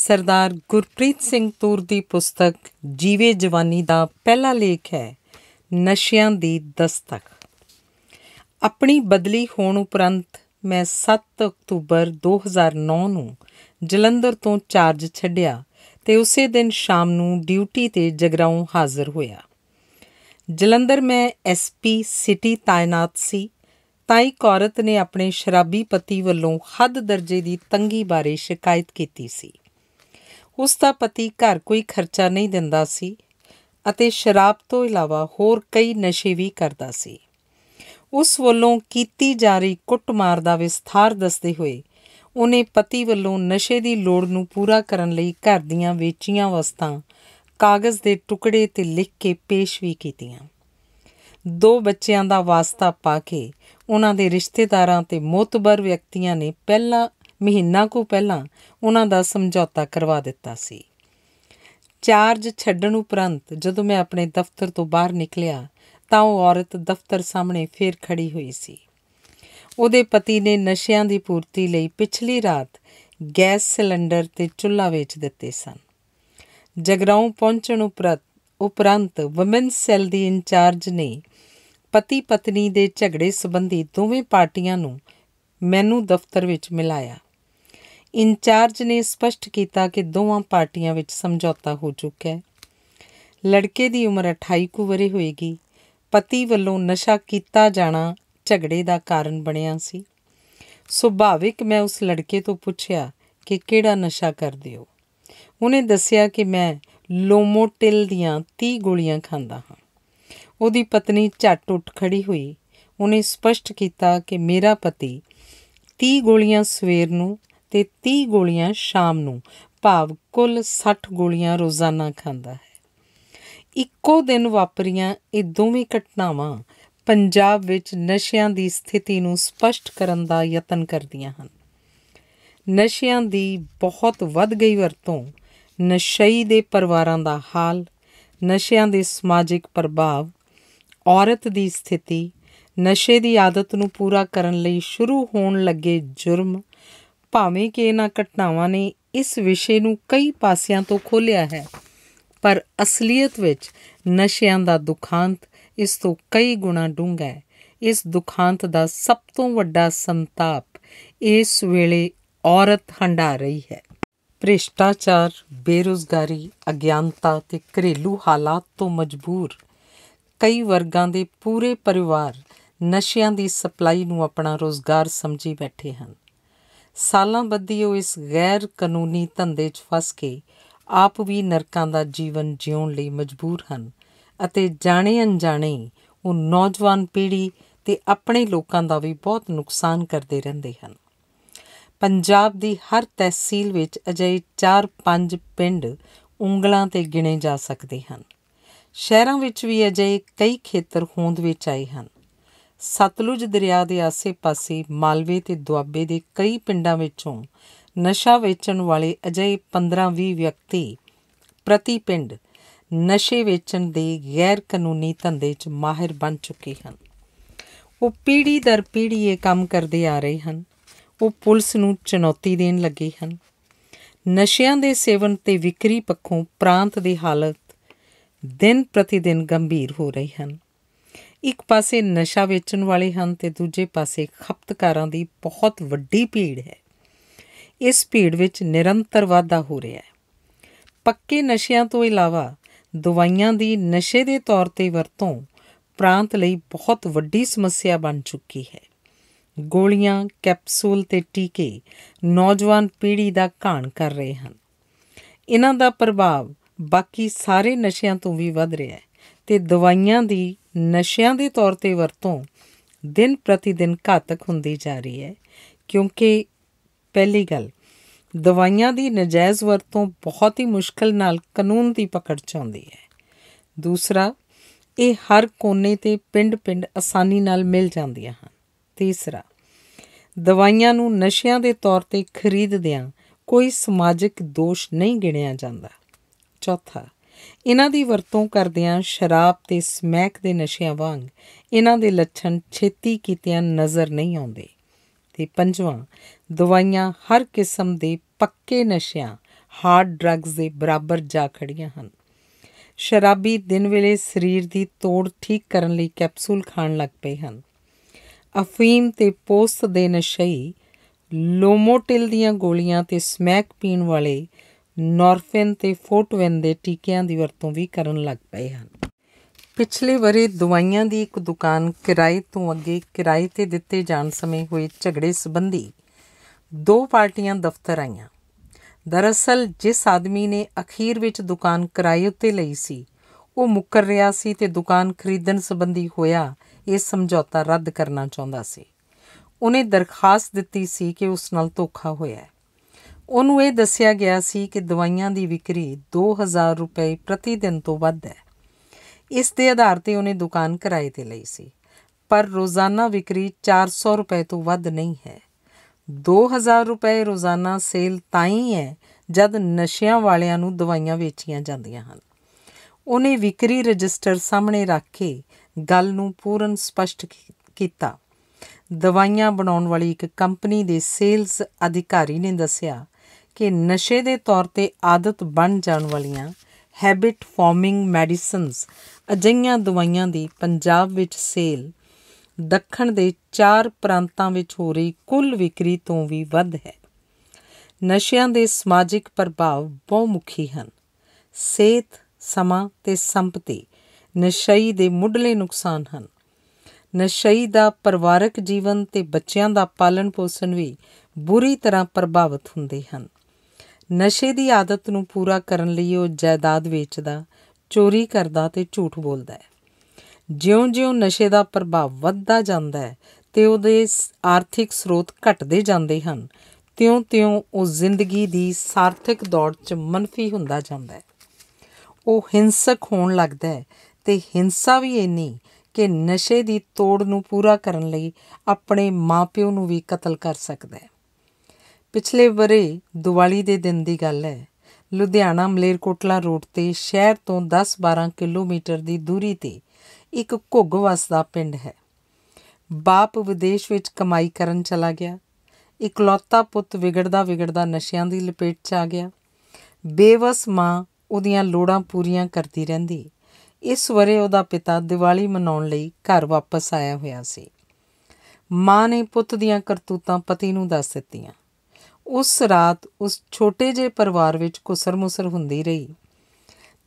ਸਰਦਾਰ ਗੁਰਪ੍ਰੀਤ ਸਿੰਘ ਤੂਰ ਦੀ ਪੁਸਤਕ ਜੀਵੇ ਜਵਾਨੀ ਦਾ ਪਹਿਲਾ ਲੇਖ ਹੈ ਨਸ਼ਿਆਂ ਦੀ ਦਸਤਕ ਆਪਣੀ ਬਦਲੀ ਹੋਣ ਉਪਰੰਤ ਮੈਂ 7 ਅਕਤੂਬਰ 2009 ਨੂੰ ਜਲੰਧਰ ਤੋਂ ਚਾਰਜ ਛੱਡਿਆ ਤੇ ਉਸੇ ਦਿਨ ਸ਼ਾਮ ਨੂੰ ਡਿਊਟੀ ਤੇ ਜਗਰਾਉਂ ਹਾਜ਼ਰ ਹੋਇਆ ਜਲੰਧਰ ਮੈਂ ਐਸਪੀ ਸਿਟੀ ਤਾਇਨਾਤ ਸੀ ਤਾਈ ਕੌਰਤ ਨੇ ਆਪਣੇ ਸ਼ਰਾਬੀ ਪਤੀ ਵੱਲੋਂ ਹੱਦ ਦਰਜੇ ਦੀ ਤੰਗੀ ਬਾਰੇ ਸ਼ਿਕਾਇਤ ਕੀਤੀ ਸੀ ਉਸ ਦਾ ਪਤੀ ਘਰ ਕੋਈ ਖਰਚਾ ਨਹੀਂ ਦਿੰਦਾ ਸੀ ਅਤੇ ਸ਼ਰਾਬ ਤੋਂ ਇਲਾਵਾ ਹੋਰ ਕਈ ਨਸ਼ੇ ਵੀ ਕਰਦਾ ਸੀ ਉਸ ਵੱਲੋਂ ਕੀਤੀ ਜਾ ਰਹੀ ਕੁੱਟਮਾਰ ਦਾ ਵਿਸਥਾਰ ਦੱਸਦੇ ਹੋਏ ਉਹਨੇ ਪਤੀ ਵੱਲੋਂ ਨਸ਼ੇ ਦੀ ਲੋੜ ਨੂੰ ਪੂਰਾ ਕਰਨ ਲਈ ਘਰ ਦੀਆਂ ਵੇਚੀਆਂ ਵਸਤਾਂ ਕਾਗਜ਼ ਦੇ ਟੁਕੜੇ ਤੇ ਲਿਖ ਕੇ ਪੇਸ਼ ਵੀ ਕੀਤੀਆਂ ਦੋ ਬੱਚਿਆਂ ਦਾ ਵਾਸਤਾ ਪਾ ਕੇ ਉਹਨਾਂ ਦੇ ਰਿਸ਼ਤੇਦਾਰਾਂ ਤੇ ਮੋਤਬਰ ਵਿਅਕਤੀਆਂ ਨੇ ਪਹਿਲਾਂ ਮਹੀਨਾ ਕੋ ਪਹਿਲਾਂ ਉਹਨਾਂ ਦਾ ਸਮਝੌਤਾ ਕਰਵਾ ਦਿੱਤਾ ਸੀ ਚਾਰਜ ਛੱਡਣ ਉਪਰੰਤ ਜਦੋਂ ਮੈਂ ਆਪਣੇ ਦਫ਼ਤਰ ਤੋਂ ਬਾਹਰ ਨਿਕਲਿਆ ਤਾਂ ਉਹ ਔਰਤ ਦਫ਼ਤਰ ਸਾਹਮਣੇ ਫੇਰ ਖੜੀ ਹੋਈ ਸੀ ਉਹਦੇ ਪਤੀ ਨੇ ਨਸ਼ਿਆਂ ਦੀ ਪੂਰਤੀ ਲਈ ਪਿਛਲੀ ਰਾਤ ਗੈਸ ਸਿਲੰਡਰ ਤੇ ਚੁੱਲ੍ਹਾ ਵੇਚ ਦਿੱਤੇ ਸਨ ਜਗਰਾਉਂ ਪਹੁੰਚਣ ਉਪਰੰਤ ਉਪਰੰਤ ਔਮਨ ਸੈੱਲ ਦੀ ਇੰਚਾਰਜ ਨੇ ਪਤੀ ਪਤਨੀ ਦੇ ਝਗੜੇ ਸੰਬੰਧੀ ਦੋਵੇਂ ਪਾਰਟੀਆਂ ਨੂੰ ਮੈਨੂੰ ਦਫ਼ਤਰ ਵਿੱਚ ਮਿਲਾਇਆ ਇੰਚਾਰਜ ਨੇ ਸਪਸ਼ਟ ਕੀਤਾ ਕਿ ਦੋਵਾਂ ਪਾਰਟੀਆਂ ਵਿੱਚ ਸਮਝੌਤਾ ਹੋ ਚੁੱਕਾ ਹੈ ਲੜਕੇ ਦੀ ਉਮਰ 28 ਕੁ ਵਰੇ ਹੋਏਗੀ ਪਤੀ ਵੱਲੋਂ ਨਸ਼ਾ ਕੀਤਾ ਜਾਣਾ ਝਗੜੇ ਦਾ ਕਾਰਨ ਬਣਿਆ ਸੀ ਸੁਭਾਵਿਕ ਮੈਂ ਉਸ ਲੜਕੇ ਤੋਂ ਪੁੱਛਿਆ ਕਿ ਕਿਹੜਾ ਨਸ਼ਾ ਕਰਦੇ ਹੋ ਉਹਨੇ ਦੱਸਿਆ ਕਿ ਮੈਂ ਲੋਮੋਟਿਲ ਦੀਆਂ 30 ਗੋਲੀਆਂ ਖਾਂਦਾ ਹਾਂ ਉਹਦੀ ਪਤਨੀ ਝੱਟ ਉੱਠ ਖੜੀ ਹੋਈ ਉਹਨੇ ਸਪਸ਼ਟ ਕੀਤਾ ਕਿ ਮੇਰਾ ਪਤੀ 30 ਗੋਲੀਆਂ ਸਵੇਰ ਨੂੰ ਤੇ 30 ਗੋਲੀਆਂ ਸ਼ਾਮ ਨੂੰ ਭਾਵ ਕੁੱਲ 60 ਗੋਲੀਆਂ ਰੋਜ਼ਾਨਾ ਖਾਂਦਾ ਹੈ ਇੱਕੋ ਦਿਨ ਵਾਪਰੀਆਂ ਇਹ ਦੋਵੇਂ ਘਟਨਾਵਾਂ ਪੰਜਾਬ ਵਿੱਚ ਨਸ਼ਿਆਂ ਦੀ ਸਥਿਤੀ ਨੂੰ ਸਪਸ਼ਟ ਕਰਨ ਦਾ ਯਤਨ ਕਰਦੀਆਂ ਹਨ ਨਸ਼ਿਆਂ ਦੀ ਬਹੁਤ ਵੱਧ ਗਈ ਵਰਤੋਂ ਨਸ਼ਈ ਦੇ ਪਰਿਵਾਰਾਂ ਦਾ ਹਾਲ ਨਸ਼ਿਆਂ ਦੇ ਸਮਾਜਿਕ ਪ੍ਰਭਾਵ ਔਰਤ ਦੀ ਸਥਿਤੀ ਨਸ਼ੇ ਦੀ ਆਦਤ ਨੂੰ ਪੂਰਾ ਕਰਨ ਲਈ ਸ਼ੁਰੂ ਹੋਣ ਲੱਗੇ ਜੁਰਮ ਭਾਵੇਂ ਕਿ ਇਹਨਾਂ ਘਟਨਾਵਾਂ ਨੇ ਇਸ ਵਿਸ਼ੇ ਨੂੰ ਕਈ ਪਾਸਿਆਂ ਤੋਂ ਖੋਲਿਆ ਹੈ ਪਰ ਅਸਲੀਅਤ ਵਿੱਚ ਨਸ਼ਿਆਂ ਦਾ ਦੁਖਾਂਤ ਇਸ ਤੋਂ ਕਈ ਗੁਣਾ ਡੂੰਘਾ ਹੈ ਇਸ ਦੁਖਾਂਤ ਦਾ ਸਭ ਤੋਂ ਵੱਡਾ ਸੰਤਾਪ ਇਸ ਵੇਲੇ ਔਰਤ ਹੰਡਾ ਰਹੀ ਹੈ ਭ੍ਰਿਸ਼ਟਾਚਾਰ ਬੇਰੋਜ਼ਗਾਰੀ ਅਗਿਆਨਤਾ ਤੇ ਘਰੇਲੂ ਹਾਲਾਤ ਤੋਂ ਮਜਬੂਰ ਕਈ ਵਰਗਾਂ ਦੇ ਪੂਰੇ ਪਰਿਵਾਰ ਨਸ਼ਿਆਂ ਦੀ ਸਪਲਾਈ ਨੂੰ ਆਪਣਾ ਰੋਜ਼ਗਾਰ ਸਮਝੀ ਬੈਠੇ ਹਨ ਸਾਲਾਂ ਬੱਧੀ ਉਹ ਇਸ ਗੈਰ ਕਾਨੂੰਨੀ ਧੰਦੇ 'ਚ ਫਸ ਕੇ ਆਪ ਵੀ ਨਰਕਾਂ ਦਾ ਜੀਵਨ ਜਿਉਣ ਲਈ ਮਜਬੂਰ ਹਨ ਅਤੇ ਜਾਣੇ ਅਣਜਾਣੇ ਉਹ ਨੌਜਵਾਨ ਪੀੜ੍ਹੀ ਤੇ ਆਪਣੇ ਲੋਕਾਂ ਦਾ ਵੀ ਬਹੁਤ ਨੁਕਸਾਨ ਕਰਦੇ ਰਹਿੰਦੇ ਹਨ ਪੰਜਾਬ ਦੀ ਹਰ ਤਹਿਸੀਲ ਵਿੱਚ ਅਜੇ 4-5 ਪਿੰਡ ਉਂਗਲਾਂ ਤੇ ਗਿਣੇ ਜਾ ਸਕਦੇ ਹਨ ਸ਼ਹਿਰਾਂ ਵਿੱਚ ਵੀ ਅਜੇ ਕਈ ਖੇਤਰ ਹੋਂਦ ਵਿੱਚ ਆਏ ਹਨ ਸਤਲੁਜ ਦਰਿਆ ਦੇ ਆਸੇ-ਪਾਸੇ ਮਾਲਵੇ ਤੇ ਦੁਆਬੇ ਦੇ ਕਈ ਪਿੰਡਾਂ ਵਿੱਚੋਂ ਨਸ਼ਾ ਵੇਚਣ ਵਾਲੇ ਅਜਿਹੇ 15-20 ਵਿਅਕਤੀ ਪ੍ਰਤੀ ਪਿੰਡ ਨਸ਼ੇ ਵੇਚਣ ਦੇ ਗੈਰ ਕਾਨੂੰਨੀ ਧੰਦੇ 'ਚ ਮਾਹਿਰ ਬਣ ਚੁੱਕੇ ਹਨ ਉਹ ਪੀੜੀ ਦਰ ਪੀੜੀ ਇਹ ਕੰਮ ਕਰਦੇ ਆ ਰਹੇ ਹਨ ਉਹ ਪੁਲਿਸ ਨੂੰ ਚੁਣੌਤੀ ਦੇਣ ਲੱਗੇ ਹਨ ਨਸ਼ਿਆਂ ਦੇ ਸੇਵਨ ਤੇ ਵਿਕਰੀ ਪੱਖੋਂ ਪ੍ਰਾਂਤ ਦੀ ਹਾਲਤ ਦਿਨ ਪ੍ਰਤੀ ਦਿਨ ਗੰਭੀਰ ਹੋ ਰਹੀ ਹਨ ਇੱਕ ਪਾਸੇ ਨਸ਼ਾ ਵੇਚਣ ਵਾਲੇ ਹਨ ਤੇ ਦੂਜੇ ਪਾਸੇ ਖਪਤਕਾਰਾਂ ਦੀ ਬਹੁਤ ਵੱਡੀ ਭੀੜ ਹੈ ਇਸ ਭੀੜ ਵਿੱਚ ਨਿਰੰਤਰ ਵਾਧਾ ਹੋ ਰਿਹਾ ਹੈ ਪੱਕੇ ਨਸ਼ਿਆਂ ਤੋਂ ਇਲਾਵਾ ਦਵਾਈਆਂ ਦੀ ਨਸ਼ੇ ਦੇ ਤੌਰ ਤੇ ਵਰਤੋਂ ਪ੍ਰਾਂਤ ਲਈ ਬਹੁਤ ਵੱਡੀ ਸਮੱਸਿਆ ਬਣ ਚੁੱਕੀ ਹੈ ਗੋਲੀਆਂ ਕੈਪਸੂਲ ਤੇ ਟੀਕੇ ਨੌਜਵਾਨ ਪੀੜ੍ਹੀ ਦਾ ਘਾਣ ਕਰ ਰਹੇ ਹਨ ਇਹਨਾਂ ਦਾ ਪ੍ਰਭਾਵ ਬਾਕੀ ਸਾਰੇ ਨਸ਼ਿਆਂ ਤੋਂ ਵੀ ਵੱਧ ਰਿਹਾ ਹੈ ਤੇ ਦਵਾਈਆਂ ਦੀ ਨਸ਼ਿਆਂ ਦੇ ਤੌਰ ਤੇ ਵਰਤੋਂ ਦਿਨ ਪ੍ਰਤੀ ਦਿਨ ਘਾਤਕ ਹੁੰਦੀ ਜਾ ਰਹੀ ਹੈ ਕਿਉਂਕਿ ਪਹਿਲੀ ਗੱਲ ਦਵਾਈਆਂ ਦੀ ਨਜਾਇਜ਼ ਵਰਤੋਂ ਬਹੁਤ ਹੀ ਮੁਸ਼ਕਲ ਨਾਲ ਕਾਨੂੰਨ ਦੀ ਪਕੜ 'ਚ ਆਉਂਦੀ ਹੈ ਦੂਸਰਾ ਇਹ ਹਰ ਕੋਨੇ ਤੇ ਪਿੰਡ-ਪਿੰਡ ਆਸਾਨੀ ਨਾਲ ਮਿਲ ਜਾਂਦੀਆਂ ਹਨ ਤੀਸਰਾ ਦਵਾਈਆਂ ਨੂੰ ਨਸ਼ਿਆਂ ਦੇ ਤੌਰ ਤੇ ਖਰੀਦਦਿਆਂ ਕੋਈ ਸਮਾਜਿਕ ਦੋਸ਼ ਨਹੀਂ ਗਿਣਿਆ ਜਾਂਦਾ ਚੌਥਾ ਇਹਨਾਂ ਦੀ ਵਰਤੋਂ ਕਰਦਿਆਂ ਸ਼ਰਾਬ ਤੇ ਸਮੈਕ ਦੇ ਨਸ਼ਿਆਂ ਵਾਂਗ ਇਹਨਾਂ ਦੇ ਲੱਛਣ ਛੇਤੀ ਕੀਤਿਆਂ ਨਜ਼ਰ ਨਹੀਂ ਆਉਂਦੇ ਤੇ ਪੰਜਵਾਂ ਦਵਾਈਆਂ ਹਰ ਕਿਸਮ ਦੇ ਪੱਕੇ ਨਸ਼ਿਆਂ ਹਾਰਡ ਡਰੱਗਸ ਦੇ ਬਰਾਬਰ ਜਾ ਖੜੀਆਂ ਹਨ ਸ਼ਰਾਬੀ ਦਿਨ ਵੇਲੇ ਸਰੀਰ ਦੀ ਤੋੜ ਠੀਕ ਕਰਨ ਲਈ ਕੈਪਸੂਲ ਖਾਣ ਲੱਗ ਪਏ ਹਨ ਅਫੀਮ ਤੇ ਪੋਸਤ ਦੇ ਨਸ਼ਈ ਲੋਮੋਟਿਲ ਦੀਆਂ ਗੋਲੀਆਂ ਤੇ ਸਮੈਕ ਪੀਣ ਵਾਲੇ ਨਾਰਫਨ ਤੇ ਫੋਟਵਨ ਦੇ ਟੀਕਿਆਂ ਦੀ ਵਰਤੋਂ ਵੀ ਕਰਨ ਲੱਗ ਪਏ ਹਨ ਪਿਛਲੇ ਬਰੇ ਦਵਾਈਆਂ ਦੀ ਇੱਕ ਦੁਕਾਨ ਕਿਰਾਏ ਤੋਂ ਅੱਗੇ ਕਿਰਾਏ ਤੇ ਦਿੱਤੇ ਜਾਣ ਸਮੇਂ ਹੋਏ ਝਗੜੇ ਸੰਬੰਧੀ ਦੋ ਪਾਰਟੀਆਂ ਦਫ਼ਤਰ ਆਈਆਂ ਦਰਅਸਲ ਜਿਸ ਆਦਮੀ ਨੇ ਅਖੀਰ ਵਿੱਚ ਦੁਕਾਨ ਕਿਰਾਏ ਉੱਤੇ ਲਈ ਸੀ ਉਹ ਮੁੱਕਰ ਰਿਹਾ ਸੀ ਤੇ ਦੁਕਾਨ ਖਰੀਦਣ ਸੰਬੰਧੀ ਹੋਇਆ ਇਹ ਸਮਝੌਤਾ ਰੱਦ ਕਰਨਾ ਚਾਹੁੰਦਾ ਸੀ ਉਹਨੇ ਦਰਖਾਸਤ ਦਿੱਤੀ ਸੀ ਕਿ ਉਸ ਨਾਲ ਧੋਖਾ ਹੋਇਆ ਹੈ ਉਹਨੂੰ ਇਹ ਦੱਸਿਆ ਗਿਆ ਸੀ ਕਿ ਦਵਾਈਆਂ ਦੀ ਵਿਕਰੀ 2000 ਰੁਪਏ ਪ੍ਰਤੀ ਦਿਨ ਤੋਂ ਵੱਧ ਹੈ ਇਸ ਦੇ ਆਧਾਰ ਤੇ ਉਹਨੇ ਦੁਕਾਨ ਕਿਰਾਏ ਤੇ ਲਈ ਸੀ ਪਰ ਰੋਜ਼ਾਨਾ ਵਿਕਰੀ 400 ਰੁਪਏ ਤੋਂ ਵੱਧ ਨਹੀਂ ਹੈ 2000 ਰੁਪਏ ਰੋਜ਼ਾਨਾ ਸੇਲ ਤਾਂ ਹੀ ਹੈ ਜਦ ਨਸ਼ਿਆਂ ਵਾਲਿਆਂ ਨੂੰ ਦਵਾਈਆਂ ਵੇਚੀਆਂ ਜਾਂਦੀਆਂ ਹਨ ਉਹਨੇ ਵਿਕਰੀ ਰਜਿਸਟਰ ਸਾਹਮਣੇ ਰੱਖ ਕੇ ਗੱਲ ਨੂੰ ਪੂਰਨ ਸਪਸ਼ਟ ਕੀਤਾ ਦਵਾਈਆਂ ਬਣਾਉਣ ਵਾਲੀ ਇੱਕ ਕੰਪਨੀ ਦੇ ਸੇਲਸ ਅਧਿਕਾਰੀ ਨੇ ਦੱਸਿਆ ਕਿ ਨਸ਼ੇ ਦੇ ਤੌਰ ਤੇ ਆਦਤ ਬਣ ਜਾਣ ਵਾਲੀਆਂ ਹੈਬਿਟ ਫਾਰਮਿੰਗ ਮੈਡੀਸਿਨਸ ਅਜਈਆਂ ਦਵਾਈਆਂ ਦੀ ਪੰਜਾਬ ਵਿੱਚ ਸੇਲ ਦੱਖਣ ਦੇ ਚਾਰ ਪ੍ਰਾਂਤਾਂ ਵਿੱਚ ਹੋ ਰਹੀ ਕੁੱਲ ਵਿਕਰੀ ਤੋਂ ਵੀ ਵੱਧ ਹੈ ਨਸ਼ਿਆਂ ਦੇ ਸਮਾਜਿਕ ਪ੍ਰਭਾਵ ਬਹੁਮੁਖੀ ਹਨ ਸਿਹਤ ਸਮਾਂ ਤੇ ਸੰਪਤੀ ਨਸ਼ਈ ਦੇ ਮੁੱਢਲੇ ਨੁਕਸਾਨ ਹਨ ਨਸ਼ਈ ਦਾ ਪਰਿਵਾਰਕ ਜੀਵਨ ਤੇ ਬੱਚਿਆਂ ਦਾ ਪਾਲਣ ਪੋਸ਼ਣ ਵੀ ਬੁਰੀ ਤਰ੍ਹਾਂ ਪ੍ਰਭਾਵਿਤ ਹੁੰਦੇ ਹਨ ਨਸ਼ੇ ਦੀ ਆਦਤ ਨੂੰ ਪੂਰਾ ਕਰਨ ਲਈ ਉਹ ਜਾਇਦਾਦ ਵੇਚਦਾ ਚੋਰੀ ਕਰਦਾ ਤੇ ਝੂਠ ਬੋਲਦਾ ਹੈ ਜਿਉਂ-ਜਿਉਂ ਨਸ਼ੇ ਦਾ ਪ੍ਰਭਾਵ ਵੱਧਦਾ ਜਾਂਦਾ ਹੈ ਤੇ ਉਹਦੇ ਆਰਥਿਕ ਸਰੋਤ ਘਟਦੇ ਜਾਂਦੇ ਹਨ ਤਿਉਂ-ਤਿਉਂ ਉਹ ਜ਼ਿੰਦਗੀ ਦੀ ਸਾਰਥਿਕ ਦੌੜ 'ਚ ਮੰਨਫੀ ਹੁੰਦਾ ਜਾਂਦਾ ਹੈ ਉਹ ਹਿੰਸਕ ਹੋਣ ਲੱਗਦਾ ਹੈ ਤੇ ਹਿੰਸਾ ਵੀ ਇੰਨੀ ਕਿ ਨਸ਼ੇ ਦੀ ਤੋੜ ਨੂੰ ਪੂਰਾ ਕਰਨ ਲਈ ਆਪਣੇ ਮਾਪਿਓ ਨੂੰ ਵੀ ਕਤਲ ਕਰ ਸਕਦਾ ਹੈ ਪਿਛਲੇ ਵਰੇ ਦੀਵਾਲੀ ਦੇ ਦਿਨ ਦੀ ਗੱਲ ਹੈ ਲੁਧਿਆਣਾ ਮਲੇਰਕੋਟਲਾ ਰੋਡ ਤੇ ਸ਼ਹਿਰ ਤੋਂ 10-12 ਕਿਲੋਮੀਟਰ ਦੀ ਦੂਰੀ ਤੇ ਇੱਕ ਘੁੱਗ ਵਸਦਾ ਪਿੰਡ ਹੈ ਬਾਪ ਵਿਦੇਸ਼ ਵਿੱਚ ਕਮਾਈ ਕਰਨ ਚਲਾ ਗਿਆ ਇਕਲੌਤਾ ਪੁੱਤ ਵਿਗੜਦਾ ਵਿਗੜਦਾ ਨਸ਼ਿਆਂ ਦੀ ਲਪੇਟ 'ਚ ਆ ਗਿਆ ਬੇਵਸ ਮਾਂ ਉਹਦੀਆਂ ਲੋੜਾਂ ਪੂਰੀਆਂ ਕਰਦੀ ਰਹਿੰਦੀ ਇਸ ਵਰੇ ਉਹਦਾ ਪਿਤਾ ਦੀਵਾਲੀ ਮਨਾਉਣ ਲਈ ਘਰ ਵਾਪਸ ਆਇਆ ਹੋਇਆ ਸੀ ਮਾਂ ਨੇ ਪੁੱਤ ਦੀਆਂ ਕਰਤੂਤਾਂ ਪਤੀ ਨੂੰ ਦੱਸ ਦਿੱਤੀਆਂ ਉਸ ਰਾਤ ਉਸ ਛੋਟੇ ਜਿਹੇ ਪਰਿਵਾਰ ਵਿੱਚ ਕੁਸਰ-ਮੁਸਰ ਹੁੰਦੀ ਰਹੀ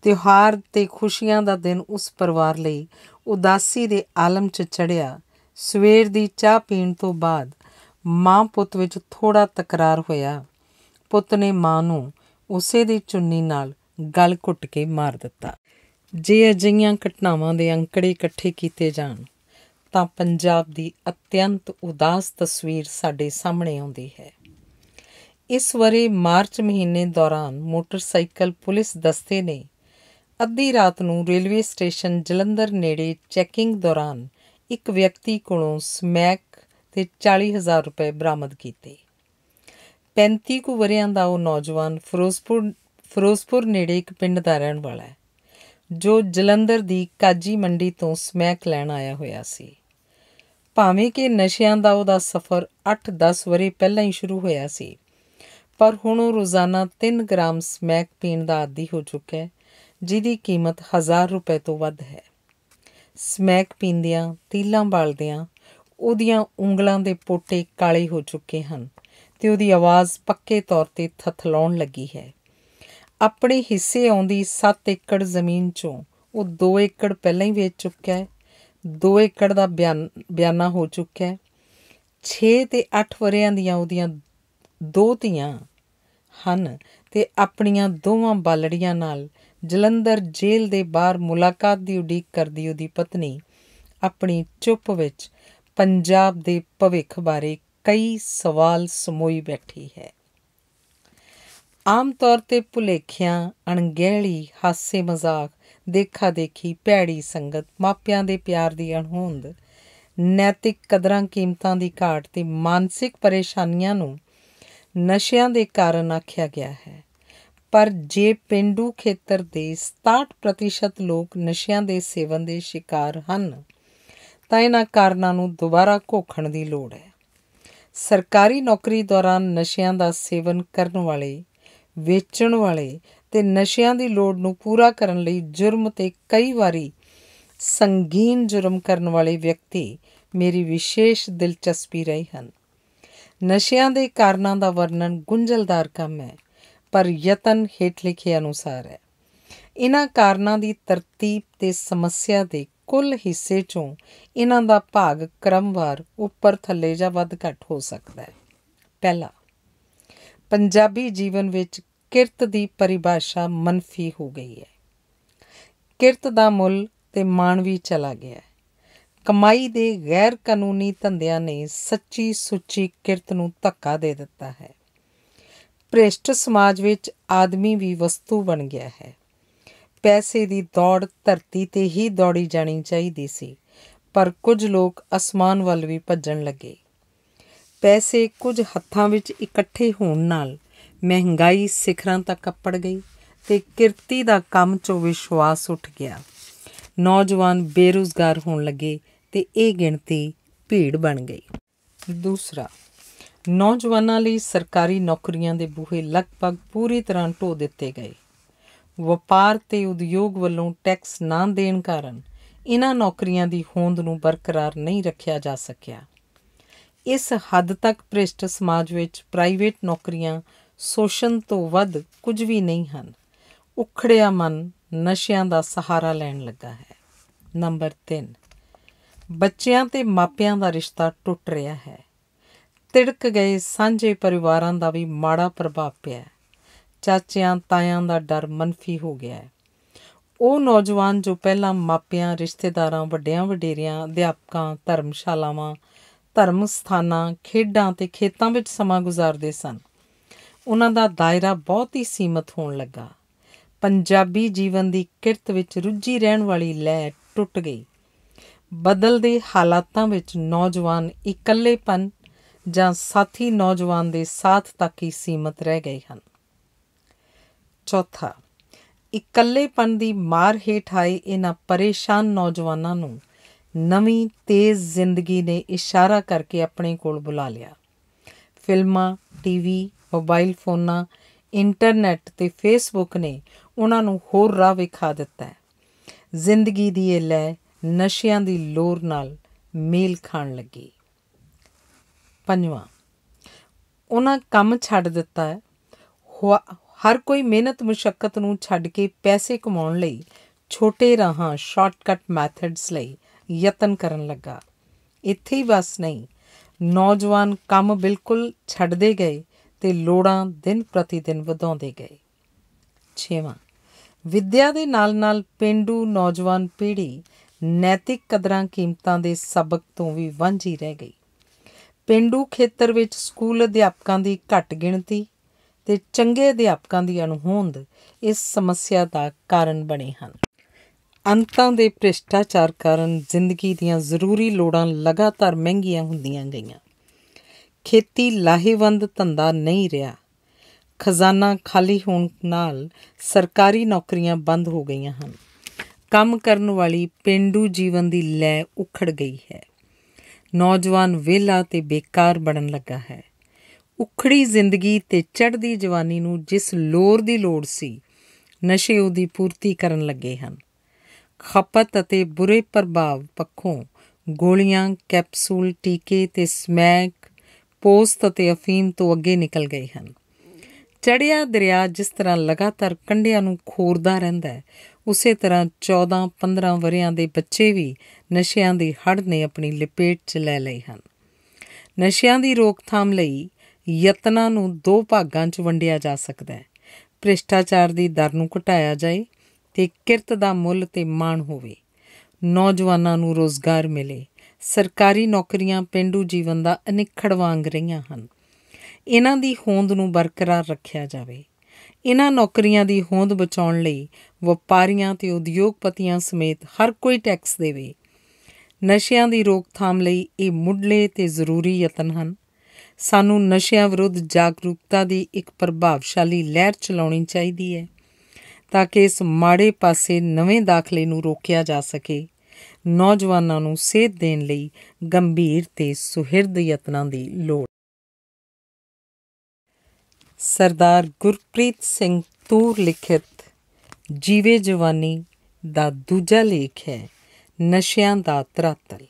ਤਿਉਹਾਰ ਤੇ ਖੁਸ਼ੀਆਂ ਦਾ ਦਿਨ ਉਸ ਪਰਿਵਾਰ ਲਈ ਉਦਾਸੀ ਦੇ ਆਲਮ 'ਚ ਚੜਿਆ ਸਵੇਰ ਦੀ ਚਾਹ ਪੀਣ ਤੋਂ ਬਾਅਦ ਮਾਂ ਪੁੱਤ ਵਿੱਚ ਥੋੜਾ ਤਕਰਾਰ ਹੋਇਆ ਪੁੱਤ ਨੇ ਮਾਂ ਨੂੰ ਉਸੇ ਦੀ ਚੁੰਨੀ ਨਾਲ ਗਲ ਘੁੱਟ ਕੇ ਮਾਰ ਦਿੱਤਾ ਜੇ ਅਜਿਹੀਆਂ ਘਟਨਾਵਾਂ ਦੇ ਅੰਕੜੇ ਇਕੱਠੇ ਕੀਤੇ ਜਾਣ ਤਾਂ ਪੰਜਾਬ ਦੀ ਅਤਿਅੰਤ ਉਦਾਸ ਤਸਵੀਰ ਸਾਡੇ ਸਾਹਮਣੇ ਆਉਂਦੀ ਹੈ ਇਸ ਵਰੇ ਮਾਰਚ ਮਹੀਨੇ ਦੌਰਾਨ ਮੋਟਰਸਾਈਕਲ ਪੁਲਿਸ ਦਸਤੇ ਨੇ ਅੱਧੀ ਰਾਤ ਨੂੰ ਰੇਲਵੇ ਸਟੇਸ਼ਨ ਜਲੰਧਰ ਨੇੜੇ ਚੈਕਿੰਗ ਦੌਰਾਨ ਇੱਕ ਵਿਅਕਤੀ ਕੋਲੋਂ ਸਮੈਕ ਤੇ 40000 ਰੁਪਏ ਬਰਾਮਦ ਕੀਤੇ 35 ਕੁ ਵਰਿਆਂ ਦਾ ਉਹ ਨੌਜਵਾਨ ਫਿਰੋਜ਼ਪੁਰ ਫਿਰੋਜ਼ਪੁਰ ਨੇੜੇ ਇੱਕ ਪਿੰਡ ਦਾ ਰਹਿਣ ਵਾਲਾ ਹੈ ਜੋ ਜਲੰਧਰ ਦੀ ਕਾਜੀ ਮੰਡੀ ਤੋਂ ਸਮੈਕ ਲੈਣ ਆਇਆ ਹੋਇਆ ਸੀ ਭਾਵੇਂ ਕਿ ਨਸ਼ਿਆਂ ਦਾ ਉਹਦਾ ਸਫ਼ਰ 8-10 ਵਰੇ ਪਹਿਲਾਂ ਹੀ ਸ਼ੁਰੂ ਹੋਇਆ ਸੀ ਪਰ ਹੁਣ ਉਹ ਰੋਜ਼ਾਨਾ 3 ਗ੍ਰਾਮ ਸਮੈਕ ਪੀਣ ਦਾ ਆਦੀ ਹੋ ਚੁੱਕਾ ਹੈ ਜਿਹਦੀ ਕੀਮਤ 1000 ਰੁਪਏ ਤੋਂ ਵੱਧ ਹੈ ਸਮੈਕ ਪੀਂਦਿਆਂ ਤੀਲਾਂ ਬਾਲਦਿਆਂ ਉਹਦੀਆਂ ਉਂਗਲਾਂ ਦੇ ਪੋਟੇ ਕਾਲੇ ਹੋ ਚੁੱਕੇ ਹਨ ਤੇ ਉਹਦੀ ਆਵਾਜ਼ ਪੱਕੇ ਤੌਰ ਤੇ ਥਥਲਾਉਣ ਲੱਗੀ ਹੈ ਆਪਣੇ ਹਿੱਸੇ ਆਉਂਦੀ 7 ਏਕੜ ਜ਼ਮੀਨ ਚੋਂ ਉਹ 2 ਏਕੜ ਪਹਿਲਾਂ ਹੀ ਵੇਚ ਚੁੱਕਾ ਹੈ 2 ਏਕੜ ਦਾ ਬਿਆਨਾ ਹੋ ਚੁੱਕਾ ਹੈ 6 ਤੇ 8 ਵਰਿਆਂ ਦੀਆਂ ਉਹਦੀਆਂ ਦੋ ਧੀਆਂ ਹਨ ਤੇ ਆਪਣੀਆਂ ਦੋਵਾਂ ਬਾਲੜੀਆਂ ਨਾਲ ਜਲੰਧਰ ਜੇਲ੍ਹ ਦੇ ਬਾਹਰ ਮੁਲਾਕਾਤ ਦੀ ਉਡੀਕ ਕਰਦੀ ਉਹਦੀ ਪਤਨੀ ਆਪਣੀ ਚੁੱਪ ਵਿੱਚ ਪੰਜਾਬ ਦੇ ਭਵਿੱਖ ਬਾਰੇ ਕਈ ਸਵਾਲ ਸਮੋਈ ਬੈਠੀ ਹੈ ਆਮ ਤੌਰ ਤੇ ਭੁਲੇਖਿਆਂ ਅਣਗਹਿਲੀ ਹਾਸੇ ਮਜ਼ਾਕ ਦੇਖਾ ਦੇਖੀ ਭੈੜੀ ਸੰਗਤ ਮਾਪਿਆਂ ਦੇ ਪਿਆਰ ਦੀ ਅਣਹੋਂਦ ਨੈਤਿਕ ਕਦਰਾਂ ਕੀਮਤਾਂ ਦੀ ਘਾਟ ਤੇ ਮਾਨਸਿਕ ਪਰੇਸ਼ਾਨੀਆਂ ਨੂੰ ਨਸ਼ਿਆਂ ਦੇ ਕਾਰਨ ਆਖਿਆ ਗਿਆ ਹੈ ਪਰ ਜੇ ਪਿੰਡੂ ਖੇਤਰ ਦੇ 67% ਲੋਕ ਨਸ਼ਿਆਂ ਦੇ ਸੇਵਨ ਦੇ ਸ਼ਿਕਾਰ ਹਨ ਤਾਂ ਇਹਨਾਂ ਕਾਰਨਾਂ ਨੂੰ ਦੁਬਾਰਾ ਘੋਖਣ ਦੀ ਲੋੜ ਹੈ ਸਰਕਾਰੀ ਨੌਕਰੀ ਦੌਰਾਨ ਨਸ਼ਿਆਂ ਦਾ ਸੇਵਨ ਕਰਨ ਵਾਲੇ ਵੇਚਣ ਵਾਲੇ ਤੇ ਨਸ਼ਿਆਂ ਦੀ ਲੋੜ ਨੂੰ ਪੂਰਾ ਕਰਨ ਲਈ ਜੁਰਮ ਤੇ ਕਈ ਵਾਰੀ ਸੰਗੀਨ ਜੁਰਮ ਕਰਨ ਵਾਲੇ ਵਿਅਕਤੀ ਮੇਰੀ ਵਿਸ਼ੇਸ਼ ਦਿਲਚਸਪੀ ਰਹੀ ਹਨ ਨਸ਼ਿਆਂ ਦੇ ਕਾਰਨਾਂ ਦਾ ਵਰਣਨ ਗੁੰਝਲਦਾਰ ਕੰਮ ਹੈ ਪਰ ਯਤਨ ਹੇਠ ਲਿਖੇ ਅਨੁਸਾਰ ਹੈ ਇਹਨਾਂ ਕਾਰਨਾਂ ਦੀ ਤਰਤੀਬ ਤੇ ਸਮੱਸਿਆ ਦੇ ਕੁੱਲ ਹਿੱਸੇ ਚੋਂ ਇਹਨਾਂ ਦਾ ਭਾਗ ਕ੍ਰਮਵਾਰ ਉੱਪਰ ਥੱਲੇ ਜਾਂ ਵੱਧ ਘੱਟ ਹੋ ਸਕਦਾ ਹੈ ਪਹਿਲਾ ਪੰਜਾਬੀ ਜੀਵਨ ਵਿੱਚ ਕਿਰਤ ਦੀ ਪਰਿਭਾਸ਼ਾ ਮੰਨਫੀ ਹੋ ਗਈ ਹੈ ਕਿਰਤ ਦਾ ਮੁੱਲ ਤੇ ਮਾਨਵੀ ਚਲਾ ਗਿਆ ਹੈ ਕਮਾਈ ਦੇ ਗੈਰ ਕਾਨੂੰਨੀ ਧੰਦਿਆਂ ਨੇ ਸੱਚੀ ਸੁੱਚੀ ਕਿਰਤ ਨੂੰ ਧੱਕਾ ਦੇ ਦਿੱਤਾ ਹੈ ਭ੍ਰਿਸ਼ਟ ਸਮਾਜ ਵਿੱਚ ਆਦਮੀ ਵੀ ਵਸਤੂ ਬਣ ਗਿਆ ਹੈ ਪੈਸੇ ਦੀ ਦੌੜ ਧਰਤੀ ਤੇ ਹੀ ਦੌੜੀ ਜਾਣੀ ਚਾਹੀਦੀ ਸੀ ਪਰ ਕੁਝ ਲੋਕ ਅਸਮਾਨ ਵੱਲ ਵੀ ਭੱਜਣ ਲੱਗੇ ਪੈਸੇ ਕੁਝ ਹੱਥਾਂ ਵਿੱਚ ਇਕੱਠੇ ਹੋਣ ਨਾਲ ਮਹਿੰਗਾਈ ਸਿਖਰਾਂ ਤੱਕ ਅੱਪੜ ਗਈ ਤੇ ਕਿਰਤੀ ਦਾ ਕੰਮ 'ਚੋਂ ਵਿਸ਼ਵਾਸ ਉੱਠ ਗਿਆ ਨੌਜਵਾਨ ਬੇਰੋਜ਼ਗਾਰ ਹੋਣ ਲੱਗੇ ਤੇ ਇਹ ਗਿਣਤੀ ਭੀੜ ਬਣ ਗਈ ਦੂਸਰਾ ਨੌਜਵਾਨਾਂ ਲਈ ਸਰਕਾਰੀ ਨੌਕਰੀਆਂ ਦੇ ਬੂਹੇ ਲਗਭਗ ਪੂਰੀ ਤਰ੍ਹਾਂ ਢੋ ਦਿੱਤੇ ਗਏ ਵਪਾਰ ਤੇ ਉਦਯੋਗ ਵੱਲੋਂ ਟੈਕਸ ਨਾ ਦੇਣ ਕਾਰਨ ਇਹਨਾਂ ਨੌਕਰੀਆਂ ਦੀ ਹੋਂਦ ਨੂੰ ਬਰਕਰਾਰ ਨਹੀਂ ਰੱਖਿਆ ਜਾ ਸਕਿਆ ਇਸ ਹੱਦ ਤੱਕ ਭ੍ਰਿਸ਼ਟ ਸਮਾਜ ਵਿੱਚ ਪ੍ਰਾਈਵੇਟ ਨੌਕਰੀਆਂ ਸ਼ੋਸ਼ਣ ਤੋਂ ਵੱਧ ਕੁਝ ਵੀ ਨਹੀਂ ਹਨ ਉਖੜਿਆ ਮਨ ਨਸ਼ਿਆਂ ਦਾ ਸਹਾਰਾ ਲੈਣ ਲੱਗਾ ਹੈ ਨੰਬਰ 3 ਬੱਚਿਆਂ ਤੇ ਮਾਪਿਆਂ ਦਾ ਰਿਸ਼ਤਾ ਟੁੱਟ ਰਿਹਾ ਹੈ ਤਿੜਕ ਗਏ ਸਾਂਝੇ ਪਰਿਵਾਰਾਂ ਦਾ ਵੀ ਮਾੜਾ ਪ੍ਰਭਾਵ ਪਿਆ ਚਾਚਿਆਂ ਤਾਇਆਂ ਦਾ ਡਰ ਮੰਨਫੀ ਹੋ ਗਿਆ ਹੈ ਉਹ ਨੌਜਵਾਨ ਜੋ ਪਹਿਲਾਂ ਮਾਪਿਆਂ ਰਿਸ਼ਤੇਦਾਰਾਂ ਵੱਡਿਆਂ ਵਡੇਰਿਆਂ ਅਧਿਆਪਕਾਂ ਧਰਮਸ਼ਾਲਾਵਾਂ ਧਰਮ ਸਥਾਨਾਂ ਖੇਡਾਂ ਤੇ ਖੇਤਾਂ ਵਿੱਚ ਸਮਾਂ ਗੁਜ਼ਾਰਦੇ ਸਨ ਉਹਨਾਂ ਦਾ ਦਾਇਰਾ ਬਹੁਤ ਹੀ ਸੀਮਤ ਹੋਣ ਲੱਗਾ ਪੰਜਾਬੀ ਜੀਵਨ ਦੀ ਕਿਰਤ ਵਿੱਚ ਰੁੱਝੀ ਰਹਿਣ ਵਾਲੀ ਲੈ ਟੁੱਟ ਗਈ ਬਦਲਦੇ ਹਾਲਾਤਾਂ ਵਿੱਚ ਨੌਜਵਾਨ ਇਕੱਲੇਪਨ ਜਾਂ ਸਾਥੀ ਨੌਜਵਾਨ ਦੇ ਸਾਥ ਤੱਕ ਹੀ ਸੀਮਤ ਰਹਿ ਗਏ ਹਨ ਚੌਥਾ ਇਕੱਲੇਪਨ ਦੀ ਮਾਰ ਹੇਠ ਆਏ ਇਹਨਾਂ ਪਰੇਸ਼ਾਨ ਨੌਜਵਾਨਾਂ ਨੂੰ ਨਵੀਂ ਤੇਜ਼ ਜ਼ਿੰਦਗੀ ਨੇ ਇਸ਼ਾਰਾ ਕਰਕੇ ਆਪਣੇ ਕੋਲ ਬੁਲਾ ਲਿਆ ਫਿਲਮਾਂ ਟੀਵੀ ਮੋਬਾਈਲ ਫੋਨਾਂ ਇੰਟਰਨੈਟ ਤੇ ਫੇਸਬੁੱਕ ਨੇ ਉਹਨਾਂ ਨੂੰ ਹੋਰ ਰਾਹ ਵਿਖਾ ਦਿੱਤਾ ਹੈ ਜ਼ਿੰਦਗੀ ਦੀ ਇਹ ਲੈ ਨਸ਼ਿਆਂ ਦੀ ਲੋਰ ਨਾਲ ਮੇਲ ਖਾਣ ਲੱਗੀ ਪੰਜਵਾਂ ਉਹਨਾਂ ਕੰਮ ਛੱਡ ਦਿੱਤਾ ਹੈ ਹਰ ਕੋਈ ਮਿਹਨਤ ਮੁਸ਼ਕਲ ਨੂੰ ਛੱਡ ਕੇ ਪੈਸੇ ਕਮਾਉਣ ਲਈ ਛੋਟੇ ਰਾਹਾਂ ਸ਼ਾਰਟਕਟ ਮੈਥਡਸ ਲਈ ਯਤਨ ਕਰਨ ਲੱਗਾ ਇੱਥੇ ਹੀ ਬਸ ਨਹੀਂ ਨੌਜਵਾਨ ਕੰਮ ਬਿਲਕੁਲ ਛੱਡਦੇ ਗਏ ਤੇ ਲੋੜਾਂ ਦਿਨ ਪ੍ਰਤੀ ਦਿਨ ਵਧਾਉਂਦੇ ਗਏ ਛੇਵਾਂ ਵਿਦਿਆ ਦੇ ਨਾਲ-ਨਾਲ ਪਿੰਡੂ ਨੌਜਵਾਨ ਪੀੜ੍ਹੀ ਨੈਤਿਕ ਕਦਰਾਂ ਕੀਮਤਾਂ ਦੇ ਸਬਕ ਤੋਂ ਵੀ ਵਾਂਝੀ ਰਹਿ ਗਈ ਪਿੰਡੂ ਖੇਤਰ ਵਿੱਚ ਸਕੂਲ ਅਧਿਆਪਕਾਂ ਦੀ ਘੱਟ ਗਿਣਤੀ ਤੇ ਚੰਗੇ ਅਧਿਆਪਕਾਂ ਦੀ ਅਣਹੋਂਦ ਇਸ ਸਮੱਸਿਆ ਦਾ ਕਾਰਨ ਬਣੇ ਹਨ ਅੰਤਾਂ ਦੇ ਭ੍ਰਿਸ਼ਟਾਚਾਰ ਕਾਰਨ ਜ਼ਿੰਦਗੀ ਦੀਆਂ ਜ਼ਰੂਰੀ ਲੋੜਾਂ ਲਗਾਤਾਰ ਮਹਿੰਗੀਆਂ ਹੁੰਦੀਆਂ ਗਈਆਂ ਖੇਤੀ ਲਾਹੇਵੰਦ ਧੰਦਾ ਨਹੀਂ ਰਿਹਾ ਖਜ਼ਾਨਾ ਖਾਲੀ ਹੋਣ ਨਾਲ ਸਰਕਾਰੀ ਨੌਕਰੀਆਂ ਬੰਦ ਹੋ ਗਈਆਂ ਹਨ ਕੰਮ ਕਰਨ ਵਾਲੀ ਪਿੰਡੂ ਜੀਵਨ ਦੀ ਲੈ ਉਖੜ ਗਈ ਹੈ ਨੌਜਵਾਨ ਵਿਹਲਾ ਤੇ ਬੇਕਾਰ ਬਣਨ ਲੱਗਾ ਹੈ ਉਖੜੀ ਜ਼ਿੰਦਗੀ ਤੇ ਚੜ੍ਹਦੀ ਜਵਾਨੀ ਨੂੰ ਜਿਸ ਲੋਰ ਦੀ ਲੋੜ ਸੀ ਨਸ਼ੇ ਉਹਦੀ ਪੂਰਤੀ ਕਰਨ ਲੱਗੇ ਹਨ ਖਪਤ ਅਤੇ ਬੁਰੇ ਪ੍ਰਭਾਵ ਪੱਖੋਂ ਗੋਲੀਆਂ ਕੈਪਸੂਲ ਟੀਕੇ ਤੇ ਸਮੈਕ ਪੋਸਟ ਅਤੇ ਅਫੀਮ ਤੋਂ ਅੱਗੇ ਨਿਕਲ ਗਏ ਹਨ ਚੜਿਆ ਦਰਿਆ ਜਿਸ ਤਰ੍ਹਾਂ ਲਗਾਤਾਰ ਕੰਢਿਆਂ ਨੂੰ ਖੋਰਦਾ ਰਹਿੰਦਾ ਹੈ ਉਸੇ ਤਰ੍ਹਾਂ 14-15 ਵਰਿਆਂ ਦੇ ਬੱਚੇ ਵੀ ਨਸ਼ਿਆਂ ਦੀ ਹੜ ਨੇ ਆਪਣੀ ਲਪੇਟ 'ਚ ਲੈ ਲਈ ਹਨ ਨਸ਼ਿਆਂ ਦੀ ਰੋਕਥਾਮ ਲਈ ਯਤਨਾਂ ਨੂੰ ਦੋ ਭਾਗਾਂ 'ਚ ਵੰਡਿਆ ਜਾ ਸਕਦਾ ਹੈ ਭ੍ਰਿਸ਼ਟਾਚਾਰ ਦੀ ਦਰ ਨੂੰ ਘਟਾਇਆ ਜਾਏ ਤੇ ਕਿਰਤ ਦਾ ਮੁੱਲ ਤੇ ਮਾਣ ਹੋਵੇ ਨੌਜਵਾਨਾਂ ਨੂੰ ਰੋਜ਼ਗਾਰ ਮਿਲੇ ਸਰਕਾਰੀ ਨੌਕਰੀਆਂ ਪਿੰਡੂ ਜੀਵਨ ਦਾ ਅਨਿਖੜ ਵਾਂਗ ਰਹੀਆਂ ਹਨ ਇਹਨਾਂ ਦੀ ਹੋਂਦ ਨੂੰ ਬਰਕਰਾਰ ਰੱਖਿਆ ਜਾਵੇ ਇਹਨਾਂ ਨੌਕਰੀਆਂ ਦੀ ਹੋਂਦ ਬਚਾਉਣ ਲਈ ਵਪਾਰੀਆਂ ਤੇ ਉਦਯੋਗਪਤੀਆਂ ਸਮੇਤ ਹਰ ਕੋਈ ਟੈਕਸ ਦੇਵੇ ਨਸ਼ਿਆਂ ਦੀ ਰੋਕਥਾਮ ਲਈ ਇਹ ਮੁੱਢਲੇ ਤੇ ਜ਼ਰੂਰੀ ਯਤਨ ਹਨ ਸਾਨੂੰ ਨਸ਼ਿਆਂ ਵਿਰੁੱਧ ਜਾਗਰੂਕਤਾ ਦੀ ਇੱਕ ਪ੍ਰਭਾਵਸ਼ਾਲੀ ਲਹਿਰ ਚਲਾਉਣੀ ਚਾਹੀਦੀ ਹੈ ਤਾਂ ਕਿ ਇਸ ਮਾੜੇ ਪਾਸੇ ਨਵੇਂ ਦਾਖਲੇ ਨੂੰ ਰੋਕਿਆ ਜਾ ਸਕੇ ਨੌਜਵਾਨਾਂ ਨੂੰ ਸੇਧ ਦੇਣ ਲਈ ਗੰਭੀਰ ਤੇ ਸੁਹਿਰਦ ਯਤਨਾਂ ਦੀ ਲੋੜ ਸਰਦਾਰ ਗੁਰਪ੍ਰੀਤ ਸਿੰਘ ਤੂਰ ਲਿਖਿਤ ਜੀਵੇ ਜਵਾਨੀ ਦਾ ਦੂਜਾ ਲੇਖ ਹੈ ਨਸ਼ਿਆਂ ਦਾ ਤਰਤਲ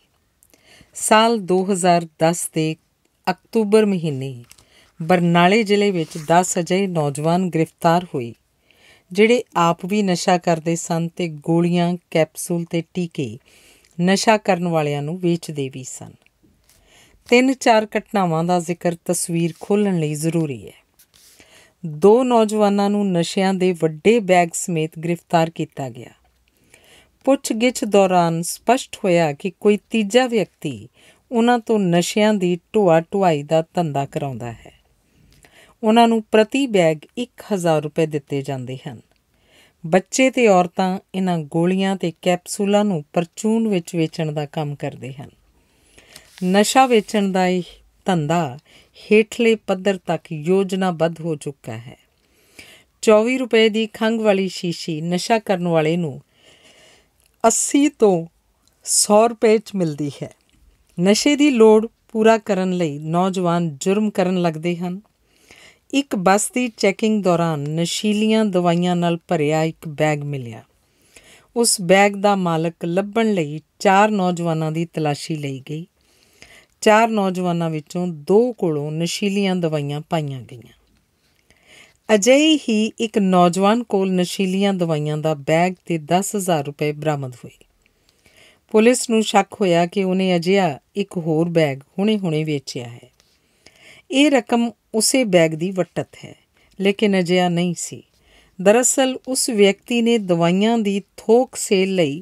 ਸਾਲ 2010 ਦੇ ਅਕਤੂਬਰ ਮਹੀਨੇ ਬਰਨਾਲੇ ਜ਼ਿਲ੍ਹੇ ਵਿੱਚ 10 ਅਜੇ ਨੌਜਵਾਨ ਗ੍ਰਿਫਤਾਰ ਹੋਏ ਜਿਹੜੇ ਆਪ ਵੀ ਨਸ਼ਾ ਕਰਦੇ ਸਨ ਤੇ ਗੋਲੀਆਂ ਕੈਪਸੂਲ ਤੇ ਟੀਕੇ ਨਸ਼ਾ ਕਰਨ ਵਾਲਿਆਂ ਨੂੰ ਵੇਚਦੇ ਵੀ ਸਨ ਤਿੰਨ ਚਾਰ ਘਟਨਾਵਾਂ ਦਾ ਜ਼ਿਕਰ ਤਸਵੀਰ ਖੋਲਣ ਲਈ ਜ਼ਰੂਰੀ ਹੈ ਦੋ ਨੌਜਵਾਨਾਂ ਨੂੰ ਨਸ਼ਿਆਂ ਦੇ ਵੱਡੇ ਬੈਗ ਸਮੇਤ ਗ੍ਰਿਫਤਾਰ ਕੀਤਾ ਗਿਆ ਪੁੱਛਗਿੱਛ ਦੌਰਾਨ ਸਪਸ਼ਟ ਹੋਇਆ ਕਿ ਕੋਈ ਤੀਜਾ ਵਿਅਕਤੀ ਉਹਨਾਂ ਤੋਂ ਨਸ਼ਿਆਂ ਦੀ ਢੋਆ ਢੁਆਈ ਦਾ ਧੰਦਾ ਕਰਾਉਂਦਾ ਹੈ ਉਹਨਾਂ ਨੂੰ ਪ੍ਰਤੀ ਬੈਗ 1000 ਰੁਪਏ ਦਿੱਤੇ ਜਾਂਦੇ ਹਨ ਬੱਚੇ ਤੇ ਔਰਤਾਂ ਇਹਨਾਂ ਗੋਲੀਆਂ ਤੇ ਕੈਪਸੂਲਾਂ ਨੂੰ ਪਰਚੂਨ ਵਿੱਚ ਵੇਚਣ ਦਾ ਕੰਮ ਕਰਦੇ ਹਨ ਨਸ਼ਾ ਵੇਚਣ ਦਾ ਇਹ ਧੰਦਾ ਹੇਠਲੇ ਪੱਧਰ ਤੱਕ ਯੋਜਨਾਬੱਧ ਹੋ ਚੁੱਕਾ ਹੈ 24 ਰੁਪਏ ਦੀ ਖੰਗ ਵਾਲੀ ਸ਼ੀਸ਼ੀ ਨਸ਼ਾ ਕਰਨ ਵਾਲੇ ਨੂੰ 80 ਤੋਂ 100 ਰੁਪਏ 'ਚ ਮਿਲਦੀ ਹੈ ਨਸ਼ੇ ਦੀ ਲੋੜ ਪੂਰਾ ਕਰਨ ਲਈ ਨੌਜਵਾਨ ਜੁਰਮ ਕਰਨ ਲੱਗਦੇ ਹਨ ਇੱਕ ਬੱਸ ਦੀ ਚੈਕਿੰਗ ਦੌਰਾਨ ਨਸ਼ੀਲੀਆਂ ਦਵਾਈਆਂ ਨਾਲ ਭਰਿਆ ਇੱਕ ਬੈਗ ਮਿਲਿਆ ਉਸ ਬੈਗ ਦਾ ਮਾਲਕ ਲੱਭਣ ਲਈ ਚਾਰ ਨੌਜਵਾਨਾਂ ਦੀ ਤਲਾਸ਼ੀ ਲਈ ਗਈ ਚਾਰ ਨੌਜਵਾਨਾਂ ਵਿੱਚੋਂ ਦੋ ਕੋਲੋਂ ਨਸ਼ੀਲੀਆਂ ਦਵਾਈਆਂ ਪਾਈਆਂ ਗਈਆਂ ਅਜੇ ਹੀ ਇੱਕ ਨੌਜਵਾਨ ਕੋਲ ਨਸ਼ੀਲੀਆਂ ਦਵਾਈਆਂ ਦਾ ਬੈਗ ਤੇ 10000 ਰੁਪਏ ਬਰਾਮਦ ਹੋਏ ਪੁਲਿਸ ਨੂੰ ਸ਼ੱਕ ਹੋਇਆ ਕਿ ਉਹਨੇ ਅਜਿਹਾ ਇੱਕ ਹੋਰ ਬੈਗ ਹੁਣੇ-ਹੁਣੇ ਵੇਚਿਆ ਹੈ ਇਹ ਰਕਮ ਉਸੇ ਬੈਗ ਦੀ ਵਟਤ ਹੈ ਲੇਕਿਨ ਅਜਿਹਾ ਨਹੀਂ ਸੀ ਦਰਅਸਲ ਉਸ ਵਿਅਕਤੀ ਨੇ ਦਵਾਈਆਂ ਦੀ ਥੋਕ ਸੇਲ ਲਈ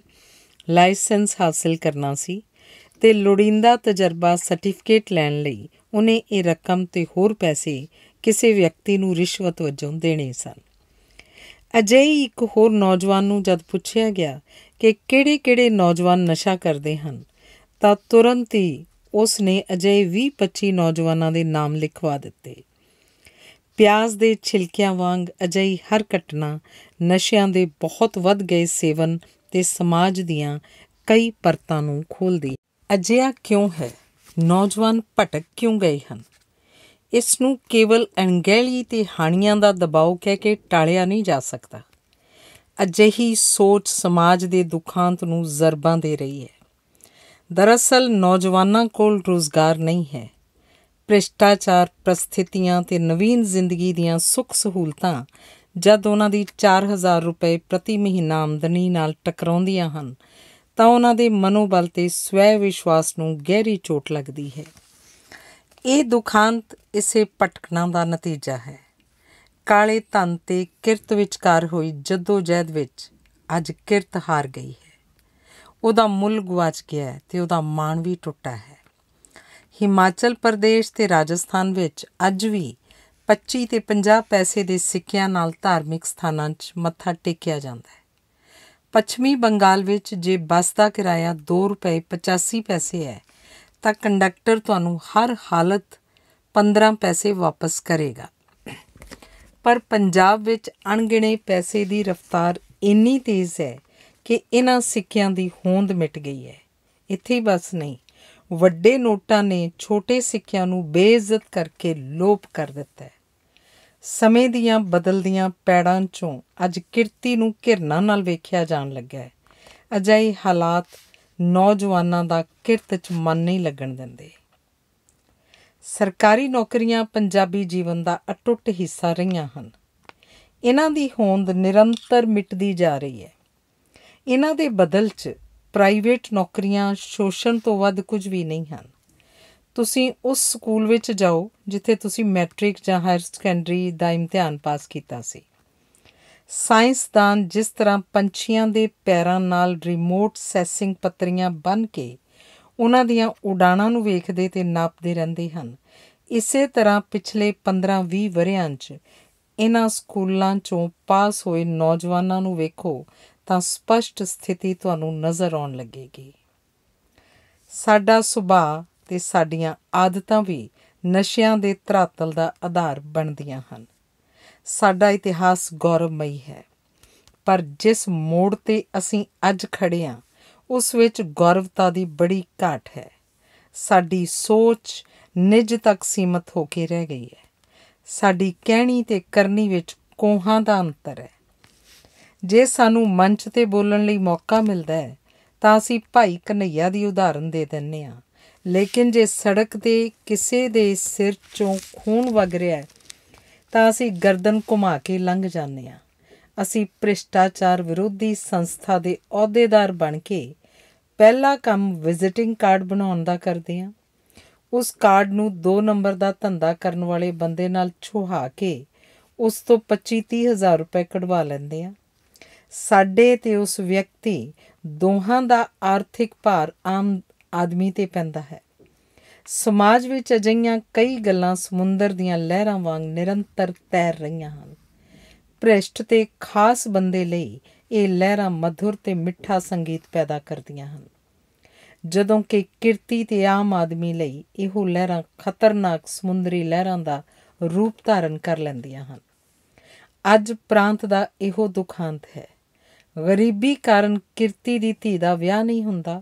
ਲਾਇਸੈਂਸ ਹਾਸਲ ਕਰਨਾ ਸੀ ਤੇ ਲੋੜਿੰਦਾ ਤਜਰਬਾ ਸਰਟੀਫਿਕੇਟ ਲੈਣ ਲਈ ਉਹਨੇ ਇਹ ਰਕਮ ਤੇ ਹੋਰ ਪੈਸੇ ਕਿਸੇ ਵਿਅਕਤੀ ਨੂੰ ਰਿਸ਼ਵਤ ਵਜੋਂ ਦੇਣੇ ਸਨ ਅਜੇ ਇੱਕ ਹੋਰ ਨੌਜਵਾਨ ਨੂੰ ਜਦ ਪੁੱਛਿਆ ਗਿਆ ਕਿ ਕਿਹੜੇ-ਕਿਹੜੇ ਨੌਜਵਾਨ ਨਸ਼ਾ ਕਰਦੇ ਹਨ ਤਾਂ ਤੁਰੰਤ ਹੀ ਉਸ ਨੇ ਅਜੇ 20-25 ਨੌਜਵਾਨਾਂ ਦੇ ਨਾਮ ਲਿਖਵਾ ਦਿੱਤੇ ਪਿਆਜ਼ ਦੇ ਛਿਲਕਿਆਂ ਵਾਂਗ ਅਜਿਹੀ ਹਰ ਘਟਨਾ ਨਸ਼ਿਆਂ ਦੇ ਬਹੁਤ ਵੱਧ ਗਏ ਸੇਵਨ ਤੇ ਸਮਾਜ ਦੀਆਂ ਕਈ ਪਰਤਾਂ ਨੂੰ ਖੋਲਦੀ ਅਜਿਹਾ ਕਿਉਂ ਹੈ ਨੌਜਵਾਨ ਭਟਕ ਕਿਉਂ ਗਏ ਹਨ ਇਸ ਨੂੰ ਕੇਵਲ ਅਣਗਹਿਲੀ ਤੇ ਹਾਨੀਆਂ ਦਾ ਦਬਾਅ ਕਹਿ ਕੇ ਟਾਲਿਆ ਨਹੀਂ ਜਾ ਸਕਦਾ ਅਜਿਹੀ ਸੋਚ ਸਮਾਜ ਦੇ ਦੁਖਾਂਤ ਨੂੰ ਜ਼ਰਬਾਂ ਦੇ ਰਹੀ ਹੈ ਦਰਅਸਲ ਨੌਜਵਾਨਾਂ ਕੋਲ ਰੋਜ਼ਗਾਰ ਨਹੀਂ ਹੈ ਭ੍ਰਿਸ਼ਟਾਚਾਰ ਪ੍ਰਸਥਿਤੀਆਂ ਤੇ ਨਵੀਨ ਜ਼ਿੰਦਗੀ ਦੀਆਂ ਸੁੱਖ ਸਹੂਲਤਾਂ ਜਦ ਉਹਨਾਂ ਦੀ 4000 ਰੁਪਏ ਪ੍ਰਤੀ ਮਹੀਨਾ ਆਮਦਨੀ ਨਾਲ ਟਕਰਾਉਂਦੀਆਂ ਹਨ ਤਾਂ ਉਹਨਾਂ ਦੇ ਮਨੋਬਲ ਤੇ ਸਵੈ ਵਿਸ਼ਵਾਸ ਨੂੰ ਗਹਿਰੀ ਚੋਟ ਲੱਗਦੀ ਹੈ ਇਹ ਦੁਖਾਂਤ ਇਸੇ ਪਟਕਣਾ ਦਾ ਨਤੀਜਾ ਹੈ ਕਾਲੇ ਧਨ ਤੇ ਕਿਰਤ ਵਿਚਕਾਰ ਹੋਈ ਜਦੋਂ ਜੈਦ ਵਿੱਚ ਅੱਜ ਕਿਰਤ ਹਾਰ ਗਈ ਹੈ ਉਹਦਾ ਮੁੱਲ ਗਵਾਚ ਗਿਆ ਤੇ ਉਹਦਾ ਮਾਣ ਵੀ ਟੁੱਟਾ ਹੈ ਹਿਮਾਚਲ ਪ੍ਰਦੇਸ਼ ਤੇ ਰਾਜਸਥਾਨ ਵਿੱਚ ਅੱਜ ਵੀ 25 ਤੇ 50 ਪੈਸੇ ਦੇ ਸਿੱਕਿਆਂ ਨਾਲ ਧਾਰਮਿਕ ਸਥਾਨਾਂ 'ਚ ਮੱਥਾ ਟੇਕਿਆ ਜਾਂਦਾ ਹੈ ਪੱਛਮੀ ਬੰਗਾਲ ਵਿੱਚ ਜੇ ਬੱਸ ਦਾ ਕਿਰਾਇਆ 2 ਰੁਪਏ 85 ਪੈਸੇ ਹੈ ਤਾਂ ਕੰਡਕਟਰ ਤੁਹਾਨੂੰ ਹਰ ਹਾਲਤ 15 ਪੈਸੇ ਵਾਪਸ ਕਰੇਗਾ ਪਰ ਪੰਜਾਬ ਵਿੱਚ ਅਣਗਿਣੇ ਪੈਸੇ ਦੀ ਰਫ਼ਤਾਰ ਇੰਨੀ ਤੇਜ਼ ਹੈ ਕਿ ਇਹਨਾਂ ਸਿੱਕਿਆਂ ਦੀ ਹੋਂਦ ਮਿਟ ਗਈ ਹੈ ਇੱਥੇ ਹੀ ਬਸ ਨਹੀਂ ਵੱਡੇ ਨੋਟਾਂ ਨੇ ਛੋਟੇ ਸਿੱਕਿਆਂ ਨੂੰ ਬੇਇੱਜ਼ਤ ਕਰਕੇ ਲੋਪ ਕਰ ਦਿੱਤਾ ਹੈ ਸਮੇਂ ਦੀਆਂ ਬਦਲਦੀਆਂ ਪੈੜਾਂ 'ਚੋਂ ਅੱਜ ਕਿਰਤੀ ਨੂੰ ਘਿਰਨਾ ਨਾਲ ਵੇਖਿਆ ਜਾਣ ਲੱਗਾ ਹੈ ਅਜਿਹੇ ਹਾਲਾਤ ਨੌਜਵਾਨਾਂ ਦਾ ਕਿਰਤ 'ਚ ਮਨ ਨਹੀਂ ਲੱਗਣ ਦਿੰਦੇ ਸਰਕਾਰੀ ਨੌਕਰੀਆਂ ਪੰਜਾਬੀ ਜੀਵਨ ਦਾ ਅਟੁੱਟ ਹਿੱਸਾ ਰਹੀਆਂ ਹਨ ਇਹਨਾਂ ਦੀ ਹੋਂਦ ਨਿਰੰਤਰ ਮਿਟਦੀ ਜਾ ਰਹੀ ਹੈ ਇਹਨਾਂ ਦੇ ਬਦਲ 'ਚ ਪ੍ਰਾਈਵੇਟ ਨੌਕਰੀਆਂ ਸ਼ੋਸ਼ਣ ਤੋਂ ਵੱਧ ਕੁਝ ਵੀ ਨਹੀਂ ਹਨ ਤੁਸੀਂ ਉਸ ਸਕੂਲ ਵਿੱਚ ਜਾਓ ਜਿੱਥੇ ਤੁਸੀਂ ਮੈਟ੍ਰਿਕ ਜਾਂ ਹਾਇਰ ਸੈਕੰਡਰੀ ਦਾ ਇਮਤਿਹਾਨ ਪਾਸ ਕੀਤਾ ਸੀ ਸਾਇੰਸਦਾਨ ਜਿਸ ਤਰ੍ਹਾਂ ਪੰਛੀਆਂ ਦੇ ਪੈਰਾਂ ਨਾਲ ਰਿਮੋਟ ਸੈਸਿੰਗ ਪੱਤਰੀਆਂ ਬਨ ਕੇ ਉਹਨਾਂ ਦੀਆਂ ਉਡਾਣਾਂ ਨੂੰ ਵੇਖਦੇ ਤੇ ਨਾਪਦੇ ਰਹਿੰਦੇ ਹਨ ਇਸੇ ਤਰ੍ਹਾਂ ਪਿਛਲੇ 15-20 ਵਰਿਆਂ 'ਚ ਇਹਨਾਂ ਸਕੂਲਾਂ 'ਚੋਂ ਪਾਸ ਹੋਏ ਨੌਜਵਾਨਾਂ ਨੂੰ ਵੇਖੋ ਤਾਂ ਸਪਸ਼ਟ ਸਥਿਤੀ ਤੁਹਾਨੂੰ ਨਜ਼ਰ ਆਉਣ ਲੱਗੇਗੀ ਸਾਡਾ ਸੁਭਾਅ ਤੇ ਸਾਡੀਆਂ ਆਦਤਾਂ ਵੀ ਨਸ਼ਿਆਂ ਦੇ ਧਰਾਤਲ ਦਾ ਆਧਾਰ ਬਣਦੀਆਂ ਹਨ ਸਾਡਾ ਇਤਿਹਾਸ ਗੌਰਵਮਈ ਹੈ ਪਰ ਜਿਸ ਮੋੜ ਤੇ ਅਸੀਂ ਅੱਜ ਖੜੇ ਹਾਂ ਉਸ ਵਿੱਚ ਗੌਰਵਤਾ ਦੀ ਬੜੀ ਘਾਟ ਹੈ ਸਾਡੀ ਸੋਚ ਨਿੱਜ ਤੱਕ ਸੀਮਤ ਹੋ ਕੇ ਰਹਿ ਗਈ ਹੈ ਸਾਡੀ ਕਹਿਣੀ ਤੇ ਕਰਨੀ ਵਿੱਚ ਕੋਹਾਂ ਦਾ ਅੰਤਰ ਹੈ ਜੇ ਸਾਨੂੰ ਮੰਚ ਤੇ ਬੋਲਣ ਲਈ ਮੌਕਾ ਮਿਲਦਾ ਹੈ ਤਾਂ ਅਸੀਂ ਭਾਈ ਕਨਈਆ ਦੀ ਉਦਾਹਰਨ ਦੇ ਦਿੰਨੇ ਆ ਲੇਕਿਨ ਜੇ ਸੜਕ ਤੇ ਕਿਸੇ ਦੇ ਸਿਰ ਚੋਂ ਖੂਨ ਵਗ ਰਿਹਾ ਹੈ ਤਾਂ ਅਸੀਂ ਗਰਦਨ ਘੁਮਾ ਕੇ ਲੰਘ ਜਾਂਦੇ ਹਾਂ ਅਸੀਂ ਭ੍ਰਿਸ਼ਟਾਚਾਰ ਵਿਰੋਧੀ ਸੰਸਥਾ ਦੇ ਅਹੁਦੇਦਾਰ ਬਣ ਕੇ ਪਹਿਲਾ ਕੰਮ ਵਿਜ਼ਿਟਿੰਗ ਕਾਰਡ ਬਣਾਉਣ ਦਾ ਕਰਦੇ ਹਾਂ ਉਸ ਕਾਰਡ ਨੂੰ 2 ਨੰਬਰ ਦਾ ਧੰਦਾ ਕਰਨ ਵਾਲੇ ਬੰਦੇ ਨਾਲ ਛੁਹਾ ਕੇ ਉਸ ਤੋਂ 25-30000 ਰੁਪਏ ਕਢਵਾ ਲੈਂਦੇ ਆ ਸਾਡੇ ਤੇ ਉਸ ਵਿਅਕਤੀ ਦੋਹਾਂ ਦਾ ਆਰਥਿਕ ਭਾਰ ਆਮ ਆਦਮੀ ਤੇ ਪੈਂਦਾ ਹੈ ਸਮਾਜ ਵਿੱਚ ਅਜਈਆਂ ਕਈ ਗੱਲਾਂ ਸਮੁੰਦਰ ਦੀਆਂ ਲਹਿਰਾਂ ਵਾਂਗ ਨਿਰੰਤਰ ਤੈਰ ਰਹੀਆਂ ਹਨ ਭ੍ਰਿਸ਼ਟ ਤੇ ਖਾਸ ਬੰਦੇ ਲਈ ਇਹ ਲਹਿਰਾਂ ਮధుਰ ਤੇ ਮਿੱਠਾ ਸੰਗੀਤ ਪੈਦਾ ਕਰਦੀਆਂ ਹਨ ਜਦੋਂ ਕਿ ਕਿਰਤੀ ਤੇ ਆਮ ਆਦਮੀ ਲਈ ਇਹੋ ਲਹਿਰਾਂ ਖਤਰਨਾਕ ਸਮੁੰਦਰੀ ਲਹਿਰਾਂ ਦਾ ਰੂਪ ਧਾਰਨ ਕਰ ਲੈਂਦੀਆਂ ਹਨ ਅੱਜ ਪ੍ਰਾਂਤ ਦਾ ਇਹੋ ਦੁਖਾਂਤ ਹੈ ਗਰੀਬੀ ਕਾਰਨ ਕਿਰਤੀ ਦੀ ਧੀ ਦਾ ਵਿਆਹ ਨਹੀਂ ਹੁੰਦਾ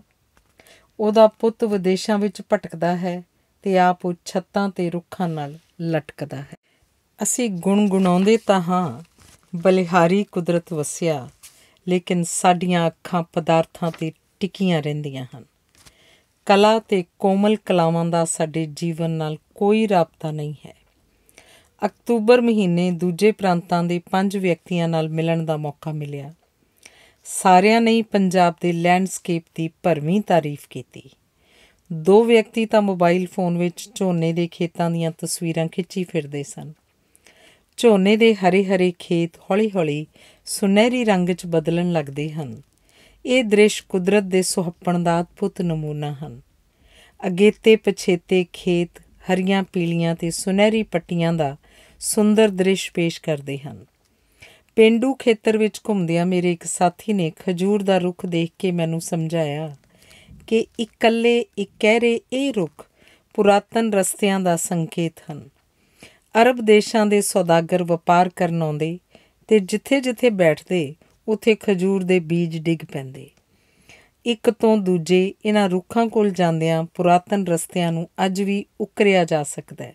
ਉਹਦਾ ਪੁੱਤ ਵਿਦੇਸ਼ਾਂ ਵਿੱਚ ਭਟਕਦਾ ਹੈ ਤੇ ਆਪ ਉਹ ਛੱਤਾਂ ਤੇ ਰੁੱਖਾਂ ਨਾਲ ਲਟਕਦਾ ਹੈ ਅਸੀਂ ਗੁਣਾਉਂਦੇ ਤਾਂ ਹਾਂ ਬਲਿਹਾਰੀ ਕੁਦਰਤ ਵਸਿਆ ਲੇਕਿਨ ਸਾਡੀਆਂ ਅੱਖਾਂ ਪਦਾਰਥਾਂ ਤੇ ਟਿਕੀਆਂ ਰਹਿੰਦੀਆਂ ਹਨ ਕਲਾ ਤੇ ਕੋਮਲ ਕਲਾਵਾਂ ਦਾ ਸਾਡੇ ਜੀਵਨ ਨਾਲ ਕੋਈ ਰابطਾ ਨਹੀਂ ਹੈ ਅਕਤੂਬਰ ਮਹੀਨੇ ਦੂਜੇ ਪ੍ਰਾਂਤਾਂ ਦੇ ਪੰਜ ਵਿਅਕਤੀਆਂ ਨਾਲ ਮਿਲਣ ਦਾ ਮੌਕਾ ਮਿਲਿਆ ਸਾਰਿਆਂ ਨੇ ਪੰਜਾਬ ਦੇ ਲੈਂਡਸਕੇਪ ਦੀ ਭਰਵੀਂ ਤਾਰੀਫ ਕੀਤੀ ਦੋ ਵਿਅਕਤੀ ਤਾਂ ਮੋਬਾਈਲ ਫੋਨ ਵਿੱਚ ਝੋਨੇ ਦੇ ਖੇਤਾਂ ਦੀਆਂ ਤਸਵੀਰਾਂ ਖਿੱਚੀ ਫਿਰਦੇ ਸਨ ਝੋਨੇ ਦੇ ਹਰੇ-ਹਰੇ ਖੇਤ ਹੌਲੀ-ਹੌਲੀ ਸੁਨਹਿਰੀ ਰੰਗ 'ਚ ਬਦਲਣ ਲੱਗਦੇ ਹਨ ਇਹ ਦ੍ਰਿਸ਼ ਕੁਦਰਤ ਦੇ ਸੁਹੱਪਣ ਦਾ ਅਦਭੁਤ ਨਮੂਨਾ ਹਨ ਅੱਗੇ ਤੇ ਪਛੇਤੇ ਖੇਤ ਹਰੀਆਂ ਪੀਲੀਆਂ ਤੇ ਸੁਨਹਿਰੀ ਪੱਟੀਆਂ ਦਾ ਸੁੰਦਰ ਦ੍ਰਿਸ਼ ਪੇਸ਼ ਕਰਦੇ ਹਨ ਪਿੰਡੂ ਖੇਤਰ ਵਿੱਚ ਘੁੰਮਦਿਆਂ ਮੇਰੇ ਇੱਕ ਸਾਥੀ ਨੇ ਖਜੂਰ ਦਾ ਰੁੱਖ ਦੇਖ ਕੇ ਮੈਨੂੰ ਸਮਝਾਇਆ ਕਿ ਇਕੱਲੇ ਇਕਹਿਰੇ ਇਹ ਰੁੱਖ ਪੁਰਾਤਨ ਰਸਤਿਆਂ ਦਾ ਸੰਕੇਤ ਹਨ ਅਰਬ ਦੇਸ਼ਾਂ ਦੇ ਸੌਦਾਗਰ ਵਪਾਰ ਕਰਨ ਆਉਂਦੇ ਤੇ ਜਿੱਥੇ-ਜਿੱਥੇ ਬੈਠਦੇ ਉਥੇ ਖਜੂਰ ਦੇ ਬੀਜ ਡਿੱਗ ਪੈਂਦੇ ਇੱਕ ਤੋਂ ਦੂਜੇ ਇਹਨਾਂ ਰੁੱਖਾਂ ਕੋਲ ਜਾਂਦਿਆਂ ਪੁਰਾਤਨ ਰਸਤਿਆਂ ਨੂੰ ਅੱਜ ਵੀ ਉਕਰਿਆ ਜਾ ਸਕਦਾ ਹੈ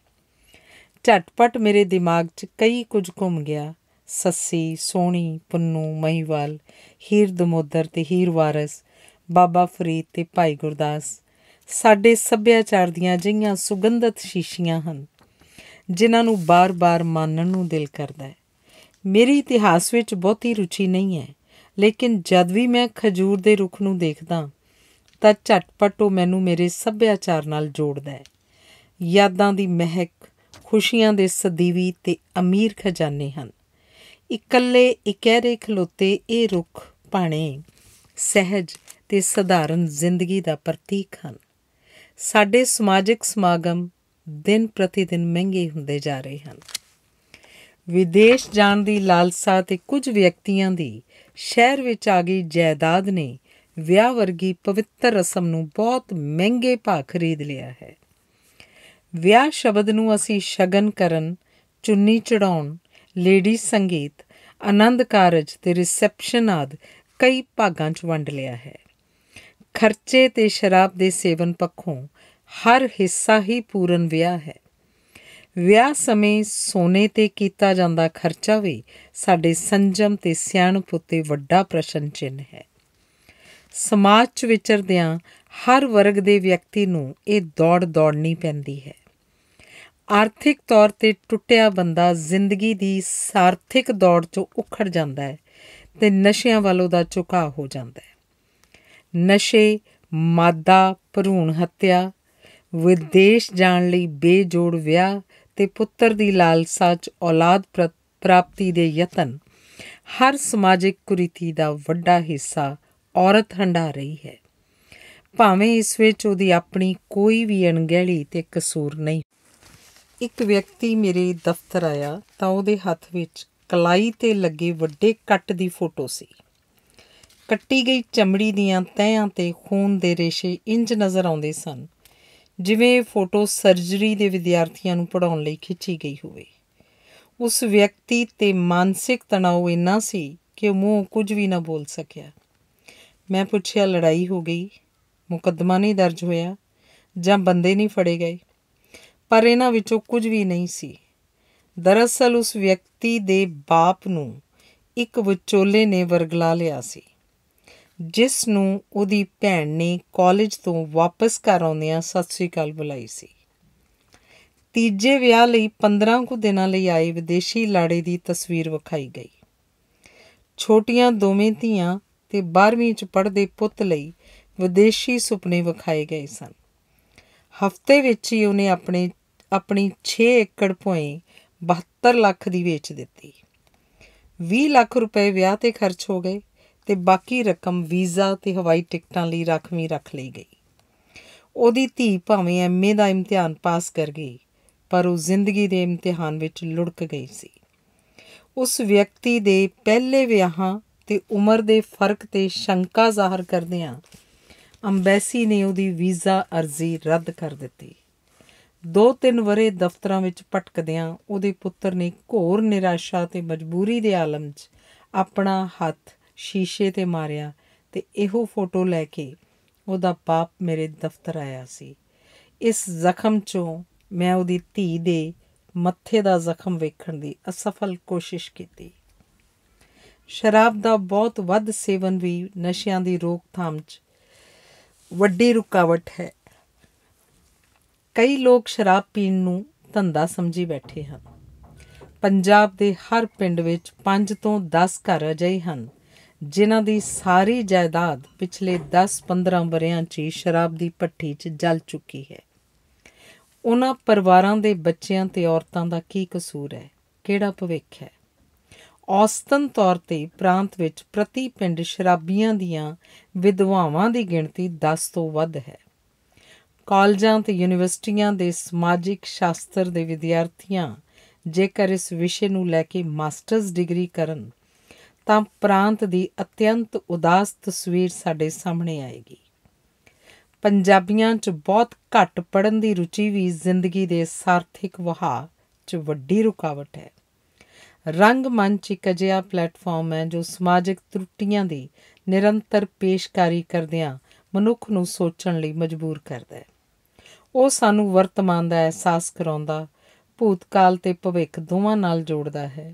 ਝਟਪਟ ਮੇਰੇ ਦਿਮਾਗ 'ਚ ਕਈ ਕੁਝ ਘੁੰਮ ਗਿਆ ਸੱਸੀ ਸੋਣੀ ਪੰਨੂ ਮਹੀਵਾਲ ਹੀਰ ਦਮੋਦਰ ਤੇ ਹੀਰ ਵਾਰਸ ਬਾਬਾ ਫਰੀਦ ਤੇ ਭਾਈ ਗੁਰਦਾਸ ਸਾਡੇ ਸੱਭਿਆਚਾਰ ਦੀਆਂ ਜਿਹੀਆਂ ਸੁਗੰਧਤ ਸ਼ੀਸ਼ੀਆਂ ਹਨ ਜਿਨ੍ਹਾਂ ਨੂੰ ਬਾਰ-ਬਾਰ ਮਾਨਣ ਨੂੰ ਦਿਲ ਕਰਦਾ ਹੈ ਮੇਰੀ ਇਤਿਹਾਸ ਵਿੱਚ ਬਹੁਤੀ ਰੁਚੀ ਨਹੀਂ ਹੈ ਲੇਕਿਨ ਜਦ ਵੀ ਮੈਂ ਖਜੂਰ ਦੇ ਰੁੱਖ ਨੂੰ ਦੇਖਦਾ ਤਾਂ ਝਟਪਟ ਉਹ ਮੈਨੂੰ ਮੇਰੇ ਸੱਭਿਆਚਾਰ ਨਾਲ ਜੋੜਦਾ ਹੈ ਯਾਦਾਂ ਦੀ ਮਹਿਕ ਖੁਸ਼ੀਆਂ ਦੇ ਸਦੀਵੀ ਤੇ ਅਮੀਰ ਖਜ਼ਾਨੇ ਹਨ ਇਕੱਲੇ ਇਕਹਿਰੇ ਖਲੋਤੇ ਇਹ ਰੁੱਖ ਪਾਣੇ ਸਹਿਜ ਤੇ ਸਧਾਰਨ ਜ਼ਿੰਦਗੀ ਦਾ ਪ੍ਰਤੀਕ ਹਨ ਸਾਡੇ ਸਮਾਜਿਕ ਸਮਾਗਮ ਦਿਨ ਪ੍ਰਤੀ ਦਿਨ ਮਹਿੰਗੇ ਹੁੰਦੇ ਜਾ ਰਹੇ ਹਨ ਵਿਦੇਸ਼ ਜਾਣ ਦੀ ਲਾਲਸਾ ਤੇ ਕੁਝ ਵਿਅਕਤੀਆਂ ਦੀ ਸ਼ਹਿਰ ਵਿੱਚ ਆ ਗਈ ਜਾਇਦਾਦ ਨੇ ਵਿਆਹ ਵਰਗੀ ਪਵਿੱਤਰ ਰਸਮ ਨੂੰ ਬਹੁਤ ਮਹਿੰਗੇ ਭਾਅ ਖਰੀਦ ਲਿਆ ਹੈ ਵਿਆਹ ਸ਼ਬਦ ਨੂੰ ਅਸੀਂ ਸ਼ਗਨ ਕਰਨ ਚੁੰਨੀ ਚੜਾਉਣ ਲੇਡੀ ਸੰਗੀਤ ਆਨੰਦ ਕਾਰਜ ਤੇ ਰਿਸੈਪਸ਼ਨ ਆਦ ਕਈ ਭਾਗਾਂ 'ਚ ਵੰਡ ਲਿਆ ਹੈ ਖਰਚੇ ਤੇ ਸ਼ਰਾਬ ਦੇ ਸੇਵਨ ਪੱਖੋਂ ਹਰ ਹਿੱਸਾ ਹੀ ਪੂਰਨ ਵਿਆਹ ਹੈ ਵਿਆਹ ਸਮੇਂ ਸੋਨੇ ਤੇ ਕੀਤਾ ਜਾਂਦਾ ਖਰਚਾ ਵੀ ਸਾਡੇ ਸੰਜਮ ਤੇ ਸਿਆਣਪ ਉਤੇ ਵੱਡਾ ਪ੍ਰਸ਼ਨ ਚਿੰਨ ਹੈ ਸਮਾਜ 'ਚ ਵਿਚਰਦਿਆਂ ਹਰ ਵਰਗ ਦੇ ਵਿਅਕਤੀ ਨੂੰ ਇਹ ਦੌੜ ਦੌੜਨੀ ਪੈਂਦੀ ਹੈ ਆਰਥਿਕ ਤੌਰ ਤੇ ਟੁੱਟਿਆ ਬੰਦਾ ਜ਼ਿੰਦਗੀ ਦੀ ਸਾਰਥਿਕ ਦੌੜ 'ਚੋਂ ਉਖੜ ਜਾਂਦਾ ਹੈ ਤੇ ਨਸ਼ਿਆਂ ਵੱਲ ਉਹਦਾ ਝੁਕਾਅ ਹੋ ਜਾਂਦਾ ਹੈ ਨਸ਼ੇ ਮਾਦਾ ਭਰੂਣ ਹੱਤਿਆ ਵਿਦੇਸ਼ ਜਾਣ ਲਈ ਬੇਜੋੜ ਵਿਆਹ ਤੇ ਪੁੱਤਰ ਦੀ ਲਾਲਸਾ 'ਚ ਔਲਾਦ ਪ੍ਰਾਪਤੀ ਦੇ ਯਤਨ ਹਰ ਸਮਾਜਿਕ ਕੁਰੀਤੀ ਦਾ ਵੱਡਾ ਹਿੱਸਾ ਔਰਤ ਹੰਡਾ ਰਹੀ ਹੈ ਭਾਵੇਂ ਇਸ ਵਿੱਚ ਉਹਦੀ ਆਪਣੀ ਕੋਈ ਵੀ ਅਣਗਹਿਲੀ ਤੇ ਕਸੂਰ ਨਹੀਂ ਇੱਕ ਵਿਅਕਤੀ ਮੇਰੇ ਦਫ਼ਤਰ ਆਇਆ ਤਾਂ ਉਹਦੇ ਹੱਥ ਵਿੱਚ ਕਲਾਈ ਤੇ ਲੱਗੇ ਵੱਡੇ ਕੱਟ ਦੀ ਫੋਟੋ ਸੀ ਕੱਟੀ ਗਈ ਚਮੜੀ ਦੀਆਂ ਤਹਿਆਂ ਤੇ ਖੂਨ ਦੇ ਰੇਸ਼ੇ ਇੰਜ ਨਜ਼ਰ ਆਉਂਦੇ ਸਨ ਜਿਵੇਂ ਫੋਟੋ ਸਰਜਰੀ ਦੇ ਵਿਦਿਆਰਥੀਆਂ ਨੂੰ ਪੜਾਉਣ ਲਈ ਖਿੱਚੀ ਗਈ ਹੋਵੇ ਉਸ ਵਿਅਕਤੀ ਤੇ ਮਾਨਸਿਕ ਤਣਾਅ ਇੰਨਾ ਸੀ ਕਿ ਉਹ ਮੂੰਹ ਕੁਝ ਵੀ ਨਾ ਬੋਲ ਸਕਿਆ ਮੈਂ ਪੁੱਛਿਆ ਲੜਾਈ ਹੋ ਗਈ ਮੁਕੱਦਮਾ ਨਹੀਂ ਦਰਜ ਹੋਇਆ ਜਾਂ ਬੰਦੇ ਨਹੀਂ ਫੜੇ ਗਏ ਪਰ ਇਹਨਾਂ ਵਿੱਚੋਂ ਕੁਝ ਵੀ ਨਹੀਂ ਸੀ ਦਰਅਸਲ ਉਸ ਵਿਅਕਤੀ ਦੇ ਬਾਪ ਨੂੰ ਇੱਕ ਵਿਚੋਲੇ ਨੇ ਵਰਗਲਾ ਲਿਆ ਸੀ ਜਿਸ ਨੂੰ ਉਹਦੀ ਭੈਣ ਨੇ ਕਾਲਜ ਤੋਂ ਵਾਪਸ ਘਰ ਆਉਂਦਿਆਂ ਸਤਿ ਸ੍ਰੀ ਅਕਾਲ ਬੁਲਾਈ ਸੀ ਤੀਜੇ ਵਿਆਹ ਲਈ 15 ਕੁ ਦਿਨਾਂ ਲਈ ਆਏ ਵਿਦੇਸ਼ੀ ਲਾੜੇ ਦੀ ਤਸਵੀਰ ਵਿਖਾਈ ਗਈ ਛੋਟੀਆਂ ਦੋਵੇਂ ਧੀਆਂ ਤੇ 12ਵੀਂ ਚ ਪੜ੍ਹਦੇ ਪੁੱਤ ਲਈ ਵਿਦੇਸ਼ੀ ਸੁਪਨੇ ਵਿਖਾਏ ਗਏ ਸਨ ਹਫਤੇ ਵਿੱਚ ਹੀ ਉਹਨੇ ਆਪਣੇ ਆਪਣੀ 6 ਏਕੜ ਭੂਮੀ 72 ਲੱਖ ਦੀ ਵੇਚ ਦਿੱਤੀ 20 ਲੱਖ ਰੁਪਏ ਵਿਆਹ ਤੇ ਖਰਚ ਹੋ ਗਏ ਤੇ ਬਾਕੀ ਰਕਮ ਵੀਜ਼ਾ ਤੇ ਹਵਾਈ ਟਿਕਟਾਂ ਲਈ ਰਖਮੀ ਰੱਖ ਲਈ ਗਈ ਉਹਦੀ ਧੀ ਭਾਵੇਂ ਐਮਏ ਦਾ ਇਮਤਿਹਾਨ ਪਾਸ ਕਰ ਗਈ ਪਰ ਉਹ ਜ਼ਿੰਦਗੀ ਦੇ ਇਮਤਿਹਾਨ ਵਿੱਚ ਲੁੜਕ ਗਈ ਸੀ ਉਸ ਵਿਅਕਤੀ ਦੇ ਪਹਿਲੇ ਵਿਆਹਾਂ ਤੇ ਉਮਰ ਦੇ ਫਰਕ ਤੇ ਸ਼ੰਕਾ ਜ਼ਾਹਰ ਕਰਦਿਆਂ ਅੰਬੈਸੀ ਨੇ ਉਹਦੀ ਵੀਜ਼ਾ ਅਰਜ਼ੀ ਰੱਦ ਕਰ ਦਿੱਤੀ ਦੋ ਤਿੰਨ ਵਰੇ ਦਫ਼ਤਰਾਂ ਵਿੱਚ ਭਟਕਦਿਆਂ ਉਹਦੇ ਪੁੱਤਰ ਨੇ ਘੋਰ ਨਿਰਾਸ਼ਾ ਤੇ ਮਜਬੂਰੀ ਦੇ ਆਲਮ 'ਚ ਆਪਣਾ ਹੱਥ ਸ਼ੀਸ਼ੇ ਤੇ ਮਾਰਿਆ ਤੇ ਇਹੋ ਫੋਟੋ ਲੈ ਕੇ ਉਹਦਾ ਪਾਪ ਮੇਰੇ ਦਫ਼ਤਰ ਆਇਆ ਸੀ ਇਸ ਜ਼ਖਮ 'ਚੋਂ ਮੈਂ ਉਹਦੀ ਧੀ ਦੇ ਮੱਥੇ ਦਾ ਜ਼ਖਮ ਵੇਖਣ ਦੀ ਅਸਫਲ ਕੋਸ਼ਿਸ਼ ਕੀਤੀ ਸ਼ਰਾਬ ਦਾ ਬਹੁਤ ਵੱਧ ਸੇਵਨ ਵੀ ਨਸ਼ਿਆਂ ਦੀ ਰੋਕਥਾਮ 'ਚ ਵੱਡੀ ਰੁਕਾਵਟ ਹੈ ਕਈ ਲੋਕ ਸ਼ਰਾਬ ਪੀਣ ਨੂੰ ਧੰਦਾ ਸਮਝੀ ਬੈਠੇ ਹਨ ਪੰਜਾਬ ਦੇ ਹਰ ਪਿੰਡ ਵਿੱਚ 5 ਤੋਂ 10 ਘਰ ਅਜਿਹੇ ਹਨ ਜਿਨ੍ਹਾਂ ਦੀ ਸਾਰੀ ਜਾਇਦਾਦ ਪਿਛਲੇ 10-15 ਬਰਿਆਂ 'ਚ ਸ਼ਰਾਬ ਦੀ ਪੱਠੀ 'ਚ ਜਲ ਚੁੱਕੀ ਹੈ ਉਹਨਾਂ ਪਰਿਵਾਰਾਂ ਦੇ ਬੱਚਿਆਂ ਤੇ ਔਰਤਾਂ ਦਾ ਕੀ ਕਸੂਰ ਹੈ ਕਿਹੜਾ ਭਵਿੱਖ ਹੈ ਔਸਤਨ ਤੌਰ ਤੇ ਪ੍ਰਾਂਤ ਵਿੱਚ ਪ੍ਰਤੀ ਪਿੰਡ ਸ਼ਰਾਬੀਆਂ ਦੀਆਂ ਵਿਧਵਾਵਾਂ ਦੀ ਗਿਣਤੀ 10 ਤੋਂ ਵੱਧ ਹੈ ਕਾਲਜਾਂ ਤੇ ਯੂਨੀਵਰਸਿਟੀਆਂ ਦੇ ਸਮਾਜਿਕ ਸ਼ਾਸਤਰ ਦੇ ਵਿਦਿਆਰਥੀਆਂ ਜੇਕਰ ਇਸ ਵਿਸ਼ੇ ਨੂੰ ਲੈ ਕੇ ਮਾਸਟਰਸ ਡਿਗਰੀ ਕਰਨ ਤਾਂ ਪ੍ਰਾਂਤ ਦੀ ਅਤਿਅੰਤ ਉਦਾਸ ਤਸਵੀਰ ਸਾਡੇ ਸਾਹਮਣੇ ਆਏਗੀ ਪੰਜਾਬੀਆਂ 'ਚ ਬਹੁਤ ਘੱਟ ਪੜਨ ਦੀ ਰੁਚੀ ਵੀ ਜ਼ਿੰਦਗੀ ਦੇ ਸਾਰਥਿਕ ਵਹਾ 'ਚ ਵੱਡੀ ਰੁਕਾਵਟ ਹੈ ਮੰਚ ਇੱਕ ਅਜਿਹਾ ਪਲੇਟਫਾਰਮ ਹੈ ਜੋ ਸਮਾਜਿਕ ਤਰੁੱਟੀਆਂ ਦੀ ਨਿਰੰਤਰ ਪੇਸ਼ਕਾਰੀ ਕਰਦਿਆਂ ਮਨੁੱਖ ਨੂੰ ਸੋਚਣ ਲਈ ਮਜਬੂਰ ਕਰਦਾ ਹੈ ਉਹ ਸਾਨੂੰ ਵਰਤਮਾਨ ਦਾ ਅਹਿਸਾਸ ਕਰਾਉਂਦਾ ਭੂਤਕਾਲ ਤੇ ਭਵਿੱਖ ਦੋਵਾਂ ਨਾਲ ਜੋੜਦਾ ਹੈ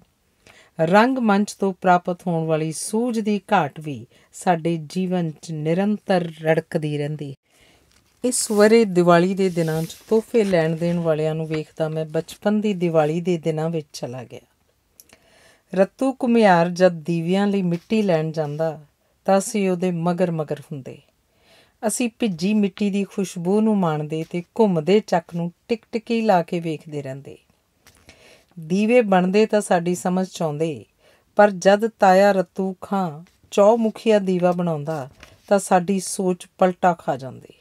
ਰੰਗ ਮੰਚ ਤੋਂ ਪ੍ਰਾਪਤ ਹੋਣ ਵਾਲੀ ਸੂਝ ਦੀ ਘਾਟ ਵੀ ਸਾਡੇ ਜੀਵਨ 'ਚ ਨਿਰੰਤਰ ਰੜਕਦੀ ਰਹਿੰਦੀ ਇਸ ਵਰੇ ਦੀਵਾਲੀ ਦੇ ਦਿਨਾਂ 'ਚ ਤੋਹਫੇ ਲੈਣ ਦੇਣ ਵਾਲਿਆਂ ਨੂੰ ਵੇਖਦਾ ਮੈਂ ਬਚਪਨ ਦੀ ਦੀਵਾਲੀ ਦੇ ਦਿਨਾਂ ਵਿੱਚ ਚਲਾ ਗਿਆ ਰਤੂ ਕੁਮਿਆਰ ਜਦ ਦੀਵਿਆਂ ਲਈ ਮਿੱਟੀ ਲੈਣ ਜਾਂਦਾ ਤਾਂ ਅਸੀਂ ਉਹਦੇ ਮਗਰ ਮਗਰ ਹੁੰਦੇ ਅਸੀਂ ਭਿੱਜੀ ਮਿੱਟੀ ਦੀ ਖੁਸ਼ਬੂ ਨੂੰ ਮਾਣਦੇ ਤੇ ਘੁੰਮਦੇ ਚੱਕ ਨੂੰ ਟਿਕੀ ਲਾ ਕੇ ਵੇਖਦੇ ਰਹਿੰਦੇ ਦੀਵੇ ਬਣਦੇ ਤਾਂ ਸਾਡੀ ਸਮਝ ਚਾਉਂਦੇ ਪਰ ਜਦ ਤਾਇਆ ਰਤੂ ਖਾਂ ਚੌਮੁਖੀਆ ਦੀਵਾ ਬਣਾਉਂਦਾ ਤਾਂ ਸਾਡੀ ਸੋਚ ਪਲਟਾ ਖਾ ਜਾਂਦੀ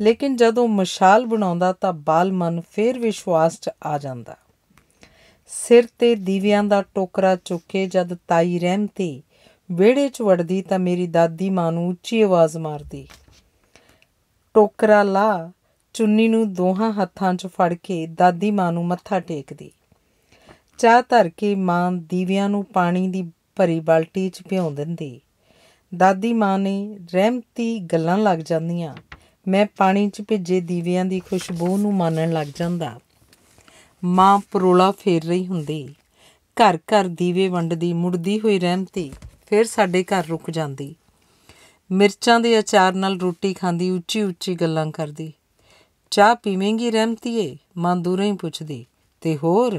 ਲੇਕਿਨ ਜਦੋਂ ਮਸ਼ਾਲ ਬਣਾਉਂਦਾ ਤਾਂ ਬਾਲ ਮਨ ਫੇਰ ਵਿਸ਼ਵਾਸ 'ਚ ਆ ਜਾਂਦਾ ਸਿਰ ਤੇ ਦੀਵਿਆਂ ਦਾ ਟੋਕਰਾ ਚੁੱਕੇ ਜਦ ਤਾਈ ਰਹਿਮਤੀ ਵਿਹੜੇ 'ਚ ਵੜਦੀ ਤਾਂ ਮੇਰੀ ਦਾਦੀ ਮਾਂ ਨੂੰ ਉੱਚੀ ਆਵਾਜ਼ ਮਾਰਦੀ ਟੋਕਰਾ ਲਾ ਚੁੰਨੀ ਨੂੰ ਦੋਹਾਂ ਹੱਥਾਂ 'ਚ ਫੜ ਕੇ ਦਾਦੀ ਮਾਂ ਨੂੰ ਮੱਥਾ ਟੇਕਦੀ ਚਾਹ ਧਰ ਕੇ ਮਾਂ ਦੀਵਿਆਂ ਨੂੰ ਪਾਣੀ ਦੀ ਭਰੀ ਬਾਲਟੀ 'ਚ ਭਿਉਂ ਦਿੰਦੀ ਦਾਦੀ ਮਾਂ ਨੇ ਰਹਿਮਤੀ ਗੱਲਾਂ ਲੱਗ ਜਾਂਦੀਆਂ ਮੈਂ ਪਾਣੀ 'ਚ ਭਿੱਜੇ ਦੀਵਿਆਂ ਦੀ ਖੁਸ਼ਬੂ ਨੂੰ ਮਾਨਣ ਲੱਗ ਜਾਂਦਾ ਮਾਂ ਪਰੋਲਾ ਫੇਰ ਰਹੀ ਹੁੰਦੀ ਘਰ ਘਰ ਦੀਵੇ ਵੰਡਦੀ ਮੁੜਦੀ ਹੋਈ ਰਹਿਮਤੀ ਫਿਰ ਸਾਡੇ ਘਰ ਰੁਕ ਜਾਂਦੀ ਮਿਰਚਾਂ ਦੇ ਅਚਾਰ ਨਾਲ ਰੋਟੀ ਖਾਂਦੀ ਉੱਚੀ ਉੱਚੀ ਗੱਲਾਂ ਕਰਦੀ ਚਾਹ ਪੀਵੇਂਗੀ ਰਹਿਮਤੀਏ ਮਾਂ ਦੂਰੇ ਹੀ ਪੁੱਛਦੀ ਤੇ ਹੋਰ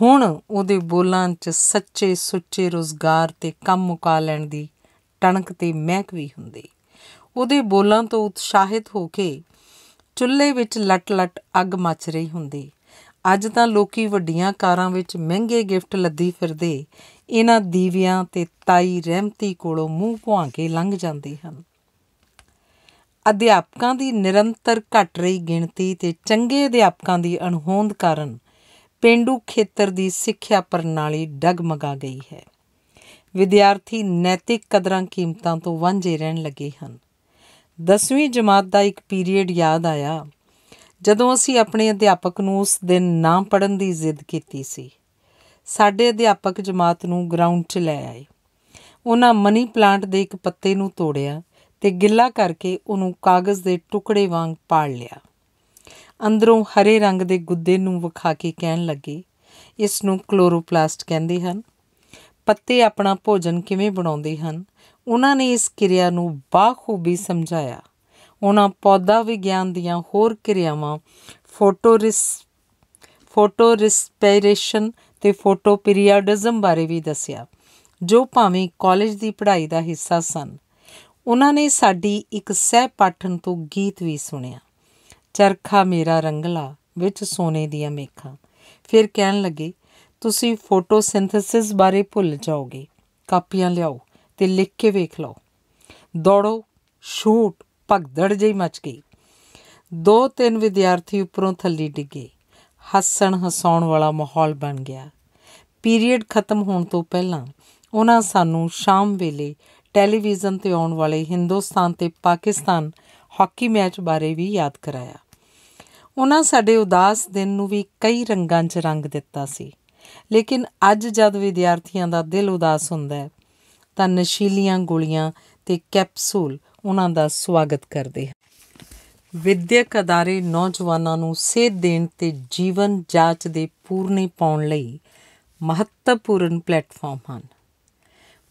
ਹੁਣ ਉਹਦੇ ਬੋਲਾਂ 'ਚ ਸੱਚੇ ਸੁੱਚੇ ਰੋਜ਼ਗਾਰ ਤੇ ਕੰਮ ਮੁਕਾ ਲੈਣ ਦੀ ਟਣਕ ਤੇ ਮਹਿਕ ਵੀ ਹੁੰਦੀ ਉਹਦੇ ਬੋਲਾਂ ਤੋਂ ਉਤਸ਼ਾਹਿਤ ਹੋ ਕੇ ਚੁੱਲ੍ਹੇ ਵਿੱਚ ਲਟ-ਲਟ ਅੱਗ ਮੱਚ ਰਹੀ ਹੁੰਦੀ ਅੱਜ ਤਾਂ ਲੋਕੀ ਵੱਡੀਆਂ ਕਾਰਾਂ ਵਿੱਚ ਮਹਿੰਗੇ ਗਿਫਟ ਲੱਦੀ ਫਿਰਦੇ ਇਹਨਾਂ ਦੀਵਿਆਂ ਤੇ ਤਾਈ ਰਹਿਮਤੀ ਕੋਲੋਂ ਮੂੰਹ ਭੁਆਂ ਕੇ ਲੰਘ ਜਾਂਦੇ ਹਨ ਅਧਿਆਪਕਾਂ ਦੀ ਨਿਰੰਤਰ ਘਟ ਰਹੀ ਗਿਣਤੀ ਤੇ ਚੰਗੇ ਅਧਿਆਪਕਾਂ ਦੀ ਅਣਹੋਂਦ ਕਾਰਨ ਪਿੰਡੂ ਖੇਤਰ ਦੀ ਸਿੱਖਿਆ ਪ੍ਰਣਾਲੀ ਡਗਮਗਾ ਗਈ ਹੈ ਵਿਦਿਆਰਥੀ ਨੈਤਿਕ ਕਦਰਾਂ ਕੀਮਤਾਂ ਤੋਂ ਵਾਂਝੇ ਰਹਿਣ ਲੱਗੇ ਹਨ 10ਵੀਂ ਜਮਾਤ ਦਾ ਇੱਕ ਪੀਰੀਅਡ ਯਾਦ ਆਇਆ ਜਦੋਂ ਅਸੀਂ ਆਪਣੇ ਅਧਿਆਪਕ ਨੂੰ ਉਸ ਦਿਨ ਨਾ ਪੜਨ ਦੀ ਜ਼ਿੱਦ ਕੀਤੀ ਸੀ ਸਾਡੇ ਅਧਿਆਪਕ ਜਮਾਤ ਨੂੰ ਗਰਾਊਂਡ 'ਚ ਲੈ ਆਏ ਉਹਨਾਂ ਮਨੀ ਪਲਾਂਟ ਦੇ ਇੱਕ ਪੱਤੇ ਨੂੰ ਤੋੜਿਆ ਤੇ ਗਿੱਲਾ ਕਰਕੇ ਉਹਨੂੰ ਕਾਗਜ਼ ਦੇ ਟੁਕੜੇ ਵਾਂਗ ਪਾੜ ਲਿਆ ਅੰਦਰੋਂ ਹਰੇ ਰੰਗ ਦੇ ਗੁੱਦੇ ਨੂੰ ਵਿਖਾ ਕੇ ਕਹਿਣ ਲੱਗੇ ਇਸ ਨੂੰ ਕਲੋਰੋਪਲਾਸਟ ਕਹਿੰਦੇ ਹਨ ਪੱਤੇ ਆਪਣਾ ਭੋਜਨ ਕਿਵੇਂ ਬਣਾਉਂਦੇ ਹਨ ਉਹਨਾਂ ਨੇ ਇਸ ਕਿਰਿਆ ਨੂੰ ਬਾਖੂਬੀ ਸਮਝਾਇਆ ਉਹਨਾਂ ਪੌਦਾ ਵਿਗਿਆਨ ਦੀਆਂ ਹੋਰ ਕਿਰਿਆਵਾਂ ਫੋਟੋਰਿਸ ਫੋਟੋਰਿਸਪੀਰੇਸ਼ਨ ਤੇ ਫੋਟੋ ਪੀਰੀਆਡਿਜ਼ਮ ਬਾਰੇ ਵੀ ਦੱਸਿਆ ਜੋ ਭਾਵੇਂ ਕਾਲਜ ਦੀ ਪੜ੍ਹਾਈ ਦਾ ਹਿੱਸਾ ਸਨ ਉਹਨਾਂ ਨੇ ਸਾਡੀ ਇੱਕ ਸਹਿ ਪਾਠਨ ਤੋਂ ਗੀਤ ਵੀ ਸੁਣਿਆ ਚਰਖਾ ਮੇਰਾ ਰੰਗਲਾ ਵਿੱਚ ਸੋਨੇ ਦੀਆਂ ਮੇਖਾਂ ਫਿਰ ਕਹਿਣ ਲੱਗੇ ਤੁਸੀਂ ਫੋਟੋਸਿੰਥੇਸਿਸ ਬਾਰੇ ਭੁੱਲ ਜਾਓਗੇ ਕਾਪੀਆਂ ਲਿਆਓ ਤੇ ਲਿਖ ਕੇ ਵੇਖ ਲਓ ਦੌੜੋ ਸ਼ੂਟ ਭਗਦੜ ਜਿਹੀ ਮਚ ਗਈ ਦੋ ਤਿੰਨ ਵਿਦਿਆਰਥੀ ਉੱਪਰੋਂ ਥੱਲੇ ਡਿੱਗੇ ਹੱਸਣ ਹਸਾਉਣ ਵਾਲਾ ਮਾਹੌਲ ਬਣ ਗਿਆ ਪੀਰੀਅਡ ਖਤਮ ਹੋਣ ਤੋਂ ਪਹਿਲਾਂ ਉਹਨਾਂ ਸਾਨੂੰ ਸ਼ਾਮ ਵੇਲੇ ਟੈਲੀਵਿਜ਼ਨ ਤੇ ਆਉਣ ਵਾਲੇ ਹਿੰਦੁਸਤਾਨ ਤੇ ਪਾਕਿਸਤਾਨ ਹਾਕੀ ਮੈਚ ਬਾਰੇ ਵੀ ਯਾਦ ਕਰਾਇਆ ਉਹਨਾਂ ਸਾਡੇ ਉਦਾਸ ਦਿਨ ਨੂੰ ਵੀ ਕਈ ਰੰਗਾਂ 'ਚ ਰੰਗ ਦਿੱਤਾ ਸੀ ਲੇਕਿਨ ਅੱਜ ਜਦ ਵਿਦਿਆਰਥੀਆਂ ਦਾ ਦਿਲ ਉਦਾਸ ਹੁੰਦਾ ਹੈ ਤਾਂ ਨਸ਼ੀਲੀਆਂ ਗੋਲੀਆਂ ਤੇ ਕੈਪਸੂਲ ਉਹਨਾਂ ਦਾ ਸਵਾਗਤ ਕਰਦੇ ਹਨ ਵਿਦਿਅਕ ਅਦਾਰੇ ਨੌਜਵਾਨਾਂ ਨੂੰ ਸੇਧ ਦੇਣ ਤੇ ਜੀਵਨ ਜਾਂਚ ਦੇ ਪੂਰਨੇ ਪਾਉਣ ਲਈ ਮਹੱਤਵਪੂਰਨ ਪਲੇਟਫਾਰਮ ਹਨ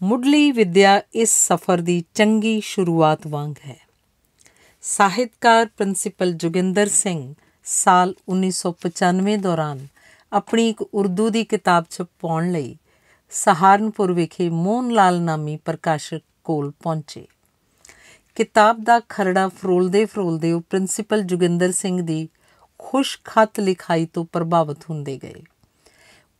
ਮੁੱਢਲੀ ਵਿਦਿਆ ਇਸ ਸਫ਼ਰ ਦੀ ਚੰਗੀ ਸ਼ੁਰੂਆਤ ਵਾਂਗ ਹੈ ਸਾਹਿਤਕਾਰ ਪ੍ਰਿੰਸੀਪਲ ਜੁਗਿੰਦਰ ਸਿੰਘ ਸਾਲ 1995 ਦੌਰਾਨ ਆਪਣੀ ਇੱਕ ਉਰਦੂ ਦੀ ਕਿਤਾਬ ਛਪਾਉਣ ਲਈ ਸਹਾਰਨਪੁਰ ਵਿਖੇ ਮੋਹਨ ਲਾਲ ਨਾਮੀ ਪ੍ਰਕਾਸ਼ਕ ਕੋਲ ਪਹੁੰਚੇ ਕਿਤਾਬ ਦਾ ਖਰੜਾ ਫਰੋਲਦੇ ਫਰੋਲਦੇ ਉਹ ਪ੍ਰਿੰਸੀਪਲ ਜੁਗਿੰਦਰ ਸਿੰਘ ਦੀ ਖੁਸ਼ ਖਤ ਲਿਖਾਈ ਤੋਂ ਪ੍ਰਭਾਵਿਤ ਹੁੰਦੇ ਗਏ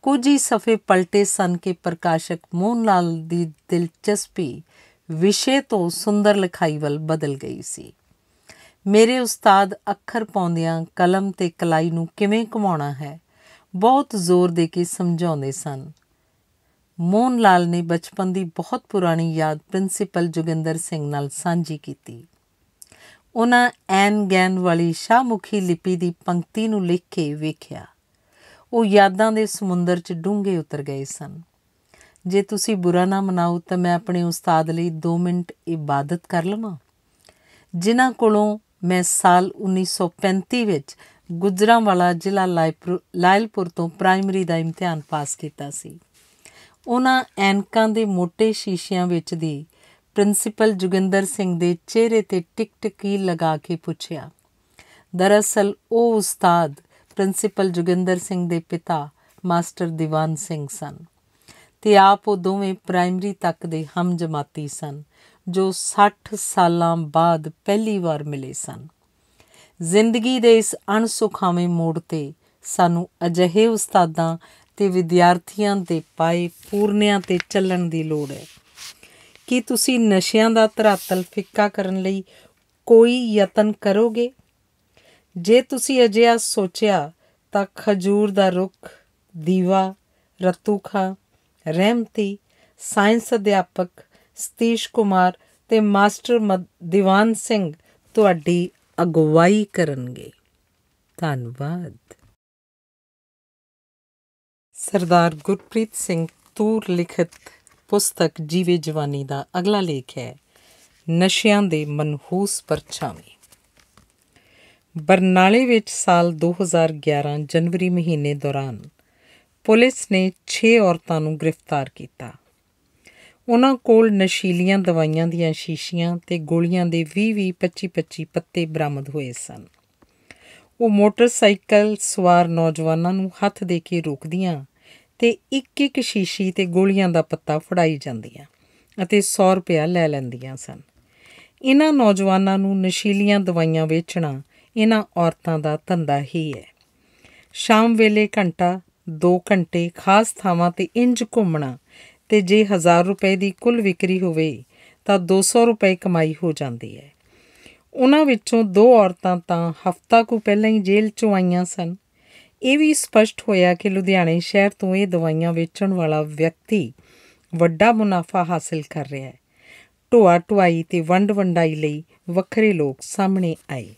ਕੁਝ ਹੀ ਸਫੇ ਪਲਟੇ ਸਨ ਕਿ ਪ੍ਰਕਾਸ਼ਕ ਮੋਹਨ ਲਾਲ ਦੀ ਦਿਲਚਸਪੀ ਵਿਸ਼ੇ ਤੋਂ ਸੁੰਦਰ ਲਿਖਾਈ ਵੱਲ ਬਦਲ ਗਈ ਸੀ ਮੇਰੇ ਉਸਤਾਦ ਅੱਖਰ ਪਾਉਂਦਿਆਂ ਕਲਮ ਤੇ ਕਲਾਈ ਨੂੰ ਕਿਵੇਂ ਕਮਾਉਣਾ ਹੈ ਬਹੁਤ ਜ਼ੋਰ ਦੇ ਕੇ ਸਮਝਾਉਂਦੇ ਸਨ ਮੋਹਨ ਲਾਲ ਨੇ ਬਚਪਨ ਦੀ ਬਹੁਤ ਪੁਰਾਣੀ ਯਾਦ ਪ੍ਰਿੰਸੀਪਲ ਜੁਗਿੰਦਰ ਸਿੰਘ ਨਾਲ ਸਾਂਝੀ ਕੀਤੀ ਉਹਨਾਂ ਐਨ ਗੈਨ ਵਾਲੀ ਸ਼ਾਹਮੁਖੀ ਲਿਪੀ ਦੀ ਪੰਕਤੀ ਨੂੰ ਲਿਖ ਕੇ ਵੇਖਿਆ ਉਹ ਯਾਦਾਂ ਦੇ ਸਮੁੰਦਰ 'ਚ ਡੂੰਘੇ ਉਤਰ ਗਏ ਸਨ ਜੇ ਤੁਸੀਂ ਬੁਰਾ ਨਾ ਮਨਾਓ ਤਾਂ ਮੈਂ ਆਪਣੇ ਉਸਤਾਦ ਲਈ 2 ਮਿੰਟ ਇਬਾਦਤ ਕਰ ਲਵਾਂ ਜਿਨ੍ਹਾਂ ਕੋਲੋਂ ਮੈਂ ਸਾਲ 1935 ਵਿੱਚ ਗੁਜਰਾਂਵਾਲਾ ਜ਼ਿਲ੍ਹਾ ਲਾਇਲਪੁਰ ਤੋਂ ਪ੍ਰਾਇਮਰੀ ਦਾ ਇਮਤਿਹਾਨ ਪਾਸ ਕੀਤਾ ਸੀ ਉਹਨਾਂ ਐਨਕਾਂ ਦੇ ਮੋٹے ਸ਼ੀਸ਼ਿਆਂ ਵਿੱਚ ਦੀ ਪ੍ਰਿੰਸੀਪਲ ਜੁਗਿੰਦਰ ਸਿੰਘ ਦੇ ਚਿਹਰੇ ਤੇ ਟਿਕ ਟਿਕੀ ਲਗਾ ਕੇ ਪੁੱਛਿਆ ਦਰਅਸਲ ਉਹ ਉਸਤਾਦ ਪ੍ਰਿੰਸੀਪਲ ਜੁਗਿੰਦਰ ਸਿੰਘ ਦੇ ਪਿਤਾ ਮਾਸਟਰ ਦੀਵਾਨ ਸਿੰਘ ਸਨ ਤੇ ਆਪ ਉਹ ਦੋਵੇਂ ਪ੍ਰਾਇਮਰੀ ਤੱਕ ਦੇ ਹਮ ਜਮਾਤੀ ਸਨ ਜੋ 60 ਸਾਲਾਂ ਬਾਅਦ ਪਹਿਲੀ ਵਾਰ ਮਿਲੇ ਸਨ ਜ਼ਿੰਦਗੀ ਦੇ ਇਸ ਅਣਸੁਖਾਵੇਂ ਮੋੜ ਤੇ ਸਾਨੂੰ ਅਜਿਹੇ ਉਸਤਾਦਾਂ ਤੇ ਵਿਦਿਆਰਥੀਆਂ ਦੇ ਪਾਏ ਪੂਰਨਿਆਂ ਤੇ ਚੱਲਣ ਦੀ ਲੋੜ ਹੈ ਕੀ ਤੁਸੀਂ ਨਸ਼ਿਆਂ ਦਾ ਧਰਾਤਲ ਫਿੱਕਾ ਕਰਨ ਲਈ ਕੋਈ ਯਤਨ ਕਰੋਗੇ ਜੇ ਤੁਸੀਂ ਅਜਿਹਾ ਸੋਚਿਆ ਤਾਂ ਖਜੂਰ ਦਾ ਰੁੱਖ ਦੀਵਾ ਰਤੂਖਾ ਰਹਿਮਤੀ ਸਾਇੰਸ ਅਧਿਆਪਕ ਸਤੀਸ਼ ਕੁਮਾਰ ਤੇ ਮਾਸਟਰ ਦੀਵਾਨ ਸਿੰਘ ਤੁਹਾਡੀ ਅਗਵਾਈ ਕਰਨਗੇ ਧੰਨਵਾਦ ਸਰਦਾਰ ਗੁਰਪ੍ਰੀਤ ਸਿੰਘ ਤੂਰ ਲਿਖਤ ਪੁਸਤਕ ਜੀਵੇ ਜਵਾਨੀ ਦਾ ਅਗਲਾ ਲੇਖ ਹੈ ਨਸ਼ਿਆਂ ਦੇ ਮਨਹੂਸ ਪਰਛਾਵੇਂ ਬਰਨਾਲੇ ਵਿੱਚ ਸਾਲ 2011 ਜਨਵਰੀ ਮਹੀਨੇ ਦੌਰਾਨ ਪੁਲਿਸ ਨੇ 6 ਔਰਤਾਂ ਨੂੰ ਗ੍ਰਿਫਤਾਰ ਕੀਤਾ ਉਹਨਾਂ ਕੋਲ ਨਸ਼ੀਲੀਆਂ ਦਵਾਈਆਂ ਦੀਆਂ ਸ਼ੀਸ਼ੀਆਂ ਤੇ ਗੋਲੀਆਂ ਦੇ 20-20 25-25 ਪੱਤੇ ਬਰਾਮਦ ਹੋਏ ਸਨ ਉਹ ਮੋਟਰਸਾਈਕਲ ਸਵਾਰ ਨੌਜਵਾਨਾਂ ਨੂੰ ਹੱਥ ਦੇ ਕੇ ਰੋਕਦੀਆਂ ਤੇ ਇੱਕ ਇੱਕ ਸ਼ੀਸ਼ੀ ਤੇ ਗੋਲੀਆਂ ਦਾ ਪੱਤਾ ਫੜਾਈ ਜਾਂਦੀਆਂ ਅਤੇ 100 ਰੁਪਿਆ ਲੈ ਲੈਂਦੀਆਂ ਸਨ ਇਹਨਾਂ ਨੌਜਵਾਨਾਂ ਨੂੰ ਨਸ਼ੀਲੀਆਂ ਦਵਾਈਆਂ ਵੇਚਣਾ ਇਹਨਾਂ ਔਰਤਾਂ ਦਾ ਧੰਦਾ ਹੀ ਹੈ ਸ਼ਾਮ ਵੇਲੇ ਘੰਟਾ 2 ਘੰਟੇ ਖਾਸ ਥਾਵਾਂ ਤੇ ਇੰਜ ਘੁੰਮਣਾ ਤੇ ਜੇ 1000 ਰੁਪਏ ਦੀ ਕੁੱਲ ਵਿਕਰੀ ਹੋਵੇ ਤਾਂ 200 ਰੁਪਏ ਕਮਾਈ ਹੋ ਜਾਂਦੀ ਹੈ ਉਹਨਾਂ ਵਿੱਚੋਂ ਦੋ ਔਰਤਾਂ ਤਾਂ ਹਫ਼ਤਾ ਕੁ ਪਹਿਲਾਂ ਹੀ ਜੇਲ੍ਹ 'ਚੋਂ ਆਈਆਂ ਸਨ ਇਹ ਵੀ ਸਪਸ਼ਟ ਹੋਇਆ ਕਿ ਲੁਧਿਆਣੇ ਸ਼ਹਿਰ ਤੋਂ ਇਹ ਦਵਾਈਆਂ ਵੇਚਣ ਵਾਲਾ ਵਿਅਕਤੀ ਵੱਡਾ ਮੁਨਾਫਾ ਹਾਸਲ ਕਰ ਰਿਹਾ ਹੈ ਢੋਆ ਢੁਆਈ ਤੇ ਵੰਡ ਵੰਡਾਈ ਲਈ ਵੱਖਰੇ ਲੋਕ ਸਾਹਮਣੇ ਆਏ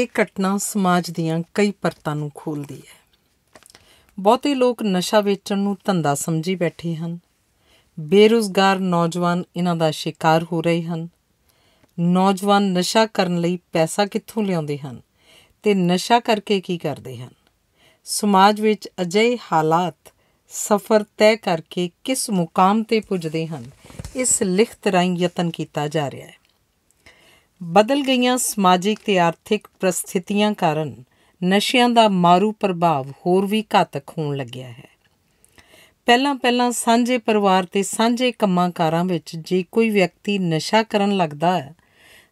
ਇਹ ਘਟਨਾ ਸਮਾਜ ਦੀਆਂ ਕਈ ਪਰਤਾਂ ਨੂੰ ਖੋਲਦੀ ਹੈ ਬਹੁਤੇ ਲੋਕ ਨਸ਼ਾ ਵੇਚਣ ਨੂੰ ਧੰਦਾ ਸਮਝੀ ਬੈਠੇ ਹਨ ਬੇਰੋਜ਼ਗਾਰ ਨੌਜਵਾਨ ਇਹਨਾਂ ਦਾ ਸ਼ਿਕਾਰ ਹੋ ਰਹੇ ਹਨ ਨੌਜਵਾਨ ਨਸ਼ਾ ਕਰਨ ਲਈ ਪੈਸਾ ਕਿੱਥੋਂ ਲਿਆਉਂਦੇ ਹਨ ਤੇ ਨਸ਼ਾ ਕਰਕੇ ਕੀ ਕਰਦੇ ਹਨ ਸਮਾਜ ਵਿੱਚ ਅਜਿਹੇ ਹਾਲਾਤ ਸਫ਼ਰ ਤੈਅ ਕਰਕੇ ਕਿਸ ਮੁਕਾਮ ਤੇ ਪੁੱਜਦੇ ਹਨ ਇਸ ਲਿਖਤ ਰਾਈ ਯਤਨ ਕੀਤਾ ਜਾ ਰਿਹਾ ਹੈ ਬਦਲ ਗਈਆਂ ਸਮਾਜਿਕ ਤੇ ਆਰਥਿਕ ਪ੍ਰਸਥਿਤੀਆਂ ਕਾਰਨ ਨਸ਼ਿਆਂ ਦਾ ਮਾਰੂ ਪ੍ਰਭਾਵ ਹੋਰ ਵੀ ਘਾਤਕ ਹੋਣ ਲੱਗਿਆ ਹੈ ਪਹਿਲਾਂ ਪਹਿਲਾਂ ਸਾਂਝੇ ਪਰਿਵਾਰ ਤੇ ਸਾਂਝੇ ਕਮਾਂਕਾਰਾਂ ਵਿੱਚ ਜੇ ਕੋਈ ਵਿਅਕਤੀ ਨਸ਼ਾ ਕਰਨ ਲੱਗਦਾ ਹੈ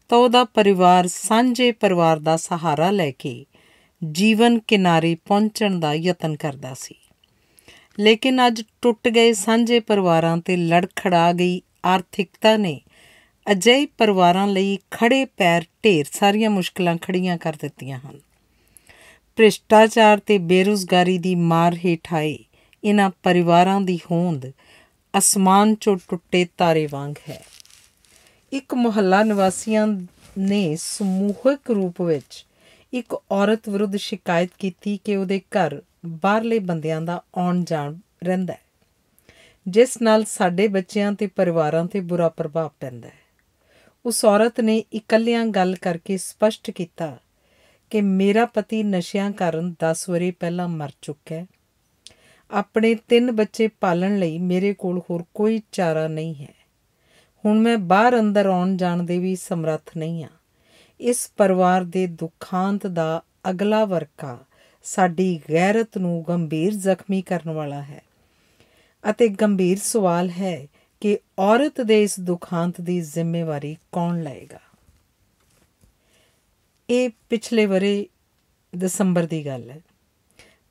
ਤਾਂ ਉਹਦਾ ਪਰਿਵਾਰ ਸਾਂਝੇ ਪਰਿਵਾਰ ਦਾ ਸਹਾਰਾ ਲੈ ਕੇ ਜੀਵਨ ਕਿਨਾਰੇ ਪਹੁੰਚਣ ਦਾ ਯਤਨ ਕਰਦਾ ਸੀ ਲੇਕਿਨ ਅੱਜ ਟੁੱਟ ਗਏ ਸਾਂਝੇ ਪਰਿਵਾਰਾਂ ਤੇ ਲੜਖੜਾ ਗਈ ਆਰਥਿਕਤਾ ਨੇ ਅਜਿਹੇ ਪਰਿਵਾਰਾਂ ਲਈ ਖੜੇ ਪੈਰ ਢੇਰ ਸਾਰੀਆਂ ਮੁਸ਼ਕਲਾਂ ਖੜੀਆਂ ਕਰ ਦਿੱਤੀਆਂ ਹਨ ਭ੍ਰਿਸ਼ਟਾਚਾਰ ਤੇ ਬੇਰੋਜ਼ਗਾਰੀ ਦੀ ਮਾਰ ਹੇਠ ਆਏ ਇਹਨਾਂ ਪਰਿਵਾਰਾਂ ਦੀ ਹੋਂਦ ਅਸਮਾਨ ਚੋਂ ਟੁੱਟੇ ਤਾਰੇ ਵਾਂਗ ਹੈ ਇੱਕ ਮੁਹੱਲਾ ਨਿਵਾਸੀਆਂ ਨੇ ਸਮੂਹਿਕ ਰੂਪ ਵਿੱਚ ਇੱਕ ਔਰਤ ਵਿਰੁੱਧ ਸ਼ਿਕਾਇਤ ਕੀਤੀ ਕਿ ਉਹਦੇ ਘਰ ਬਾਹਰਲੇ ਬੰਦਿਆਂ ਦਾ ਆਉਣ ਜਾਣ ਰਹਿੰਦਾ ਹੈ ਜਿਸ ਨਾਲ ਸਾਡੇ ਬੱਚਿਆਂ ਤੇ ਪਰਿਵਾਰਾਂ ਤੇ ਬੁਰਾ ਪ੍ਰਭਾਵ ਪੈਂਦਾ ਹੈ ਉਸ ਔਰਤ ਨੇ ਇਕੱਲਿਆਂ ਗੱਲ ਕਰਕੇ ਸਪਸ਼ਟ ਕੀਤਾ ਕਿ ਮੇਰਾ ਪਤੀ ਨਸ਼ਿਆਂ ਕਾਰਨ 10 ਵਰੇ ਪਹਿਲਾਂ ਮਰ ਚੁੱਕਾ ਹੈ ਆਪਣੇ ਤਿੰਨ ਬੱਚੇ ਪਾਲਣ ਲਈ ਮੇਰੇ ਕੋਲ ਹੋਰ ਕੋਈ ਚਾਰਾ ਨਹੀਂ ਹੈ ਹੁਣ ਮੈਂ ਬਾਹਰ ਅੰਦਰ ਆਉਣ ਜਾਣ ਦੇ ਵੀ ਸਮਰੱਥ ਨਹੀਂ ਆ ਇਸ ਪਰਿਵਾਰ ਦੇ ਦੁਖਾਂਤ ਦਾ ਅਗਲਾ ਵਰਕਾ ਸਾਡੀ ਗੈਰਤ ਨੂੰ ਗੰਭੀਰ ਜ਼ਖਮੀ ਕਰਨ ਵਾਲਾ ਹੈ ਅਤੇ ਗੰਭੀਰ ਸਵਾਲ ਹੈ ਕਿ ਔਰਤ ਦੇ ਇਸ ਦੁਖਾਂਤ ਦੀ ਜ਼ਿੰਮੇਵਾਰੀ ਕੌਣ ਲਏਗਾ ਇਹ ਪਿਛਲੇ ਬਰੇ ਦਸੰਬਰ ਦੀ ਗੱਲ ਹੈ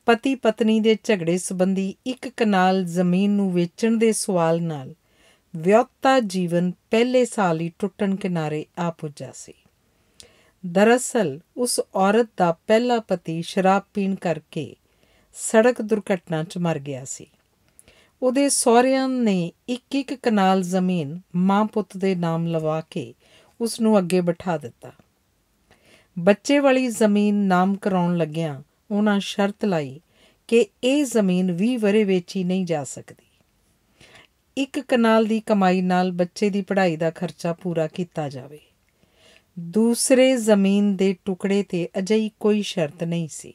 ਪਤੀ ਪਤਨੀ ਦੇ ਝਗੜੇ ਸੰਬੰਧੀ ਇੱਕ ਕਨਾਲ ਜ਼ਮੀਨ ਨੂੰ ਵੇਚਣ ਦੇ ਸਵਾਲ ਨਾਲ ਵਿਅਕਤਾ ਜੀਵਨ ਪਹਿਲੇ ਸਾਲ ਹੀ ਟੁੱਟਣ ਕਿਨਾਰੇ ਆ ਪੁੱਜਾ ਸੀ ਦਰਅਸਲ ਉਸ ਔਰਤ ਦਾ ਪਹਿਲਾ ਪਤੀ ਸ਼ਰਾਬ ਪੀਣ ਕਰਕੇ ਸੜਕ ਦੁਰਘਟਨਾ 'ਚ ਮਰ ਗਿਆ ਸੀ ਉਹਦੇ ਸਹੁਰਿਆਂ ਨੇ ਇੱਕ ਇੱਕ ਕਨਾਲ ਜ਼ਮੀਨ ਮਾਂ ਪੁੱਤ ਦੇ ਨਾਮ ਲਵਾ ਕੇ ਉਸ ਨੂੰ ਅੱਗੇ ਬਿਠਾ ਦਿੱਤਾ ਬੱਚੇ ਵਾਲੀ ਜ਼ਮੀਨ ਨਾਮ ਕਰਾਉਣ ਲੱਗਿਆਂ ਉਹਨਾਂ ਸ਼ਰਤ ਲਾਈ ਕਿ ਇਹ ਜ਼ਮੀਨ 20 ਵਰੇ ਵੇਚੀ ਨਹੀਂ ਜਾ ਸਕਦੀ ਇੱਕ ਕਨਾਲ ਦੀ ਕਮਾਈ ਨਾਲ ਬੱਚੇ ਦੀ ਪੜ੍ਹਾਈ ਦਾ ਖਰਚਾ ਪੂਰਾ ਕੀਤਾ ਜਾਵੇ ਦੂਸਰੇ ਜ਼ਮੀਨ ਦੇ ਟੁਕੜੇ ਤੇ ਅਜਿਹੀ ਕੋਈ ਸ਼ਰਤ ਨਹੀਂ ਸੀ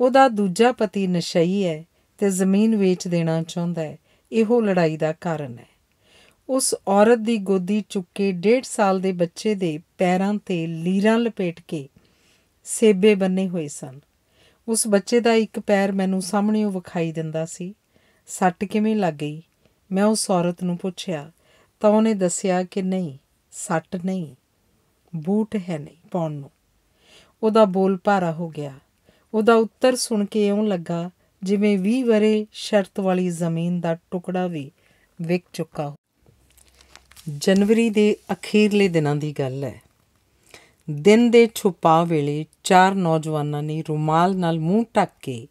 ਉਹਦਾ ਦੂਜਾ ਪਤੀ ਨਸ਼ਈ ਹੈ ਤੇ ਜ਼ਮੀਨ ਵੇਚ ਦੇਣਾ ਚਾਹੁੰਦਾ ਹੈ ਇਹੋ ਲੜਾਈ ਦਾ ਕਾਰਨ ਹੈ ਉਸ ਔਰਤ ਦੀ ਗੋਦੀ ਚੁੱਕ ਕੇ ਡੇਢ ਸਾਲ ਦੇ ਬੱਚੇ ਦੇ ਪੈਰਾਂ ਤੇ ਲੀਰਾਂ ਲਪੇਟ ਕੇ ਸੇਬੇ ਬੰਨੇ ਹੋਏ ਸਨ ਉਸ ਬੱਚੇ ਦਾ ਇੱਕ ਪੈਰ ਮੈਨੂੰ ਸਾਹਮਣੇ ਉਹ ਵਿਖਾਈ ਦਿੰਦਾ ਸੀ ਸੱਟ ਕਿਵੇਂ ਲੱਗ ਗਈ ਮੈਂ ਉਸ ਔਰਤ ਨੂੰ ਪੁੱਛਿਆ ਤਾਂ ਉਹਨੇ ਦੱਸਿਆ ਕਿ ਨਹੀਂ ਸੱਟ ਨਹੀਂ ਬੂਟ ਹੈ ਨਹੀਂ ਪਾਉਣ ਨੂੰ ਉਹਦਾ ਬੋਲ ਭਾਰਾ ਹੋ ਗਿਆ ਉਹਦਾ ਉੱਤਰ ਸੁਣ ਕੇ ਇਉਂ ਲੱਗਾ ਜਿਵੇਂ 20 ਵਰੇ ਸ਼ਰਤ ਵਾਲੀ ਜ਼ਮੀਨ ਦਾ ਟੁਕੜਾ ਵੀ ਵਿਕ ਚੁੱਕਾ ਹੋ ਜਨਵਰੀ ਦੇ ਅਖੀਰਲੇ ਦਿਨਾਂ ਦੀ ਗੱਲ ਹੈ ਦਿਨ ਦੇ ਛੁਪਾ ਵੇਲੇ ਚਾਰ ਨੌਜਵਾਨਾਂ ਨੇ ਰੁਮਾਲ ਨਾਲ ਮੂੰਹ ਟੱਕ ਕੇ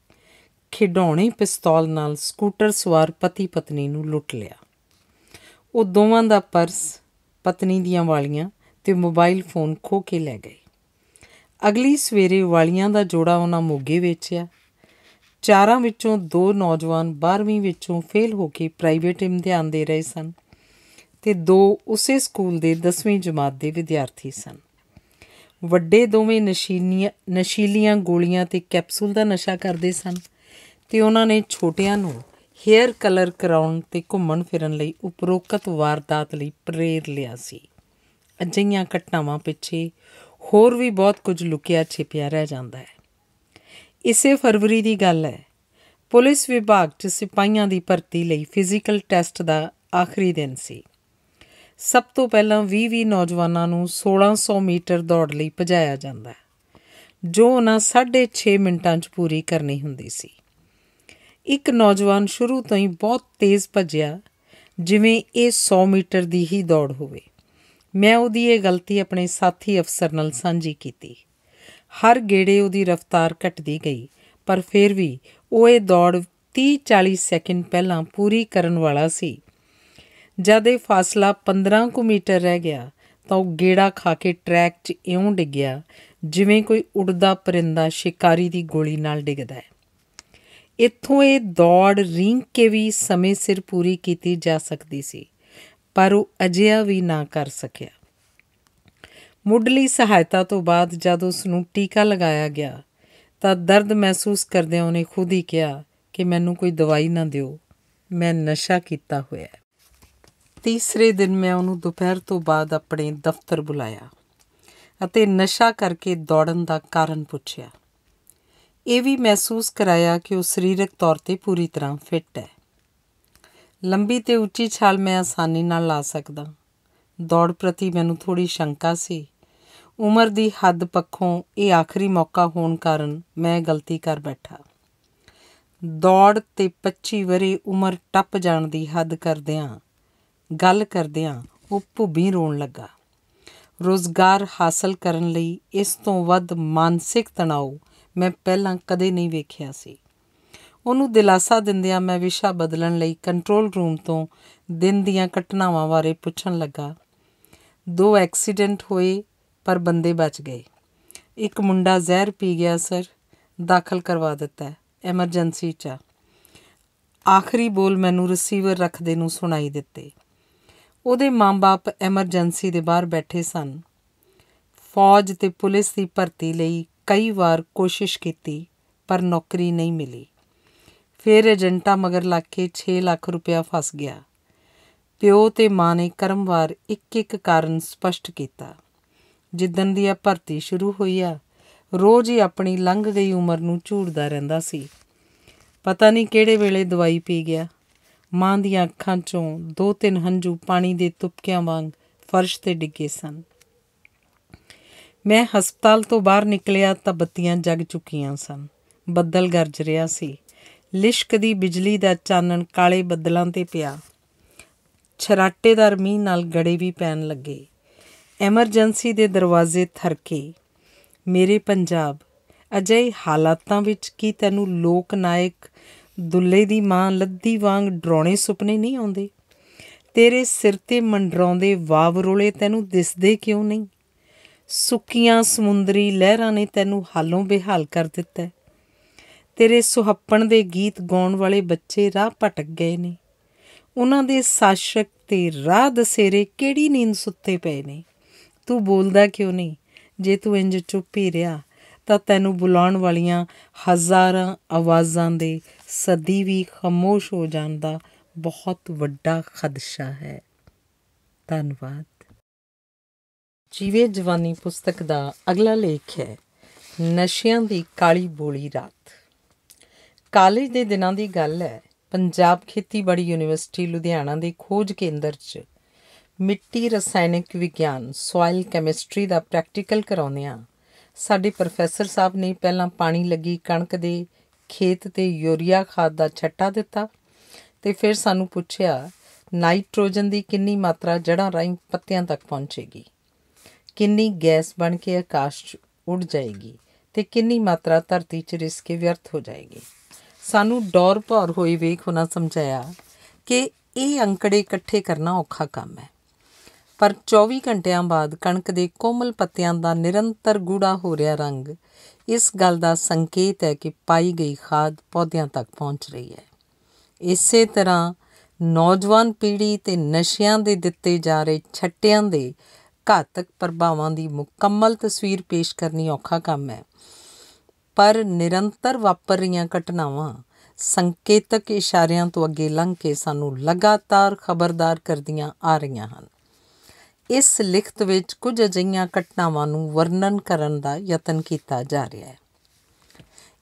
ਖਿਡੌਣੇ ਪਿਸਤੌਲ ਨਾਲ ਸਕੂਟਰ ਸਵਾਰ ਪਤੀ ਪਤਨੀ ਨੂੰ ਲੁੱਟ ਲਿਆ ਉਹ ਦੋਵਾਂ ਦਾ ਪਰਸ ਪਤਨੀ ਦੀਆਂ ਵਾਲੀਆਂ ਤੇ ਮੋਬਾਈਲ ਫੋਨ ਖੋ ਕੇ ਲੈ ਗਏ ਅਗਲੀ ਸਵੇਰੇ ਵਾਲੀਆਂ ਦਾ ਜੋੜਾ ਉਹਨਾਂ ਮੋਗੇ ਵੇਚਿਆ ਚਾਰਾਂ ਵਿੱਚੋਂ ਦੋ ਨੌਜਵਾਨ 12ਵੀਂ ਵਿੱਚੋਂ ਫੇਲ ਹੋ ਕੇ ਪ੍ਰਾਈਵੇਟ ਇਮਤਿਹਾਨ ਦੇ ਰਹੇ ਸਨ ਤੇ ਦੋ ਉਸੇ ਸਕੂਲ ਦੇ 10ਵੀਂ ਜਮਾਤ ਦੇ ਵਿਦਿਆਰਥੀ ਸਨ ਵੱਡੇ ਦੋਵੇਂ ਨਸ਼ੀਲੀਆਂ ਨਸ਼ੀਲੀਆਂ ਗੋਲੀਆਂ ਤੇ ਕੈਪਸੂਲ ਦਾ ਨਸ਼ਾ ਕਰਦੇ ਸਨ ਤੇ ਉਹਨਾਂ ਨੇ ਛੋਟਿਆਂ ਨੂੰ ਹੇਅਰ ਕਲਰ ਕਰਾਉਣ ਤੇ ਘੁੰਮਣ ਫਿਰਨ ਲਈ ਉਪਰੋਕਤ ਵਾਰਦਾਤ ਲਈ ਪ੍ਰੇਰ ਲਿਆ ਸੀ ਅਜਿਹੀਆਂ ਘਟਨਾਵਾਂ ਪਿੱਛੇ ਹੋਰ ਵੀ ਬਹੁਤ ਕੁਝ ਲੁਕਿਆ ਛਿਪਿਆ ਰਹਿ ਜਾਂਦਾ ਹੈ ਇਸੇ ਫਰਵਰੀ ਦੀ ਗੱਲ ਹੈ ਪੁਲਿਸ ਵਿਭਾਗ 'ਚ ਸਿਪਾਹੀਆਂ ਦੀ ਭਰਤੀ ਲਈ ਫਿਜ਼ੀਕਲ ਟੈਸਟ ਦਾ ਆਖਰੀ ਦਿਨ ਸੀ ਸਭ ਤੋਂ ਪਹਿਲਾਂ 20-20 ਨੌਜਵਾਨਾਂ ਨੂੰ 1600 ਮੀਟਰ ਦੌੜ ਲਈ ਭਜਾਇਆ ਜਾਂਦਾ ਜੋ ਉਹਨਾਂ 6.5 ਮਿੰਟਾਂ 'ਚ ਪੂਰੀ ਕਰਨੀ ਹੁੰਦੀ ਸੀ ਇੱਕ ਨੌਜਵਾਨ ਸ਼ੁਰੂ ਤੋਂ ਹੀ ਬਹੁਤ ਤੇਜ਼ ਭੱਜਿਆ ਜਿਵੇਂ ਇਹ 100 ਮੀਟਰ ਦੀ ਹੀ ਦੌੜ ਹੋਵੇ ਮੈਂ ਉਹਦੀ ਇਹ ਗਲਤੀ ਆਪਣੇ ਸਾਥੀ ਅਫਸਰ ਨਾਲ ਸਾਂਝੀ ਕੀਤੀ ਹਰ ਗੇੜੇ ਉਹਦੀ ਰਫ਼ਤਾਰ ਘਟਦੀ ਗਈ ਪਰ ਫਿਰ ਵੀ ਉਹ ਇਹ ਦੌੜ 30-40 ਸੈਕਿੰਡ ਪਹਿਲਾਂ ਪੂਰੀ ਕਰਨ ਵਾਲਾ ਸੀ ਜਦ ਇਹ ਫਾਸਲਾ 15 ਕੁ ਮੀਟਰ ਰਹਿ ਗਿਆ ਤਾਂ ਉਹ ਗੇੜਾ ਖਾ ਕੇ ਟਰੈਕ 'ਚ ਇਉਂ ਡਿੱਗਿਆ ਜਿਵੇਂ ਕੋਈ ਉੱਡਦਾ ਪਰਿੰਦਾ ਸ਼ਿਕਾਰੀ ਦੀ ਗੋਲੀ ਨਾਲ ਡਿੱਗਦਾ ਹੈ ਇੱਥੋਂ ਇਹ ਦੌੜ ਰਿੰਗ ਕੇ ਵੀ ਸਮੇਂ ਸਿਰ ਪੂਰੀ ਕੀਤੀ ਜਾ ਸਕਦੀ ਸੀ ਪਰ ਉਹ ਅਜਿਹਾ ਵੀ ਨਾ ਕਰ ਸਕਿਆ ਮੁੱਢਲੀ ਸਹਾਇਤਾ ਤੋਂ ਬਾਅਦ ਜਦ ਉਸ ਨੂੰ ਟੀਕਾ ਲਗਾਇਆ ਗਿਆ ਤਾਂ ਦਰਦ ਮਹਿਸੂਸ ਕਰਦਿਆਂ ਉਹਨੇ ਖੁਦ ਹੀ ਕਿਹਾ ਕਿ ਮੈਨੂੰ ਕੋਈ ਦਵਾਈ ਨਾ ਦਿਓ ਮੈਂ ਨਸ਼ਾ ਕੀਤਾ ਹੋਇਆ ਹੈ ਤੀਸਰੇ ਦਿਨ ਮੈਂ ਉਹਨੂੰ ਦੁਪਹਿਰ ਤੋਂ ਬਾਅਦ ਆਪਣੇ ਦਫ਼ਤਰ ਬੁਲਾਇਆ ਅਤੇ ਨਸ਼ਾ ਕਰਕੇ ਦੌੜਨ ਦਾ ਕਾਰਨ ਪੁੱਛਿਆ ਇਹ ਵੀ ਮਹਿਸੂਸ ਕਰਾਇਆ ਕਿ ਉਹ ਸਰੀਰਕ ਤੌਰ ਤੇ ਪੂਰੀ ਤਰ੍ਹਾਂ ਫਿੱਟ ਹੈ ਲੰਬੀ ਤੇ ਉੱਚੀ ਛਾਲ ਮੈਂ ਆਸਾਨੀ ਨਾਲ ਲਾ ਸਕਦਾ ਦੌੜ ਪ੍ਰਤੀ ਮੈਨੂੰ ਥੋੜੀ ਸ਼ੰਕਾ ਸੀ ਉਮਰ ਦੀ ਹੱਦ ਪੱਖੋਂ ਇਹ ਆਖਰੀ ਮੌਕਾ ਹੋਣ ਕਾਰਨ ਮੈਂ ਗਲਤੀ ਕਰ ਬੈਠਾ ਦੌੜ ਤੇ 25 ਵਰੇ ਉਮਰ ਟੱਪ ਜਾਣ ਦੀ ਹੱਦ ਕਰਦਿਆਂ ਗੱਲ ਕਰਦਿਆਂ ਉਹ ਭੁੱਬੀ ਰੋਣ ਲੱਗਾ ਰੋਜ਼ਗਾਰ ਹਾਸਲ ਕਰਨ ਲਈ ਇਸ ਤੋਂ ਵੱਧ ਮਾਨਸਿਕ ਤਣਾਅ ਮੈਂ ਪਹਿਲਾਂ ਕਦੇ ਨਹੀਂ ਵੇਖਿਆ ਸੀ ਉਹਨੂੰ ਦਿਲਾਸਾ ਦਿੰਦਿਆਂ ਮੈਂ ਵਿਸ਼ਾ ਬਦਲਣ ਲਈ ਕੰਟਰੋਲ ਰੂਮ ਤੋਂ ਦਿਨ ਦੀਆਂ ਘਟਨਾਵਾਂ ਬਾਰੇ ਪੁੱਛਣ ਲੱਗਾ ਦੋ ਐਕਸੀਡੈਂਟ ਹੋਏ ਪਰ ਬੰਦੇ ਬਚ ਗਏ ਇੱਕ ਮੁੰਡਾ ਜ਼ਹਿਰ ਪੀ ਗਿਆ ਸਰ ਦਾਖਲ ਕਰਵਾ ਦਿੱਤਾ ਐਮਰਜੈਂਸੀ 'ਚ ਆਖਰੀ ਬੋਲ ਮੈਨੂੰ ਰਿਸੀਵਰ ਰੱਖਦੇ ਨੂੰ ਸੁਣਾਈ ਦਿੱਤੇ ਉਹਦੇ ਮਾਂ-ਬਾਪ ਐਮਰਜੈਂਸੀ ਦੇ ਬਾਹਰ ਬੈਠੇ ਸਨ ਫੌਜ ਤੇ ਪੁਲਿਸ ਦੀ ਭਰਤੀ ਲਈ ਕਈ ਵਾਰ ਕੋਸ਼ਿਸ਼ ਕੀਤੀ ਪਰ ਨੌਕਰੀ ਨਹੀਂ ਮਿਲੀ ਫਿਰ ਏਜੰਟਾ ਮਗਰ ਲੱਗ ਕੇ 6 ਲੱਖ ਰੁਪਇਆ ਫਸ ਗਿਆ ਪਿਓ ਤੇ ਮਾਂ ਨੇ ਕਰਮਵਾਰ ਇੱਕ ਇੱਕ ਕਾਰਨ ਸਪਸ਼ਟ ਕੀਤਾ ਜਿੱਦਨ ਦੀ ਆ ਭਰਤੀ ਸ਼ੁਰੂ ਹੋਈ ਆ ਰੋਜ਼ ਹੀ ਆਪਣੀ ਲੰਘ ਗਈ ਉਮਰ ਨੂੰ ਝੂੜਦਾ ਰਹਿੰਦਾ ਸੀ ਪਤਾ ਨਹੀਂ ਕਿਹੜੇ ਵੇਲੇ ਦਵਾਈ ਪੀ ਗਿਆ ਮਾਂ ਦੀਆਂ ਅੱਖਾਂ 'ਚੋਂ ਦੋ ਤਿੰਨ ਹੰਝੂ ਪਾਣੀ ਦੇ ਤੁਪਕਿਆਂ ਵਾਂਗ ਫਰਸ਼ ਤੇ ਡਿੱਗੇ ਸਨ ਮੈਂ ਹਸਪਤਾਲ ਤੋਂ ਬਾਹਰ ਨਿਕਲਿਆ ਤਾਂ ਬੱਤੀਆਂ ਜਗ ਚੁੱਕੀਆਂ ਸਨ ਬੱਦਲ ਗਰਜ ਰਿਹਾ ਸੀ ਲਿਸ਼ਕਦੀ ਬਿਜਲੀ ਦਾ ਚਾਨਣ ਕਾਲੇ ਬੱਦਲਾਂ ਤੇ ਪਿਆ ਛਰਾਟੇਦਾਰ ਮੀਂਹ ਨਾਲ ਗੜੇ ਵੀ ਪੈਣ ਲੱਗੇ ਐਮਰਜੈਂਸੀ ਦੇ ਦਰਵਾਜ਼ੇ ਥਰਕੇ ਮੇਰੇ ਪੰਜਾਬ ਅਜਿਹੇ ਹਾਲਾਤਾਂ ਵਿੱਚ ਕੀ ਤੈਨੂੰ ਲੋਕ ਨਾਇਕ ਦੁੱਲੇ ਦੀ ਮਾਂ ਲੱਦੀ ਵਾਂਗ ਡਰਾਉਣੇ ਸੁਪਨੇ ਨਹੀਂ ਆਉਂਦੇ ਤੇਰੇ ਸਿਰ ਤੇ ਮੰਡਰਾਉਂਦੇ ਵਾਵਰੋਲੇ ਤੈਨੂੰ ਦਿਸਦੇ ਕਿਉਂ ਨਹੀਂ ਸੁੱਕੀਆਂ ਸਮੁੰਦਰੀ ਲਹਿਰਾਂ ਨੇ ਤੈਨੂੰ ਹਾਲੋਂ ਬੇਹਾਲ ਕਰ ਦਿੱਤਾ ਹੈ ਤੇਰੇ ਸੁਹੱਪਣ ਦੇ ਗੀਤ ਗਾਉਣ ਵਾਲੇ ਬੱਚੇ ਰਾਹ ਭਟਕ ਗਏ ਨੇ ਉਹਨਾਂ ਦੇ ਸਾਸ਼ਕ ਤੇ ਰਾਹ ਦਸੇਰੇ ਕਿਹੜੀ ਨੀਂਦ ਸੁੱਤੇ ਪਏ ਨੇ ਤੂੰ ਬੋਲਦਾ ਕਿਉਂ ਨਹੀਂ ਜੇ ਤੂੰ ਇੰਜ ਚੁੱਪ ਹੀ ਰਿਹਾ ਤਾਂ ਤੈਨੂੰ ਬੁਲਾਉਣ ਵਾਲੀਆਂ ਹਜ਼ਾਰਾਂ ਆਵਾਜ਼ਾਂ ਦੇ ਸਦੀ ਵੀ ਖਮੋਸ਼ ਹੋ ਜਾਂਦਾ ਬਹੁਤ ਵੱਡਾ ਖਦਸ਼ਾ ਹੈ ਧੰਨਵਾਦ ਜੀਵੇ ਜਵਾਨੀ ਪੁਸਤਕ ਦਾ ਅਗਲਾ ਲੇਖ ਹੈ ਨਸ਼ਿਆਂ ਦੀ ਕਾਲੀ ਬੋਲੀ ਰਾਤ ਕਾਲਜ ਦੇ ਦਿਨਾਂ ਦੀ ਗੱਲ ਹੈ ਪੰਜਾਬ ਖੇਤੀਬਾੜੀ ਯੂਨੀਵਰਸਿਟੀ ਲੁਧਿਆਣਾ ਦੇ ਖੋਜ ਕੇਂਦਰ 'ਚ ਮਿੱਟੀ ਰਸਾਇਣਿਕ ਵਿਗਿਆਨ ਸੋਇਲ ਕੈਮਿਸਟਰੀ ਦਾ ਪ੍ਰੈਕਟੀਕਲ ਆ ਸਾਡੇ ਪ੍ਰੋਫੈਸਰ ਸਾਹਿਬ ਨੇ ਪਹਿਲਾਂ ਪਾਣੀ ਲੱਗੀ ਕਣਕ ਦੇ ਖੇਤ ਤੇ ਯੂਰੀਆ ਖਾਦ ਦਾ ਛੱਟਾ ਦਿੱਤਾ ਤੇ ਫਿਰ ਸਾਨੂੰ ਪੁੱਛਿਆ ਨਾਈਟ੍ਰੋਜਨ ਦੀ ਕਿੰਨੀ ਮਾਤਰਾ ਜੜਾਂ ਰਾਹੀਂ ਪੱਤਿਆਂ ਤੱਕ ਪਹੁੰਚੇਗੀ ਕਿੰਨੀ ਗੈਸ ਬਣ ਕੇ ਆਕਾਸ਼ 'ਚ ਉੱਡ ਜਾਏਗੀ ਤੇ ਕਿੰਨੀ ਮਾਤਰਾ ਧਰਤੀ 'ਚ ਰਿਸ ਕੇ ਵਿਅਰਥ ਹੋ ਜਾਏਗੀ ਸਾਨੂੰ ਡੌਰ ਭੌਰ ਹੋਈ ਵੇਖ ਉਹਨਾਂ ਸਮਝਾਇਆ ਕਿ ਇਹ ਅੰਕੜੇ ਇਕੱਠੇ ਕਰਨਾ ਔਖਾ ਕੰਮ ਹੈ ਪਰ 24 ਘੰਟਿਆਂ ਬਾਅਦ ਕਣਕ ਦੇ ਕੋਮਲ ਪੱਤਿਆਂ ਦਾ ਨਿਰੰਤਰ ਗੂੜਾ ਹੋ ਰਿਹਾ ਰੰਗ ਇਸ ਗੱਲ ਦਾ ਸੰਕੇਤ ਹੈ ਕਿ ਪਾਈ ਗਈ ਖਾਦ ਪੌਦਿਆਂ ਤੱਕ ਪਹੁੰਚ ਰਹੀ ਹੈ ਇਸੇ ਤਰ੍ਹਾਂ ਨੌਜਵਾਨ ਪੀੜ੍ਹੀ ਤੇ ਨਸ਼ਿਆਂ ਦੇ ਦਿੱਤੇ ਜਾ ਰਹੇ ਛੱਟਿਆਂ ਦੇ ਘਾਤਕ ਪ੍ਰਭਾਵਾਂ ਦੀ ਮੁਕੰਮਲ ਤਸਵੀਰ ਪੇਸ਼ ਕਰਨੀ ਔਖਾ ਕੰਮ ਹੈ ਪਰ ਨਿਰੰਤਰ ਵਾਪਰ ਰਹੀਆਂ ਘਟਨਾਵਾਂ ਸੰਕੇਤਕ ਇਸ਼ਾਰਿਆਂ ਤੋਂ ਅੱਗੇ ਲੰਘ ਕੇ ਸਾਨੂੰ ਲਗਾਤਾਰ ਖਬਰਦਾਰ ਕਰਦੀਆਂ ਆ ਰਹੀਆਂ ਹਨ ਇਸ ਲਿਖਤ ਵਿੱਚ ਕੁਝ ਅਜਈਆਂ ਘਟਨਾਵਾਂ ਨੂੰ ਵਰਣਨ ਕਰਨ ਦਾ ਯਤਨ ਕੀਤਾ ਜਾ ਰਿਹਾ ਹੈ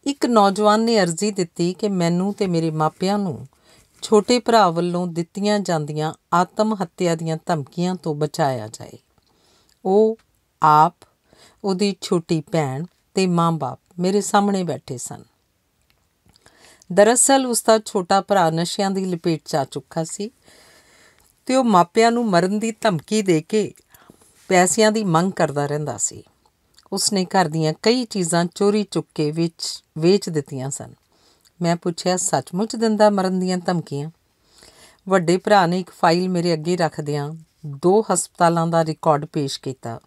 ਇੱਕ ਨੌਜਵਾਨ ਨੇ ਅਰਜ਼ੀ ਦਿੱਤੀ ਕਿ ਮੈਨੂੰ ਤੇ ਮੇਰੇ ਮਾਪਿਆਂ ਨੂੰ ਛੋਟੇ ਭਰਾ ਵੱਲੋਂ ਦਿੱਤੀਆਂ ਜਾਂਦੀਆਂ ਆਤਮ ਹੱਤਿਆ ਦੀਆਂ ਧਮਕੀਆਂ ਤੋਂ ਬਚਾਇਆ ਜਾਏ ਉਹ ਆਪ ਉਹਦੀ ਛੋਟੀ ਭੈਣ ਤੇ ਮਾਂ-ਬਾਪ ਮੇਰੇ ਸਾਹਮਣੇ ਬੈਠੇ ਸਨ ਦਰਅਸਲ ਉਸ ਦਾ ਛੋਟਾ ਭਰਾ ਨਸ਼ਿਆਂ ਦੀ ਲਪੇਟ 'ਚ ਆ ਚੁੱਕਾ ਸੀ ਤੇ ਉਹ ਮਾਪਿਆਂ ਨੂੰ ਮਰਨ ਦੀ ਧਮਕੀ ਦੇ ਕੇ ਪੈਸਿਆਂ ਦੀ ਮੰਗ ਕਰਦਾ ਰਹਿੰਦਾ ਸੀ ਉਸਨੇ ਘਰ ਦੀਆਂ ਕਈ ਚੀਜ਼ਾਂ ਚੋਰੀ ਚੁੱਕ ਕੇ ਵਿੱਚ ਵੇਚ ਦਿੱਤੀਆਂ ਸਨ ਮੈਂ ਪੁੱਛਿਆ ਸੱਚਮੁੱਚ ਦਿੰਦਾ ਮਰਨ ਦੀਆਂ ਧਮਕੀਆਂ ਵੱਡੇ ਭਰਾ ਨੇ ਇੱਕ ਫਾਈਲ ਮੇਰੇ ਅੱਗੇ ਰੱਖਦਿਆਂ ਦੋ ਹਸਪਤਾਲਾਂ ਦਾ ਰਿਕਾਰਡ ਪੇਸ਼ ਕੀਤਾ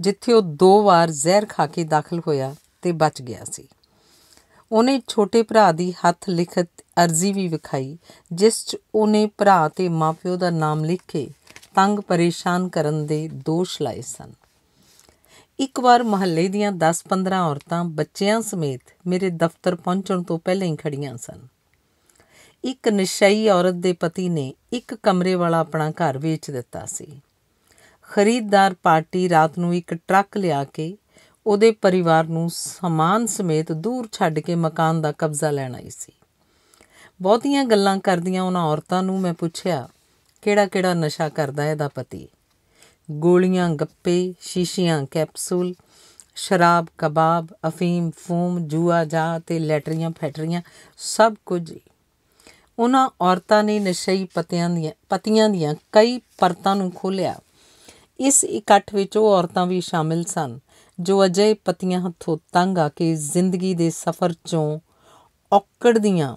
ਜਿੱਥੇ ਉਹ ਦੋ ਵਾਰ ਜ਼ਹਿਰ ਖਾ ਕੇ ਦਾਖਲ ਹੋਇਆ ਤੇ ਬਚ ਗਿਆ ਸੀ ਉਹਨੇ ਛੋਟੇ ਭਰਾ ਦੀ ਹੱਥ ਲਿਖਤ ਅਰਜ਼ੀ ਵੀ ਵਿਖਾਈ ਜਿਸ 'ਚ ਉਹਨੇ ਭਰਾ ਤੇ ਮਾਪਿਓ ਦਾ ਨਾਮ ਲਿਖ ਕੇ ਤੰਗ ਪਰੇਸ਼ਾਨ ਕਰਨ ਦੇ ਦੋਸ਼ ਲਾਏ ਸਨ ਇੱਕ ਵਾਰ ਮਹੱਲੇ ਦੀਆਂ 10-15 ਔਰਤਾਂ ਬੱਚਿਆਂ ਸਮੇਤ ਮੇਰੇ ਦਫ਼ਤਰ ਪਹੁੰਚਣ ਤੋਂ ਪਹਿਲਾਂ ਹੀ ਖੜੀਆਂ ਸਨ ਇੱਕ ਨਸ਼ਈ ਔਰਤ ਦੇ ਪਤੀ ਨੇ ਇੱਕ ਕਮਰੇ ਵਾਲਾ ਆਪਣਾ ਘਰ ਵੇਚ ਦਿੱਤਾ ਸੀ ਖਰੀਦਦਾਰ ਪਾਰਟੀ ਰਾਤ ਨੂੰ ਇੱਕ ਟਰੱਕ ਲਿਆ ਕੇ ਉਹਦੇ ਪਰਿਵਾਰ ਨੂੰ ਸਮਾਨ ਸਮੇਤ ਦੂਰ ਛੱਡ ਕੇ ਮਕਾਨ ਦਾ ਕਬਜ਼ਾ ਲੈਣ ਆਈ ਸੀ ਬਹੁਤੀਆਂ ਗੱਲਾਂ ਕਰਦੀਆਂ ਉਹਨਾਂ ਔਰਤਾਂ ਨੂੰ ਮੈਂ ਪੁੱਛਿਆ ਕਿਹੜਾ ਕਿਹੜਾ ਨਸ਼ਾ ਕਰਦਾ ਹੈ ਇਹਦਾ ਪਤੀ ਗੋਲੀਆਂ ਗੱਪੇ ਸ਼ੀਸ਼ੀਆਂ ਕੈਪਸੂਲ ਸ਼ਰਾਬ ਕਬਾਬ ਅਫੀਮ ਫੂਮ ਜੂਆ ਜਾ ਤੇ ਲੈਟਰੀਆਂ ਫੈਟਰੀਆਂ ਸਭ ਕੁਝ ਉਹਨਾਂ ਔਰਤਾਂ ਨੇ ਨਸ਼ਈ ਪਤਿਆਂ ਦੀਆਂ ਪਤੀਆਂ ਦੀਆਂ ਕਈ ਪਰਤਾਂ ਨੂੰ ਖੋਲਿਆ ਇਸ ਇਕੱਠ ਵਿੱਚ ਉਹ ਔਰਤਾਂ ਵੀ ਸ਼ਾਮਿਲ ਸਨ ਜੋ ਅਜੇ ਪਤੀਆਂ ਹੱਥੋਂ ਤੰਗ ਆ ਕੇ ਜ਼ਿੰਦਗੀ ਦੇ ਸਫ਼ਰ ਚੋਂ ਔਕੜਦੀਆਂ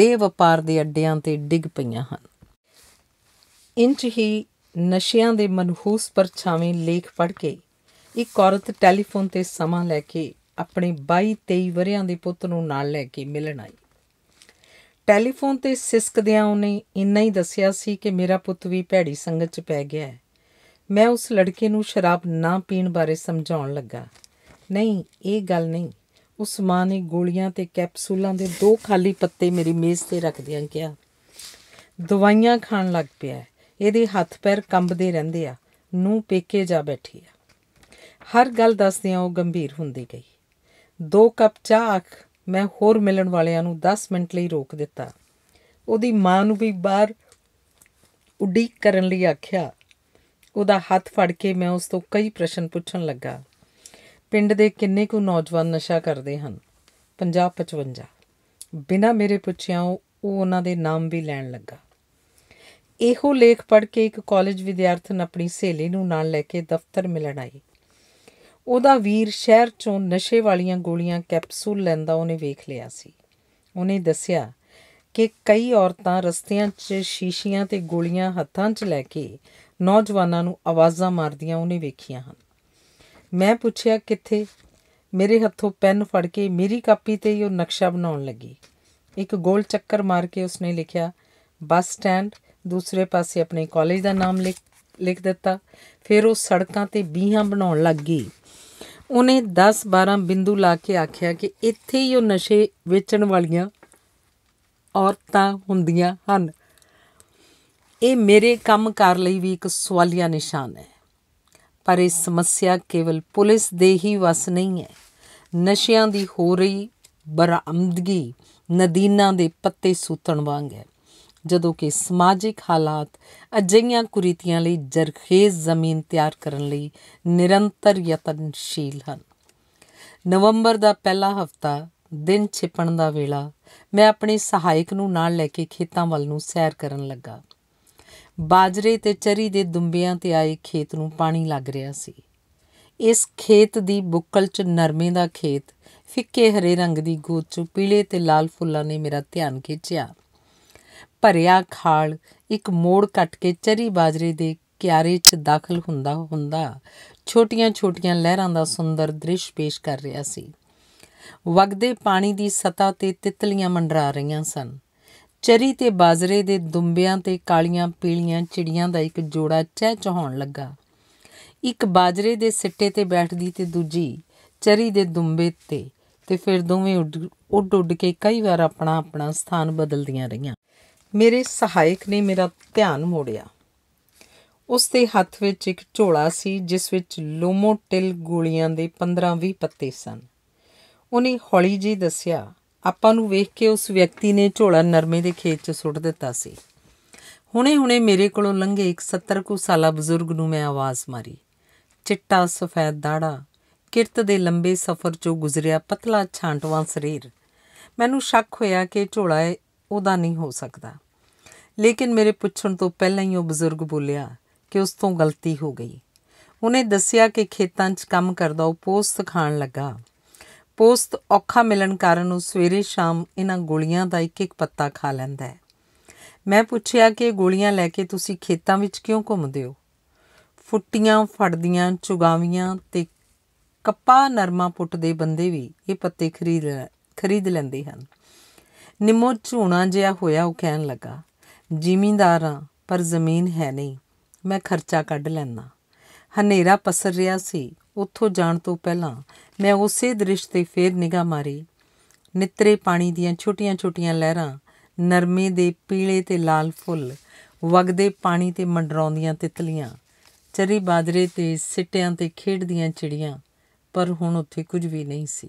ਦੇ ਵਪਾਰ ਦੇ ਅੱਡਿਆਂ ਤੇ ਡਿੱਗ ਪਈਆਂ ਹਨ ਇੰਚ ਹੀ ਨਸ਼ਿਆਂ ਦੇ ਮਨਹੂਸ ਪਰਛਾਵੇਂ ਲੇਖ ਪੜ੍ਹ ਕੇ ਇੱਕ ਔਰਤ ਟੈਲੀਫੋਨ ਤੇ ਸਮਾਂ ਲੈ ਕੇ ਆਪਣੇ 22 23 ਵਰਿਆਂ ਦੇ ਪੁੱਤ ਨੂੰ ਨਾਲ ਲੈ ਕੇ ਮਿਲਣ ਆਈ ਟੈਲੀਫੋਨ ਤੇ ਸਿਸਕਦਿਆਂ ਉਹਨੇ ਇੰਨਾ ਹੀ ਦੱਸਿਆ ਸੀ ਕਿ ਮੇਰਾ ਪੁੱਤ ਵੀ ਭੈੜੀ ਸੰਗਤ 'ਚ ਪੈ ਗਿਆ ਹੈ ਮੈਂ ਉਸ ਲੜਕੇ ਨੂੰ ਸ਼ਰਾਬ ਨਾ ਪੀਣ ਬਾਰੇ ਸਮਝਾਉਣ ਲੱਗਾ ਨਹੀਂ ਇਹ ਗੱਲ ਨਹੀਂ ਉਸ ਮਾਂ ਨੇ ਗੋਲੀਆਂ ਤੇ ਕੈਪਸੂਲਾਂ ਦੇ ਦੋ ਖਾਲੀ ਪੱਤੇ ਮੇਰੀ ਮੇਜ਼ ਤੇ ਰੱਖ ਦਿਆਂ ਕਿਹਾ ਦਵਾਈਆਂ ਖਾਣ ਲੱਗ ਪਿਆ ਇਹਦੇ ਹੱਥ ਪੈਰ ਕੰਬਦੇ ਰਹਿੰਦੇ ਆ ਨੂੰ ਪੇਕੇ ਜਾ ਬੈਠੀ ਆ ਹਰ ਗੱਲ ਦੱਸਦਿਆਂ ਉਹ ਗੰਭੀਰ ਹੁੰਦੀ ਗਈ ਦੋ ਕੱਪ ਚਾਹ ਮੈਂ ਹੋਰ ਮਿਲਣ ਵਾਲਿਆਂ ਨੂੰ 10 ਮਿੰਟ ਲਈ ਰੋਕ ਦਿੱਤਾ ਉਹਦੀ ਮਾਂ ਨੂੰ ਵੀ ਬਾਹਰ ਉਡੀਕ ਕਰਨ ਲਈ ਆਖਿਆ ਉਹਦਾ ਹੱਥ ਫੜ ਕੇ ਮੈਂ ਉਸ ਤੋਂ ਕਈ ਪ੍ਰਸ਼ਨ ਪੁੱਛਣ ਲੱਗਾ ਪਿੰਡ ਦੇ ਕਿੰਨੇ ਕੁ ਨੌਜਵਾਨ ਨਸ਼ਾ ਕਰਦੇ ਹਨ 50 55 ਬਿਨਾਂ ਮੇਰੇ ਪੁੱਛਿਆ ਉਹ ਉਹਨਾਂ ਦੇ ਨਾਮ ਵੀ ਲੈਣ ਲੱਗਾ ਇਹੋ ਲੇਖ ਪੜ੍ਹ ਕੇ ਇੱਕ ਕਾਲਜ ਵਿਦਿਆਰਥਣ ਆਪਣੀ ਸਹੇਲੀ ਨੂੰ ਨਾਲ ਲੈ ਕੇ ਦਫ਼ਤਰ ਮਿਲਣ ਆਈ ਉਹਦਾ ਵੀਰ ਸ਼ਹਿਰ ਚੋਂ ਨਸ਼ੇ ਵਾਲੀਆਂ ਗੋਲੀਆਂ ਕੈਪਸੂਲ ਲੈਂਦਾ ਉਹਨੇ ਵੇਖ ਲਿਆ ਸੀ ਉਹਨੇ ਦੱਸਿਆ ਕਿ ਕਈ ਔਰਤਾਂ ਰਸਤਿਆਂ 'ਚ ਸ਼ੀਸ਼ੀਆਂ ਤੇ ਗੋਲੀਆਂ ਹੱਥਾਂ 'ਚ ਲੈ ਕੇ ਨੌਜਵਾਨਾਂ ਨੂੰ ਆਵਾਜ਼ਾਂ ਮਾਰਦੀਆਂ ਉਹਨੇ ਵੇਖੀਆਂ ਹਨ ਮੈਂ ਪੁੱਛਿਆ ਕਿੱਥੇ ਮੇਰੇ ਹੱਥੋਂ ਪੈਨ ਫੜ ਕੇ ਮੇਰੀ ਕਾਪੀ ਤੇ ਹੀ ਉਹ ਨਕਸ਼ਾ ਬਣਾਉਣ ਲੱਗੀ ਇੱਕ ਗੋਲ ਚੱਕਰ ਮਾਰ ਕੇ ਉਸਨੇ ਲਿਖਿਆ ਬੱਸ ਸਟੈਂਡ ਦੂਸਰੇ ਪਾਸੇ ਆਪਣੇ ਕਾਲਜ ਦਾ ਨਾਮ ਲਿਖ ਲਿਖ ਦਿੱਤਾ ਫਿਰ ਉਹ ਸੜਕਾਂ ਤੇ ਬੀਹਾਂ ਬਣਾਉਣ ਲੱਗੀ ਉਹਨੇ 10-12 ਬਿੰਦੂ ਲਾ ਕੇ ਆਖਿਆ ਕਿ ਇੱਥੇ ਹੀ ਉਹ ਨਸ਼ੇ ਵੇਚਣ ਵਾਲੀਆਂ ਔਰਤਾਂ ਹੁੰਦੀਆਂ ਹਨ ਇਹ ਮੇਰੇ ਕੰਮ ਕਰ ਲਈ ਵੀ ਇੱਕ ਸਵਾਲੀਆ ਨਿਸ਼ਾਨ ਹੈ ਪਰ ਇਹ ਸਮੱਸਿਆ ਕੇਵਲ ਪੁਲਿਸ ਦੇ ਹੀ ਵਸ ਨਹੀਂ ਹੈ ਨਸ਼ਿਆਂ ਦੀ ਹੋ ਰਹੀ ਬਰਾਮਦਗੀ ਨਦੀਨਾਂ ਦੇ ਪੱਤੇ ਸੂਤਣ ਵਾਂਗ ਹੈ ਜਦੋਂ ਕਿ ਸਮਾਜਿਕ ਹਾਲਾਤ ਅਜਿਹੀਆਂ ਕੁਰੀਤੀਆਂ ਲਈ ਜਰਖੇਜ਼ ਜ਼ਮੀਨ ਤਿਆਰ ਕਰਨ ਲਈ ਨਿਰੰਤਰ ਯਤਨਸ਼ੀਲ ਹਨ ਨਵੰਬਰ ਦਾ ਪਹਿਲਾ ਹਫਤਾ ਦਿਨ ਛਿਪਣ ਦਾ ਵੇਲਾ ਮੈਂ ਆਪਣੇ ਸਹਾਇਕ ਨੂੰ ਨਾਲ ਲੈ ਕੇ ਖੇਤਾਂ ਵੱਲ ਨੂੰ ਸੈਰ ਕਰਨ ਲੱਗਾ ਬਾਜਰੇ ਤੇ ਚਰੀ ਦੇ ਦੁੰਬਿਆਂ ਤੇ ਆਏ ਖੇਤ ਨੂੰ ਪਾਣੀ ਲੱਗ ਰਿਹਾ ਸੀ ਇਸ ਖੇਤ ਦੀ ਬੁੱਕਲ 'ਚ ਨਰਮੇ ਦਾ ਖੇਤ ਫਿੱਕੇ ਹਰੇ ਰੰਗ ਦੀ ਗੋਚੂ ਪੀਲੇ ਤੇ ਲਾਲ ਫੁੱਲਾਂ ਨੇ ਮੇਰਾ ਧਿਆਨ ਖਿੱਚਿਆ ਭਰਿਆ ਖਾਲ ਇੱਕ ਮੋੜ ਕੱਟ ਕੇ ਚਰੀ ਬਾਜਰੇ ਦੇ ਕਿਆਰੇ 'ਚ ਦਾਖਲ ਹੁੰਦਾ ਹੁੰਦਾ ਛੋਟੀਆਂ-ਛੋਟੀਆਂ ਲਹਿਰਾਂ ਦਾ ਸੁੰਦਰ ਦ੍ਰਿਸ਼ ਪੇਸ਼ ਕਰ ਰਿਹਾ ਸੀ ਵਗਦੇ ਪਾਣੀ ਦੀ ਸਤਾ ਤੇ ਤਿਤਲੀਆਂ ਮੰਡਰਾ ਰਹੀਆਂ ਸਨ ਚਰੀ ਤੇ ਬਾਜਰੇ ਦੇ ਦੁੰਬਿਆਂ ਤੇ ਕਾਲੀਆਂ ਪੀਲੀਆਂ ਚਿੜੀਆਂ ਦਾ ਇੱਕ ਜੋੜਾ ਚਹਿ ਚਹਾਉਣ ਲੱਗਾ ਇੱਕ ਬਾਜਰੇ ਦੇ ਸਿੱਟੇ ਤੇ ਬੈਠਦੀ ਤੇ ਦੂਜੀ ਚਰੀ ਦੇ ਦੁੰਬੇ ਤੇ ਤੇ ਫਿਰ ਦੋਵੇਂ ਉੱਡ ਉੱਡ ਕੇ ਕਈ ਵਾਰ ਆਪਣਾ ਆਪਣਾ ਸਥਾਨ ਬਦਲਦੀਆਂ ਰਹੀਆਂ ਮੇਰੇ ਸਹਾਇਕ ਨੇ ਮੇਰਾ ਧਿਆਨ ਮੋੜਿਆ ਉਸ ਦੇ ਹੱਥ ਵਿੱਚ ਇੱਕ ਝੋਲਾ ਸੀ ਜਿਸ ਵਿੱਚ ਲੋਮੋਟਿਲ ਗੋਲੀਆਂ ਦੇ 15-20 ਪੱਤੇ ਸਨ ਉਹਨੇ ਹੌਲੀ ਜੀ ਦੱਸਿਆ ਆਪਾਂ ਨੂੰ ਵੇਖ ਕੇ ਉਸ ਵਿਅਕਤੀ ਨੇ ਝੋਲਾ ਨਰਮੇ ਦੇ ਖੇਤ 'ਚ ਸੁੱਟ ਦਿੱਤਾ ਸੀ ਹੁਣੇ-ਹੁਣੇ ਮੇਰੇ ਕੋਲੋਂ ਲੰਘੇ ਇੱਕ 70 ਕੁ ਸਾਲਾ ਬਜ਼ੁਰਗ ਨੂੰ ਮੈਂ ਆਵਾਜ਼ ਮਾਰੀ ਚਿੱਟਾ ਸਫੈਦ ਦਾੜਾ ਕਿਰਤ ਦੇ ਲੰਬੇ ਸਫ਼ਰ 'ਚੋਂ ਗੁਜ਼ਰਿਆ ਪਤਲਾ ਛਾਂਟਵਾਂ ਸਰੀਰ ਮੈਨੂੰ ਸ਼ੱਕ ਹੋਇਆ ਕਿ ਝੋਲਾ ਉਹਦਾ ਨਹੀਂ ਹੋ ਸਕਦਾ ਲੇਕਿਨ ਮੇਰੇ ਪੁੱਛਣ ਤੋਂ ਪਹਿਲਾਂ ਹੀ ਉਹ ਬਜ਼ੁਰਗ ਬੋਲਿਆ ਕਿ ਉਸ ਤੋਂ ਗਲਤੀ ਹੋ ਗਈ ਉਹਨੇ ਦੱਸਿਆ ਕਿ ਖੇਤਾਂ 'ਚ ਕੰਮ ਕਰਦਾ ਉਹ ਪੋਸਤ ਖਾਣ ਲੱਗਾ ਪੋਸਤ ਔਖਾ ਮਿਲਣ ਕਾਰਨ ਉਹ ਸਵੇਰੇ ਸ਼ਾਮ ਇਹਨਾਂ ਗੋਲੀਆਂ ਦਾ ਇੱਕ ਇੱਕ ਪੱਤਾ ਖਾ ਲੈਂਦਾ ਹੈ ਮੈਂ ਪੁੱਛਿਆ ਕਿ ਗੋਲੀਆਂ ਲੈ ਕੇ ਤੁਸੀਂ ਖੇਤਾਂ ਵਿੱਚ ਕਿਉਂ ਘੁੰਮਦੇ ਹੋ ਫੁੱਟੀਆਂ ਫੜਦੀਆਂ ਚੁਗਾਵੀਆਂ ਤੇ ਕੱਪਾ ਨਰਮਾ ਪੁੱਟ ਦੇ ਬੰਦੇ ਵੀ ਇਹ ਪੱਤੇ ਖਰੀਦ ਖਰੀਦ ਲੈਂਦੇ ਹਨ ਨਿੰਮੋ ਝੂਣਾ ਜਿਹਾ ਹੋਇਆ ਉਹ ਕਹਿਣ ਲੱਗਾ ਜ਼ਿਮੀਂਦਾਰਾਂ ਪਰ ਜ਼ਮੀਨ ਹੈ ਨਹੀਂ ਮੈਂ ਖਰਚਾ ਕੱਢ ਲੈਣਾ ਹਨੇਰਾ ਪਸਰ ਰਿਹਾ ਸੀ ਉੱਥੋਂ ਜਾਣ ਤੋਂ ਪਹਿਲਾਂ ਮੈਂ ਉਸੇ ਦ੍ਰਿਸ਼ ਤੇ ਫੇਰ ਨਿਗਾਹ ਮਾਰੀ ਨਿਤਰੇ ਪਾਣੀ ਦੀਆਂ ਛੋਟੀਆਂ-ਛੋਟੀਆਂ ਲਹਿਰਾਂ ਨਰਮੇ ਦੇ ਪੀਲੇ ਤੇ ਲਾਲ ਫੁੱਲ ਵਗਦੇ ਪਾਣੀ ਤੇ ਮੰਡਰਾਉਂਦੀਆਂ ਤਿਤਲੀਆਂ ਚਰੀ ਬਾਦਰੇ ਤੇ ਸਿੱਟਿਆਂ ਤੇ ਖੇਡਦੀਆਂ ਚਿੜੀਆਂ ਪਰ ਹੁਣ ਉੱਥੇ ਕੁਝ ਵੀ ਨਹੀਂ ਸੀ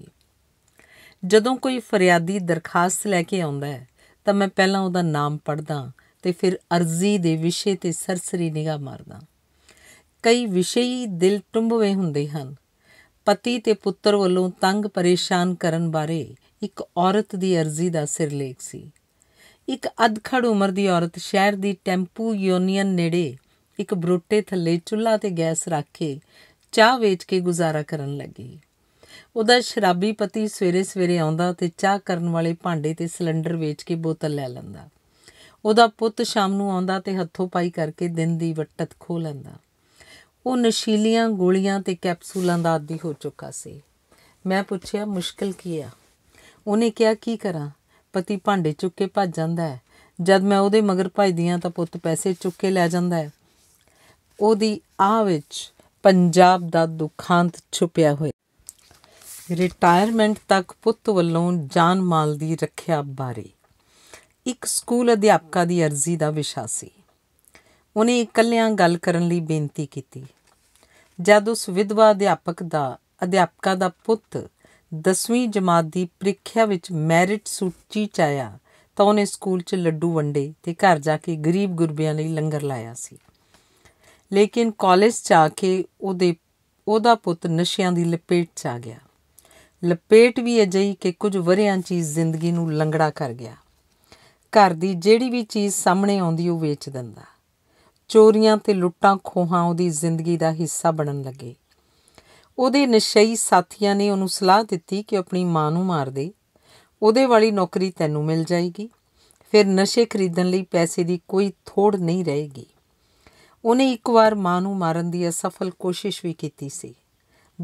ਜਦੋਂ ਕੋਈ ਫਰਿਆਦੀ ਦਰਖਾਸਤ ਲੈ ਕੇ ਆਉਂਦਾ ਹੈ ਤਾਂ ਮੈਂ ਪਹਿਲਾਂ ਉਹਦਾ ਨਾਮ ਪੜਦਾ ਤੇ ਫਿਰ ਅਰਜ਼ੀ ਦੇ ਵਿਸ਼ੇ ਤੇ ਸਰਸਰੀ ਨਿਗਾਹ ਮਾਰਦਾ ਕਈ ਵਿਸ਼ੇਈ ਦਿਲ ਟੁੰਬਵੇਂ ਹੁੰਦੇ ਹਨ ਪਤੀ ਤੇ ਪੁੱਤਰ ਵੱਲੋਂ ਤੰਗ ਪਰੇਸ਼ਾਨ ਕਰਨ ਬਾਰੇ ਇੱਕ ਔਰਤ ਦੀ ਅਰਜ਼ੀ ਦਾ ਸਿਰਲੇਖ ਸੀ ਇੱਕ ਅਧਖੜ ਉਮਰ ਦੀ ਔਰਤ ਸ਼ਹਿਰ ਦੀ ਟੈਂਪੂ ਯੂਨੀਅਨ ਨੇੜੇ ਇੱਕ ਬਰੋਟੇ ਥੱਲੇ ਚੁੱਲ੍ਹਾ ਤੇ ਗੈਸ ਰੱਖ ਕੇ ਚਾਹ ਵੇਚ ਕੇ ਗੁਜ਼ਾਰਾ ਕਰਨ ਲੱਗੀ ਉਹਦਾ ਸ਼ਰਾਬੀ ਪਤੀ ਸਵੇਰੇ-ਸਵੇਰੇ ਆਉਂਦਾ ਤੇ ਚਾਹ ਕਰਨ ਵਾਲੇ ਭਾਂਡੇ ਤੇ ਸਿਲੰਡਰ ਵੇਚ ਕੇ ਬੋਤਲ ਲੈ ਲੈਂਦਾ ਉਹਦਾ ਪੁੱਤ ਸ਼ਾਮ ਨੂੰ ਆਉਂਦਾ ਤੇ ਹੱਥੋਂ ਪਾਈ ਕਰਕੇ ਦਿਨ ਦੀ ਵਟਤ ਖੋ ਲੈਂਦਾ ਉਹ ਨਸ਼ੀਲੀਆਂ ਗੋਲੀਆਂ ਤੇ ਕੈਪਸੂਲਾਂ ਦਾ ਆਦੀ ਹੋ ਚੁੱਕਾ ਸੀ ਮੈਂ ਪੁੱਛਿਆ ਮੁਸ਼ਕਲ ਕੀ ਆ ਉਹਨੇ ਕਿਹਾ ਕੀ ਕਰਾਂ ਪਤੀ ਭਾਂਡੇ ਚੁੱਕ ਕੇ ਭੱਜ ਜਾਂਦਾ ਹੈ ਜਦ ਮੈਂ ਉਹਦੇ ਮਗਰ ਭੱਜਦੀਆਂ ਤਾਂ ਪੁੱਤ ਪੈਸੇ ਚੁੱਕ ਕੇ ਲੈ ਜਾਂਦਾ ਹੈ ਉਹਦੀ ਆਹ ਵਿੱਚ ਪੰਜਾਬ ਦਾ ਦੁਖਾਂਤ ਛੁਪਿਆ ਹੋਇਆ ਰਿਟਾਇਰਮੈਂਟ ਤੱਕ ਪੁੱਤ ਵੱਲੋਂ ਜਾਨ ਮਾਲ ਦੀ ਰੱਖਿਆ ਬਾਰੇ ਇੱਕ ਸਕੂਲ ਅਧਿਆਪਕਾ ਦੀ ਅਰਜ਼ੀ ਦਾ ਵਿਸ਼ਾ ਸੀ ਉਹਨੇ ਇਕੱਲਿਆਂ ਗੱਲ ਕਰਨ ਲਈ ਬੇਨਤੀ ਕੀਤੀ ਜਦ ਉਸ ਵਿਧਵਾ ਅਧਿਆਪਕ ਦਾ ਅਧਿਆਪਕਾ ਦਾ ਪੁੱਤ 10ਵੀਂ ਜਮਾਤ ਦੀ ਪ੍ਰੀਖਿਆ ਵਿੱਚ ਮੈਰਿਟ ਸੂਚੀ ਚ ਆਇਆ ਤਾਂ ਉਹਨੇ ਸਕੂਲ 'ਚ ਲੱਡੂ ਵੰਡੇ ਤੇ ਘਰ ਜਾ ਕੇ ਗਰੀਬ ਗੁਰਬਿਆਂ ਲਈ ਲੰਗਰ ਲਾਇਆ ਸੀ ਲੇਕਿਨ ਕਾਲਜ 'ਚ ਆ ਕੇ ਉਹਦੇ ਉਹਦਾ ਪੁੱਤ ਨਸ਼ਿਆਂ ਦੀ ਲਪੇਟ 'ਚ ਆ ਗਿਆ ਲਪੇਟ ਵੀ ਅਜਈ ਕਿ ਕੁਝ ਵਰਿਆਂ 'ਚ ਜ਼ਿੰਦਗੀ ਨੂੰ ਲੰਗੜਾ ਕਰ ਗਿਆ ਘਰ ਦੀ ਜਿਹੜੀ ਵੀ ਚੀਜ਼ ਸਾਹਮਣੇ ਆਉਂਦੀ ਉਹ ਵੇਚ ਦਿੰਦਾ ਚੋਰੀਆਂ ਤੇ ਲੁੱਟਾਂ ਖੋਹਾਂ ਉਹਦੀ ਜ਼ਿੰਦਗੀ ਦਾ ਹਿੱਸਾ ਬਣਨ ਲੱਗੇ ਉਹਦੇ ਨਸ਼ਈ ਸਾਥੀਆਂ ਨੇ ਉਹਨੂੰ ਸਲਾਹ ਦਿੱਤੀ ਕਿ ਆਪਣੀ ਮਾਂ ਨੂੰ ਮਾਰ ਦੇ ਉਹਦੇ ਵਾਲੀ ਨੌਕਰੀ ਤੈਨੂੰ ਮਿਲ ਜਾਏਗੀ ਫਿਰ ਨਸ਼ੇ ਖਰੀਦਣ ਲਈ ਪੈਸੇ ਦੀ ਕੋਈ ਥੋੜ ਨਹੀਂ ਰਹੇਗੀ ਉਹਨੇ ਇੱਕ ਵਾਰ ਮਾਂ ਨੂੰ ਮਾਰਨ ਦੀ ਅਸਫਲ ਕੋਸ਼ਿਸ਼ ਵੀ ਕੀਤੀ ਸੀ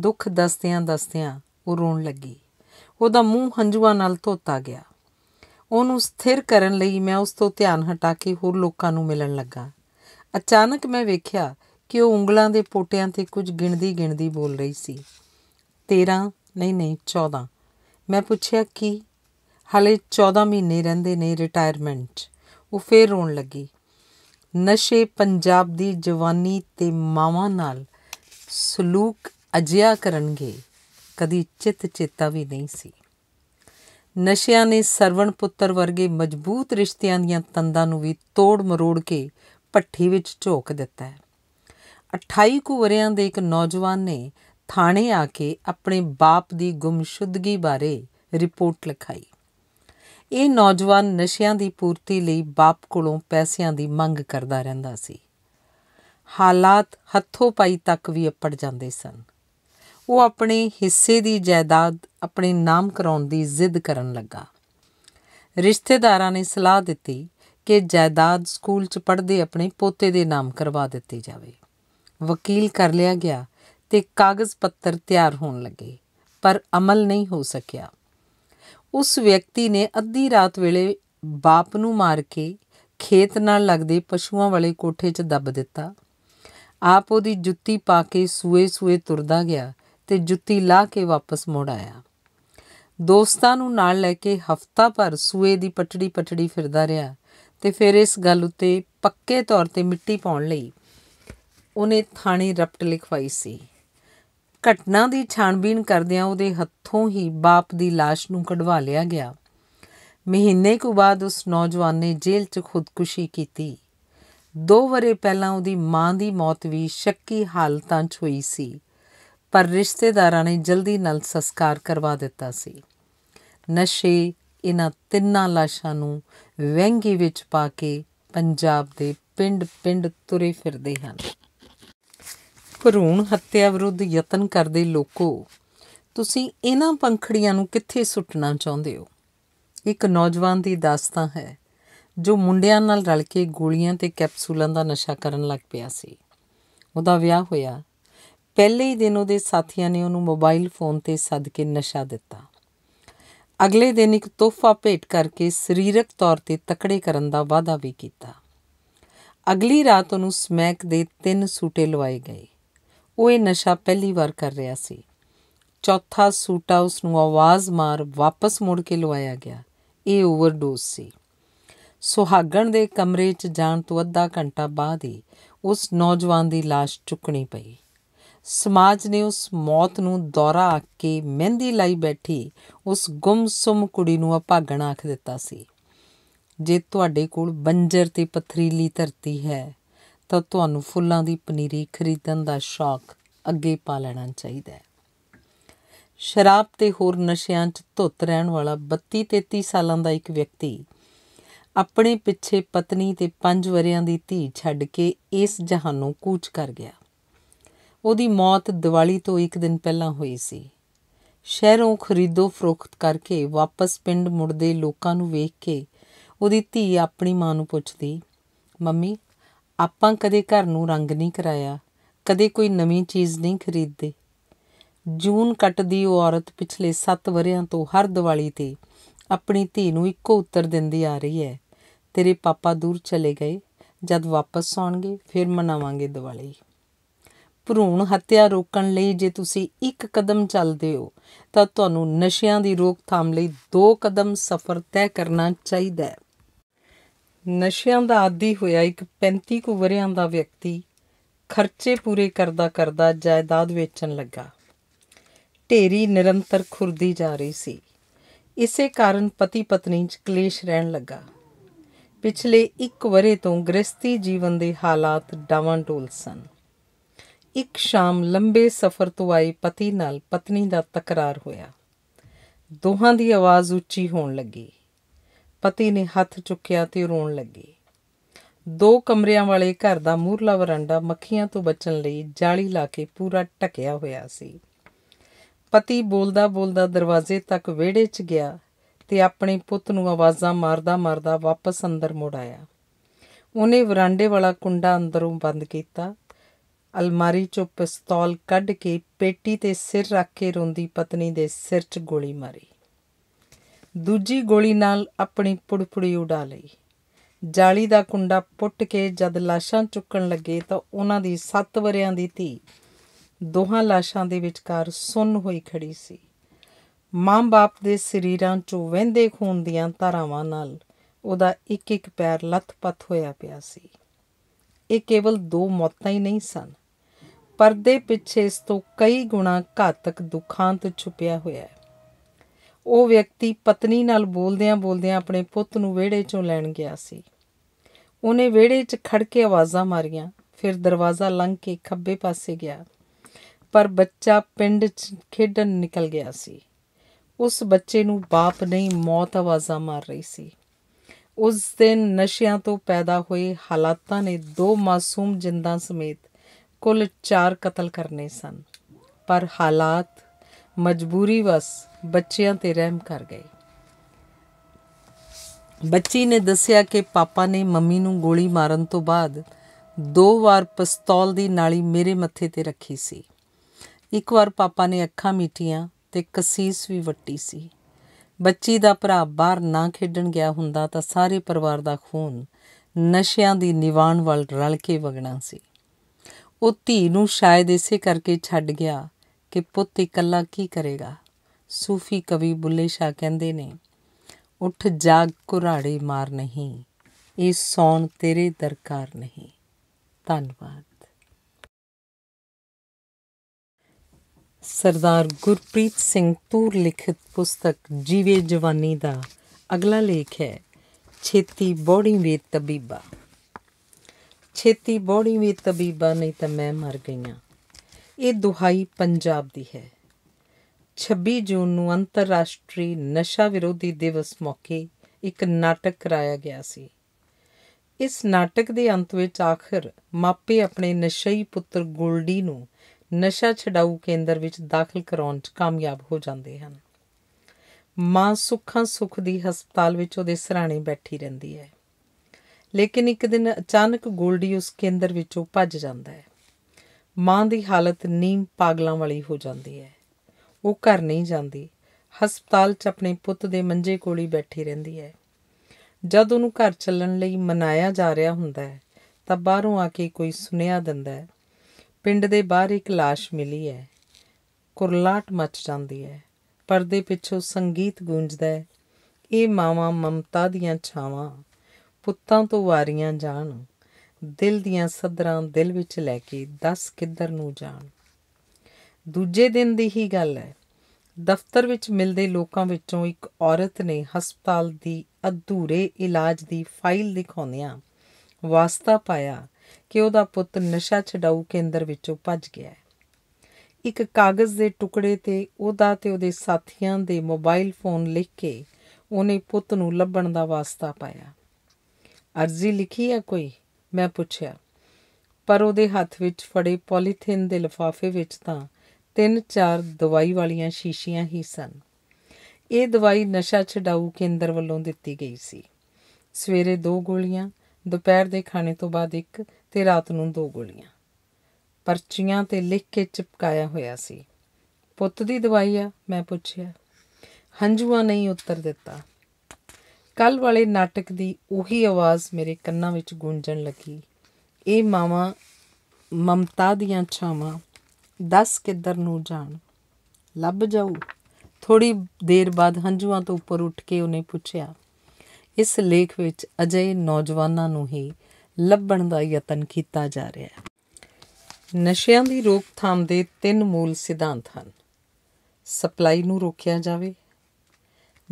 ਦੁੱਖ ਦਸਤਿਆਂ ਦਸਤਿਆਂ ਉਹ ਰੋਣ ਲੱਗੀ ਉਹਦਾ ਮੂੰਹ ਹੰਝੂਆਂ ਨਾਲ ਧੋਤਾ ਗਿਆ ਉਹਨੂੰ ਸਥਿਰ ਕਰਨ ਲਈ ਮੈਂ ਉਸ ਤੋਂ ਧਿਆਨ ਹਟਾ ਕੇ ਹੋਰ ਲੋਕਾਂ ਨੂੰ ਮਿਲਣ ਲੱਗਾ ਅਚਾਨਕ ਮੈਂ ਵੇਖਿਆ ਕਿ ਉਹ ਉਂਗਲਾਂ ਦੇ ਪੋਟਿਆਂ ਤੇ ਕੁਝ ਗਿਣਦੀ ਗਿਣਦੀ ਬੋਲ ਰਹੀ ਸੀ 13 ਨਹੀਂ ਨਹੀਂ 14 ਮੈਂ ਪੁੱਛਿਆ ਕੀ ਹਲੇ 14 ਮਹੀਨੇ ਰਹਿੰਦੇ ਨੇ ਰਿਟਾਇਰਮੈਂਟ ਉਹ ਫੇਰ ਰੋਣ ਲੱਗੀ ਨਸ਼ੇ ਪੰਜਾਬ ਦੀ ਜਵਾਨੀ ਤੇ ਮਾਵਾਂ ਨਾਲ ਸਲੂਕ ਅਜਿਆ ਕਰਨਗੇ ਕਦੀ ਚਿੱਤ ਚੇਤਾ ਵੀ ਨਹੀਂ ਸੀ ਨਸ਼ਿਆਂ ਨੇ ਸਰਵਣ ਪੁੱਤਰ ਵਰਗੇ ਮਜ਼ਬੂਤ ਰਿਸ਼ਤਿਆਂ ਦੀਆਂ ਤੰਦਾਂ ਨੂੰ ਵੀ ਤੋੜ ਮਰੋੜ ਕੇ ਪੱਠੀ ਵਿੱਚ ਝੋਕ ਦਿੱਤਾ ਹੈ 28 ਕੁ ਵਰਿਆਂ ਦੇ ਇੱਕ ਨੌਜਵਾਨ ਨੇ ਥਾਣੇ ਆ ਕੇ ਆਪਣੇ ਬਾਪ ਦੀ ਗੁੰਮਸ਼ੁਦਗੀ ਬਾਰੇ ਰਿਪੋਰਟ ਲਿਖਾਈ ਇਹ ਨੌਜਵਾਨ ਨਸ਼ਿਆਂ ਦੀ ਪੂਰਤੀ ਲਈ ਬਾਪ ਕੋਲੋਂ ਪੈਸਿਆਂ ਦੀ ਮੰਗ ਕਰਦਾ ਰਹਿੰਦਾ ਸੀ ਹਾਲਾਤ ਹੱਥੋਂ ਪਾਈ ਤੱਕ ਵੀ ਅੱਪੜ ਜਾਂਦੇ ਸਨ ਉਹ ਆਪਣੇ ਹਿੱਸੇ ਦੀ ਜਾਇਦਾਦ ਆਪਣੇ ਨਾਮ ਕਰਾਉਣ ਦੀ ਜ਼ਿੱਦ ਕਰਨ ਲੱਗਾ ਰਿਸ਼ਤੇਦਾਰਾਂ ਨੇ ਸਲਾਹ ਦਿੱਤੀ ਕਿ ਜਾਇਦਾਦ ਸਕੂਲ 'ਚ ਪੜ੍ਹਦੇ ਆਪਣੇ ਪੋਤੇ ਦੇ ਨਾਮ ਕਰਵਾ ਦਿੱਤੀ ਜਾਵੇ ਵਕੀਲ ਕਰ ਲਿਆ ਗਿਆ ਤੇ ਕਾਗਜ਼ ਪੱਤਰ ਤਿਆਰ ਹੋਣ ਲੱਗੇ ਪਰ ਅਮਲ ਨਹੀਂ ਹੋ ਸਕਿਆ ਉਸ ਵਿਅਕਤੀ ਨੇ ਅੱਧੀ ਰਾਤ ਵੇਲੇ ਬਾਪ ਨੂੰ ਮਾਰ ਕੇ ਖੇਤ ਨਾਲ ਲੱਗਦੇ ਪਸ਼ੂਆਂ ਵਾਲੇ ਕੋਠੇ 'ਚ ਦੱਬ ਦਿੱਤਾ ਆਪ ਉਹਦੀ ਜੁੱਤੀ ਪਾ ਕੇ ਸੂਏ-ਸੂਏ ਤੁਰਦਾ ਗਿਆ ਤੇ ਜੁੱਤੀ ਲਾ ਕੇ ਵਾਪਸ ਮੁੜ ਆਇਆ ਦੋਸਤਾਂ ਨੂੰ ਨਾਲ ਲੈ ਕੇ ਹਫਤਾ ਭਰ ਸੂਏ ਦੀ ਪਟੜੀ ਪਟੜੀ ਫਿਰਦਾ ਰਿਹਾ ਤੇ ਫਿਰ ਇਸ ਗੱਲ ਉੱਤੇ ਪੱਕੇ ਤੌਰ ਤੇ ਮਿੱਟੀ ਪਾਉਣ ਲਈ ਉਹਨੇ ਥਾਣੇ ਰਪਟ ਲਿਖਵਾਈ ਸੀ ਘਟਨਾ ਦੀ ਛਾਣਬੀਨ ਕਰਦਿਆਂ ਉਹਦੇ ਹੱਥੋਂ ਹੀ ਬਾਪ ਦੀ লাশ ਨੂੰ ਕਢਵਾ ਲਿਆ ਗਿਆ ਮਹੀਨੇ ਕੁ ਬਾਅਦ ਉਸ ਨੌਜਵਾਨ ਨੇ ਜੇਲ੍ਹ 'ਚ ਖੁਦਕੁਸ਼ੀ ਕੀਤੀ ਦੋ ਵਰੇ ਪਹਿਲਾਂ ਉਹਦੀ ਮਾਂ ਦੀ ਮੌਤ ਵੀ ਸ਼ੱਕੀ ਹਾਲਤਾਂ 'ਚ ਹੋਈ ਸੀ ਪਰ ਰਿਸ਼ਤੇਦਾਰਾਂ ਨੇ ਜਲਦੀ ਨਾਲ ਸੰਸਕਾਰ ਕਰਵਾ ਦਿੱਤਾ ਸੀ ਨਸ਼ੇ ਇਹਨਾਂ ਤਿੰਨਾਂ ਲਾਸ਼ਾਂ ਨੂੰ ਵਹਿੰਗੀ ਵਿੱਚ ਪਾ ਕੇ ਪੰਜਾਬ ਦੇ ਪਿੰਡ-ਪਿੰਡ ਤੁਰੇ ਫਿਰਦੇ ਹਨ ਭਰੂਣ ਹੱਤਿਆ ਵਿਰੁੱਧ ਯਤਨ ਕਰਦੇ ਲੋਕੋ ਤੁਸੀਂ ਇਹਨਾਂ ਪੰਖੜੀਆਂ ਨੂੰ ਕਿੱਥੇ ਸੁੱਟਣਾ ਚਾਹੁੰਦੇ ਹੋ ਇੱਕ ਨੌਜਵਾਨ ਦੀ ਦਾਸਤਾ ਹੈ ਜੋ ਮੁੰਡਿਆਂ ਨਾਲ ਰਲ ਕੇ ਗੋਲੀਆਂ ਤੇ ਕੈਪਸੂਲਾਂ ਦਾ ਨਸ਼ਾ ਕਰਨ ਲੱਗ ਪਿਆ ਸੀ ਉਹਦਾ ਵਿਆਹ ਹੋਇਆ ਪਹਿਲੇ ਹੀ ਦਿਨ ਉਹਦੇ ਸਾਥੀਆਂ ਨੇ ਉਹਨੂੰ ਮੋਬਾਈਲ ਫੋਨ ਤੇ ਸੱਦ ਕੇ ਨਸ਼ਾ ਦਿੱਤਾ ਅਗਲੇ ਦਿਨ ਇੱਕ ਤੋਹਫਾ ਭੇਟ ਕਰਕੇ ਸਰੀਰਕ ਤੌਰ ਤੇ ਤਕੜੇ ਕਰਨ ਦਾ ਵਾਅਦਾ ਵੀ ਕੀਤਾ ਅਗਲੀ ਰਾਤ ਉਹਨੂੰ ਸਮੈਕ ਦੇ ਤਿੰਨ ਸੂਟੇ ਲਵਾਏ ਗਏ ਉਹ ਇਹ ਨਸ਼ਾ ਪਹਿਲੀ ਵਾਰ ਕਰ ਰਿਹਾ ਸੀ ਚੌਥਾ ਸੂਟਾ ਉਸ ਨੂੰ ਆਵਾਜ਼ ਮਾਰ ਵਾਪਸ ਮੁੜ ਕੇ ਲਵਾਇਆ ਗਿਆ ਇਹ ਓਵਰਡੋਸ ਸੀ ਸੁਹਾਗਣ ਦੇ ਕਮਰੇ 'ਚ ਜਾਣ ਤੋਂ ਅੱਧਾ ਘੰਟਾ ਬਾਅਦ ਹੀ ਉਸ ਨੌਜਵਾਨ ਦੀ লাশ ਚੁੱਕਣੀ ਪਈ ਸਮਾਜ ਨੇ ਉਸ ਮੌਤ ਨੂੰ ਦੌਰਾ ਆ ਕੇ ਮਹਿੰਦੀ ਲਾਈ ਬੈਠੀ ਉਸ ਗੁੰਮਸੁਮ ਕੁੜੀ ਨੂੰ ਅਭਾਗਣ ਆਖ ਦਿੱਤਾ ਸੀ ਜੇ ਤੁਹਾਡੇ ਕੋਲ ਬੰਜਰ ਤੇ ਪਥਰੀਲੀ ਧਰਤੀ ਹੈ ਤਾਂ ਤੁਹਾਨੂੰ ਫੁੱਲਾਂ ਦੀ ਪਨੀਰੀ ਖਰੀਦਣ ਦਾ ਸ਼ੌਕ ਅੱਗੇ ਪਾ ਲੈਣਾ ਚਾਹੀਦਾ ਹੈ ਸ਼ਰਾਬ ਤੇ ਹੋਰ ਨਸ਼ਿਆਂ 'ਚ ਧੁੱਤ ਰਹਿਣ ਵਾਲਾ 32 33 ਸਾਲਾਂ ਦਾ ਇੱਕ ਵਿਅਕਤੀ ਆਪਣੇ ਪਿੱਛੇ ਪਤਨੀ ਤੇ 5 ਵਰਿਆਂ ਦੀ ਧੀ ਛੱਡ ਕੇ ਇਸ ਜਹਾਨੋਂ ਕੂਚ ਕਰ ਗਿਆ ਉਹਦੀ ਮੌਤ ਦੀਵਾਲੀ ਤੋਂ ਇੱਕ ਦਿਨ ਪਹਿਲਾਂ ਹੋਈ ਸੀ ਸ਼ਹਿਰੋਂ ਖਰੀਦੋ ਫਰੋਖਤ ਕਰਕੇ ਵਾਪਸ ਪਿੰਡ ਮੁੜਦੇ ਲੋਕਾਂ ਨੂੰ ਵੇਖ ਕੇ ਉਹਦੀ ਧੀ ਆਪਣੀ ਮਾਂ ਨੂੰ ਪੁੱਛਦੀ ਮੰਮੀ ਆਪਾਂ ਕਦੇ ਘਰ ਨੂੰ ਰੰਗ ਨਹੀਂ ਕਰਾਇਆ ਕਦੇ ਕੋਈ ਨਵੀਂ ਚੀਜ਼ ਨਹੀਂ ਖਰੀਦਦੇ ਜੂਨ ਕੱਟਦੀ ਉਹ ਔਰਤ ਪਿਛਲੇ 7 ਵਰਿਆਂ ਤੋਂ ਹਰ ਦੀਵਾਲੀ ਤੇ ਆਪਣੀ ਧੀ ਨੂੰ ਇੱਕੋ ਉੱਤਰ ਦਿੰਦੀ ਆ ਰਹੀ ਹੈ ਤੇਰੇ ਪਾਪਾ ਦੂਰ ਚਲੇ ਗਏ ਜਦ ਵਾਪਸ ਆਉਣਗੇ ਫਿਰ ਮਨਾਵਾਂਗੇ ਦੀਵਾਲੀ ਭਰੂਣ ਹੱਤਿਆ ਰੋਕਣ ਲਈ ਜੇ ਤੁਸੀਂ ਇੱਕ ਕਦਮ ਚੱਲਦੇ ਹੋ ਤਾਂ ਤੁਹਾਨੂੰ ਨਸ਼ਿਆਂ ਦੀ ਰੋਕਥਾਮ ਲਈ ਦੋ ਕਦਮ ਸਫ਼ਰ ਤੈਅ ਕਰਨਾ ਚਾਹੀਦਾ ਹੈ ਨਸ਼ਿਆਂ ਦਾ ਆਦੀ ਹੋਇਆ ਇੱਕ 35 ਕੁ ਵਰਿਆਂ ਦਾ ਵਿਅਕਤੀ ਖਰਚੇ ਪੂਰੇ ਕਰਦਾ ਕਰਦਾ ਜਾਇਦਾਦ ਵੇਚਣ ਲੱਗਾ ਢੇਰੀ ਨਿਰੰਤਰ ਖੁਰਦੀ ਜਾ ਰਹੀ ਸੀ ਇਸੇ ਕਾਰਨ ਪਤੀ ਪਤਨੀ 'ਚ ਕਲੇਸ਼ ਰਹਿਣ ਲੱਗਾ ਪਿਛਲੇ 1 ਵਰੇ ਤੋਂ ਗ੍ਰਸਤੀ ਜੀਵਨ ਦੇ ਹਾਲਾਤ ਡਾਵਾਂਡੋਲ ਸਨ ਇੱਕ ਸ਼ਾਮ ਲੰਬੇ ਸਫ਼ਰ ਤੋਂ ਆਏ ਪਤੀ ਨਾਲ ਪਤਨੀ ਦਾ ਤਕਰਾਰ ਹੋਇਆ ਦੋਹਾਂ ਦੀ ਆਵਾਜ਼ ਉੱਚੀ ਹੋਣ ਲੱਗੀ ਪਤੀ ਨੇ ਹੱਥ ਚੁੱਕਿਆ ਤੇ ਰੋਣ ਲੱਗੀ ਦੋ ਕਮਰਿਆਂ ਵਾਲੇ ਘਰ ਦਾ ਮੂਹਰਲਾ ਵਰਾਂਡਾ ਮੱਖੀਆਂ ਤੋਂ ਬਚਣ ਲਈ ਜਾਲੀ ਲਾ ਕੇ ਪੂਰਾ ਟਕਿਆ ਹੋਇਆ ਸੀ ਪਤੀ ਬੋਲਦਾ ਬੋਲਦਾ ਦਰਵਾਜ਼ੇ ਤੱਕ ਵਿਹੜੇ 'ਚ ਗਿਆ ਤੇ ਆਪਣੇ ਪੁੱਤ ਨੂੰ ਆਵਾਜ਼ਾਂ ਮਾਰਦਾ ਮਾਰਦਾ ਵਾਪਸ ਅੰਦਰ ਮੁੜ ਆਇਆ ਉਹਨੇ ਵਰਾਂਡੇ ਵਾਲਾ ਕੁੰਡਾ ਅੰਦਰੋਂ ਬੰਦ ਕੀਤਾ ਅਲਮਾਰੀ ਚੋਂ ਪਿਸਤੌਲ ਕੱਢ ਕੇ ਪੇਟੀ ਤੇ ਸਿਰ ਰੱਖ ਕੇ ਰੋਂਦੀ ਪਤਨੀ ਦੇ ਸਿਰ 'ਚ ਗੋਲੀ ਮਾਰੀ ਦੂਜੀ ਗੋਲੀ ਨਾਲ ਆਪਣੀ ਪੁੜਪੁੜੀ ਉਡਾ ਲਈ ਜਾਲੀ ਦਾ ਕੁੰਡਾ ਪੁੱਟ ਕੇ ਜਦ ਲਾਸ਼ਾਂ ਚੁੱਕਣ ਲੱਗੇ ਤਾਂ ਉਹਨਾਂ ਦੀ 7 ਵਰਿਆਂ ਦੀ ਧੀ ਦੋਹਾਂ ਲਾਸ਼ਾਂ ਦੇ ਵਿਚਕਾਰ ਸੁੰਨ ਹੋਈ ਖੜੀ ਸੀ ਮਾਂ-ਬਾਪ ਦੇ ਸਰੀਰਾਂ 'ਚੋਂ ਵਹਿੰਦੇ ਖੂਨ ਦੀਆਂ ਧਾਰਾਵਾਂ ਨਾਲ ਉਹਦਾ ਇੱਕ ਇੱਕ ਪੈਰ ਲੱਥ-ਪੱਥ ਹੋਇਆ ਪਿਆ ਸੀ ਇਹ ਕੇਵਲ ਦੋ ਮੌਤਾਂ ਹੀ ਨਹੀਂ ਸਨ ਪਰਦੇ ਪਿੱਛੇ ਇਸ ਤੋਂ ਕਈ ਗੁਣਾ ਘਾਤਕ ਦੁੱਖਾਂ ਤੋਂ ਛੁਪਿਆ ਹੋਇਆ ਹੈ ਉਹ ਵਿਅਕਤੀ ਪਤਨੀ ਨਾਲ ਬੋਲਦਿਆਂ ਬੋਲਦਿਆਂ ਆਪਣੇ ਪੁੱਤ ਨੂੰ ਵਿਹੜੇ 'ਚੋਂ ਲੈਣ ਗਿਆ ਸੀ ਉਹਨੇ ਵਿਹੜੇ 'ਚ ਖੜ ਕੇ ਆਵਾਜ਼ਾਂ ਮਾਰੀਆਂ ਫਿਰ ਦਰਵਾਜ਼ਾ ਲੰਘ ਕੇ ਖੱਬੇ ਪਾਸੇ ਗਿਆ ਪਰ ਬੱਚਾ ਪਿੰਡ 'ਚ ਖੇਡਣ ਨਿਕਲ ਗਿਆ ਸੀ ਉਸ ਬੱਚੇ ਨੂੰ ਬਾਪ ਨਹੀਂ ਮੌਤ ਆਵਾਜ਼ਾਂ ਮਾਰ ਰਹੀ ਸੀ ਉਸ ਦਿਨ ਨਸ਼ਿਆਂ ਤੋਂ ਪੈਦਾ ਹੋਏ ਹਾਲਾਤਾਂ ਨੇ ਦੋ ਮਾਸੂਮ ਜਿੰਦਾਂ ਸਮੇਤ ਕੁੱਲ 4 ਕਤਲ ਕਰਨੇ ਸਨ ਪਰ ਹਾਲਾਤ ਮਜਬੂਰੀ ਵਸ ਬੱਚਿਆਂ ਤੇ ਰਹਿਮ ਕਰ ਗਏ ਬੱਚੀ ਨੇ ਦੱਸਿਆ ਕਿ ਪਾਪਾ ਨੇ ਮੰਮੀ ਨੂੰ ਗੋਲੀ ਮਾਰਨ ਤੋਂ ਬਾਅਦ ਦੋ ਵਾਰ ਪਿਸਤੌਲ ਦੀ ਨਾਲੀ ਮੇਰੇ ਮੱਥੇ ਤੇ ਰੱਖੀ ਸੀ ਇੱਕ ਵਾਰ ਪਾਪਾ ਨੇ ਅੱਖਾਂ ਮੀਟੀਆਂ ਤੇ ਕਸੀਸ ਵੀ ਵੱਟੀ ਸੀ ਬੱਚੀ ਦਾ ਭਰਾ ਬਾਹਰ ਨਾ ਖੇਡਣ ਗਿਆ ਹੁੰਦਾ ਤਾਂ ਸਾਰੇ ਪਰਿਵਾਰ ਦਾ ਖੂਨ ਨਸ਼ਿਆਂ ਦੀ ਨਿਵਾਨ ਵੱਲ ਰਲ ਕੇ ਵਗਣਾ ਸੀ ਉਹ ਧੀ ਨੂੰ ਸ਼ਾਇਦ ਇਸੇ ਕਰਕੇ ਛੱਡ ਗਿਆ ਕਿ ਪੁੱਤ ਇਕੱਲਾ ਕੀ ਕਰੇਗਾ ਸੂਫੀ ਕਵੀ ਬੁੱਲੇ ਸ਼ਾਹ ਕਹਿੰਦੇ ਨੇ ਉੱਠ ਜਾਗ ਕੁਰਾੜੇ ਮਾਰ ਨਹੀਂ ਇਹ ਸੌਣ ਤੇਰੇ ਦਰਕਾਰ ਨਹੀਂ ਧੰਨਵਾਦ ਸਰਦਾਰ ਗੁਰਪ੍ਰੀਤ ਸਿੰਘ ਤੂਰ ਲਿਖਿਤ ਪੁਸਤਕ ਜੀਵੇ ਜਵਾਨੀ ਦਾ ਅਗਲਾ ਲੇਖ ਹੈ ਛੇਤੀ ਬੋੜੀ ਵੇ ਤਬੀਬਾ ਛੇਤੀ ਬੋੜੀ ਵੀ ਤਬੀਬਾ ਨਹੀਂ ਤਾਂ ਮੈਂ ਮਰ ਗਈਆਂ ਇਹ ਦੁਹਾਈ ਪੰਜਾਬ ਦੀ ਹੈ 26 ਜੂਨ ਨੂੰ ਅੰਤਰਰਾਸ਼ਟਰੀ ਨਸ਼ਾ ਵਿਰੋਧੀ ਦਿਵਸ ਮੌਕੇ ਇੱਕ ਨਾਟਕ ਕਰਾਇਆ ਗਿਆ ਸੀ ਇਸ ਨਾਟਕ ਦੇ ਅੰਤ ਵਿੱਚ ਆਖਰ ਮਾਪੇ ਆਪਣੇ ਨਸ਼ਈ ਪੁੱਤਰ ਗੋਲਡੀ ਨੂੰ ਨਸ਼ਾ ਛਡਾਊ ਕੇਂਦਰ ਵਿੱਚ ਦਾਖਲ ਕਰਾਉਣ 'ਚ ਕਾਮਯਾਬ ਹੋ ਜਾਂਦੇ ਹਨ ਮਾਂ ਸੁੱਖਾਂ ਸੁੱਖ ਦੀ ਹਸਪਤਾਲ ਵਿੱਚ ਉਹਦੇ ਸਰਾਣੇ ਬੈਠੀ ਰਹਿੰਦੀ ਹੈ ਲੇਕਿਨ ਇੱਕ ਦਿਨ ਅਚਾਨਕ ਗੋਲਡੀ ਉਸ ਕੇਂਦਰ ਵਿੱਚੋਂ ਭੱਜ ਜਾਂਦਾ ਹੈ ਮਾਂ ਦੀ ਹਾਲਤ ਨੀਮ ਪਾਗਲਾਂ ਵਾਲੀ ਹੋ ਜਾਂਦੀ ਹੈ ਉਹ ਘਰ ਨਹੀਂ ਜਾਂਦੀ ਹਸਪਤਾਲ 'ਚ ਆਪਣੇ ਪੁੱਤ ਦੇ ਮੰਜੇ ਕੋਲ ਹੀ ਬੈਠੀ ਰਹਿੰਦੀ ਹੈ ਜਦ ਉਹਨੂੰ ਘਰ ਚੱਲਣ ਲਈ ਮਨਾਇਆ ਜਾ ਰਿਹਾ ਹੁੰਦਾ ਹੈ ਤਾਂ ਬਾਹਰੋਂ ਆ ਕੇ ਕੋਈ ਸੁਨੇਹਾ ਦਿੰਦਾ ਹੈ ਪਿੰਡ ਦੇ ਬਾਹਰ ਇੱਕ লাশ ਮਿਲੀ ਹੈ ਕੁਰਲਾਟ ਮਚ ਜਾਂਦੀ ਹੈ ਪਰਦੇ ਪਿੱਛੋਂ ਸੰਗੀਤ ਗੂੰਜਦਾ ਹੈ ਇਹ ਮਾਵਾ ਮਮਤਾ ਦੀਆਂ ਛਾਵਾਂ ਪੁੱਤਾਂ ਤੋਂ ਵਾਰੀਆਂ ਜਾਣ ਦਿਲ ਦੀਆਂ ਸਦਰਾਂ ਦਿਲ ਵਿੱਚ ਲੈ ਕੇ ਦੱਸ ਕਿੱਧਰ ਨੂੰ ਜਾਣ ਦੂਜੇ ਦਿਨ ਦੀ ਹੀ ਗੱਲ ਹੈ ਦਫ਼ਤਰ ਵਿੱਚ ਮਿਲਦੇ ਲੋਕਾਂ ਵਿੱਚੋਂ ਇੱਕ ਔਰਤ ਨੇ ਹਸਪਤਾਲ ਦੀ ਅਧੂਰੇ ਇਲਾਜ ਦੀ ਫਾਈਲ ਦਿਖਾਉਂਦਿਆਂ ਵਾਸਤਾ ਪਾਇਆ ਕਿ ਉਹਦਾ ਪੁੱਤ ਨਸ਼ਾ ਛਡਾਊ ਕੇਂਦਰ ਵਿੱਚੋਂ ਭੱਜ ਗਿਆ ਹੈ ਇੱਕ ਕਾਗਜ਼ ਦੇ ਟੁਕੜੇ ਤੇ ਉਹਦਾ ਤੇ ਉਹਦੇ ਸਾਥੀਆਂ ਦੇ ਮੋਬਾਈਲ ਫੋਨ ਲਿਖ ਕੇ ਉਹਨੇ ਪੁੱਤ ਨੂੰ ਲੱਭਣ ਦਾ ਵਾਸਤਾ ਪਾਇਆ ਅਰਜ਼ੀ ਲਿਖੀ ਹੈ ਕੋਈ ਮੈਂ ਪੁੱਛਿਆ ਪਰ ਉਹਦੇ ਹੱਥ ਵਿੱਚ ਫੜੇ ਪੋਲੀਥੀਨ ਦੇ ਲਿਫਾਫੇ ਵਿੱਚ ਤਾਂ ਤਿੰਨ ਚਾਰ ਦਵਾਈ ਵਾਲੀਆਂ ਸ਼ੀਸ਼ੀਆਂ ਹੀ ਸਨ ਇਹ ਦਵਾਈ ਨਸ਼ਾ ਛਡਾਊ ਕੇਂਦਰ ਵੱਲੋਂ ਦਿੱਤੀ ਗਈ ਸੀ ਸਵੇਰੇ ਦੋ ਗੋਲੀਆਂ ਦੁਪਹਿਰ ਦੇ ਖਾਣੇ ਤੋਂ ਬਾਅਦ ਇੱਕ ਤੇ ਰਾਤ ਨੂੰ ਦੋ ਗੋਲੀਆਂ ਪਰਚੀਆਂ ਤੇ ਲਿਖ ਕੇ ਚਿਪਕਾਇਆ ਹੋਇਆ ਸੀ ਪੁੱਤ ਦੀ ਦਵਾਈ ਆ ਮੈਂ ਪੁੱਛਿਆ ਹੰਝੂਆਂ ਨਹੀਂ ਉੱਤਰ ਦਿੱਤਾ ਕੱਲ ਵਾਲੇ ਨਾਟਕ ਦੀ ਉਹੀ ਆਵਾਜ਼ ਮੇਰੇ ਕੰਨਾਂ ਵਿੱਚ ਗੂੰਜਣ ਲੱਗੀ ਇਹ ਮਾਵਾ ਮਮਤਾ ਦੀਆਂ ਛਾਵਾਂ ਦੱਸ ਕਿੱਧਰ ਨੂੰ ਜਾਣ ਲੱਭ ਜਾਉ ਥੋੜੀ ਦੇਰ ਬਾਅਦ ਹੰਝੂਆਂ ਤੋਂ ਉੱਪਰ ਉੱਠ ਕੇ ਉਹਨੇ ਪੁੱਛਿਆ ਇਸ ਲੇਖ ਵਿੱਚ ਅਜੇ ਨੌਜਵਾਨਾਂ ਨੂੰ ਹੀ ਲੱਭਣ ਦਾ ਯਤਨ ਕੀਤਾ ਜਾ ਰਿਹਾ ਹੈ ਨਸ਼ਿਆਂ ਦੀ ਰੋਕਥਾਮ ਦੇ ਤਿੰਨ ਮੂਲ ਸਿਧਾਂਤ ਹਨ ਸਪਲਾਈ ਨੂੰ ਰੋਕਿਆ ਜਾਵੇ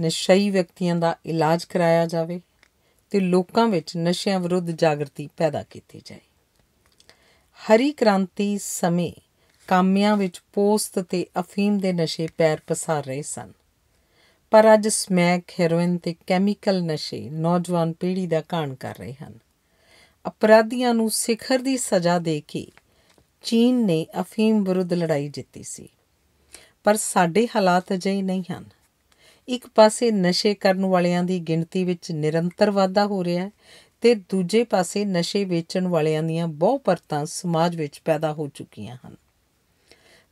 ਨਸ਼ਈ ਵਿਅਕਤੀਆਂ ਦਾ ਇਲਾਜ ਕਰਾਇਆ ਜਾਵੇ ਤੇ ਲੋਕਾਂ ਵਿੱਚ ਨਸ਼ਿਆਂ ਵਿਰੁੱਧ ਜਾਗਰਤੀ ਪੈਦਾ ਕੀਤੀ ਜਾਏ ਹਰੀ ਕ੍ਰਾਂਤੀ ਸਮੇਂ ਕਾਮਿਆਂ ਵਿੱਚ ਪੋਸਤ ਤੇ ਅਫੀਮ ਦੇ ਨਸ਼ੇ ਪੈਰ ਪਸਾਰ ਰਹੇ ਸਨ ਪਰ ਅੱਜ ਸਮੈਕ ਹੈਰੋਇਨ ਤੇ ਕੈਮੀਕਲ ਨਸ਼ੇ ਨੌਜਵਾਨ ਪੀੜ੍ਹੀ ਦਾ ਕਾਣ ਕਰ ਰਹੇ ਹਨ ਅਪਰਾਧੀਆਂ ਨੂੰ ਸਿਖਰ ਦੀ ਸਜ਼ਾ ਦੇ ਕੇ ਚੀਨ ਨੇ ਅਫੀਮ ਵਿਰੁੱਧ ਲੜਾਈ ਜਿੱਤੀ ਸੀ ਪਰ ਸਾਡੇ ਹਾਲਾਤ ਅਜੇ ਨਹੀਂ ਹਨ ਇੱਕ ਪਾਸੇ ਨਸ਼ੇ ਕਰਨ ਵਾਲਿਆਂ ਦੀ ਗਿਣਤੀ ਵਿੱਚ ਨਿਰੰਤਰ ਵਾਧਾ ਹੋ ਰਿਹਾ ਹੈ ਤੇ ਦੂਜੇ ਪਾਸੇ ਨਸ਼ੇ ਵੇਚਣ ਵਾਲਿਆਂ ਦੀਆਂ ਬਹੁ ਪਰਤਾਂ ਸਮਾਜ ਵਿੱਚ ਪੈਦਾ ਹੋ ਚੁੱਕੀਆਂ ਹਨ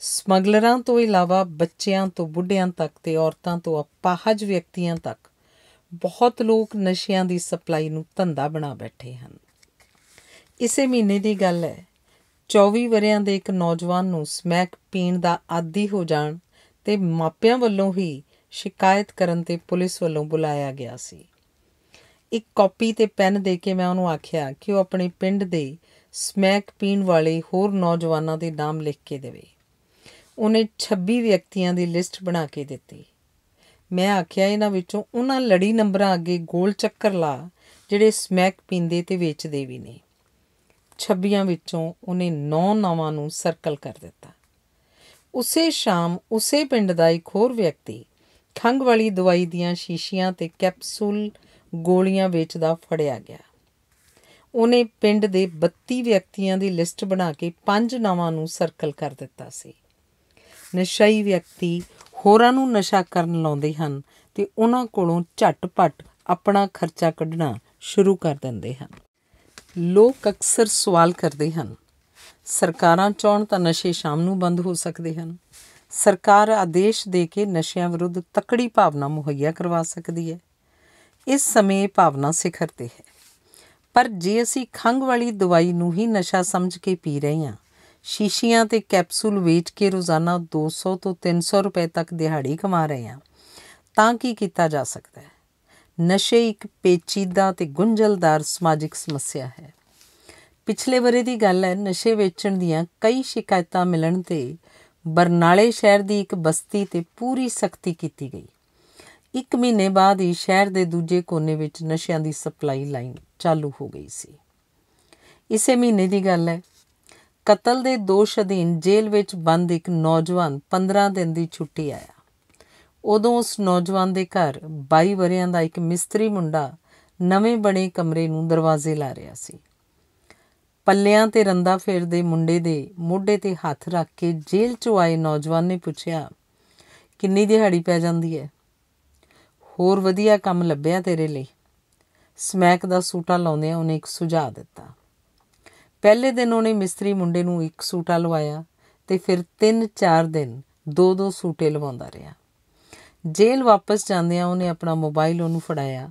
ਸਮਗਲਰਾਂ ਤੋਂ ਇਲਾਵਾ ਬੱਚਿਆਂ ਤੋਂ ਬੁੱਢਿਆਂ ਤੱਕ ਤੇ ਔਰਤਾਂ ਤੋਂ ਅਪਾਹਜ ਵਿਅਕਤੀਆਂ ਤੱਕ ਬਹੁਤ ਲੋਕ ਨਸ਼ਿਆਂ ਦੀ ਸਪਲਾਈ ਨੂੰ ਧੰਦਾ ਬਣਾ ਬੈਠੇ ਹਨ ਇਸੇ ਮਹੀਨੇ ਦੀ ਗੱਲ ਹੈ 24 ਵਰਿਆਂ ਦੇ ਇੱਕ ਨੌਜਵਾਨ ਨੂੰ ਸਮੈਕ ਪੀਣ ਦਾ ਆਦੀ ਹੋ ਜਾਣ ਤੇ ਮਾਪਿਆਂ ਵੱਲੋਂ ਹੀ ਸ਼ਿਕਾਇਤ ਕਰਨ ਤੇ ਪੁਲਿਸ ਵੱਲੋਂ ਬੁਲਾਇਆ ਗਿਆ ਸੀ ਇੱਕ ਕਾਪੀ ਤੇ ਪੈਨ ਦੇ ਕੇ ਮੈਂ ਉਹਨੂੰ ਆਖਿਆ ਕਿ ਉਹ ਆਪਣੇ ਪਿੰਡ ਦੇ ਸਮੈਕ ਪੀਣ ਵਾਲੇ ਹੋਰ ਨੌਜਵਾਨਾਂ ਦੇ ਨਾਮ ਲਿਖ ਕੇ ਦੇਵੇ ਉਹਨੇ 26 ਵਿਅਕਤੀਆਂ ਦੀ ਲਿਸਟ ਬਣਾ ਕੇ ਦਿੱਤੀ ਮੈਂ ਆਖਿਆ ਇਹਨਾਂ ਵਿੱਚੋਂ ਉਹਨਾਂ ਲੜੀ ਨੰਬਰਾਂ ਅੱਗੇ ਗੋਲ ਚੱਕਰ ਲਾ ਜਿਹੜੇ ਸਮੈਕ ਪੀਂਦੇ ਤੇ ਵੇਚਦੇ ਵੀ ਨੇ 26 ਵਿੱਚੋਂ ਉਹਨੇ 9 ਨਾਵਾਂ ਨੂੰ ਸਰਕਲ ਕਰ ਦਿੱਤਾ ਉਸੇ ਸ਼ਾਮ ਉਸੇ ਪਿੰਡ ਦਾ ਇੱਕ ਹੋਰ ਵਿਅਕਤੀ ਖੰਗ ਵਾਲੀ ਦਵਾਈ ਦੀਆਂ ਸ਼ੀਸ਼ੀਆਂ ਤੇ ਕੈਪਸੂਲ ਗੋਲੀਆਂ ਵੇਚਦਾ ਫੜਿਆ ਗਿਆ ਉਹਨੇ ਪਿੰਡ ਦੇ 32 ਵਿਅਕਤੀਆਂ ਦੀ ਲਿਸਟ ਬਣਾ ਕੇ ਪੰਜ ਨਾਵਾਂ ਨੂੰ ਸਰਕਲ ਕਰ ਦਿੱਤਾ ਸੀ ਨਸ਼ਈ ਵਿਅਕਤੀ ਹੋਰਾਂ ਨੂੰ ਨਸ਼ਾ ਕਰਨ ਲਾਉਂਦੇ ਹਨ ਤੇ ਉਹਨਾਂ ਕੋਲੋਂ ਝਟਪਟ ਆਪਣਾ ਖਰਚਾ ਕੱਢਣਾ ਸ਼ੁਰੂ ਕਰ ਦਿੰਦੇ ਹਨ ਲੋਕ ਅਕਸਰ ਸਵਾਲ ਕਰਦੇ ਹਨ ਸਰਕਾਰਾਂ ਚਾਹਣ ਤਾਂ ਨਸ਼ੇ ਸ਼ਾਮ ਨੂੰ ਬੰਦ ਹੋ ਸਕਦੇ ਹਨ ਸਰਕਾਰ ਆਦੇਸ਼ ਦੇ ਕੇ ਨਸ਼ਿਆਂ ਵਿਰੁੱਧ ਤਕੜੀ ਭਾਵਨਾ ਮੁਹੱਈਆ ਕਰਵਾ ਸਕਦੀ ਹੈ ਇਸ ਸਮੇਂ ਇਹ ਭਾਵਨਾ ਸਿਖਰ ਤੇ ਹੈ ਪਰ ਜੇ ਅਸੀਂ ਖੰਗ ਵਾਲੀ ਦਵਾਈ ਨੂੰ ਹੀ ਨਸ਼ਾ ਸਮਝ ਕੇ ਪੀ ਰਹੇ ਹਾਂ ਸ਼ੀਸ਼ੀਆਂ ਤੇ ਕੈਪਸੂਲ ਵੇਚ ਕੇ ਰੋਜ਼ਾਨਾ 200 ਤੋਂ 300 ਰੁਪਏ ਤੱਕ ਦਿਹਾੜੀ ਕਮਾ ਰਹੇ ਹਾਂ ਤਾਂ ਕੀ ਕੀਤਾ ਜਾ ਸਕਦਾ ਹੈ ਨਸ਼ੇ ਇੱਕ ਪੇਚੀਦਾ ਤੇ ਗੁੰਝਲਦਾਰ ਸਮਾਜਿਕ ਸਮੱਸਿਆ ਹੈ ਪਿਛਲੇ ਬਰੇ ਦੀ ਗੱਲ ਹੈ ਨਸ਼ੇ ਵੇਚਣ ਦੀਆਂ ਕਈ ਸ਼ਿਕਾਇਤਾਂ ਮਿਲਣ ਤੇ ਬਰਨਾਲੇ ਸ਼ਹਿਰ ਦੀ ਇੱਕ ਬਸਤੀ ਤੇ ਪੂਰੀ ਸਖਤੀ ਕੀਤੀ ਗਈ ਇੱਕ ਮਹੀਨੇ ਬਾਅਦ ਹੀ ਸ਼ਹਿਰ ਦੇ ਦੂਜੇ ਕੋਨੇ ਵਿੱਚ ਨਸ਼ਿਆਂ ਦੀ ਸਪਲਾਈ ਲਾਈਨ ਚਾਲੂ ਹੋ ਗਈ ਸੀ ਇਸੇ ਮਹੀਨੇ ਦੀ ਗੱਲ ਹੈ ਕਤਲ ਦੇ ਦੋਸ਼ ਅਧੀਨ ਜੇਲ੍ਹ ਵਿੱਚ ਬੰਦ ਇੱਕ ਨੌਜਵਾਨ 15 ਦਿਨ ਦੀ ਛੁੱਟੀ ਆਇਆ ਉਦੋਂ ਉਸ ਨੌਜਵਾਨ ਦੇ ਘਰ 22 ਵਰਿਆਂ ਦਾ ਇੱਕ ਮਿਸਤਰੀ ਮੁੰਡਾ ਨਵੇਂ ਬਣੇ ਕਮਰੇ ਨੂੰ ਦਰਵਾਜ਼ੇ ਲਾ ਰਿਹਾ ਸੀ ਪੱਲਿਆਂ ਤੇ ਰੰਦਾ ਫੇਰਦੇ ਮੁੰਡੇ ਦੇ ਮੋਢੇ ਤੇ ਹੱਥ ਰੱਖ ਕੇ ਜੇਲ੍ਹ 'ਚੋਂ ਆਏ ਨੌਜਵਾਨ ਨੇ ਪੁੱਛਿਆ ਕਿੰਨੀ ਦਿਹਾੜੀ ਪੈ ਜਾਂਦੀ ਹੈ ਹੋਰ ਵਧੀਆ ਕੰਮ ਲੱਭਿਆ ਤੇਰੇ ਲਈ ਸਮੈਕ ਦਾ ਸੂਟਾ ਲਾਉਂਦੇ ਆ ਉਹਨੇ ਇੱਕ ਸੁਝਾਅ ਦਿੱਤਾ ਪਹਿਲੇ ਦਿਨ ਉਹਨੇ ਮਿਸਤਰੀ ਮੁੰਡੇ ਨੂੰ ਇੱਕ ਸੂਟਾ ਲਵਾਇਆ ਤੇ ਫਿਰ 3-4 ਦਿਨ ਦੋ-ਦੋ ਸੂਟੇ ਲਵਾਉਂਦਾ ਰਿਹਾ ਜੇਲ੍ਹ ਵਾਪਸ ਜਾਂਦਿਆਂ ਉਹਨੇ ਆਪਣਾ ਮੋਬਾਈਲ ਉਹਨੂੰ ਫੜਾਇਆ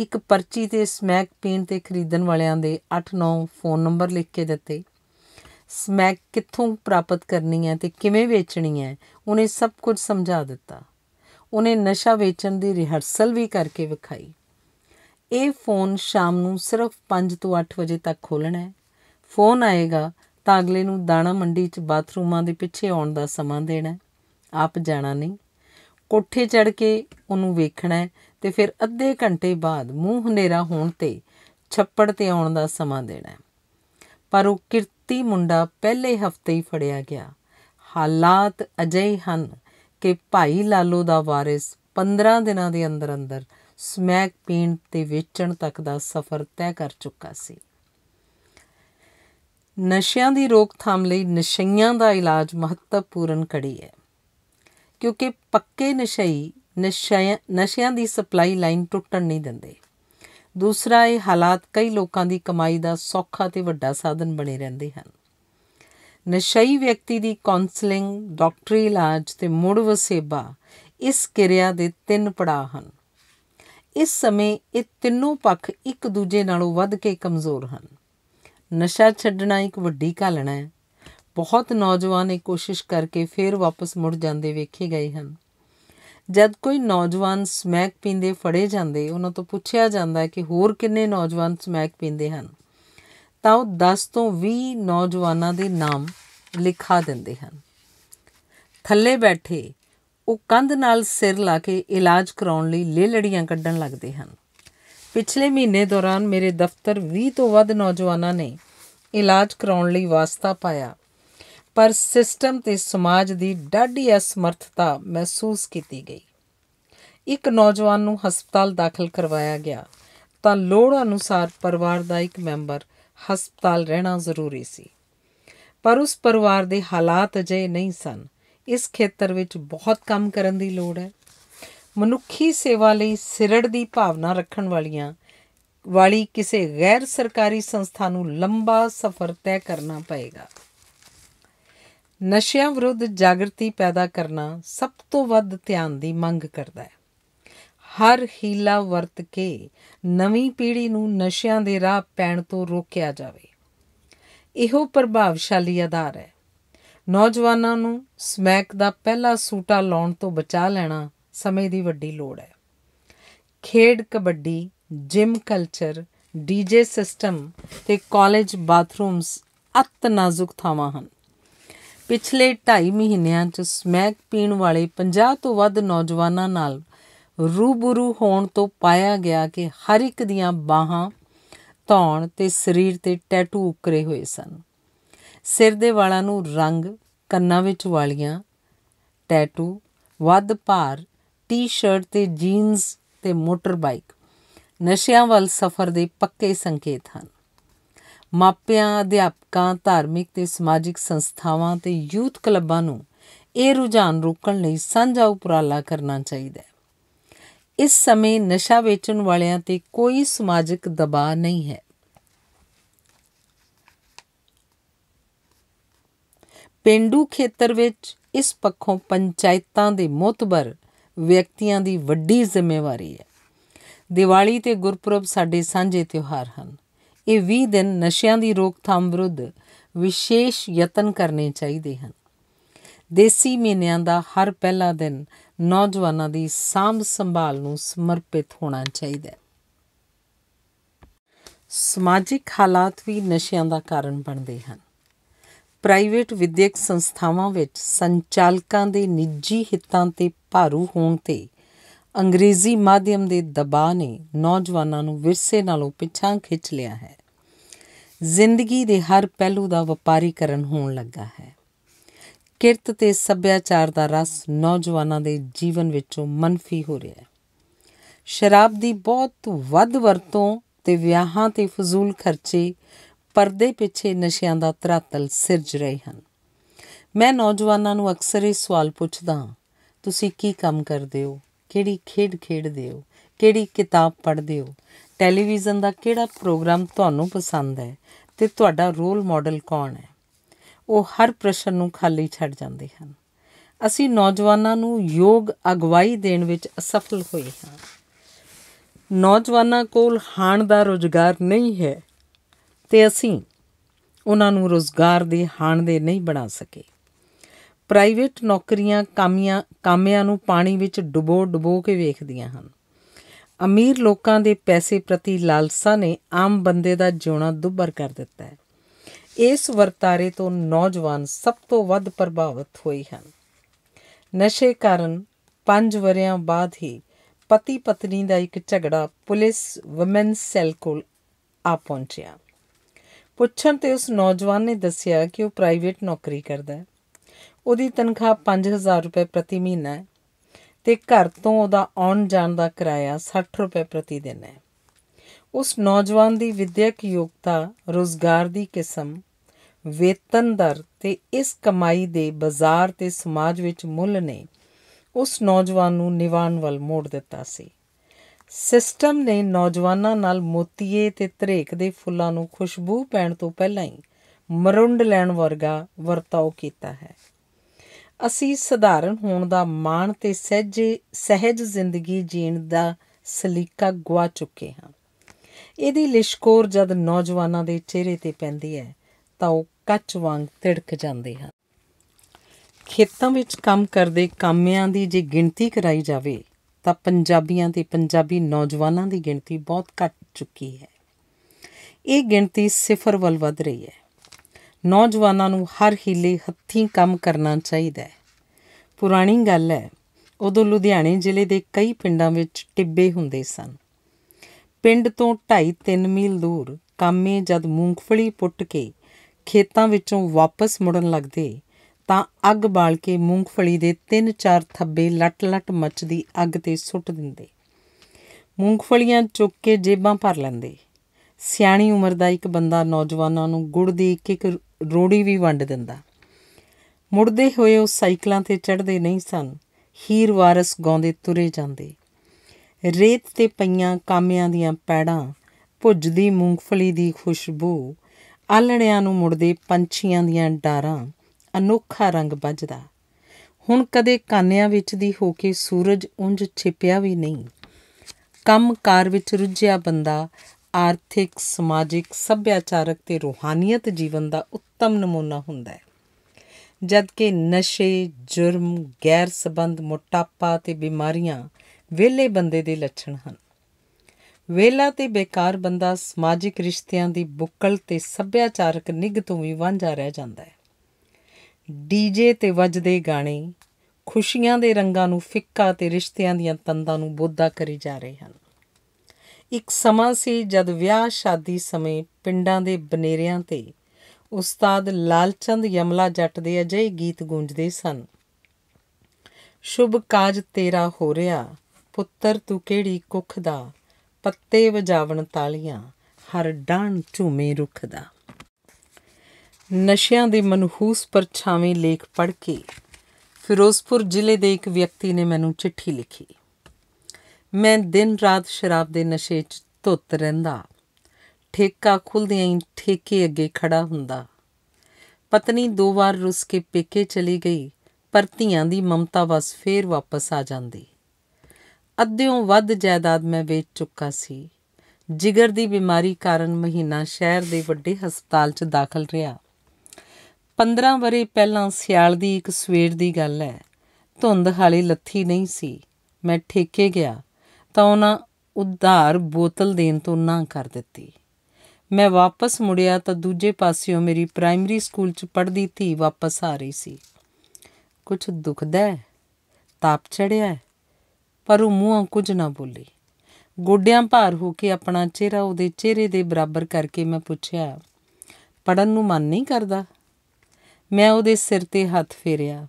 ਇੱਕ ਪਰਚੀ ਤੇ ਸਮੈਕ ਪੀਣ ਤੇ ਖਰੀਦਣ ਵਾਲਿਆਂ ਦੇ 8-9 ਫੋਨ ਨੰਬਰ ਲਿਖ ਕੇ ਦਿੱਤੇ ਸਮੈਕ ਕਿੱਥੋਂ ਪ੍ਰਾਪਤ ਕਰਨੀ ਹੈ ਤੇ ਕਿਵੇਂ ਵੇਚਣੀ ਹੈ ਉਹਨੇ ਸਭ ਕੁਝ ਸਮਝਾ ਦਿੱਤਾ ਉਹਨੇ ਨਸ਼ਾ ਵੇਚਣ ਦੀ ਰਿਹਰਸਲ ਵੀ ਕਰਕੇ ਵਿਖਾਈ ਇਹ ਫੋਨ ਸ਼ਾਮ ਨੂੰ ਸਿਰਫ 5 ਤੋਂ 8 ਵਜੇ ਤੱਕ ਖੋਲਣਾ ਹੈ ਫੋਨ ਆਏਗਾ ਤਾਂ ਅਗਲੇ ਨੂੰ ਦਾਣਾ ਮੰਡੀ 'ਚ ਬਾਥਰੂਮਾਂ ਦੇ ਪਿੱਛੇ ਆਉਣ ਦਾ ਸਮਾਂ ਦੇਣਾ ਆਪ ਜਾਣਾ ਨਹੀਂ ਕੋਠੇ ਚੜ ਕੇ ਉਹਨੂੰ ਵੇਖਣਾ ਹੈ ਤੇ ਫਿਰ ਅੱਧੇ ਘੰਟੇ ਬਾਅਦ ਮੂੰਹ ਹਨੇਰਾ ਹੋਣ ਤੇ ਛੱਪੜ ਤੇ ਆਉਣ ਦਾ ਸਮਾਂ ਦੇਣਾ ਪਰ ਉਹ ਕਿਰਤੀ ਮੁੰਡਾ ਪਹਿਲੇ ਹਫਤੇ ਹੀ ਫੜਿਆ ਗਿਆ ਹਾਲਾਤ ਅਜੇ ਹਨ ਕਿ ਭਾਈ ਲਾਲੋ ਦਾ ਵਾਰਿਸ 15 ਦਿਨਾਂ ਦੇ ਅੰਦਰ ਅੰਦਰ ਸਮੈਕ ਪੀਣ ਤੇ ਵੇਚਣ ਤੱਕ ਦਾ ਸਫ਼ਰ ਤੈਅ ਕਰ ਚੁੱਕਾ ਸੀ ਨਸ਼ਿਆਂ ਦੀ ਰੋਕਥਾਮ ਲਈ ਨਸ਼ਈਆਂ ਦਾ ਇਲਾਜ ਮਹੱਤਵਪੂਰਨ ਕੜੀ ਹੈ ਕਿਉਂਕਿ ਪੱਕੇ ਨਸ਼ਈ ਨਸ਼ਿਆਂ ਨਸ਼ਿਆਂ ਦੀ ਸਪਲਾਈ ਲਾਈਨ ਟੁੱਟਣ ਨਹੀਂ ਦਿੰਦੇ ਦੂਸਰਾ ਇਹ ਹਾਲਾਤ ਕਈ ਲੋਕਾਂ ਦੀ ਕਮਾਈ ਦਾ ਸੌਖਾ ਤੇ ਵੱਡਾ ਸਾਧਨ ਬਣੇ ਰਹਿੰਦੇ ਹਨ ਨਸ਼ਈ ਵਿਅਕਤੀ ਦੀ ਕਾਉਂਸਲਿੰਗ ਡਾਕਟਰੀ ਇਲਾਜ ਤੇ ਮੁੜ ਵਸੇਬਾ ਇਸ ਕਿਰਿਆ ਦੇ ਤਿੰਨ ਪੜਾਅ ਹਨ ਇਸ ਸਮੇਂ ਇਹ ਤਿੰਨੋਂ ਪੱਖ ਇੱਕ ਦੂਜੇ ਨਾਲੋਂ ਵੱਧ ਕੇ ਕਮਜ਼ੋਰ ਹਨ ਨਸ਼ਾ ਛੱਡਣਾ ਇੱਕ ਵੱਡੀ ਘਾਲਣਾ ਹੈ ਬਹੁਤ ਨੌਜਵਾਨ ਇਹ ਕੋਸ਼ਿਸ਼ ਕਰਕੇ ਫੇਰ ਵਾਪਸ ਮੁੜ ਜਾਂਦੇ ਵੇਖੇ ਗਏ ਹਨ ਜਦ ਕੋਈ ਨੌਜਵਾਨ ਸਮੈਕ ਪੀਂਦੇ ਫੜੇ ਜਾਂਦੇ ਉਹਨਾਂ ਤੋਂ ਪੁੱਛਿਆ ਜਾਂਦਾ ਕਿ ਹੋਰ ਕਿੰਨੇ ਨੌਜਵਾਨ ਸਮੈਕ ਪੀਂਦੇ ਹਨ ਤਾਂ ਉਹ 10 ਤੋਂ 20 ਨੌਜਵਾਨਾਂ ਦੇ ਨਾਮ ਲਿਖਾ ਦਿੰਦੇ ਹਨ ਥੱਲੇ ਬੈਠੇ ਉਹ ਕੰਧ ਨਾਲ ਸਿਰ ਲਾ ਕੇ ਇਲਾਜ ਕਰਾਉਣ ਲਈ ਲੇਲੜੀਆਂ ਕੱਢਣ ਲੱਗਦੇ ਹਨ ਪਿਛਲੇ ਮਹੀਨੇ ਦੌਰਾਨ ਮੇਰੇ ਦਫ਼ਤਰ 20 ਤੋਂ ਵੱਧ ਨੌਜਵਾਨਾਂ ਨੇ ਇਲਾਜ ਕਰਾਉਣ ਲਈ ਵਾਸਤਾ ਪਾਇਆ ਪਰ ਸਿਸਟਮ ਤੇ ਸਮਾਜ ਦੀ ਡਾਢੀ ਅਸਮਰਥਤਾ ਮਹਿਸੂਸ ਕੀਤੀ ਗਈ ਇੱਕ ਨੌਜਵਾਨ ਨੂੰ ਹਸਪਤਾਲ ਦਾਖਲ ਕਰਵਾਇਆ ਗਿਆ ਤਾਂ ਲੋੜ ਅਨੁਸਾਰ ਪਰਿਵਾਰ ਦਾ ਇੱਕ ਮੈਂਬਰ ਹਸਪਤਾਲ ਰਹਿਣਾ ਜ਼ਰੂਰੀ ਸੀ ਪਰ ਉਸ ਪਰਿਵਾਰ ਦੇ ਹਾਲਾਤ ਅਜੇ ਨਹੀਂ ਸਨ ਇਸ ਖੇਤਰ ਵਿੱਚ ਬਹੁਤ ਕੰਮ ਕਰਨ ਦੀ ਲੋੜ ਹੈ ਮਨੁੱਖੀ ਸੇਵਾ ਲਈ ਸਿਰੜ ਦੀ ਭਾਵਨਾ ਰੱਖਣ ਵਾਲੀਆਂ ਵਾਲੀ ਕਿਸੇ ਗੈਰ ਸਰਕਾਰੀ ਸੰਸਥਾ ਨੂੰ ਲੰਬਾ ਸਫ਼ਰ ਤੈਅ ਕਰਨਾ ਪਏਗਾ ਨਸ਼ਿਆਂ ਵਿਰੁੱਧ ਜਾਗਰਤੀ ਪੈਦਾ ਕਰਨਾ ਸਭ ਤੋਂ ਵੱਧ ਧਿਆਨ ਦੀ ਮੰਗ ਕਰਦਾ ਹੈ ਹਰ ਹੀਲਾ ਵਰਤ ਕੇ ਨਵੀਂ ਪੀੜ੍ਹੀ ਨੂੰ ਨਸ਼ਿਆਂ ਦੇ ਰਾਹ ਪੈਣ ਤੋਂ ਰੋਕਿਆ ਜਾਵੇ ਇਹੋ ਪ੍ਰਭਾਵਸ਼ਾਲੀ ਆਧਾਰ ਹੈ ਨੌਜਵਾਨਾਂ ਨੂੰ ਸਮੈਕ ਦਾ ਪਹਿਲਾ ਸੂਟਾ ਲਾਉਣ ਤੋਂ ਬਚਾ ਲੈਣਾ ਸਮੇਂ ਦੀ ਵੱਡੀ ਲੋੜ ਹੈ ਖੇਡ kabaddi gym culture DJ system ਤੇ ਕਾਲਜ ਬਾਥਰੂਮਸ ਅਤ ਨਾਜ਼ੁਕ ਥਾਵਾਂ ਹਨ ਪਿਛਲੇ 2.5 ਮਹੀਨਿਆਂ 'ਚ ਸਮੈਕ ਪੀਣ ਵਾਲੇ 50 ਤੋਂ ਵੱਧ ਨੌਜਵਾਨਾਂ ਨਾਲ ਰੂਬਰੂ ਹੋਣ ਤੋਂ ਪਾਇਆ ਗਿਆ ਕਿ ਹਰ ਇੱਕ ਦੀਆਂ ਬਾਹਾਂ ਧੌਣ ਤੇ ਸਰੀਰ ਤੇ ਟੈਟੂ ਉਕਰੇ ਹੋਏ ਸਨ ਸਿਰ ਦੇ ਵਾਲਾਂ ਨੂੰ ਰੰਗ ਕੰਨਾਂ ਵਿੱਚ ਵਾਲੀਆਂ ਟੈਟੂ ਵੱਧ ਭਾਰ ਟੀ-ਸ਼ਰਟ ਤੇ ਜੀਨਸ ਤੇ ਮੋਟਰਬਾਈਕ ਨਸ਼ਿਆਂ ਵੱਲ ਸਫ਼ਰ ਦੇ ਪੱਕੇ ਸੰਕੇਤ ਹਨ ਮਾਪਿਆਂ ਅਧਿਆਪਕਾਂ ਧਾਰਮਿਕ ਤੇ ਸਮਾਜਿਕ ਸੰਸਥਾਵਾਂ ਤੇ ਯੂਥ ਕਲੱਬਾਂ ਨੂੰ ਇਹ ਰੁਝਾਨ ਰੋਕਣ ਲਈ ਸਾਂਝਾ ਉਪਰਾਲਾ ਕਰਨਾ ਚਾਹੀਦਾ ਹੈ ਇਸ ਸਮੇਂ ਨਸ਼ਾ ਵੇਚਣ ਵਾਲਿਆਂ ਤੇ ਕੋਈ ਸਮਾਜਿਕ ਦਬਾਅ ਨਹੀਂ ਹੈ ਪਿੰਡੂ ਖੇਤਰ ਵਿੱਚ ਇਸ ਪੱਖੋਂ ਪੰਚਾਇਤਾਂ ਦੇ ਮੋਤਬਰ ਵਿਅਕਤੀਆਂ ਦੀ ਵੱਡੀ ਜ਼ਿੰਮੇਵਾਰੀ ਹੈ ਦੀਵਾਲੀ ਤੇ ਗੁਰਪੁਰਬ ਸਾਡੇ ਸਾਂਝੇ ਤਿਉਹਾਰ ਹਨ ਇਹ 20 ਦਿਨ ਨਸ਼ਿਆਂ ਦੀ ਰੋਕਥਾਮ ਵਿਰੁੱਧ ਵਿਸ਼ੇਸ਼ ਯਤਨ ਕਰਨੇ ਚਾਹੀਦੇ ਹਨ ਦੇਸੀ ਮਹੀਨਿਆਂ ਦਾ ਹਰ ਪਹਿਲਾ ਦਿਨ ਨੌਜਵਾਨਾਂ ਦੀ ਸਾਂਭ ਸੰਭਾਲ ਨੂੰ ਸਮਰਪਿਤ ਹੋਣਾ ਚਾਹੀਦਾ ਹੈ ਸਮਾਜਿਕ ਹਾਲਾਤ ਵੀ ਨਸ਼ਿਆਂ ਦਾ ਕਾਰਨ ਬਣਦੇ ਹਨ ਪ੍ਰਾਈਵੇਟ ਵਿਦਿਅਕ ਸੰਸਥਾਵਾਂ ਵਿੱਚ ਸੰਚਾਲਕਾਂ ਦੇ ਨਿੱਜੀ ਹਿੱਤਾਂ ਤੇ ਭਾਰੂ ਹੋਣ ਤੇ ਅੰਗਰੇਜ਼ੀ ਮਾਧਿਅਮ ਦੇ ਦਬਾਅ ਨੇ ਨੌਜਵਾਨਾਂ ਨੂੰ ਵਿਰਸੇ ਨਾਲੋਂ ਪਿੱਛਾ ਖਿੱਚ ਲਿਆ ਹੈ ਜ਼ਿੰਦਗੀ ਦੇ ਹਰ ਪਹਿਲੂ ਦਾ ਵਪਾਰੀਕਰਨ ਹੋਣ ਲੱਗਾ ਹੈ ਕਿਰਤ ਤੇ ਸੱਭਿਆਚਾਰ ਦਾ ਰਸ ਨੌਜਵਾਨਾਂ ਦੇ ਜੀਵਨ ਵਿੱਚੋਂ ਮੰਨਫੀ ਹੋ ਰਿਹਾ ਹੈ ਸ਼ਰਾਬ ਦੀ ਬਹੁਤ ਵੱਧ ਵਰਤੋਂ ਤੇ ਵਿਆਹਾਂ ਤੇ ਫਜ਼ੂਲ ਖਰਚੇ ਪਰਦੇ ਪਿੱਛੇ ਨਸ਼ਿਆਂ ਦਾ ਤਰਾਤਲ ਸਿਰਜ ਰਹੇ ਹਨ ਮੈਂ ਨੌਜਵਾਨਾਂ ਨੂੰ ਅਕਸਰ ਇਹ ਸਵਾਲ ਪੁੱਛਦਾ ਤੁਸੀਂ ਕੀ ਕੰਮ ਕਰਦੇ ਹੋ ਕਿਹੜੀ ਖੇਡ ਖੇਡਦੇ ਹੋ ਕਿਹੜੀ ਕਿਤਾਬ ਪੜ੍ਹਦੇ ਹੋ ਟੈਲੀਵਿਜ਼ਨ ਦਾ ਕਿਹੜਾ ਪ੍ਰੋਗਰਾਮ ਤੁਹਾਨੂੰ ਪਸੰਦ ਹੈ ਤੇ ਤੁਹਾਡਾ ਰੋਲ ਮਾਡਲ ਕੌਣ ਹੈ ਉਹ ਹਰ ਪ੍ਰਸ਼ਨ ਨੂੰ ਖਾਲੀ ਛੱਡ ਜਾਂਦੇ ਹਨ ਅਸੀਂ ਨੌਜਵਾਨਾਂ ਨੂੰ ਯੋਗ ਅਗਵਾਈ ਦੇਣ ਵਿੱਚ ਅਸਫਲ ਹੋਏ ਹਾਂ ਨੌਜਵਾਨਾਂ ਕੋਲ ਹਾਣ ਦਾ ਰੋਜ਼ਗਾਰ ਨਹੀਂ ਹੈ ਤੇ ਅਸੀਂ ਉਹਨਾਂ ਨੂੰ ਰੋਜ਼ਗਾਰ ਦੇ ਹਾਣ ਦੇ ਨਹੀਂ ਬਣਾ ਸਕੇ ਪ੍ਰਾਈਵੇਟ ਨੌਕਰੀਆਂ ਕਾਮੀਆਂ ਕਾਮਿਆਂ ਨੂੰ ਪਾਣੀ ਵਿੱਚ ਡੁਬੋ ਡੁਬੋ ਕੇ ਵੇਖਦੀਆਂ ਹਨ ਅਮੀਰ ਲੋਕਾਂ ਦੇ ਪੈਸੇ ਪ੍ਰਤੀ ਲਾਲਸਾ ਨੇ ਆਮ ਬੰਦੇ ਦਾ ਜਿਉਣਾ ਦੁੱਭਰ ਕਰ ਦਿੱਤਾ ਹੈ ਇਸ ਵਰਤਾਰੇ ਤੋਂ ਨੌਜਵਾਨ ਸਭ ਤੋਂ ਵੱਧ ਪ੍ਰਭਾਵਿਤ ਹੋਏ ਹਨ ਨਸ਼ੇ ਕਾਰਨ 5 ਵਰਿਆਂ ਬਾਅਦ ਹੀ ਪਤੀ ਪਤਨੀ ਦਾ ਇੱਕ ਝਗੜਾ ਪੁਲਿਸ ਔਮਨ ਸੈੱਲ ਕੋਲ ਆ ਪਹੁੰਚਿਆ ਪੁੱਛਣ ਤੇ ਉਸ ਨੌਜਵਾਨ ਨੇ ਦੱਸਿਆ ਕਿ ਉਹ ਪ੍ਰਾਈਵੇਟ ਨੌਕਰੀ ਕਰਦਾ ਹੈ ਉਹਦੀ ਤਨਖਾਹ 5000 ਰੁਪਏ ਪ੍ਰਤੀ ਮਹੀਨਾ ਹੈ ਤੇ ਘਰ ਤੋਂ ਉਹਦਾ ਆਉਣ ਜਾਣ ਦਾ ਕਿਰਾਇਆ 60 ਰੁਪਏ ਪ੍ਰਤੀ ਦਿਨ ਹੈ ਉਸ ਨੌਜਵਾਨ ਦੀ ਵਿਦਿਅਕ ਯੋਗਤਾ ਰੋਜ਼ਗਾਰ ਦੀ ਕਿਸਮ ਵੇਤਨ ਦਰ ਤੇ ਇਸ ਕਮਾਈ ਦੇ ਬਾਜ਼ਾਰ ਤੇ ਸਮਾਜ ਵਿੱਚ ਮੁੱਲ ਨੇ ਉਸ ਨੌਜਵਾਨ ਨੂੰ ਨਿਵਾਨ ਵੱਲ ਮੋੜ ਦਿੱਤਾ ਸੀ ਸਿਸਟਮ ਨੇ ਨੌਜਵਾਨਾਂ ਨਾਲ ਮੋਤੀਏ ਤੇ ਤਰੇਕ ਦੇ ਫੁੱਲਾਂ ਨੂੰ ਖੁਸ਼ਬੂ ਪੈਣ ਤੋਂ ਪਹਿਲਾਂ ਹੀ ਮਰੁੰਡ ਲੈਣ ਵਰਗਾ ਵਰਤਾਓ ਕੀਤਾ ਹੈ ਅਸੀਂ ਸਧਾਰਨ ਹੋਣ ਦਾ ਮਾਣ ਤੇ ਸਹਿਜ ਸਹਿਜ ਜ਼ਿੰਦਗੀ ਜੀਣ ਦਾ ਸਲੀਕਾ ਗਵਾ ਚੁੱਕੇ ਹਾਂ ਇਹਦੀ ਲਿਸ਼ਕੋਰ ਜਦ ਨੌਜਵਾਨਾਂ ਦੇ ਚਿਹਰੇ ਤੇ ਪੈਂਦੀ ਹੈ ਤਾਂ ਉਹ ਕੱਚ ਵਾਂਗ ਤਿੜਕ ਜਾਂਦੇ ਹਨ ਖੇਤਾਂ ਵਿੱਚ ਕੰਮ ਕਰਦੇ ਕਾਮਿਆਂ ਦੀ ਜੇ ਗਿਣਤੀ ਕਰਾਈ ਜਾਵੇ ਤਾਂ ਪੰਜਾਬੀਆਂ ਤੇ ਪੰਜਾਬੀ ਨੌਜਵਾਨਾਂ ਦੀ ਗਿਣਤੀ ਬਹੁਤ ਘਟ ਚੁੱਕੀ ਹੈ ਇਹ ਗਿਣਤੀ ਸਿਫਰ ਵੱਲ ਵਧ ਰਹੀ ਹੈ ਨੌਜਵਾਨਾਂ ਨੂੰ ਹਰ ਹੀਲੇ ਹੱਥੀਂ ਕੰਮ ਕਰਨਾ ਚਾਹੀਦਾ ਹੈ ਪੁਰਾਣੀ ਗੱਲ ਹੈ ਉਦੋਂ ਲੁਧਿਆਣੇ ਜ਼ਿਲ੍ਹੇ ਦੇ ਕਈ ਪਿੰਡਾਂ ਵਿੱਚ ਟਿੱਬੇ ਹੁੰਦੇ ਸਨ ਪਿੰਡ ਤੋਂ 2.5-3 ਮੀਲ ਦੂਰ ਕਾਮੇ ਜਦ ਮੂੰਗਫਲੀ ਪੁੱਟ ਕੇ ਖੇਤਾਂ ਵਿੱਚੋਂ ਵਾਪਸ ਮੁੜਨ ਲੱਗਦੇ ਤਾਂ ਅੱਗ ਬਾਲ ਕੇ ਮੂੰਗਫਲੀ ਦੇ 3-4 ਥੱਬੇ ਲਟ-ਲਟ ਮੱਚਦੀ ਅੱਗ ਤੇ ਸੁੱਟ ਦਿੰਦੇ ਮੂੰਗਫਲੀਆਂ ਚੁੱਕ ਕੇ ਜੇਬਾਂ ਭਰ ਲੈਂਦੇ ਸਿਆਣੀ ਉਮਰ ਦਾ ਇੱਕ ਬੰਦਾ ਨੌਜਵਾਨਾਂ ਨੂੰ ਗੁੜ ਦੀ ਇੱਕ ਇੱਕ ਰੋੜੀ ਵੀ ਵੰਡ ਦਿੰਦਾ ਮੁੜਦੇ ਹੋਏ ਉਹ ਸਾਈਕਲਾਂ ਤੇ ਚੜਦੇ ਨਹੀਂ ਸਨ ਹੀਰ ਵਾਰਸ ਗਾਉਂਦੇ ਤੁਰੇ ਜਾਂਦੇ ਰੇਤ ਤੇ ਪਈਆਂ ਕਾਮਿਆਂ ਦੀਆਂ ਪੈੜਾਂ ਭੁੱਜਦੀ ਮੂੰਗਫਲੀ ਦੀ ਖੁਸ਼ਬੂ ਆਲਣਿਆਂ ਨੂੰ ਮੁੜਦੇ ਪੰਛੀਆਂ ਦੀਆਂ ਡਾਰਾਂ ਅਨੋਖਾ ਰੰਗ ਵੱਜਦਾ ਹੁਣ ਕਦੇ ਕਾਨਿਆਂ ਵਿੱਚ ਦੀ ਹੋ ਕੇ ਸੂਰਜ ਉੰਜ ਛਿਪਿਆ ਵੀ ਨਹੀਂ ਕੰਮਕਾਰ ਵਿੱਚ ਰੁੱਝਿਆ ਬੰਦਾ ਆਰਥਿਕ ਸਮਾਜਿਕ ਸੱਭਿਆਚਾਰਕ ਤੇ ਰੂਹਾਨੀਅਤ ਜੀਵਨ ਦਾ ਉੱਤਮ ਨਮੂਨਾ ਹੁੰਦਾ ਹੈ ਜਦ ਕਿ ਨਸ਼ੇ ਜੁਰਮ ਗੈਰ ਸਬੰਧ ਮੋਟਾਪਾ ਤੇ ਬਿਮਾਰੀਆਂ ਵਿਹਲੇ ਬੰਦੇ ਦੇ ਲੱਛਣ ਹਨ ਵਿਹਲਾ ਤੇ ਬੇਕਾਰ ਬੰਦਾ ਸਮਾਜਿਕ ਰਿਸ਼ਤਿਆਂ ਦੀ ਬੁੱਕਲ ਤੇ ਸੱਭਿਆਚਾਰਕ ਨਿੱਘ ਤੋਂ ਵੀ ਵਾਂਝਾ ਰਹਿ ਜਾਂਦਾ ਹੈ ਡੀਜੇ ਤੇ ਵੱਜਦੇ ਗਾਣੇ ਖੁਸ਼ੀਆਂ ਦੇ ਰੰਗਾਂ ਨੂੰ ਫਿੱਕਾ ਤੇ ਰਿਸ਼ਤਿਆਂ ਦੀਆਂ ਤੰਦਾਂ ਨੂੰ ਬੋਧਾ ਕਰੀ ਜਾ ਰਹੇ ਹਨ ਇੱਕ ਸਮਾਂ ਸੀ ਜਦ ਵਿਆਹ ਸ਼ਾਦੀ ਸਮੇਂ ਪਿੰਡਾਂ ਦੇ ਬਨੇਰਿਆਂ ਤੇ ਉਸਤਾਦ ਲਾਲਚੰਦ ਯਮਲਾ ਜੱਟ ਦੇ ਅਜਿਹੇ ਗੀਤ ਗੂੰਜਦੇ ਸਨ ਸ਼ੁਭ ਕਾਜ ਤੇਰਾ ਹੋ ਰਿਹਾ ਪੁੱਤਰ ਤੂੰ ਕਿਹੜੀ ਕੁੱਖ ਦਾ ਪੱਤੇ ਵਜਾਵਣ ਤਾਲੀਆਂ ਹਰ ਡਾਂ ਝੂਮੇ ਰੁੱਖ ਦਾ ਨਸ਼ਿਆਂ ਦੇ ਮਨਹੂਸ ਪਰਛਾਵੇਂ ਲੇਖ ਪੜ ਕੇ ਫਿਰੋਜ਼ਪੁਰ ਜ਼ਿਲ੍ਹੇ ਦੇ ਇੱਕ ਵਿਅਕਤੀ ਨੇ ਮੈਨੂੰ ਚਿੱਠੀ ਲਿਖੀ ਮੈਂ ਦਿਨ ਰਾਤ ਸ਼ਰਾਬ ਦੇ ਨਸ਼ੇ 'ਚ ਧੁੱਤ ਰਹਿੰਦਾ ਠੇਕਾ ਖੁੱਲਦਿਆਂ ਹੀ ਠੇਕੇ ਅੱਗੇ ਖੜਾ ਹੁੰਦਾ ਪਤਨੀ ਦੋ ਵਾਰ ਰੁੱਸ ਕੇ ਪੇਕੇ ਚਲੀ ਗਈ ਪਰ ਧੀਆਂ ਦੀ ਮਮਤਾ ਵਸ ਫੇਰ ਵਾਪਸ ਆ ਜਾਂਦੀ ਅੱਧਿਓਂ ਵੱਧ ਜਾਇਦਾਦ ਮੈਂ ਵੇਚ ਚੁੱਕਾ ਸੀ ਜਿਗਰ ਦੀ ਬਿਮਾਰੀ ਕਾਰਨ ਮਹੀਨਾ ਸ਼ਹਿਰ ਦੇ ਵੱਡੇ ਹਸਪਤਾਲ 'ਚ ਦਾਖਲ ਰਿਹਾ 15 ਵਰੇ ਪਹਿਲਾਂ ਸਿਆਲ ਦੀ ਇੱਕ ਸਵੇਰ ਦੀ ਗੱਲ ਹੈ ਧੁੰਦ ਹਾਲੇ ਲੱਥੀ ਨਹੀਂ ਸੀ ਮੈਂ ਠੇਕੇ ਗਿਆ ਤਾਂ ਉਹਨਾਂ ਉਧਾਰ ਬੋਤਲ ਦੇਣ ਤੋਂ ਨਾ ਕਰ ਦਿੱਤੀ ਮੈਂ ਵਾਪਸ ਮੁੜਿਆ ਤਾਂ ਦੂਜੇ ਪਾਸਿਓ ਮੇਰੀ ਪ੍ਰਾਇਮਰੀ ਸਕੂਲ 'ਚ ਪੜ੍ਹਦੀ ਧੀ ਵਾਪਸ ਆ ਰਹੀ ਸੀ ਕੁਝ ਦੁਖਦਾ ਹੈ ਤਾਪ ਚੜਿਆ ਪਰ ਉਹ ਮੂੰਹੋਂ ਕੁਝ ਨਾ ਬੋਲੀ ਗੋਡਿਆਂ ਭਾਰ ਹੋ ਕੇ ਆਪਣਾ ਚਿਹਰਾ ਉਹਦੇ ਚਿਹਰੇ ਦੇ ਬਰਾਬਰ ਕਰਕੇ ਮੈਂ ਪੁੱਛਿਆ ਪੜਨ ਨੂੰ ਮਨ ਨਹੀਂ ਕਰਦਾ ਮੈਂ ਉਹਦੇ ਸਿਰ ਤੇ ਹੱਥ ਫੇਰਿਆ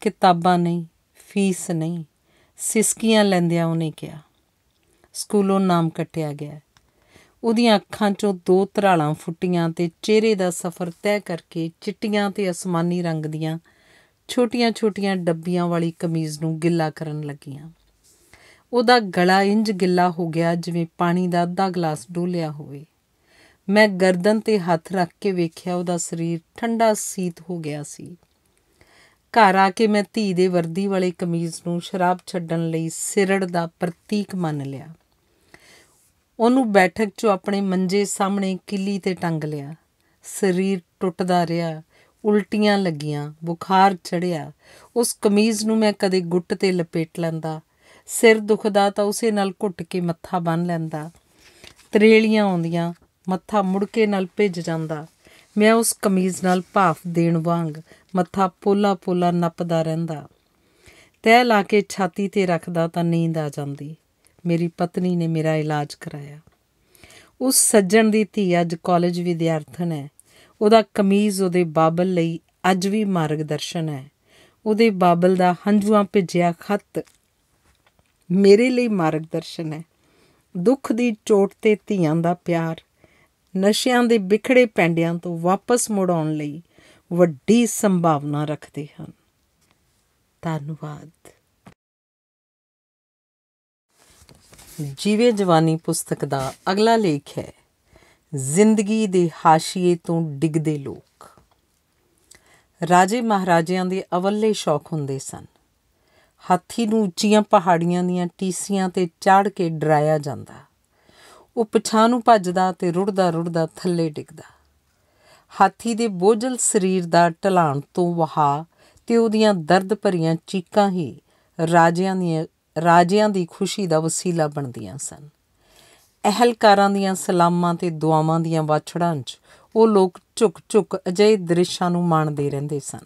ਕਿਤਾਬਾਂ ਨਹੀਂ ਫੀਸ ਨਹੀਂ ਸਿਸਕੀਆਂ ਲੈਂਦਿਆਂ ਉਹਨੇ ਕਿਹਾ ਸਕੂਲੋਂ ਨਾਮ ਕੱਟਿਆ ਗਿਆ ਉਹਦੀਆਂ ਅੱਖਾਂ 'ਚੋਂ ਦੋ ਧਰਾਲਾਂ ਫੁੱਟੀਆਂ ਤੇ ਚਿਹਰੇ ਦਾ ਸਫ਼ਰ ਤੈਅ ਕਰਕੇ ਚਿੱਟੀਆਂ ਤੇ ਅਸਮਾਨੀ ਰੰਗ ਦੀਆਂ ਛੋਟੀਆਂ-ਛੋਟੀਆਂ ਡੱਬੀਆਂ ਵਾਲੀ ਕਮੀਜ਼ ਨੂੰ ਗਿੱਲਾ ਕਰਨ ਲੱਗੀਆਂ ਉਹਦਾ ਗਲਾ ਇੰਜ ਗਿੱਲਾ ਹੋ ਗਿਆ ਜਿਵੇਂ ਪਾਣੀ ਦਾ ਅੱਧਾ ਗਲਾਸ ਡੋਲਿਆ ਹੋਵੇ ਮੈਂ ਗਰਦਨ ਤੇ ਹੱਥ ਰੱਖ ਕੇ ਵੇਖਿਆ ਉਹਦਾ ਸਰੀਰ ਠੰਡਾ ਸੀਤ ਹੋ ਗਿਆ ਸੀ ਘਰ ਆ ਕੇ ਮੈਂ ਧੀ ਦੇ ਵਰਦੀ ਵਾਲੇ ਕਮੀਜ਼ ਨੂੰ ਸ਼ਰਾਬ ਛੱਡਣ ਲਈ ਸਿਰੜ ਦਾ ਪ੍ਰਤੀਕ ਮੰਨ ਲਿਆ ਉਹਨੂੰ ਬੈਠਕ 'ਚ ਆਪਣੇ ਮੰਜੇ ਸਾਹਮਣੇ ਕਿੱਲੀ ਤੇ ਟੰਗ ਲਿਆ ਸਰੀਰ ਟੁੱਟਦਾ ਰਿਹਾ ਉਲਟੀਆਂ ਲੱਗੀਆਂ ਬੁਖਾਰ ਚੜਿਆ ਉਸ ਕਮੀਜ਼ ਨੂੰ ਮੈਂ ਕਦੇ ਗੁੱਟ ਤੇ ਲਪੇਟ ਲੈਂਦਾ ਸਿਰ ਦੁਖਦਾ ਤਾਂ ਉਸੇ ਨਾਲ ਘੁੱਟ ਕੇ ਮੱਥਾ ਬੰਨ ਲੈਂਦਾ ਤਰੇਲੀਆਂ ਆਉਂਦੀਆਂ ਮੱਥਾ ਮੁੜ ਕੇ ਨਾਲ ਭਿੱਜ ਜਾਂਦਾ ਮੈਂ ਉਸ ਕਮੀਜ਼ ਨਾਲ ਭਾਫ ਦੇਣ ਵਾਂਗ ਮੱਥਾ ਪੋਲਾ ਪੋਲਾ ਨੱਪਦਾ ਰਹਿੰਦਾ ਤੈ ਲਾ ਕੇ ਛਾਤੀ ਤੇ ਰੱਖਦਾ ਤਾਂ ਨੀਂਦ ਆ ਜਾਂਦੀ ਮੇਰੀ ਪਤਨੀ ਨੇ ਮੇਰਾ ਇਲਾਜ ਕਰਾਇਆ ਉਸ ਸੱਜਣ ਦੀ ਧੀ ਅੱਜ ਕਾਲਜ ਵਿਦਿਆਰਥਣ ਹੈ ਉਹਦਾ ਕਮੀਜ਼ ਉਹਦੇ ਬਾਬਲ ਲਈ ਅੱਜ ਵੀ ਮਾਰਗਦਰਸ਼ਨ ਹੈ ਉਹਦੇ ਬਾਬਲ ਦਾ ਹੰਝੂਆਂ ਭਿੱਜਿਆ ਖੱਤ ਮੇਰੇ ਲਈ ਮਾਰਗਦਰਸ਼ਨ ਹੈ ਦੁੱਖ ਦੀ ਚੋਟ ਤੇ ਧੀਆਂ ਦਾ ਪਿਆਰ ਨਸ਼ਿਆਂ ਦੇ ਵਿਖੜੇ ਪੈਂਡਿਆਂ ਤੋਂ ਵਾਪਸ ਮੁੜਾਉਣ ਲਈ ਵੱਡੀ ਸੰਭਾਵਨਾ ਰੱਖਦੇ ਹਨ ਧੰਨਵਾਦ ਜੀਵੇ ਜਵਾਨੀ ਪੁਸਤਕ ਦਾ ਅਗਲਾ ਲੇਖ ਹੈ ਜ਼ਿੰਦਗੀ ਦੇ ਹਾਸ਼ੀਏ ਤੋਂ ਡਿੱਗਦੇ ਲੋਕ ਰਾਜੇ ਮਹਾਰਾਜਿਆਂ ਦੇ ਅਵੱਲੇ ਸ਼ੌਕ ਹੁੰਦੇ ਸਨ ਹਾਥੀ ਨੂੰ ਉੱਚੀਆਂ ਪਹਾੜੀਆਂ ਦੀਆਂ ਟੀਸੀਆਂ ਤੇ ਚੜ ਕੇ ਡਰਾਇਆ ਜਾਂਦਾ ਉਹ ਪਛਾਣ ਨੂੰ ਭੱਜਦਾ ਤੇ ਰੁੜਦਾ ਰੁੜਦਾ ਥੱਲੇ ਡਿੱਗਦਾ ਹਾਥੀ ਦੇ ਬੋਝਲ ਸਰੀਰ ਦਾ ਢਲਾਣ ਤੋਂ ਵਹਾ ਤੇ ਉਹਦੀਆਂ ਦਰਦ ਭਰੀਆਂ ਚੀਕਾਂ ਹੀ ਰਾਜਿਆਂ ਦੀ ਰਾਜਿਆਂ ਦੀ ਖੁਸ਼ੀ ਦਾ ਵਸੀਲਾ ਬਣਦੀਆਂ ਸਨ ਅਹਲਕਾਰਾਂ ਦੀਆਂ ਸਲਾਮਾਂ ਤੇ ਦੁਆਵਾਂ ਦੀਆਂ ਵਾਛੜਾਂ 'ਚ ਉਹ ਲੋਕ ਝੁਕ ਝੁਕ ਅਜੇ ਦ੍ਰਿਸ਼ਾਂ ਨੂੰ ਮਾਣਦੇ ਰਹਿੰਦੇ ਸਨ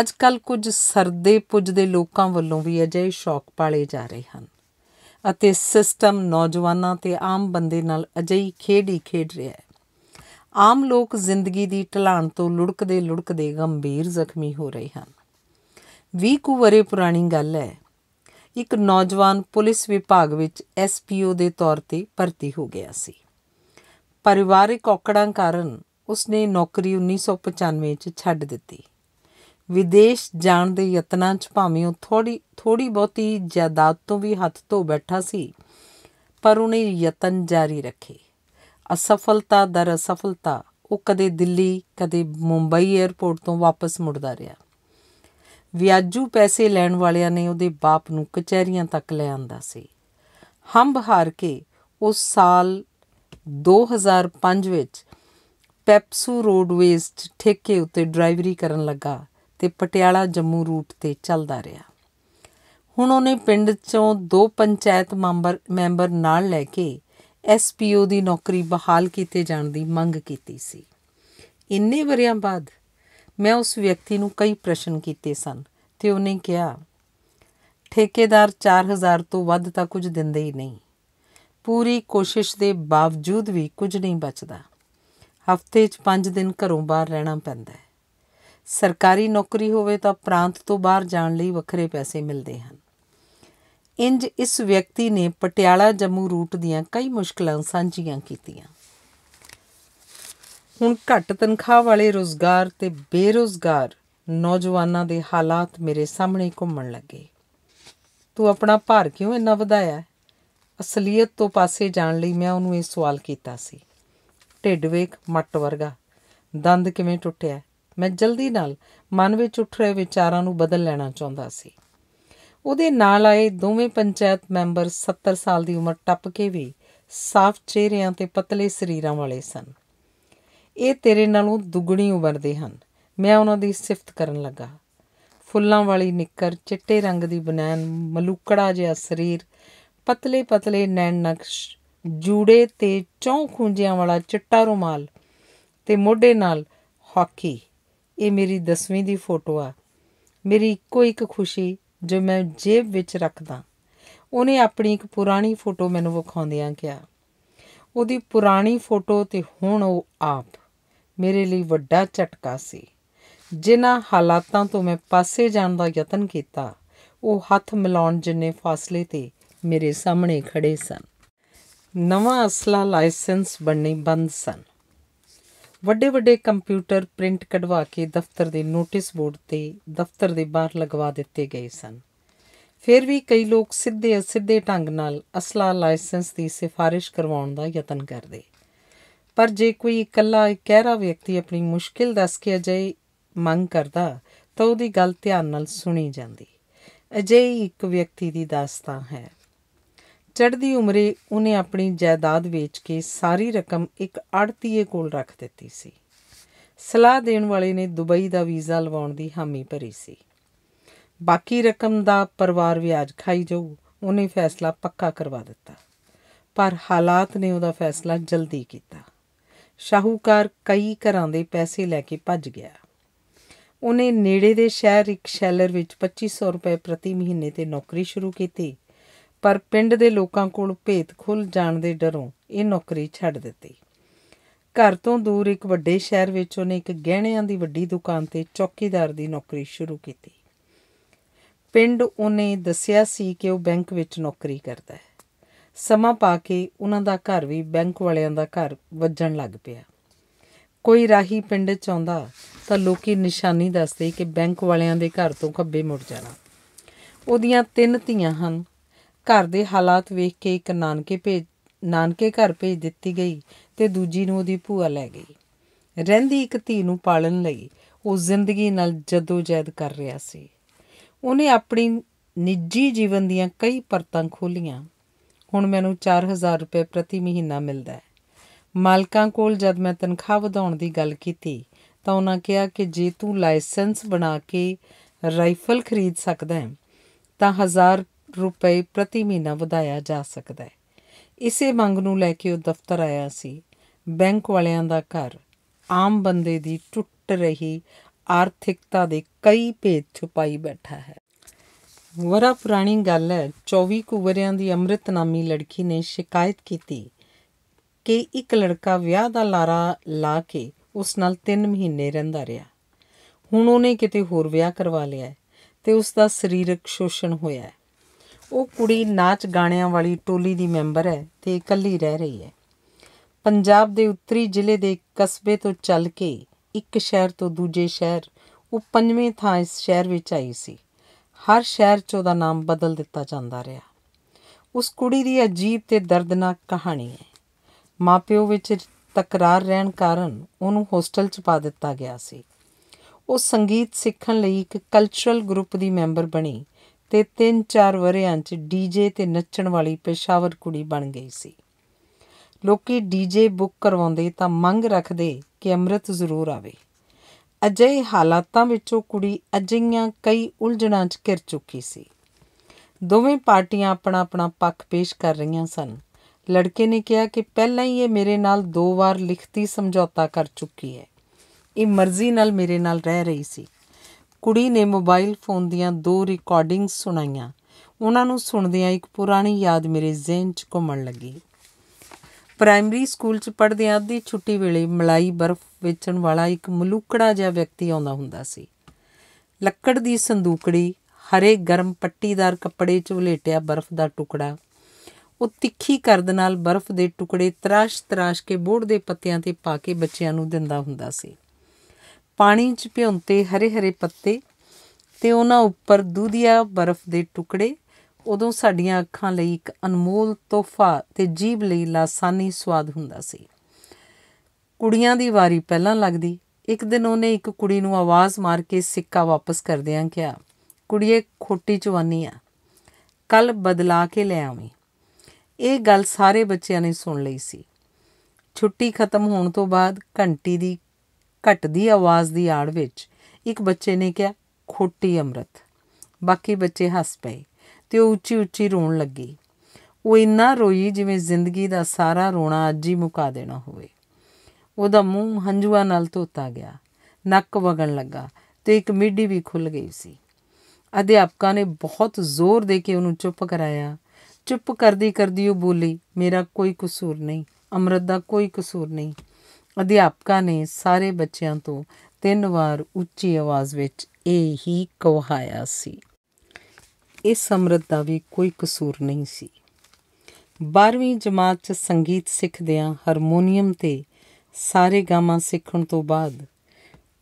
ਅੱਜ ਕੱਲ ਕੁਝ ਸਰਦੇ ਪੁੱਜਦੇ ਲੋਕਾਂ ਵੱਲੋਂ ਵੀ ਅਜੇ ਸ਼ੌਕ ਪਾਲੇ ਜਾ ਰਹੇ ਹਨ ਅਤੇ ਸਿਸਟਮ ਨੌਜਵਾਨਾਂ ਤੇ ਆਮ ਬੰਦੇ ਨਾਲ ਅਜੇ ਖੇਡ ਹੀ ਖੇਡ ਰਿਹਾ ਹੈ ਆਮ ਲੋਕ ਜ਼ਿੰਦਗੀ ਦੀ ਢਲਾਣ ਤੋਂ ਲੁੜਕਦੇ ਲੁੜਕਦੇ ਗੰਭੀਰ ਜ਼ਖਮੀ ਹੋ ਰਹੇ ਹਨ 20 ਕੁ ਵਰੇ ਪੁਰਾਣੀ ਗੱਲ ਹੈ ਇੱਕ ਨੌਜਵਾਨ ਪੁਲਿਸ ਵਿਭਾਗ ਵਿੱਚ ਐਸਪੀਓ ਦੇ ਤੌਰ ਤੇ ਭਰਤੀ ਹੋ ਗਿਆ ਸੀ ਪਰਿਵਾਰਿਕ ਔਕੜਾਂ ਕਾਰਨ ਉਸਨੇ ਨੌਕਰੀ 1995 ਵਿੱਚ ਛੱਡ ਦਿੱਤੀ ਵਿਦੇਸ਼ ਜਾਣ ਦੇ ਯਤਨਾਂ 'ਚ ਭਾਵੇਂ ਉਹ ਥੋੜੀ ਥੋੜੀ ਬਹੁਤੀ ਜਾਇਦਾਦ ਤੋਂ ਵੀ ਹੱਥ ਧੋ ਬੈਠਾ ਸੀ ਪਰ ਉਹਨੇ ਯਤਨ ਜਾਰੀ ਰੱਖੇ ਅਸਫਲਤਾ ਦਰ ਅਸਫਲਤਾ ਉਹ ਕਦੇ ਦਿੱਲੀ ਕਦੇ ਮੁੰਬਈ 에ਅਰਪੋਰਟ ਤੋਂ ਵਾਪਸ ਮੁੜਦਾ ਰਿਹਾ ਵਿਆਜੂ ਪੈਸੇ ਲੈਣ ਵਾਲਿਆਂ ਨੇ ਉਹਦੇ ਬਾਪ ਨੂੰ ਕਚਹਿਰੀਆਂ ਤੱਕ ਲੈ ਆਂਦਾ ਸੀ ਹੰਬ ਹਾਰ ਕੇ ਉਸ ਸਾਲ 2005 ਵਿੱਚ ਪੈਪਸੂ ਰੋਡਵੇਜ਼ ਤੇ ਠੇਕੇ ਉੱਤੇ ਡਰਾਈਵਰੀ ਕਰਨ ਲੱਗਾ ਤੇ ਪਟਿਆਲਾ ਜੰਮੂ ਰੂਟ ਤੇ ਚੱਲਦਾ ਰਿਹਾ ਹੁਣ ਉਹਨੇ ਪਿੰਡ 'ਚੋਂ ਦੋ ਪੰਚਾਇਤ ਮੈਂਬਰ ਮੈਂਬਰ ਨਾਲ ਲੈ ਕੇ ਐਸਪੀਓ ਦੀ ਨੌਕਰੀ ਬਹਾਲ ਕੀਤੇ ਜਾਣ ਦੀ ਮੰਗ ਕੀਤੀ ਸੀ ਇੰਨੇ ਵਰਿਆਂ ਬਾਅਦ ਮੈਂ ਉਸ ਵਿਅਕਤੀ ਨੂੰ ਕਈ ਪ੍ਰਸ਼ਨ ਕੀਤੇ ਸਨ ਤੇ ਉਹਨੇ ਕਿਹਾ ਠੇਕੇਦਾਰ 4000 ਤੋਂ ਵੱਧ ਤਾਂ ਕੁਝ ਦਿੰਦੇ ਹੀ ਨਹੀਂ ਪੂਰੀ ਕੋਸ਼ਿਸ਼ ਦੇ ਬਾਵਜੂਦ ਵੀ ਕੁਝ ਨਹੀਂ ਬਚਦਾ ਹਫਤੇ 'ਚ 5 ਦਿਨ ਘਰੋਂ ਬਾਹਰ ਰਹਿਣਾ ਪੈਂਦਾ ਹੈ ਸਰਕਾਰੀ ਨੌਕਰੀ ਹੋਵੇ ਤਾਂ ਪ੍ਰਾਂਤ ਤੋਂ ਬਾਹਰ ਜਾਣ ਲਈ ਵੱਖਰੇ ਪੈਸੇ ਮਿਲਦੇ ਹਨ ਇੰਜ ਇਸ ਵਿਅਕਤੀ ਨੇ ਪਟਿਆਲਾ ਜੰਮੂ ਰੂਟ ਦੀਆਂ ਕਈ ਮੁਸ਼ਕਲਾਂ ਸਾਂਝੀਆਂ ਕੀਤੀਆਂ ਹੁਣ ਘੱਟ ਤਨਖਾਹ ਵਾਲੇ ਰੋਜ਼ਗਾਰ ਤੇ ਬੇਰੋਜ਼ਗਾਰ ਨੌਜਵਾਨਾਂ ਦੇ ਹਾਲਾਤ ਮੇਰੇ ਸਾਹਮਣੇ ਘੁੰਮਣ ਲੱਗੇ ਤੂੰ ਆਪਣਾ ਭਾਰ ਕਿਉਂ ਇੰਨਾ ਵਧਾਇਆ ਅਸਲੀਅਤ ਤੋਂ ਪਾਸੇ ਜਾਣ ਲਈ ਮੈਂ ਉਹਨੂੰ ਇਹ ਸਵਾਲ ਕੀਤਾ ਸੀ ਢਿੱਡ ਵੇਖ ਮੱਟ ਵਰਗਾ ਦੰਦ ਕਿਵੇਂ ਟੁੱਟਿਆ ਮੈਂ ਜਲਦੀ ਨਾਲ ਮਨ ਵਿੱਚ ਉੱਠ ਰਹੇ ਵਿਚਾਰਾਂ ਨੂੰ ਬਦਲ ਲੈਣਾ ਚਾਹੁੰਦਾ ਸੀ ਉਹਦੇ ਨਾਲ ਆਏ ਦੋਵੇਂ ਪੰਚਾਇਤ ਮੈਂਬਰ 70 ਸਾਲ ਦੀ ਉਮਰ ਟੱਪ ਕੇ ਵੀ ਸਾਫ਼ ਚਿਹਰਿਆਂ ਤੇ ਪਤਲੇ ਸਰੀਰਾਂ ਵਾਲੇ ਸਨ ਇਹ ਤੇਰੇ ਨਾਲੋਂ ਦੁੱਗਣੀ ਉਮਰ ਦੇ ਹਨ ਮੈਂ ਉਹਨਾਂ ਦੀ ਸਿਫਤ ਕਰਨ ਲੱਗਾ ਫੁੱਲਾਂ ਵਾਲੀ ਨਿੱਕਰ ਚਿੱਟੇ ਰੰਗ ਦੀ ਬਨਾਨ ਮਲੂਕੜਾ ਜਿਹਾ ਸਰੀਰ ਪਤਲੇ ਪਤਲੇ ਨੈਣ ਨਕਸ਼ ਜੂੜੇ ਤੇ ਚੌਂ ਖੁੰਝਿਆਂ ਵਾਲਾ ਚਿੱਟਾ ਰੁਮਾਲ ਤੇ ਮੋਢੇ ਨਾਲ ਹਾਕੀ ਇਹ ਮੇਰੀ 10ਵੀਂ ਦੀ ਫੋਟੋ ਆ ਮੇਰੀ ਇੱਕੋ ਇੱਕ ਖੁਸ਼ੀ ਜੋ ਮੈਂ ਜੇਬ ਵਿੱਚ ਰੱਖਦਾ ਉਹਨੇ ਆਪਣੀ ਇੱਕ ਪੁਰਾਣੀ ਫੋਟੋ ਮੈਨੂੰ ਵਿਖਾਉਂਦਿਆਂ ਕਿਹਾ ਉਹਦੀ ਪੁਰਾਣੀ ਫੋਟੋ ਤੇ ਹੁਣ ਉਹ ਆਪ ਮੇਰੇ ਲਈ ਵੱਡਾ ਝਟਕਾ ਸੀ ਜਿਨ੍ਹਾਂ ਹਾਲਾਤਾਂ ਤੋਂ ਮੈਂ ਪਾਸੇ ਜਾਣ ਦਾ ਯਤਨ ਕੀਤਾ ਉਹ ਹੱਥ ਮਿਲਾਉਣ ਜਿੰਨੇ ਫਾਸਲੇ ਤੇ ਮੇਰੇ ਸਾਹਮਣੇ ਖੜੇ ਸਨ ਨਵਾਂ ਅਸਲਾ ਲਾਇਸੈਂਸ ਬਣਨੇ ਬੰਦ ਸਨ ਵੱਡੇ ਵੱਡੇ ਕੰਪਿਊਟਰ ਪ੍ਰਿੰਟ ਕਢਵਾ ਕੇ ਦਫ਼ਤਰ ਦੇ ਨੋਟਿਸ ਬੋਰਡ ਤੇ ਦਫ਼ਤਰ ਦੇ ਬਾਹਰ ਲਗਵਾ ਦਿੱਤੇ ਗਏ ਸਨ ਫਿਰ ਵੀ ਕਈ ਲੋਕ ਸਿੱਧੇ ਅਸਿੱਧੇ ਢੰਗ ਨਾਲ ਅਸਲਾ ਲਾਇਸੈਂਸ ਦੀ ਸਿਫਾਰਿਸ਼ ਕਰਵਾਉਣ ਦਾ ਯਤਨ ਕਰਦੇ ਪਰ ਜੇ ਕੋਈ ਇਕੱਲਾ ਇਕਹਿਰਾ ਵਿਅਕਤੀ ਆਪਣੀ ਮੁਸ਼ਕਿਲ ਦੱਸ ਕੇ ਅਜੇ ਮੰਗ ਕਰਦਾ ਤਾਂ ਉਹਦੀ ਗੱਲ ਧਿਆਨ ਨਾਲ ਸੁਣੀ ਜਾਂਦੀ ਅਜੇ ਇੱਕ ਵਿਅਕਤੀ ਦੀ ਦਾਸਤਾਨ ਹੈ ਚੜ੍ਹਦੀ ਉਮਰੇ ਉਹਨੇ ਆਪਣੀ ਜਾਇਦਾਦ ਵੇਚ ਕੇ ਸਾਰੀ ਰਕਮ ਇੱਕ ਅੜਤੀਏ ਕੋਲ ਰੱਖ ਦਿੱਤੀ ਸੀ ਸਲਾਹ ਦੇਣ ਵਾਲੇ ਨੇ ਦੁਬਈ ਦਾ ਵੀਜ਼ਾ ਲਵਾਉਣ ਦੀ ਹਾਮੀ ਭਰੀ ਸੀ ਬਾਕੀ ਰਕਮ ਦਾ ਪਰਿਵਾਰ ਵਿਆਜ ਖਾਈ ਜਾਊ ਉਹਨੇ ਫੈਸਲਾ ਪੱਕਾ ਕਰਵਾ ਦਿੱਤਾ ਪਰ ਹਾਲਾਤ ਨੇ ਉਹਦਾ ਫੈਸਲਾ ਜਲਦੀ ਕੀਤਾ ਸ਼ਾਹੂਕਾਰ ਕਈ ਘਰਾਂ ਦੇ ਪੈਸੇ ਲੈ ਕੇ ਭੱਜ ਗਿਆ ਉਹਨੇ ਨੇੜੇ ਦੇ ਸ਼ਹਿਰ ਇੱਕ ਸ਼ੈਲਰ ਵਿੱਚ 2500 ਰੁਪਏ ਪ੍ਰਤੀ ਮਹੀਨੇ ਤੇ ਨੌਕਰੀ ਸ਼ੁਰੂ ਕੀਤੀ ਪਰ ਪਿੰਡ ਦੇ ਲੋਕਾਂ ਕੋਲ ਭੇਤ ਖੁੱਲ ਜਾਣ ਦੇ ਡਰੋਂ ਇਹ ਨੌਕਰੀ ਛੱਡ ਦਿੱਤੀ ਘਰ ਤੋਂ ਦੂਰ ਇੱਕ ਵੱਡੇ ਸ਼ਹਿਰ ਵਿੱਚ ਉਹਨੇ ਇੱਕ ਗਹਿਣਿਆਂ ਦੀ ਵੱਡੀ ਦੁਕਾਨ ਤੇ ਚੌਕੀਦਾਰ ਦੀ ਨੌਕਰੀ ਸ਼ੁਰੂ ਕੀਤੀ ਪਿੰਡ ਉਹਨੇ ਦੱਸਿਆ ਸੀ ਕਿ ਉਹ ਬੈਂਕ ਵਿੱਚ ਨੌਕਰੀ ਕਰਦਾ ਹੈ ਸਮਾਂ ਪਾ ਕੇ ਉਹਨਾਂ ਦਾ ਘਰ ਵੀ ਬੈਂਕ ਵਾਲਿਆਂ ਦਾ ਘਰ ਵੱਜਣ ਲੱਗ ਪਿਆ ਕੋਈ ਰਾਹੀ ਪਿੰਡ ਚ ਆਉਂਦਾ ਤਾਂ ਲੋਕੀ ਨਿਸ਼ਾਨੀ ਦੱਸਦੇ ਕਿ ਬੈਂਕ ਵਾਲਿਆਂ ਦੇ ਘਰ ਤੋਂ ਖੱਬੇ ਮੁੜ ਜਾਣਾ ਉਹਦੀਆਂ ਤਿੰਨ ਧੀਆਂ ਹਨ ਘਰ ਦੇ ਹਾਲਾਤ ਵੇਖ ਕੇ ਇੱਕ ਨਾਨਕੇ ਭੇਜ ਨਾਨਕੇ ਘਰ ਭੇਜ ਦਿੱਤੀ ਗਈ ਤੇ ਦੂਜੀ ਨੂੰ ਉਹਦੀ ਭੂਆ ਲੈ ਗਈ ਰਹਿੰਦੀ ਇੱਕ ਧੀ ਨੂੰ ਪਾਲਣ ਲਈ ਉਹ ਜ਼ਿੰਦਗੀ ਨਾਲ ਜਦੋਜਹਿਦ ਕਰ ਰਿਹਾ ਸੀ ਉਹਨੇ ਆਪਣੀ ਨਿੱਜੀ ਜੀਵਨ ਦੀਆਂ ਕਈ ਪਰਤਾਂ ਖੋਲੀਆਂ ਹੁਣ ਮੈਨੂੰ 4000 ਰੁਪਏ ਪ੍ਰਤੀ ਮਹੀਨਾ ਮਿਲਦਾ ਹੈ ਮਾਲਕਾਂ ਕੋਲ ਜਦ ਮੈਂ ਤਨਖਾਹ ਵਧਾਉਣ ਦੀ ਗੱਲ ਕੀਤੀ ਤਾਂ ਉਹਨਾਂ ਕਿਹਾ ਕਿ ਜੇ ਤੂੰ ਲਾਇਸੈਂਸ ਬਣਾ ਕੇ ਰਾਈਫਲ ਖਰੀਦ ਸਕਦਾ ਹੈ ਤਾਂ 1000 ਰੁਪਏ ਪ੍ਰਤੀ ਮਹੀਨਾ ਵਧਾਇਆ ਜਾ ਸਕਦਾ ਹੈ ਇਸੇ ਮੰਗ ਨੂੰ ਲੈ ਕੇ ਉਹ ਦਫ਼ਤਰ ਆਇਆ ਸੀ ਬੈਂਕ ਵਾਲਿਆਂ ਦਾ ਘਰ ਆਮ ਬੰਦੇ ਦੀ ਟੁੱਟ ਰਹੀ ਆਰਥਿਕਤਾ ਦੇ ਕਈ ਭੇਦ ਛੁਪਾਈ ਬੈਠਾ ਹੈ ਵਰਾ ਪੁਰਾਣੀ ਗੱਲ ਹੈ 24 ਕੁਵਰਿਆਂ ਦੀ ਅੰਮ੍ਰਿਤ ਨਾਮੀ ਲੜਕੀ ਨੇ ਸ਼ਿਕਾਇਤ ਕੀਤੀ ਕਿ ਇੱਕ ਲੜਕਾ ਵਿਆਹ ਦਾ ਲਾਰਾ ਲਾ ਕੇ ਉਸ ਨਾਲ 3 ਮਹੀਨੇ ਰਹਿੰਦਾ ਰਿਹਾ ਹੁਣ ਉਹਨੇ ਕਿਤੇ ਹੋਰ ਵਿਆਹ ਕਰਵਾ ਲਿਆ ਤੇ ਉਸ ਦਾ ਸਰੀਰਕ ਸ਼ੋਸ਼ਣ ਹੋਇਆ ਉਹ ਕੁੜੀ ਨਾਚ ਗਾਣਿਆਂ ਵਾਲੀ ਟੋਲੀ ਦੀ ਮੈਂਬਰ ਹੈ ਤੇ ਇਕੱਲੀ ਰਹਿ ਰਹੀ ਹੈ ਪੰਜਾਬ ਦੇ ਉੱਤਰੀ ਜ਼ਿਲ੍ਹੇ ਦੇ ਕਸਬੇ ਤੋਂ ਚੱਲ ਕੇ ਇੱਕ ਸ਼ਹਿਰ ਤੋਂ ਦੂਜੇ ਸ਼ਹਿਰ ਉਹ ਪੰਜਵੇਂ ਥਾਂ ਇਸ ਸ਼ਹਿਰ ਵਿੱਚ ਆਈ ਸੀ ਹਰ ਸ਼ਹਿਰ 'ਚ ਉਹਦਾ ਨਾਮ ਬਦਲ ਦਿੱਤਾ ਜਾਂਦਾ ਰਿਹਾ ਉਸ ਕੁੜੀ ਦੀ ਅਜੀਬ ਤੇ ਦਰਦਨਾਕ ਕਹਾਣੀ ਹੈ ਮਾਪਿਓ ਵਿੱਚ ਤਕਰਾਰ ਰਹਿਣ ਕਾਰਨ ਉਹਨੂੰ ਹੋਸਟਲ 'ਚ ਪਾ ਦਿੱਤਾ ਗਿਆ ਸੀ ਉਹ ਸੰਗੀਤ ਸਿੱਖਣ ਲਈ ਇੱਕ ਕਲਚਰਲ ਗਰੁੱਪ ਦੀ ਮੈਂਬਰ ਬਣੀ ਤੇ 3-4 ਵਰਿਆਂ 'ਚ ਡੀਜੇ ਤੇ ਨੱਚਣ ਵਾਲੀ ਪੇਸ਼ਾਵਰ ਕੁੜੀ ਬਣ ਗਈ ਸੀ ਲੋਕੀ ਡੀਜੇ ਬੁੱਕ ਕਰਵਾਉਂਦੇ ਤਾਂ ਮੰਗ ਰੱਖਦੇ ਕਿ ਅੰਮ੍ਰਿਤ ਜ਼ਰੂਰ ਆਵੇ ਅਜਿਹੇ ਹਾਲਾਤਾਂ ਵਿੱਚੋਂ ਕੁੜੀ ਅਜਿਹੀਆਂ ਕਈ ਉਲਝਣਾਂ 'ਚ ਘਿਰ ਚੁੱਕੀ ਸੀ ਦੋਵੇਂ ਪਾਰਟੀਆਂ ਆਪਣਾ ਆਪਣਾ ਪੱਖ ਪੇਸ਼ ਕਰ ਰਹੀਆਂ ਸਨ ਲੜਕੇ ਨੇ ਕਿਹਾ ਕਿ ਪਹਿਲਾਂ ਹੀ ਇਹ ਮੇਰੇ ਨਾਲ ਦੋ ਵਾਰ ਲਿਖਤੀ ਸਮਝੌਤਾ ਕਰ ਚੁੱਕੀ ਹੈ ਇਹ ਮਰਜ਼ੀ ਨਾਲ ਮੇਰੇ ਨਾਲ ਰਹਿ ਰਹੀ ਸੀ ਕੁੜੀ ਨੇ ਮੋਬਾਈਲ ਫੋਨ ਦੀਆਂ ਦੋ ਰਿਕਾਰਡਿੰਗਸ ਸੁਣਾਈਆਂ ਉਹਨਾਂ ਨੂੰ ਸੁਣਦਿਆਂ ਇੱਕ ਪੁਰਾਣੀ ਯਾਦ ਮੇਰੇ ਜ਼ਿਹਨ 'ਚ ਘੁੰਮਣ ਲੱਗੀ ਪ੍ਰਾਇਮਰੀ ਸਕੂਲ 'ਚ ਪੜ੍ਹਦਿਆਂ ਅੱਧੀ ਛੁੱਟੀ ਵੇਲੇ ਮਲਾਈ ਬਰਫ਼ ਵੇਚਣ ਵਾਲਾ ਇੱਕ ਮਲੂਕੜਾ ਜਿਹਾ ਵਿਅਕਤੀ ਆਉਂਦਾ ਹੁੰਦਾ ਸੀ ਲੱਕੜ ਦੀ ਸੰਦੂਕੜੀ ਹਰੇ ਗਰਮ ਪੱਟੀਦਾਰ ਕੱਪੜੇ 'ਚ ਉਲੇਟਿਆ ਬਰਫ਼ ਦਾ ਟੁਕੜਾ ਉਹ ਤਿੱਖੀ ਕਰਦ ਨਾਲ ਬਰਫ਼ ਦੇ ਟੁਕੜੇ ਤਰਾਸ਼-ਤਰਾਸ਼ ਕੇ ਬੋੜ ਦੇ ਪੱਤਿਆਂ ਤੇ ਪਾ ਕੇ ਬੱਚਿਆਂ ਨੂੰ ਦਿੰਦਾ ਹੁੰਦਾ ਸੀ ਪਾਣੀ 'ਚ ਭਿਉਂਤੇ ਹਰੇ ਹਰੇ ਪੱਤੇ ਤੇ ਉਹਨਾਂ ਉੱਪਰ ਦੁਧੀਆ ਬਰਫ਼ ਦੇ ਟੁਕੜੇ ਉਦੋਂ ਸਾਡੀਆਂ ਅੱਖਾਂ ਲਈ ਇੱਕ ਅਨਮੋਲ ਤੋਹਫਾ ਤੇ ਜੀਬ ਲਈ ਲਾਸਾਨੀ ਸਵਾਦ ਹੁੰਦਾ ਸੀ ਕੁੜੀਆਂ ਦੀ ਵਾਰੀ ਪਹਿਲਾਂ ਲੱਗਦੀ ਇੱਕ ਦਿਨ ਉਹਨੇ ਇੱਕ ਕੁੜੀ ਨੂੰ ਆਵਾਜ਼ ਮਾਰ ਕੇ ਸਿੱਕਾ ਵਾਪਸ ਕਰਦਿਆਂ ਕਿਹਾ ਕੁੜੀਏ ਖੋਟੀ ਚਵਾਨੀ ਆ ਕੱਲ ਬਦਲਾ ਕੇ ਲੈ ਆਵੀਂ ਇਹ ਗੱਲ ਸਾਰੇ ਬੱਚਿਆਂ ਨੇ ਸੁਣ ਲਈ ਸੀ ਛੁੱਟੀ ਖਤਮ ਹੋਣ ਤੋਂ ਬਾਅਦ ਘੰਟੀ ਦੀ ਘਟਦੀ ਆਵਾਜ਼ ਦੀ ਆੜ ਵਿੱਚ ਇੱਕ ਬੱਚੇ ਨੇ ਕਿਹਾ ਖੋਟੀ ਅੰਮ੍ਰਿਤ ਬਾਕੀ ਬੱਚੇ ਹੱਸ ਪਏ ਤੇ ਉਹ ਉੱਚੀ ਉੱਚੀ ਰੋਣ ਲੱਗੀ ਉਹ ਇੰਨਾ ਰੋਈ ਜਿਵੇਂ ਜ਼ਿੰਦਗੀ ਦਾ ਸਾਰਾ ਰੋਣਾ ਅੱਜ ਹੀ ਮੁਕਾ ਦੇਣਾ ਹੋਵੇ ਉਹਦਾ ਮੂੰਹ ਹੰਝੂਆਂ ਨਾਲ ਧੋਤਾ ਗਿਆ ਨੱਕ ਵਗਣ ਲੱਗਾ ਤੇ ਇੱਕ ਮਿੱਡੀ ਵੀ ਖੁੱਲ ਗਈ ਸੀ ਅਧਿਆਪਕਾਂ ਨੇ ਬਹੁਤ ਜ਼ੋਰ ਦੇ ਕੇ ਉਹਨੂੰ ਚੁੱਪ ਕਰਾਇਆ ਚੁੱਪ ਕਰਦੀ ਕਰਦੀ ਉਹ ਬੋਲੀ ਮੇਰਾ ਕੋਈ ਕਸੂਰ ਨਹੀਂ ਅਮਰਤ ਦਾ ਕੋਈ ਕਸੂਰ ਨਹੀਂ ਅਧਿਆਪਕਾਂ ਨੇ ਸਾਰੇ ਬੱਚਿਆਂ ਤੋਂ ਤਿੰਨ ਵਾਰ ਉੱਚੀ ਆਵਾਜ਼ ਵਿੱਚ ਇਹ ਹੀ ਕਹਾਇਆ ਸੀ ਇਸ ਸਮਰਤ ਦਾ ਵੀ ਕੋਈ ਕਸੂਰ ਨਹੀਂ ਸੀ 12ਵੀਂ ਜਮਾਤ 'ਚ ਸੰਗੀਤ ਸਿੱਖਦਿਆਂ ਹਾਰਮੋਨੀਅਮ ਤੇ ਸਾਰੇ ਗਾਮਾਂ ਸਿੱਖਣ ਤੋਂ ਬਾਅਦ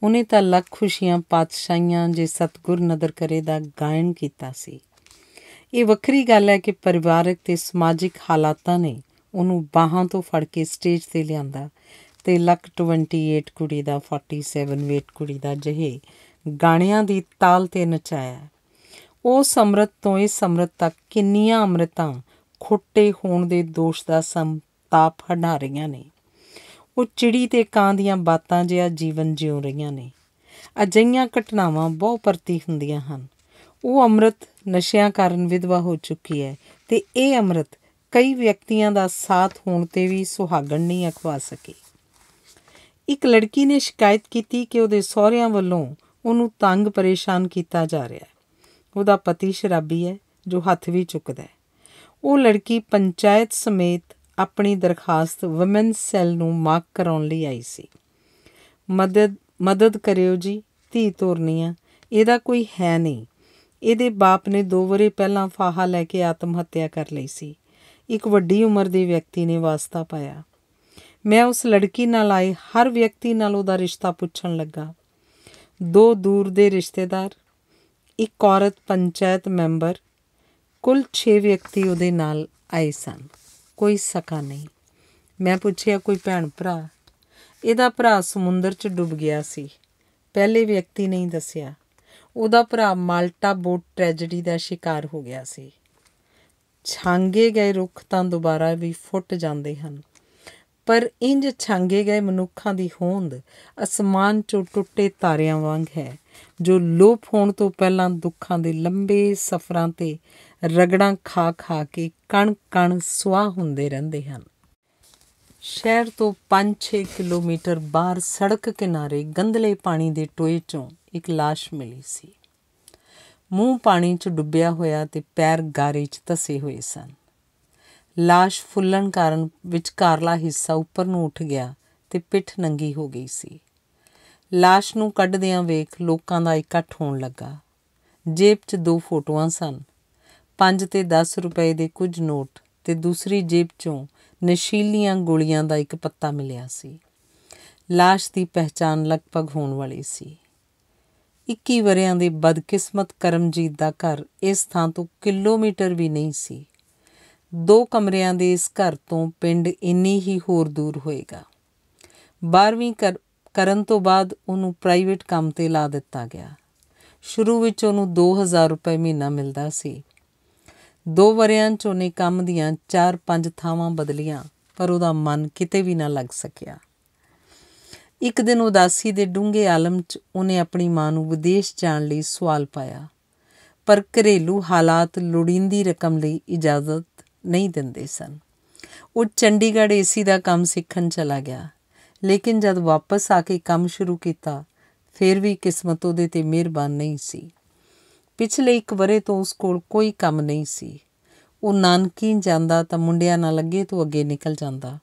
ਉਹਨੇ ਤਾਂ ਲੱਖ ਖੁਸ਼ੀਆਂ ਪਾਤਸ਼ਾਹੀਆਂ ਜੇ ਸਤਗੁਰ ਨਦਰ ਕਰੇ ਦਾ ਗਾਇਨ ਕੀਤਾ ਸੀ ਇਹ ਵੱਖਰੀ ਗੱਲ ਹੈ ਕਿ ਪਰਿਵਾਰਕ ਤੇ ਸਮਾਜਿਕ ਹਾਲਾਤਾਂ ਨੇ ਉਹਨੂੰ ਬਾਹਾਂ ਤੋਂ ਫੜ ਕੇ ਸਟੇਜ ਤੇ ਲਿਆਂਦਾ ਤੇ ਲੱਕ 28 ਕੁੜੀ ਦਾ 47 ਵੇਟ ਕੁੜੀ ਦਾ ਜਹੇ ਗਾਣਿਆਂ ਦੀ ਤਾਲ ਤੇ ਨਚਾਇਆ ਉਹ ਸਮਰਤ ਤੋਂ ਇਹ ਸਮਰਤ ਤੱਕ ਕਿੰਨੀਆਂ ਅਮਰਤਾਂ ਖੋਟੇ ਹੋਣ ਦੇ ਦੋਸ਼ ਦਾ ਸੰਤਾਪ ਹਟਾ ਰਹੀਆਂ ਨੇ ਉਹ ਚਿੜੀ ਤੇ ਕਾਂ ਦੀਆਂ ਬਾਤਾਂ ਜਿਹਾ ਜੀਵਨ ਜਿਉ ਰਹੀਆਂ ਨੇ ਅਜਈਆਂ ਘਟਨਾਵਾਂ ਬਹੁ ਪਰਤੀ ਹੁੰਦੀਆਂ ਹਨ ਉਹ ਅੰਮ੍ਰਿਤ ਨਸ਼ਿਆਂ ਕਾਰਨ ਵਿਧਵਾ ਹੋ ਚੁੱਕੀ ਹੈ ਤੇ ਇਹ ਅੰਮ੍ਰਿਤ ਕਈ ਵਿਅਕਤੀਆਂ ਦਾ ਸਾਥ ਹੋਣ ਤੇ ਵੀ ਸੁਹਾਗਣ ਨਹੀਂ ਅਖਵਾ ਸਕੀ ਇੱਕ ਲੜਕੀ ਨੇ ਸ਼ਿਕਾਇਤ ਕੀਤੀ ਕਿ ਉਹਦੇ ਸਹੁਰਿਆਂ ਵੱਲੋਂ ਉਹਨੂੰ ਤੰਗ ਪਰੇਸ਼ਾਨ ਕੀਤਾ ਜਾ ਰਿਹਾ ਹੈ ਉਹਦਾ ਪਤੀ ਸ਼ਰਾਬੀ ਹੈ ਜੋ ਹੱਥ ਵੀ ਚੁੱਕਦਾ ਹੈ ਉਹ ਲੜਕੀ ਪੰਚਾਇਤ ਸਮੇਤ ਆਪਣੀ ਦਰਖਾਸਤ ਔਮਨ ਸੈੱਲ ਨੂੰ ਮਾਕ ਕਰਾਉਣ ਲਈ ਆਈ ਸੀ ਮਦਦ ਮਦਦ ਕਰਿਓ ਜੀ ਧੀ ਤੋਰਨੀਆਂ ਇਹਦਾ ਕੋਈ ਹੈ ਨਹੀਂ ਇਹਦੇ ਬਾਪ ਨੇ ਦੋ ਵਰੇ ਪਹਿਲਾਂ ਫਾਹਾ ਲੈ ਕੇ ਆਤਮ ਹੱਤਿਆ ਕਰ ਲਈ ਸੀ ਇੱਕ ਵੱਡੀ ਉਮਰ ਦੇ ਵਿਅਕਤੀ ਨੇ ਵਾਸਤਾ ਪਾਇਆ ਮੈਂ ਉਸ ਲੜਕੀ ਨਾਲ ਆਏ ਹਰ ਵਿਅਕਤੀ ਨਾਲ ਉਹਦਾ ਰਿਸ਼ਤਾ ਪੁੱਛਣ ਲੱਗਾ ਦੋ ਦੂਰ ਦੇ ਰਿਸ਼ਤੇਦਾਰ ਇੱਕ ਔਰਤ ਪੰਚਾਇਤ ਮੈਂਬਰ ਕੁੱਲ 6 ਵਿਅਕਤੀ ਉਹਦੇ ਨਾਲ ਆਏ ਸਨ ਕੋਈ ਸਕਾ ਨਹੀਂ ਮੈਂ ਪੁੱਛਿਆ ਕੋਈ ਭੈਣ ਭਰਾ ਇਹਦਾ ਭਰਾ ਸਮੁੰਦਰ 'ਚ ਡੁੱਬ ਗਿਆ ਸੀ ਪਹਿਲੇ ਵਿਅਕਤੀ ਨਹੀਂ ਦੱਸਿਆ ਉਹਦਾ ਭਰਾ ਮਾਲਟਾ ਬੋਟ ਟ੍ਰੈਜੇਡੀ ਦਾ ਸ਼ਿਕਾਰ ਹੋ ਗਿਆ ਸੀ ਛਾਂਗੇ ਗਏ ਰੁੱਖ ਤਾਂ ਦੁਬਾਰਾ ਵੀ ਫੁੱਟ ਜਾਂਦੇ ਹਨ ਪਰ ਇੰਜ ਛਾਂਗੇ ਗਏ ਮਨੁੱਖਾਂ ਦੀ ਹੋਂਦ ਅਸਮਾਨ ਚੋਂ ਟੁੱਟੇ ਤਾਰਿਆਂ ਵਾਂਗ ਹੈ ਜੋ ਲੋਪ ਹੋਣ ਤੋਂ ਪਹਿਲਾਂ ਦੁੱਖਾਂ ਦੇ ਲੰਬੇ ਸਫ਼ਰਾਂ ਤੇ ਰਗੜਾਂ ਖਾ ਖਾ ਕੇ ਕਣ ਕਣ ਸੁਆਹ ਹੁੰਦੇ ਰਹਿੰਦੇ ਹਨ ਸ਼ਹਿਰ ਤੋਂ 5-6 ਕਿਲੋਮੀਟਰ ਬਾਹਰ ਸੜਕ ਕਿਨਾਰੇ ਗੰਦਲੇ ਪਾਣੀ ਦੇ ਟੋਏ ਚੋਂ ਇੱਕ লাশ ਮਿਲੀ ਸੀ ਮੂੰਹ ਪਾਣੀ 'ਚ ਡੁੱਬਿਆ ਹੋਇਆ ਤੇ ਪੈਰ ਗਾਰੇ 'ਚ ਤਸੇ ਹੋਏ ਸਨ ਲਾਸ਼ ਫੁੱਲਣ ਕਾਰਨ ਵਿਚਕਾਰਲਾ ਹਿੱਸਾ ਉੱਪਰ ਨੂੰ ਉੱਠ ਗਿਆ ਤੇ ਪਿੱਠ ਨੰਗੀ ਹੋ ਗਈ ਸੀ ਲਾਸ਼ ਨੂੰ ਕੱਢਦਿਆਂ ਵੇਖ ਲੋਕਾਂ ਦਾ ਇਕੱਠ ਹੋਣ ਲੱਗਾ ਜੇਬ 'ਚ ਦੋ ਫੋਟੋਆਂ ਸਨ 5 ਤੇ 10 ਰੁਪਏ ਦੇ ਕੁਝ ਨੋਟ ਤੇ ਦੂਸਰੀ ਜੇਬ 'ਚੋਂ ਨਸ਼ੀਲੀਆਂ ਗੋਲੀਆਂ ਦਾ ਇੱਕ ਪੱਤਾ ਮਿਲਿਆ ਸੀ ਲਾਸ਼ ਦੀ ਪਹਿਚਾਨ ਲਗਭਗ ਹੋਣ ਵਾਲੀ ਸੀ 21 ਵਰਿਆਂ ਦੇ ਬਦਕਿਸਮਤ ਕਰਮਜੀਤ ਦਾ ਘਰ ਇਸ ਥਾਂ ਤੋਂ ਕਿਲੋਮੀਟਰ ਵੀ ਨਹੀਂ ਸੀ ਦੋ ਕਮਰਿਆਂ ਦੇ ਇਸ ਘਰ ਤੋਂ ਪਿੰਡ ਇੰਨੀ ਹੀ ਹੋਰ ਦੂਰ ਹੋਏਗਾ 12ਵੀਂ ਕਰਨ ਤੋਂ ਬਾਅਦ ਉਹਨੂੰ ਪ੍ਰਾਈਵੇਟ ਕੰਮ ਤੇ ਲਾ ਦਿੱਤਾ ਗਿਆ ਸ਼ੁਰੂ ਵਿੱਚ ਉਹਨੂੰ 2000 ਰੁਪਏ ਮਹੀਨਾ ਮਿਲਦਾ ਸੀ ਦੋ ਵਰਿਆਂ 'ਚ ਉਹਨੇ ਕੰਮ ਦੀਆਂ 4-5 ਥਾਵਾਂ ਬਦਲੀਆਂ ਪਰ ਉਹਦਾ ਮਨ ਕਿਤੇ ਵੀ ਨਾ ਲੱਗ ਸਕਿਆ ਇੱਕ ਦਿਨ ਉਦਾਸੀ ਦੇ ਡੂੰਘੇ ਆਲਮ 'ਚ ਉਹਨੇ ਆਪਣੀ ਮਾਂ ਨੂੰ ਵਿਦੇਸ਼ ਜਾਣ ਲਈ ਸਵਾਲ ਪਾਇਆ ਪਰ ਘਰੇਲੂ ਹਾਲਾਤ ਲੋੜੀਂਦੀ ਰਕਮ ਲਈ ਇਜਾਜ਼ਤ ਨਹੀਂ ਦਿੰਦੇ ਸਨ ਉਹ ਚੰਡੀਗੜ੍ਹ ਏਸੀ ਦਾ ਕੰਮ ਸਿੱਖਣ ਚਲਾ ਗਿਆ ਲੇਕਿਨ ਜਦ ਵਾਪਸ ਆ ਕੇ ਕੰਮ ਸ਼ੁਰੂ ਕੀਤਾ ਫਿਰ ਵੀ ਕਿਸਮਤ ਉਹਦੇ ਤੇ ਮਿਹਰਬਾਨ ਨਹੀਂ ਸੀ ਪਿਛਲੇ ਇੱਕ ਬਰੇ ਤੋਂ ਉਸ ਕੋਲ ਕੋਈ ਕੰਮ ਨਹੀਂ ਸੀ ਉਹ ਨਾਨਕੀ ਜਾਂਦਾ ਤਾਂ ਮੁੰਡਿਆਂ ਨਾਲ ਲੱਗੇ ਤੋਂ ਅੱਗੇ ਨਿਕਲ ਜਾਂਦਾ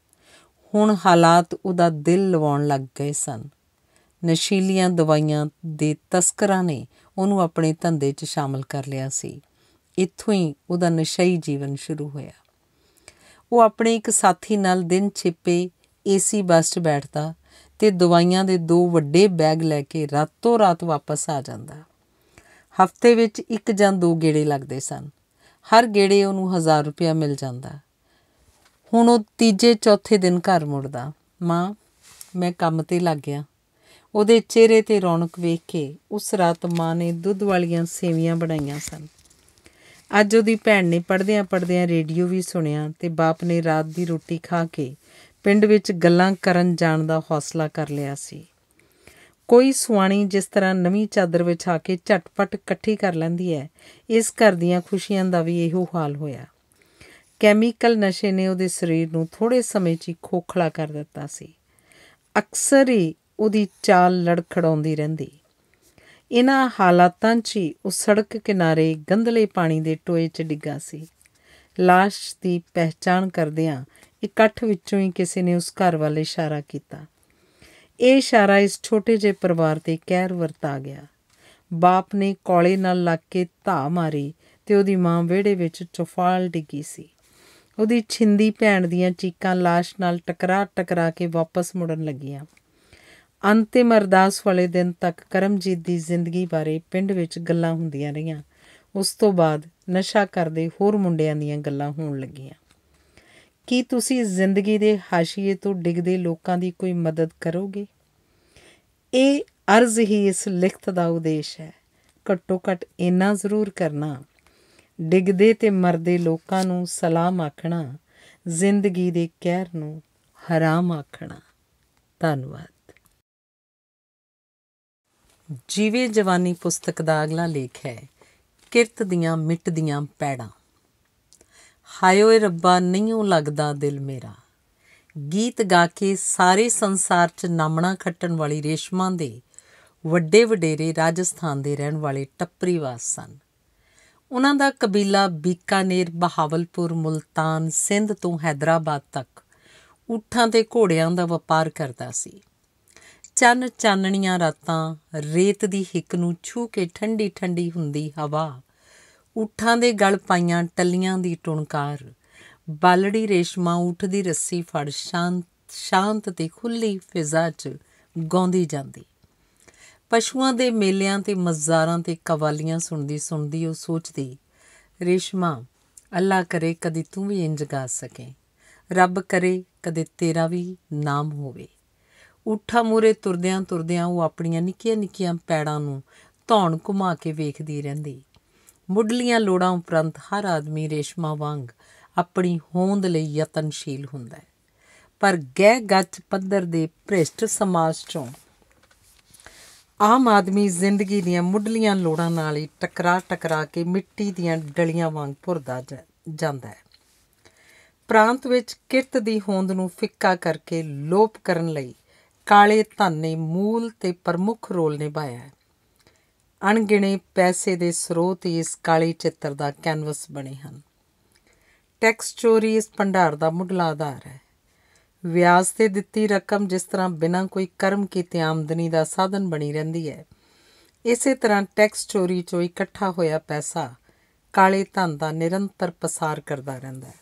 ਹੁਣ ਹਾਲਾਤ ਉਹਦਾ ਦਿਲ ਲਵਾਉਣ ਲੱਗ ਗਏ ਸਨ ਨਸ਼ੀਲੀਆਂ ਦਵਾਈਆਂ ਦੇ ਤਸਕਰਾਂ ਨੇ ਉਹਨੂੰ ਆਪਣੇ ਧੰਦੇ 'ਚ ਸ਼ਾਮਲ ਕਰ ਲਿਆ ਸੀ ਇੱਥੋਂ ਹੀ ਉਹਦਾ ਨਸ਼ਈ ਜੀਵਨ ਸ਼ੁਰੂ ਹੋਇਆ ਉਹ ਆਪਣੇ ਇੱਕ ਸਾਥੀ ਨਾਲ ਦਿਨ ਛਿਪੇ ਏਸੀ ਬੱਸ 'ਚ ਬੈਠਦਾ ਤੇ ਦਵਾਈਆਂ ਦੇ ਦੋ ਵੱਡੇ ਬੈਗ ਲੈ ਕੇ ਰਾਤੋਂ ਰਾਤ ਵਾਪਸ ਆ ਜਾਂਦਾ ਹਫਤੇ ਵਿੱਚ ਇੱਕ ਜਾਂ ਦੋ ਗੇੜੇ ਲੱਗਦੇ ਸਨ ਹਰ ਗੇੜੇ ਉਹਨੂੰ 1000 ਰੁਪਇਆ ਮਿਲ ਜਾਂਦਾ ਹੁਣ ਉਹ ਤੀਜੇ ਚੌਥੇ ਦਿਨ ਘਰ ਮੁੜਦਾ ਮਾਂ ਮੈਂ ਕੰਮ ਤੇ ਲੱਗ ਗਿਆ ਉਹਦੇ ਚਿਹਰੇ ਤੇ ਰੌਣਕ ਵੇਖ ਕੇ ਉਸ ਰਾਤ ਮਾਂ ਨੇ ਦੁੱਧ ਵਾਲੀਆਂ ਸੇਵੀਆਂ ਬਣਾਈਆਂ ਸਨ ਅੱਜ ਉਹਦੀ ਭੈਣ ਨੇ ਪੜਦਿਆਂ ਪੜਦਿਆਂ ਰੇਡੀਓ ਵੀ ਸੁਣਿਆ ਤੇ ਬਾਪ ਨੇ ਰਾਤ ਦੀ ਰੋਟੀ ਖਾ ਕੇ ਪਿੰਡ ਵਿੱਚ ਗੱਲਾਂ ਕਰਨ ਜਾਣ ਦਾ ਹੌਸਲਾ ਕਰ ਲਿਆ ਸੀ ਕੋਈ ਸੁਆਣੀ ਜਿਸ ਤਰ੍ਹਾਂ ਨਵੀਂ ਚਾਦਰ ਵਿਛਾ ਕੇ ਝਟਪਟ ਇਕੱਠੀ ਕਰ ਲੈਂਦੀ ਹੈ ਇਸ ਘਰ ਦੀਆਂ ਖੁਸ਼ੀਆਂ ਦਾ ਵੀ ਇਹੋ ਹਾਲ ਹੋਇਆ ਕੈਮੀਕਲ ਨਸ਼ੇ ਨੇ ਉਹਦੇ ਸਰੀਰ ਨੂੰ ਥੋੜੇ ਸਮੇਂ 'ਚ ਹੀ ਖੋਖਲਾ ਕਰ ਦਿੱਤਾ ਸੀ ਅਕਸਰ ਹੀ ਉਹਦੀ ਚਾਲ ਲੜਖੜਾਉਂਦੀ ਰਹਿੰਦੀ ਇਹਨਾਂ ਹਾਲਾਤਾਂ 'ਚ ਉਹ ਸੜਕ ਕਿਨਾਰੇ ਗੰਧਲੇ ਪਾਣੀ ਦੇ ਟੋਏ 'ਚ ਡਿੱਗਾ ਸੀ লাশ ਦੀ ਪਹਿਚਾਣ ਕਰਦਿਆਂ ਇਕੱਠ ਵਿੱਚੋਂ ਹੀ ਕਿਸੇ ਨੇ ਉਸ ਘਰ ਵੱਲ ਇਸ਼ਾਰਾ ਕੀਤਾ ਇਹ ਇਸ਼ਾਰਾ ਇਸ ਛੋਟੇ ਜਿਹੇ ਪਰਿਵਾਰ ਤੇ ਕਹਿਰ ਵਰਤਾ ਗਿਆ ਬਾਪ ਨੇ ਕੋਲੇ ਨਾਲ ਲੱਗ ਕੇ ਧਾ ਮਾਰੀ ਤੇ ਉਹਦੀ ਮਾਂ ਵਿਹੜੇ ਵਿੱਚ ਚੁਫਾਲ ਡਿੱਗੀ ਸੀ ਉਹਦੀ ਛਿੰਦੀ ਭੈਣ ਦੀਆਂ ਚੀਕਾਂ লাশ ਨਾਲ ਟਕਰਾ ਟਕਰਾ ਕੇ ਵਾਪਸ ਮੁੜਨ ਲੱਗੀਆਂ ਅੰਤਿਮ ਅਰਦਾਸ ਵਾਲੇ ਦਿਨ ਤੱਕ ਕਰਮਜੀਤ ਦੀ ਜ਼ਿੰਦਗੀ ਬਾਰੇ ਪਿੰਡ ਵਿੱਚ ਗੱਲਾਂ ਹੁੰਦੀਆਂ ਰਹੀਆਂ ਉਸ ਤੋਂ ਬਾਅਦ ਨਸ਼ਾ ਕਰਦੇ ਹੋਰ ਮੁੰਡਿਆਂ ਦੀਆਂ ਗੱਲਾਂ ਹੋਣ ਲੱਗੀਆਂ ਕੀ ਤੁਸੀਂ ਜ਼ਿੰਦਗੀ ਦੇ ਹਾਸ਼ੀਏ ਤੋਂ ਡਿੱਗਦੇ ਲੋਕਾਂ ਦੀ ਕੋਈ ਮਦਦ ਕਰੋਗੇ ਇਹ ਅਰਜ਼ ਹੀ ਇਸ ਲਿਖਤ ਦਾ ਉਦੇਸ਼ ਹੈ ਘੱਟੋ ਘੱਟ ਇੰਨਾ ਜ਼ਰੂਰ ਕਰਨਾ ਡਿੱਗਦੇ ਤੇ ਮਰਦੇ ਲੋਕਾਂ ਨੂੰ ਸਲਾਮ ਆਖਣਾ ਜ਼ਿੰਦਗੀ ਦੇ ਕਹਿਰ ਨੂੰ ਹਰਾਮ ਆਖਣਾ ਧੰਨਵਾਦ ਜੀਵੇ ਜਵਾਨੀ ਪੁਸਤਕ ਦਾ ਅਗਲਾ ਲੇਖ ਹੈ ਕਿਰਤ ਦੀਆਂ ਮਿੱਟਦੀਆਂ ਪੈੜਾਂ ਹਾਇਓਏ ਰੱਬਾ ਨਹੀਂਉ ਲੱਗਦਾ ਦਿਲ ਮੇਰਾ ਗੀਤ ਗਾ ਕੇ ਸਾਰੇ ਸੰਸਾਰ 'ਚ ਨਾਮਣਾ ਖੱਟਣ ਵਾਲੀ ਰੇਸ਼ਮਾਂ ਦੇ ਵੱਡੇ ਵਡੇਰੇ ਰਾਜਸਥਾਨ ਦੇ ਰਹਿਣ ਵਾਲੇ ਟੱਪਰੀਵਾਸ ਸਨ ਉਹਨਾਂ ਦਾ ਕਬੀਲਾ ਬੀਕਾਨੇਰ ਬਹਾਵਲਪੁਰ ਮੁਲਤਾਨ ਸਿੰਧ ਤੋਂ ਹైదరాబాద్ ਤੱਕ ਊਠਾਂ ਤੇ ਘੋੜਿਆਂ ਦਾ ਵਪਾਰ ਕਰਦਾ ਸੀ ਚੰਨ ਚਾਨਣੀਆਂ ਰਾਤਾਂ ਰੇਤ ਦੀ ਹਿੱਕ ਨੂੰ ਛੂ ਕੇ ਠੰਡੀ ਠੰਡੀ ਹੁੰਦੀ ਹਵਾ ਉਠਾਂ ਦੇ ਗਲ ਪਾਈਆਂ ਟੱਲੀਆਂ ਦੀ ਟੁਣਕਾਰ ਬਾਲੜੀ ਰੇਸ਼ਮਾ ਉਠ ਦੀ ਰੱਸੀ ਫੜ ਸ਼ਾਂਤ ਸ਼ਾਂਤ ਤੇ ਖੁੱਲੀ ਫਿਜ਼ਾ 'ਚ ਗਾਉਂਦੀ ਜਾਂਦੀ ਪਸ਼ੂਆਂ ਦੇ ਮੇਲਿਆਂ ਤੇ ਮਜ਼ਾਰਾਂ ਤੇ ਕਵਾਲੀਆਂ ਸੁਣਦੀ ਸੁਣਦੀ ਉਹ ਸੋਚਦੀ ਰੇਸ਼ਮਾ ਅੱਲਾ ਕਰੇ ਕਦੀ ਤੂੰ ਵੀ ਇੰਜ ਗਾ ਸਕੇ ਰੱਬ ਕਰੇ ਕਦੇ ਤੇਰਾ ਵੀ ਨਾਮ ਹੋਵੇ ਉਠਾ ਮੂਰੇ ਤੁਰਦਿਆਂ ਤੁਰਦਿਆਂ ਉਹ ਆਪਣੀਆਂ ਨਿੱਕੀਆਂ ਨਿੱਕੀਆਂ ਪੈੜਾਂ ਨੂੰ ਧੌਣ ਘੁਮਾ ਕੇ ਵੇਖਦੀ ਰਹਿੰਦੀ ਮੁੱਢਲੀਆਂ ਲੋੜਾਂ ਉਪਰੰਤ ਹਰ ਆਦਮੀ ਰੇਸ਼ਮਾ ਵਾਂਗ ਆਪਣੀ ਹੋਂਦ ਲਈ ਯਤਨਸ਼ੀਲ ਹੁੰਦਾ ਹੈ ਪਰ ਗਹਿ ਗੱਚ ਪੱਧਰ ਦੇ ਭ੍ਰਿਸ਼ਟ ਸਮਾਜ ਚੋਂ ਆਮ ਆਦਮੀ ਜ਼ਿੰਦਗੀ ਦੀਆਂ ਮੁੱਢਲੀਆਂ ਲੋੜਾਂ ਨਾਲ ਹੀ ਟਕਰਾ ਟਕਰਾ ਕੇ ਮਿੱਟੀ ਦੀਆਂ ਡਲੀਆਂ ਵਾਂਗ ਭੁਰਦਾ ਜਾਂਦਾ ਹੈ ਪ੍ਰਾਂਤ ਵਿੱਚ ਕਿਰਤ ਦੀ ਹੋਂਦ ਨੂੰ ਫਿੱਕਾ ਕਰਕੇ ਲੋਪ ਕਰਨ ਲਈ ਕਾਲੇ ਧਨ ਨੇ ਮੂਲ ਤੇ ਪ੍ਰਮੁੱਖ ਰੋਲ ਨਿਭਾਇਆ ਹੈ ਅਣਗਿਣੇ ਪੈਸੇ ਦੇ ਸਰੋਤ ਇਸ ਕਾਲੇ ਚਿੱਤਰ ਦਾ ਕੈਨਵਸ ਬਣੇ ਹਨ ਟੈਕਸ ਚੋਰੀ ਇਸ ਭੰਡਾਰ ਦਾ ਮੁੱਢਲਾ ਆਧਾਰ ਹੈ ਵਿਆਜ ਤੇ ਦਿੱਤੀ ਰਕਮ ਜਿਸ ਤਰ੍ਹਾਂ ਬਿਨਾਂ ਕੋਈ ਕਰਮ ਕੀਤੇ ਆਮਦਨੀ ਦਾ ਸਾਧਨ ਬਣੀ ਰਹਿੰਦੀ ਹੈ ਇਸੇ ਤਰ੍ਹਾਂ ਟੈਕਸ ਚੋਰੀ ਚੋਂ ਇਕੱਠਾ ਹੋਇਆ ਪੈਸਾ ਕਾਲੇ ਧਨ ਦਾ ਨਿਰੰਤਰ ਪਸਾਰ ਕਰਦਾ ਰਹਿੰਦਾ ਹੈ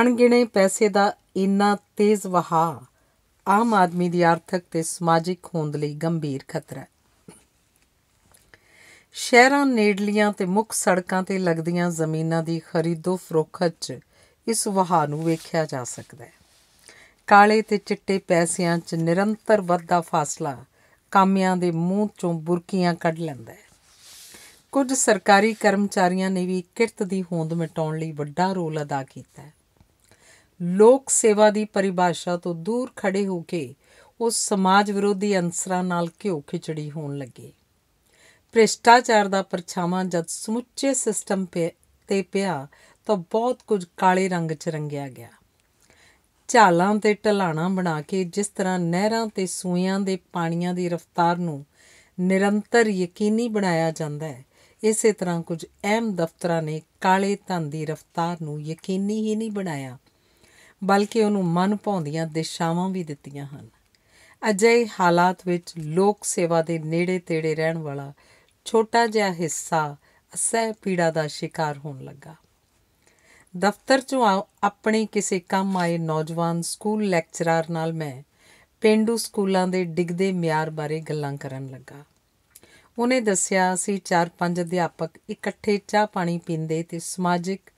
ਅਣਗਿਣੇ ਪੈਸੇ ਦਾ ਇੰਨਾ ਤੇਜ਼ ਵਹਾਅ ਆਮ ਆਦਮੀ ਦੀ ਆਰਥਿਕ ਤੇ ਸਮਾਜਿਕ ਹੋਂਦ ਲਈ ਗੰਭੀਰ ਖਤਰਾ ਹੈ ਸ਼ਹਿਰਾਂ ਨੇੜਲੀਆਂ ਤੇ ਮੁੱਖ ਸੜਕਾਂ ਤੇ ਲੱਗਦੀਆਂ ਜ਼ਮੀਨਾਂ ਦੀ ਖਰੀਦੋ ਫਰੋਖਤ 'ਚ ਇਸ ਵਹਾਅ ਨੂੰ ਵੇਖਿਆ ਜਾ ਸਕਦਾ ਹੈ ਕਾਲੇ ਤੇ ਚਿੱਟੇ ਪੈਸਿਆਂ 'ਚ ਨਿਰੰਤਰ ਵੱਧਦਾ ਫਾਸਲਾ ਕਾਮਿਆਂ ਦੇ ਮੂੰਹ 'ਚੋਂ ਬੁਰਕੀਆਂ ਕੱਢ ਲੈਂਦਾ ਹੈ ਕੁਝ ਸਰਕਾਰੀ ਕਰਮਚਾਰੀਆਂ ਨੇ ਵੀ ਕਿਰਤ ਦੀ ਹੋਂਦ ਮਿਟਾਉਣ ਲਈ ਵੱਡਾ ਰੋਲ ਅਦਾ ਕੀਤਾ ਹੈ ਲੋਕ ਸੇਵਾ ਦੀ ਪਰਿਭਾਸ਼ਾ ਤੋਂ ਦੂਰ ਖੜੇ ਹੋ ਕੇ ਉਸ ਸਮਾਜ ਵਿਰੋਧੀ ਅੰਸਰਾਂ ਨਾਲ ਘਿਓ ਖਿਚੜੀ ਹੋਣ ਲੱਗੇ ਭ੍ਰਿਸ਼ਟਾਚਾਰ ਦਾ ਪਰਛਾਵਾਂ ਜਦ ਸਮੁੱਚੇ ਸਿਸਟਮ ਤੇ ਪਿਆ ਤਾਂ ਬਹੁਤ ਕੁਝ ਕਾਲੇ ਰੰਗ 'ਚ ਰੰਗਿਆ ਗਿਆ ਝਾਲਾਂ ਤੇ ਢਲਾਣਾ ਬਣਾ ਕੇ ਜਿਸ ਤਰ੍ਹਾਂ ਨਹਿਰਾਂ ਤੇ ਸੂਇਆਂ ਦੇ ਪਾਣੀਆਂ ਦੀ ਰਫ਼ਤਾਰ ਨੂੰ ਨਿਰੰਤਰ ਯਕੀਨੀ ਬਣਾਇਆ ਜਾਂਦਾ ਹੈ ਇਸੇ ਤਰ੍ਹਾਂ ਕੁਝ ਅਹਿਮ ਦਫ਼ਤਰਾਂ ਨੇ ਕਾਲੇ ਧਨ ਦੀ ਰਫ਼ਤਾਰ ਨੂੰ ਯਕੀਨੀ ਹੀ ਨਹੀਂ ਬਣਾਇਆ ਬਲਕਿ ਉਹਨੂੰ ਮਨ ਭਾਉਂਦੀਆਂ ਦਿਸ਼ਾਵਾਂ ਵੀ ਦਿੱਤੀਆਂ ਹਨ ਅਜਿਹੇ ਹਾਲਾਤ ਵਿੱਚ ਲੋਕ ਸੇਵਾ ਦੇ ਨੇੜੇ ਤੇੜੇ ਰਹਿਣ ਵਾਲਾ ਛੋਟਾ ਜਿਹਾ ਹਿੱਸਾ ਅਸਹਿ ਪੀੜਾ ਦਾ ਸ਼ਿਕਾਰ ਹੋਣ ਲੱਗਾ ਦਫ਼ਤਰ 'ਚੋਂ ਆਪਣੇ ਕਿਸੇ ਕੰਮ ਆਏ ਨੌਜਵਾਨ ਸਕੂਲ ਲੈਕਚਰਰ ਨਾਲ ਮੈਂ ਪਿੰਡੂ ਸਕੂਲਾਂ ਦੇ ਡਿੱਗਦੇ ਮਿਆਰ ਬਾਰੇ ਗੱਲਾਂ ਕਰਨ ਲੱਗਾ ਉਹਨੇ ਦੱਸਿਆ ਸੀ ਚਾਰ ਪੰਜ ਅਧਿਆਪਕ ਇਕੱਠੇ ਚਾਹ ਪਾਣੀ ਪੀਂਦੇ ਤੇ ਸਮਾਜਿਕ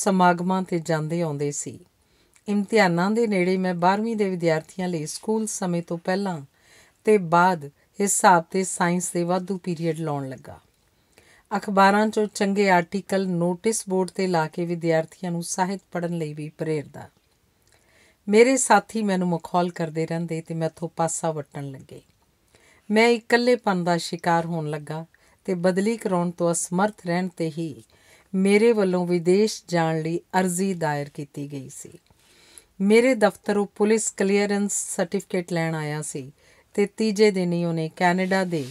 ਸਮਾਗਮਾਂ ਤੇ ਜਾਂਦੇ ਆਉਂਦੇ ਸੀ ਇਮਤਿਹਾਨਾਂ ਦੇ ਨੇੜੇ ਮੈਂ 12ਵੀਂ ਦੇ ਵਿਦਿਆਰਥੀਆਂ ਲਈ ਸਕੂਲ ਸਮੇਂ ਤੋਂ ਪਹਿਲਾਂ ਤੇ ਬਾਅਦ ਹਿਸਾਬ ਤੇ ਸਾਇੰਸ ਦੇ ਵਾਧੂ ਪੀਰੀਅਡ ਲਾਉਣ ਲੱਗਾ ਅਖਬਾਰਾਂ 'ਚੋਂ ਚੰਗੇ ਆਰਟੀਕਲ ਨੋਟਿਸ ਬੋਰਡ ਤੇ ਲਾ ਕੇ ਵਿਦਿਆਰਥੀਆਂ ਨੂੰ ਸਾਹਿਤ ਪੜਨ ਲਈ ਵੀ ਪ੍ਰੇਰਦਾ ਮੇਰੇ ਸਾਥੀ ਮੈਨੂੰ ਮਖੌਲ ਕਰਦੇ ਰਹਿੰਦੇ ਤੇ ਮੈਥੋਂ ਪਾਸਾ ਵਟਣ ਲੱਗੇ ਮੈਂ ਇਕੱਲੇਪਨ ਦਾ ਸ਼ਿਕਾਰ ਹੋਣ ਲੱਗਾ ਤੇ ਬਦਲੀ ਕਰਾਉਣ ਤੋਂ ਅਸਮਰਥ ਰਹਿਣ ਤੇ ਹੀ ਮੇਰੇ ਵੱਲੋਂ ਵਿਦੇਸ਼ ਜਾਣ ਲਈ ਅਰਜ਼ੀ ਦਾਇਰ ਕੀਤੀ ਗਈ ਸੀ ਮੇਰੇ ਦਫ਼ਤਰੋਂ ਪੁਲਿਸ ਕਲੀਅਰੈਂਸ ਸਰਟੀਫਿਕੇਟ ਲੈਣ ਆਇਆ ਸੀ ਤੇ ਤੀਜੇ ਦਿਨ ਹੀ ਉਹਨੇ ਕੈਨੇਡਾ ਦੇ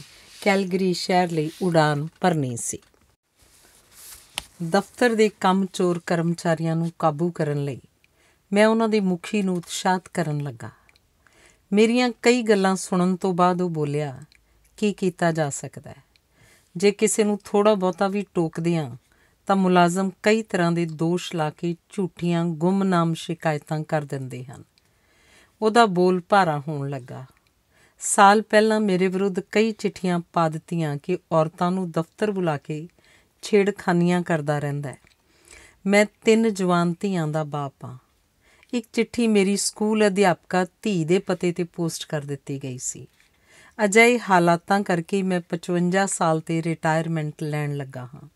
ਕੈਲਗਰੀ ਸ਼ਹਿਰ ਲਈ ਉਡਾਨ ਭਰਨੀ ਸੀ ਦਫ਼ਤਰ ਦੇ ਕੰਮਚੋਰ ਕਰਮਚਾਰੀਆਂ ਨੂੰ ਕਾਬੂ ਕਰਨ ਲਈ ਮੈਂ ਉਹਨਾਂ ਦੇ ਮੁਖੀ ਨੂੰ ਉਤਸ਼ਾਹਤ ਕਰਨ ਲੱਗਾ ਮੇਰੀਆਂ ਕਈ ਗੱਲਾਂ ਸੁਣਨ ਤੋਂ ਬਾਅਦ ਉਹ ਬੋਲਿਆ ਕੀ ਕੀਤਾ ਜਾ ਸਕਦਾ ਹੈ ਜੇ ਕਿਸੇ ਨੂੰ ਥੋੜਾ ਬਹੁਤਾ ਵੀ ਟੋਕਦੇ ਆਂ ਤਾਂ ਮੁਲਾਜ਼ਮ ਕਈ ਤਰ੍ਹਾਂ ਦੇ ਦੋਸ਼ ਲਾ ਕੇ ਝੂਠੀਆਂ ਗੁੰਮਨਾਮ ਸ਼ਿਕਾਇਤਾਂ ਕਰ ਦਿੰਦੇ ਹਨ ਉਹਦਾ ਬੋਲ ਭਾਰਾ ਹੋਣ ਲੱਗਾ ਸਾਲ ਪਹਿਲਾਂ ਮੇਰੇ ਵਿਰੁੱਧ ਕਈ ਚਿੱਠੀਆਂ ਪਾ ਦਿੱਤੀਆਂ ਕਿ ਔਰਤਾਂ ਨੂੰ ਦਫ਼ਤਰ ਬੁਲਾ ਕੇ ਛੇੜਖਾਨੀਆਂ ਕਰਦਾ ਰਹਿੰਦਾ ਹੈ ਮੈਂ ਤਿੰਨ ਜਵਾਨ ਧੀਆਂ ਦਾ ਬਾਪ ਹਾਂ ਇੱਕ ਚਿੱਠੀ ਮੇਰੀ ਸਕੂਲ ਅਧਿਆਪਕਾ ਧੀ ਦੇ ਪਤੇ ਤੇ ਪੋਸਟ ਕਰ ਦਿੱਤੀ ਗਈ ਸੀ ਅਜਿਹੇ ਹਾਲਾਤਾਂ ਕਰਕੇ ਮੈਂ 55 ਸਾਲ ਤੇ ਰਿਟਾਇਰਮੈਂਟ ਲੈਣ ਲੱਗਾ ਹਾਂ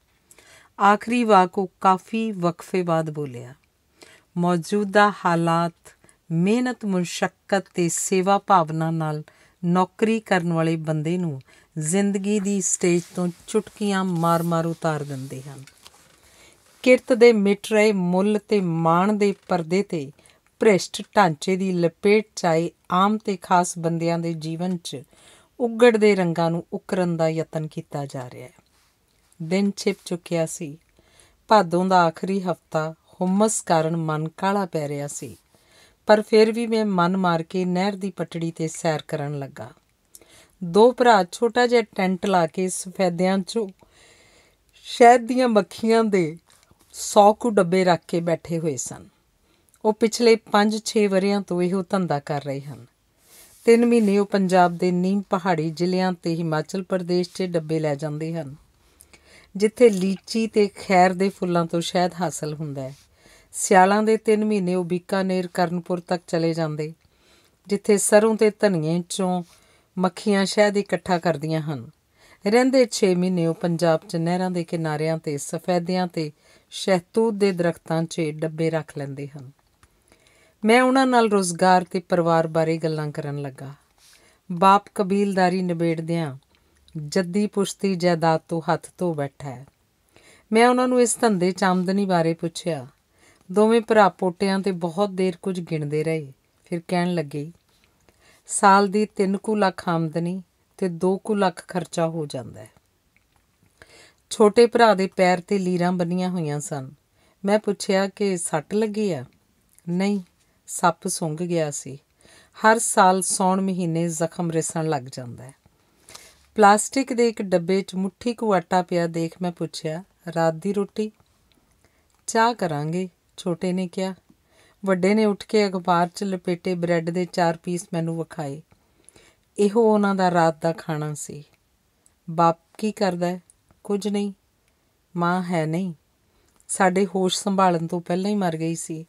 ਆਖਰੀ ਵਾਕ ਉਹ ਕਾਫੀ ਵਕਫੇ ਬਾਅਦ ਬੋਲਿਆ ਮੌਜੂਦਾ ਹਾਲਾਤ ਮਿਹਨਤ ਮੁਸ਼ਕਲ ਤੇ ਸੇਵਾ ਭਾਵਨਾ ਨਾਲ ਨੌਕਰੀ ਕਰਨ ਵਾਲੇ ਬੰਦੇ ਨੂੰ ਜ਼ਿੰਦਗੀ ਦੀ ਸਟੇਜ ਤੋਂ ਚੁਟਕੀਆਂ ਮਾਰ-ਮਾਰ ਉਤਾਰ ਦਿੰਦੇ ਹਨ ਕਿਰਤ ਦੇ ਮਿਟ ਰਹੇ ਮੁੱਲ ਤੇ ਮਾਣ ਦੇ ਪਰਦੇ ਤੇ ਭ੍ਰਿਸ਼ਟ ਢਾਂਚੇ ਦੀ ਲਪੇਟ ਚਾਈ ਆਮ ਤੇ ਖਾਸ ਬੰਦਿਆਂ ਦੇ ਜੀਵਨ 'ਚ ਉਗੜਦੇ ਰੰਗਾਂ ਨੂੰ ਉਕਰਨ ਦਾ ਯਤਨ ਕੀਤਾ ਜਾ ਰਿਹਾ ਹੈ ਦਿਨ ਛਿਪ ਚੁੱਕਿਆ ਸੀ ਭਾਦੋਂ ਦਾ ਆਖਰੀ ਹਫਤਾ ਹਮਸ ਕਾਰਨ ਮਨ ਕਾਲਾ ਪੈ ਰਿਹਾ ਸੀ ਪਰ ਫਿਰ ਵੀ ਮੈਂ ਮਨ ਮਾਰ ਕੇ ਨਹਿਰ ਦੀ ਪਟੜੀ ਤੇ ਸੈਰ ਕਰਨ ਲੱਗਾ ਦੋ ਭਰਾ ਛੋਟਾ ਜਿਹਾ ਟੈਂਟ ਲਾ ਕੇ ਸਫੈਦਿਆਂ 'ਚੋਂ ਸ਼ਹਿਦ ਦੀਆਂ ਮੱਖੀਆਂ ਦੇ 100 ਕੁ ਡੱਬੇ ਰੱਖ ਕੇ ਬੈਠੇ ਹੋਏ ਸਨ ਉਹ ਪਿਛਲੇ 5-6 ਵਰਿਆਂ ਤੋਂ ਇਹੋ ਧੰਦਾ ਕਰ ਰਹੇ ਹਨ ਤਿੰਨ ਮਹੀਨੇ ਉਹ ਪੰਜਾਬ ਦੇ ਨੀਂਹ ਪਹਾੜੀ ਜ਼ਿਲ੍ਹਿਆਂ ਤੇ ਹਿਮਾਚਲ ਪ੍ਰਦੇਸ਼ 'ਚ ਡੱਬੇ ਲੈ ਜਾਂਦੇ ਹਨ ਜਿੱਥੇ ਲੀਚੀ ਤੇ ਖੈਰ ਦੇ ਫੁੱਲਾਂ ਤੋਂ ਸ਼ਹਿਦ ਹਾਸਲ ਹੁੰਦਾ ਹੈ ਸਿਆਲਾਂ ਦੇ 3 ਮਹੀਨੇ ਉਹ ਬੀਕਾਨੇਰ ਕਰਨਪੁਰ ਤੱਕ ਚਲੇ ਜਾਂਦੇ ਜਿੱਥੇ ਸਰੋਂ ਤੇ ਧਨੀਏ ਚੋਂ ਮੱਖੀਆਂ ਸ਼ਹਿਦ ਇਕੱਠਾ ਕਰਦੀਆਂ ਹਨ ਰਹਿੰਦੇ 6 ਮਹੀਨੇ ਉਹ ਪੰਜਾਬ 'ਚ ਨਹਿਰਾਂ ਦੇ ਕਿਨਾਰਿਆਂ ਤੇ ਸਫੈਦਿਆਂ ਤੇ ਸ਼ਹਿਤੂਤ ਦੇ ਦਰਖਤਾਂ 'ਚ ਡੱਬੇ ਰੱਖ ਲੈਂਦੇ ਹਨ ਮੈਂ ਉਹਨਾਂ ਨਾਲ ਰੋਜ਼ਗਾਰ ਤੇ ਪਰਿਵਾਰ ਬਾਰੇ ਗੱਲਾਂ ਕਰਨ ਲੱਗਾ ਬਾਪ ਕਬੀਲਦਾਰੀ ਨਿਬੇੜਦਿਆਂ ਜੱਦੀ ਪੁਸ਼ਤੀ ਜਾਇਦਾਦ ਤੋਂ ਹੱਥ ਧੋ ਬੈਠਾ ਹੈ ਮੈਂ ਉਹਨਾਂ ਨੂੰ ਇਸ ਧੰਦੇ ਚ ਆਮਦਨੀ ਬਾਰੇ ਪੁੱਛਿਆ ਦੋਵੇਂ ਭਰਾ ਪੋਟਿਆਂ ਤੇ ਬਹੁਤ ਦੇਰ ਕੁਝ ਗਿਣਦੇ ਰਹੇ ਫਿਰ ਕਹਿਣ ਲੱਗੇ ਸਾਲ ਦੀ 3 ਕੁ ਲੱਖ ਆਮਦਨੀ ਤੇ 2 ਕੁ ਲੱਖ ਖਰਚਾ ਹੋ ਜਾਂਦਾ ਹੈ ਛੋਟੇ ਭਰਾ ਦੇ ਪੈਰ ਤੇ ਲੀਰਾਂ ਬੰਨੀਆਂ ਹੋਈਆਂ ਸਨ ਮੈਂ ਪੁੱਛਿਆ ਕਿ ਸੱਟ ਲੱਗੀ ਆ ਨਹੀਂ ਸੱਪ ਸੁੰਘ ਗਿਆ ਸੀ ਹਰ ਸਾਲ ਸੌਣ ਮਹੀਨੇ ਜ਼ਖਮ ਰਿਸਣ ਲੱਗ ਜਾਂਦਾ ਹੈ ਪਲਾਸਟਿਕ ਦੇ ਇੱਕ ਡੱਬੇ 'ਚ ਮੁੱਠੀ ਕੁ ਆਟਾ ਪਿਆ ਦੇਖ ਮੈਂ ਪੁੱਛਿਆ ਰਾਤ ਦੀ ਰੋਟੀ ਚਾਹ ਕਰਾਂਗੇ ਛੋਟੇ ਨੇ ਕਿਹਾ ਵੱਡੇ ਨੇ ਉੱਠ ਕੇ ਅਖਬਾਰ 'ਚ ਲਪੇਟੇ ਬ੍ਰੈਡ ਦੇ ਚਾਰ ਪੀਸ ਮੈਨੂੰ ਵਿਖਾਏ ਇਹੋ ਉਹਨਾਂ ਦਾ ਰਾਤ ਦਾ ਖਾਣਾ ਸੀ ਬਾਪ ਕੀ ਕਰਦਾ ਕੁਝ ਨਹੀਂ ਮਾਂ ਹੈ ਨਹੀਂ ਸਾਡੇ ਹੋਸ਼ ਸੰਭਾਲਣ ਤੋਂ ਪਹਿਲਾਂ ਹੀ ਮਰ ਗਈ ਸੀ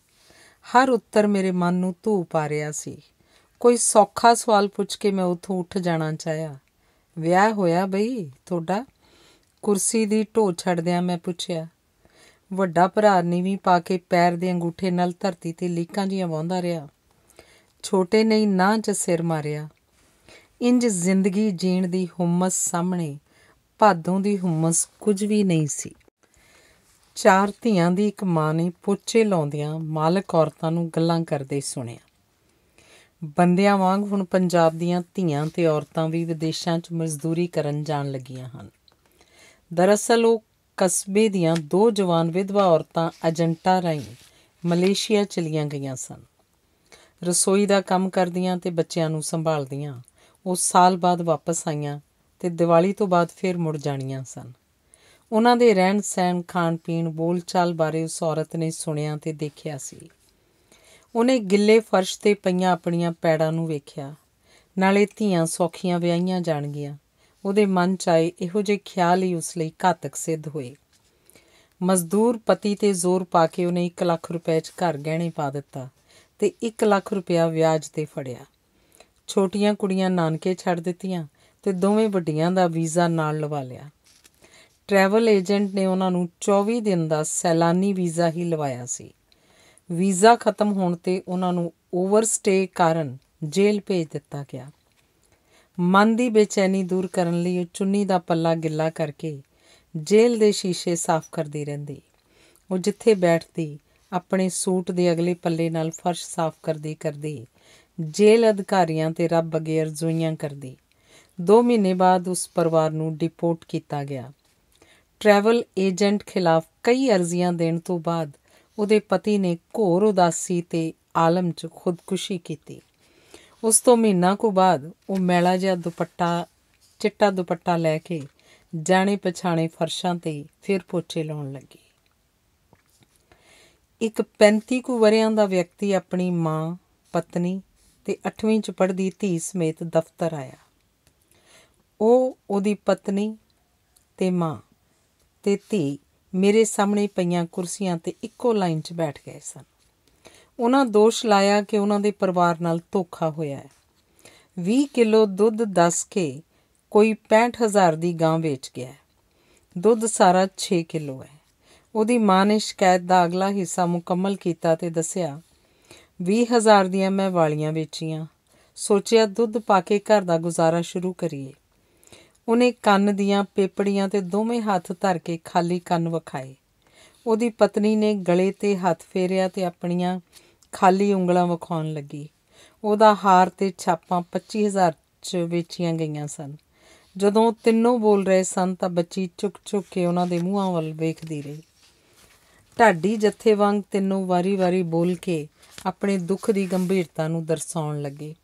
ਹਰ ਉੱਤਰ ਮੇਰੇ ਮਨ ਨੂੰ ਧੂ ਪਾ ਰਿਹਾ ਸੀ ਕੋਈ ਸੌਖਾ ਸਵਾਲ ਪੁੱਛ ਕੇ ਮੈਂ ਉੱਥੋਂ ਉੱਠ ਜਾਣਾ ਚਾਹਿਆ ਵਿਆਹ ਹੋਇਆ ਬਈ ਤੁਹਾਡਾ ਕੁਰਸੀ ਦੀ ਢੋ ਛੱਡਦਿਆਂ ਮੈਂ ਪੁੱਛਿਆ ਵੱਡਾ ਭਰਾ ਨੀਵੀਂ ਪਾ ਕੇ ਪੈਰ ਦੇ ਅੰਗੂਠੇ ਨਾਲ ਧਰਤੀ ਤੇ ਲੀਕਾਂ ਜੀਆਂ ਵਾਉਂਦਾ ਰਿਹਾ ਛੋਟੇ ਨੇ ਨਾਂ ਚ ਸਿਰ ਮਾਰਿਆ ਇੰਜ ਜ਼ਿੰਦਗੀ ਜੀਣ ਦੀ ਹੁਮਸ ਸਾਹਮਣੇ ਭਾਦੋਂ ਦੀ ਹੁਮਸ ਕੁਝ ਵੀ ਨਹੀਂ ਸੀ ਚਾਰ ਧੀਆਂ ਦੀ ਇੱਕ ਮਾਂ ਨੇ ਪੋਚੇ ਲਾਉਂਦਿਆਂ ਮਾਲਕ ਔਰਤਾਂ ਨੂੰ ਗੱਲਾਂ ਕਰਦੇ ਸੁਣਿਆ ਬੰਦਿਆਂ ਵਾਂਗ ਹੁਣ ਪੰਜਾਬ ਦੀਆਂ ਧੀਆਂ ਤੇ ਔਰਤਾਂ ਵੀ ਵਿਦੇਸ਼ਾਂ 'ਚ ਮਜ਼ਦੂਰੀ ਕਰਨ ਜਾਣ ਲੱਗੀਆਂ ਹਨ ਦਰਅਸਲ ਉਹ ਕਸਬੇ ਦੀਆਂ ਦੋ ਜਵਾਨ ਵਿਧਵਾ ਔਰਤਾਂ ਏਜੰਟਾਂ ਰਾਹੀਂ ਮਲੇਸ਼ੀਆ ਚਲੀਆਂ ਗਈਆਂ ਸਨ ਰਸੋਈ ਦਾ ਕੰਮ ਕਰਦੀਆਂ ਤੇ ਬੱਚਿਆਂ ਨੂੰ ਸੰਭਾਲਦੀਆਂ ਉਹ ਸਾਲ ਬਾਅਦ ਵਾਪਸ ਆਈਆਂ ਤੇ ਦੀਵਾਲੀ ਤੋਂ ਬਾਅਦ ਫੇਰ ਮੁੜ ਜਾਣੀਆਂ ਸਨ ਉਹਨਾਂ ਦੇ ਰਹਿਣ ਸਹਿਣ ਖਾਣ ਪੀਣ ਬੋਲਚਾਲ ਬਾਰੇ ਉਸ ਔਰਤ ਨੇ ਸੁਣਿਆ ਤੇ ਦੇਖਿਆ ਸੀ ਉਹਨੇ ਗਿੱਲੇ ਫਰਸ਼ ਤੇ ਪਈਆਂ ਆਪਣੀਆਂ ਪੈੜਾਂ ਨੂੰ ਵੇਖਿਆ ਨਾਲੇ ਧੀਆਂ ਸੌਖੀਆਂ ਵਿਆਹੀਆਂ ਜਾਣਗੀਆਂ ਉਹਦੇ ਮਨ 'ਚ ਆਏ ਇਹੋ ਜਿਹੇ ਖਿਆਲ ਹੀ ਉਸ ਲਈ ਘਾਤਕ ਸਿੱਧ ਹੋਏ ਮਜ਼ਦੂਰ ਪਤੀ ਤੇ ਜ਼ੋਰ ਪਾ ਕੇ ਉਹਨੇ 1 ਲੱਖ ਰੁਪਏ 'ਚ ਘਰ ਗਹਿਣੇ ਪਾ ਦਿੱਤਾ ਤੇ 1 ਲੱਖ ਰੁਪਿਆ ਵਿਆਜ ਤੇ ਫੜਿਆ ਛੋਟੀਆਂ ਕੁੜੀਆਂ ਨਾਨਕੇ ਛੱਡ ਦਿੱਤੀਆਂ ਤੇ ਦੋਵੇਂ ਵੱਡੀਆਂ ਦਾ ਵੀਜ਼ਾ ਨਾਲ ਲਵਾ ਲਿਆ ਟਰੈਵਲ ਏਜੰਟ ਨੇ ਉਹਨਾਂ ਨੂੰ 24 ਦਿਨ ਦਾ ਸੈਲਾਨੀ ਵੀਜ਼ਾ ਹੀ ਲਵਾਇਆ ਸੀ ਵੀਜ਼ਾ ਖਤਮ ਹੋਣ ਤੇ ਉਹਨਾਂ ਨੂੰ ਓਵਰਸਟੇ ਕਾਰਨ ਜੇਲ੍ਹ ਭੇਜ ਦਿੱਤਾ ਗਿਆ ਮਨ ਦੀ ਬੇਚੈਨੀ ਦੂਰ ਕਰਨ ਲਈ ਉਹ ਚੁੰਨੀ ਦਾ ਪੱਲਾ ਗਿੱਲਾ ਕਰਕੇ ਜੇਲ੍ਹ ਦੇ ਸ਼ੀਸ਼ੇ ਸਾਫ਼ ਕਰਦੀ ਰਹਿੰਦੀ ਉਹ ਜਿੱਥੇ ਬੈਠਦੀ ਆਪਣੇ ਸੂਟ ਦੇ ਅਗਲੇ ਪੱਲੇ ਨਾਲ ਫਰਸ਼ ਸਾਫ਼ ਕਰਦੀ ਕਰਦੀ ਜੇਲ੍ਹ ਅਧਿਕਾਰੀਆਂ ਤੇ ਰੱਬ ਅਗੇ ਅਰਜ਼ੋਈਆਂ ਕਰਦੀ 2 ਮਹੀਨੇ ਬਾਅਦ ਉਸ ਪਰਿਵਾਰ ਨੂੰ ਡਿਪੋਰਟ ਕੀਤਾ ਗਿਆ ਟਰੈਵਲ ਏਜੰਟ ਖਿਲਾਫ ਕਈ ਅਰਜ਼ੀਆਂ ਦੇਣ ਤੋਂ ਬਾਅਦ ਉਹਦੇ ਪਤੀ ਨੇ ਘੋਰ ਉਦਾਸੀ ਤੇ ਆਲਮ 'ਚ ਖੁਦਕੁਸ਼ੀ ਕੀਤੀ ਉਸ ਤੋਂ ਮਹੀਨਾ ਕੋ ਬਾਅਦ ਉਹ ਮੈਲਾ ਜਿਹਾ ਦੁਪੱਟਾ ਚਿੱਟਾ ਦੁਪੱਟਾ ਲੈ ਕੇ ਜਾਣੇ ਪਛਾਣੇ ਫਰਸ਼ਾਂ ਤੇ ਫਿਰ ਪੋਚੇ ਲਾਉਣ ਲੱਗੀ ਇੱਕ 35 ਕੁ ਵਰਿਆਂ ਦਾ ਵਿਅਕਤੀ ਆਪਣੀ ਮਾਂ ਪਤਨੀ ਤੇ 8ਵੀਂ ਚ ਪੜਦੀ ਧੀ ਸਮੇਤ ਦਫ਼ਤਰ ਆਇਆ ਉਹ ਉਹਦੀ ਪਤਨੀ ਤੇ ਮਾਂ ਤੇ ਧੀ ਮੇਰੇ ਸਾਹਮਣੇ ਪਈਆਂ ਕੁਰਸੀਆਂ ਤੇ ਇੱਕੋ ਲਾਈਨ 'ਚ ਬੈਠ ਗਏ ਸਨ ਉਹਨਾਂ ਦੋਸ਼ ਲਾਇਆ ਕਿ ਉਹਨਾਂ ਦੇ ਪਰਿਵਾਰ ਨਾਲ ਧੋਖਾ ਹੋਇਆ ਹੈ 20 ਕਿਲੋ ਦੁੱਧ ਦੱਸ ਕੇ ਕੋਈ 65000 ਦੀ ਗਾਂ ਵੇਚ ਗਿਆ ਦੁੱਧ ਸਾਰਾ 6 ਕਿਲੋ ਹੈ ਉਹਦੀ ਮਾਂ ਨੇ ਸ਼ਿਕਾਇਤ ਦਾ ਅਗਲਾ ਹਿੱਸਾ ਮੁਕੰਮਲ ਕੀਤਾ ਤੇ ਦੱਸਿਆ 20000 ਦੀਆਂ ਮੈਂ ਵਾਲੀਆਂ ਵੇਚੀਆਂ ਸੋਚਿਆ ਦੁੱਧ ਪਾ ਕੇ ਘਰ ਦਾ ਗੁਜ਼ਾਰਾ ਸ਼ੁਰੂ ਕਰੀਏ ਉਹਨੇ ਕੰਨ ਦੀਆਂ ਪੇਪੜੀਆਂ ਤੇ ਦੋਵੇਂ ਹੱਥ ਧਰ ਕੇ ਖਾਲੀ ਕੰਨ ਵਿਖਾਏ ਉਹਦੀ ਪਤਨੀ ਨੇ ਗਲੇ ਤੇ ਹੱਥ ਫੇਰਿਆ ਤੇ ਆਪਣੀਆਂ ਖਾਲੀ ਉਂਗਲਾਂ ਵਿਖਾਉਣ ਲੱਗੀ ਉਹਦਾ ਹਾਰ ਤੇ ਛਾਪਾਂ 25000 ਚ ਵੇਚੀਆਂ ਗਈਆਂ ਸਨ ਜਦੋਂ ਤਿੰਨੋਂ ਬੋਲ ਰਹੇ ਸਨ ਤਾਂ ਬੱਚੀ ਚੁੱਕ ਚੁੱਕ ਕੇ ਉਹਨਾਂ ਦੇ ਮੂੰਹਾਂ ਵੱਲ ਵੇਖਦੀ ਰਹੀ ਢਾਡੀ ਜੱਥੇ ਵਾਂਗ ਤਿੰਨੋਂ ਵਾਰੀ-ਵਾਰੀ ਬੋਲ ਕੇ ਆਪਣੇ ਦੁੱਖ ਦੀ ਗੰਭੀਰਤਾ ਨੂੰ ਦਰਸਾਉਣ ਲੱਗੇ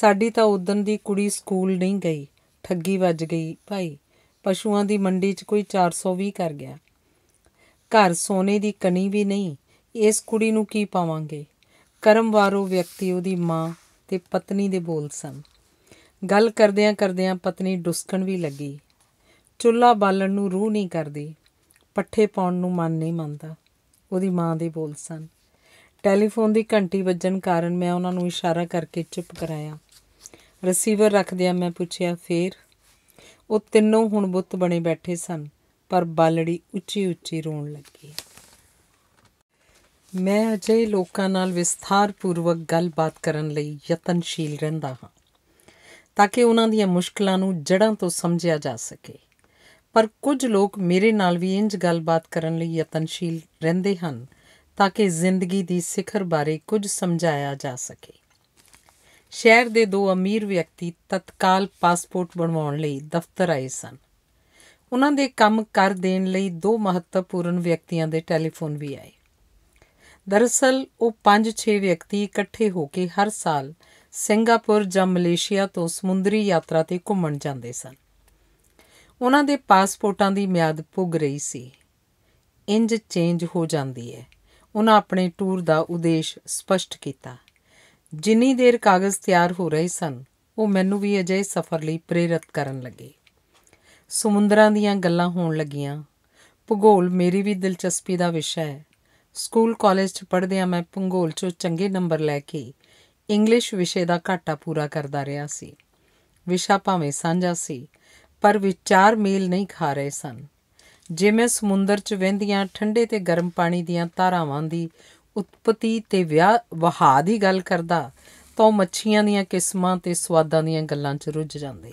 ਸਾਡੀ ਤਾਂ ਉਦੋਂ ਦੀ ਕੁੜੀ ਸਕੂਲ ਨਹੀਂ ਗਈ ਠੱਗੀ ਵੱਜ ਗਈ ਭਾਈ ਪਸ਼ੂਆਂ ਦੀ ਮੰਡੀ 'ਚ ਕੋਈ 420 ਕਰ ਗਿਆ ਘਰ ਸੋਨੇ ਦੀ ਕਣੀ ਵੀ ਨਹੀਂ ਇਸ ਕੁੜੀ ਨੂੰ ਕੀ ਪਾਵਾਂਗੇ ਕਰਮਵਾਰੋ ਵਿਅਕਤੀ ਉਹਦੀ ਮਾਂ ਤੇ ਪਤਨੀ ਦੇ ਬੋਲ ਸਨ ਗੱਲ ਕਰਦਿਆਂ ਕਰਦਿਆਂ ਪਤਨੀ ਡੁਸਕਣ ਵੀ ਲੱਗੀ ਚੁੱਲਾ ਬਾਲਣ ਨੂੰ ਰੂਹ ਨਹੀਂ ਕਰਦੀ ਪੱਠੇ ਪਾਉਣ ਨੂੰ ਮਨ ਨਹੀਂ ਮੰਨਦਾ ਉਹਦੀ ਮਾਂ ਦੇ ਬੋਲ ਸਨ ਟੈਲੀਫੋਨ ਦੀ ਘੰਟੀ ਵੱਜਣ ਕਾਰਨ ਮੈਂ ਉਹਨਾਂ ਨੂੰ ਇਸ਼ਾਰਾ ਕਰਕੇ ਚੁੱਪ ਕਰਾਇਆ ਰਿਸੀਵਰ ਰੱਖਦਿਆਂ ਮੈਂ ਪੁੱਛਿਆ ਫੇਰ ਉਹ ਤਿੰਨੋਂ ਹੁਣ ਬੁੱਤ ਬਣੇ ਬੈਠੇ ਸਨ ਪਰ ਬਾਲੜੀ ਉੱਚੀ ਉੱਚੀ ਰੋਣ ਲੱਗੀ ਮੈਂ ਅਜੇ ਲੋਕਾਂ ਨਾਲ ਵਿਸਥਾਰਪੂਰਵਕ ਗੱਲਬਾਤ ਕਰਨ ਲਈ ਯਤਨਸ਼ੀਲ ਰਹਿੰਦਾ ਹਾਂ ਤਾਂ ਕਿ ਉਹਨਾਂ ਦੀਆਂ ਮੁਸ਼ਕਲਾਂ ਨੂੰ ਜੜਾਂ ਤੋਂ ਸਮਝਿਆ ਜਾ ਸਕੇ ਪਰ ਕੁਝ ਲੋਕ ਮੇਰੇ ਨਾਲ ਵੀ ਇੰਜ ਗੱਲਬਾਤ ਕਰਨ ਲਈ ਯਤਨਸ਼ੀਲ ਰਹਿੰਦੇ ਹਨ ਤਾਂ ਕਿ ਜ਼ਿੰਦਗੀ ਦੀ ਸਿਖਰ ਬਾਰੇ ਕੁਝ ਸਮਝਾਇਆ ਜਾ ਸਕੇ ਸ਼ਹਿਰ ਦੇ ਦੋ ਅਮੀਰ ਵਿਅਕਤੀ ਤਤਕਾਲ ਪਾਸਪੋਰਟ ਬਣਵਾਉਣ ਲਈ ਦਫ਼ਤਰ ਆਏ ਸਨ ਉਹਨਾਂ ਦੇ ਕੰਮ ਕਰ ਦੇਣ ਲਈ ਦੋ ਮਹੱਤਵਪੂਰਨ ਵਿਅਕਤੀਆਂ ਦੇ ਟੈਲੀਫੋਨ ਵੀ ਆਏ ਦਰਅਸਲ ਉਹ 5-6 ਵਿਅਕਤੀ ਇਕੱਠੇ ਹੋ ਕੇ ਹਰ ਸਾਲ ਸਿੰਗਾਪੁਰ ਜਾਂ ਮਲੇਸ਼ੀਆ ਤੋਂ ਸਮੁੰਦਰੀ ਯਾਤਰਾ ਤੇ ਘੁੰਮਣ ਜਾਂਦੇ ਸਨ ਉਹਨਾਂ ਦੇ ਪਾਸਪੋਰਟਾਂ ਦੀ ਮਿਆਦ ਪੁੱਗ ਰਹੀ ਸੀ ਇੰਜ ਚੇਂਜ ਹੋ ਜਾਂਦੀ ਹੈ ਉਹਨਾਂ ਆਪਣੇ ਟੂਰ ਦਾ ਉਦੇਸ਼ ਸਪਸ਼ਟ ਕੀਤਾ ਜਿੰਨੀ ਦੇਰ ਕਾਗਜ਼ ਤਿਆਰ ਹੋ ਰਹੇ ਸਨ ਉਹ ਮੈਨੂੰ ਵੀ ਅਜੇ ਸਫ਼ਰ ਲਈ ਪ੍ਰੇਰਿਤ ਕਰਨ ਲੱਗੇ ਸਮੁੰਦਰਾਂ ਦੀਆਂ ਗੱਲਾਂ ਹੋਣ ਲੱਗੀਆਂ ਭੂਗੋਲ ਮੇਰੀ ਵੀ ਦਿਲਚਸਪੀ ਦਾ ਵਿਸ਼ਾ ਹੈ ਸਕੂਲ ਕਾਲਜ 'ਚ ਪੜ੍ਹਦਿਆਂ ਮੈਂ ਭੂਗੋਲ 'ਚੋਂ ਚੰਗੇ ਨੰਬਰ ਲੈ ਕੇ ਇੰਗਲਿਸ਼ ਵਿਸ਼ੇ ਦਾ ਘਾਟਾ ਪੂਰਾ ਕਰਦਾ ਰਿਹਾ ਸੀ ਵਿਸ਼ਾ ਭਾਵੇਂ ਸਾਂਝਾ ਸੀ ਪਰ ਵਿਚਾਰ ਮੇਲ ਨਹੀਂ ਖਾ ਰਹੇ ਸਨ ਜੇ ਮੈਂ ਸਮੁੰਦਰ 'ਚ ਵਹਿੰਦੀਆਂ ਠੰਡੇ ਤੇ ਗਰਮ ਪਾਣੀ ਦੀਆਂ ਧਾਰਾਵਾਂ ਦੀ ਉਤਪਤੀ ਤੇ ਵਿਆਹ ਵਹਾ ਦੀ ਗੱਲ ਕਰਦਾ ਤਾਂ ਮੱਛੀਆਂ ਦੀਆਂ ਕਿਸਮਾਂ ਤੇ ਸਵਾਦਾਂ ਦੀਆਂ ਗੱਲਾਂ 'ਚ ਰੁੱਝ ਜਾਂਦੇ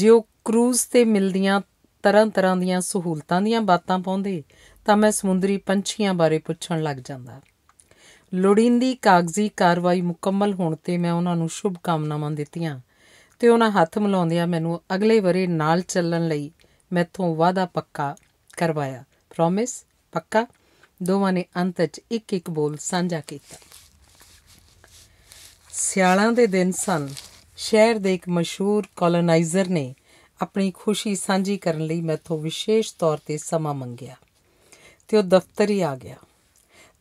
ਜੇ ਉਹ ਕਰੂਜ਼ ਤੇ ਮਿਲਦੀਆਂ ਤਰ੍ਹਾਂ ਤਰ੍ਹਾਂ ਦੀਆਂ ਸਹੂਲਤਾਂ ਦੀਆਂ ਬਾਤਾਂ ਪਾਉਂਦੇ ਤਾਂ ਮੈਂ ਸਮੁੰਦਰੀ ਪੰਛੀਆਂ ਬਾਰੇ ਪੁੱਛਣ ਲੱਗ ਜਾਂਦਾ ਲੋੜੀਂਦੀ ਕਾਗਜ਼ੀ ਕਾਰਵਾਈ ਮੁਕੰਮਲ ਹੋਣ ਤੇ ਮੈਂ ਉਹਨਾਂ ਨੂੰ ਸ਼ੁਭ ਕਾਮਨਾਵਾਂ ਦਿੱਤੀਆਂ ਤੇ ਉਹਨਾਂ ਹੱਥ ਮਿਲਾਉਂਦਿਆਂ ਮੈਨੂੰ ਅਗਲੇ ਵਰੇ ਨਾਲ ਚੱਲਣ ਲਈ ਮੈਥੋਂ ਵਾਅਦਾ ਪੱਕਾ ਕਰਵਾਇਆ ਪ੍ਰੋਮਿਸ ਪੱਕਾ ਦੋਵਾਂ ਨੇ ਅੰਤ ਵਿੱਚ ਇੱਕ ਇੱਕ ਬੋਲ ਸਾਂਝਾ ਕੀਤਾ ਸਿਆਲਾਂ ਦੇ ਦਿਨ ਸਨ ਸ਼ਹਿਰ ਦੇ ਇੱਕ ਮਸ਼ਹੂਰ ਕਲੋਨਾਈਜ਼ਰ ਨੇ ਆਪਣੀ ਖੁਸ਼ੀ ਸਾਂਝੀ ਕਰਨ ਲਈ ਮੈਥੋਂ ਵਿਸ਼ੇਸ਼ ਤੌਰ ਤੇ ਸਮਾਂ ਮੰਗਿਆ ਤੇ ਉਹ ਦਫ਼ਤਰ ਹੀ ਆ ਗਿਆ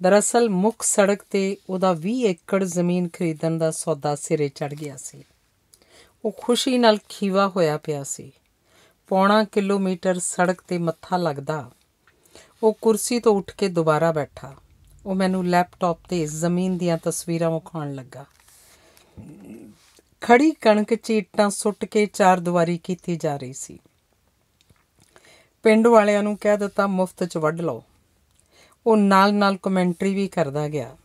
ਦਰਅਸਲ ਮੁੱਖ ਸੜਕ ਤੇ ਉਹਦਾ 20 ਏਕੜ ਜ਼ਮੀਨ ਖਰੀਦਣ ਦਾ ਸੌਦਾ ਸਿਰੇ ਚੜ ਗਿਆ ਸੀ ਉਹ ਖੁਸ਼ੀ ਨਾਲ ਖੀਵਾ ਹੋਇਆ ਪਿਆ ਸੀ ਪੌਣਾ ਕਿਲੋਮੀਟਰ ਸੜਕ ਤੇ ਮੱਥਾ ਲੱਗਦਾ ਉਹ ਕੁਰਸੀ ਤੋਂ ਉੱਠ ਕੇ ਦੁਬਾਰਾ ਬੈਠਾ ਉਹ ਮੈਨੂੰ ਲੈਪਟਾਪ ਤੇ ਜ਼ਮੀਨ ਦੀਆਂ ਤਸਵੀਰਾਂ ਵਿਖਾਉਣ ਲੱਗਾ ਖੜੀ ਕਣਕ ਚੀਟਾਂ ਸੁੱਟ ਕੇ ਚਾਰ ਦੀਵਾਰੀ ਕੀਤੀ ਜਾ ਰਹੀ ਸੀ ਪਿੰਡ ਵਾਲਿਆਂ ਨੂੰ ਕਹਿ ਦਿੱਤਾ ਮੁਫਤ ਚ ਵੱਢ ਲਓ ਉਹ ਨਾਲ-ਨਾਲ ਕਮੈਂਟਰੀ ਵੀ ਕਰਦਾ ਗਿਆ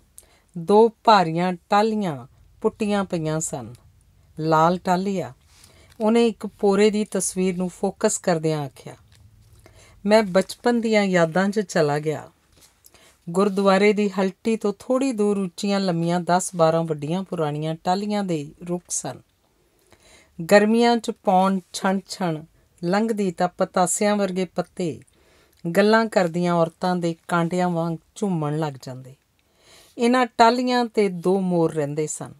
ਦੋ ਭਾਰੀਆਂ ਟਾਲੀਆਂ ਪੁੱਟੀਆਂ ਪਈਆਂ ਸਨ ਲਾਲ ਟਾਲੀਆਂ ਉਹਨੇ ਇੱਕ ਪੋਰੇ ਦੀ ਤਸਵੀਰ ਨੂੰ ਫੋਕਸ ਕਰਦਿਆਂ ਆਖਿਆ ਮੈਂ ਬਚਪਨ ਦੀਆਂ ਯਾਦਾਂ 'ਚ ਚਲਾ ਗਿਆ ਗੁਰਦੁਆਰੇ ਦੀ ਹਲਟੀ ਤੋਂ ਥੋੜੀ ਦੂਰ ਉੱਚੀਆਂ ਲੰਮੀਆਂ 10-12 ਵੱਡੀਆਂ ਪੁਰਾਣੀਆਂ ਟਾਲੀਆਂ ਦੇ ਰੁੱਖ ਸਨ ਗਰਮੀਆਂ 'ਚ ਪੌਣ ਛਣ ਛਣ ਲੰਘਦੀ ਤਾਂ ਪਤਾਸਿਆਂ ਵਰਗੇ ਪੱਤੇ ਗੱਲਾਂ ਕਰਦੀਆਂ ਔਰਤਾਂ ਦੇ ਕਾਂਡਿਆਂ ਵਾਂਗ ਝੂਮਣ ਲੱਗ ਜਾਂਦੇ ਇਹਨਾਂ ਟਾਲੀਆਂ ਤੇ ਦੋ ਮੋਰ ਰਹਿੰਦੇ ਸਨ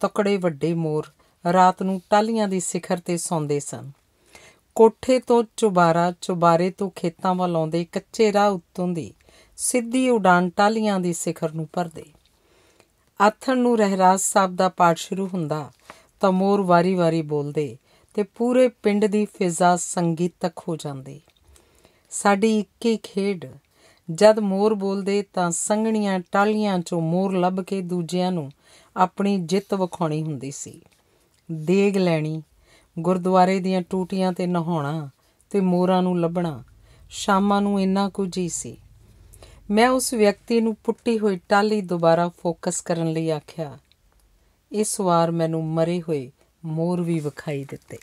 ਤਕੜੇ ਵੱਡੇ ਮੋਰ ਰਾਤ ਨੂੰ ਟਾਲੀਆਂ ਦੀ ਸਿਖਰ ਤੇ ਸੌਂਦੇ ਸਨ ਕੋਠੇ ਤੋਂ ਚੁਬਾਰਾ ਚੁਬਾਰੇ ਤੋਂ ਖੇਤਾਂ ਵੱਲ ਆਉਂਦੇ ਕੱਚੇ ਰਾਹ ਉੱਤੋਂ ਦੀ ਸਿੱਧੀ ਉਡਾਨ ਟਾਲੀਆਂ ਦੀ ਸਿਖਰ ਨੂੰ ਪਰਦੇ ਆਥਣ ਨੂੰ ਰਹਿਰਾਜ ਸਾਹਿਬ ਦਾ ਪਾਠ ਸ਼ੁਰੂ ਹੁੰਦਾ ਤਾਂ ਮੋਰ ਵਾਰੀ-ਵਾਰੀ ਬੋਲਦੇ ਤੇ ਪੂਰੇ ਪਿੰਡ ਦੀ ਫਿਜ਼ਾ ਸੰਗੀਤਕ ਹੋ ਜਾਂਦੀ ਸਾਡੀ ਇੱਕੇ ਖੇਡ ਜਦ ਮੋਰ ਬੋਲਦੇ ਤਾਂ ਸੰਗਣੀਆਂ ਟਾਲੀਆਂ ਚੋਂ ਮੋਰ ਲੱਭ ਕੇ ਦੂਜਿਆਂ ਨੂੰ ਆਪਣੀ ਜਿੱਤ ਵਿਖਾਉਣੀ ਹੁੰਦੀ ਸੀ ਦੇਗ ਲੈਣੀ ਗੁਰਦੁਆਰੇ ਦੀਆਂ ਟੂਟੀਆਂ ਤੇ ਨਹਾਉਣਾ ਤੇ ਮੋਰਾਂ ਨੂੰ ਲੱਭਣਾ ਸ਼ਾਮਾਂ ਨੂੰ ਇੰਨਾ ਕੁਝ ਹੀ ਸੀ ਮੈਂ ਉਸ ਵਿਅਕਤੀ ਨੂੰ ਪੁੱਟੀ ਹੋਈ ਟਾਲੀ ਦੁਬਾਰਾ ਫੋਕਸ ਕਰਨ ਲਈ ਆਖਿਆ ਇਸ ਵਾਰ ਮੈਨੂੰ ਮਰੇ ਹੋਏ ਮੋਰ ਵੀ ਵਿਖਾਈ ਦਿੱਤੇ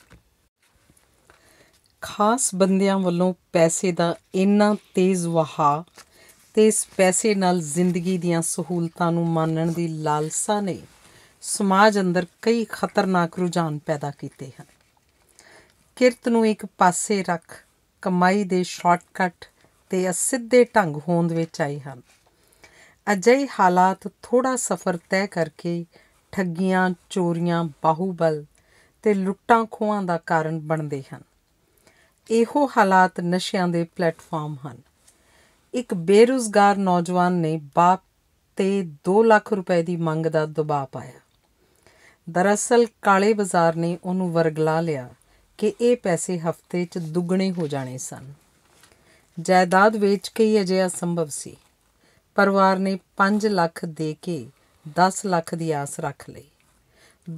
ਖਾਸ ਬੰਦਿਆਂ ਵੱਲੋਂ ਪੈਸੇ ਦਾ ਇੰਨਾ ਤੇਜ਼ ਵਹਾ ਤੇ ਇਸ ਪੈਸੇ ਨਾਲ ਜ਼ਿੰਦਗੀ ਦੀਆਂ ਸਹੂਲਤਾਂ ਨੂੰ ਮਾਨਣ ਦੀ ਲਾਲਸਾ ਨੇ ਸਮਾਜ ਅੰਦਰ ਕਈ ਖਤਰਨਾਕ ਰੁਝਾਨ ਪੈਦਾ ਕੀਤੇ ਹਨ ਕਿਰਤ ਨੂੰ ਇੱਕ ਪਾਸੇ ਰੱਖ ਕਮਾਈ ਦੇ ਸ਼ਾਰਟਕਟ ਤੇ ਅਸਿੱਧੇ ਢੰਗ ਹੋਂਦ ਵਿੱਚ ਆਈ ਹਨ ਅਜਿਹੇ ਹਾਲਾਤ ਥੋੜਾ ਸਫ਼ਰ ਤੈਅ ਕਰਕੇ ਠੱਗੀਆਂ ਚੋਰੀਆਂ ਬਾਹੂਬਲ ਤੇ ਲੁੱਟਾਂ ਖੋਹਾਂ ਦਾ ਕਾਰਨ ਬਣਦੇ ਹਨ ਇਹੋ ਹਾਲਾਤ ਨਸ਼ਿਆਂ ਦੇ ਪਲੇਟਫਾਰਮ ਹਨ ਇੱਕ ਬੇਰੁਜ਼ਗਾਰ ਨੌਜਵਾਨ ਨੇ ਬਾਪ ਤੇ 2 ਲੱਖ ਰੁਪਏ ਦੀ ਮੰਗ ਦਾ ਦਬਾਅ ਪਾਇਆ ਦਰਅਸਲ ਕਾਲੇ ਬਾਜ਼ਾਰ ਨੇ ਉਹਨੂੰ ਵਰਗਲਾ ਲਿਆ ਕਿ ਇਹ ਪੈਸੇ ਹਫ਼ਤੇ 'ਚ ਦੁੱਗਣੇ ਹੋ ਜਾਣੇ ਸਨ ਜਾਇਦਾਦ ਵੇਚ ਕੇ ਹੀ ਅਜੇ ਅਸੰਭਵ ਸੀ ਪਰਿਵਾਰ ਨੇ 5 ਲੱਖ ਦੇ ਕੇ 10 ਲੱਖ ਦੀ ਆਸ ਰੱਖ ਲਈ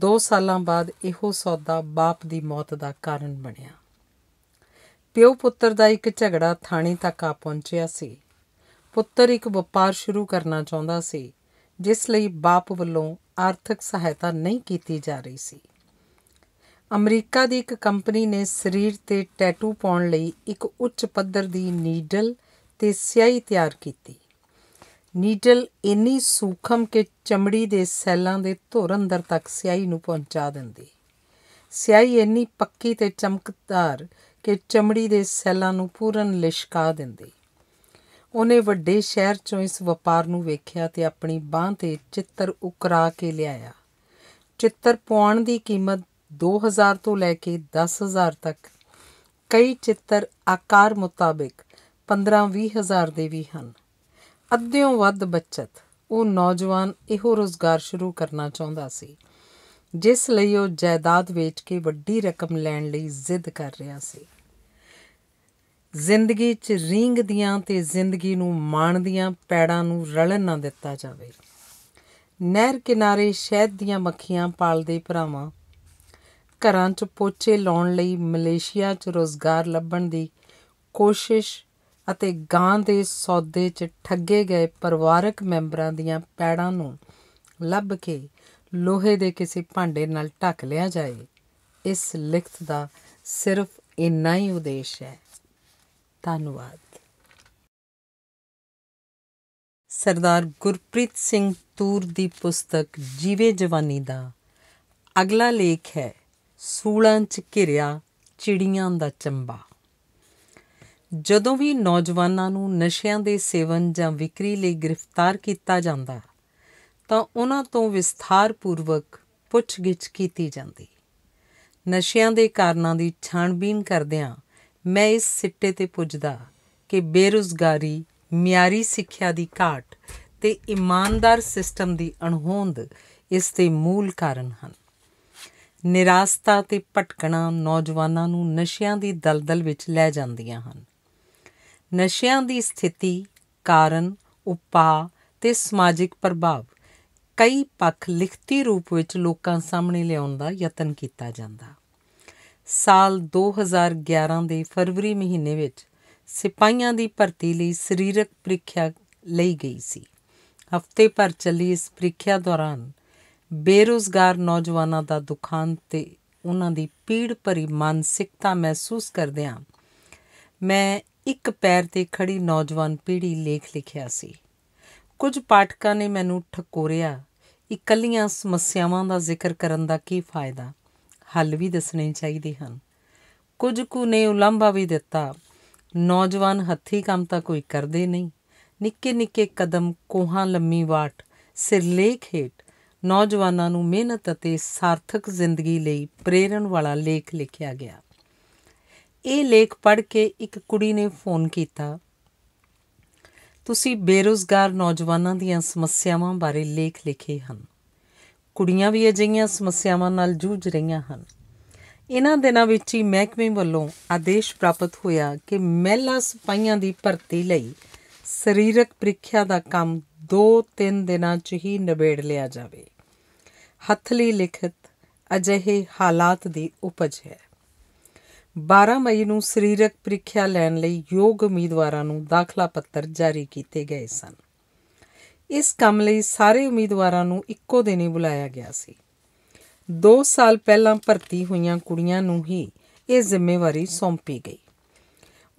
2 ਸਾਲਾਂ ਬਾਅਦ ਇਹੋ ਸੌਦਾ ਬਾਪ ਦੀ ਮੌਤ ਦਾ ਕਾਰਨ ਬਣਿਆ ਪਿਓ ਪੁੱਤਰ ਦਾ ਇੱਕ ਝਗੜਾ ਥਾਣੇ ਤੱਕ ਆ ਪਹੁੰਚਿਆ ਸੀ ਪੁੱਤਰ ਇੱਕ ਵਪਾਰ ਸ਼ੁਰੂ ਕਰਨਾ ਚਾਹੁੰਦਾ ਸੀ ਜਿਸ ਲਈ ਬਾਪ ਵੱਲੋਂ ਆਰਥਿਕ ਸਹਾਇਤਾ ਨਹੀਂ ਕੀਤੀ ਜਾ ਰਹੀ ਸੀ ਅਮਰੀਕਾ ਦੀ ਇੱਕ ਕੰਪਨੀ ਨੇ ਸਰੀਰ ਤੇ ਟੈਟੂ ਪਾਉਣ ਲਈ ਇੱਕ ਉੱਚ ਪੱਧਰ ਦੀ ਨੀਡਲ ਤੇ ਸਿਆਹੀ ਤਿਆਰ ਕੀਤੀ ਨੀਡਲ ਇੰਨੀ ਸੂਖਮ ਕਿ ਚਮੜੀ ਦੇ ਸੈੱਲਾਂ ਦੇ ਧੁਰ ਅੰਦਰ ਤੱਕ ਸਿਆਹੀ ਨੂੰ ਪਹੁੰਚਾ ਦਿੰਦੀ ਸਿਆਹੀ ਇੰਨੀ ਪੱਕੀ ਤੇ ਚਮਕਦਾਰ ਕਿ ਚਮੜੀ ਦੇ ਸੈੱਲਾਂ ਨੂੰ ਪੂਰਨ ਲਿਸ਼ਕਾ ਦਿੰਦੀ ਉਹਨੇ ਵੱਡੇ ਸ਼ਹਿਰ ਚੋਂ ਇਸ ਵਪਾਰ ਨੂੰ ਵੇਖਿਆ ਤੇ ਆਪਣੀ ਬਾਹ ਤੇ ਚਿੱਤਰ ਉਕਰਾ ਕੇ ਲਿਆਇਆ ਚਿੱਤਰ ਪਾਉਣ ਦੀ ਕੀਮਤ 2000 ਤੋਂ ਲੈ ਕੇ 10000 ਤੱਕ ਕਈ ਚਿੱਤਰ ਆਕਾਰ ਮੁਤਾਬਿਕ 15-20000 ਦੇ ਵੀ ਹਨ ਅੱਧਿਓਂ ਵੱਧ ਬਚਤ ਉਹ ਨੌਜਵਾਨ ਇਹੋ ਰੋਜ਼ਗਾਰ ਸ਼ੁਰੂ ਕਰਨਾ ਚਾਹੁੰਦਾ ਸੀ ਜਿਸ ਲਈ ਉਹ ਜਾਇਦਾਦ ਵੇਚ ਕੇ ਵੱਡੀ ਰਕਮ ਲੈਣ ਲਈ ਜ਼ਿੱਦ ਕਰ ਰਿਹਾ ਸੀ ਜ਼ਿੰਦਗੀ 'ਚ ਰੀਂਗਦੀਆਂ ਤੇ ਜ਼ਿੰਦਗੀ ਨੂੰ ਮਾਣਦੀਆਂ ਪੈੜਾਂ ਨੂੰ ਰਲਣ ਨਾ ਦਿੱਤਾ ਜਾਵੇ ਨਹਿਰ ਕਿਨਾਰੇ ਸ਼ਹਿਦ ਦੀਆਂ ਮੱਖੀਆਂ ਪਾਲਦੇ ਭਰਾਵਾਂ ਘਰਾਂ 'ਚ ਪੋਚੇ ਲਾਉਣ ਲਈ ਮਲੇਸ਼ੀਆ 'ਚ ਰੋਜ਼ਗਾਰ ਲੱਭਣ ਦੀ ਕੋਸ਼ਿਸ਼ ਅਤੇ ਗਾਂ ਦੇ ਸੌਦੇ 'ਚ ਠੱਗੇ ਗਏ ਪਰਿਵਾਰਕ ਮੈਂਬਰਾਂ ਦੀਆਂ ਪੈੜਾਂ ਨੂੰ ਲੱਭ ਕੇ ਲੋਹੇ ਦੇ ਕਿਸੇ ਭਾਂਡੇ ਨਾਲ ਢੱਕ ਲਿਆ ਜਾਏ ਇਸ ਲਿਖਤ ਦਾ ਸਿਰਫ ਇੰਨਾ ਹੀ ਉਦੇਸ਼ ਹੈ ਧੰਨਵਾਦ ਸਰਦਾਰ ਗੁਰਪ੍ਰੀਤ ਸਿੰਘ ਤੂਰ ਦੀ ਪੁਸਤਕ ਜੀਵੇ ਜਵਾਨੀ ਦਾ ਅਗਲਾ ਲੇਖ ਹੈ ਸੂਲਾਂ 'ਚ ਘਿਰਿਆ ਚਿੜੀਆਂ ਦਾ ਚੰਬਾ ਜਦੋਂ ਵੀ ਨੌਜਵਾਨਾਂ ਨੂੰ ਨਸ਼ਿਆਂ ਦੇ ਸੇਵਨ ਜਾਂ ਵਿਕਰੀ ਲਈ ਗ੍ਰਿਫਤਾਰ ਕੀਤਾ ਜਾਂਦਾ ਤਾਂ ਉਹਨਾਂ ਤੋਂ ਵਿਸਥਾਰ ਪੂਰਵਕ ਪੁੱਛਗਿੱਛ ਕੀਤੀ ਜਾਂਦੀ ਨਸ਼ਿਆਂ ਦੇ ਕਾਰਨਾਂ ਦੀ ਛਾਣਬੀਨ ਕਰਦਿਆਂ ਮੈਂ ਇਸ ਸਿੱਟੇ ਤੇ ਪੁੱਜਦਾ ਕਿ ਬੇਰੁਜ਼ਗਾਰੀ ਮਿਆਰੀ ਸਿੱਖਿਆ ਦੀ ਘਾਟ ਤੇ ਇਮਾਨਦਾਰ ਸਿਸਟਮ ਦੀ ਅਣਹੋਂਦ ਇਸ ਦੇ ਮੂਲ ਕਾਰਨ ਹਨ ਨਿਰਾਸਤਾ ਤੇ ਭਟਕਣਾ ਨੌਜਵਾਨਾਂ ਨੂੰ ਨਸ਼ਿਆਂ ਦੀ ਦਲਦਲ ਵਿੱਚ ਲੈ ਜਾਂਦੀਆਂ ਹਨ ਨਸ਼ਿਆਂ ਦੀ ਸਥਿਤੀ ਕਾਰਨ ਉਪਾਅ ਤੇ ਸਮਾਜਿਕ ਪ੍ਰਭਾਵ ਕਈ ਪੱਖ ਲਿਖਤੀ ਰੂਪ ਵਿੱਚ ਲੋਕਾਂ ਸਾਹਮਣੇ ਲਿਆਉਣ ਦਾ ਯਤਨ ਕੀਤਾ ਜਾਂਦਾ ਸਾਲ 2011 ਦੇ ਫਰਵਰੀ ਮਹੀਨੇ ਵਿੱਚ ਸਿਪਾਹੀਆਂ ਦੀ ਭਰਤੀ ਲਈ ਸਰੀਰਕ ਪ੍ਰੀਖਿਆ ਲਈ ਗਈ ਸੀ ਹਫ਼ਤੇ ਭਰ ਚੱਲੀ ਇਸ ਪ੍ਰੀਖਿਆ ਦੌਰਾਨ ਬੇਰੋਜ਼ਗਾਰ ਨੌਜਵਾਨਾਂ ਦਾ ਦੁਖਾਂਤ ਤੇ ਉਹਨਾਂ ਦੀ ਪੀੜ ਭਰੀ ਮਾਨਸਿਕਤਾ ਮਹਿਸੂਸ ਕਰਦਿਆਂ ਮੈਂ ਇੱਕ ਪੈਰ ਤੇ ਖੜੀ ਨੌਜਵਾਨ ਪੀੜ੍ਹੀ ਲੇਖ ਲਿਖਿਆ ਸੀ ਕੁਝ ਪਾਠਕਾਂ ਨੇ ਮੈਨੂੰ ਠਕੋਰਿਆ ਇਕੱਲੀਆਂ ਸਮੱਸਿਆਵਾਂ ਦਾ ਜ਼ਿਕਰ ਕਰਨ ਦਾ ਕੀ ਫਾਇਦਾ ਹੱਲ ਵੀ ਦੱਸਣੇ ਚਾਹੀਦੇ ਹਨ ਕੁਝ ਕੁ ਨੇ ਉਲੰਭਾ ਵੀ ਦਿੱਤਾ ਨੌਜਵਾਨ ਹੱਥੀ ਕੰਮ ਤਾਂ ਕੋਈ ਕਰਦੇ ਨਹੀਂ ਨਿੱਕੇ ਨਿੱਕੇ ਕਦਮ ਕੋਹਾਂ ਲੰਮੀ ਵਾਟ ਸਿਰਲੇਖ ਹੇਠ ਨੌਜਵਾਨਾਂ ਨੂੰ ਮਿਹਨਤ ਅਤੇ ਸਾਰਥਕ ਜ਼ਿੰਦਗੀ ਲਈ ਪ੍ਰੇਰਣ ਵਾਲਾ ਲੇਖ ਲਿਖਿਆ ਗਿਆ ਇਹ ਲੇਖ ਪੜ੍ਹ ਕੇ ਇੱਕ ਕੁੜੀ ਨੇ ਫੋਨ ਕੀਤਾ ਤੁਸੀਂ ਬੇਰੋਜ਼ਗਾਰ ਨੌਜਵਾਨਾਂ ਦੀਆਂ ਸਮੱਸਿਆਵਾਂ ਬਾਰੇ ਲੇਖ ਲਿਖੇ ਹਨ ਕੁੜੀਆਂ ਵੀ ਅਜਿਹੀਆਂ ਸਮੱਸਿਆਵਾਂ ਨਾਲ ਜੂਝ ਰਹੀਆਂ ਹਨ ਇਹਨਾਂ ਦਿਨਾਂ ਵਿੱਚ ਹੀ ਮਹਿਕਮੇ ਵੱਲੋਂ ਆਦੇਸ਼ ਪ੍ਰਾਪਤ ਹੋਇਆ ਕਿ ਮਹਿਲਾ ਸਿਪਾਹੀਆਂ ਦੀ ਭਰਤੀ ਲਈ ਸਰੀਰਕ ਪ੍ਰੀਖਿਆ ਦਾ ਕੰਮ 2-3 ਦਿਨਾਂ 'ਚ ਹੀ ਨਿਬੇੜ ਲਿਆ ਜਾਵੇ ਹੱਥਲੀ ਲਿਖਤ ਅਜਿਹੇ ਹਾਲਾਤ ਦੀ ਉਪਜ ਹੈ 12 ਮਈ ਨੂੰ ਸਰੀਰਕ ਪ੍ਰੀਖਿਆ ਲੈਣ ਲਈ ਯੋਗ ਉਮੀਦਵਾਰਾਂ ਨੂੰ ਦਾਖਲਾ ਪੱਤਰ ਜਾਰੀ ਕੀਤੇ ਗਏ ਸਨ ਇਸ ਕੰਮ ਲਈ ਸਾਰੇ ਉਮੀਦਵਾਰਾਂ ਨੂੰ ਇੱਕੋ ਦਿਨ ਹੀ ਬੁਲਾਇਆ ਗਿਆ ਸੀ 2 ਸਾਲ ਪਹਿਲਾਂ ਭਰਤੀ ਹੋਈਆਂ ਕੁੜੀਆਂ ਨੂੰ ਹੀ ਇਹ ਜ਼ਿੰਮੇਵਾਰੀ ਸੌਂਪੀ ਗਈ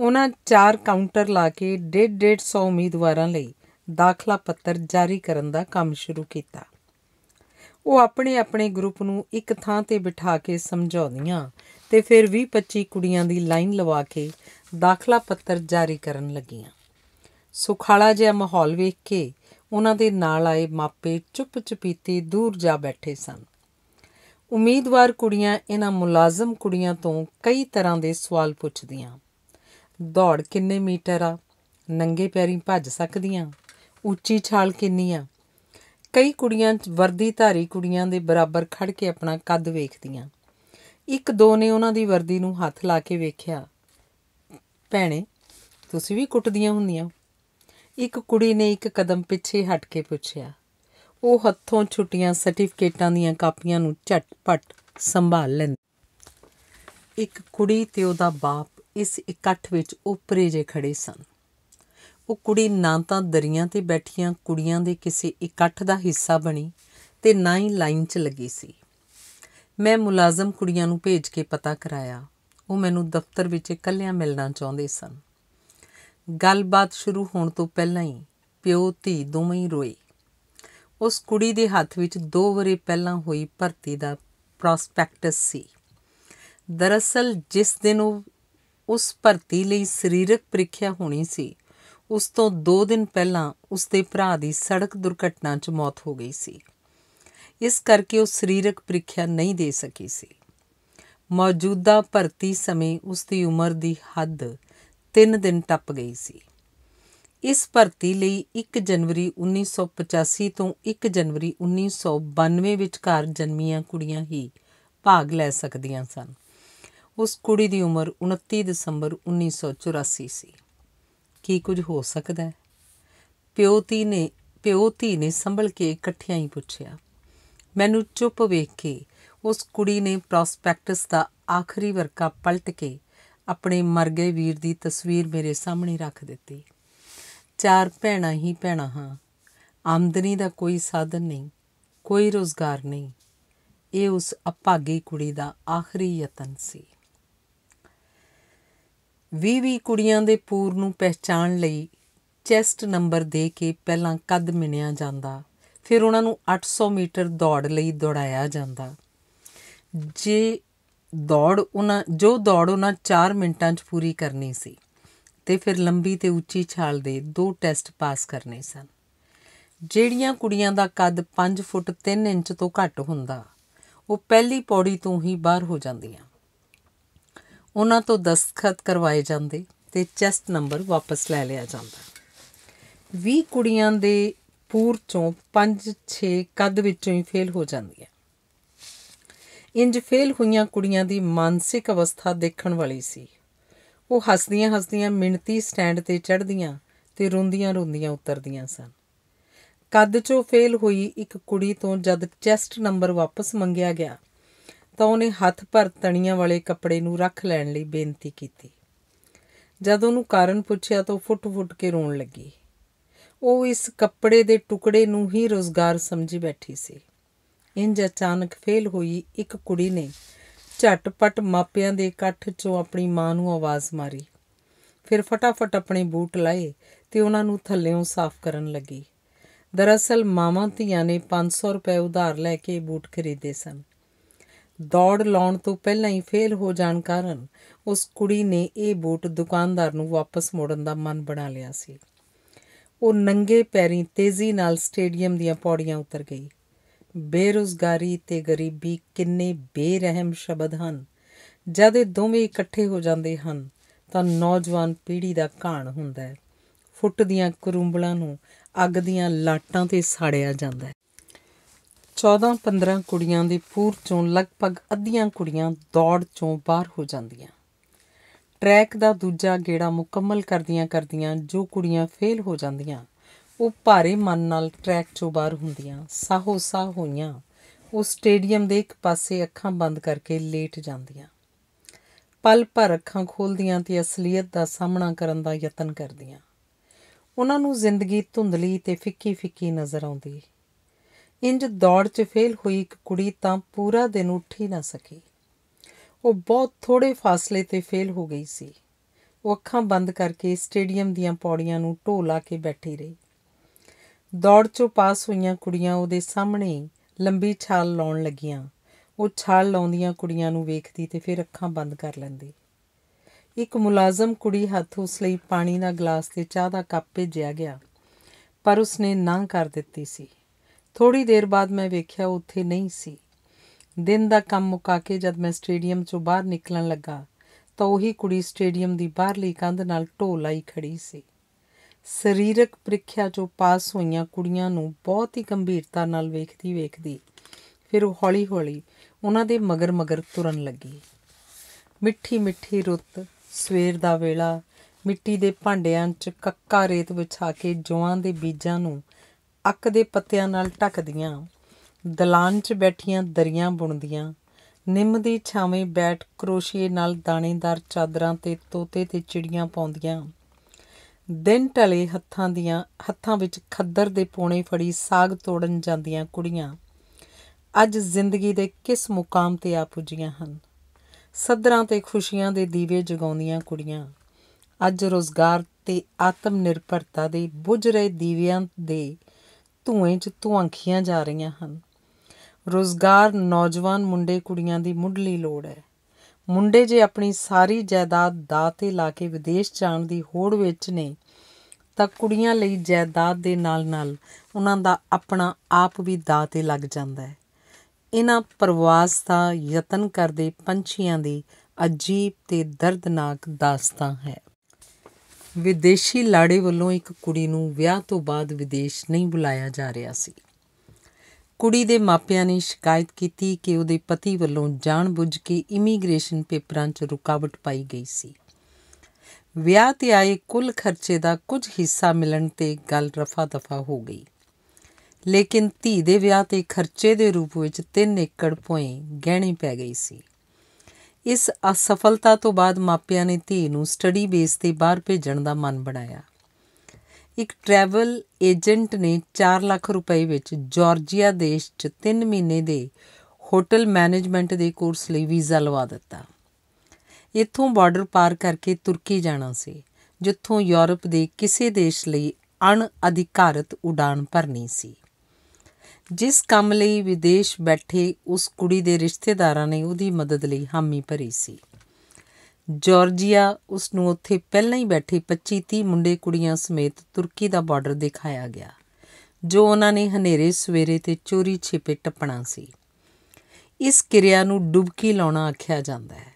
ਉਹਨਾਂ ਚਾਰ ਕਾਊਂਟਰ ਲਾ ਕੇ 1.5 ਸੌ ਉਮੀਦਵਾਰਾਂ ਲਈ ਦਾਖਲਾ ਪੱਤਰ ਜਾਰੀ ਕਰਨ ਦਾ ਕੰਮ ਸ਼ੁਰੂ ਕੀਤਾ ਉਹ ਆਪਣੇ ਆਪਣੇ ਗਰੁੱਪ ਨੂੰ ਇੱਕ ਥਾਂ ਤੇ ਬਿਠਾ ਕੇ ਸਮਝਾਉਂਦੀਆਂ ਤੇ ਫਿਰ 20-25 ਕੁੜੀਆਂ ਦੀ ਲਾਈਨ ਲਵਾ ਕੇ ਦਾਖਲਾ ਪੱਤਰ ਜਾਰੀ ਕਰਨ ਲੱਗੀਆਂ ਸੁਖਾਲਾ ਜਿਹਾ ਮਾਹੌਲ ਵੇਖ ਕੇ ਉਹਨਾਂ ਦੇ ਨਾਲ ਆਏ ਮਾਪੇ ਚੁੱਪ-ਚੁਪੀਤੇ ਦੂਰ ਜਾ ਬੈਠੇ ਸਨ ਉਮੀਦਵਾਰ ਕੁੜੀਆਂ ਇਹਨਾਂ ਮੁਲਾਜ਼ਮ ਕੁੜੀਆਂ ਤੋਂ ਕਈ ਤਰ੍ਹਾਂ ਦੇ ਸਵਾਲ ਪੁੱਛਦੀਆਂ ਦੌੜ ਕਿੰਨੇ ਮੀਟਰ ਆ ਨੰਗੇ ਪੈਰੀਂ ਭੱਜ ਸਕਦੀਆਂ ਉੱਚੀ ਛਾਲ ਕਿੰਨੀ ਆ ਕਈ ਕੁੜੀਆਂ ਵਰਦੀ ਧਾਰੀ ਕੁੜੀਆਂ ਦੇ ਬਰਾਬਰ ਖੜ ਕੇ ਆਪਣਾ ਕੱਦ ਵੇਖਦੀਆਂ ਇੱਕ ਦੋ ਨੇ ਉਹਨਾਂ ਦੀ ਵਰਦੀ ਨੂੰ ਹੱਥ ਲਾ ਕੇ ਵੇਖਿਆ ਭੈਣੇ ਤੁਸੀਂ ਵੀ ਕੁੱਟਦੀਆਂ ਹੁੰਦੀਆਂ ਇੱਕ ਕੁੜੀ ਨੇ ਇੱਕ ਕਦਮ ਪਿੱਛੇ ਹਟ ਕੇ ਪੁੱਛਿਆ ਉਹ ਹੱਥੋਂ ਛੁੱਟੀਆਂ ਸਰਟੀਫਿਕੇਟਾਂ ਦੀਆਂ ਕਾਪੀਆਂ ਨੂੰ ਝਟਪਟ ਸੰਭਾਲ ਲੈਂਦੀ ਇੱਕ ਕੁੜੀ ਤੇ ਉਹਦਾ ਬਾਪ ਇਸ ਇਕੱਠ ਵਿੱਚ ਉਪਰੇ ਜੇ ਖੜੇ ਸਨ ਉਹ ਕੁੜੀ ਨਾ ਤਾਂ ਦਰੀਆਂ ਤੇ ਬੈਠੀਆਂ ਕੁੜੀਆਂ ਦੇ ਕਿਸੇ ਇਕੱਠ ਦਾ ਹਿੱਸਾ ਬਣੀ ਤੇ ਨਾ ਹੀ ਲਾਈਨ 'ਚ ਲੱਗੀ ਸੀ ਮੈਂ ਮੁਲਾਜ਼ਮ ਕੁੜੀਆਂ ਨੂੰ ਭੇਜ ਕੇ ਪਤਾ ਕਰਾਇਆ ਉਹ ਮੈਨੂੰ ਦਫ਼ਤਰ ਵਿੱਚ ਇਕੱਲਿਆਂ ਮਿਲਣਾ ਚਾਹੁੰਦੇ ਸਨ ਗੱਲਬਾਤ ਸ਼ੁਰੂ ਹੋਣ ਤੋਂ ਪਹਿਲਾਂ ਹੀ ਪਿਓ ਧੀ ਦੋਵੇਂ ਹੀ ਰੋਏ ਉਸ ਕੁੜੀ ਦੇ ਹੱਥ ਵਿੱਚ ਦੋ ਵਾਰੇ ਪਹਿਲਾਂ ਹੋਈ ਭਰਤੀ ਦਾ ਪ੍ਰੋਸਪੈਕਟਸ ਸੀ ਦਰਅਸਲ ਜਿਸ ਦਿਨ ਉਹ ਉਸ ਭਰਤੀ ਲਈ ਸਰੀਰਕ ਪ੍ਰੀਖਿਆ ਹੋਣੀ ਸੀ ਉਸ ਤੋਂ 2 ਦਿਨ ਪਹਿਲਾਂ ਉਸ ਦੇ ਭਰਾ ਦੀ ਸੜਕ ਦੁਰਘਟਨਾ 'ਚ ਮੌਤ ਹੋ ਗਈ ਸੀ ਇਸ ਕਰਕੇ ਉਹ ਸਰੀਰਕ ਪ੍ਰੀਖਿਆ ਨਹੀਂ ਦੇ ਸਕੀ ਸੀ ਮੌਜੂਦਾ ਭਰਤੀ ਸਮੇਂ ਉਸ ਦੀ ਉਮਰ ਦੀ ਹੱਦ 3 ਦਿਨ ਟੱਪ ਗਈ ਸੀ ਇਸ ਭਰਤੀ ਲਈ 1 ਜਨਵਰੀ 1985 ਤੋਂ 1 ਜਨਵਰੀ 1992 ਵਿਚਕਾਰ ਜਨਮੀਆਂ ਕੁੜੀਆਂ ਹੀ ਭਾਗ ਲੈ ਸਕਦੀਆਂ ਸਨ ਉਸ ਕੁੜੀ ਦੀ ਉਮਰ 29 ਦਸੰਬਰ 1984 ਸੀ ਕੀ ਕੁਝ ਹੋ ਸਕਦਾ ਹੈ ਪਿਓ ਧੀ ਨੇ ਪਿਓ ਧੀ ਨੇ ਸੰਭਲ ਕੇ ਇਕੱਠਿਆਂ ਹੀ ਪੁੱਛਿਆ ਮੈਨੂੰ ਚੁੱਪ ਵੇਖ ਕੇ ਉਸ ਕੁੜੀ ਨੇ ਪ੍ਰੋਸਪੈਕਟਸ ਦਾ ਆਖਰੀ ਵਰਕਾ ਪਲਟ ਕੇ ਆਪਣੇ ਮਰ ਗਏ ਵੀਰ ਦੀ ਤਸਵੀਰ ਮੇਰੇ ਸਾਹਮਣੇ ਰੱਖ ਦਿੱਤੀ ਚਾਰ ਭੈਣਾਂ ਹੀ ਭੈਣਾਂ ਹਾਂ ਆਮਦਨੀ ਦਾ ਕੋਈ ਸਾਧਨ ਨਹੀਂ ਕੋਈ ਰੋਜ਼ਗਾਰ ਨਹੀਂ ਇਹ ਉਸ ਅਭਾਗੀ ਕੁੜੀ ਦਾ ਆਖਰੀ ਯਤਨ ਸੀ 20-20 ਕੁੜੀਆਂ ਦੇ ਪੂਰ ਨੂੰ ਪਹਿਚਾਣ ਲਈ ਚੈਸਟ ਨੰਬਰ ਦੇ ਕੇ ਪਹਿਲਾਂ ਕੱਦ ਮਿਣਿਆ ਜਾਂਦਾ ਫਿਰ ਉਹਨਾਂ ਨੂੰ 800 ਮੀਟਰ ਦੌੜ ਲਈ ਦੌੜਾਇਆ ਜਾਂਦਾ ਜੇ ਦੌੜ ਉਹਨਾਂ ਜੋ ਦੌੜ ਉਹਨਾਂ 4 ਮਿੰਟਾਂ 'ਚ ਪੂਰੀ ਕਰਨੀ ਸੀ ਤੇ ਫਿਰ ਲੰਬੀ ਤੇ ਉੱਚੀ ਛਾਲ ਦੇ ਦੋ ਟੈਸਟ ਪਾਸ ਕਰਨੇ ਸਨ ਜਿਹੜੀਆਂ ਕੁੜੀਆਂ ਦਾ ਕੱਦ 5 ਫੁੱਟ 3 ਇੰਚ ਤੋਂ ਘੱਟ ਹੁੰਦਾ ਉਹ ਪਹਿਲੀ ਪੌੜੀ ਤੋਂ ਹੀ ਬਾਹਰ ਹੋ ਜਾਂਦੀਆਂ ਉਹਨਾਂ ਤੋਂ ਦਸਤਖਤ ਕਰਵਾਏ ਜਾਂਦੇ ਤੇ ਚੈਸਟ ਨੰਬਰ ਵਾਪਸ ਲੈ ਲਿਆ ਜਾਂਦਾ 20 ਕੁੜੀਆਂ ਦੇ ਪੂਰ ਚੋਂ 5-6 ਕੱਦ ਵਿੱਚੋਂ ਹੀ ਫੇਲ ਹੋ ਜਾਂਦੀਆਂ ਇੰਜ ਫੇਲ ਹੋਈਆਂ ਕੁੜੀਆਂ ਦੀ ਮਾਨਸਿਕ ਅਵਸਥਾ ਦੇਖਣ ਵਾਲੀ ਸੀ ਉਹ ਹੱਸਦੀਆਂ ਹੱਸਦੀਆਂ ਮਿੰਤੀ ਸਟੈਂਡ ਤੇ ਚੜ੍ਹਦੀਆਂ ਤੇ ਰੋਂਦੀਆਂ ਰੋਂਦੀਆਂ ਉਤਰਦੀਆਂ ਸਨ ਕੱਦ 'ਚੋਂ ਫੇਲ ਹੋਈ ਇੱਕ ਕੁੜੀ ਤੋਂ ਜਦ ਚੈਸਟ ਨੰਬਰ ਵਾਪਸ ਮੰਗਿਆ ਗਿਆ ਤਾਂ ਉਹਨੇ ਹੱਥ ਭਰ ਤਣੀਆਂ ਵਾਲੇ ਕੱਪੜੇ ਨੂੰ ਰੱਖ ਲੈਣ ਲਈ ਬੇਨਤੀ ਕੀਤੀ ਜਦ ਉਹਨੂੰ ਕਾਰਨ ਪੁੱਛਿਆ ਤਾਂ ਉਹ ਫੁੱਟ-ਫੁੱਟ ਕੇ ਰੋਣ ਲੱਗੀ ਉਹ ਇਸ ਕੱਪੜੇ ਦੇ ਟੁਕੜੇ ਨੂੰ ਹੀ ਰੋਜ਼ਗਾਰ ਸਮਝੀ ਬੈਠੀ ਸੀ ਇੰਜ ਅਚਾਨਕ ਫੇਲ ਹੋਈ ਇੱਕ ਕੁੜੀ ਨੇ ਝਟਪਟ ਮਾਪਿਆਂ ਦੇ ਇਕੱਠ 'ਚੋਂ ਆਪਣੀ ਮਾਂ ਨੂੰ ਆਵਾਜ਼ ਮਾਰੀ ਫਿਰ ਫਟਾਫਟ ਆਪਣੇ ਬੂਟ ਲਾਏ ਤੇ ਉਹਨਾਂ ਨੂੰ ਥੱਲੇੋਂ ਸਾਫ਼ ਕਰਨ ਲੱਗੀ ਦਰਅਸਲ ਮਾਵਾਂ ਧੀਆਂ ਨੇ 500 ਰੁਪਏ ਉਧਾਰ ਲੈ ਕੇ ਬੂਟ ਖਰੀਦੇ ਸਨ ਦੌੜ ਲਾਉਣ ਤੋਂ ਪਹਿਲਾਂ ਹੀ ਫੇਲ ਹੋ ਜਾਣ ਕਾਰਨ ਉਸ ਕੁੜੀ ਨੇ ਇਹ ਬੂਟ ਦੁਕਾਨਦਾਰ ਨੂੰ ਵਾਪਸ ਮੋੜਨ ਦਾ ਮਨ ਬਣਾ ਲਿਆ ਸੀ ਉਹ ਨੰਗੇ ਪੈਰੀਂ ਤੇਜ਼ੀ ਨਾਲ ਸਟੇਡੀਅਮ ਦੀਆਂ ਪੌੜੀਆਂ ਉਤਰ ਗਈ ਬੇਰੋਜ਼ਗਾਰੀ ਤੇ ਗਰੀਬੀ ਕਿੰਨੇ ਬੇਰਹਿਮ ਸ਼ਬਦ ਹਨ ਜਦ ਇਹ ਦੋਵੇਂ ਇਕੱਠੇ ਹੋ ਜਾਂਦੇ ਹਨ ਤਾਂ ਨੌਜਵਾਨ ਪੀੜ੍ਹੀ ਦਾ ਘਾਣ ਹੁੰਦਾ ਹੈ ਫੁੱਟ ਦੀਆਂ ਕਰੂੰਬਲਾਂ ਨੂੰ ਅੱਗ ਦੀਆਂ ਲਾਟਾਂ ਤੇ ਸਾੜਿਆ ਜਾਂਦਾ ਹੈ 14-15 ਕੁੜੀਆਂ ਦੀ ਪੂਰ ਚੋਂ ਲਗਭਗ ਅੱਧੀਆਂ ਕੁੜੀਆਂ ਦੌੜ ਚੋਂ ਬਾਹਰ ਹੋ ਜਾਂਦੀਆਂ ਟਰੈਕ ਦਾ ਦੂਜਾ ਗੇੜਾ ਮੁਕੰਮਲ ਕਰਦੀਆਂ ਕਰਦੀਆਂ ਜੋ ਕੁੜੀਆਂ ਫੇਲ ਹੋ ਜਾਂਦੀਆਂ ਉਹ ਭਾਰੇ ਮਨ ਨਾਲ ਟਰੈਕ ਚੋਂ ਬਾਹਰ ਹੁੰਦੀਆਂ ਸਾਹੋ ਸਾਹ ਹੋਈਆਂ ਉਹ ਸਟੇਡੀਅਮ ਦੇ ਇੱਕ ਪਾਸੇ ਅੱਖਾਂ ਬੰਦ ਕਰਕੇ ਲੇਟ ਜਾਂਦੀਆਂ ਪਲ ਭਰ ਅੱਖਾਂ ਖੋਲਦੀਆਂ ਤੇ ਅਸਲੀਅਤ ਦਾ ਸਾਹਮਣਾ ਕਰਨ ਦਾ ਯਤਨ ਕਰਦੀਆਂ ਉਹਨਾਂ ਨੂੰ ਜ਼ਿੰਦਗੀ ਧੁੰਦਲੀ ਤੇ ਫਿੱਕੀ ਫਿੱਕੀ ਨਜ਼ਰ ਆਉਂਦੀ ਇੰਜ ਦੌੜ 'ਚ ਫੇਲ ਹੋਈ ਇੱਕ ਕੁੜੀ ਤਾਂ ਪੂਰਾ ਦਿਨ ਉੱਠ ਹੀ ਨਾ ਸਕੀ ਉਹ ਬਹੁਤ ਥੋੜੇ ਫਾਸਲੇ ਤੇ ਫੇਲ ਹੋ ਗਈ ਸੀ ਉਹ ਅੱਖਾਂ ਬੰਦ ਕਰਕੇ ਸਟੇਡੀਅਮ ਦੀਆਂ ਪੌੜੀਆਂ ਨੂੰ ਢੋਲਾ ਕੇ ਬੈਠੀ ਰਹੀ ਦੌੜ 'ਚ ਪਾਸ ਹੋਈਆਂ ਕੁੜੀਆਂ ਉਹਦੇ ਸਾਹਮਣੇ ਲੰਬੀ ਛਾਲ ਲਾਉਣ ਲੱਗੀਆਂ ਉਹ ਛਾਲ ਲਾਉਂਦੀਆਂ ਕੁੜੀਆਂ ਨੂੰ ਵੇਖਦੀ ਤੇ ਫਿਰ ਅੱਖਾਂ ਬੰਦ ਕਰ ਲੈਂਦੀ ਇੱਕ ਮੁਲਾਜ਼ਮ ਕੁੜੀ ਹੱਥ ਉਸ ਲਈ ਪਾਣੀ ਦਾ ਗਲਾਸ ਤੇ ਚਾਹ ਦਾ ਕੱਪ ਭੇਜਿਆ ਗਿਆ ਪਰ ਉਸਨੇ ਨਾਂ ਕਰ ਦਿੱਤੀ ਸੀ ਥੋੜੀ ਦੇਰ ਬਾਅਦ ਮੈਂ ਵੇਖਿਆ ਉੱਥੇ ਨਹੀਂ ਸੀ ਦਿਨ ਦਾ ਕੰਮ ਮੁਕਾ ਕੇ ਜਦ ਮੈਂ ਸਟੇਡੀਅਮ ਚੋਂ ਬਾਹਰ ਨਿਕਲਣ ਲੱਗਾ ਤਾਂ ਉਹੀ ਕੁੜੀ ਸਟੇਡੀਅਮ ਦੀ ਬਾਹਰਲੀ ਕੰਧ ਨਾਲ ਢੋਲਾਈ ਖੜੀ ਸੀ ਸਰੀਰਕ ਪ੍ਰੀਖਿਆ ਚੋਂ ਪਾਸ ਹੋਈਆਂ ਕੁੜੀਆਂ ਨੂੰ ਬਹੁਤ ਹੀ ਗੰਭੀਰਤਾ ਨਾਲ ਵੇਖਦੀ ਵੇਖਦੀ ਫਿਰ ਉਹ ਹੌਲੀ-ਹੌਲੀ ਉਹਨਾਂ ਦੇ ਮਗਰ-ਮਗਰ ਤੁਰਨ ਲੱਗੀ ਮਿੱਠੀ-ਮਿੱਠੀ ਰੁੱਤ ਸਵੇਰ ਦਾ ਵੇਲਾ ਮਿੱਟੀ ਦੇ ਭਾਂਡਿਆਂ 'ਚ ਕੱਕਾ ਰੇਤ ਵਿਛਾ ਕੇ ਜੌਆਂ ਦੇ ਬੀਜਾਂ ਨੂੰ ਅੱਕ ਦੇ ਪੱਤਿਆਂ ਨਾਲ ਢੱਕਦੀਆਂ ਦਲਾਨ 'ਚ ਬੈਠੀਆਂ ਦਰੀਆਂ ਬੁਣਦੀਆਂ ਨਿੰਮ ਦੀ ਛਾਵੇਂ ਬੈਠ ਕਰੋਸ਼ੀਏ ਨਾਲ ਦਾਣੇਦਾਰ ਚਾਦਰਾਂ ਤੇ ਤੋਤੇ ਤੇ ਚਿੜੀਆਂ ਪਾਉਂਦੀਆਂ ਦਿਨ ਟਲੇ ਹੱਥਾਂ ਦੀਆਂ ਹੱਥਾਂ ਵਿੱਚ ਖੱਦਰ ਦੇ ਪੋਣੇ ਫੜੀ ਸਾਗ ਤੋੜਨ ਜਾਂਦੀਆਂ ਕੁੜੀਆਂ ਅੱਜ ਜ਼ਿੰਦਗੀ ਦੇ ਕਿਸ ਮੁਕਾਮ ਤੇ ਆ ਪੁੱਜੀਆਂ ਹਨ ਸਦਰਾਂ ਤੇ ਖੁਸ਼ੀਆਂ ਦੇ ਦੀਵੇ ਜਗਾਉਂਦੀਆਂ ਕੁੜੀਆਂ ਅੱਜ ਰੋਜ਼ਗਾਰ ਤੇ ਆਤਮ ਨਿਰਭਰਤਾ ਦੇ ਬੁਝ ਰਹੇ ਦੀਵਿਆਂ ਦੇ ਧੂਏ 'ਚ ਧੁਆਂਖੀਆਂ ਜਾ ਰਹੀਆਂ ਹਨ ਰੋਜ਼ਗਾਰ ਨੌਜਵਾਨ ਮੁੰਡੇ ਕੁੜੀਆਂ ਦੀ ਮੁੱਢਲੀ ਲੋੜ ਹੈ ਮੁੰਡੇ ਜੇ ਆਪਣੀ ਸਾਰੀ ਜਾਇਦਾਦ ਦਾ ਤੇ ਲਾ ਕੇ ਵਿਦੇਸ਼ ਜਾਣ ਦੀ ਹੋੜ ਵਿੱਚ ਨੇ ਤਾਂ ਕੁੜੀਆਂ ਲਈ ਜਾਇਦਾਦ ਦੇ ਨਾਲ-ਨਾਲ ਉਹਨਾਂ ਦਾ ਆਪਣਾ ਆਪ ਵੀ ਦਾ ਤੇ ਲੱਗ ਜਾਂਦਾ ਹੈ ਇਹਨਾਂ ਪ੍ਰਵਾਸ ਦਾ ਯਤਨ ਕਰਦੇ ਪੰਛੀਆਂ ਦੀ ਅਜੀਬ ਤੇ ਦਰਦਨਾਕ ਦਾਸਤਾਂ ਹੈ ਵਿਦੇਸ਼ੀ ਲਾੜੇ ਵੱਲੋਂ ਇੱਕ ਕੁੜੀ ਨੂੰ ਵਿਆਹ ਤੋਂ ਬਾਅਦ ਵਿਦੇਸ਼ ਨਹੀਂ ਬੁਲਾਇਆ ਜਾ ਰਿਹਾ ਸੀ ਕੁੜੀ ਦੇ ਮਾਪਿਆਂ ਨੇ ਸ਼ਿਕਾਇਤ ਕੀਤੀ ਕਿ ਉਹਦੇ ਪਤੀ ਵੱਲੋਂ ਜਾਣਬੁੱਝ ਕੇ ਇਮੀਗ੍ਰੇਸ਼ਨ ਪੇਪਰਾਂ 'ਚ ਰੁਕਾਵਟ ਪਾਈ ਗਈ ਸੀ ਵਿਆਹ ਤੇ ਆਏ ਕੁੱਲ ਖਰਚੇ ਦਾ ਕੁਝ ਹਿੱਸਾ ਮਿਲਣ ਤੇ ਗੱਲ ਰਫਾ-ਦਫਾ ਹੋ ਗਈ ਲੇਕਿਨ ਧੀ ਦੇ ਵਿਆਹ ਤੇ ਖਰਚੇ ਦੇ ਰੂਪ ਵਿੱਚ 3 ਏਕੜ ਭੋਏ ਗਹਿਣੇ ਪੈ ਗਈ ਸੀ ਇਸ ਅਸਫਲਤਾ ਤੋਂ ਬਾਅਦ ਮਾਪਿਆਂ ਨੇ ਧੀ ਨੂੰ ਸਟੱਡੀ ਬੇਸ ਤੇ ਬਾਹਰ ਭੇਜਣ ਦਾ ਮਨ ਬਣਾਇਆ ਇੱਕ ਟਰੈਵਲ ਏਜੰਟ ਨੇ 4 ਲੱਖ ਰੁਪਏ ਵਿੱਚ ਜਾਰਜੀਆ ਦੇਸ਼ 'ਚ 3 ਮਹੀਨੇ ਦੇ ਹੋਟਲ ਮੈਨੇਜਮੈਂਟ ਦੇ ਕੋਰਸ ਲਈ ਵੀਜ਼ਾ ਲਵਾ ਦਿੱਤਾ ਇੱਥੋਂ ਬਾਰਡਰ ਪਾਰ ਕਰਕੇ ਤੁਰਕੀ ਜਾਣਾ ਸੀ ਜਿੱਥੋਂ ਯੂਰਪ ਦੇ ਕਿਸੇ ਦੇਸ਼ ਲਈ ਅਣਅਧਿਕਾਰਤ ਉਡਾਨ ਭਰਨੀ ਸੀ ਜਿਸ ਕੰਮ ਲਈ ਵਿਦੇਸ਼ ਬੈਠੇ ਉਸ ਕੁੜੀ ਦੇ ਰਿਸ਼ਤੇਦਾਰਾਂ ਨੇ ਉਹਦੀ ਮਦਦ ਲਈ ਹਾਮੀ ਭਰੀ ਸੀ ਜਾਰਜੀਆ ਉਸ ਨੂੰ ਉੱਥੇ ਪਹਿਲਾਂ ਹੀ ਬੈਠੇ 25-30 ਮੁੰਡੇ ਕੁੜੀਆਂ ਸਮੇਤ ਤੁਰਕੀ ਦਾ ਬਾਰਡਰ ਦਿਖਾਇਆ ਗਿਆ ਜੋ ਉਹਨਾਂ ਨੇ ਹਨੇਰੇ ਸਵੇਰੇ ਤੇ ਚੋਰੀ ਛਿਪੇ ਟੱਪਣਾ ਸੀ ਇਸ ਕਿਰਿਆ ਨੂੰ ਡੁਬਕੀ ਲਾਉਣਾ ਆਖਿਆ ਜਾਂਦਾ ਹੈ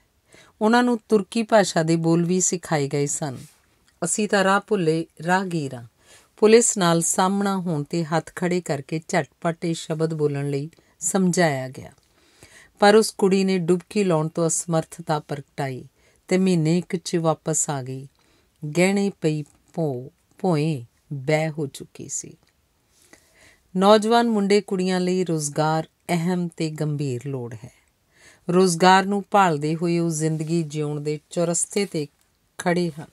ਉਹਨਾਂ ਨੂੰ ਤੁਰਕੀ ਭਾਸ਼ਾ ਦੇ ਬੋਲ ਵੀ ਸਿਖਾਏ ਗਏ ਸਨ ਅਸੀਂ ਤਾਂ ਰਾਹ ਭੁੱਲੇ ਰਾਹਗੀਰਾਂ ਪੁਲਿਸ ਨਾਲ ਸਾਹਮਣਾ ਹੋਣ ਤੇ ਹੱਥ ਖੜੇ ਕਰਕੇ ਝਟਪਟੇ ਸ਼ਬਦ ਬੋਲਣ ਲਈ ਸਮਝਾਇਆ ਗਿਆ ਪਰ ਉਸ ਕੁੜੀ ਨੇ ਡੁਬਕੀ ਲਾਉਣ ਤੋਂ ਅਸਮਰਥਤਾ ਪ੍ਰਗਟਾਈ ਤੇ ਮਹੀਨੇ ਇੱਕ ਚ ਵਾਪਸ ਆ ਗਈ ਗਹਿਣੇ ਪਈ ਭੋ ਭੋਏ ਬਹਿ ਹੋ ਚੁੱਕੀ ਸੀ ਨੌਜਵਾਨ ਮੁੰਡੇ ਕੁੜੀਆਂ ਲਈ ਰੋਜ਼ਗਾਰ ਅਹਿਮ ਤੇ ਗੰਭੀਰ ਲੋੜ ਹੈ ਰੋਜ਼ਗਾਰ ਨੂੰ ਭਾਲਦੇ ਹੋਏ ਉਹ ਜ਼ਿੰਦਗੀ ਜਿਉਣ ਦੇ ਚੁਰਸਤੇ ਤੇ ਖੜੇ ਹਨ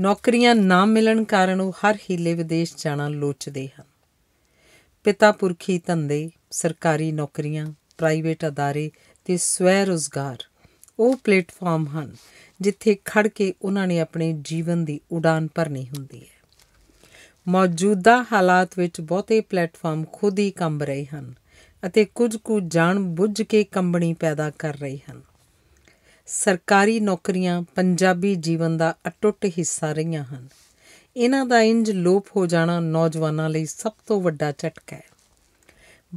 ਨੌਕਰੀਆਂ ਨਾ ਮਿਲਣ ਕਾਰਨ ਉਹ ਹਰ ਹੀਲੇ ਵਿਦੇਸ਼ ਜਾਣਾ ਲੋਚਦੇ ਹਨ ਪਿਤਾ ਪੁਰਖੀ ਧੰਦੇ ਸਰਕਾਰੀ ਨੌਕਰੀਆਂ ਪ੍ਰਾਈਵੇਟ ਅਦਾਰੇ ਤੇ ਸਵੈ ਰੋਜ਼ਗਾਰ ਉਹ ਪਲੇਟਫਾਰਮ ਹਨ ਜਿੱਥੇ ਖੜ ਕੇ ਉਹਨਾਂ ਨੇ ਆਪਣੇ ਜੀਵਨ ਦੀ ਉਡਾਨ ਭਰਨੀ ਹੁੰਦੀ ਹੈ ਮੌਜੂਦਾ ਹਾਲਾਤ ਵਿੱਚ ਬਹੁਤੇ ਪਲੇਟਫਾਰਮ ਖੁਦ ਹੀ ਕੰਬ ਰਹੇ ਹਨ ਅਤੇ ਕੁਝ ਕੁ ਜਾਣ ਬੁੱਝ ਕੇ ਕੰਬਣੀ ਪੈਦਾ ਕਰ ਰਹੇ ਹਨ ਸਰਕਾਰੀ ਨੌਕਰੀਆਂ ਪੰਜਾਬੀ ਜੀਵਨ ਦਾ ਅਟੁੱਟ ਹਿੱਸਾ ਰਹੀਆਂ ਹਨ ਇਹਨਾਂ ਦਾ ਇੰਜ ਲੋਪ ਹੋ ਜਾਣਾ ਨੌਜਵਾਨਾਂ ਲਈ ਸਭ ਤੋਂ ਵੱਡਾ ਝਟਕਾ ਹੈ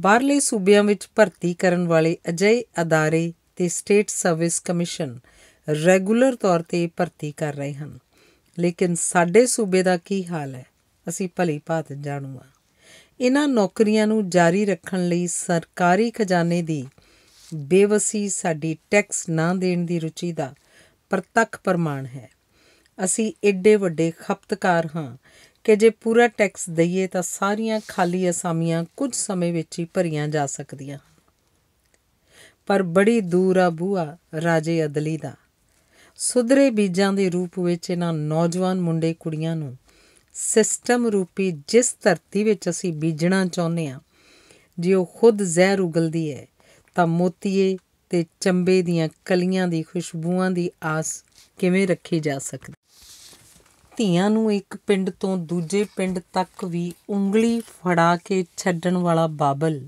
ਬਾਹਰਲੇ ਸੂਬਿਆਂ ਵਿੱਚ ਭਰਤੀ ਕਰਨ ਵਾਲੇ ਅਜਿਹੇ ਅਦਾਰੇ ਤੇ ਸਟੇਟ ਸਰਵਿਸ ਕਮਿਸ਼ਨ ਰੈਗੂਲਰ ਤੌਰ ਤੇ ਭਰਤੀ ਕਰ ਰਹੇ ਹਨ ਲੇਕਿਨ ਸਾਡੇ ਸੂਬੇ ਦਾ ਕੀ ਹਾਲ ਹੈ ਅਸੀਂ ਭਲੀ ਭਾਤ ਜਾਣੂ ਆ ਇਹਨਾਂ ਨੌਕਰੀਆਂ ਨੂੰ ਜਾਰੀ ਰੱਖਣ ਲਈ ਸਰਕਾਰੀ ਖਜ਼ਾਨੇ ਦੀ ਬੇਵਸੀ ਸਾਡੀ ਟੈਕਸ ਨਾ ਦੇਣ ਦੀ ਰੁਚੀ ਦਾ ਪ੍ਰਤੱਖ ਪ੍ਰਮਾਣ ਹੈ ਅਸੀਂ ਏਡੇ ਵੱਡੇ ਖਪਤਕਾਰ ਹਾਂ ਕਿ ਜੇ ਪੂਰਾ ਟੈਕਸ ਦਈਏ ਤਾਂ ਸਾਰੀਆਂ ਖਾਲੀ ਅਸਾਮੀਆਂ ਕੁਝ ਸਮੇਂ ਵਿੱਚ ਹੀ ਭਰੀਆਂ ਜਾ ਸਕਦੀਆਂ ਪਰ ਬੜੀ ਦੂਰ ਆ ਬੂਆ ਰਾਜੇ ਅਦਲੀ ਦਾ ਸੁਧਰੇ ਬੀਜਾਂ ਦੇ ਰੂਪ ਵਿੱਚ ਇਹਨਾਂ ਨੌਜਵਾਨ ਮੁੰਡੇ ਕੁੜੀਆਂ ਨੂੰ ਸਿਸਟਮ ਰੂਪੀ ਜਿਸ ਧਰਤੀ ਵਿੱਚ ਅਸੀਂ ਬੀਜਣਾ ਚਾਹੁੰਦੇ ਹਾਂ ਜਿਉ ਖੁਦ ਜ਼ਹਿਰ ਉਗਲਦੀ ਹੈ ਤਾਂ ਮੋਤੀਏ ਤੇ ਚੰਬੇ ਦੀਆਂ ਕਲੀਆਂ ਦੀ ਖੁਸ਼ਬੂਆਂ ਦੀ ਆਸ ਕਿਵੇਂ ਰੱਖੀ ਜਾ ਸਕਦੀ ਧੀਆਂ ਨੂੰ ਇੱਕ ਪਿੰਡ ਤੋਂ ਦੂਜੇ ਪਿੰਡ ਤੱਕ ਵੀ ਉਂਗਲੀ ਫੜਾ ਕੇ ਛੱਡਣ ਵਾਲਾ ਬਾਬਲ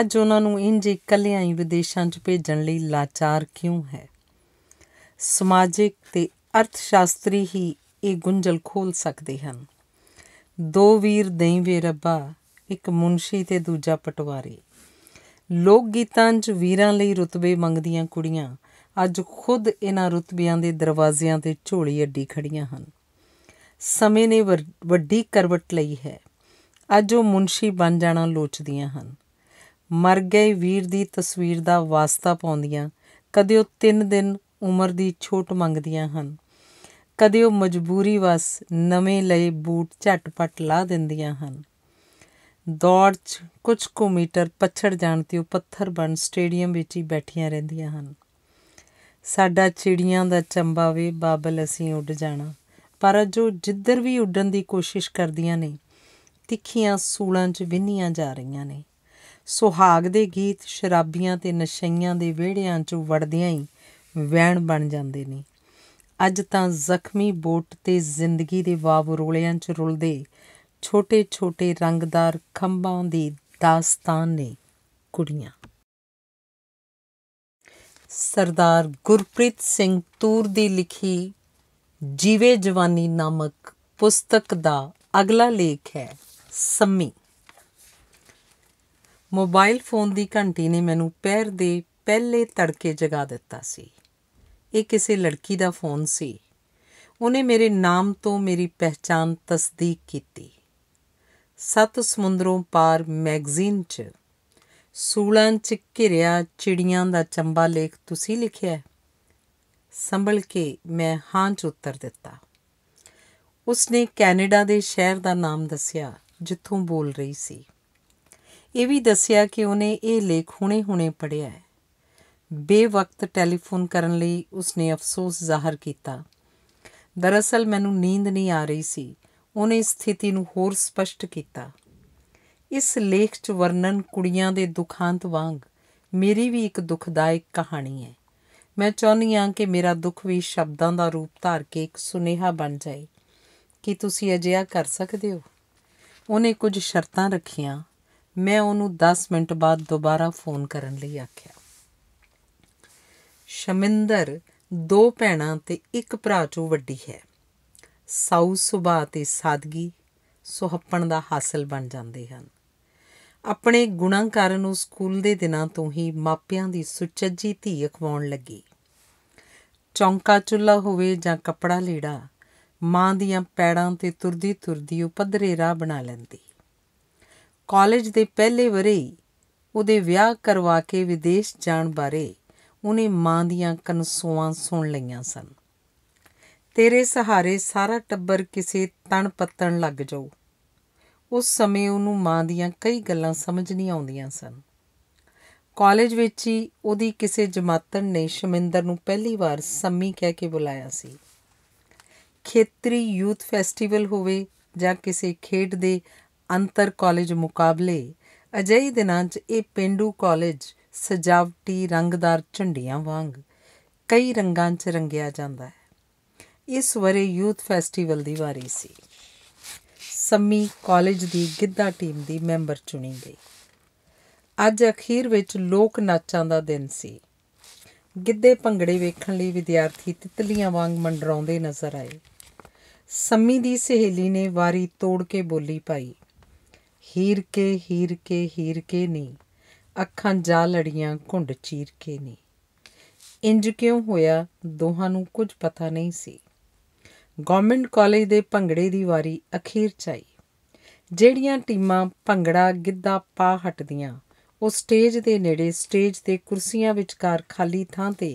ਅੱਜ ਉਹਨਾਂ ਨੂੰ ਇੰਜ ਇਕੱਲਿਆਂ ਹੀ ਵਿਦੇਸ਼ਾਂ 'ਚ ਭੇਜਣ ਲਈ ਲਾਚਾਰ ਕਿਉਂ ਹੈ ਸਮਾਜਿਕ ਤੇ ਅਰਥ ਸ਼ਾਸਤਰੀ ਹੀ ਇਹ ਗੁੰਝਲ ਖੋਲ ਸਕਦੇ ਹਨ ਦੋ ਵੀਰ ਦੇਈ ਵੇ ਰੱਬਾ ਇੱਕ ਮੁਨਸ਼ੀ ਤੇ ਦੂਜਾ ਪਟਵਾਰੀ ਲੋਕ ਗੀਤਾਂ 'ਚ ਵੀਰਾਂ ਲਈ ਰੁਤਬੇ ਮੰਗਦੀਆਂ ਕੁੜੀਆਂ ਅੱਜ ਖੁਦ ਇਹਨਾਂ ਰੁਤਬਿਆਂ ਦੇ ਦਰਵਾਜ਼ਿਆਂ ਤੇ ਝੋਲੀ ਅੱਡੀ ਖੜੀਆਂ ਹਨ ਸਮੇਂ ਨੇ ਵੱਡੀ ਕਰਵਟ ਲਈ ਹੈ ਅੱਜ ਉਹ ਮੁੰਸ਼ੀ ਬਣ ਜਾਣਾ ਲੋਚਦੀਆਂ ਹਨ ਮਰ ਗਏ ਵੀਰ ਦੀ ਤਸਵੀਰ ਦਾ ਵਾਸਤਾ ਪਾਉਂਦੀਆਂ ਕਦੇ ਉਹ 3 ਦਿਨ ਉਮਰ ਦੀ ਛੋਟ ਮੰਗਦੀਆਂ ਹਨ ਕਦੇ ਉਹ ਮਜਬੂਰੀ ਵਸ ਨਵੇਂ ਲਏ ਬੂਟ ਝਟਪਟ ਲਾ ਦਿੰਦੀਆਂ ਹਨ ਦੌੜ 'ਚ ਕੁਝ ਕੁ ਮੀਟਰ ਪਛੜ ਜਾਣ ਤੇ ਉਹ ਪੱਥਰ ਬਣ ਸਟੇਡੀਅਮ ਵਿੱਚ ਹੀ ਬੈਠੀਆਂ ਰਹਿੰਦੀਆਂ ਹਨ ਸਾਡਾ ਚਿੜੀਆਂ ਦਾ ਚੰਬਾ ਵੇ ਬਾਬਲ ਅਸੀਂ ਉੱਡ ਜਾਣਾ ਪਰ ਜੋ ਜਿੱਧਰ ਵੀ ਉੱਡਣ ਦੀ ਕੋਸ਼ਿਸ਼ ਕਰਦੀਆਂ ਨੇ ਤਿੱਖੀਆਂ ਸੂਲਾਂ 'ਚ ਵਿੰਨੀਆਂ ਜਾ ਰਹੀਆਂ ਨੇ ਸੁਹਾਗ ਦੇ ਗੀਤ ਸ਼ਰਾਬੀਆਂ ਤੇ ਨਸ਼ਈਆਂ ਦੇ ਵਿਹੜਿਆਂ 'ਚ ਵੜਦਿਆਂ ਹੀ ਵਹਿਣ ਬਣ ਜਾਂਦੇ ਨੇ ਅੱਜ ਤਾਂ ਜ਼ਖਮੀ ਬੋਟ ਤੇ ਜ਼ਿੰਦਗੀ ਦੇ ਰੋਲਿਆਂ 'ਚ ਰੁਲਦੇ ਛੋਟੇ-ਛੋਟੇ ਰੰਗਦਾਰ ਖੰਭਾਂ ਦੀ ਦਾਸਤਾਨ ਨੇ ਕੁੜੀਆਂ ਸਰਦਾਰ ਗੁਰਪ੍ਰੀਤ ਸਿੰਘ ਤੂਰ ਦੀ ਲਿਖੀ ਜੀਵੇ ਜਵਾਨੀ ਨਾਮਕ ਪੁਸਤਕ ਦਾ ਅਗਲਾ ਲੇਖ ਹੈ ਸੰਮੀ ਮੋਬਾਈਲ ਫੋਨ ਦੀ ਘੰਟੀ ਨੇ ਮੈਨੂੰ ਪੈਰ ਦੇ ਪਹਿਲੇ ਤੜਕੇ ਜਗਾ ਦਿੱਤਾ ਸੀ ਇਹ ਕਿਸੇ ਲੜਕੀ ਦਾ ਫੋਨ ਸੀ ਉਹਨੇ ਮੇਰੇ ਨਾਮ ਤੋਂ ਮੇਰੀ ਪਛਾਣ ਤਸਦੀਕ ਕੀਤੀ ਸੱਤ ਸਮੁੰਦਰੋਂ ਪਾਰ ਮੈਗਜ਼ੀਨ 'ਚ ਸੂਲਾਂ 'ਚ ਘਿਰਿਆ ਚਿੜੀਆਂ ਦਾ ਚੰਬਾ ਲੇਖ ਤੁਸੀਂ ਲਿਖਿਆ ਸੰਭਲ ਕੇ ਮੈਂ ਹਾਂ 'ਚ ਉੱਤਰ ਦਿੱਤਾ ਉਸਨੇ ਕੈਨੇਡਾ ਦੇ ਸ਼ਹਿਰ ਦਾ ਨਾਮ ਦੱਸਿਆ ਜਿੱਥੋਂ ਬੋਲ ਰਹੀ ਸੀ ਇਹ ਵੀ ਦੱਸਿਆ ਕਿ ਉਹਨੇ ਇਹ ਲੇਖ ਹੁਣੇ-ਹੁਣੇ ਪੜਿਆ ਹੈ ਬੇਵਕਤ ਟੈਲੀਫੋਨ ਕਰਨ ਲਈ ਉਸਨੇ ਅਫਸੋਸ ਜ਼ਾਹਰ ਕੀਤਾ ਦਰਅਸਲ ਮੈਨੂੰ ਨੀਂਦ ਨਹੀਂ ਆ ਰਹੀ ਸੀ ਉਹਨੇ ਸਥਿਤੀ ਨੂੰ ਹੋਰ ਸਪਸ਼ਟ ਕੀਤਾ ਇਸ ਲੇਖ 'ਚ ਵਰਣਨ ਕੁੜੀਆਂ ਦੇ ਦੁਖਾਂਤ ਵਾਂਗ ਮੇਰੀ ਵੀ ਇੱਕ ਦੁਖਦਾਇਕ ਕਹਾਣੀ ਹੈ ਮੈਂ ਚਾਹੁੰਦੀ ਹਾਂ ਕਿ ਮੇਰਾ ਦੁੱਖ ਵੀ ਸ਼ਬਦਾਂ ਦਾ ਰੂਪ ਧਾਰ ਕੇ ਇੱਕ ਸੁਨੇਹਾ ਬਣ ਜਾਏ ਕਿ ਤੁਸੀਂ ਅਜਿਹਾ ਕਰ ਸਕਦੇ ਹੋ ਉਹਨੇ ਕੁਝ ਸ਼ਰਤਾਂ ਰੱਖੀਆਂ ਮੈਂ ਉਹਨੂੰ 10 ਮਿੰਟ ਬਾਅਦ ਦੁਬਾਰਾ ਫੋਨ ਕਰਨ ਲਈ ਆਖਿਆ ਸ਼ਮਿੰਦਰ ਦੋ ਭੈਣਾਂ ਤੇ ਇੱਕ ਭਰਾ ਚੋਂ ਵੱਡੀ ਹੈ ਸਾਊ ਸੁਭਾਅ ਤੇ ਸਾਦਗੀ ਸੁਹੱਪਣ ਦਾ ਹਾਸਲ ਬਣ ਜਾਂਦੇ ਹਨ ਆਪਣੇ ਗੁਣਾਂ ਕਾਰਨ ਉਹ ਸਕੂਲ ਦੇ ਦਿਨਾਂ ਤੋਂ ਹੀ ਮਾਪਿਆਂ ਦੀ ਸੁਚੱਜੀ ਧੀ ਅਖਵਾਉਣ ਲੱਗੀ ਚੌਂਕਾ ਚੁੱਲਾ ਹੋਵੇ ਜਾਂ ਕਪੜਾ ਲੀੜਾ ਮਾਂ ਦੀਆਂ ਪੈੜਾਂ ਤੇ ਤੁਰਦੀ ਤੁਰਦੀ ਉਹ ਪਧਰੇ ਰਾਹ ਬਣਾ ਲੈਂਦੀ ਕਾਲਜ ਦੇ ਪਹਿਲੇ ਵਰੇ ਉਹਦੇ ਵਿਆਹ ਕਰਵਾ ਕੇ ਵਿਦੇਸ਼ ਜਾਣ ਬਾਰੇ ਉਹਨੇ ਮਾਂ ਦੀਆਂ ਕਨਸੋਆਂ ਸੁਣ ਲਈਆਂ ਸਨ ਤੇਰੇ ਸਹਾਰੇ ਸਾਰਾ ਟੱਬਰ ਕਿਸੇ ਤਣ ਪੱਤਣ ਲੱਗ ਜਾਊ ਉਸ ਸਮੇਂ ਉਹਨੂੰ ਮਾਂ ਦੀਆਂ ਕਈ ਗੱਲਾਂ ਸਮਝ ਨਹੀਂ ਆਉਂਦੀਆਂ ਸਨ ਕਾਲਜ ਵਿੱਚ ਹੀ ਉਹਦੀ ਕਿਸੇ ਜਮਾਤਨ ਨੇ ਸ਼ਮਿੰਦਰ ਨੂੰ ਪਹਿਲੀ ਵਾਰ ਸੰਮੀ ਕਹਿ ਕੇ ਬੁਲਾਇਆ ਸੀ ਖੇਤਰੀ ਯੂਥ ਫੈਸਟੀਵਲ ਹੋਵੇ ਜਾਂ ਕਿਸੇ ਖੇਡ ਦੇ ਅੰਤਰ ਕਾਲਜ ਮੁਕਾਬਲੇ ਅਜਿਹੇ ਦਿਨਾਂ 'ਚ ਇਹ ਪਿੰਡੂ ਕਾਲਜ ਸਜਾਵਟੀ ਰੰਗਦਾਰ ਝੰਡੀਆਂ ਵਾਂਗ ਕਈ ਰੰਗਾਂ 'ਚ ਰੰਗਿਆ ਜਾਂਦਾ ਹੈ ਇਸ ਵਾਰੇ ਯੂਥ ਫੈਸਟੀਵਲ ਦੀ ਵਾਰੀ ਸੀ ਸੰਮੀ ਕਾਲਜ ਦੀ ਗਿੱਧਾ ਟੀਮ ਦੀ ਮੈਂਬਰ ਚੁਣੀ ਗਈ ਅੱਜ ਅਖੀਰ ਵਿੱਚ ਲੋਕ ਨਾਚਾਂ ਦਾ ਦਿਨ ਸੀ ਗਿੱਧੇ ਭੰਗੜੇ ਵੇਖਣ ਲਈ ਵਿਦਿਆਰਥੀ ਤਿਤਲੀਆਂ ਵਾਂਗ ਮੰਡਰਾਉਂਦੇ ਨਜ਼ਰ ਆਏ ਸੰਮੀ ਦੀ ਸਹੇਲੀ ਨੇ ਵਾਰੀ ਤੋੜ ਕੇ ਬੋਲੀ ਪਾਈ ਹੀਰ ਕੇ ਹੀਰ ਕੇ ਹੀਰ ਕੇ ਨਹੀਂ ਅੱਖਾਂ ਜਾ ਲੜੀਆਂ ਘੁੰਡ ਚੀਰ ਕੇ ਨਹੀਂ ਇੰਜ ਕਿਉਂ ਹੋਇਆ ਦੋਹਾਂ ਨੂੰ ਕੁਝ ਪਤਾ ਨਹੀਂ ਸੀ ਗਵਰਨਮੈਂਟ ਕਾਲਜ ਦੇ ਭੰਗੜੇ ਦੀ ਵਾਰੀ ਅਖੀਰ ਚ ਆਈ ਜਿਹੜੀਆਂ ਟੀਮਾਂ ਭੰਗੜਾ ਗਿੱਧਾ ਪਾ ਹਟਦੀਆਂ ਉਹ ਸਟੇਜ ਦੇ ਨੇੜੇ ਸਟੇਜ ਤੇ ਕੁਰਸੀਆਂ ਵਿਚਕਾਰ ਖਾਲੀ ਥਾਂ ਤੇ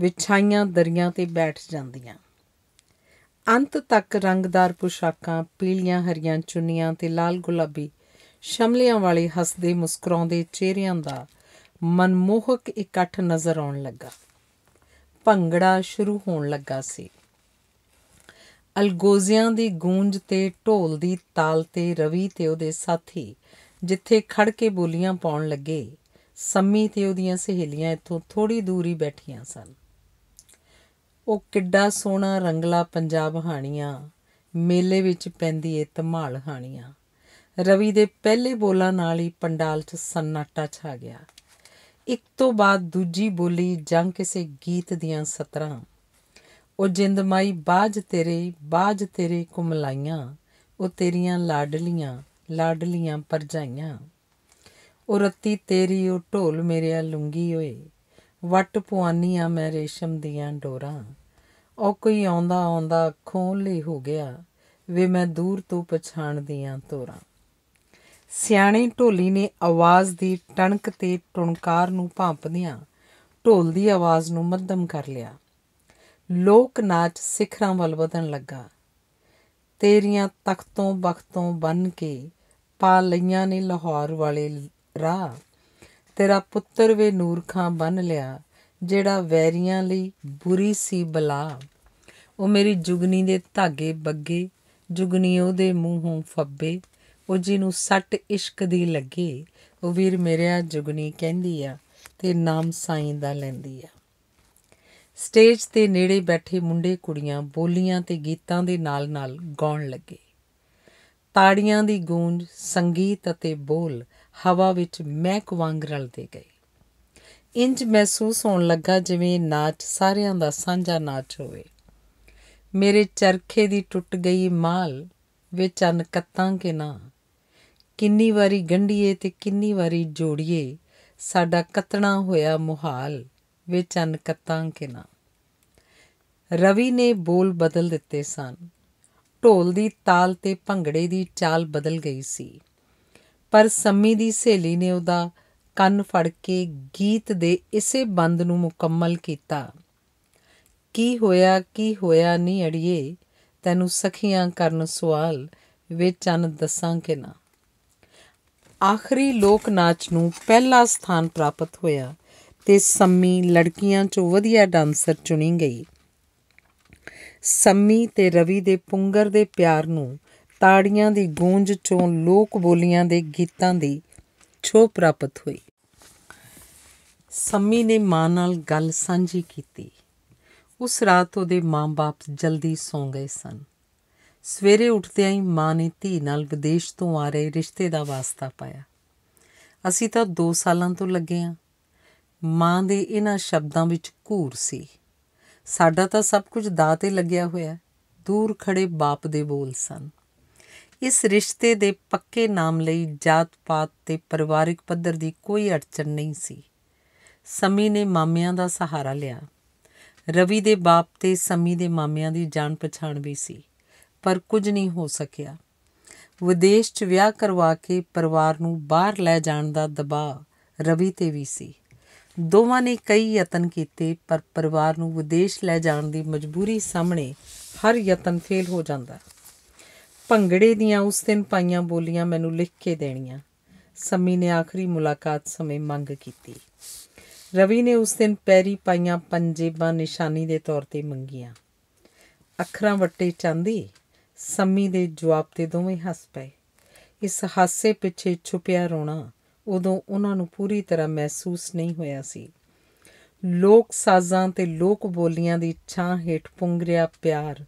ਵਿਛਾਈਆਂ ਦਰੀਆਂ ਤੇ ਬੈਠ ਜਾਂਦੀਆਂ ਅੰਤ ਤੱਕ ਰੰਗਦਾਰ ਪੁਸ਼ਾਕਾਂ ਪੀਲੀਆਂ ਹਰੀਆਂ ਚੁੰਨੀਆਂ ਤੇ ਲਾਲ ਗੁਲਾਬੀ ਸ਼ਮਲਿਆਂ ਵਾਲੇ ਹੱਸਦੇ ਮੁਸਕਰਾਉਂਦੇ ਚਿਹਰਿਆਂ ਦਾ ਮਨਮੋਹਕ ਇਕੱਠ ਨਜ਼ਰ ਆਉਣ ਲੱਗਾ ਭੰਗੜਾ ਸ਼ੁਰੂ ਹੋਣ ਲੱਗਾ ਸੀ ਅਲਗੋਜ਼ਿਆਂ ਦੀ ਗੂੰਜ ਤੇ ਢੋਲ ਦੀ ਤਾਲ ਤੇ ਰਵੀ ਤੇ ਉਹਦੇ ਸਾਥੀ ਜਿੱਥੇ ਖੜ ਕੇ ਬੋਲੀਆਂ ਪਾਉਣ ਲੱਗੇ ਸੰਮੀ ਤੇ ਉਹਦੀਆਂ ਸਹੇਲੀਆਂ ਇੱਥੋਂ ਥੋੜੀ ਦੂਰੀ ਬੈਠੀਆਂ ਸਨ ਉਹ ਕਿੱਡਾ ਸੋਹਣਾ ਰੰਗਲਾ ਪੰਜਾਬ ਹਾਣੀਆਂ ਮੇਲੇ ਵਿੱਚ ਪੈਂਦੀ ਏ ਧਮਾਲ ਹਾਣੀਆਂ ਰਵੀ ਦੇ ਪਹਿਲੇ ਬੋਲਾਂ ਨਾਲ ਹੀ ਪੰਡਾਲ 'ਚ ਸੰਨਾਟਾ ਛਾ ਗਿਆ ਇੱਕ ਤੋਂ ਬਾਅਦ ਦੂਜੀ ਬੋਲੀ ਜਾਂ ਕਿਸੇ ਗੀਤ ਦੀਆਂ ਸਤਰਾਂ ਉਹ ਜਿੰਦ ਮਾਈ ਬਾਜ ਤੇਰੇ ਬਾਜ ਤੇਰੇ ਕੁਮਲਾਈਆਂ ਉਹ ਤੇਰੀਆਂ ਲਾਡਲੀਆਂ ਲਾਡਲੀਆਂ ਪਰਜਾਈਆਂ ਉਹ ਰੱਤੀ ਤੇਰੀ ਉਹ ਢੋਲ ਮੇਰਿਆ ਲੁੰਗੀ ਓਏ ਵੱਟ ਪੁਆਨੀਆਂ ਮੈਂ ਰੇਸ਼ਮ ਦੀਆਂ ਡੋਰਾਂ ਉਹ ਕੋਈ ਆਉਂਦਾ ਆਉਂਦਾ ਖੋਲੇ ਲਈ ਹੋ ਗਿਆ ਵੇ ਮੈਂ ਦੂਰ ਤੋਂ ਪਛਾਣਦੀਆਂ ਤੋਰਾਂ ਸਿਆਣੇ ਢੋਲੀ ਨੇ ਆਵਾਜ਼ ਦੀ ਟਣਕ ਤੇ ਟੁਣਕਾਰ ਨੂੰ ਭਾਂਪਦਿਆਂ ਢੋਲ ਦੀ ਆਵਾਜ਼ ਨੂੰ ਮੱਧਮ ਕਰ ਲਿਆ ਲੋਕ ਨਾਚ ਸਿਖਰਾਂ ਵੱਲ ਵਧਣ ਲੱਗਾ ਤੇਰੀਆਂ ਤਖਤੋਂ ਬਖਤੋਂ ਬਨ ਕੇ ਪਾ ਲਈਆਂ ਨੇ ਲਾਹੌਰ ਵਾਲੇ ਰਾਹ ਤੇਰਾ ਪੁੱਤਰ ਵੇ ਨੂਰ ਖਾਂ ਬਨ ਲਿਆ ਜਿਹੜਾ ਵੈਰੀਆਂ ਲਈ ਬੁਰੀ ਸੀ ਬਲਾ ਉਹ ਮੇਰੀ ਜੁਗਨੀ ਦੇ ਧਾਗੇ ਬੱਗੇ ਜੁਗਨੀ ਉਹਦੇ ਮੂੰਹੋਂ ਫੱਬੇ ਉਹ ਜੀ ਨੂੰ ਸੱਟ ਇਸ਼ਕ ਦੀ ਲੱਗੇ ਉਹ ਵੀਰ ਮੇਰਿਆ ਜੁਗਨੀ ਕਹਿੰਦੀ ਆ ਤੇ ਨਾਮ ਸਾਈਂ ਦਾ ਲੈਂਦੀ ਆ ਸਟੇਜ ਤੇ ਨੇੜੇ ਬੈਠੇ ਮੁੰਡੇ ਕੁੜੀਆਂ ਬੋਲੀਆਂ ਤੇ ਗੀਤਾਂ ਦੇ ਨਾਲ-ਨਾਲ ਗਾਉਣ ਲੱਗੇ ਤਾੜੀਆਂ ਦੀ ਗੂੰਜ ਸੰਗੀਤ ਅਤੇ ਬੋਲ ਹਵਾ ਵਿੱਚ ਮਹਿਕ ਵਾਂਗ ਰਲਦੇ ਗਏ ਇੰਜ ਮਹਿਸੂਸ ਹੋਣ ਲੱਗਾ ਜਿਵੇਂ ਨਾਚ ਸਾਰਿਆਂ ਦਾ ਸਾਂਝਾ ਨਾਚ ਹੋਵੇ ਮੇਰੇ ਚਰਖੇ ਦੀ ਟੁੱਟ ਗਈ ਮਾਲ ਵਿੱਚ ਅਨਕੱਤਾਂ ਕੇ ਨਾ ਕਿੰਨੀ ਵਾਰੀ ਗੰਢੀਏ ਤੇ ਕਿੰਨੀ ਵਾਰੀ ਜੋੜੀਏ ਸਾਡਾ ਕਤਣਾ ਹੋਇਆ ਮੁਹਾਲ ਵਿੱਚ ਅਨਕਤਾਂ ਕਤਾਂ ਕੇ ਨਾ ਰਵੀ ਨੇ ਬੋਲ ਬਦਲ ਦਿੱਤੇ ਸਨ ਢੋਲ ਦੀ ਤਾਲ ਤੇ ਭੰਗੜੇ ਦੀ ਚਾਲ ਬਦਲ ਗਈ ਸੀ ਪਰ ਸੰਮੀ ਦੀ ਸਹੇਲੀ ਨੇ ਉਹਦਾ ਕੰਨ ਫੜ ਕੇ ਗੀਤ ਦੇ ਇਸੇ ਬੰਦ ਨੂੰ ਮੁਕੰਮਲ ਕੀਤਾ ਕੀ ਹੋਇਆ ਕੀ ਹੋਇਆ ਨਹੀਂ ਅੜੀਏ ਤੈਨੂੰ ਸਖੀਆਂ ਕਰਨ ਸਵਾਲ ਵਿੱਚ ਅਨ ਦੱਸਾਂ ਕਿ ਨਾ ਆਖਰੀ ਲੋਕ ਨਾਚ ਨੂੰ ਪਹਿਲਾ ਸਥਾਨ ਪ੍ਰਾਪਤ ਹੋਇਆ ਤੇ ਸੰਮੀ ਲੜਕੀਆਂ 'ਚੋਂ ਵਧੀਆ ਡਾਂਸਰ ਚੁਣੀ ਗਈ ਸੰਮੀ ਤੇ ਰਵੀ ਦੇ ਪੁੰਗਰ ਦੇ ਪਿਆਰ ਨੂੰ ਤਾੜੀਆਂ ਦੀ ਗੂੰਜ 'ਚੋਂ ਲੋਕ ਬੋਲੀਆਂ ਦੇ ਗੀਤਾਂ ਦੀ ਛੋਹ ਪ੍ਰਾਪਤ ਹੋਈ ਸੰਮੀ ਨੇ ਮਾਂ ਨਾਲ ਗੱਲ ਸਾਂਝੀ ਕੀਤੀ ਉਸ ਰਾਤ ਉਹਦੇ ਮਾਂ-ਬਾਪ ਜਲਦੀ ਸੌਂ ਗਏ ਸਨ ਸਵੇਰੇ ਉੱਠਦਿਆਂ ਹੀ ਮਾਂ ਨੇ ਧੀ ਨਾਲ ਵਿਦੇਸ਼ ਤੋਂ ਆ ਰਹੇ ਰਿਸ਼ਤੇ ਦਾ ਵਾਸਤਾ ਪਾਇਆ ਅਸੀਂ ਤਾਂ 2 ਸਾਲਾਂ ਤੋਂ ਲੱਗੇ ਆਂ ਮਾਂ ਦੇ ਇਹਨਾਂ ਸ਼ਬਦਾਂ ਵਿੱਚ ਘੂਰ ਸੀ ਸਾਡਾ ਤਾਂ ਸਭ ਕੁਝ ਦਾਅ ਤੇ ਲੱਗਿਆ ਹੋਇਆ ਦੂਰ ਖੜੇ ਬਾਪ ਦੇ ਬੋਲ ਸਨ ਇਸ ਰਿਸ਼ਤੇ ਦੇ ਪੱਕੇ ਨਾਮ ਲਈ ਜਾਤ-ਪਾਤ ਤੇ ਪਰਿਵਾਰਿਕ ਪੱਧਰ ਦੀ ਕੋਈ ਅੜਚਣ ਨਹੀਂ ਸੀ ਸਮੀ ਨੇ ਮਾਮਿਆਂ ਦਾ ਸਹਾਰਾ ਲਿਆ ਰਵੀ ਦੇ ਬਾਪ ਤੇ ਸਮੀ ਦੇ ਮਾਮਿਆਂ ਦੀ ਜਾਣ ਪਛਾਣ ਵੀ ਸੀ ਪਰ ਕੁਝ ਨਹੀਂ ਹੋ ਸਕਿਆ ਵਿਦੇਸ਼ 'ਚ ਵਿਆਹ ਕਰਵਾ ਕੇ ਪਰਿਵਾਰ ਨੂੰ ਬਾਹਰ ਲੈ ਜਾਣ ਦਾ ਦਬਾਅ ਰਵੀ ਤੇ ਵੀ ਸੀ ਦੋਵਾਂ ਨੇ ਕਈ ਯਤਨ ਕੀਤੇ ਪਰ ਪਰਿਵਾਰ ਨੂੰ ਵਿਦੇਸ਼ ਲੈ ਜਾਣ ਦੀ ਮਜਬੂਰੀ ਸਾਹਮਣੇ ਹਰ ਯਤਨ ਫੇਲ ਹੋ ਜਾਂਦਾ ਭੰਗੜੇ ਦੀਆਂ ਉਸ ਦਿਨ ਪਾਈਆਂ ਬੋਲੀਆਂ ਮੈਨੂੰ ਲਿਖ ਕੇ ਦੇਣੀਆਂ ਸੰਮੀ ਨੇ ਆਖਰੀ ਮੁਲਾਕਾਤ ਸਮੇਂ ਮੰਗ ਕੀਤੀ ਰਵੀ ਨੇ ਉਸ ਦਿਨ ਪੈਰੀ ਪਾਈਆਂ ਪੰਜੇਬਾਂ ਨਿਸ਼ਾਨੀ ਦੇ ਤੌਰ ਤੇ ਮੰਗੀਆਂ ਅੱਖਰਾਂ ਵੱਟੇ ਚਾਂਦੀ ਸੰਮੀ ਦੇ ਜਵਾਬ ਤੇ ਦੋਵੇਂ ਹੱਸ ਪਏ ਇਸ ਹਾਸੇ ਪਿੱਛੇ ਛੁਪਿਆ ਰੋਣਾ ਉਦੋਂ ਉਹਨਾਂ ਨੂੰ ਪੂਰੀ ਤਰ੍ਹਾਂ ਮਹਿਸੂਸ ਨਹੀਂ ਹੋਇਆ ਸੀ ਲੋਕ ਸਾਜ਼ਾਂ ਤੇ ਲੋਕ ਬੋਲੀਆਂ ਦੀ ਛਾਂ ਹੇਠ ਪੁੰਗਰਿਆ ਪਿਆਰ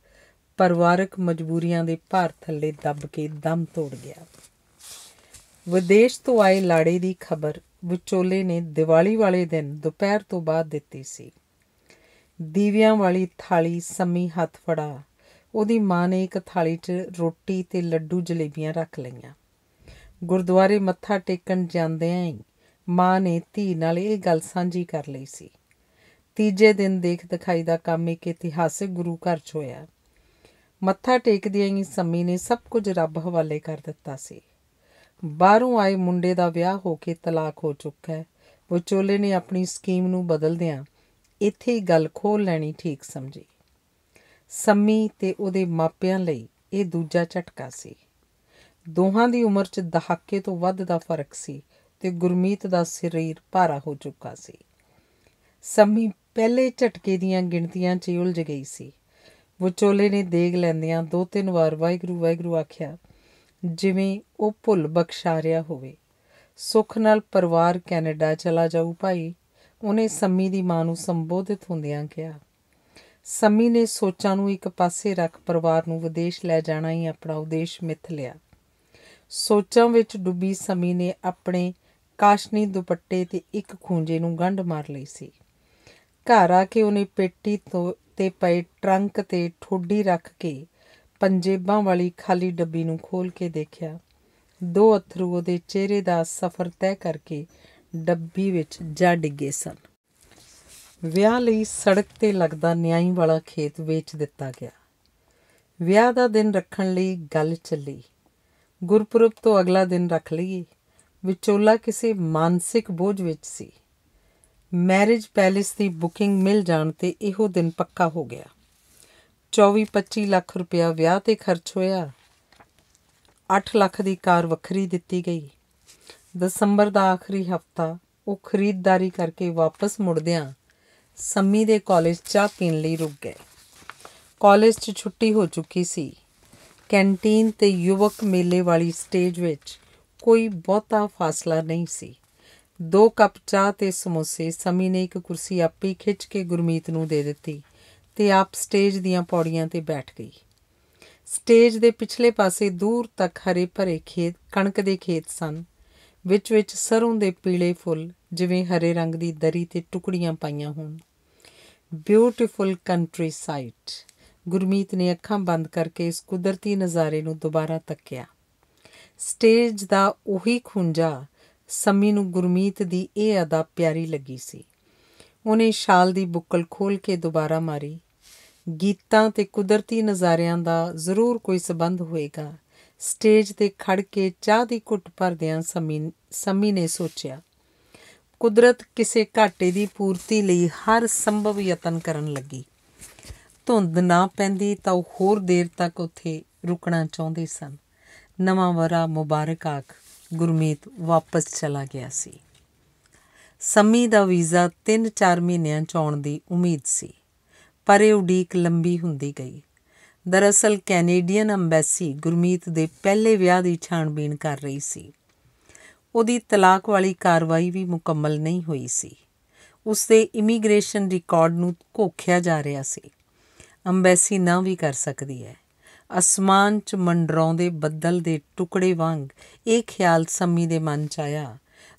ਪਰਿਵਾਰਕ ਮਜਬੂਰੀਆਂ ਦੇ ਭਾਰ ਥੱਲੇ ਦੱਬ ਕੇ ਦਮ ਤੋੜ ਗਿਆ ਵਿਦੇਸ਼ ਤੋਂ ਆਏ ਲਾੜੇ ਦੀ ਖਬਰ ਵਿਚੋਲੇ ਨੇ ਦੀਵਾਲੀ ਵਾਲੇ ਦਿਨ ਦੁਪਹਿਰ ਤੋਂ ਬਾਅਦ ਦਿੱਤੀ ਸੀ ਦੀਵਿਆਂ ਵਾਲੀ ਥਾਲੀ ਸੰਮੀ ਹੱਥ ਫੜਾ ਉਹਦੀ ਮਾਂ ਨੇ ਇੱਕ ਥਾਲੀ 'ਚ ਰੋਟੀ ਤੇ ਲੱਡੂ ਜਲੇਬੀਆਂ ਰੱਖ ਲਈਆਂ ਗੁਰਦੁਆਰੇ ਮੱਥਾ ਟੇਕਣ ਜਾਂਦਿਆਂ ਹੀ ਮਾਂ ਨੇ ਧੀ ਨਾਲ ਇਹ ਗੱਲ ਸਾਂਝੀ ਕਰ ਲਈ ਸੀ ਤੀਜੇ ਦਿਨ ਦੇਖ ਦਿਖਾਈ ਦਾ ਕੰਮ ਇੱਕ ਇਤਿਹਾਸਿਕ ਗੁਰੂ ਘਰ 'ਚ ਹੋਇਆ ਮੱਥਾ ਟੇਕਦਿਆਂ ਹੀ ਸੰਮੀ ਨੇ ਸਭ ਕੁਝ ਰੱਬ ਹਵਾਲੇ ਕਰ ਦਿੱਤਾ ਸੀ ਬਾਹਰੋਂ ਆਏ ਮੁੰਡੇ ਦਾ ਵਿਆਹ ਹੋ ਕੇ ਤਲਾਕ ਹੋ ਚੁੱਕਾ ਹੈ ਉਹ ਚੋਲੇ ਨੇ ਆਪਣੀ ਸਕੀਮ ਨੂੰ ਬਦਲਦਿਆਂ ਇੱਥੇ ਹੀ ਗੱਲ ਖੋਲ ਲੈਣੀ ਠੀਕ ਸਮਝੀ ਸੰਮੀ ਤੇ ਉਹਦੇ ਮਾਪਿਆਂ ਲਈ ਇਹ ਦੂਜਾ ਝਟਕਾ ਸੀ ਦੋਹਾਂ ਦੀ ਉਮਰ 'ਚ ਦਹਾਕੇ ਤੋਂ ਵੱਧ ਦਾ ਫਰਕ ਸੀ ਤੇ ਗੁਰਮੀਤ ਦਾ ਸਰੀਰ ਭਾਰਾ ਹੋ ਚੁੱਕਾ ਸੀ ਸੰਮੀ ਪਹਿਲੇ ਝਟਕੇ ਦੀਆਂ ਗਿਣਤੀਆਂ 'ਚ ਉਲਝ ਗਈ ਸੀ ਵਿਚੋਲੇ ਨੇ ਦੇਖ ਲੈਂਦਿਆਂ ਦੋ ਤਿੰਨ ਵਾਰ ਵਾਹਿਗੁਰੂ ਵਾਹਿਗੁਰੂ ਆਖਿਆ ਜਿਵੇਂ ਉਹ ਭੁੱਲ ਬਖਸ਼ਾ ਰਿਹਾ ਹੋਵੇ ਸੁਖ ਨਾਲ ਪਰਿਵਾਰ ਕੈਨੇਡਾ ਚਲਾ ਜਾਊ ਭਾਈ ਉਹਨੇ ਸੰਮੀ ਦੀ ਮਾਂ ਨੂੰ ਸੰਬੋਧਿਤ ਹੁੰਦਿਆਂ ਕਿਹਾ ਸੰਮੀ ਨੇ ਸੋਚਾਂ ਨੂੰ ਇੱਕ ਪਾਸੇ ਰੱਖ ਪਰਿਵਾਰ ਨੂੰ ਵਿਦੇਸ਼ ਲੈ ਜਾਣਾ ਹੀ ਆਪਣਾ ਉਦੇਸ਼ ਮਿੱਥ ਲਿਆ ਸੋਚਾਂ ਵਿੱਚ ਡੁੱਬੀ ਸਮੀ ਨੇ ਆਪਣੇ ਕਾਸ਼ਨੀ ਦੁਪੱਟੇ ਤੇ ਇੱਕ ਖੂੰਜੇ ਨੂੰ ਗੰਢ ਮਾਰ ਲਈ ਸੀ ਘਰ ਆ ਕੇ ਉਹਨੇ ਪੇਟੀ ਤੋਂ ਤੇ ਪਏ ਟਰੰਕ ਤੇ ਠੋਡੀ ਰੱਖ ਕੇ ਪੰਜੇਬਾਂ ਵਾਲੀ ਖਾਲੀ ਡੱਬੀ ਨੂੰ ਖੋਲ ਕੇ ਦੇਖਿਆ ਦੋ ਅਥਰੂ ਉਹਦੇ ਚਿਹਰੇ ਦਾ ਸਫ਼ਰ ਤੈਅ ਕਰਕੇ ਡੱਬੀ ਵਿੱਚ ਜਾ ਡਿੱਗੇ ਸਨ ਵਿਆਹ ਲਈ ਸੜਕ ਤੇ ਲੱਗਦਾ ਨਿਆਈ ਵਾਲਾ ਖੇਤ ਵੇਚ ਦਿੱਤਾ ਗਿਆ ਵਿਆਹ ਦਾ ਦਿਨ ਰੱਖਣ ਲਈ ਗੱਲ ਚੱਲੀ ਗੁਰਪੁਰਬ ਤੋਂ ਅਗਲਾ ਦਿਨ ਰੱਖ ਲਈਏ ਵਿਚੋਲਾ ਕਿਸੇ ਮਾਨਸਿਕ ਬੋਝ ਵਿੱਚ ਸੀ ਮੈਰਿਜ ਪੈਲੇਸ ਦੀ ਬੁਕਿੰਗ ਮਿਲ ਜਾਣ ਤੇ ਇਹੋ ਦਿਨ ਪੱਕਾ ਹੋ ਗਿਆ 24-25 ਲੱਖ ਰੁਪਇਆ ਵਿਆਹ ਤੇ ਖਰਚ ਹੋਇਆ 8 ਲੱਖ ਦੀ ਕਾਰ ਵੱਖਰੀ ਦਿੱਤੀ ਗਈ ਦਸੰਬਰ ਦਾ ਆਖਰੀ ਹਫਤਾ ਉਹ ਖਰੀਦਦਾਰੀ ਕਰਕੇ ਵਾਪਸ ਮੁੜਦਿਆਂ ਸੰਮੀ ਦੇ ਕਾਲਜ ਚਾਹ ਪੀਣ ਲਈ ਰੁਕ ਗਏ ਕਾਲਜ 'ਚ ਛੁੱਟੀ ਹੋ ਚੁੱਕੀ ਸੀ ਕੈਂਟੀਨ ਤੇ ਯੁਵਕ ਮੇਲੇ ਵਾਲੀ ਸਟੇਜ ਵਿੱਚ ਕੋਈ ਬਹੁਤਾ ਫਾਸਲਾ ਨਹੀਂ ਸੀ ਦੋ ਕੱਪ ਚਾਹ ਤੇ ਸਮੋਸੇ ਸਮੀ ਨੇ ਇੱਕ ਕੁਰਸੀ ਆਪੇ ਖਿੱਚ ਕੇ ਗੁਰਮੀਤ ਨੂੰ ਦੇ ਦਿੱਤੀ ਤੇ ਆਪ ਸਟੇਜ ਦੀਆਂ ਪੌੜੀਆਂ ਤੇ ਬੈਠ ਗਈ ਸਟੇਜ ਦੇ ਪਿਛਲੇ ਪਾਸੇ ਦੂਰ ਤੱਕ ਹਰੇ ਭਰੇ ਖੇਤ ਕਣਕ ਦੇ ਖੇਤ ਸਨ ਵਿੱਚ ਵਿੱਚ ਸਰੋਂ ਦੇ ਪੀਲੇ ਫੁੱਲ ਜਿਵੇਂ ਹਰੇ ਰੰਗ ਦੀ ਦਰੀ ਤੇ ਟੁਕੜੀਆਂ ਪਾਈਆਂ ਹੋਣ ਬਿਊਟੀਫੁਲ ਕੰਟਰੀ ਸਾਈਟ ਗੁਰਮੀਤ ਨੇ ਅੱਖਾਂ ਬੰਦ ਕਰਕੇ ਇਸ ਕੁਦਰਤੀ ਨਜ਼ਾਰੇ ਨੂੰ ਦੁਬਾਰਾ ਤੱਕਿਆ ਸਟੇਜ ਦਾ ਉਹੀ ਖੁੰਝਾ ਸੰਮੀ ਨੂੰ ਗੁਰਮੀਤ ਦੀ ਇਹ ਅਦਾ ਪਿਆਰੀ ਲੱਗੀ ਸੀ ਉਹਨੇ ਸ਼ਾਲ ਦੀ ਬੁੱਕਲ ਖੋਲ ਕੇ ਦੁਬਾਰਾ ਮਾਰੀ ਗੀਤਾਂ ਤੇ ਕੁਦਰਤੀ ਨਜ਼ਾਰਿਆਂ ਦਾ ਜ਼ਰੂਰ ਕੋਈ ਸਬੰਧ ਹੋਏਗਾ ਸਟੇਜ ਤੇ ਖੜ ਕੇ ਚਾਹ ਦੀ ਘੁੱਟ ਭਰਦਿਆਂ ਸਮੀ ਸਮੀ ਨੇ ਸੋਚਿਆ ਕੁਦਰਤ ਕਿਸੇ ਘਾਟੇ ਦੀ ਪੂਰਤੀ ਲਈ ਹਰ ਸੰਭਵ ਯਤਨ ਕਰਨ ਲੱਗੀ ਧੁੰਦ ਨਾ ਪੈਂਦੀ ਤਾਂ ਉਹ ਹੋਰ ਦੇਰ ਤੱਕ ਉੱਥੇ ਰੁਕਣਾ ਚਾਹੁੰਦੇ ਸਨ ਨਵਾਂ ਵਰਾ ਮੁਬਾਰਕ ਆਖ ਗੁਰਮੀਤ ਵਾਪਸ ਚਲਾ ਗਿਆ ਸੀ ਸੰਮੀ ਦਾ ਵੀਜ਼ਾ 3-4 ਮਹੀਨਿਆਂ ਚ ਆਉਣ ਦੀ ਉਮੀਦ ਸੀ ਪਰ ਇਹ ਉਡੀਕ ਲੰਬੀ ਹੁੰਦੀ ਗਈ ਦਰਅਸਲ ਕੈਨੇਡੀਅਨ ਐਮਬੈਸੀ ਗੁਰਮੀਤ ਦੇ ਪਹਿਲੇ ਵਿਆਹ ਦੀ ਛਾਣਬੀਣ ਕਰ ਰਹੀ ਸੀ ਉਹਦੀ ਤਲਾਕ ਵਾਲੀ ਕਾਰਵਾਈ ਵੀ ਮੁਕੰਮਲ ਨਹੀਂ ਹੋਈ ਸੀ ਉਸ ਦੇ ਇਮੀਗ੍ਰੇਸ਼ਨ ਰਿਕਾਰਡ ਨੂੰ ਕੋਖਿਆ ਜਾ ਰਿਹਾ ਸੀ ਅੰਬੈਸੀ ਨਾ ਵੀ ਕਰ ਸਕਦੀ ਹੈ ਅਸਮਾਨ 'ਚ ਮੰਡਰਾਉਂਦੇ ਬੱਦਲ ਦੇ ਟੁਕੜੇ ਵਾਂਗ ਇਹ ਖਿਆਲ ਸੰਮੀ ਦੇ ਮਨ 'ਚ ਆਇਆ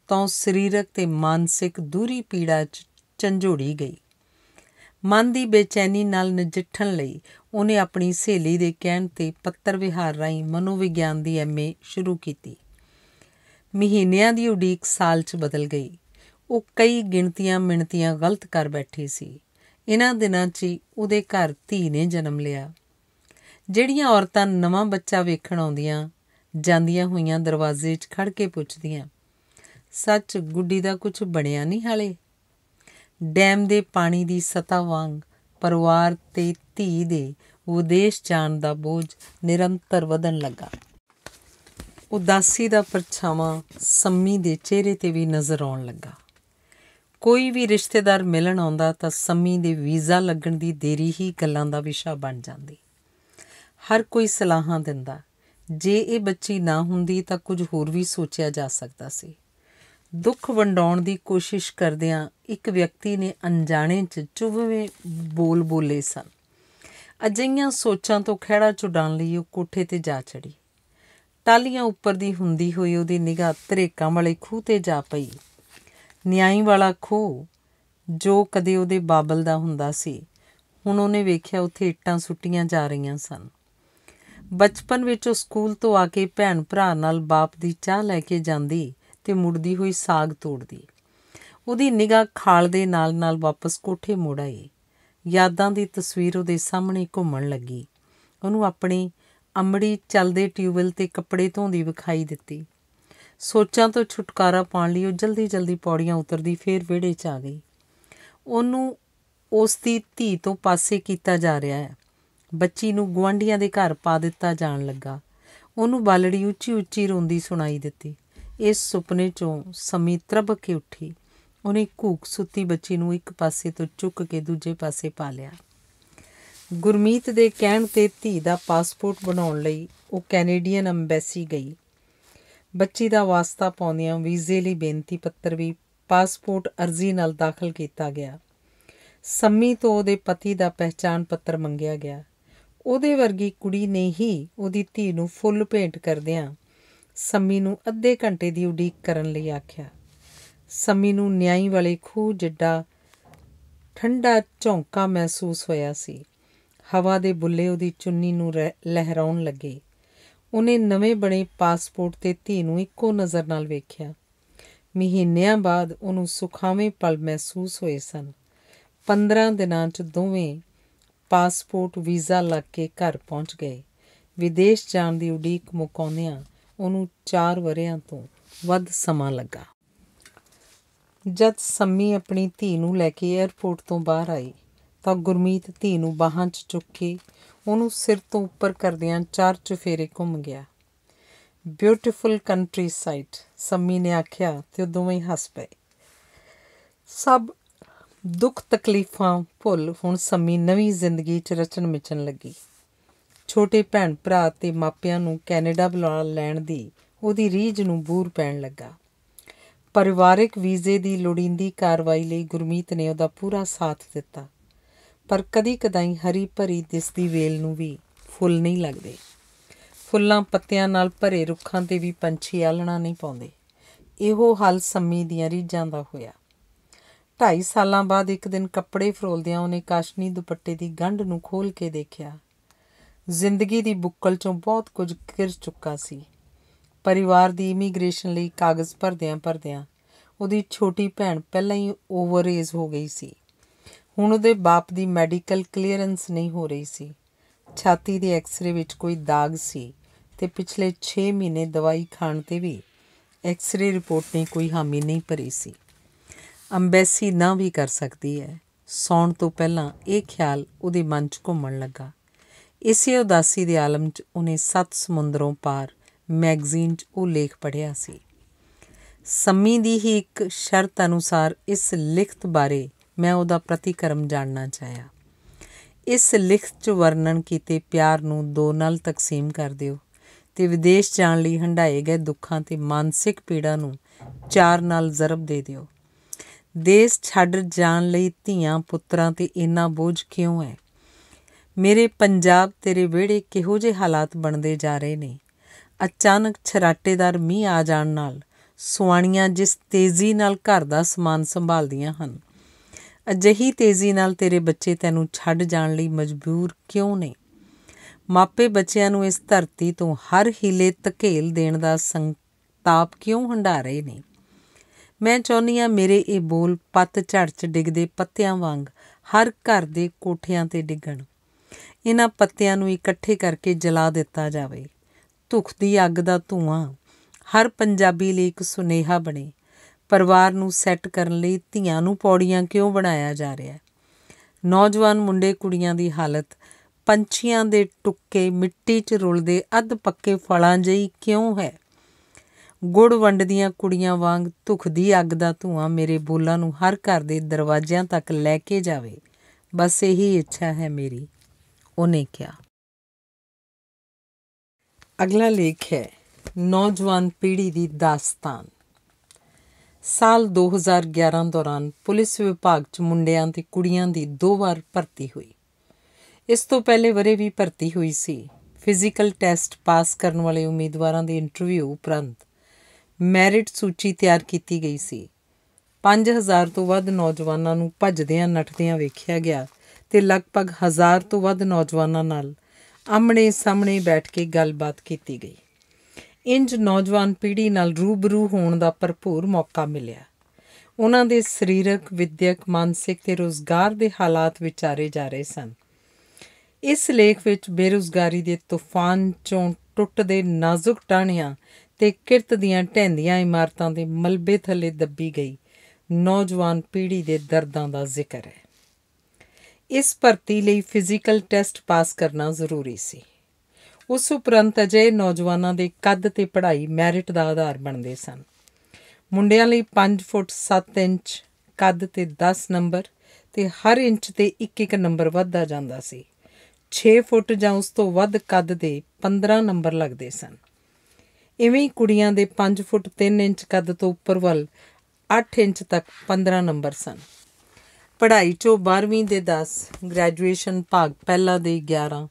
ਤਾਂ ਸਰੀਰਕ ਤੇ ਮਾਨਸਿਕ ਦੂਰੀ ਪੀੜਾ 'ਚ ਚੰਝੋੜੀ ਗਈ ਮਨ ਦੀ ਬੇਚੈਨੀ ਨਾਲ ਨਜਿੱਠਣ ਲਈ ਉਹਨੇ ਆਪਣੀ ਸਹੇਲੀ ਦੇ ਕਹਿਣ ਤੇ ਪੱਤਰ ਵਿਹਾਰ ਰਾਈ ਮਨੋਵਿਗਿਆਨ ਦੀ ਐਮਏ ਸ਼ੁਰੂ ਕੀਤੀ ਮਹੀਨਿਆਂ ਦੀ ਉਡੀਕ ਸਾਲ 'ਚ ਬਦਲ ਗਈ ਉਹ ਕਈ ਗਿਣਤੀਆਂ ਮਿੰਟੀਆਂ ਗਲਤ ਕਰ ਬੈਠੀ ਸੀ ਇਹਨਾਂ ਦਿਨਾਂ 'ਚ ਉਹਦੇ ਘਰ ਧੀ ਨੇ ਜਨਮ ਲਿਆ ਜਿਹੜੀਆਂ ਔਰਤਾਂ ਨਵਾਂ ਬੱਚਾ ਵੇਖਣ ਆਉਂਦੀਆਂ ਜਾਂਦੀਆਂ ਹੋਈਆਂ ਦਰਵਾਜ਼ੇ 'ਚ ਖੜ ਕੇ ਪੁੱਛਦੀਆਂ ਸੱਚ ਗੁੱਡੀ ਦਾ ਕੁਝ ਬਣਿਆ ਨਹੀਂ ਹਾਲੇ ਡੈਮ ਦੇ ਪਾਣੀ ਦੀ ਸਤਾ ਵਾਂਗ ਪਰਿਵਾਰ ਤੇ ਧੀ ਦੇ ਉਦੇਸ਼ ਜਾਣ ਦਾ ਬੋਝ ਨਿਰੰਤਰ ਵਧਣ ਲੱਗਾ ਉਦਾਸੀ ਦਾ ਪਰਛਾਵਾਂ ਸੰਮੀ ਦੇ ਚਿਹਰੇ ਤੇ ਵੀ ਨਜ਼ਰ ਆਉਣ ਲੱਗਾ ਕੋਈ ਵੀ ਰਿਸ਼ਤੇਦਾਰ ਮਿਲਣ ਆਉਂਦਾ ਤਾਂ ਸੰਮੀ ਦੇ ਵੀਜ਼ਾ ਲੱਗਣ ਦੀ ਦੇਰੀ ਹੀ ਗੱਲਾਂ ਦਾ ਵਿਸ਼ਾ ਬਣ ਜਾਂਦੀ ਹਰ ਕੋਈ ਸਲਾਹਾਂ ਦਿੰਦਾ ਜੇ ਇਹ ਬੱਚੀ ਨਾ ਹੁੰਦੀ ਤਾਂ ਕੁਝ ਹੋਰ ਵੀ ਸੋਚਿਆ ਜਾ ਸਕਦਾ ਸੀ ਦੁੱਖ ਵੰਡਾਉਣ ਦੀ ਕੋਸ਼ਿਸ਼ ਕਰਦਿਆਂ ਇੱਕ ਵਿਅਕਤੀ ਨੇ ਅਣਜਾਣੇ 'ਚ ਚੁਭਵੇਂ ਬੋਲ ਬੋਲੇ ਸਨ ਅਜਿਹੀਆਂ ਸੋਚਾਂ ਤੋਂ ਖਿਹੜਾ ਚੁਡਾਣ ਲਈ ਉਹ ਕੋਠੇ ਤੇ ਜਾ ਚੜੀ ਟਾਲੀਆਂ ਉੱਪਰ ਦੀ ਹੁੰਦੀ ਹੋਈ ਉਹਦੀ ਨਿਗਾਹ ਤਰੇਕਾਂ ਵਾਲੇ ਖੂਹ ਤੇ ਜਾ ਪਈ ਨਿਆਈ ਵਾਲਾ ਖੂ ਜੋ ਕਦੇ ਉਹਦੇ ਬਾਬਲ ਦਾ ਹੁੰਦਾ ਸੀ ਹੁਣ ਉਹਨੇ ਵੇਖਿਆ ਉੱਥੇ ਇੱਟਾਂ ਸੁੱਟੀਆਂ ਜਾ ਰਹੀਆਂ ਸਨ ਬਚਪਨ ਵਿੱਚ ਉਹ ਸਕੂਲ ਤੋਂ ਆ ਕੇ ਭੈਣ ਭਰਾ ਨਾਲ ਬਾਪ ਦੀ ਚਾਹ ਲੈ ਕੇ ਜਾਂਦੀ ਤੇ ਮੁੜਦੀ ਹੋਈ ਸਾਗ ਤੋੜਦੀ ਉਹਦੀ ਨਿਗਾਹ ਖਾਲ ਦੇ ਨਾਲ-ਨਾਲ ਵਾਪਸ ਕੋਠੇ ਮੁੜ ਆਈ ਯਾਦਾਂ ਦੀ ਤਸਵੀਰ ਉਹਦੇ ਸਾਹਮਣੇ ਘੁੰਮਣ ਲੱਗੀ ਉਹਨੂੰ ਆਪਣੀ ਅੰਮੜੀ ਚੱਲਦੇ ਟਿਊਬਲ ਤੇ ਕੱਪੜੇ ਧੋਂਦੀ ਵਿਖਾਈ ਦਿੱਤੀ ਸੋਚਾਂ ਤੋਂ ਛੁਟਕਾਰਾ ਪਾਉਣ ਲਈ ਉਹ ਜਲਦੀ-ਜਲਦੀ ਪੌੜੀਆਂ ਉਤਰਦੀ ਫੇਰ ਵਿਹੜੇ 'ਚ ਆ ਗਈ ਉਹਨੂੰ ਉਸ ਦੀ ਧੀ ਤੋਂ ਪਾਸੇ ਕੀਤਾ ਜਾ ਰਿਹਾ ਹੈ ਬੱਚੀ ਨੂੰ ਗਵਾਂਢੀਆਂ ਦੇ ਘਰ ਪਾ ਦਿੱਤਾ ਜਾਣ ਲੱਗਾ ਉਹਨੂੰ ਬਾਲੜੀ ਉੱਚੀ-ਉੱਚੀ ਰੋਂਦੀ ਸੁਣਾਈ ਦਿੱਤੀ ਇਸ ਸੁਪਨੇ 'ਚੋਂ ਸਮੀ ਕੇ ਉੱਠੀ ਉਹਨੇ ਘੂਕ ਸੁੱਤੀ ਬੱਚੀ ਨੂੰ ਇੱਕ ਪਾਸੇ ਤੋਂ ਚੁੱਕ ਕੇ ਦੂਜੇ ਪਾਸੇ ਪਾ ਲਿਆ ਗੁਰਮੀਤ ਦੇ ਕਹਿਣ ਤੇ ਧੀ ਦਾ ਪਾਸਪੋਰਟ ਬਣਾਉਣ ਲਈ ਉਹ ਕੈਨੇਡੀਅਨ ਐਮਬੈਸੀ ਗਈ ਬੱਚੀ ਦਾ ਵਾਸਤਾ ਪਾਉਂਦਿਆਂ ਵੀਜ਼ੇ ਲਈ ਬੇਨਤੀ ਪੱਤਰ ਵੀ ਪਾਸਪੋਰਟ ਅਰਜ਼ੀ ਨਾਲ ਦਾਖਲ ਕੀਤਾ ਗਿਆ ਸੰਮੀ ਤੋਂ ਉਹਦੇ ਪਤੀ ਦਾ ਪਹਿਚਾਣ ਪੱਤਰ ਮੰਗਿਆ ਗਿਆ ਉਹਦੇ ਵਰਗੀ ਕੁੜੀ ਨੇ ਹੀ ਉਹਦੀ ਧੀ ਨੂੰ ਫੁੱਲ ਭੇਟ ਕਰਦਿਆਂ ਸੰਮੀ ਨੂੰ ਅੱਧੇ ਘੰਟੇ ਦੀ ਉਡੀਕ ਕਰਨ ਲਈ ਆਖਿਆ ਸੰਮੀ ਨੂੰ ਨਿਆਂਈ ਵਾਲੇ ਖੂਹ ਜਿੱਡਾ ਠੰਡਾ ਝੌਂਕਾ ਮਹਿਸੂਸ ਹੋਇਆ ਸੀ ਹਵਾ ਦੇ ਬੁੱਲੇ ਉਹਦੀ ਚੁੰਨੀ ਨੂੰ ਲਹਿਰਾਉਣ ਲੱਗੇ ਉਹਨੇ ਨਵੇਂ ਬਣੇ ਪਾਸਪੋਰਟ ਤੇ ਧੀ ਨੂੰ ਇੱਕੋ ਨਜ਼ਰ ਨਾਲ ਵੇਖਿਆ ਮਹੀਨਿਆਂ ਬਾਅਦ ਉਹਨੂੰ ਸੁਖਾਵੇਂ ਪਲ ਮਹਿਸੂਸ ਹੋਏ ਸਨ 15 ਦਿਨਾਂ 'ਚ ਦੋਵੇਂ ਪਾਸਪੋਰਟ ਵੀਜ਼ਾ ਲੱਗ ਕੇ ਘਰ ਪਹੁੰਚ ਗਏ ਵਿਦੇਸ਼ ਜਾਣ ਦੀ ਉਡੀਕ ਮੁਕਾਉਂਦਿਆਂ ਉਹਨੂੰ 4 ਵਰਿਆਂ ਤੋਂ ਵੱਧ ਸਮਾਂ ਲੱਗਾ ਜਦ ਸੰਮੀ ਆਪਣੀ ਧੀ ਨੂੰ ਲੈ ਕੇ 에ਅਰਪੋਰਟ ਤੋਂ ਬਾਹਰ ਆਈ ਤਾਂ ਗੁਰਮੀਤ ਧੀ ਨੂੰ ਬਾਹਾਂ 'ਚ ਚੁੱਕ ਕੇ ਉਹਨੂੰ ਸਿਰ ਤੋਂ ਉੱਪਰ ਕਰਦਿਆਂ ਚਾਰ ਚੁਫੇਰੇ ਘੁੰਮ ਗਿਆ ਬਿਊਟੀਫੁਲ ਕੰਟਰੀ ਸਾਈਟ ਸੰਮੀ ਨੇ ਆਖਿਆ ਤੇ ਉਹ ਦੋਵੇਂ ਹੱਸ ਪਏ ਸਭ ਦੁੱਖ ਤਕਲੀਫਾਂ ਭੁੱਲ ਹੁਣ ਸੰਮੀ ਨਵੀਂ ਜ਼ਿੰਦਗੀ 'ਚ ਰਚਣ ਮਿਚਣ ਲੱਗੀ ਛੋਟੇ ਭੈਣ ਭਰਾ ਤੇ ਮਾਪਿਆਂ ਨੂੰ ਕੈਨੇਡਾ ਬੁਲਾ ਲੈਣ ਦੀ ਉਹਦੀ ਰੀਜ ਨੂੰ ਬੂਰ ਪੈਣ ਲੱਗਾ ਪਰਿਵਾਰਿਕ ਵੀਜ਼ੇ ਦੀ ਲੋੜੀਂਦੀ ਕਾਰਵਾਈ ਲਈ ਗੁਰਮੀਤ ਨੇ ਉਹਦਾ ਪੂਰਾ ਸਾਥ ਦਿੱਤਾ ਪਰ ਕਦੀ ਕਦਾਈ ਹਰੀ ਭਰੀ ਦਿਸਦੀ ਵੇਲ ਨੂੰ ਵੀ ਫੁੱਲ ਨਹੀਂ ਲੱਗਦੇ ਫੁੱਲਾਂ ਪੱਤਿਆਂ ਨਾਲ ਭਰੇ ਰੁੱਖਾਂ ਤੇ ਵੀ ਪੰਛੀ ਆਲਣਾ ਨਹੀਂ ਪਾਉਂਦੇ ਇਹੋ ਹਾਲ ਸੰਮੀ ਦੀਆਂ ਰੀਝਾਂ ਦਾ ਹੋਇਆ ਢਾਈ ਸਾਲਾਂ ਬਾਅਦ ਇੱਕ ਦਿਨ ਕੱਪੜੇ ਫਰੋਲਦਿਆਂ ਉਹਨੇ ਕਾਸ਼ਨੀ ਦੁਪੱਟੇ ਦੀ ਗੰਢ ਨੂੰ ਖੋਲ ਕੇ ਦੇਖਿਆ ਜ਼ਿੰਦਗੀ ਦੀ ਬੁੱਕਲ ਚੋਂ ਬਹੁਤ ਕੁਝ ਗਿਰ ਚੁੱਕਾ ਸੀ ਪਰਿਵਾਰ ਦੀ ਇਮੀਗ੍ਰੇਸ਼ਨ ਲਈ ਕਾਗਜ਼ ਭਰਦਿਆਂ ਭਰਦਿਆਂ ਉਹਦੀ ਛੋਟੀ ਭੈਣ ਪਹਿਲਾਂ ਹੀ ਓਵਰ ਏਜ ਹੋ ਗਈ ਸੀ ਹੁਣ ਉਹਦੇ ਬਾਪ ਦੀ ਮੈਡੀਕਲ ਕਲੀਅਰੈਂਸ ਨਹੀਂ ਹੋ ਰਹੀ ਸੀ ਛਾਤੀ ਦੇ ਐਕਸ-ਰੇ ਵਿੱਚ ਕੋਈ ਦਾਗ ਸੀ ਤੇ ਪਿਛਲੇ 6 ਮਹੀਨੇ ਦਵਾਈ ਖਾਣ ਤੇ ਵੀ ਐਕਸ-ਰੇ ਰਿਪੋਰਟ ਨੇ ਕੋਈ ਹਾਮੀ ਨਹੀਂ ਭਰੀ ਸੀ ਅੰਬੈਸੀ ਨਾ ਵੀ ਕਰ ਸਕਦੀ ਹੈ ਸੌਣ ਤੋਂ ਪਹਿਲਾਂ ਇਹ ਖਿਆਲ ਉਹਦੇ ਮਨ 'ਚ ਘੁੰਮਣ ਲੱਗਾ ਇਸੇ ਉਦਾਸੀ ਦੇ ਆਲਮ 'ਚ ਉਹਨੇ ਸੱਤ ਸਮੁੰਦਰੋਂ ਪਾਰ ਮੈਗਜ਼ੀਨ 'ਚ ਉਹ ਲੇਖ ਪੜ੍ਹਿਆ ਸੀ ਸੰਮੀ ਦੀ ਹੀ ਇੱਕ ਸ਼ਰਤ ਅਨੁਸਾਰ ਇਸ ਲਿਖਤ ਬਾਰੇ ਮੈਂ ਉਹਦਾ ਪ੍ਰਤੀਕਰਮ ਜਾਣਨਾ ਚਾਹਿਆ ਇਸ ਲਿਖਤ 'ਚ ਵਰਣਨ ਕੀਤੇ ਪਿਆਰ ਨੂੰ ਦੋ ਨਾਲ ਤਕਸੀਮ ਕਰ ਦਿਓ ਤੇ ਵਿਦੇਸ਼ ਜਾਣ ਲਈ ਹੰਡਾਏ ਗਏ ਦੁੱਖਾਂ ਤੇ ਮਾਨਸਿਕ ਪੀੜਾ ਨੂੰ ਚਾਰ ਨਾਲ ਜ਼ਰਬ ਦੇ ਦਿਓ ਦੇਸ਼ ਛੱਡ ਜਾਣ ਲਈ ਧੀਆਂ ਪੁੱਤਰਾਂ ਤੇ ਇੰਨਾ ਬੋਝ ਕਿਉਂ ਹੈ ਮੇਰੇ ਪੰਜਾਬ ਤੇਰੇ ਵਿਹੜੇ ਕਿਹੋ ਜਿਹੇ ਹਾਲਾਤ ਬਣਦੇ ਜਾ ਰਹੇ ਨੇ ਅਚਾਨਕ ਛਰਾਟੇਦਾਰ ਮੀਂਹ ਆ ਜਾਣ ਨਾਲ ਸੁਆਣੀਆਂ ਜਿਸ ਤੇਜ਼ੀ ਨਾਲ ਘਰ ਦਾ ਸਮਾਨ ਸੰਭਾਲਦੀਆਂ ਹਨ ਅਜਿਹੀ ਤੇਜ਼ੀ ਨਾਲ ਤੇਰੇ ਬੱਚੇ ਤੈਨੂੰ ਛੱਡ ਜਾਣ ਲਈ ਮਜਬੂਰ ਕਿਉਂ ਨੇ ਮਾਪੇ ਬੱਚਿਆਂ ਨੂੰ ਇਸ ਧਰਤੀ ਤੋਂ ਹਰ ਹਿਲੇ ਧਕੇਲ ਦੇਣ ਦਾ ਸੰਤਾਪ ਕਿਉਂ ਹੰਡਾ ਰਹੇ ਨੇ ਮੈਂ ਚਾਹੁੰਦੀ ਆ ਮੇਰੇ ਇਹ ਬੋਲ ਪੱਤ ਝੜ ਚ ਡਿੱਗਦੇ ਪੱਤਿਆਂ ਵਾਂਗ ਹਰ ਘਰ ਦੇ ਕੋਠਿਆਂ ਤੇ ਡਿੱਗਣ ਇਹਨਾਂ ਪੱਤਿਆਂ ਨੂੰ ਇਕੱਠੇ ਕਰਕੇ ਜਲਾ ਦਿੱਤਾ ਜਾਵੇ ਧੁਖ ਦੀ ਅੱਗ ਦਾ ਧੂਆਂ ਹਰ ਪੰਜਾਬੀ ਲਈ ਇੱਕ ਸੁਨੇਹਾ ਬਣੇ ਪਰਿਵਾਰ ਨੂੰ ਸੈੱਟ ਕਰਨ ਲਈ ਧੀਆਂ ਨੂੰ ਪੌੜੀਆਂ ਕਿਉਂ ਬਣਾਇਆ ਜਾ ਰਿਹਾ ਹੈ ਨੌਜਵਾਨ ਮੁੰਡੇ ਕੁੜੀਆਂ ਦੀ ਹਾਲਤ ਪੰਛੀਆਂ ਦੇ ਟੁੱਕੇ ਮਿੱਟੀ 'ਚ ਰੁਲਦੇ ਅੱਧ ਪੱਕੇ ਫਲਾਂ ਜਿਹੀ ਕਿਉਂ ਹੈ ਗੁੜ ਵੰਡਦੀਆਂ ਕੁੜੀਆਂ ਵਾਂਗ ਧੁਖਦੀ ਅੱਗ ਦਾ ਧੂਆਂ ਮੇਰੇ ਬੋਲਾਂ ਨੂੰ ਹਰ ਘਰ ਦੇ ਦਰਵਾਜ਼ਿਆਂ ਤੱਕ ਲੈ ਕੇ ਜਾਵੇ ਬਸ ਇਹੀ ਇੱਛਾ ਹੈ ਮੇਰੀ ਉਹਨੇ ਕਿਹਾ ਅਗਲਾ ਲੇਖ ਹੈ ਨੌਜਵਾਨ ਪੀੜ੍ਹੀ ਦੀ ਦਾਸਤਾਨ ਸਾਲ 2011 ਦੌਰਾਨ ਪੁਲਿਸ ਵਿਭਾਗ 'ਚ ਮੁੰਡਿਆਂ ਤੇ ਕੁੜੀਆਂ ਦੀ ਦੋ ਵਾਰ ਭਰਤੀ ਹੋਈ ਇਸ ਤੋਂ ਪਹਿਲੇ ਵਰੇ ਵੀ ਭਰਤੀ ਹੋਈ ਸੀ ਫਿਜ਼ੀਕਲ ਟੈਸਟ ਪਾਸ ਕਰਨ ਵਾਲੇ ਉਮੀਦਵਾਰਾਂ ਦੇ ਇੰਟਰਵਿਊ ਉਪਰੰਤ ਮੈਰਿਟ ਸੂਚੀ ਤਿਆਰ ਕੀਤੀ ਗਈ ਸੀ 5000 ਤੋਂ ਵੱਧ ਨੌਜਵਾਨਾਂ ਨੂੰ ਭੱਜਦਿਆਂ ਨੱਠਦਿਆਂ ਵੇਖਿਆ ਗਿਆ ਤੇ ਲਗਭਗ 1000 ਤੋਂ ਵੱਧ ਨੌਜਵਾਨਾਂ ਨਾਲ ਆਮਣੇ ਸਾਹਮਣੇ ਬੈਠ ਕੇ ਗੱਲਬਾਤ ਕੀਤੀ ਗਈ ਇੰਜ ਨੌਜਵਾਨ ਪੀੜ੍ਹੀ ਨਾਲ ਰੂਬਰੂ ਹੋਣ ਦਾ ਭਰਪੂਰ ਮੌਕਾ ਮਿਲਿਆ ਉਹਨਾਂ ਦੇ ਸਰੀਰਕ ਵਿਦਿਅਕ ਮਾਨਸਿਕ ਤੇ ਰੋਜ਼ਗਾਰ ਦੇ ਹਾਲਾਤ ਵਿਚਾਰੇ ਜਾ ਰਹੇ ਸਨ ਇਸ ਲੇਖ ਵਿੱਚ ਬੇਰੋਜ਼ਗਾਰੀ ਦੇ ਤੂਫਾਨ ਚੋਂ ਟੁੱਟਦੇ ਨਾਜ਼ੁਕ ਟਾਣਿਆਂ ਤੇ ਕਿਰਤ ਦੀਆਂ ਢੈਂਦੀਆਂ ਇਮਾਰਤਾਂ ਦੇ ਮਲਬੇ ਥੱਲੇ ਦੱਬੀ ਗਈ ਨੌਜਵਾਨ ਪੀੜ੍ਹੀ ਦੇ ਦਰਦਾਂ ਦਾ ਜ਼ਿਕਰ ਹੈ ਇਸ ਭਰਤੀ ਲਈ ਫਿਜ਼ੀਕਲ ਟੈਸਟ ਪਾਸ ਕਰਨਾ ਜ਼ਰੂਰੀ ਸੀ ਉਸ ਉਪਰੰਤ ਅਜੇ ਨੌਜਵਾਨਾਂ ਦੇ ਕੱਦ ਤੇ ਪੜ੍ਹਾਈ ਮੈਰਿਟ ਦਾ ਆਧਾਰ ਬਣਦੇ ਸਨ ਮੁੰਡਿਆਂ ਲਈ 5 ਫੁੱਟ 7 ਇੰਚ ਕੱਦ ਤੇ 10 ਨੰਬਰ ਤੇ ਹਰ ਇੰਚ ਤੇ 1-1 ਨੰਬਰ ਵੱਧਦਾ ਜਾਂਦਾ ਸੀ 6 ਫੁੱਟ ਜਾਂ ਉਸ ਤੋਂ ਵੱਧ ਕੱਦ ਦੇ 15 ਨੰਬਰ ਲੱਗਦੇ ਸਨ ਇਵੇਂ ਹੀ ਕੁੜੀਆਂ ਦੇ 5 ਫੁੱਟ 3 ਇੰਚ ਕੱਦ ਤੋਂ ਉੱਪਰ ਵੱਲ 8 ਇੰਚ ਤੱਕ 15 ਨੰਬਰ ਸਨ ਪੜ੍ਹਾਈ ਚੋਂ 12ਵੀਂ ਦੇ 10 ਗ੍ਰੈਜੂਏਸ਼ਨ ਭਾਗ ਪਹਿਲਾ ਦੇ 11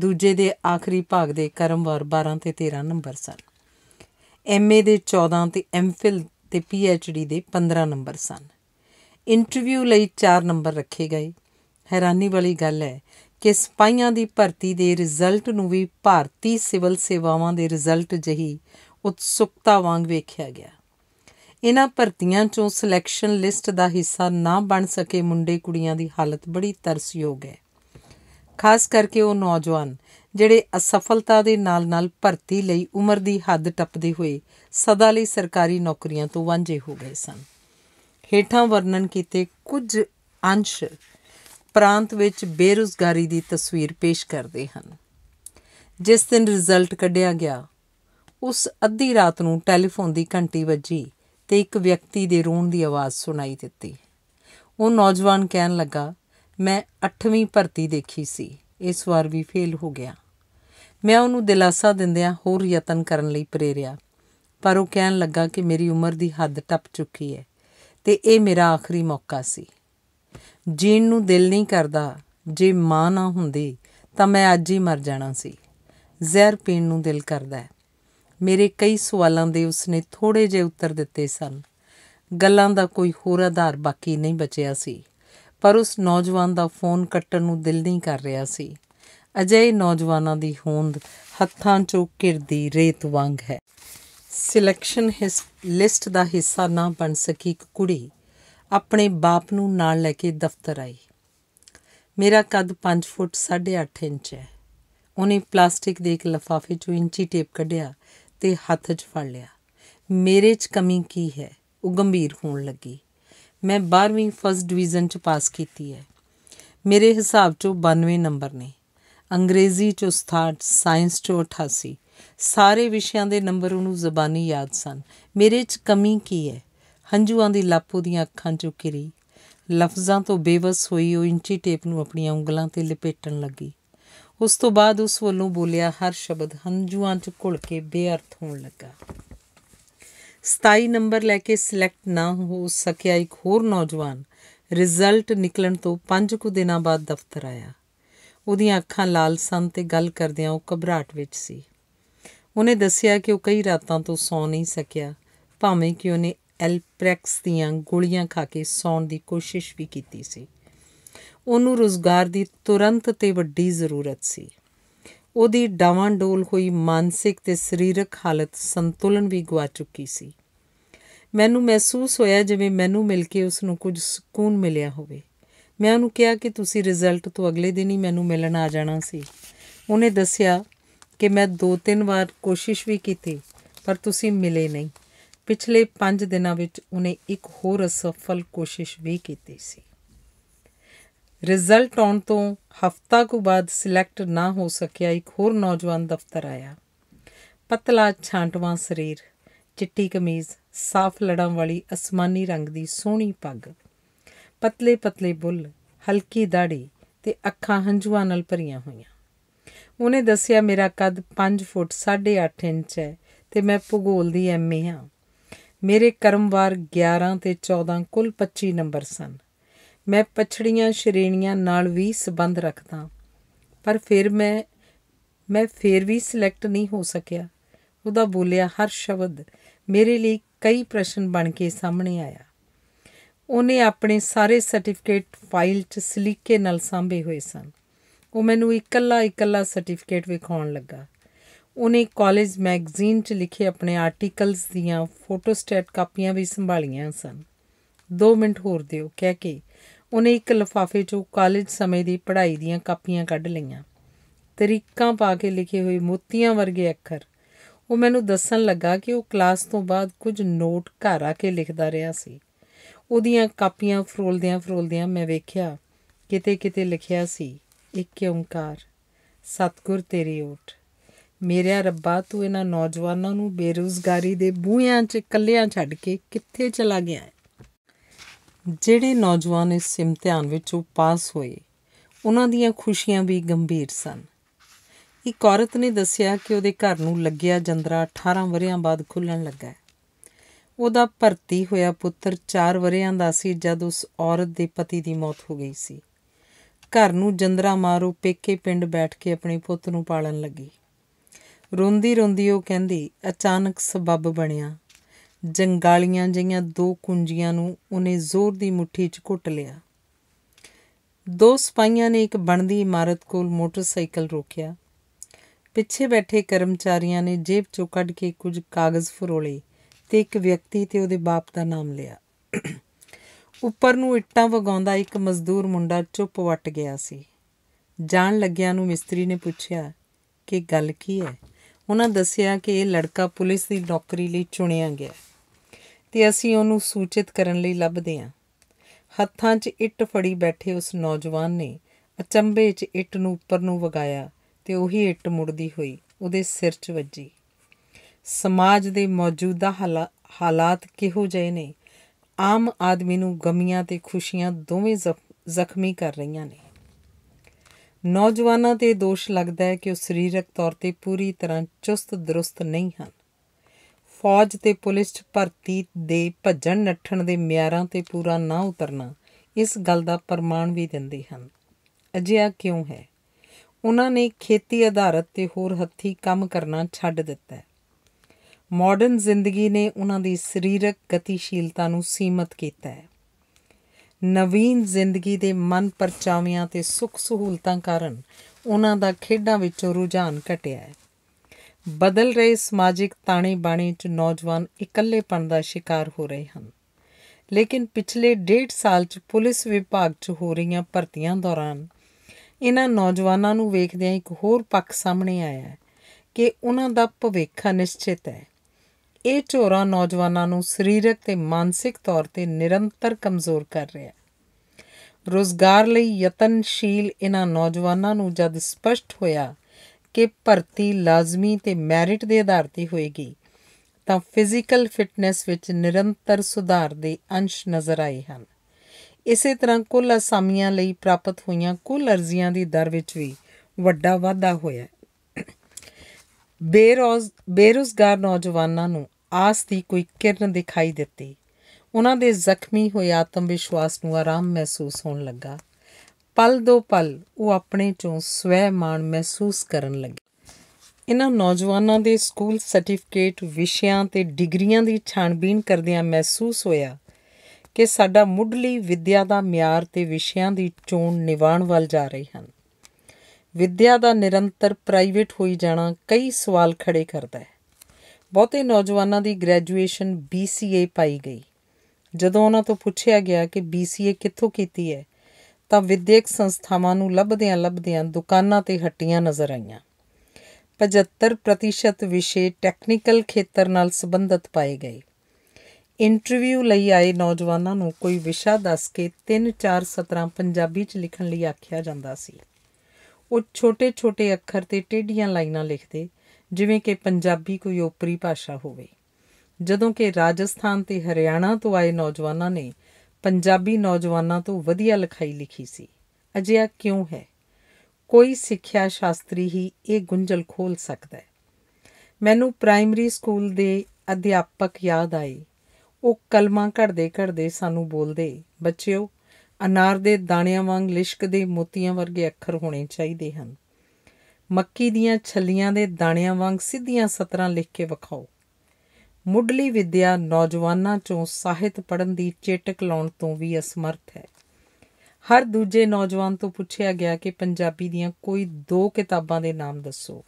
ਦੂਜੇ ਦੇ ਆਖਰੀ ਭਾਗ ਦੇ ਕਰਮਵਾਰ 12 ਤੇ 13 ਨੰਬਰ ਸਨ ਐਮਏ ਦੇ 14 ਤੇ ਐਮਫਿਲ ਤੇ ਪੀਐਚਡੀ ਦੇ 15 ਨੰਬਰ ਸਨ ਇੰਟਰਵਿਊ ਲਈ 4 ਨੰਬਰ ਰੱਖੇ ਗਏ ਹੈਰਾਨੀ ਵਾਲੀ ਗੱਲ ਹੈ ਕਿ ਸਿਪਾਹੀਆਂ ਦੀ ਭਰਤੀ ਦੇ ਰਿਜ਼ਲਟ ਨੂੰ ਵੀ ਭਾਰਤੀ ਸਿਵਲ ਸੇਵਾਵਾਂ ਦੇ ਰਿਜ਼ਲਟ ਜਹੀ ਉਤਸੁਕਤਾ ਵਾਂਗ ਵੇਖਿਆ ਗਿਆ ਇਹਨਾਂ ਭਰਤੀਆਂ ਚੋਂ ਸਿਲੈਕਸ਼ਨ ਲਿਸਟ ਦਾ ਹਿੱਸਾ ਨਾ ਬਣ ਸਕੇ ਮੁੰਡੇ ਕੁੜੀਆਂ ਦੀ ਹਾਲਤ ਬੜੀ ਤਰਸਯੋਗ ਹੈ ਖਾਸ ਕਰਕੇ ਉਹ ਨੌਜਵਾਨ ਜਿਹੜੇ ਅਸਫਲਤਾ ਦੇ ਨਾਲ-ਨਾਲ ਭਰਤੀ ਲਈ ਉਮਰ ਦੀ ਹੱਦ ਟੱਪਦੇ ਹੋਏ ਸਦਾ ਲਈ ਸਰਕਾਰੀ ਨੌਕਰੀਆਂ ਤੋਂ ਵਾਂਝੇ ਹੋ ਗਏ ਸਨ ਹੇਠਾਂ ਵਰਣਨ ਕੀਤੇ ਕੁਝ ਅੰਸ਼ ਪ੍ਰਾਂਤ ਵਿੱਚ ਬੇਰੋਜ਼ਗਾਰੀ ਦੀ ਤਸਵੀਰ ਪੇਸ਼ ਕਰਦੇ ਹਨ ਜਿਸ ਦਿਨ ਰਿਜ਼ਲਟ ਕੱਢਿਆ ਗਿਆ ਉਸ ਅੱਧੀ ਰਾਤ ਨੂੰ ਟੈਲੀਫੋਨ ਦੀ ਘੰਟੀ ਵੱਜੀ ਤੇ ਇੱਕ ਵਿਅਕਤੀ ਦੇ ਰੋਣ ਦੀ ਆਵਾਜ਼ ਸੁਣਾਈ ਦਿੱਤੀ ਉਹ ਨੌਜਵਾਨ ਕਹਿਣ ਲੱਗਾ ਮੈਂ 8ਵੀਂ ਭਰਤੀ ਦੇਖੀ ਸੀ ਇਸ ਵਾਰ ਵੀ ਫੇਲ ਹੋ ਗਿਆ ਮੈਂ ਉਹਨੂੰ ਦਿਲਾਸਾ ਦਿੰਦਿਆਂ ਹੋਰ ਯਤਨ ਕਰਨ ਲਈ ਪ੍ਰੇਰਿਆ ਪਰ ਉਹ ਕਹਿਣ ਲੱਗਾ ਕਿ ਮੇਰੀ ਉਮਰ ਦੀ ਹੱਦ ਟੱਪ ਚੁੱਕੀ ਹੈ ਤੇ ਇਹ ਮੇਰਾ ਆਖਰੀ ਮੌਕਾ ਸੀ ਜੀਣ ਨੂੰ ਦਿਲ ਨਹੀਂ ਕਰਦਾ ਜੇ ਮਾਂ ਨਾ ਹੁੰਦੀ ਤਾਂ ਮੈਂ ਅੱਜ ਹੀ ਮਰ ਜਾਣਾ ਸੀ ਜ਼ਹਿਰ ਪੀਣ ਨੂੰ ਦਿਲ ਕਰਦਾ ਮੇਰੇ ਕਈ ਸਵਾਲਾਂ ਦੇ ਉਸਨੇ ਥੋੜੇ ਜਿਹੇ ਉੱਤਰ ਦਿੱਤੇ ਸਨ ਗੱਲਾਂ ਦਾ ਕੋਈ ਹੋਰ ਆਧਾਰ ਬਾਕੀ ਨਹੀਂ ਬਚਿਆ ਸੀ ਪਰ ਉਸ ਨੌਜਵਾਨ ਦਾ ਫੋਨ ਕੱਟਣ ਨੂੰ ਦਿਲ ਨਹੀਂ ਕਰ ਰਿਹਾ ਸੀ ਅਜੇ ਨੌਜਵਾਨਾਂ ਦੀ ਹੋਂਦ ਹੱਥਾਂ 'ਚੋਂ ਘਿਰਦੀ ਰੇਤ ਵਾਂਗ ਹੈ ਸਿਲੈਕਸ਼ਨ ਲਿਸਟ ਦਾ ਹਿੱਸਾ ਨਾ ਬਣ ਸਕੀ ਇੱਕ ਕੁੜੀ ਆਪਣੇ ਬਾਪ ਨੂੰ ਨਾਲ ਲੈ ਕੇ ਦਫ਼ਤਰ ਆਈ ਮੇਰਾ ਕੱਦ 5 ਫੁੱਟ 8.5 ਇੰਚ ਹੈ ਉਹਨੇ ਪਲਾਸਟਿਕ ਦੇ ਇੱਕ ਲਫਾਫੇ 'ਚੋਂ ਇੰਚੀ ਟੇਪ ਕੱਢਿਆ ਤੇ ਹੱਥ 'ਚ ਫੜ ਲਿਆ ਮੇਰੇ 'ਚ ਕਮੀ ਕੀ ਹੈ ਉਹ ਗੰਭੀਰ ਹੋਣ ਲੱਗੀ ਮੈਂ 12ਵੀਂ ਫਸਟ ਡਿਵੀਜ਼ਨ ਚ ਪਾਸ ਕੀਤੀ ਹੈ ਮੇਰੇ ਹਿਸਾਬ ਚੋਂ 92 ਨੰਬਰ ਨੇ ਅੰਗਰੇਜ਼ੀ ਚੋਂ 68 ਸਾਇੰਸ ਚੋਂ 88 ਸਾਰੇ ਵਿਸ਼ਿਆਂ ਦੇ ਨੰਬਰ ਉਹਨੂੰ ਜ਼ਬਾਨੀ ਯਾਦ ਸਨ ਮੇਰੇ 'ਚ ਕਮੀ ਕੀ ਹੈ ਹੰਝੂਆਂ ਦੀ ਲਾਪੂ ਦੀਆਂ ਅੱਖਾਂ ਚੋਂ ਕਿਰੀ ਲਫ਼ਜ਼ਾਂ ਤੋਂ ਬੇਵਸ ਹੋਈ ਉਹ ਇੰਚੀ ਟੇਪ ਨੂੰ ਆਪਣੀਆਂ ਉਂਗਲਾਂ ਤੇ ਲਪੇਟਣ ਲੱਗੀ ਉਸ ਤੋਂ ਬਾਅਦ ਉਸ ਵੱਲੋਂ ਬੋਲਿਆ ਹਰ ਸ਼ਬਦ ਹੰਝੂਆਂ 'ਚ ਘੁਲ ਕੇ ਬੇਅਰਥ ਹੋਣ ਲੱਗਾ 27 ਨੰਬਰ ਲੈ ਕੇ ਸਿਲੈਕਟ ਨਾ ਹੋ ਸਕਿਆ ਇੱਕ ਹੋਰ ਨੌਜਵਾਨ ਰਿਜ਼ਲਟ ਨਿਕਲਣ ਤੋਂ 5 ਕੁ ਦਿਨਾਂ ਬਾਅਦ ਦਫ਼ਤਰ ਆਇਆ ਉਹਦੀਆਂ ਅੱਖਾਂ ਲਾਲ ਸਨ ਤੇ ਗੱਲ ਕਰਦਿਆਂ ਉਹ ਘਬਰਾਟ ਵਿੱਚ ਸੀ ਉਹਨੇ ਦੱਸਿਆ ਕਿ ਉਹ ਕਈ ਰਾਤਾਂ ਤੋਂ ਸੌਂ ਨਹੀਂ ਸਕਿਆ ਭਾਵੇਂ ਕਿ ਉਹਨੇ ਐਲਪ੍ਰੈਕਸ ਦੀਆਂ ਗੋਲੀਆਂ ਖਾ ਕੇ ਸੌਣ ਦੀ ਕੋਸ਼ਿਸ਼ ਵੀ ਕੀਤੀ ਸੀ ਉਹਨੂੰ ਰੋਜ਼ਗਾਰ ਦੀ ਤੁਰੰਤ ਤੇ ਵੱਡੀ ਜ਼ਰੂਰਤ ਸੀ ਉਹਦੀ ਡਾਵਾਂਡੋਲ ਹੋਈ ਮਾਨਸਿਕ ਤੇ ਸਰੀਰਕ ਹਾਲਤ ਸੰਤੁਲਨ ਵੀ ਗਵਾ ਚੁੱਕੀ ਸੀ ਮੈਨੂੰ ਮਹਿਸੂਸ ਹੋਇਆ ਜਿਵੇਂ ਮੈਨੂੰ ਮਿਲ ਕੇ ਉਸ ਨੂੰ ਕੁਝ ਸਕੂਨ ਮਿਲਿਆ ਹੋਵੇ ਮੈਂ ਉਹਨੂੰ ਕਿਹਾ ਕਿ ਤੁਸੀਂ ਰਿਜ਼ਲਟ ਤੋਂ ਅਗਲੇ ਦਿਨ ਹੀ ਮੈਨੂੰ ਮਿਲਣ ਆ ਜਾਣਾ ਸੀ ਉਹਨੇ ਦੱਸਿਆ ਕਿ ਮੈਂ ਦੋ ਤਿੰਨ ਵਾਰ ਕੋਸ਼ਿਸ਼ ਵੀ ਕੀਤੀ ਪਰ ਤੁਸੀਂ ਮਿਲੇ ਨਹੀਂ ਪਿਛਲੇ 5 ਦਿਨਾਂ ਵਿੱਚ ਉਹਨੇ ਇੱਕ ਹੋਰ ਅਸਫਲ ਕੋਸ਼ਿਸ਼ ਵੀ ਕੀਤੀ ਸੀ ਰਿਜ਼ਲਟ ਆਉਣ ਤੋਂ ਹਫਤਾ ਕੁ ਬਾਅਦ ਸਿਲੈਕਟ ਨਾ ਹੋ ਸਕਿਆ ਇੱਕ ਹੋਰ ਨੌਜਵਾਨ ਦਫ਼ਤਰ ਆਇਆ ਪਤਲਾ ਛਾਂਟਵਾਂ ਸਰੀਰ ਚਿੱਟੀ ਕਮੀਜ਼ ਸਾਫ਼ ਲੜਾਂ ਵਾਲੀ ਅਸਮਾਨੀ ਰੰਗ ਦੀ ਸੋਹਣੀ ਪੱਗ ਪਤਲੇ ਪਤਲੇ ਬੁੱਲ ਹਲਕੀ ਦਾੜੀ ਤੇ ਅੱਖਾਂ ਹੰਝੂਆਂ ਨਾਲ ਭਰੀਆਂ ਹੋਈਆਂ ਉਹਨੇ ਦੱਸਿਆ ਮੇਰਾ ਕੱਦ 5 ਫੁੱਟ 8.5 ਇੰਚ ਹੈ ਤੇ ਮੈਂ ਭੂਗੋਲ ਦੀ ਐਮਏ ਹਾਂ ਮੇਰੇ ਕਰਮਵਾਰ 11 ਤੇ 14 ਕੁੱਲ 25 ਨੰਬਰ ਸਨ ਮੈਂ ਪਛੜੀਆਂ ਸ਼੍ਰੇਣੀਆਂ ਨਾਲ ਵੀ ਸਬੰਧ ਰੱਖਦਾ ਪਰ ਫਿਰ ਮੈਂ ਮੈਂ ਫਿਰ ਵੀ ਸਿਲੈਕਟ ਨਹੀਂ ਹੋ ਸਕਿਆ ਉਹਦਾ ਬੋਲਿਆ ਹਰ ਸ਼ਬਦ ਮੇਰੇ ਲਈ ਕਈ ਪ੍ਰਸ਼ਨ ਬਣ ਕੇ ਸਾਹਮਣੇ ਆਇਆ ਉਹਨੇ ਆਪਣੇ ਸਾਰੇ ਸਰਟੀਫਿਕੇਟ ਫਾਈਲ 'ਚ ਸਲੀਕੇ ਨਾਲ ਸਾਂਭੇ ਹੋਏ ਸਨ ਉਹ ਮੈਨੂੰ ਇਕੱਲਾ ਇਕੱਲਾ ਸਰਟੀਫਿਕੇਟ ਵਿਖਾਉਣ ਲੱਗਾ ਉਹਨੇ ਕਾਲਜ ਮੈਗਜ਼ੀਨ 'ਚ ਲਿਖੇ ਆਪਣੇ ਆਰਟੀਕਲਸ ਦੀਆਂ ਫੋਟੋਸਟੇਟ ਕਾਪੀਆਂ ਵੀ ਸੰਭਾਲੀਆਂ ਸਨ 2 ਮਿੰਟ ਹੋਰ ਦਿਓ ਕਹਿ ਕੇ ਉਹਨੇ ਇੱਕ ਲਫਾਫੇ 'ਚੋਂ ਕਾਲਜ ਸਮੇਂ ਦੀ ਪੜ੍ਹਾਈ ਦੀਆਂ ਕਾਪੀਆਂ ਕੱਢ ਲਈਆਂ ਤਰੀਕਾਂ ਪਾ ਕੇ ਲਿਖੇ ਹੋਏ ਮੋਤੀਆਂ ਵਰਗੇ ਅੱਖਰ ਉਹ ਮੈਨੂੰ ਦੱਸਣ ਲੱਗਾ ਕਿ ਉਹ ਕਲਾਸ ਤੋਂ ਬਾਅਦ ਕੁਝ ਨੋਟ ਘਰ ਆ ਕੇ ਲਿਖਦਾ ਰਿਹਾ ਸੀ ਉਹਦੀਆਂ ਕਾਪੀਆਂ ਫਰੋਲਦਿਆਂ ਫਰੋਲਦਿਆਂ ਮੈਂ ਵੇਖਿਆ ਕਿਤੇ ਕਿਤੇ ਲਿਖਿਆ ਸੀ ਇੱਕ ਓੰਕਾਰ ਸਤਗੁਰ ਤੇਰੀ ਓਟ ਮੇਰਿਆ ਰੱਬਾ ਤੂੰ ਇਹਨਾਂ ਨੌਜਵਾਨਾਂ ਨੂੰ ਬੇਰੋਜ਼ਗਾਰੀ ਦੇ ਬੂਹਿਆਂ 'ਚ ਕੱਲਿਆਂ ਛੱਡ ਕੇ ਕਿੱਥੇ ਚਲਾ ਗਿਆ ਹੈ ਜਿਹੜੇ ਨੌਜਵਾਨ ਇਸ ਇਮਤਿਹਾਨ ਵਿੱਚੋਂ ਪਾਸ ਹੋਏ ਉਹਨਾਂ ਦੀਆਂ ਖੁਸ਼ੀਆਂ ਵੀ ਗੰਭੀਰ ਸਨ ਇੱਕ ਔਰਤ ਨੇ ਦੱਸਿਆ ਕਿ ਉਹਦੇ ਘਰ ਨੂੰ ਲੱਗਿਆ ਜੰਦਰਾ 18 ਵਰਿਆਂ ਬਾਅਦ ਖੁੱਲਣ ਲੱਗਾ ਉਹਦਾ ਭਰਤੀ ਹੋਇਆ ਪੁੱਤਰ 4 ਵਰਿਆਂ ਦਾ ਸੀ ਜਦ ਉਸ ਔਰਤ ਦੇ ਪਤੀ ਦੀ ਮੌਤ ਹੋ ਗਈ ਸੀ ਘਰ ਨੂੰ ਜੰਦਰਾ ਮਾਰੋ ਪੇਕੇ ਪਿੰਡ ਬੈਠ ਕੇ ਆਪਣੇ ਪੁੱਤ ਨੂੰ ਪਾਲਣ ਲੱਗੀ ਰੋਂਦੀ ਰੋਂਦੀ ਉਹ ਕਹਿੰਦੀ ਅਚਾਨਕ ਸਬਬ ਬਣਿਆ ਜੰਗਾਲੀਆਂ ਜਿਹੀਆਂ ਦੋ ਕੁੰਜੀਆਂ ਨੂੰ ਉਹਨੇ ਜ਼ੋਰ ਦੀ ਮੁੱਠੀ 'ਚ ਘੁੱਟ ਲਿਆ ਦੋ ਸਪਾਈਆਂ ਨੇ ਇੱਕ ਬਣਦੀ ਇਮਾਰਤ ਕੋਲ ਮੋਟਰਸਾਈਕਲ ਰੋਕਿਆ ਪਿੱਛੇ ਬੈਠੇ ਕਰਮਚਾਰੀਆਂ ਨੇ ਜੇਬ 'ਚੋਂ ਕੱਢ ਕੇ ਕੁਝ ਕਾਗਜ਼ ਫਰੋਲੇ ਤੇ ਇੱਕ ਵਿਅਕਤੀ ਤੇ ਉਹਦੇ ਬਾਪ ਦਾ ਨਾਮ ਲਿਆ ਉੱਪਰ ਨੂੰ ਇੱਟਾਂ ਵਗਾਉਂਦਾ ਇੱਕ ਮਜ਼ਦੂਰ ਮੁੰਡਾ ਚੁੱਪ ਵੱਟ ਗਿਆ ਸੀ ਜਾਣ ਲੱਗਿਆਂ ਨੂੰ ਮਿਸਤਰੀ ਨੇ ਪੁੱਛਿਆ ਕਿ ਗੱਲ ਕੀ ਹੈ ਉਹਨਾਂ ਦੱਸਿਆ ਕਿ ਇਹ ਲੜਕਾ ਪੁਲਿਸ ਦੀ ਨੌਕਰੀ ਲਈ ਚੁਣਿਆ ਗਿਆ ਤੇ ਅਸੀਂ ਉਹਨੂੰ ਸੂਚਿਤ ਕਰਨ ਲਈ ਲੱਭਦੇ ਹਾਂ ਹੱਥਾਂ 'ਚ ਇੱਟ ਫੜੀ ਬੈਠੇ ਉਸ ਨੌਜਵਾਨ ਨੇ ਅਚੰਬੇ 'ਚ ਇੱਟ ਨੂੰ ਉੱਪਰ ਨੂੰ ਵਗਾਇਆ ਤੇ ਉਹੀ ਇੱਟ ਮੁੜਦੀ ਹੋਈ ਉਹਦੇ ਸਿਰ 'ਚ ਵੱਜੀ ਸਮਾਜ ਦੇ ਮੌਜੂਦਾ ਹਾਲਾਤ ਕਿਹੋ ਜਿਹੇ ਨੇ ਆਮ ਆਦਮੀ ਨੂੰ ਗਮੀਆਂ ਤੇ ਖੁਸ਼ੀਆਂ ਦੋਵੇਂ ਜ਼ਖਮੀ ਕਰ ਰਹੀਆਂ ਨੇ ਨੌਜਵਾਨਾਂ ਤੇ ਦੋਸ਼ ਲੱਗਦਾ ਹੈ ਕਿ ਉਹ ਸਰੀਰਕ ਤੌਰ ਤੇ ਪੂਰੀ ਤਰ੍ਹਾਂ ਚੁਸਤ ਦਰੁਸਤ ਨਹੀਂ ਹਨ ਫੌਜ ਤੇ ਪੁਲਿਸ 'ਚ ਭਰਤੀ ਦੇ ਭੱਜਣ ਨੱਠਣ ਦੇ ਮਿਆਰਾਂ ਤੇ ਪੂਰਾ ਨਾ ਉਤਰਨਾ ਇਸ ਗੱਲ ਦਾ ਪ੍ਰਮਾਣ ਵੀ ਦਿੰਦੇ ਹਨ ਅਜਿਹਾ ਕਿਉਂ ਹੈ ਉਹਨਾਂ ਨੇ ਖੇਤੀ ਆਧਾਰਿਤ ਤੇ ਹੋਰ ਹੱਥੀ ਕੰਮ ਕਰਨਾ ਛੱਡ ਦਿੱਤਾ ਹੈ ਮਾਡਰਨ ਜ਼ਿੰਦਗੀ ਨੇ ਉਹਨਾਂ ਦੀ ਸਰੀਰਕ ਗਤੀਸ਼ੀਲਤਾ ਨੂੰ ਸੀਮਤ ਕੀਤਾ ਹੈ ਨਵੀਨ ਜ਼ਿੰਦਗੀ ਦੇ ਮਨ ਪਰਚਾਵਿਆਂ ਤੇ ਸੁੱਖ ਸਹੂਲਤਾਂ ਕਾਰਨ ਉਹਨਾਂ ਦਾ ਖੇਡਾਂ ਵਿੱਚੋਂ ਰੁਝਾਨ ਘਟਿਆ ਹੈ ਬਦਲ ਰਹੇ ਸਮਾਜਿਕ ਤਾਣੇ ਬਾਣੇ 'ਚ ਨੌਜਵਾਨ ਇਕੱਲੇਪਣ ਦਾ ਸ਼ਿਕਾਰ ਹੋ ਰਹੇ ਹਨ ਲੇਕਿਨ ਪਿਛਲੇ ਡੇਢ ਸਾਲ 'ਚ ਪੁਲਿਸ ਵਿਭਾਗ 'ਚ ਹੋ ਰਹੀਆਂ ਭਰਤੀਆਂ ਦੌਰਾਨ ਇਹਨਾਂ ਨੌਜਵਾਨਾਂ ਨੂੰ ਵੇਖਦਿਆਂ ਇੱਕ ਹੋਰ ਪੱਖ ਸਾਹਮਣੇ ਆਇਆ ਹੈ ਕਿ ਉਹਨਾਂ ਦਾ ਭਵਿੱਖ ਨਿਸ਼ਚਿਤ ਹੈ ਇਹ ਚੋਰਾ ਨੌਜਵਾਨਾਂ ਨੂੰ ਸਰੀਰਕ ਤੇ ਮਾਨਸਿਕ ਤੌਰ ਤੇ ਨਿਰੰਤਰ ਕਮਜ਼ੋਰ ਕਰ ਰਿਹਾ ਹੈ ਰੋਜ਼ਗਾਰ ਲਈ ਯਤਨਸ਼ੀਲ ਇਹਨਾਂ ਨੌਜਵਾਨਾਂ ਨੂੰ ਜਦ ਸਪਸ਼ਟ ਹੋਇਆ ਕਿ ਭਰਤੀ ਲਾਜ਼ਮੀ ਤੇ ਮੈਰਿਟ ਦੇ ਆਧਾਰ ਤੇ ਹੋਏਗੀ ਤਾਂ ਫਿਜ਼ੀਕਲ ਫਿਟਨੈਸ ਵਿੱਚ ਨਿਰੰਤਰ ਸੁਧਾਰ ਦੇ ਅੰਸ਼ ਨਜ਼ਰ ਆਏ ਹਨ ਇਸੇ ਤਰ੍ਹਾਂ ਕੁੱਲ ਅਸਾਮੀਆਂ ਲਈ ਪ੍ਰਾਪਤ ਹੋਈਆਂ ਕੁੱਲ ਅਰਜ਼ੀਆਂ ਦੀ ਦਰ ਵਿੱਚ ਵੀ ਵੱਡਾ ਵਾਧਾ ਹੋਇਆ ਬੇਰੋਜ਼ ਬੇਰੋਜ਼ਗਾਰ ਨੌਜਵਾਨਾਂ ਨੂੰ ਆਸ ਦੀ ਕੋਈ ਕਿਰਨ ਦਿਖਾਈ ਦਿੱਤੀ ਉਹਨਾਂ ਦੇ ਜ਼ਖਮੀ ਹੋਏ ਆਤਮ ਵਿਸ਼ਵਾਸ ਨੂੰ ਆਰਾਮ ਮਹਿਸੂਸ ਹੋਣ ਲੱਗਾ ਪਲ ਦੋ ਪਲ ਉਹ ਆਪਣੇ ਚੋਂ ਸਵੈ ਮਾਣ ਮਹਿਸੂਸ ਕਰਨ ਲੱਗੇ ਇਹਨਾਂ ਨੌਜਵਾਨਾਂ ਦੇ ਸਕੂਲ ਸਰਟੀਫਿਕੇਟ ਵਿਸ਼ਿਆਂ ਤੇ ਡਿਗਰੀਆਂ ਦੀ ਛਾਣਬੀਨ ਕਰਦਿਆਂ ਮਹਿਸੂਸ ਹੋਇਆ ਕਿ ਸਾਡਾ ਮੁੱਢਲੀ ਵਿੱਦਿਆ ਦਾ ਮਿਆਰ ਤੇ ਵਿਸ਼ਿਆਂ ਦੀ ਚੋਣ ਨਿਵਾਣ ਵੱਲ ਜਾ ਰਹੀ ਹਨ ਵਿੱਦਿਆ ਦਾ ਨਿਰੰਤਰ ਪ੍ਰਾਈਵੇਟ ਹੋਈ ਜਾਣਾ ਕਈ ਸਵਾਲ ਖੜੇ ਕਰਦਾ ਹੈ ਬਹੁਤੇ ਨੌਜਵਾਨਾਂ ਦੀ ਗ੍ਰੈਜੂਏਸ਼ਨ BCA ਪਾਈ ਗਈ ਜਦੋਂ ਉਹਨਾਂ ਤੋਂ ਪੁੱਛਿਆ ਗਿਆ ਕਿ BCA ਕਿੱਥੋਂ ਕੀਤੀ ਹੈ ਤਾਂ ਵਿਦਿਅਕ ਸੰਸਥਾਵਾਂ ਨੂੰ ਲੱਭਦਿਆਂ ਲੱਭਦਿਆਂ ਦੁਕਾਨਾਂ ਤੇ ਹੱਟੀਆਂ ਨਜ਼ਰ ਆਈਆਂ 75% ਵਿਸ਼ੇ ਟੈਕਨੀਕਲ ਖੇਤਰ ਨਾਲ ਸੰਬੰਧਿਤ ਪਾਏ ਗਏ ਇੰਟਰਵਿਊ ਲਈ ਆਏ ਨੌਜਵਾਨਾਂ ਨੂੰ ਕੋਈ ਵਿਸ਼ਾ ਦੱਸ ਕੇ 3-4 ਸਤਰਾਂ ਪੰਜਾਬੀ 'ਚ ਲਿਖਣ ਲਈ ਆਖਿਆ ਜਾਂਦਾ ਸੀ ਉਹ ਛੋਟੇ-ਛੋਟੇ ਅੱਖਰ ਤੇ ਟੇਢੀਆਂ ਲਾਈਨਾਂ ਲਿਖਦੇ ਜਿਵੇਂ ਕਿ ਪੰਜਾਬੀ ਕੋਈ ਉਪਰੀ ਭਾਸ਼ਾ ਹੋਵੇ ਜਦੋਂ ਕਿ ਰਾਜਸਥਾਨ ਤੇ ਹਰਿਆਣਾ ਤੋਂ ਆਏ ਨੌਜਵਾਨਾਂ ਨੇ ਪੰਜਾਬੀ ਨੌਜਵਾਨਾਂ ਤੋਂ ਵਧੀਆ ਲਿਖਾਈ ਲਿਖੀ ਸੀ ਅਜਿਹਾ ਕਿਉਂ ਹੈ ਕੋਈ ਸਿੱਖਿਆ ਸ਼ਾਸਤਰੀ ਹੀ ਇਹ ਗੁੰਝਲ ਖੋਲ ਸਕਦਾ ਹੈ ਮੈਨੂੰ ਪ੍ਰਾਇਮਰੀ ਸਕੂਲ ਦੇ ਅਧਿਆਪਕ ਯਾਦ ਆਏ ਉਹ ਕਲਮਾਂ ਘੜਦੇ ਘੜਦੇ ਸਾਨੂੰ ਬੋਲਦੇ ਬੱਚਿਓ ਅਨਾਰ ਦੇ ਦਾਣਿਆਂ ਵਾਂਗ ਲਿਸ਼ਕਦੇ ਮੋਤੀਆਂ ਵਰਗੇ ਅੱਖਰ ਹੋਣੇ ਚਾਹੀਦੇ ਹਨ ਮੱਕੀ ਦੀਆਂ ਛੱਲੀਆਂ ਦੇ ਦਾਣਿਆਂ ਵਾਂਗ ਸਿੱਧੀਆਂ ਸਤਰਾਂ ਲਿਖ ਕੇ ਵਿਖਾਓ ਮੁੱਢਲੀ ਵਿੱਦਿਆ ਨੌਜਵਾਨਾਂ 'ਚੋਂ ਸਾਹਿਤ ਪੜਨ ਦੀ ਚੇਟਕ ਲਾਉਣ ਤੋਂ ਵੀ ਅਸਮਰਥ ਹੈ ਹਰ ਦੂਜੇ ਨੌਜਵਾਨ ਤੋਂ ਪੁੱਛਿਆ ਗਿਆ ਕਿ ਪੰਜਾਬੀ ਦੀਆਂ ਕੋਈ ਦੋ ਕਿਤਾਬਾਂ ਦੇ ਨਾਮ ਦੱਸੋ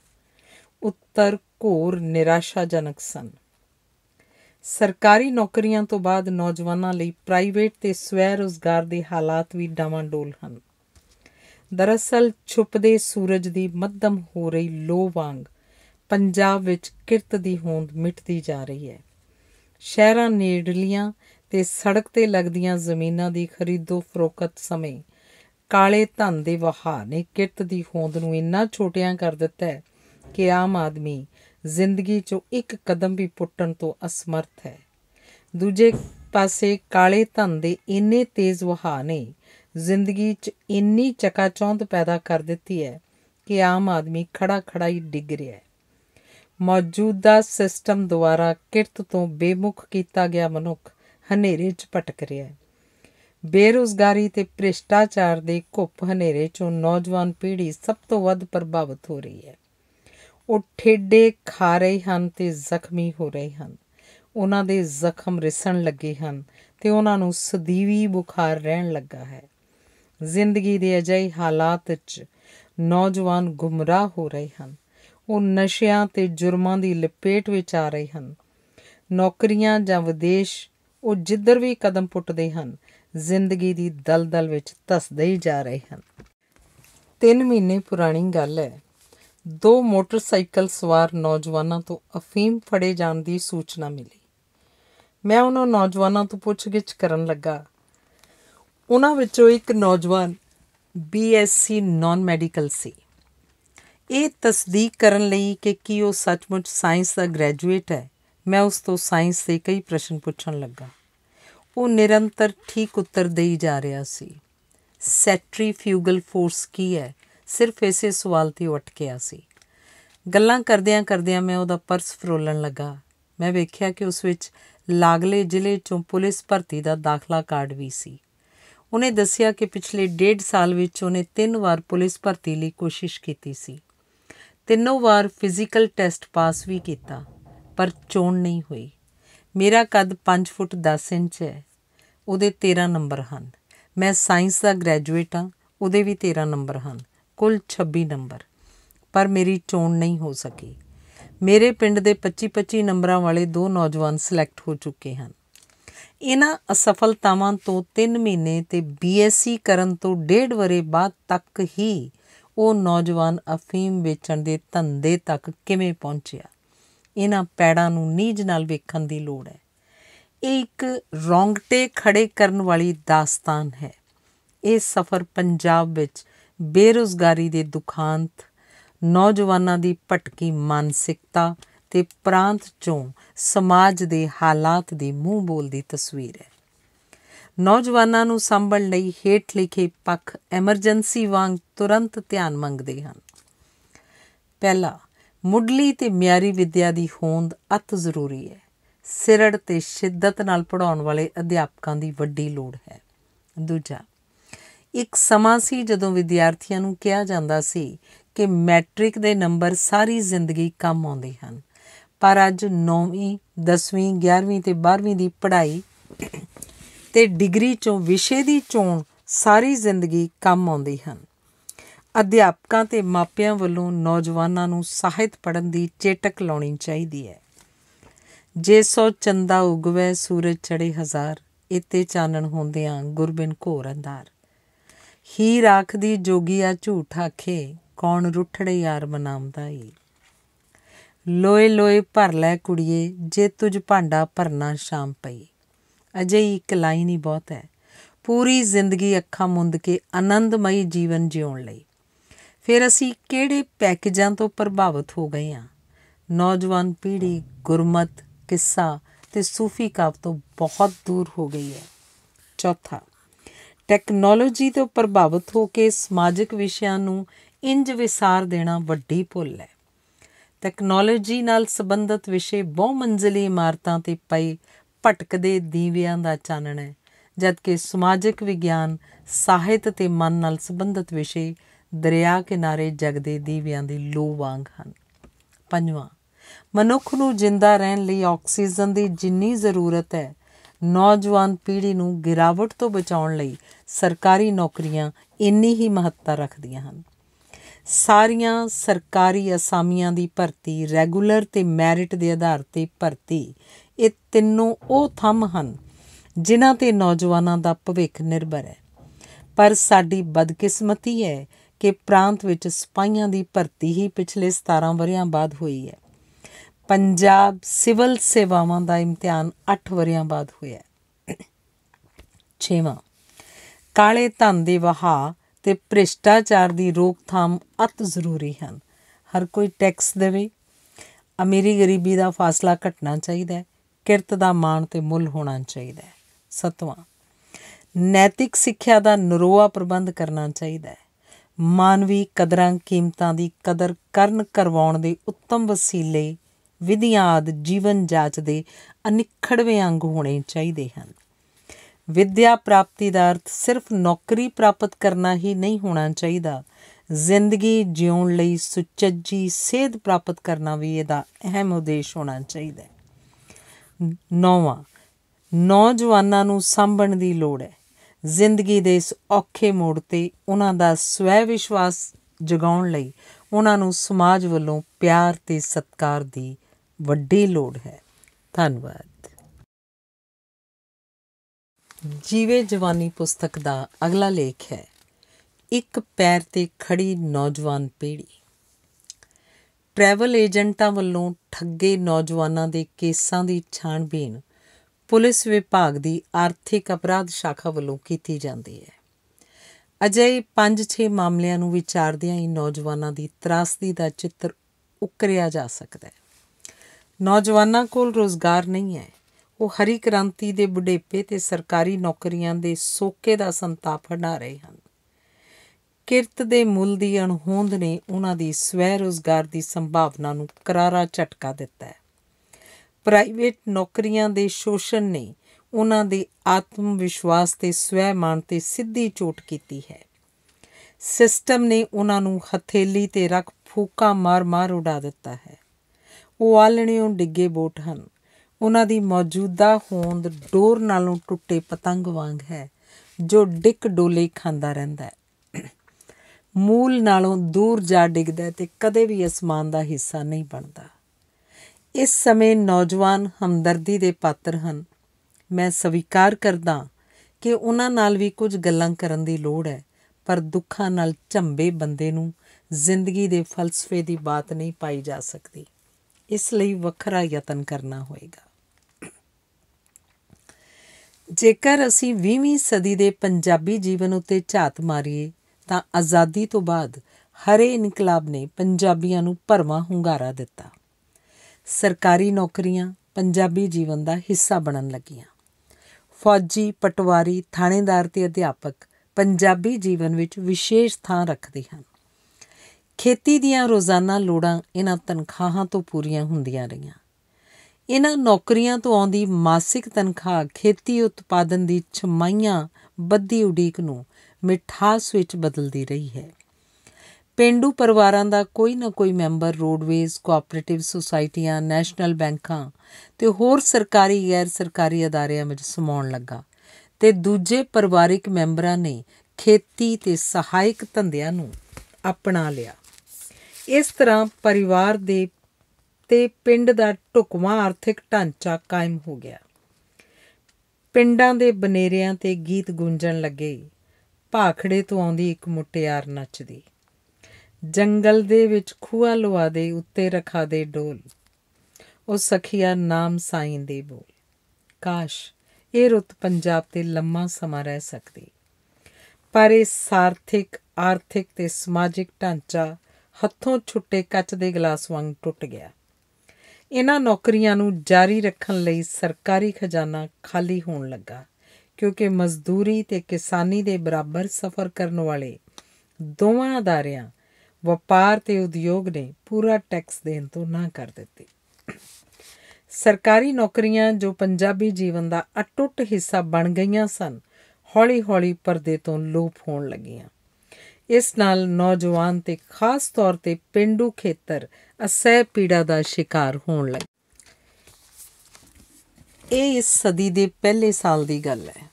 ਉੱਤਰ ਘੋਰ ਨਿਰਾਸ਼ਾਜਨਕ ਸਨ ਸਰਕਾਰੀ ਨੌਕਰੀਆਂ ਤੋਂ ਬਾਅਦ ਨੌਜਵਾਨਾਂ ਲਈ ਪ੍ਰਾਈਵੇਟ ਤੇ ਸਵੈ ਰੋਜ਼ਗਾਰ ਦੇ ਹਾਲਾਤ ਵੀ ਡਾਵਾਂਡੋਲ ਹਨ ਦਰਅਸਲ ਛੁਪਦੇ ਸੂਰਜ ਦੀ ਮੱਧਮ ਹੋ ਰਹੀ ਲੋ ਵਾਂਗ ਪੰਜਾਬ ਵਿੱਚ ਕਿਰਤ ਦੀ ਹੋਂਦ ਮਿਟਦੀ ਜਾ ਰਹੀ ਹੈ ਸ਼ਹਿਰਾਂ ਨੇੜਲੀਆਂ ਤੇ ਸੜਕ ਤੇ ਲੱਗਦੀਆਂ ਜ਼ਮੀਨਾਂ ਦੀ ਖਰੀਦੋ ਫਰੋਖਤ ਸਮੇਂ ਕਾਲੇ ਧਨ ਦੇ ਵਹਾ ਨੇ ਕਿਰਤ ਦੀ ਹੋਂਦ ਨੂੰ ਇੰਨਾ ਛੋਟਿਆਂ ਕਰ ਦਿੱਤਾ ਹੈ ਕਿ ਆਮ ਆਦਮੀ ਜ਼ਿੰਦਗੀ 'ਚੋਂ ਇੱਕ ਕਦਮ ਵੀ ਪੁੱਟਣ ਤੋਂ ਅਸਮਰਥ ਹੈ ਦੂਜੇ ਪਾਸੇ ਕਾਲੇ ਧਨ ਦੇ ਇੰਨੇ ਤੇਜ਼ ਵਹਾ ਨੇ ਜ਼ਿੰਦਗੀ 'ਚ ਇੰਨੀ ਚਕਾਚੌਂਦ ਪੈਦਾ ਕਰ ਦਿੱਤੀ ਹੈ ਕਿ ਆਮ ਆਦਮੀ ਖੜਾ ਖੜਾ ਹੀ ਡਿੱਗ ਰਿਹਾ ਹੈ ਮੌਜੂਦਾ ਸਿਸਟਮ ਦੁਆਰਾ ਕਿਰਤ ਤੋਂ ਬੇਮੁਖ ਕੀਤਾ ਗਿਆ ਮਨੁੱਖ ਹਨੇਰੇ 'ਚ ਭਟਕ ਰਿਹਾ ਹੈ ਬੇਰੋਜ਼ਗਾਰੀ ਤੇ ਭ੍ਰਿਸ਼ਟਾਚਾਰ ਦੇ ਘੁੱਪ ਹਨੇਰੇ 'ਚੋਂ ਨੌਜਵਾਨ ਪੀੜ੍ਹੀ ਸਭ ਤੋਂ ਵੱਧ ਪ੍ਰਭਾਵਿਤ ਹੋ ਰਹੀ ਹੈ ਉਹ ਠੇਡੇ ਖਾ ਰਹੇ ਹਨ ਤੇ ਜ਼ਖਮੀ ਹੋ ਰਹੇ ਹਨ ਉਹਨਾਂ ਦੇ ਜ਼ਖਮ ਰਿਸਣ ਲੱਗੇ ਹਨ ਤੇ ਉਹਨਾਂ ਨੂੰ ਸਦੀਵੀ ਬੁਖਾਰ ਰਹਿਣ ਲੱਗਾ ਹੈ ਜ਼ਿੰਦਗੀ ਦੇ ਅਜਿਹੇ ਹਾਲਾਤ 'ਚ ਨੌਜਵਾਨ ਗੁੰਮਰਾਹ ਹੋ ਰਹੇ ਹਨ ਉਹ ਨਸ਼ਿਆਂ ਤੇ ਜੁਰਮਾਂ ਦੀ ਲਪੇਟ ਵਿੱਚ ਆ ਰਹੇ ਹਨ ਨੌਕਰੀਆਂ ਜਾਂ ਵਿਦੇਸ਼ ਉਹ ਜਿੱਧਰ ਵੀ ਕਦਮ ਪੁੱਟਦੇ ਹਨ ਜ਼ਿੰਦਗੀ ਦੀ ਦਲਦਲ ਵਿੱਚ ਤਸਦੇ ਹੀ ਜਾ ਰਹੇ ਹਨ 3 ਮਹੀਨੇ ਪੁਰਾਣੀ ਗੱਲ ਹੈ ਦੋ ਮੋਟਰਸਾਈਕਲ ਸਵਾਰ ਨੌਜਵਾਨਾਂ ਤੋਂ ਅਫੀਮ ਫੜੇ ਜਾਣ ਦੀ ਸੂਚਨਾ ਮਿਲੀ ਮੈਂ ਉਹਨਾਂ ਨੌਜਵਾਨਾਂ ਤੋਂ ਪੁੱਛਗਿੱਛ ਕਰਨ ਲੱਗਾ ਉਹਨਾਂ ਵਿੱਚੋਂ ਇੱਕ ਨੌਜਵਾਨ ਬੀਐਸਸੀ ਨਾਨ ਮੈਡੀਕਲ ਸੀ ਇਹ ਤਸਦੀਕ ਕਰਨ ਲਈ ਕਿ ਕੀ ਉਹ ਸੱਚਮੁੱਚ ਸਾਇੰਸ ਦਾ ਗ੍ਰੈਜੂਏਟ ਹੈ ਮੈਂ ਉਸ ਤੋਂ ਸਾਇੰਸ ਦੇ ਕਈ ਪ੍ਰਸ਼ਨ ਪੁੱਛਣ ਲੱਗਾ ਉਹ ਨਿਰੰਤਰ ਠੀਕ ਉੱਤਰ ਦੇਈ ਜਾ ਰਿਹਾ ਸੀ ਸੈਟਰੀਫਿਊਗਲ ਫੋਰਸ ਕੀ ਹੈ ਸਿਰਫ ਇਸੇ ਸਵਾਲ ਤੇ ਅਟਕਿਆ ਸੀ ਗੱਲਾਂ ਕਰਦਿਆਂ ਕਰਦਿਆਂ ਮੈਂ ਉਹਦਾ ਪਰਸ ਫਰੋਲਣ ਲੱਗਾ ਮੈਂ ਵੇਖਿਆ ਕਿ ਉਸ ਵਿੱਚ ਲਾਗਲੇ ਜ਼ਿਲ੍ਹੇ ਚੋਂ ਪੁਲਿਸ ਭਰਤੀ ਦਾ ਦਾਖਲਾ ਕਾਰਡ ਵੀ ਸੀ ਉਹਨੇ ਦੱਸਿਆ ਕਿ ਪਿਛਲੇ 1.5 ਸਾਲ ਵਿੱਚ ਉਹਨੇ ਤਿੰਨ ਵਾਰ ਪੁਲਿਸ ਭਰਤੀ ਲਈ ਕੋਸ਼ਿਸ਼ ਕੀਤੀ ਸੀ ਤਿੰਨੋਂ ਵਾਰ ਫਿਜ਼ੀਕਲ ਟੈਸਟ ਪਾਸ ਵੀ ਕੀਤਾ ਪਰ ਚੋਣ ਨਹੀਂ ਹੋਈ ਮੇਰਾ ਕੱਦ 5 ਫੁੱਟ 10 ਇੰਚ ਹੈ ਉਹਦੇ 13 ਨੰਬਰ ਹਨ ਮੈਂ ਸਾਇੰਸ ਦਾ ਗ੍ਰੈਜੂਏਟ ਹਾਂ ਉਹਦੇ ਵੀ 13 ਨੰਬਰ ਹਨ ਕੁੱਲ 26 ਨੰਬਰ ਪਰ ਮੇਰੀ ਚੋਣ ਨਹੀਂ ਹੋ ਸਕੀ ਮੇਰੇ ਪਿੰਡ ਦੇ 25-25 ਨੰਬਰਾਂ ਵਾਲੇ ਦੋ ਨੌਜਵਾਨ ਸਿਲੈਕਟ ਹੋ ਚੁੱਕੇ ਹਨ ਇਹਨਾਂ ਅਸਫਲਤਾਵਾਂ ਤੋਂ 3 ਮਹੀਨੇ ਤੇ ਬੀਐਸਸੀ ਕਰਨ ਤੋਂ ਡੇਢ ਵਰੇ ਬਾਅਦ ਤੱਕ ਹੀ ਉਹ ਨੌਜਵਾਨ ਅਫੀਮ ਵੇਚਣ ਦੇ ਧੰਦੇ ਤੱਕ ਕਿਵੇਂ ਪਹੁੰਚਿਆ ਇਹਨਾਂ ਪੈੜਾਂ ਨੂੰ ਨੀਝ ਨਾਲ ਵੇਖਣ ਦੀ ਲੋੜ ਹੈ ਇਹ ਇੱਕ ਰੌਂਗਟੇ ਖੜੇ ਕਰਨ ਵਾਲੀ ਦਾਸਤਾਨ ਹੈ ਇਹ ਸਫ਼ਰ ਪੰਜਾਬ ਵਿੱਚ ਬੇਰੋਜ਼ਗਾਰੀ ਦੇ ਦੁਖਾਂਤ ਨੌਜਵਾਨਾਂ ਦੀ ਭਟਕੀ ਮਾਨਸਿਕਤਾ ਤੇ ਪ੍ਰਾਂਤ ਚੋਂ ਸਮਾਜ ਦੇ ਹਾਲਾਤ ਦੀ ਮੂੰਹ ਬੋਲਦੀ ਤਸਵੀਰ ਹੈ ਨੌਜਵਾਨਾਂ ਨੂੰ ਸੰਭਲ ਲਈ ਹੇਠ ਲਿਖੇ ਪੱਖ ਐਮਰਜੈਂਸੀ ਵਾਂਗ ਤੁਰੰਤ ਧਿਆਨ ਮੰਗਦੇ ਹਨ ਪਹਿਲਾ ਮੁੱਢਲੀ ਤੇ ਮਿਆਰੀ ਵਿੱਦਿਆ ਦੀ ਹੋਂਦ ਅਤ ਜ਼ਰੂਰੀ ਹੈ ਸਿਰੜ ਤੇ ਸ਼ਿੱਦਤ ਨਾਲ ਪੜਾਉਣ ਵਾਲੇ ਅਧਿਆਪਕਾਂ ਦੀ ਵੱਡੀ ਲੋੜ ਹੈ ਦੂਜਾ ਇੱਕ ਸਮਾਂ ਸੀ ਜਦੋਂ ਵਿਦਿਆਰਥੀਆਂ ਨੂੰ ਕਿਹਾ ਜਾਂਦਾ ਸੀ ਕਿ ਮੈਟ੍ਰਿਕ ਦੇ ਨੰਬਰ ਸਾਰੀ ਜ਼ਿੰਦਗੀ ਕੰਮ ਆਉਂਦੇ ਹਨ ਪਰ ਅੱਜ 9ਵੀਂ 10ਵੀਂ 11ਵੀਂ ਤੇ 12ਵੀਂ ਦੀ ਪੜ੍ਹਾਈ ਤੇ ਡਿਗਰੀ ਚੋਂ ਵਿਸ਼ੇ ਦੀ ਚੋਣ ਸਾਰੀ ਜ਼ਿੰਦਗੀ ਕੰਮ ਆਉਂਦੀ ਹਨ ਅਧਿਆਪਕਾਂ ਤੇ ਮਾਪਿਆਂ ਵੱਲੋਂ ਨੌਜਵਾਨਾਂ ਨੂੰ ਸਾਹਿਤ ਪੜਨ ਦੀ ਚੇਟਕ ਲਾਉਣੀ ਚਾਹੀਦੀ ਹੈ ਜੇ ਸੋ ਚੰਦਾ ਉਗਵੇ ਸੂਰਜ ਚੜੇ ਹਜ਼ਾਰ ਇਤੇ ਚਾਨਣ ਹੁੰਦਿਆਂ ਗੁਰਬਿਨ ਘੋਰ ਅੰਧਾਰ ਹੀਰ ਆਖਦੀ ਜੋਗੀਆ ਝੂਠ ਆਖੇ ਕੌਣ ਰੁੱਠੜੇ ਯਾਰ ਬਨਾਮਦਾ ਈ ਲੋਏ ਲੋਏ ਭਰ ਲੈ ਕੁੜੀਏ ਜੇ ਤੁਝ ਭਾਂਡਾ ਭਰਨਾ ਸ਼ਾਮ ਪਈ ਅਜਿਹੀ ਇੱਕ ਲਾਈਨ ਹੀ ਬਹੁਤ ਹੈ ਪੂਰੀ ਜ਼ਿੰਦਗੀ ਅੱਖਾਂ ਮੁੰਦ ਕੇ ਆਨੰਦਮਈ ਜੀਵਨ ਜਿਉਣ ਲਈ ਫਿਰ ਅਸੀਂ ਕਿਹੜੇ ਪੈਕੇਜਾਂ ਤੋਂ ਪ੍ਰਭਾਵਿਤ ਹੋ ਗਏ ਹਾਂ ਨੌਜਵਾਨ ਪੀੜ੍ਹੀ ਗੁਰਮਤ ਕਿੱਸਾ ਤੇ ਸੂਫੀ ਕਾਵ ਤੋਂ ਬਹੁਤ ਦੂਰ ਹੋ ਗਈ ਹੈ ਚੌਥਾ ਟੈਕਨੋਲੋਜੀ ਤੋਂ ਪ੍ਰਭਾਵਿਤ ਹੋ ਕੇ ਸਮਾਜਿਕ ਵਿਸ਼ਿਆਂ ਨੂੰ ਇੰਜ ਵਿਸਾਰ ਦੇਣਾ ਵੱਡੀ ਭੁੱਲ ਹੈ ਟੈਕਨੋਲੋਜੀ ਨਾਲ ਸੰਬੰਧਿਤ ਵਿਸ਼ੇ ਬਹੁ ਮੰਜ਼ਲੀ ਇਮਾਰਤਾਂ ਤੇ ਪਈ ਭਟਕਦੇ ਦੀਵਿਆਂ ਦਾ ਚਾਨਣ ਹੈ ਕਿ ਸਮਾਜਿਕ ਵਿਗਿਆਨ ਸਾਹਿਤ ਤੇ ਮਨ ਨਾਲ ਸੰਬੰਧਿਤ ਵਿਸ਼ੇ ਦਰਿਆ ਕਿਨਾਰੇ ਜਗਦੇ ਦੀਵਿਆਂ ਦੀ ਲੋ ਵਾਂਗ ਹਨ ਪੰਜਵਾਂ ਮਨੁੱਖ ਨੂੰ ਜਿੰਦਾ ਰਹਿਣ ਲਈ ਆਕਸੀਜਨ ਦੀ ਜਿੰਨੀ ਜ਼ਰੂਰਤ ਹੈ ਨੌਜਵਾਨ ਪੀੜ੍ਹੀ ਨੂੰ ਗਿਰਾਵਟ ਤੋਂ ਬਚਾਉਣ ਲਈ ਸਰਕਾਰੀ ਨੌਕਰੀਆਂ ਇੰਨੀ ਹੀ ਮਹੱਤਤਾ ਰੱਖਦੀਆਂ ਹਨ ਸਾਰੀਆਂ ਸਰਕਾਰੀ ਅਸਾਮੀਆਂ ਦੀ ਭਰਤੀ ਰੈਗੂਲਰ ਤੇ ਮੈਰਿਟ ਦੇ ਆਧਾਰ ਤੇ ਭਰਤੀ ਇਹ ਤਿੰਨੋਂ ਉਹ ਥੰਮ ਹਨ ਜਿਨ੍ਹਾਂ ਤੇ ਨੌਜਵਾਨਾਂ ਦਾ ਭਵਿੱਖ ਨਿਰਭਰ ਹੈ ਪਰ ਸਾਡੀ ਬਦਕਿਸਮਤੀ ਹੈ ਕਿ ਪ੍ਰਾਂਤ ਵਿੱਚ ਸਪਾਈਆਂ ਦੀ ਭਰਤੀ ਹੀ ਪਿਛਲੇ 17 ਵਰਿਆਂ ਬਾਅਦ ਹੋਈ ਹੈ ਪੰਜਾਬ ਸਿਵਲ ਸੇਵਾਵਾਂ ਦਾ ਇਮਤਿਹਾਨ 8 ਵਰਿਆਂ ਬਾਅਦ ਹੋਇਆ ਹੈ 6ਵਾਂ ਕਾਲੇ ਧਨ ਦੇ ਵਹਾ ਤੇ ਭ੍ਰਿਸ਼ਟਾਚਾਰ ਦੀ ਰੋਕਥਾਮ ਅਤ ਜ਼ਰੂਰੀ ਹਨ ਹਰ ਕੋਈ ਟੈਕਸ ਦੇਵੇ ਅਮੀਰੀ ਗਰੀਬੀ ਦਾ ਫਾਸਲਾ ਘਟਣਾ ਚਾਹੀਦਾ ਹੈ ਕਿਰਤ ਦਾ ਮਾਣ ਤੇ ਮੁੱਲ ਹੋਣਾ ਚਾਹੀਦਾ ਹੈ ਸਤਵਾਂ ਨੈਤਿਕ ਸਿੱਖਿਆ ਦਾ ਨਰੋਆ ਪ੍ਰਬੰਧ ਕਰਨਾ ਚਾਹੀਦਾ ਹੈ ਮਾਨਵੀ ਕਦਰਾਂ ਕੀਮਤਾਂ ਦੀ ਕਦਰ ਕਰਨ ਕਰਵਾਉਣ ਦੇ ਉੱਤਮ ਵਸੀਲੇ ਵਿਧੀਆਂ ਆਦ ਜੀਵਨ ਜਾਚ ਦੇ ਅਨਿਖੜਵੇਂ ਅੰਗ ਹੋਣੇ ਚਾਹੀਦੇ ਹਨ ਵਿਦਿਆ ਪ੍ਰਾਪਤੀ ਦਾ ਅਰਥ ਸਿਰਫ ਨੌਕਰੀ ਪ੍ਰਾਪਤ ਕਰਨਾ ਹੀ ਨਹੀਂ ਹੋਣਾ ਚਾਹੀਦਾ ਜ਼ਿੰਦਗੀ ਜਿਉਣ ਲਈ ਸੁਚੱਜੀ ਸੇਧ ਪ੍ਰਾਪਤ ਕਰਨਾ ਵੀ ਇਹਦਾ ਅਹਿਮ ਉਦੇਸ਼ ਹੋਣਾ ਚਾਹੀਦਾ ਨੌਵਾਂ ਨੌਜਵਾਨਾਂ ਨੂੰ ਸਾਂਭਣ ਦੀ ਲੋੜ ਹੈ ਜ਼ਿੰਦਗੀ ਦੇ ਇਸ ਔਖੇ ਮੋੜ ਤੇ ਉਹਨਾਂ ਦਾ ਸਵੈ ਵਿਸ਼ਵਾਸ ਜਗਾਉਣ ਲਈ ਉਹਨਾਂ ਨੂੰ ਸਮਾਜ ਵੱਲੋਂ ਪਿਆਰ ਤੇ ਸਤਿਕਾਰ ਦੀ ਵੱਡੀ ਲੋੜ ਹੈ ਧੰਨਵਾਦ ਜੀਵੇ ਜਵਾਨੀ ਪੁਸਤਕ ਦਾ ਅਗਲਾ ਲੇਖ ਹੈ ਇੱਕ ਪੈਰ ਤੇ ਖੜੀ ਨੌਜਵਾਨ ਪੀੜ੍ਹੀ ਟਰੈਵਲ ਏਜੰਟਾਂ ਵੱਲੋਂ ਠੱਗੇ ਨੌਜਵਾਨਾਂ ਦੇ ਕੇਸਾਂ ਦੀ ਛਾਣਬੀਨ ਪੁਲਿਸ ਵਿਭਾਗ ਦੀ ਆਰਥਿਕ ਅਪਰਾਧ ਸ਼ਾਖਾ ਵੱਲੋਂ ਕੀਤੀ ਜਾਂਦੀ ਹੈ ਅਜਿਹੇ 5-6 ਮਾਮਲਿਆਂ ਨੂੰ ਵਿਚਾਰਦਿਆਂ ਹੀ ਨੌਜਵਾਨਾਂ ਦੀ ਤਰਾਸਦੀ ਦਾ ਚਿੱਤਰ ਉਕਰਿਆ ਜਾ ਸਕਦਾ ਹੈ ਨੌਜਵਾਨਾਂ ਕੋਲ ਰੋਜ਼ਗਾਰ ਨਹੀਂ ਹੈ ਉਹ ਹਰੀ ਕ੍ਰਾਂਤੀ ਦੇ ਬੁਢੇਪੇ ਤੇ ਸਰਕਾਰੀ ਨੌਕਰੀਆਂ ਦੇ ਸੋਕੇ ਦਾ ਸੰਤਾਪ ਹਟਾ ਰਹੇ ਹਨ ਕਿਰਤ ਦੇ ਮੁੱਲ ਦੀ ਅਣਹੋਂਦ ਨੇ ਉਹਨਾਂ ਦੀ ਸਵੈ ਰੋਜ਼ਗਾਰ ਦੀ ਸੰਭਾਵਨਾ ਨੂੰ ਕਰਾਰਾ ਝਟਕਾ ਦਿੱਤਾ ਹੈ ਪ੍ਰਾਈਵੇਟ ਨੌਕਰੀਆਂ ਦੇ ਸ਼ੋਸ਼ਣ ਨੇ ਉਹਨਾਂ ਦੇ ਆਤਮ ਵਿਸ਼ਵਾਸ ਤੇ ਮਾਨ ਤੇ ਸਿੱਧੀ ਚੋਟ ਕੀਤੀ ਹੈ ਸਿਸਟਮ ਨੇ ਉਹਨਾਂ ਨੂੰ ਹਥੇਲੀ ਤੇ ਰੱਖ ਫੂਕਾ ਮਾਰ-ਮਾਰ ਉਡਾ ਦਿੱਤਾ ਹੈ ਉਹ ਆਲਣਿਓਂ ਡਿੱਗੇ ਬੋਟ ਹਨ ਉਹਨਾਂ ਦੀ ਮੌਜੂਦਾ ਹੋਂਦ ਡੋਰ ਨਾਲੋਂ ਟੁੱਟੇ ਪਤੰਗ ਵਾਂਗ ਹੈ ਜੋ ਡਿੱਕ ਡੋਲੇ ਖਾਂਦਾ ਰਹਿੰਦਾ ਹੈ ਮੂਲ ਨਾਲੋਂ ਦੂਰ ਜਾ ਡਿੱਗਦਾ ਤੇ ਕਦੇ ਵੀ ਅਸਮਾਨ ਦਾ ਹਿੱਸਾ ਨਹੀਂ ਬਣਦਾ ਇਸ ਸਮੇਂ ਨੌਜਵਾਨ ਹਮਦਰਦੀ ਦੇ ਪਾਤਰ ਹਨ ਮੈਂ ਸਵੀਕਾਰ ਕਰਦਾ ਕਿ ਉਹਨਾਂ ਨਾਲ ਵੀ ਕੁਝ ਗੱਲਾਂ ਕਰਨ ਦੀ ਲੋੜ ਹੈ ਪਰ ਦੁੱਖਾਂ ਨਾਲ ਝੰਬੇ ਬੰਦੇ ਨੂੰ ਜ਼ਿੰਦਗੀ ਦੇ ਫਲਸਫੇ ਦੀ ਬਾਤ ਨਹੀਂ ਪਾਈ ਜਾ ਸਕਦੀ ਇਸ ਲਈ ਵੱਖਰਾ ਯਤਨ ਕਰਨਾ ਹੋਏਗਾ ਜੇਕਰ ਅਸੀਂ 20ਵੀਂ ਸਦੀ ਦੇ ਪੰਜਾਬੀ ਜੀਵਨ ਉੱਤੇ ਝਾਤ ਮਾਰੀਏ ਤਾਂ ਆਜ਼ਾਦੀ ਤੋਂ ਬਾਅਦ ਹਰੇ ਇਨਕਲਾਬ ਨੇ ਪੰਜਾਬੀਆਂ ਨੂੰ ਪਰਮਾ ਹੁੰਗਾਰਾ ਦਿੱਤਾ ਸਰਕਾਰੀ ਨੌਕਰੀਆਂ ਪੰਜਾਬੀ ਜੀਵਨ ਦਾ ਹਿੱਸਾ ਬਣਨ ਲੱਗੀਆਂ ਫੌਜੀ ਪਟਵਾਰੀ ਥਾਣੇਦਾਰ ਤੇ ਅਧਿਆਪਕ ਪੰਜਾਬੀ ਜੀਵਨ ਵਿੱਚ ਵਿਸ਼ੇਸ਼ ਥਾਂ ਰੱਖਦੇ ਹਨ ਖੇਤੀ ਦੀਆਂ ਰੋਜ਼ਾਨਾ ਲੋੜਾਂ ਇਹਨਾਂ ਤਨਖਾਹਾਂ ਤੋਂ ਪੂਰੀਆਂ ਹੁੰਦੀਆਂ ਰਹੀਆਂ ਇਹਨਾਂ ਨੌਕਰੀਆਂ ਤੋਂ ਆਉਂਦੀ ਮਾਸਿਕ ਤਨਖਾਹ ਖੇਤੀ ਉਤਪਾਦਨ ਦੀ ਛਮਾਈਆਂ ਬੱਦੀ ਉਡੀਕ ਨੂੰ ਮਿਠਾਸ ਵਿੱਚ ਬਦਲਦੀ ਰਹੀ ਹੈ ਪਿੰਡੂ ਪਰਿਵਾਰਾਂ ਦਾ ਕੋਈ ਨਾ ਕੋਈ ਮੈਂਬਰ ਰੋਡਵੇਜ਼ ਕੋਆਪਰੇਟਿਵ ਸੁਸਾਇਟੀਆਂ ਨੈਸ਼ਨਲ ਬੈਂਕਾਂ ਤੇ ਹੋਰ ਸਰਕਾਰੀ ਗੈਰ ਸਰਕਾਰੀ ਅਦਾਰਿਆਂ ਵਿੱਚ ਸਮਾਉਣ ਲੱਗਾ ਤੇ ਦੂਜੇ ਪਰਿਵਾਰਿਕ ਮੈਂਬਰਾਂ ਨੇ ਖੇਤੀ ਤੇ ਸਹਾਇਕ ਧੰਦਿਆਂ ਨੂੰ ਅਪਣਾ ਲਿਆ ਇਸ ਤਰ੍ਹਾਂ ਪਰਿਵਾਰ ਦੇ ਤੇ ਪਿੰਡ ਦਾ ਟੁਕਮਾ ਆਰਥਿਕ ਢਾਂਚਾ ਕਾਇਮ ਹੋ ਗਿਆ ਪਿੰਡਾਂ ਦੇ ਬਨੇਰਿਆਂ ਤੇ ਗੀਤ ਗੂੰਜਣ ਲੱਗੇ ਭਾਖੜੇ ਤੋਂ ਆਉਂਦੀ ਇੱਕ ਮੁਟਿਆਰ ਨੱਚਦੀ ਜੰਗਲ ਦੇ ਵਿੱਚ ਖੂਆ ਲਵਾ ਦੇ ਉੱਤੇ ਰਖਾ ਦੇ ਡੋਲ ਉਹ ਸਖੀਆ ਨਾਮ ਸਾਈਂ ਦੇ ਬੋਲ ਕਾਸ਼ ਇਹ ਰੁੱਤ ਪੰਜਾਬ ਤੇ ਲੰਮਾ ਸਮਾਂ ਰਹਿ ਸਕਦੀ ਪਰ ਇਹ ਸਾਰਥਿਕ ਆਰਥਿਕ ਤੇ ਸਮਾਜਿਕ ਢਾਂਚਾ ਹੱਥੋਂ ਛੁੱਟੇ ਕੱਚ ਦੇ ਗਲਾਸ ਵਾਂਗ ਟੁੱਟ ਗਿਆ ਇਹਨਾਂ ਨੌਕਰੀਆਂ ਨੂੰ ਜਾਰੀ ਰੱਖਣ ਲਈ ਸਰਕਾਰੀ ਖਜ਼ਾਨਾ ਖਾਲੀ ਹੋਣ ਲੱਗਾ ਕਿਉਂਕਿ ਮਜ਼ਦੂਰੀ ਤੇ ਕਿਸਾਨੀ ਦੇ ਬਰਾਬਰ ਸਫ਼ਰ ਕਰਨ ਵਾਲੇ ਦੋਵਾਂ ਅਦਾਰਿਆਂ ਵਪਾਰ ਤੇ ਉਦਯੋਗ ਨੇ ਪੂਰਾ ਟੈਕਸ ਦੇਣ ਤੋਂ ਨਾ ਕਰ ਦਿੱਤੀ ਸਰਕਾਰੀ ਨੌਕਰੀਆਂ ਜੋ ਪੰਜਾਬੀ ਜੀਵਨ ਦਾ ਅਟੁੱਟ ਹਿੱਸਾ ਬਣ ਗਈਆਂ ਸਨ ਹੌਲੀ-ਹੌਲੀ ਪਰਦੇ ਤੋਂ ਲੋਪ ਹੋਣ ਲੱਗੀਆਂ ਇਸ ਨਾਲ ਨੌਜਵਾਨ ਤੇ ਖਾਸ ਤੌਰ ਤੇ ਪਿੰਡੂ ਖੇਤਰ ਅਸਹਿ ਪੀੜਾ ਦਾ ਸ਼ਿਕਾਰ ਹੋਣ ਲੱਗੇ ਇਹ ਇਸ ਸਦੀ ਦੇ ਪਹਿਲੇ ਸਾਲ ਦੀ ਗੱਲ ਹੈ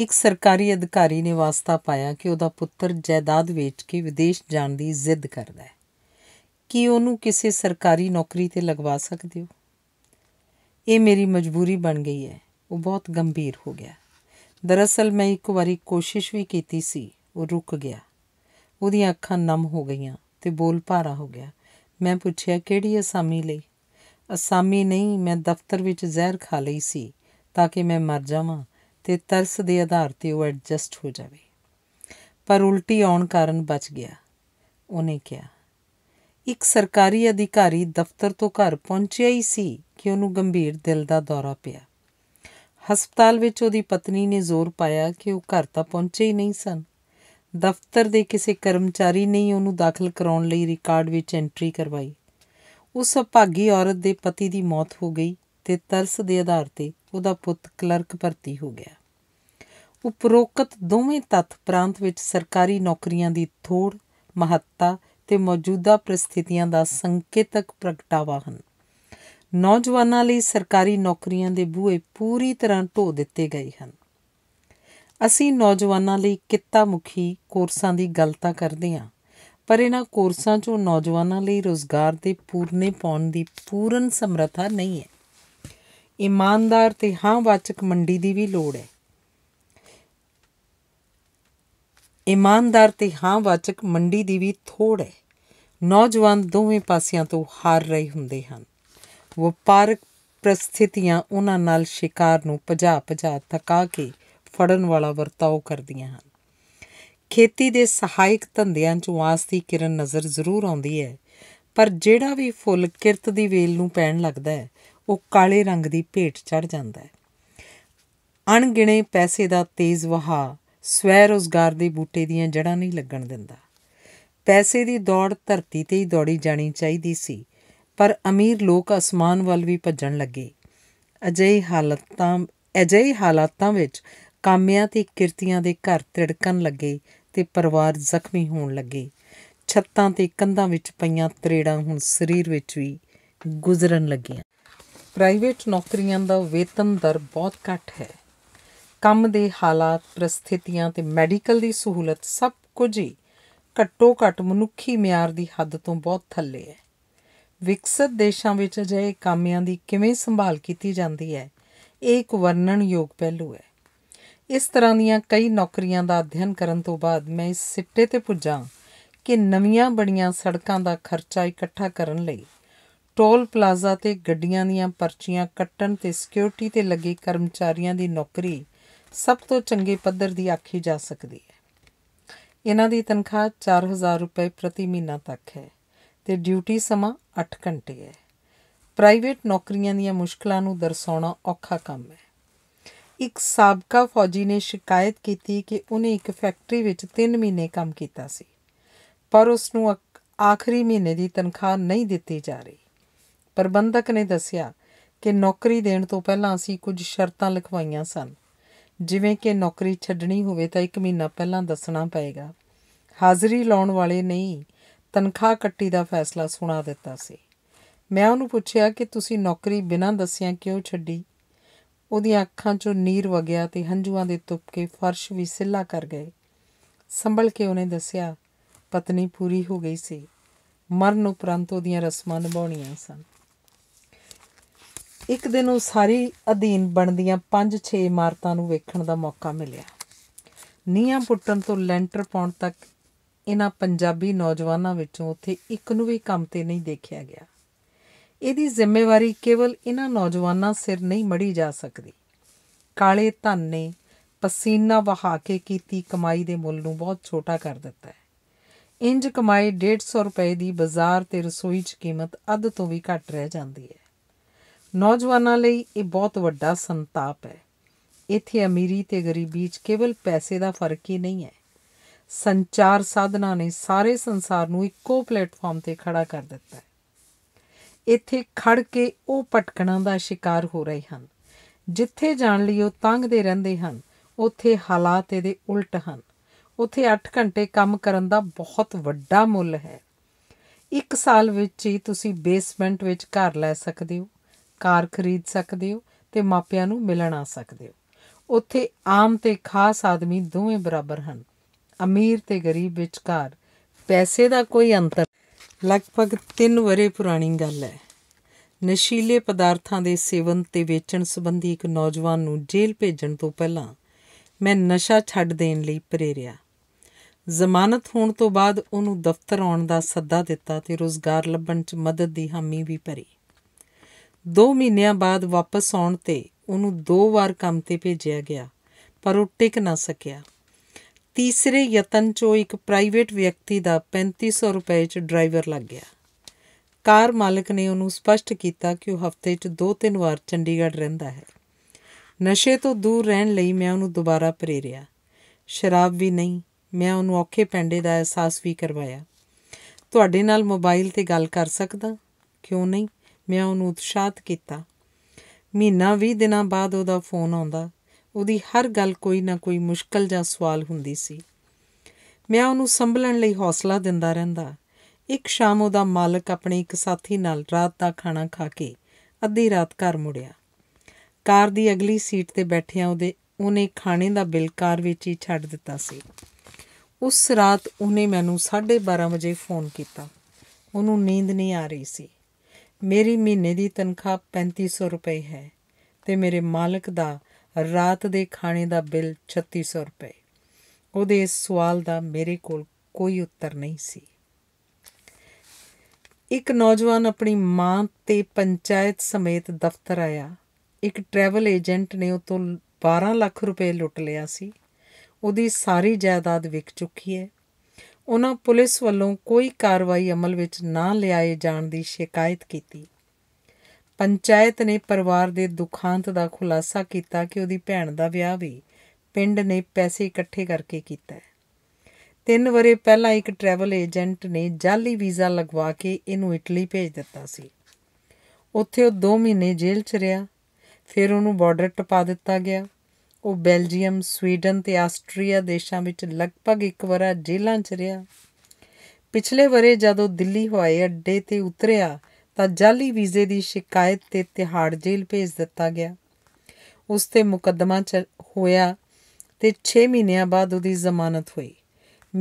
ਇੱਕ ਸਰਕਾਰੀ ਅਧਿਕਾਰੀ ਨੇ ਵਾਸਤਾ ਪਾਇਆ ਕਿ ਉਹਦਾ ਪੁੱਤਰ ਜਾਇਦਾਦ ਵੇਚ ਕੇ ਵਿਦੇਸ਼ ਜਾਣ ਦੀ ਜ਼ਿੱਦ ਕਰਦਾ ਹੈ ਕਿ ਉਹਨੂੰ ਕਿਸੇ ਸਰਕਾਰੀ ਨੌਕਰੀ ਤੇ ਲਗਵਾ ਸਕਦੇ ਹੋ ਇਹ ਮੇਰੀ ਮਜਬੂਰੀ ਬਣ ਗਈ ਹੈ ਉਹ ਬਹੁਤ ਗੰਭੀਰ ਹੋ ਗਿਆ ਦਰਅਸਲ ਮੈਂ ਇੱਕ ਵਾਰੀ ਕੋਸ਼ਿਸ਼ ਵੀ ਕੀਤੀ ਸੀ ਉਹ ਰੁਕ ਗਿਆ ਉਹਦੀਆਂ ਅੱਖਾਂ ਨਮ ਹੋ ਗਈਆਂ ਤੇ ਬੋਲ ਭਾਰਾ ਹੋ ਗਿਆ ਮੈਂ ਪੁੱਛਿਆ ਕਿਹੜੀ ਅਸਾਮੀ ਲਈ ਅਸਾਮੀ ਨਹੀਂ ਮੈਂ ਦਫ਼ਤਰ ਵਿੱਚ ਜ਼ਹਿਰ ਖਾ ਲਈ ਸੀ ਤਾਂ ਕਿ ਮੈਂ ਮਰ ਜਾਵਾਂ ਤੇ ਤਰਸ ਦੇ ਆਧਾਰ ਤੇ ਉਹ ਐਡਜਸਟ ਹੋ ਜਾਵੇ ਪਰ ਉਲਟੀ ਆਉਣ ਕਾਰਨ ਬਚ ਗਿਆ ਉਹਨੇ ਕਿਹਾ ਇੱਕ ਸਰਕਾਰੀ ਅਧਿਕਾਰੀ ਦਫ਼ਤਰ ਤੋਂ ਘਰ ਪਹੁੰਚਿਆ ਹੀ ਸੀ ਕਿ ਉਹਨੂੰ ਗੰਭੀਰ ਦਿਲ ਦਾ ਦੌਰਾ ਪਿਆ ਹਸਪਤਾਲ ਵਿੱਚ ਉਹਦੀ ਪਤਨੀ ਨੇ ਜ਼ੋਰ ਪਾਇਆ ਕਿ ਉਹ ਘਰ ਤਾਂ ਪਹੁੰਚੇ ਹੀ ਨਹੀਂ ਸਨ ਦਫ਼ਤਰ ਦੇ ਕਿਸੇ ਕਰਮਚਾਰੀ ਨੇ ਉਹਨੂੰ ਦਾਖਲ ਕਰਾਉਣ ਲਈ ਰਿਕਾਰਡ ਵਿੱਚ ਐਂਟਰੀ ਕਰਵਾਈ ਉਸ ਭਾਗੀ ਔਰਤ ਦੇ ਪਤੀ ਦੀ ਮੌਤ ਹੋ ਗਈ ਤੇ ਤਰਸ ਦੇ ਆਧਾਰ ਤੇ ਉਹਦਾ ਪੁੱਤ ਕਲਰਕ ਭਰਤੀ ਹੋ ਗਿਆ ਉਪਰੋਕਤ ਦੋਵੇਂ ਤੱਤ ਪ੍ਰਾਂਤ ਵਿੱਚ ਸਰਕਾਰੀ ਨੌਕਰੀਆਂ ਦੀ ਥੋੜ ਮਹੱਤਤਾ ਤੇ ਮੌਜੂਦਾ ਪ੍ਰਸਥਿਤੀਆਂ ਦਾ ਸੰਕੇਤਕ ਪ੍ਰਗਟਾਵਾ ਹਨ ਨੌਜਵਾਨਾਂ ਲਈ ਸਰਕਾਰੀ ਨੌਕਰੀਆਂ ਦੇ ਬੂਹੇ ਪੂਰੀ ਤਰ੍ਹਾਂ ਢੋ ਦਿੱਤੇ ਗਏ ਹਨ ਅਸੀਂ ਨੌਜਵਾਨਾਂ ਲਈ ਕਿੱਤਾ ਮੁਖੀ ਕੋਰਸਾਂ ਦੀ ਗੱਲ ਤਾਂ ਕਰਦੇ ਹਾਂ ਪਰ ਇਹਨਾਂ ਕੋਰਸਾਂ 'ਚੋਂ ਨੌਜਵਾਨਾਂ ਲਈ ਰੋਜ਼ਗਾਰ ਦੇ ਪੂਰਨੇ ਪਾਉਣ ਦੀ ਪੂਰਨ ਸਮਰੱਥਾ ਨਹੀਂ ਹੈ ਇਮਾਨਦਾਰ ਤੇ ਹਾਂ ਵਾਚਕ ਮੰਡੀ ਦੀ ਵੀ ਲੋੜ ਹੈ ਇਮਾਨਦਾਰ ਤੇ ਹਾਂ ਵਾਚਕ ਮੰਡੀ ਦੀ ਵੀ ਥੋੜ ਹੈ ਨੌਜਵਾਨ ਦੋਵੇਂ ਪਾਸਿਆਂ ਤੋਂ ਹਾਰ ਰਹੇ ਹੁੰਦੇ ਹਨ ਵਪਾਰਕ ਪ੍ਰਸਥਿਤੀਆਂ ਉਹਨਾਂ ਨਾਲ ਸ਼ਿਕਾਰ ਨੂੰ ਭਜਾ ਭਜਾ ਥਕਾ ਕੇ ਫੜਨ ਵਾਲਾ ਵਰਤਾਓ ਕਰਦੀਆਂ ਹਨ ਖੇਤੀ ਦੇ ਸਹਾਇਕ ਧੰਦਿਆਂ 'ਚ ਵਾਸਤੀ ਦੀ ਕਿਰਨ ਨਜ਼ਰ ਜ਼ਰੂਰ ਆਉਂਦੀ ਹੈ ਪਰ ਜਿਹੜਾ ਵੀ ਫੁੱਲ ਕਿਰਤ ਦੀ ਵੇਲ ਨੂੰ ਪੈਣ ਲੱਗਦਾ ਹੈ ਉਹ ਕਾਲੇ ਰੰਗ ਦੀ ਭੇਟ ਚੜ ਜਾਂਦਾ ਹੈ ਅਣਗਿਣੇ ਪੈਸੇ ਦਾ ਤੇਜ਼ ਵਹਾ ਸਵੈ ਰੋਜ਼ਗਾਰ ਦੇ ਬੂਟੇ ਦੀਆਂ ਜੜਾਂ ਨਹੀਂ ਲੱਗਣ ਦਿੰਦਾ ਪੈਸੇ ਦੀ ਦੌੜ ਧਰਤੀ ਤੇ ਹੀ ਦੌੜੀ ਜਾਣੀ ਚਾਹੀਦੀ ਸੀ ਪਰ ਅਮੀਰ ਲੋਕ ਅਸਮਾਨ ਵੱਲ ਵੀ ਭੱਜਣ ਲੱਗੇ ਅਜਿਹੀ ਹਾਲਤਾਂ ਅਜਿਹੀ ਹਾਲਾਤਾਂ ਵਿੱਚ ਕਾਮਿਆਂ ਤੇ ਕਿਰਤੀਆਂ ਦੇ ਘਰ ਤੜਕਣ ਲੱਗੇ ਤੇ ਪਰਿਵਾਰ ਜ਼ਖਮੀ ਹੋਣ ਲੱਗੇ ਛੱਤਾਂ ਤੇ ਕੰਧਾਂ ਵਿੱਚ ਪਈਆਂ ਤਰੇੜਾਂ ਹੁਣ ਸਰੀਰ ਵਿੱਚ ਵੀ ਗੁਜ਼ਰਨ ਲੱਗੀਆਂ ਪ੍ਰਾਈਵੇਟ ਨੌਕਰੀਆਂ ਦਾ ਵੇਤਨ ਦਰ ਬਹੁਤ ਘੱਟ ਹੈ ਕੰਮ ਦੇ ਹਾਲਾਤ ਪ੍ਰਸਥਿਤੀਆਂ ਤੇ ਮੈਡੀਕਲ ਦੀ ਸਹੂਲਤ ਸਭ ਕੁਝ ਹੀ ਘੱਟੋ ਘੱਟ ਮਨੁੱਖੀ ਮਿਆਰ ਦੀ ਹੱਦ ਤੋਂ ਬਹੁਤ ਥੱਲੇ ਹੈ ਵਿਕਸਿਤ ਦੇਸ਼ਾਂ ਵਿੱਚ ਅਜਿਹੇ ਕਾਮਿਆਂ ਦੀ ਕਿਵੇਂ ਸੰਭਾਲ ਕੀਤੀ ਜਾਂਦੀ ਹੈ ਇਹ ਇੱਕ ਵਰਣਨਯੋਗ ਪਹਿਲੂ ਹੈ ਇਸ ਤਰ੍ਹਾਂ ਦੀਆਂ ਕਈ ਨੌਕਰੀਆਂ ਦਾ ਅਧਿਐਨ ਕਰਨ ਤੋਂ ਬਾਅਦ ਮੈਂ ਇਸ ਸਿੱਟੇ ਤੇ ਪੁੱਜਾ ਕਿ ਨਵੀਆਂ ਬੜੀਆਂ ਸੜਕਾਂ ਦਾ ਖਰਚਾ ਇਕੱਠਾ ਕਰਨ ਲਈ ਟੋਲ ਪਲਾਜ਼ਾ ਤੇ ਗੱਡੀਆਂ ਦੀਆਂ ਪਰਚੀਆਂ ਕੱਟਣ ਤੇ ਸਿਕਿਉਰਿਟੀ ਤੇ ਲੱਗੇ ਕਰਮਚਾਰੀਆਂ ਦੀ ਨੌਕਰੀ ਸਭ ਤੋਂ ਚੰਗੇ ਪੱਧਰ ਦੀ ਆਖੀ ਜਾ ਸਕਦੀ ਹੈ ਇਹਨਾਂ ਦੀ ਤਨਖਾਹ 4000 ਰੁਪਏ ਪ੍ਰਤੀ ਮਹੀਨਾ ਤੱਕ ਹੈ ਤੇ ਡਿਊਟੀ ਸਮਾਂ 8 ਘੰਟੇ ਹੈ ਪ੍ਰਾਈਵੇਟ ਨੌਕਰੀਆਂ ਦੀਆਂ ਮੁਸ਼ਕਲਾਂ ਨੂੰ ਦਰਸਾਉਣਾ ਔਖਾ ਕੰਮ ਹੈ ਇੱਕ ਸਾਬਕਾ ਫੌਜੀ ਨੇ ਸ਼ਿਕਾਇਤ ਕੀਤੀ ਕਿ ਉਹਨੇ ਇੱਕ ਫੈਕਟਰੀ ਵਿੱਚ 3 ਮਹੀਨੇ ਕੰਮ ਕੀਤਾ ਸੀ ਪਰ ਉਸ ਨੂੰ ਆਖਰੀ ਮਹੀਨੇ ਦੀ ਤਨਖਾਹ ਨਹੀਂ ਦਿੱਤੀ ਜਾ ਰਹੀ ਪ੍ਰਬੰਧਕ ਨੇ ਦੱਸਿਆ ਕਿ ਨੌਕਰੀ ਦੇਣ ਤੋਂ ਪਹਿਲਾਂ ਅਸੀਂ ਕੁਝ ਸ਼ਰਤਾਂ ਲਿਖਵਾਈਆਂ ਸਨ ਜਿਵੇਂ ਕਿ ਨੌਕਰੀ ਛੱਡਣੀ ਹੋਵੇ ਤਾਂ 1 ਮਹੀਨਾ ਪਹਿਲਾਂ ਦੱਸਣਾ ਪਏਗਾ ਹਾਜ਼ਰੀ ਲਾਉਣ ਵਾਲੇ ਨਹੀਂ ਤਨਖਾਹ ਕੱਟੀ ਦਾ ਫੈਸਲਾ ਸੁਣਾ ਦਿੱਤਾ ਸੀ ਮੈਂ ਉਹਨੂੰ ਪੁੱਛਿਆ ਕਿ ਤੁਸੀਂ ਨੌਕਰੀ ਬਿਨਾਂ ਦੱਸਿਆਂ ਕਿਉਂ ਛੱਡੀ ਉਹਦੀਆਂ ਅੱਖਾਂ 'ਚੋਂ ਨੀਰ ਵਗਿਆ ਤੇ ਹੰਝੂਆਂ ਦੇ ਤੁਪਕੇ ਫਰਸ਼ ਵੀ ਸਿੱਲਾ ਕਰ ਗਏ ਸੰਭਲ ਕੇ ਉਹਨੇ ਦੱਸਿਆ ਪਤਨੀ ਪੂਰੀ ਹੋ ਗਈ ਸੀ ਮਰਨ ਉਪਰੰਤ ਉਹਦੀਆਂ ਰਸਮਾਂ ਨਿਭਾਉਣੀਆਂ ਸਨ ਇੱਕ ਦਿਨ ਉਹ ਸਾਰੀ ਅਧੀਨ ਬਣਦੀਆਂ 5-6 ਇਮਾਰਤਾਂ ਨੂੰ ਵੇਖਣ ਦਾ ਮੌਕਾ ਮਿਲਿਆ ਨੀਹਾਂ ਪੁੱਟਣ ਤੋਂ ਲੈਂਟਰ ਪਾਉਣ ਤੱਕ ਇਹਨਾਂ ਪੰਜਾਬੀ ਨੌਜਵਾਨਾਂ ਵਿੱਚੋਂ ਉੱਥੇ ਇੱਕ ਨੂੰ ਵੀ ਕੰਮ ਤੇ ਨਹੀਂ ਦੇਖਿਆ ਗਿਆ ਇਹਦੀ ਜ਼ਿੰਮੇਵਾਰੀ ਕੇਵਲ ਇਹਨਾਂ ਨੌਜਵਾਨਾਂ ਸਿਰ ਨਹੀਂ ਮੜੀ ਜਾ ਸਕਦੀ ਕਾਲੇ ਧਨ ਨੇ ਪਸੀਨਾ ਵਹਾ ਕੇ ਕੀਤੀ ਕਮਾਈ ਦੇ ਮੁੱਲ ਨੂੰ ਬਹੁਤ ਛੋਟਾ ਕਰ ਦਿੱਤਾ ਹੈ ਇੰਜ ਕਮਾਈ 150 ਰੁਪਏ ਦੀ ਬਾਜ਼ਾਰ ਤੇ ਰਸੋਈ 'ਚ ਕੀਮਤ ਅੱਧ ਤੋਂ ਵੀ ਘੱਟ ਰਹਿ ਜਾਂਦੀ ਹੈ ਨੌਜਵਾਨਾਂ ਲਈ ਇਹ ਬਹੁਤ ਵੱਡਾ ਸੰਤਾਪ ਹੈ ਇੱਥੇ ਅਮੀਰੀ ਤੇ ਗਰੀਬੀ 'ਚ ਕੇਵਲ ਪੈਸੇ ਦਾ ਫਰਕ ਹੀ ਨਹੀਂ ਹੈ ਸੰਚਾਰ ਸਾਧਨਾ ਨੇ ਸਾਰੇ ਸੰਸਾਰ ਨੂੰ ਇੱਕੋ ਪਲੇਟਫਾਰਮ ਤੇ ਖੜਾ ਕਰ ਦਿੱਤਾ ਹੈ ਇੱਥੇ ਖੜ ਕੇ ਉਹ ਪਟਕਣਾ ਦਾ ਸ਼ਿਕਾਰ ਹੋ ਰਹੇ ਹਨ ਜਿੱਥੇ ਜਾਣ ਲਈ ਉਹ ਤੰਗਦੇ ਰਹਿੰਦੇ ਹਨ ਉੱਥੇ ਹਾਲਾਤ ਇਹਦੇ ਉਲਟ ਹਨ ਉੱਥੇ 8 ਘੰਟੇ ਕੰਮ ਕਰਨ ਦਾ ਬਹੁਤ ਵੱਡਾ ਮੁੱਲ ਹੈ ਇੱਕ ਸਾਲ ਵਿੱਚ ਹੀ ਤੁਸੀਂ ਬੇਸਮੈਂਟ ਵਿੱਚ ਘਰ ਲੈ ਸਕਦੇ ਹੋ ਕਾਰ ਖਰੀਦ ਸਕਦੇ ਹੋ ਤੇ ਮਾਪਿਆਂ ਨੂੰ ਮਿਲਣ ਆ ਸਕਦੇ ਹੋ ਉੱਥੇ ਆਮ ਤੇ ਖਾਸ ਆਦਮੀ ਦੋਵੇਂ ਬਰਾਬਰ ਹਨ ਅਮੀਰ ਤੇ ਗਰੀਬ ਵਿਚਕਾਰ ਪੈਸੇ ਦਾ ਕੋਈ ਅੰਤਰ ਲਗਭਗ 3 ਵਰੇ ਪੁਰਾਣੀ ਗੱਲ ਹੈ ਨਸ਼ੀਲੇ ਪਦਾਰਥਾਂ ਦੇ ਸੇਵਨ ਤੇ ਵੇਚਣ ਸੰਬੰਧੀ ਇੱਕ ਨੌਜਵਾਨ ਨੂੰ ਜੇਲ੍ਹ ਭੇਜਣ ਤੋਂ ਪਹਿਲਾਂ ਮੈਂ ਨਸ਼ਾ ਛੱਡ ਦੇਣ ਲਈ ਪ੍ਰੇਰਿਆ ਜ਼ਮਾਨਤ ਹੋਣ ਤੋਂ ਬਾਅਦ ਉਹਨੂੰ ਦਫ਼ਤਰ ਆਉਣ ਦਾ ਸੱਦਾ ਦਿੱਤਾ ਤੇ ਰੋਜ਼ਗਾਰ ਲੱਭਣ 'ਚ ਮਦਦ ਦੀ ਹਾਮੀ ਵੀ ਭਰੀ 2 ਮਹੀਨਿਆਂ ਬਾਅਦ ਵਾਪਸ ਆਉਣ ਤੇ ਉਹਨੂੰ ਦੋ ਵਾਰ ਕੰਮ ਤੇ ਭੇਜਿਆ ਗਿਆ ਪਰ ਉਹ ਟਿਕ ਨਾ ਸਕਿਆ ਤੀਸਰੇ ਯਤਨ 'ਚੋਂ ਇੱਕ ਪ੍ਰਾਈਵੇਟ ਵਿਅਕਤੀ ਦਾ 3500 ਰੁਪਏ 'ਚ ਡਰਾਈਵਰ ਲੱਗ ਗਿਆ ਕਾਰ ਮਾਲਕ ਨੇ ਉਹਨੂੰ ਸਪਸ਼ਟ ਕੀਤਾ ਕਿ ਉਹ ਹਫ਼ਤੇ 'ਚ 2-3 ਵਾਰ ਚੰਡੀਗੜ੍ਹ ਰਹਿੰਦਾ ਹੈ ਨਸ਼ੇ ਤੋਂ ਦੂਰ ਰਹਿਣ ਲਈ ਮੈਂ ਉਹਨੂੰ ਦੁਬਾਰਾ ਪ੍ਰੇਰਿਆ ਸ਼ਰਾਬ ਵੀ ਨਹੀਂ ਮੈਂ ਉਹਨੂੰ ਔਖੇ ਪੈਂਡੇ ਦਾ ਅਹਿਸਾਸ ਵੀ ਕਰਵਾਇਆ ਤੁਹਾਡੇ ਨਾਲ ਮੋਬਾਈਲ ਤੇ ਗੱਲ ਕਰ ਸਕਦਾ ਕਿਉਂ ਨਹੀਂ ਮੈਂ ਉਹਨੂੰ ਉਤਸ਼ਾਹਤ ਕੀਤਾ ਮਹੀਨਾ 20 ਦਿਨਾਂ ਬਾਅਦ ਉਹਦਾ ਫੋਨ ਆਉਂਦਾ ਉਹਦੀ ਹਰ ਗੱਲ ਕੋਈ ਨਾ ਕੋਈ ਮੁਸ਼ਕਲ ਜਾਂ ਸਵਾਲ ਹੁੰਦੀ ਸੀ ਮੈਂ ਉਹਨੂੰ ਸੰਭਲਣ ਲਈ ਹੌਸਲਾ ਦਿੰਦਾ ਰਹਿੰਦਾ ਇੱਕ ਸ਼ਾਮ ਉਹਦਾ ਮਾਲਕ ਆਪਣੇ ਇੱਕ ਸਾਥੀ ਨਾਲ ਰਾਤ ਦਾ ਖਾਣਾ ਖਾ ਕੇ ਅੱਧੀ ਰਾਤ ਘਰ ਮੁੜਿਆ ਕਾਰ ਦੀ ਅਗਲੀ ਸੀਟ ਤੇ ਬੈਠਿਆਂ ਉਹਦੇ ਉਹਨੇ ਖਾਣੇ ਦਾ ਬਿੱਲ ਕਾਰ ਵਿੱਚ ਹੀ ਛੱਡ ਦਿੱਤਾ ਸੀ ਉਸ ਰਾਤ ਉਹਨੇ ਮੈਨੂੰ 12:30 ਵਜੇ ਫੋਨ ਕੀਤਾ ਉਹਨੂੰ ਨੀਂਦ ਨਹੀਂ ਆ ਰਹੀ ਸੀ ਮੇਰੀ ਮਹੀਨੇ ਦੀ ਤਨਖਾਹ 3500 ਰੁਪਏ ਹੈ ਤੇ ਮੇਰੇ ਮਾਲਕ ਦਾ ਰਾਤ ਦੇ ਖਾਣੇ ਦਾ ਬਿੱਲ 3600 ਰੁਪਏ ਉਹਦੇ ਇਸ ਸਵਾਲ ਦਾ ਮੇਰੇ ਕੋਲ ਕੋਈ ਉੱਤਰ ਨਹੀਂ ਸੀ ਇੱਕ ਨੌਜਵਾਨ ਆਪਣੀ ਮਾਂ ਤੇ ਪੰਚਾਇਤ ਸਮੇਤ ਦਫ਼ਤਰ ਆਇਆ ਇੱਕ ਟਰੈਵਲ ਏਜੰਟ ਨੇ ਉਹ ਤੋਂ 12 ਲੱਖ ਰੁਪਏ ਲੁੱਟ ਲਿਆ ਸੀ ਉਹਦੀ ਸਾਰੀ ਜਾਇਦਾਦ ਵਿਕ ਚੁੱਕੀ ਹੈ ਉਹਨਾਂ ਪੁਲਿਸ ਵੱਲੋਂ ਕੋਈ ਕਾਰਵਾਈ ਅਮਲ ਵਿੱਚ ਨਾ ਲਿਆਏ ਜਾਣ ਦੀ ਸ਼ਿਕਾਇਤ ਕੀਤੀ ਪੰਚਾਇਤ ਨੇ ਪਰਿਵਾਰ ਦੇ ਦੁਖਾਂਤ ਦਾ ਖੁਲਾਸਾ ਕੀਤਾ ਕਿ ਉਹਦੀ ਭੈਣ ਦਾ ਵਿਆਹ ਵੀ ਪਿੰਡ ਨੇ ਪੈਸੇ ਇਕੱਠੇ ਕਰਕੇ ਕੀਤਾ ਹੈ ਤਿੰਨ ਵਰੇ ਪਹਿਲਾਂ ਇੱਕ ਟਰੈਵਲ ਏਜੰਟ ਨੇ ਜਾਲੀ ਵੀਜ਼ਾ ਲਗਵਾ ਕੇ ਇਹਨੂੰ ਇਟਲੀ ਭੇਜ ਦਿੱਤਾ ਸੀ ਉੱਥੇ ਉਹ 2 ਮਹੀਨੇ ਜੇਲ੍ਹ 'ਚ ਰਿਹਾ ਫਿਰ ਉਹਨੂੰ ਬਾਰਡਰ ਟਪਾ ਦਿੱਤਾ ਗਿਆ ਉਹ ਬੈਲਜੀਅਮ ਸਵੀਡਨ ਤੇ ਆਸਟਰੀਆ ਦੇਸ਼ਾਂ ਵਿੱਚ ਲਗਭਗ ਇੱਕ ਵਾਰਾ ਜੇਲ੍ਹਾਂ 'ਚ ਰਿਹਾ ਪਿਛਲੇ ਵਰੇ ਜਦੋਂ ਦਿੱਲੀ ਹਵਾਈ ਅੱਡੇ ਤੇ ਉਤਰਿਆ ਤਾਂ ਜਾਲੀ ਵੀਜ਼ੇ ਦੀ ਸ਼ਿਕਾਇਤ ਤੇ ਤਿਹਾੜ ਜੇਲ੍ਹ ਭੇਜ ਦਿੱਤਾ ਗਿਆ ਉਸ ਤੇ ਮੁਕੱਦਮਾ ਹੋਇਆ ਤੇ 6 ਮਹੀਨਿਆਂ ਬਾਅਦ ਉਹਦੀ ਜ਼ਮਾਨਤ ਹੋਈ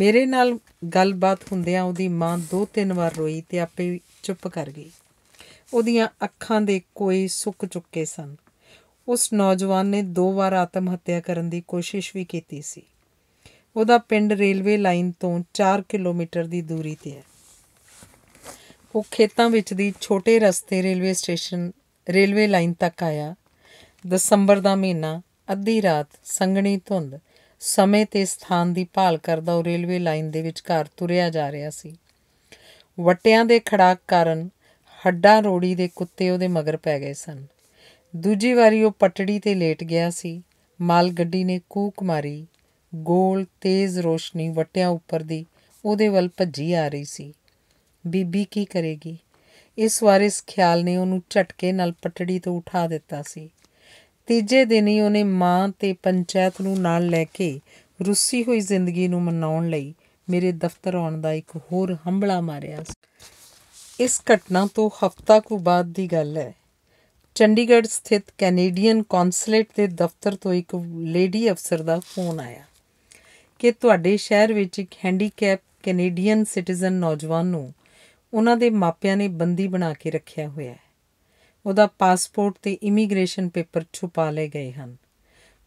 ਮੇਰੇ ਨਾਲ ਗੱਲਬਾਤ ਹੁੰਦਿਆਂ ਉਹਦੀ ਮਾਂ ਦੋ ਤਿੰਨ ਵਾਰ ਰੋਈ ਤੇ ਆਪੇ ਚੁੱਪ ਕਰ ਗਈ ਉਹਦੀਆਂ ਅੱਖਾਂ ਦੇ ਕੋਈ ਸੁੱਕ ਚੁੱਕੇ ਸਨ ਉਸ ਨੌਜਵਾਨ ਨੇ ਦੋ ਵਾਰ ਆਤਮ ਹੱਤਿਆ ਕਰਨ ਦੀ ਕੋਸ਼ਿਸ਼ ਵੀ ਕੀਤੀ ਸੀ ਉਹਦਾ ਪਿੰਡ ਰੇਲਵੇ ਲਾਈਨ ਤੋਂ 4 ਕਿਲੋਮੀਟਰ ਦੀ ਦੂਰੀ ਤੇ ਹੈ ਉਹ ਖੇਤਾਂ ਵਿੱਚ ਦੀ ਛੋਟੇ ਰਸਤੇ ਰੇਲਵੇ ਸਟੇਸ਼ਨ ਰੇਲਵੇ ਲਾਈਨ ਤੱਕ ਆਇਆ ਦਸੰਬਰ ਦਾ ਮਹੀਨਾ ਅੱਧੀ ਰਾਤ ਸੰਘਣੀ ਧੁੰਦ ਸਮੇਂ ਤੇ ਸਥਾਨ ਦੀ ਭਾਲ ਕਰਦਾ ਉਹ ਰੇਲਵੇ ਲਾਈਨ ਦੇ ਵਿੱਚ ਘਰ ਤੁਰਿਆ ਜਾ ਰਿਹਾ ਸੀ ਵਟਿਆਂ ਦੇ ਖੜਾਕ ਕਾਰਨ ਹੱਡਾਂ ਰੋੜੀ ਦੇ ਕੁੱਤੇ ਉਹਦੇ ਮਗਰ ਪੈ ਗਏ ਸਨ ਦੂਜੀ ਵਾਰੀ ਉਹ ਪਟੜੀ ਤੇ ਲੇਟ ਗਿਆ ਸੀ ਮਾਲ ਗੱਡੀ ਨੇ ਕੂਕ ਮਾਰੀ ਗੋਲ ਤੇਜ਼ ਰੋਸ਼ਨੀ ਵਟਿਆਂ ਉੱਪਰ ਦੀ ਉਹਦੇ ਵੱਲ ਭੱਜੀ ਆ ਰਹੀ ਸੀ ਬੀਬੀ ਕੀ ਕਰੇਗੀ ਇਸ ਵਾਰਿਸ ਖਿਆਲ ਨੇ ਉਹਨੂੰ ਝਟਕੇ ਨਾਲ ਪਟੜੀ ਤੋਂ ਉਠਾ ਦਿੱਤਾ ਸੀ ਤੀਜੇ ਦਿਨ ਹੀ ਉਹਨੇ ਮਾਂ ਤੇ ਪੰਚਾਇਤ ਨੂੰ ਨਾਲ ਲੈ ਕੇ ਰੁੱਸੀ ਹੋਈ ਜ਼ਿੰਦਗੀ ਨੂੰ ਮਨਾਉਣ ਲਈ ਮੇਰੇ ਦਫ਼ਤਰ ਆਉਣ ਦਾ ਇੱਕ ਹੋਰ ਹੰਬਲਾ ਮਾਰਿਆ ਇਸ ਘਟਨਾ ਤੋਂ ਹਫ਼ਤਾ ਕੁ ਬਾਅਦ ਦੀ ਗੱਲ ਹੈ ਚੰਡੀਗੜ੍ਹ ਸਥਿਤ ਕੈਨੇਡੀਅਨ ਕੌਂਸੂਲੇਟ ਦੇ ਦਫ਼ਤਰ ਤੋਂ ਇੱਕ ਲੇਡੀ ਅਫਸਰ ਦਾ ਫੋਨ ਆਇਆ ਕਿ ਤੁਹਾਡੇ ਸ਼ਹਿਰ ਵਿੱਚ ਇੱਕ ਹੈਂਡੀਕੈਪ ਕੈਨੇਡੀਅਨ ਸਿਟੀਜ਼ਨ ਨੌਜਵਾਨ ਨੂੰ ਉਹਨਾਂ ਦੇ ਮਾਪਿਆਂ ਨੇ ਬੰਦੀ ਬਣਾ ਕੇ ਰੱਖਿਆ ਹੋਇਆ ਹੈ ਉਹਦਾ ਪਾਸਪੋਰਟ ਤੇ ਇਮੀਗ੍ਰੇਸ਼ਨ ਪੇਪਰ ਛੁਪਾ ਲਏ ਗਏ ਹਨ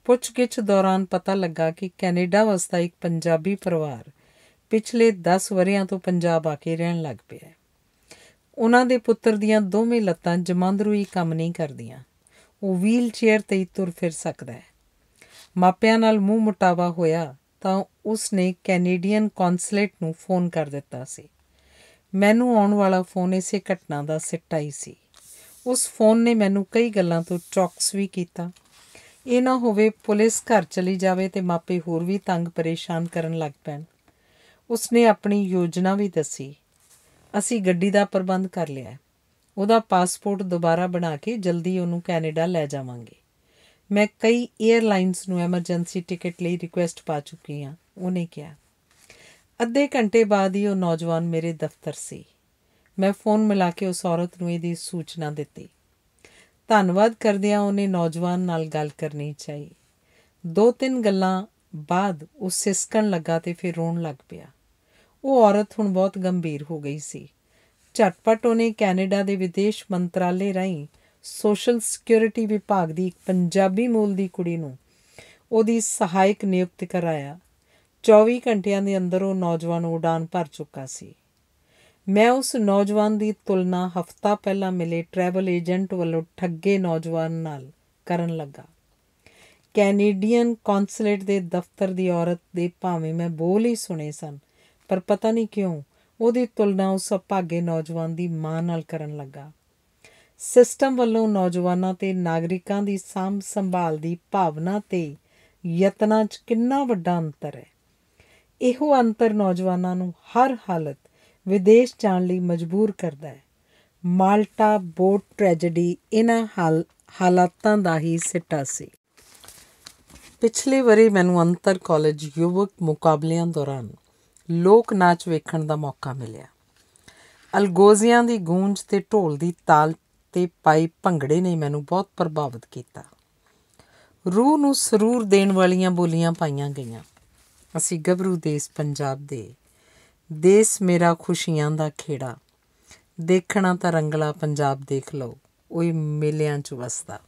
ਪੁੱਛਗਿੱਛ ਦੌਰਾਨ ਪਤਾ ਲੱਗਾ ਕਿ ਕੈਨੇਡਾ ਵਸਦਾ ਇੱਕ ਪੰਜਾਬੀ ਪਰਿਵਾਰ ਪਿਛਲੇ 10 ਵਰਿਆਂ ਤੋਂ ਪੰਜਾਬ ਆ ਕੇ ਰਹਿਣ ਲੱਗ ਪਿਆ ਹੈ ਉਹਨਾਂ ਦੇ ਪੁੱਤਰ ਦੀਆਂ ਦੋਵੇਂ ਲੱਤਾਂ ਜਮਾਂਦਰੂਈ ਕੰਮ ਨਹੀਂ ਕਰਦੀਆਂ ਉਹ ਵੀਲ ਚੇਅਰ ਤੇ ਤੁਰ ਫਿਰ ਸਕਦਾ ਹੈ ਮਾਪਿਆਂ ਨਾਲ ਮੂੰਹ ਮਟਾਵਾ ਹੋਇਆ ਤਾਂ ਉਸ ਨੇ ਕੈਨੇਡੀਅਨ ਕੌਂਸਲੇਟ ਨੂੰ ਫੋਨ ਕਰ ਦਿੱਤਾ ਸੀ ਮੈਨੂੰ ਆਉਣ ਵਾਲਾ ਫੋਨ ਇਸੇ ਘਟਨਾ ਦਾ ਸਿੱਟਾ ਹੀ ਸੀ ਉਸ ਫੋਨ ਨੇ ਮੈਨੂੰ ਕਈ ਗੱਲਾਂ ਤੋਂ ਚੌਕਸ ਵੀ ਕੀਤਾ ਇਹ ਨਾ ਹੋਵੇ ਪੁਲਿਸ ਘਰ ਚਲੀ ਜਾਵੇ ਤੇ ਮਾਪੇ ਹੋਰ ਵੀ ਤੰਗ ਪਰੇਸ਼ਾਨ ਕਰਨ ਲੱਗ ਪੈਣ ਉਸਨੇ ਆਪਣੀ ਯੋਜਨਾ ਵੀ ਦੱਸੀ ਅਸੀਂ ਗੱਡੀ ਦਾ ਪ੍ਰਬੰਧ ਕਰ ਲਿਆ ਉਹਦਾ ਪਾਸਪੋਰਟ ਦੁਬਾਰਾ ਬਣਾ ਕੇ ਜਲਦੀ ਉਹਨੂੰ ਕੈਨੇਡਾ ਲੈ ਜਾਵਾਂਗੇ ਮੈਂ ਕਈ 에ਅਰਲਾਈਨਸ ਨੂੰ ਐਮਰਜੈਂਸੀ ਟਿਕਟ ਲਈ ਰਿਕੁਐਸਟ ਪਾ ਚੁੱਕੀ ਹਾਂ ਉਹਨੇ ਕਿਹਾ ਅੱਧੇ ਘੰਟੇ ਬਾਅਦ ਹੀ ਉਹ ਨੌਜਵਾਨ ਮੇਰੇ ਦਫ਼ਤਰ ਸੀ ਮੈਂ ਫੋਨ ਮਿਲਾ ਕੇ ਉਸ ਔਰਤ ਨੂੰ ਇਹਦੀ ਸੂਚਨਾ ਦਿੱਤੀ ਧੰਨਵਾਦ ਕਰਦਿਆਂ ਉਹਨੇ ਨੌਜਵਾਨ ਨਾਲ ਗੱਲ ਕਰਨੀ ਚਾਹੀ ਦੋ ਤਿੰਨ ਗੱਲਾਂ ਬਾਅਦ ਉਹ ਸਿਸਕਣ ਲੱਗਾ ਤੇ ਫਿਰ ਰੋਣ ਲੱਗ ਪਿਆ ਉਹ ਔਰਤ ਹੁਣ ਬਹੁਤ ਗੰਭੀਰ ਹੋ ਗਈ ਸੀ ਝਟਪਟ ਉਹਨੇ ਕੈਨੇਡਾ ਦੇ ਵਿਦੇਸ਼ ਮੰਤਰਾਲੇ ਰਾਹੀਂ ਸੋਸ਼ਲ ਸਿਕਿਉਰਿਟੀ ਵਿਭਾਗ ਦੀ ਇੱਕ ਪੰਜਾਬੀ ਮੂਲ ਦੀ ਕੁੜੀ ਨੂੰ ਉਹਦੀ ਸਹਾਇਕ ਨਿਯੁਕਤ ਕਰਾਇਆ 24 ਘੰਟਿਆਂ ਦੇ ਅੰਦਰ ਉਹ ਨੌਜਵਾਨ ਉਡਾਨ ਭਰ ਚੁੱਕਾ ਸੀ ਮੈਂ ਉਸ ਨੌਜਵਾਨ ਦੀ ਤੁਲਨਾ ਹਫਤਾ ਪਹਿਲਾਂ ਮਿਲੇ ਟਰੈਵਲ ਏਜੰਟ ਵੱਲੋਂ ਠੱਗੇ ਨੌਜਵਾਨ ਨਾਲ ਕਰਨ ਲੱਗਾ ਕੈਨੇਡੀਅਨ ਕੌਂਸੂਲੇਟ ਦੇ ਦਫ਼ਤਰ ਦੀ ਔਰਤ ਦੇ ਭਾਵੇਂ ਮੈਂ ਬੋਲ ਹੀ ਸੁਣੇ ਸਨ ਪਰ ਪਤਾ ਨਹੀਂ ਕਿਉਂ ਉਹਦੀ ਤੁਲਨਾ ਉਸ ਭਾਗੇ ਨੌਜਵਾਨ ਦੀ ਮਾਂ ਨਾਲ ਕਰਨ ਲੱਗਾ ਸਿਸਟਮ ਵੱਲੋਂ ਨੌਜਵਾਨਾਂ ਤੇ ਨਾਗਰਿਕਾਂ ਦੀ ਸਾਂਭ ਸੰਭਾਲ ਦੀ ਭਾਵਨਾ ਤੇ ਯਤਨਾਂ 'ਚ ਕਿੰਨਾ ਵੱਡਾ ਅੰਤਰ ਹੈ ਇਹੋ ਅੰਤਰ ਨੌਜਵਾਨਾਂ ਨੂੰ ਹਰ ਹਾਲਤ ਵਿਦੇਸ਼ ਜਾਣ ਲਈ ਮਜਬੂਰ ਕਰਦਾ ਹੈ ਮਾਲਟਾ ਬੋਟ ਟ੍ਰੈਜੇਡੀ ਇਹਨਾਂ ਹਾਲਾਤਾਂ ਦਾ ਹੀ ਸਿੱਟਾ ਸੀ ਪਿਛਲੇ ਵਰੇ ਮੈਨੂੰ ਅੰਤਰ ਕਾਲਜ ਯੁਵਕ ਮੁਕਾਬਲਿਆਂ ਦੌਰਾਨ ਲੋਕ ਨਾਚ ਵੇਖਣ ਦਾ ਮੌਕਾ ਮਿਲਿਆ ਅਲਗੋਜ਼ੀਆਂ ਦੀ ਗੂੰਜ ਤੇ ਢੋਲ ਦੀ ਤਾਲ ਤੇ ਪਾਈ ਭੰਗੜੇ ਨੇ ਮੈਨੂੰ ਬਹੁਤ ਪ੍ਰਭਾਵਿਤ ਕੀਤਾ ਰੂਹ ਨੂੰ ਸਰੂਰ ਦੇਣ ਵਾਲੀਆਂ ਬੋਲੀਆਂ ਪਾਈਆਂ ਗਈਆਂ ਅਸੀਂ ਗੱਭਰੂ ਦੇਸ਼ ਪੰਜਾਬ ਦੇ ਦੇਸ਼ ਮੇਰਾ ਖੁਸ਼ੀਆਂ ਦਾ ਖੇੜਾ ਦੇਖਣਾ ਤਾਂ ਰੰਗਲਾ ਪੰਜਾਬ ਦੇਖ ਲਓ ਉਹ ਮੇਲਿਆਂ 'ਚ ਵਸਦਾ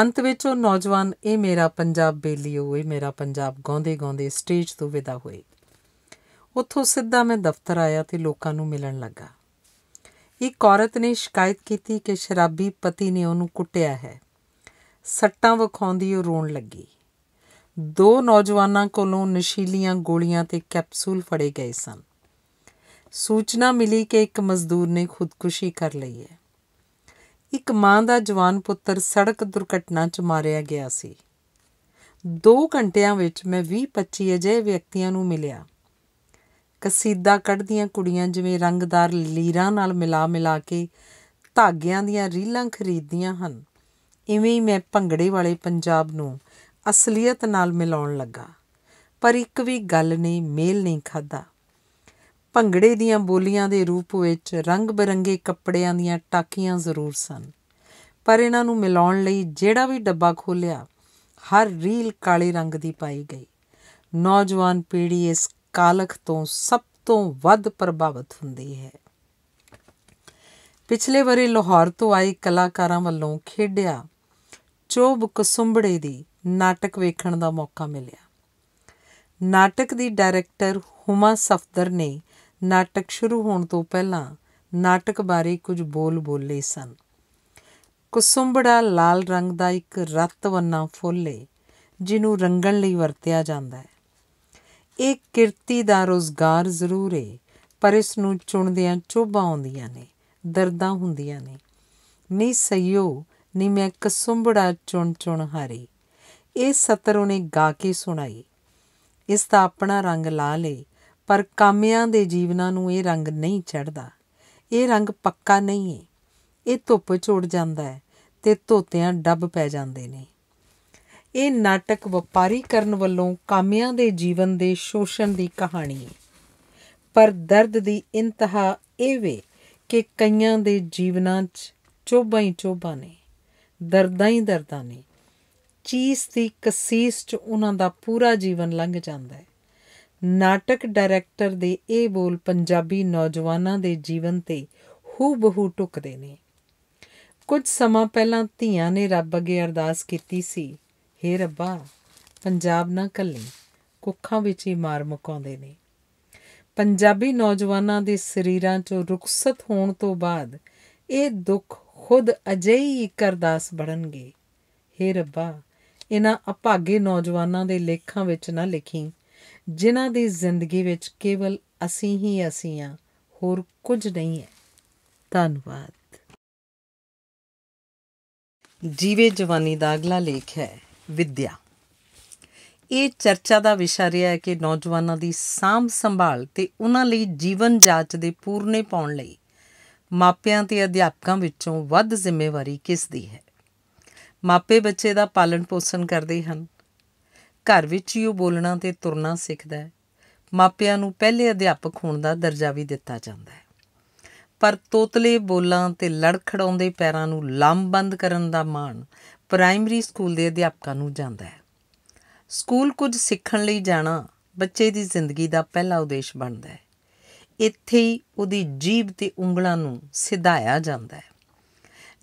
ਅੰਤ ਵਿੱਚ ਉਹ ਨੌਜਵਾਨ ਇਹ ਮੇਰਾ ਪੰਜਾਬ ਬੇਲੀਓ ਇਹ ਮੇਰਾ ਪੰਜਾਬ ਗਾਉਂਦੇ ਗਾਉਂਦੇ ਸਟੇਜ ਤੋਂ ਵਿਦਾ ਹੋਏ ਉੱਥੋਂ ਸਿੱਧਾ ਮੈਂ ਦਫ਼ਤਰ ਆਇਆ ਤੇ ਲੋਕਾਂ ਨੂੰ ਮਿਲਣ ਲੱਗਾ ਇੱਕ ਔਰਤ ਨੇ ਸ਼ਿਕਾਇਤ ਕੀਤੀ ਕਿ ਸ਼ਰਾਬੀ ਪਤੀ ਨੇ ਉਹਨੂੰ ਕੁੱਟਿਆ ਹੈ ਸੱਟਾਂ ਵਿਖਾਉਂਦੀ ਉਹ ਰੋਣ ਲੱਗੀ ਦੋ ਨੌਜਵਾਨਾਂ ਕੋਲੋਂ ਨਸ਼ੀਲੀਆਂ ਗੋਲੀਆਂ ਤੇ ਕੈਪਸੂਲ ਫੜੇ ਗਏ ਸਨ ਸੂਚਨਾ ਮਿਲੀ ਕਿ ਇੱਕ ਮਜ਼ਦੂਰ ਨੇ ਖੁਦਕੁਸ਼ੀ ਕਰ ਲਈ ਹੈ ਇੱਕ ਮਾਂ ਦਾ ਜਵਾਨ ਪੁੱਤਰ ਸੜਕ ਦੁਰਘਟਨਾ 'ਚ ਮਾਰਿਆ ਗਿਆ ਸੀ 2 ਘੰਟਿਆਂ ਵਿੱਚ ਮੈਂ 20-25 ਅਜਿਹੇ ਵਿਅਕਤੀਆਂ ਨੂੰ ਮਿਲਿਆ ਕਸੀਦਾ ਕੱਢਦੀਆਂ ਕੁੜੀਆਂ ਜਿਵੇਂ ਰੰਗਦਾਰ ਲੀਰਾਂ ਨਾਲ ਮਿਲਾ-ਮਿਲਾ ਕੇ ਧਾਗਿਆਂ ਦੀਆਂ ਰੀਲਾਂ ਖਰੀਦਦੀਆਂ ਹਨ ਇਵੇਂ ਹੀ ਮੈਂ ਭੰਗੜੇ ਵਾਲੇ ਪੰਜਾਬ ਨੂੰ ਅਸਲੀਅਤ ਨਾਲ ਮਿਲਾਉਣ ਲੱਗਾ ਪਰ ਇੱਕ ਵੀ ਗੱਲ ਨੇ ਮੇਲ ਨਹੀਂ ਖਾਦਾ ਭੰਗੜੇ ਦੀਆਂ ਬੋਲੀਆਂ ਦੇ ਰੂਪ ਵਿੱਚ ਰੰਗ ਬਰੰਗੇ ਕੱਪੜਿਆਂ ਦੀਆਂ ਟਾਕੀਆਂ ਜ਼ਰੂਰ ਸਨ ਪਰ ਇਹਨਾਂ ਨੂੰ ਮਿਲਾਉਣ ਲਈ ਜਿਹੜਾ ਵੀ ਡੱਬਾ ਖੋਲਿਆ ਹਰ ਰੀਲ ਕਾਲੇ ਰੰਗ ਦੀ ਪਾਈ ਗਈ ਨੌਜਵਾਨ ਪੀੜ੍ਹੀ ਇਸ ਕਾਲਖ ਤੋਂ ਸਭ ਤੋਂ ਵੱਧ ਪ੍ਰਭਾਵਿਤ ਹੁੰਦੀ ਹੈ ਪਿਛਲੇ ਵਰੇ ਲਾਹੌਰ ਤੋਂ ਆਏ ਕਲਾਕਾਰਾਂ ਵੱਲੋਂ ਖੇਡਿਆ ਚੋਬ ਕਸੁੰਬੜੇ ਦੀ ਨਾਟਕ ਵੇਖਣ ਦਾ ਮੌਕਾ ਮਿਲਿਆ ਨਾਟਕ ਦੀ ਡਾਇਰੈਕਟਰ ਹੁਮਾ ਸਫਦਰ ਨੇ ਨਾਟਕ ਸ਼ੁਰੂ ਹੋਣ ਤੋਂ ਪਹਿਲਾਂ ਨਾਟਕ ਬਾਰੇ ਕੁਝ ਬੋਲ ਬੋਲੇ ਸਨ ਕੁਸੁੰਬੜਾ ਲਾਲ ਰੰਗ ਦਾ ਇੱਕ ਰਤਵੰਨਾ ਫੁੱਲ ਹੈ ਜਿਹਨੂੰ ਰੰਗਣ ਲਈ ਵਰਤਿਆ ਜਾਂਦਾ ਹੈ ਇਹ ਕਿਰਤੀ ਦਾ ਰੋਜ਼ਗਾਰ ਜ਼ਰੂਰ ਹੈ ਪਰ ਇਸ ਨੂੰ ਚੁਣਦਿਆਂ ਚੋਬਾ ਆਉਂਦੀਆਂ ਨੇ ਦਰਦਾਂ ਹੁੰਦੀਆਂ ਨੇ ਨਹੀਂ ਸਈਓ ਨਹੀਂ ਮੈਂ ਕੁਸੁੰਬੜਾ ਚੁਣ ਚੁਣ ਹਾਰੀ ਇਹ ਸਤਰ ਉਹਨੇ ਗਾ ਕੇ ਸੁਣਾਈ ਇਸ ਦਾ ਆਪਣਾ ਰੰਗ ਲਾ ਲੇ ਪਰ ਕਾਮਿਆਂ ਦੇ ਜੀਵਨਾਂ ਨੂੰ ਇਹ ਰੰਗ ਨਹੀਂ ਚੜਦਾ ਇਹ ਰੰਗ ਪੱਕਾ ਨਹੀਂ ਹੈ ਇਹ ਧੁੱਪ ਝੋੜ ਜਾਂਦਾ ਹੈ ਤੇ ਧੋਤਿਆਂ ਡੱਬ ਪੈ ਜਾਂਦੇ ਨੇ ਇਹ ਨਾਟਕ ਵਪਾਰੀ ਕਰਨ ਵੱਲੋਂ ਕਾਮਿਆਂ ਦੇ ਜੀਵਨ ਦੇ ਸ਼ੋਸ਼ਣ ਦੀ ਕਹਾਣੀ ਹੈ ਪਰ ਦਰਦ ਦੀ ਇੰਤਹਾ ਇਹ ਵੇ ਕਿ ਕਈਆਂ ਦੇ ਜੀਵਨਾਂ 'ਚ ਚੋਬਾਂ ਹੀ ਚੋਬਾਂ ਨੇ ਦਰਦਾਂ ਹੀ ਦਰਦਾਂ ਨੇ ਚੀਸ ਦੀ ਕਸੀਸ 'ਚ ਉਹਨਾਂ ਦਾ ਪੂਰਾ ਜੀਵਨ ਲੰਘ ਜਾਂਦਾ ਹੈ ਨਾਟਕ ਡਾਇਰੈਕਟਰ ਦੇ ਇਹ ਬੋਲ ਪੰਜਾਬੀ ਨੌਜਵਾਨਾਂ ਦੇ ਜੀਵਨ ਤੇ ਹੂ ਬਹੂ ਟੁਕਦੇ ਨੇ ਕੁਝ ਸਮਾਂ ਪਹਿਲਾਂ ਧੀਆਂ ਨੇ ਰੱਬ ਅੱਗੇ ਅਰਦਾਸ ਕੀਤੀ ਸੀ हे ਰੱਬਾ ਪੰਜਾਬ ਨਾ ਕੱਲੇ ਕੁੱਖਾਂ ਵਿੱਚ ਹੀ ਮਾਰ ਮੁਕਾਉਂਦੇ ਨੇ ਪੰਜਾਬੀ ਨੌਜਵਾਨਾਂ ਦੇ ਸਰੀਰਾਂ 'ਚੋਂ ਰੁਖਸਤ ਹੋਣ ਤੋਂ ਬਾਅਦ ਇਹ ਦੁੱਖ ਖੁਦ ਅਜੇ ਹੀ ਕਰਦਾਸ ਬਣਨਗੇ हे ਰੱਬਾ ਇਹਨਾਂ ਅਭਾਗੇ ਨੌਜਵਾਨਾਂ ਦੇ ਲੇਖਾਂ ਵਿੱਚ ਨਾ ਲਿਖੀ ਜਿਨ੍ਹਾਂ ਦੀ ਜ਼ਿੰਦਗੀ ਵਿੱਚ ਕੇਵਲ ਅਸੀਂ ਹੀ ਅਸੀਂ ਆ ਹੋਰ ਕੁਝ ਨਹੀਂ ਹੈ ਧੰਨਵਾਦ ਜੀਵੇ ਜਵਾਨੀ ਦਾ ਅਗਲਾ ਲੇਖ ਹੈ ਵਿਦਿਆ ਇਹ ਚਰਚਾ ਦਾ ਵਿਸ਼ਾ ਰਿਹਾ ਹੈ ਕਿ ਨੌਜਵਾਨਾਂ ਦੀ ਸਾਂਭ ਸੰਭਾਲ ਤੇ ਉਹਨਾਂ ਲਈ ਜੀਵਨ ਜਾਂਚ ਦੇ ਪੂਰਨੇ ਪਾਉਣ ਲਈ ਮਾਪਿਆਂ ਤੇ ਅਧਿਆਪਕਾਂ ਵਿੱਚੋਂ ਵੱਧ ਜ਼ਿੰਮੇਵਾਰੀ ਕਿਸ ਦੀ ਹੈ ਮਾਪੇ ਬੱਚੇ ਦਾ ਪਾਲਣ ਪੋਸ਼ਣ ਕਰਦੇ ਹਨ ਘਰ ਵਿੱਚ ਹੀ ਉਹ ਬੋਲਣਾ ਤੇ ਤੁਰਨਾ ਸਿੱਖਦਾ ਹੈ ਮਾਪਿਆਂ ਨੂੰ ਪਹਿਲੇ ਅਧਿਆਪਕ ਹੋਣ ਦਾ ਦਰਜਾ ਵੀ ਦਿੱਤਾ ਜਾਂਦਾ ਹੈ ਪਰ ਤੋਤਲੇ ਬੋਲਾਂ ਤੇ ਲੜਖੜਾਉਂਦੇ ਪੈਰਾਂ ਨੂੰ ਲੰਮਬੰਦ ਕਰਨ ਦਾ ਮਾਣ ਪ੍ਰਾਇਮਰੀ ਸਕੂਲ ਦੇ ਅਧਿਆਪਕਾਂ ਨੂੰ ਜਾਂਦਾ ਹੈ ਸਕੂਲ ਕੁਝ ਸਿੱਖਣ ਲਈ ਜਾਣਾ ਬੱਚੇ ਦੀ ਜ਼ਿੰਦਗੀ ਦਾ ਪਹਿਲਾ ਉਦੇਸ਼ ਬਣਦਾ ਹੈ ਇੱਥੇ ਹੀ ਉਹਦੀ ਜੀਬ ਤੇ ਉਂਗਲਾਂ ਨੂੰ ਸਿਧਾਇਆ ਜਾਂਦਾ ਹੈ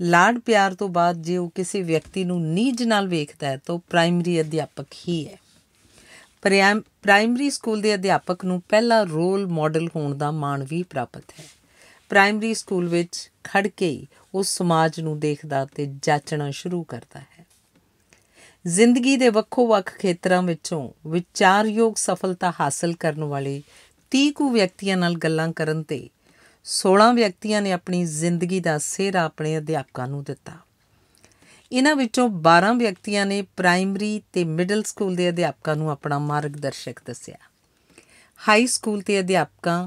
ਲਾਡ ਪਿਆਰ ਤੋਂ ਬਾਅਦ ਜੇ ਉਹ ਕਿਸੇ ਵਿਅਕਤੀ ਨੂੰ ਨੀਜ ਨਾਲ ਵੇਖਦਾ ਹੈ ਤਾਂ ਪ੍ਰਾਇਮਰੀ ਅਧਿਆਪਕ ਹੀ ਹੈ ਪ੍ਰਾਇਮਰੀ ਸਕੂਲ ਦੇ ਅਧਿਆਪਕ ਨੂੰ ਪਹਿਲਾ ਰੋਲ ਮਾਡਲ ਹੋਣ ਦਾ ਮਾਣ ਵੀ ਪ੍ਰਾਪਤ ਹੈ ਪ੍ਰਾਇਮਰੀ ਸਕੂਲ ਵਿੱਚ ਖੜ ਕੇ ਉਹ ਸਮਾਜ ਨੂੰ ਦੇਖਦਾ ਤੇ ਜਾਚਣਾ ਸ਼ੁਰੂ ਕਰਦਾ ਹੈ ਜ਼ਿੰਦਗੀ ਦੇ ਵੱਖੋ-ਵੱਖ ਖੇਤਰਾਂ ਵਿੱਚੋਂ ਵਿਚਾਰਯੋਗ ਸਫਲਤਾ ਹਾਸਲ ਕਰਨ ਵਾਲੇ 30 ਕੁ ਵਿਅਕਤੀਆਂ ਨਾਲ ਗੱਲਾਂ ਕਰਨ ਤੇ 16 ਵਿਅਕਤੀਆਂ ਨੇ ਆਪਣੀ ਜ਼ਿੰਦਗੀ ਦਾ ਸਿਹਰਾ ਆਪਣੇ ਅਧਿਆਪਕਾਂ ਨੂੰ ਦਿੱਤਾ ਇਹਨਾਂ ਵਿੱਚੋਂ 12 ਵਿਅਕਤੀਆਂ ਨੇ ਪ੍ਰਾਇਮਰੀ ਤੇ ਮਿਡਲ ਸਕੂਲ ਦੇ ਅਧਿਆਪਕਾਂ ਨੂੰ ਆਪਣਾ ਮਾਰਗਦਰਸ਼ਕ ਦੱਸਿਆ ਹਾਈ ਸਕੂਲ ਤੇ ਅਧਿਆਪਕਾਂ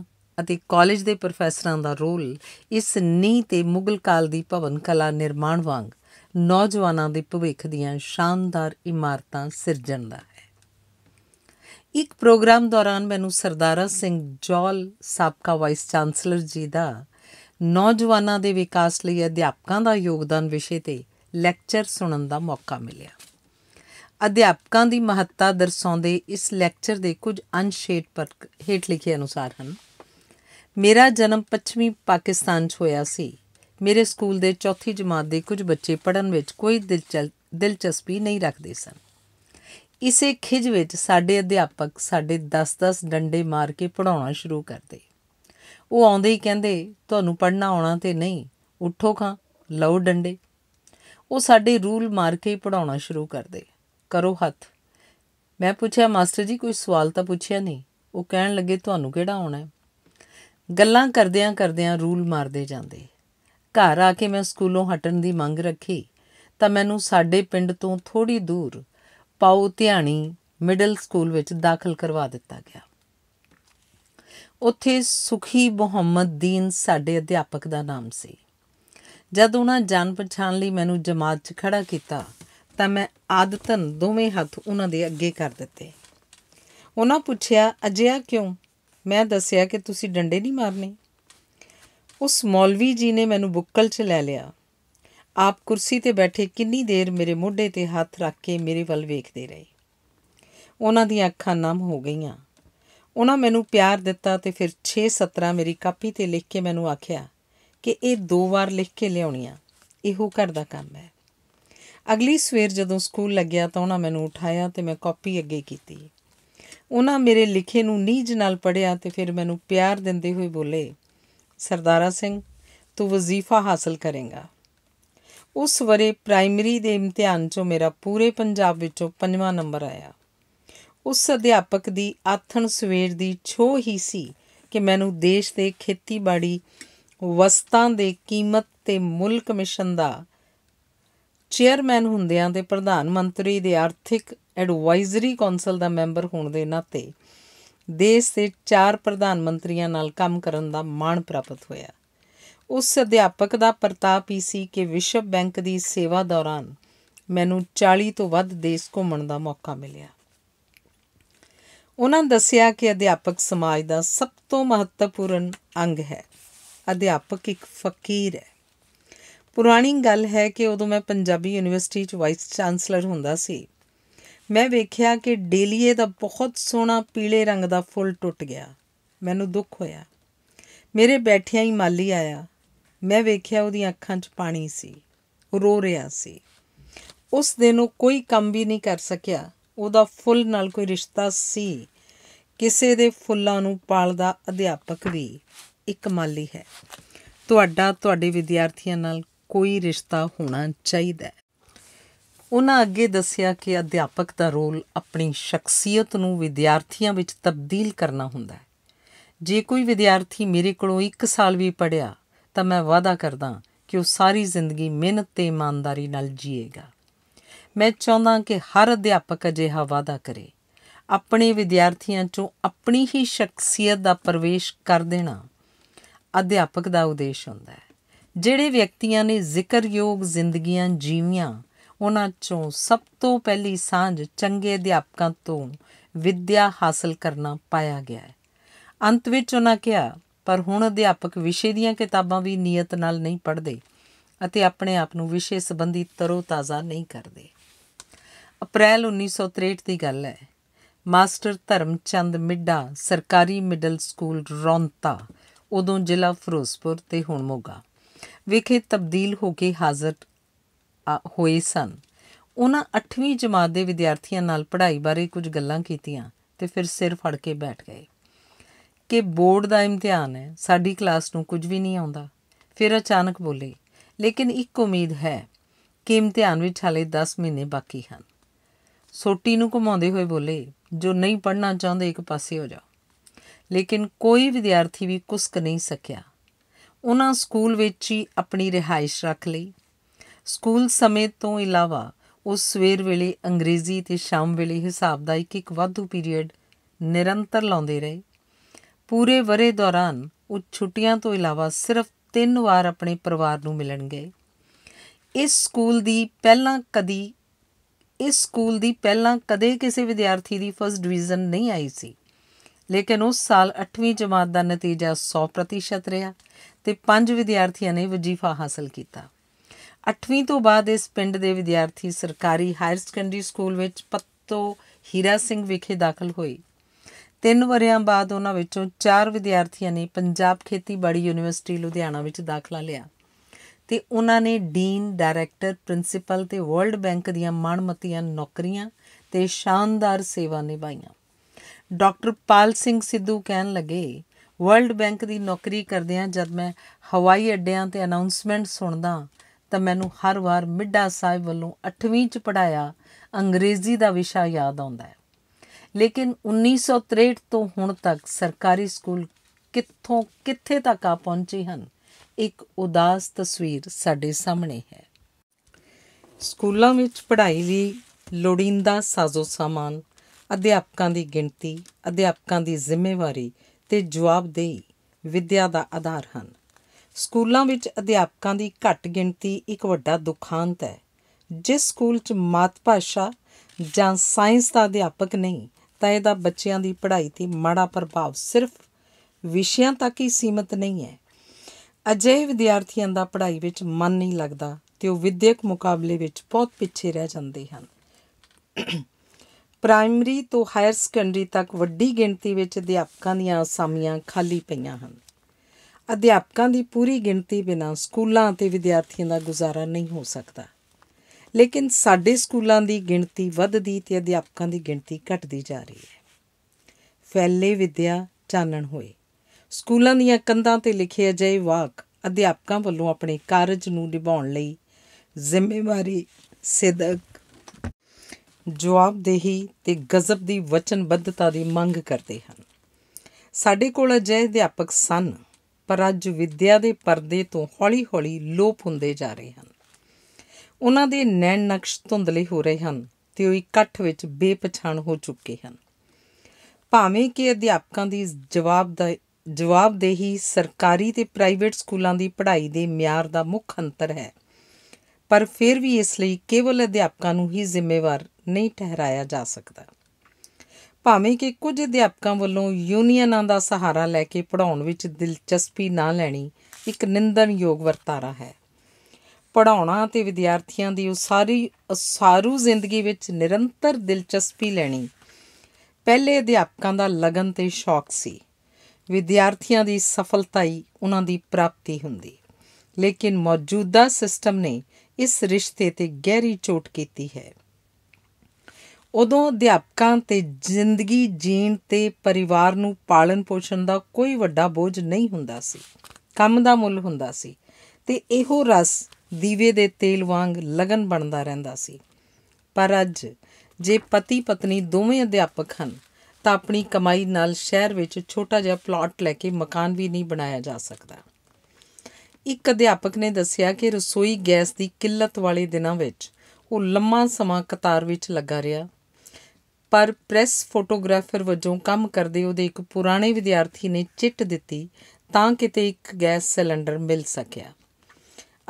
ਅਤੇ ਕਾਲਜ ਦੇ ਪ੍ਰੋਫੈਸਰਾਂ ਦਾ ਰੋਲ ਇਸ ਨੀ ਤੇ ਮੁਗਲ ਕਾਲ ਦੀ ਭਵਨ ਕਲਾ ਨਿਰਮਾਣ ਵਾਂਗ ਨੌਜਵਾਨਾਂ ਦੇ ਭਵਿੱਖ ਦੀਆਂ ਸ਼ਾਨਦਾਰ ਇਮਾਰਤਾਂ ਸਿਰਜਣ ਦਾ ਇੱਕ ਪ੍ਰੋਗਰਾਮ ਦੌਰਾਨ ਮੈਨੂੰ ਸਰਦਾਰਾ ਸਿੰਘ ਜੋਲ ਸਾਬਕਾ ਵਾਈਸ ਚਾਂਸਲਰ ਜੀ ਦਾ ਨੌਜਵਾਨਾਂ ਦੇ ਵਿਕਾਸ ਲਈ ਅਧਿਆਪਕਾਂ ਦਾ ਯੋਗਦਾਨ ਵਿਸ਼ੇ ਤੇ ਲੈਕਚਰ ਸੁਣਨ ਦਾ ਮੌਕਾ ਮਿਲਿਆ ਅਧਿਆਪਕਾਂ ਦੀ ਮਹੱਤਤਾ ਦਰਸਾਉਂਦੇ ਇਸ ਲੈਕਚਰ ਦੇ ਕੁਝ ਅੰਸ਼ ਪਰ ਹੇਠ ਲਿਖੇ ਅਨੁਸਾਰ ਹਨ ਮੇਰਾ ਜਨਮ ਪੱਛਮੀ ਪਾਕਿਸਤਾਨ 'ਚ ਹੋਇਆ ਸੀ ਮੇਰੇ ਸਕੂਲ ਦੇ ਚੌਥੀ ਜਮਾਤ ਦੇ ਕੁਝ ਬੱਚੇ ਪੜਨ ਵਿੱਚ ਕੋਈ ਦਿਲਚਸਪੀ ਨਹੀਂ ਰੱਖਦੇ ਸਨ ਇਸੇ ਖਿਜ ਵਿੱਚ ਸਾਡੇ ਅਧਿਆਪਕ ਸਾਡੇ 10-10 ਡੰਡੇ ਮਾਰ ਕੇ ਪੜਾਉਣਾ ਸ਼ੁਰੂ ਕਰਦੇ ਉਹ ਆਉਂਦੇ ਹੀ ਕਹਿੰਦੇ ਤੁਹਾਨੂੰ ਪੜਨਾ ਆਉਣਾ ਤੇ ਨਹੀਂ ਉੱਠੋ ਖਾਂ ਲਓ ਡੰਡੇ ਉਹ ਸਾਡੇ ਰੂਲ ਮਾਰ ਕੇ ਪੜਾਉਣਾ ਸ਼ੁਰੂ ਕਰਦੇ ਕਰੋ ਹੱਥ ਮੈਂ ਪੁੱਛਿਆ ਮਾਸਟਰ ਜੀ ਕੋਈ ਸਵਾਲ ਤਾਂ ਪੁੱਛਿਆ ਨਹੀਂ ਉਹ ਕਹਿਣ ਲੱਗੇ ਤੁਹਾਨੂੰ ਕਿਹੜਾ ਆਉਣਾ ਹੈ ਗੱਲਾਂ ਕਰਦਿਆਂ ਕਰਦਿਆਂ ਰੂਲ ਮਾਰਦੇ ਜਾਂਦੇ ਘਰ ਆ ਕੇ ਮੈਂ ਸਕੂਲੋਂ ਹਟਣ ਦੀ ਮੰਗ ਰੱਖੀ ਤਾਂ ਮੈਨੂੰ ਸਾਡੇ ਪਿੰਡ ਤੋਂ ਥੋੜੀ ਦੂਰ ਪਾਉ ਧਿਆਣੀ ਮਿਡਲ ਸਕੂਲ ਵਿੱਚ ਦਾਖਲ ਕਰਵਾ ਦਿੱਤਾ ਗਿਆ ਉੱਥੇ ਸੁਖੀ ਮੁਹੰਮਦ ਦੀਨ ਸਾਡੇ ਅਧਿਆਪਕ ਦਾ ਨਾਮ ਸੀ ਜਦ ਉਹਨਾਂ ਜਾਣ ਪਛਾਣ ਲਈ ਮੈਨੂੰ ਜਮਾਤ 'ਚ ਖੜਾ ਕੀਤਾ ਤਾਂ ਮੈਂ ਆਦਤਨ ਦੋਵੇਂ ਹੱਥ ਉਹਨਾਂ ਦੇ ਅੱਗੇ ਕਰ ਦਿੱਤੇ ਉਹਨਾਂ ਪੁੱਛਿਆ ਅਜਿਹਾ ਕਿਉਂ ਮੈਂ ਦੱਸਿਆ ਕਿ ਤੁਸੀਂ ਡੰਡੇ ਨਹੀਂ ਮਾਰਨੇ ਉਸ ਮੌਲਵੀ ਜੀ ਨੇ ਮੈਨੂੰ ਬੁੱਕਲ 'ਚ ਲੈ ਲਿਆ ਆਪ ਕੁਰਸੀ ਤੇ ਬੈਠੇ ਕਿੰਨੀ ਦੇਰ ਮੇਰੇ ਮੋਢੇ ਤੇ ਹੱਥ ਰੱਖ ਕੇ ਮੇਰੇ ਵੱਲ ਵੇਖਦੇ ਰਹੇ ਉਹਨਾਂ ਦੀਆਂ ਅੱਖਾਂ ਨਮ ਹੋ ਗਈਆਂ ਉਹਨਾਂ ਮੈਨੂੰ ਪਿਆਰ ਦਿੱਤਾ ਤੇ ਫਿਰ 6-17 ਮੇਰੀ ਕਾਪੀ ਤੇ ਲਿਖ ਕੇ ਮੈਨੂੰ ਆਖਿਆ ਕਿ ਇਹ ਦੋ ਵਾਰ ਲਿਖ ਕੇ ਲਿਆਉਣੀਆਂ ਇਹੋ ਘਰ ਦਾ ਕੰਮ ਹੈ ਅਗਲੀ ਸਵੇਰ ਜਦੋਂ ਸਕੂਲ ਲੱਗਿਆ ਤਾਂ ਉਹਨਾਂ ਮੈਨੂੰ ਉਠਾਇਆ ਤੇ ਮੈਂ ਕਾਪੀ ਅੱਗੇ ਕੀਤੀ ਉਹਨਾਂ ਮੇਰੇ ਲਿਖੇ ਨੂੰ ਨੀਜ ਨਾਲ ਪੜਿਆ ਤੇ ਫਿਰ ਮੈਨੂੰ ਪਿਆਰ ਦਿੰਦੇ ਹੋਏ ਬੋਲੇ ਸਰਦਾਰਾ ਸਿੰਘ ਤੂੰ ਵਜ਼ੀਫਾ ਹਾਸਲ ਕਰੇਂਗਾ ਉਸ ਵਰੇ ਪ੍ਰਾਇਮਰੀ ਦੇ ਇਮਤਿਹਾਨ 'ਚੋਂ ਮੇਰਾ ਪੂਰੇ ਪੰਜਾਬ ਵਿੱਚੋਂ ਪੰਜਵਾਂ ਨੰਬਰ ਆਇਆ ਉਸ ਅਧਿਆਪਕ ਦੀ ਆਥਣ ਸਵੇਰ ਦੀ ਛੋ ਹੀ ਸੀ ਕਿ ਮੈਨੂੰ ਦੇਸ਼ ਦੇ ਖੇਤੀਬਾੜੀ ਵਸਤਾਂ ਦੇ ਕੀਮਤ ਤੇ ਮੁੱਲ ਕਮਿਸ਼ਨ ਦਾ ਚੇਅਰਮੈਨ ਹੁੰਦਿਆਂ ਤੇ ਪ੍ਰਧਾਨ ਮੰਤਰੀ ਦੇ ਆਰਥਿਕ ਐਡਵਾਈਜ਼ਰੀ ਕੌਂਸਲ ਦਾ ਮੈਂਬਰ ਹੋਣ ਦੇ ਨਾਤੇ ਦੇਸ਼ ਦੇ ਚਾਰ ਪ੍ਰਧਾਨ ਮੰਤਰੀਆਂ ਨਾਲ ਕੰਮ ਕਰਨ ਦਾ ਮਾਣ ਪ੍ਰਾਪਤ ਹੋਇਆ ਉਸ ਅਧਿਆਪਕ ਦਾ ਪ੍ਰਤਾਪ ਹੀ ਸੀ ਕਿ ਵਿਸ਼ਵ ਬੈਂਕ ਦੀ ਸੇਵਾ ਦੌਰਾਨ ਮੈਨੂੰ 40 ਤੋਂ ਵੱਧ ਦੇਸ਼ ਘੁੰਮਣ ਦਾ ਮੌਕਾ ਮਿਲਿਆ ਉਹਨਾਂ ਦੱਸਿਆ ਕਿ ਅਧਿਆਪਕ ਸਮਾਜ ਦਾ ਸਭ ਤੋਂ ਮਹੱਤਵਪੂਰਨ ਅੰਗ ਹੈ ਅਧਿਆਪਕ ਇੱਕ ਫਕੀਰ ਹੈ ਪੁਰਾਣੀ ਗੱਲ ਹੈ ਕਿ ਉਦੋਂ ਮੈਂ ਪੰਜਾਬੀ ਯੂਨੀਵਰਸਿਟੀ 'ਚ ਵਾਈਸ ਚਾਂਸਲਰ ਹੁੰਦਾ ਸੀ ਮੈਂ ਵੇਖਿਆ ਕਿ ਡੇਲੀਏ ਦਾ ਬਹੁਤ ਸੋਹਣਾ ਪੀਲੇ ਰੰਗ ਦਾ ਫੁੱਲ ਟੁੱਟ ਗਿਆ ਮੈਨੂੰ ਦੁੱਖ ਹੋਇਆ ਮੇਰੇ ਬੈਠਿਆਂ ਹੀ ਮਾਲੀ ਆਇਆ ਮੈਂ ਵੇਖਿਆ ਉਹਦੀਆਂ ਅੱਖਾਂ 'ਚ ਪਾਣੀ ਸੀ ਉਹ ਰੋ ਰਿਹਾ ਸੀ ਉਸ ਦਿਨ ਉਹ ਕੋਈ ਕੰਮ ਵੀ ਨਹੀਂ ਕਰ ਸਕਿਆ ਉਹਦਾ ਫੁੱਲ ਨਾਲ ਕੋਈ ਰਿਸ਼ਤਾ ਸੀ ਕਿਸੇ ਦੇ ਫੁੱਲਾਂ ਨੂੰ ਪਾਲਦਾ ਅਧਿਆਪਕ ਵੀ ਇੱਕ ਮਾਲੀ ਹੈ ਤੁਹਾਡਾ ਤੁਹਾਡੇ ਵਿਦਿਆਰਥੀਆਂ ਨਾਲ ਕੋਈ ਰਿਸ਼ਤਾ ਹੋਣਾ ਚਾਹੀਦਾ ਹੈ ਉਹਨਾਂ ਅੱਗੇ ਦੱਸਿਆ ਕਿ ਅਧਿਆਪਕ ਦਾ ਰੋਲ ਆਪਣੀ ਸ਼ਖਸੀਅਤ ਨੂੰ ਵਿਦਿਆਰਥੀਆਂ ਵਿੱਚ ਤਬਦੀਲ ਕਰਨਾ ਹੁੰਦਾ ਹੈ ਜੇ ਕੋਈ ਵਿਦਿਆਰਥੀ ਮੇਰੇ ਕੋਲੋਂ 1 ਸਾਲ ਵੀ ਪੜਿਆ ਤਾਂ ਮੈਂ ਵਾਅਦਾ ਕਰਦਾ ਕਿ ਉਹ ਸਾਰੀ ਜ਼ਿੰਦਗੀ ਮਿਹਨਤ ਤੇ ਇਮਾਨਦਾਰੀ ਨਾਲ ਜੀਏਗਾ ਮੈਂ ਚਾਹੁੰਦਾ ਕਿ ਹਰ ਅਧਿਆਪਕ ਅਜਿਹਾ ਵਾਅਦਾ ਕਰੇ ਆਪਣੇ ਵਿਦਿਆਰਥੀਆਂ 'ਚੋਂ ਆਪਣੀ ਹੀ ਸ਼ਖਸੀਅਤ ਦਾ ਪ੍ਰਵੇਸ਼ ਕਰ ਦੇਣਾ ਅਧਿਆਪਕ ਦਾ ਉਦੇਸ਼ ਹੁੰਦਾ ਹੈ ਜਿਹੜੇ ਵਿਅਕਤੀਆਂ ਨੇ ਜ਼ਿਕਰਯੋਗ ਜ਼ਿੰਦਗੀਆਂ ਜੀਵੀਆਂ ਉਹਨਾਂ 'ਚੋਂ ਸਭ ਤੋਂ ਪਹਿਲੀ ਸਾਂਝ ਚੰਗੇ ਅਧਿਆਪਕਾਂ ਤੋਂ ਵਿੱਦਿਆ ਹਾਸਲ ਕਰਨਾ ਪਾਇਆ ਗਿਆ ਹੈ ਅੰਤ ਵਿੱਚ ਉਹਨਾਂ ਕਿਹਾ ਪਰ ਹੁਣ ਅਧਿਆਪਕ ਵਿਸ਼ੇ ਦੀਆਂ ਕਿਤਾਬਾਂ ਵੀ ਨਿਯਤ ਨਾਲ ਨਹੀਂ ਪੜ੍ਹਦੇ ਅਤੇ ਆਪਣੇ ਆਪ ਨੂੰ ਵਿਸ਼ੇ ਸੰਬੰਧੀ ਤਰੋ-ਤਾਜ਼ਾ ਨਹੀਂ ਕਰਦੇ ਅਪ੍ਰੈਲ 1963 ਦੀ ਗੱਲ ਹੈ ਮਾਸਟਰ ਧਰਮਚੰਦ ਮਿੱਡਾ ਸਰਕਾਰੀ ਮਿਡਲ ਸਕੂਲ ਰੌਂਤਾ ਉਦੋਂ ਜ਼ਿਲ੍ਹਾ ਫਿਰੋਜ਼ਪੁਰ ਤੇ ਹੁਣ ਮੋਗਾ ਵਿਖੇ ਤਬਦੀਲ ਹੋ ਕੇ ਹਾਜ਼ਰ ਹੋਏ ਸਨ ਉਹਨਾਂ 8ਵੀਂ ਜਮਾਤ ਦੇ ਵਿਦਿਆਰਥੀਆਂ ਨਾਲ ਪੜ੍ਹਾਈ ਬਾਰੇ ਕੁਝ ਗੱਲਾਂ ਕੀਤੀਆਂ ਤੇ ਫਿਰ ਸਿਰ ਫੜ ਕੇ ਬੈਠ ਗਏ ਕਿ ਬੋਰਡ ਦਾ ਇਮਤਿਹਾਨ ਹੈ ਸਾਡੀ ਕਲਾਸ ਨੂੰ ਕੁਝ ਵੀ ਨਹੀਂ ਆਉਂਦਾ ਫਿਰ ਅਚਾਨਕ ਬੋਲੇ ਲੇਕਿਨ ਇੱਕ ਉਮੀਦ ਹੈ ਕਿ ਇਮਤਿਹਾਨ ਵਿੱਚ ਹਾਲੇ 10 ਮਹੀਨੇ ਬਾਕੀ ਹਨ ਸੋਟੀ ਨੂੰ ਘੁਮਾਉਂਦੇ ਹੋਏ ਬੋਲੇ ਜੋ ਨਹੀਂ ਪੜਨਾ ਚਾਹੁੰਦੇ ਇੱਕ ਪਾਸੇ ਹੋ ਜਾਓ ਲੇਕਿਨ ਕੋਈ ਵਿਦਿਆਰਥੀ ਵੀ ਕੁਸਕ ਨਹੀਂ ਸਕਿਆ ਉਹਨਾਂ ਸਕੂਲ ਵਿੱਚ ਹੀ ਆਪਣੀ ਰਿਹਾਇਸ਼ ਰੱਖ ਲਈ ਸਕੂਲ ਸਮੇਂ ਤੋਂ ਇਲਾਵਾ ਉਹ ਸਵੇਰ ਵੇਲੇ ਅੰਗਰੇਜ਼ੀ ਤੇ ਸ਼ਾਮ ਵੇਲੇ ਹਿਸਾਬ ਦਾ ਇੱਕ ਇੱਕ ਵਾਧੂ ਪੀਰੀਅਡ ਨਿਰੰਤਰ ਲਾਉਂਦੇ ਰਹੇ ਪੂਰੇ ਵਰੇ ਦੌਰਾਨ ਉਹ ਛੁੱਟੀਆਂ ਤੋਂ ਇਲਾਵਾ ਸਿਰਫ ਤਿੰਨ ਵਾਰ ਆਪਣੇ ਪਰਿਵਾਰ ਨੂੰ ਮਿਲਣ ਗਏ ਇਸ ਸਕੂਲ ਦੀ ਪਹਿਲਾਂ ਕਦੀ ਇਸ ਸਕੂਲ ਦੀ ਪਹਿਲਾਂ ਕਦੇ ਕਿਸੇ ਵਿਦਿਆਰਥੀ ਦੀ ਫਸਟ ਡਿਵੀਜ਼ਨ ਨਹੀਂ ਆਈ ਸੀ ਲੇਕਿਨ ਉਸ ਸਾਲ 8ਵੀਂ ਜਮਾਤ ਦਾ ਨਤੀਜਾ 100% ਰਿਹਾ ਤੇ ਪੰਜ ਵਿਦਿਆਰਥੀਆਂ ਨੇ ਵਜੀਫਾ ਹਾਸਲ ਕੀਤਾ 8ਵੀਂ ਤੋਂ ਬਾਅਦ ਇਸ ਪਿੰਡ ਦੇ ਵਿਦਿਆਰਥੀ ਸਰਕਾਰੀ ਹਾਇਰ ਸੈਕੰਡਰੀ ਸਕੂਲ ਵਿੱਚ ਪੱਤੋ ਹੀਰਾ ਸਿੰਘ ਵਿਖੇ ਦਾਖਲ ਹੋਏ ਤਿੰਨ ਵਰਿਆਂ ਬਾਅਦ ਉਹਨਾਂ ਵਿੱਚੋਂ ਚਾਰ ਵਿਦਿਆਰਥੀਆਂ ਨੇ ਪੰਜਾਬ ਖੇਤੀਬਾੜੀ ਯੂਨੀਵਰਸਿਟੀ ਲੁਧਿਆਣਾ ਵਿੱਚ ਦਾਖਲਾ ਲਿਆ ਤੇ ਉਹਨਾਂ ਨੇ ਡੀਨ ਡਾਇਰੈਕਟਰ ਪ੍ਰਿੰਸੀਪਲ ਤੇ ਵਰਲਡ ਬੈਂਕ ਦੀਆਂ ਮਨਮਤੀਆਂ ਨੌਕਰੀਆਂ ਤੇ ਸ਼ਾਨਦਾਰ ਸੇਵਾ ਨਿਭਾਈਆਂ ਡਾਕਟਰ ਪਾਲ ਸਿੰਘ ਸਿੱਧੂ ਕਹਿਣ ਲੱਗੇ ਵਰਲਡ ਬੈਂਕ ਦੀ ਨੌਕਰੀ ਕਰਦਿਆਂ ਜਦ ਮੈਂ ਹਵਾਈ ਅੱਡਿਆਂ ਤੇ ਅਨਾਉਂਸਮੈਂਟ ਸੁਣਦਾ ਤਾਂ ਮੈਨੂੰ ਹਰ ਵਾਰ ਮਿੱਡਾ ਸਾਹਿਬ ਵੱਲੋਂ 8ਵੀਂ ਚ ਪੜਾਇਆ ਅੰਗਰੇਜ਼ੀ ਦਾ ਵਿਸ਼ਾ ਯਾਦ ਆਉਂਦਾ ਹੈ ਲੇਕਿਨ 1963 ਤੋਂ ਹੁਣ ਤੱਕ ਸਰਕਾਰੀ ਸਕੂਲ ਕਿੱਥੋਂ ਕਿੱਥੇ ਤੱਕ ਆ ਪਹੁੰਚੇ ਹਨ ਇੱਕ ਉਦਾਸ ਤਸਵੀਰ ਸਾਡੇ ਸਾਹਮਣੇ ਹੈ ਸਕੂਲਾਂ ਵਿੱਚ ਪੜ੍ਹਾਈ ਵੀ ਲੋੜੀਂਦਾ ਸਾਜ਼ੋ ਸਾਮਾਨ ਅਧਿਆਪਕਾਂ ਦੀ ਗਿਣਤੀ ਅਧਿਆਪਕਾਂ ਦੀ ਜ਼ਿੰਮੇਵਾਰੀ ਤੇ ਜਵਾਬਦੇਹੀ ਵਿਦਿਆ ਦਾ ਆਧਾਰ ਹਨ ਸਕੂਲਾਂ ਵਿੱਚ ਅਧਿਆਪਕਾਂ ਦੀ ਘੱਟ ਗਿਣਤੀ ਇੱਕ ਵੱਡਾ ਦੁਖਾਂਤ ਹੈ ਜਿਸ ਸਕੂਲ 'ਚ ਮਾਤ ਭਾਸ਼ਾ ਜਾਂ ਸਾਇੰਸ ਦਾ ਅਧਿਆਪਕ ਨਹੀਂ ਤਾਂ ਇਹਦਾ ਬੱਚਿਆਂ ਦੀ ਪੜ੍ਹਾਈ ਤੇ ਮਾੜਾ ਪ੍ਰਭਾਵ ਸਿਰਫ ਵਿਸ਼ਿਆਂ ਤੱਕ ਹੀ ਸੀਮਤ ਨਹੀਂ ਹੈ ਅਜੇ ਵਿਦਿਆਰਥੀਆਂ ਦਾ ਪੜ੍ਹਾਈ ਵਿੱਚ ਮਨ ਨਹੀਂ ਲੱਗਦਾ ਤੇ ਉਹ ਵਿਦਿਅਕ ਮੁਕਾਬਲੇ ਵਿੱਚ ਬਹੁਤ ਪਿੱਛੇ ਰਹਿ ਜਾਂਦੇ ਹਨ ਪ੍ਰਾਇਮਰੀ ਤੋਂ ਹਾਇਰ ਸੈਕੰਡਰੀ ਤੱਕ ਵੱਡੀ ਗਿਣਤੀ ਵਿੱਚ ਅਧਿਆਪਕਾਂ ਦੀਆਂ ਅਸਾਮੀਆਂ ਖਾਲੀ ਪਈਆਂ ਹਨ ਅਧਿਆਪਕਾਂ ਦੀ ਪੂਰੀ ਗਿਣਤੀ ਬਿਨਾਂ ਸਕੂਲਾਂ ਤੇ ਵਿਦਿਆਰਥੀਆਂ ਦਾ ਗੁਜ਼ਾਰਾ ਨਹੀਂ ਹੋ ਸਕਦਾ ਲੇਕਿਨ ਸਾਡੇ ਸਕੂਲਾਂ ਦੀ ਗਿਣਤੀ ਵੱਧਦੀ ਤੇ ਅਧਿਆਪਕਾਂ ਦੀ ਗਿਣਤੀ ਘਟਦੀ ਜਾ ਰਹੀ ਹੈ ਫੈਲੇ ਵਿਦਿਆ ਚਾਨਣ ਹੋਏ ਸਕੂਲਾਂ ਦੀਆਂ ਕੰਧਾਂ ਤੇ ਲਿਖੇ ਅਜੇ ਵਾਕ ਅਧਿਆਪਕਾਂ ਵੱਲੋਂ ਆਪਣੇ ਕਾਰਜ ਨੂੰ ਨਿਭਾਉਣ ਲਈ ਜ਼ਿੰਮੇਵਾਰੀ ਸਿਦਕ ਜਵਾਬਦੇਹੀ ਤੇ ਗਜ਼ਬ ਦੀ ਵਚਨਬੱਧਤਾ ਦੀ ਮੰਗ ਕਰਦੇ ਹਨ ਸਾਡੇ ਕੋਲ ਅਜਿਹੇ ਅਧਿਆਪਕ ਸਨ ਪਰ ਅੱਜ ਵਿਦਿਆ ਦੇ ਪਰਦੇ ਤੋਂ ਹੌਲੀ-ਹੌਲੀ ਲੋਪ ਹੁੰਦੇ ਜਾ ਰਹੇ ਹਨ ਉਹਨਾਂ ਦੇ ਨੈਣ ਨਕਸ਼ ਧੁੰਦਲੇ ਹੋ ਰਹੇ ਹਨ ਤੇ ਉਹ ਇਕੱਠ ਵਿੱਚ ਬੇਪਛਾਣ ਹੋ ਚੁੱਕੇ ਹਨ ਭਾਵੇਂ ਕਿ ਅਧਿਆਪਕਾਂ ਦੀ ਜਵਾਬ ਦਾ ਦੇ ਹੀ ਸਰਕਾਰੀ ਤੇ ਪ੍ਰਾਈਵੇਟ ਸਕੂਲਾਂ ਦੀ ਪੜ੍ਹਾਈ ਦੇ ਮਿਆਰ ਦਾ ਮੁੱਖ ਅੰਤਰ ਹੈ ਪਰ ਫਿਰ ਵੀ ਇਸ ਲਈ ਕੇਵਲ ਅਧਿਆਪਕਾਂ ਨੂੰ ਹੀ ਜ਼ਿੰਮੇਵਾਰ ਨਹੀਂ ਠਹਿਰਾਇਆ ਜਾ ਸਕਦਾ ਭਾਵੇਂ ਕਿ ਕੁਝ ਅਧਿਆਪਕਾਂ ਵੱਲੋਂ ਯੂਨੀਅਨਾਂ ਦਾ ਸਹਾਰਾ ਲੈ ਕੇ ਪੜਾਉਣ ਵਿੱਚ ਦਿਲਚਸਪੀ ਨਾ ਲੈਣੀ ਇੱਕ ਨਿੰਦਨਯੋਗ ਵਰਤਾਰਾ ਹੈ ਪੜਾਉਣਾ ਤੇ ਵਿਦਿਆਰਥੀਆਂ ਦੀ ਉਸਾਰੀ ਸਾਰੂ ਜ਼ਿੰਦਗੀ ਵਿੱਚ ਨਿਰੰਤਰ ਦਿਲਚਸਪੀ ਲੈਣੀ ਪਹਿਲੇ ਅਧਿਆਪਕਾਂ ਦਾ ਲਗਨ ਤੇ ਸ਼ੌਕ ਸੀ ਵਿਦਿਆਰਥੀਆਂ ਦੀ ਸਫਲਤਾ ਹੀ ਉਹਨਾਂ ਦੀ ਪ੍ਰਾਪਤੀ ਹੁੰਦੀ ਲੇਕਿਨ ਮੌਜੂਦਾ ਸਿਸਟਮ ਨੇ ਇਸ ਰਿਸ਼ਤੇ ਤੇ ਗਹਿਰੀ ਚੋਟ ਕੀਤੀ ਹੈ ਉਦੋਂ ਅਧਿਆਪਕਾਂ ਤੇ ਜ਼ਿੰਦਗੀ ਜੀਣ ਤੇ ਪਰਿਵਾਰ ਨੂੰ ਪਾਲਣ ਪੋਸ਼ਣ ਦਾ ਕੋਈ ਵੱਡਾ ਬੋਝ ਨਹੀਂ ਹੁੰਦਾ ਸੀ ਕੰਮ ਦਾ ਮੁੱਲ ਹੁੰਦਾ ਸੀ ਤੇ ਇਹੋ ਰਸ ਦੀਵੇ ਦੇ ਤੇਲ ਵਾਂਗ ਲਗਨ ਬਣਦਾ ਰਹਿੰਦਾ ਸੀ ਪਰ ਅੱਜ ਜੇ ਪਤੀ ਪਤਨੀ ਦੋਵੇਂ ਅਧਿਆਪਕ ਹਨ ਤਾਂ ਆਪਣੀ ਕਮਾਈ ਨਾਲ ਸ਼ਹਿਰ ਵਿੱਚ ਛੋਟਾ ਜਿਹਾ ਪਲਾਟ ਲੈ ਕੇ ਮਕਾਨ ਵੀ ਨਹੀਂ ਬਣਾਇਆ ਜਾ ਸਕਦਾ ਇੱਕ ਅਧਿਆਪਕ ਨੇ ਦੱਸਿਆ ਕਿ ਰਸੋਈ ਗੈਸ ਦੀ ਕਿੱਲਤ ਵਾਲੇ ਦਿਨਾਂ ਵਿੱਚ ਉਹ ਲੰਮਾ ਸਮਾਂ ਕਤਾਰ ਵਿੱਚ ਲੱਗਾ ਰਿਹਾ ਪਰ ਪ੍ਰੈਸ ਫੋਟੋਗ੍ਰਾਫਰ ਵਜੋਂ ਕੰਮ ਕਰਦੇ ਉਹਦੇ ਇੱਕ ਪੁਰਾਣੇ ਵਿਦਿਆਰਥੀ ਨੇ ਚਿੱਟ ਦਿੱਤੀ ਤਾਂ ਕਿਤੇ ਇੱਕ ਗੈਸ ਸਿਲੰਡਰ ਮਿਲ ਸਕਿਆ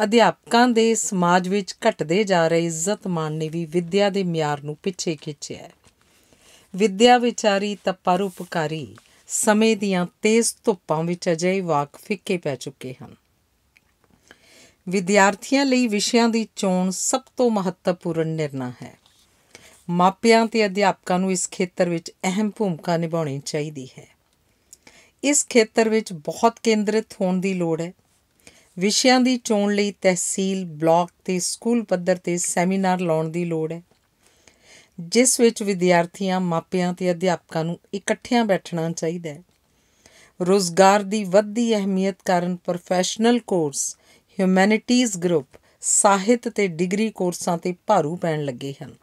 ਅਧਿਆਪਕਾਂ ਦੇ ਸਮਾਜ ਵਿੱਚ ਘਟਦੇ ਜਾ ਰਹੇ ਇੱਜ਼ਤ ਮਾਣ ਨੇ ਵੀ ਵਿੱਦਿਆ ਦੇ ਮਿਆਰ ਨੂੰ ਪਿੱਛੇ ਖਿੱਚਿਆ ਹੈ ਵਿੱਦਿਆ ਵਿਚਾਰੀ ਤਾਂ ਉਪਕਾਰੀ ਸਮੇਂ ਦੀਆਂ ਤੇਜ਼ ਧੁੱਪਾਂ ਵਿੱਚ ਅਜੇ ਵਾਕ ਫਿੱਕੇ ਪੈ ਚੁੱਕੇ ਹਨ ਵਿਦਿਆਰਥੀਆਂ ਲਈ ਵਿਸ਼ਿਆਂ ਦੀ ਚੋਣ ਸਭ ਤੋਂ ਮਹੱਤਵਪੂਰਨ ਨਿਰਣਾ ਹੈ ਮਾਪਿਆਂ ਤੇ ਅਧਿਆਪਕਾਂ ਨੂੰ ਇਸ ਖੇਤਰ ਵਿੱਚ ਅਹਿਮ ਭੂਮਿਕਾ ਨਿਭਾਉਣੀ ਚਾਹੀਦੀ ਹੈ ਇਸ ਖੇਤਰ ਵਿੱਚ ਬਹੁਤ ਕੇਂਦਰਿਤ ਹੋਣ ਦੀ ਲੋੜ ਹੈ ਵਿਸ਼ਿਆਂ ਦੀ ਚੋਣ ਲਈ ਤਹਿਸੀਲ ਬਲਾਕ ਤੇ ਸਕੂਲ ਪੱਧਰ ਤੇ ਸੈਮੀਨਾਰ ਲਾਉਣ ਦੀ ਲੋੜ ਹੈ ਜਿਸ ਵਿੱਚ ਵਿਦਿਆਰਥੀਆਂ ਮਾਪਿਆਂ ਤੇ ਅਧਿਆਪਕਾਂ ਨੂੰ ਇਕੱਠਿਆਂ ਬੈਠਣਾ ਚਾਹੀਦਾ ਹੈ ਰੋਜ਼ਗਾਰ ਦੀ ਵੱਧਦੀ ਅਹਿਮੀਅਤ ਕਾਰਨ ਪ੍ਰੋਫੈਸ਼ਨਲ ਕੋਰਸ ਹਿਊਮੈਨਿਟੀਜ਼ ਗਰੁੱਪ ਸਾਹਿਤ ਤੇ ਡਿਗਰੀ ਕੋਰਸਾਂ ਤੇ ਭਾਰੂ ਪੈਣ ਲੱਗੇ ਹਨ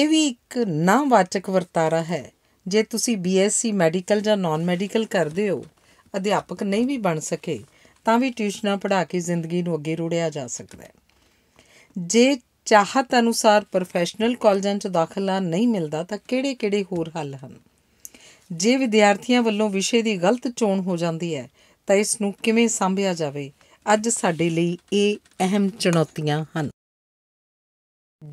ਇਹ ਵੀ ਇੱਕ ਨਾਵਾਚਕ ਵਰਤਾਰਾ ਹੈ ਜੇ ਤੁਸੀਂ ਬੀਐਸਸੀ ਮੈਡੀਕਲ ਜਾਂ ਨਾਨ ਮੈਡੀਕਲ ਕਰਦੇ ਹੋ ਅਧਿਆਪਕ ਨਹੀਂ ਵੀ ਬਣ ਸਕੇ ਤਾਂ ਵੀ ਟਿਊਸ਼ਨਾਂ ਪੜ੍ਹਾ ਕੇ ਜ਼ਿੰਦਗੀ ਨੂੰ ਅੱਗੇ ਰੋੜਿਆ ਜਾ ਸਕਦਾ ਹੈ ਜੇ ਚਾਹਤ ਅਨੁਸਾਰ ਪ੍ਰੋਫੈਸ਼ਨਲ ਕਾਲਜਾਂ 'ਚ ਦਾਖਲਾ ਨਹੀਂ ਮਿਲਦਾ ਤਾਂ ਕਿਹੜੇ-ਕਿਹੜੇ ਹੋਰ ਹੱਲ ਹਨ ਜੇ ਵਿਦਿਆਰਥੀਆਂ ਵੱਲੋਂ ਵਿਸ਼ੇ ਦੀ ਗਲਤ ਚੋਣ ਹੋ ਜਾਂਦੀ ਹੈ ਤਾਂ ਇਸ ਨੂੰ ਕਿਵੇਂ ਸੰਭਿਆ ਜਾਵੇ ਅੱਜ ਸਾਡੇ ਲਈ ਇਹ ਅਹਿਮ ਚੁਣੌਤੀਆਂ ਹਨ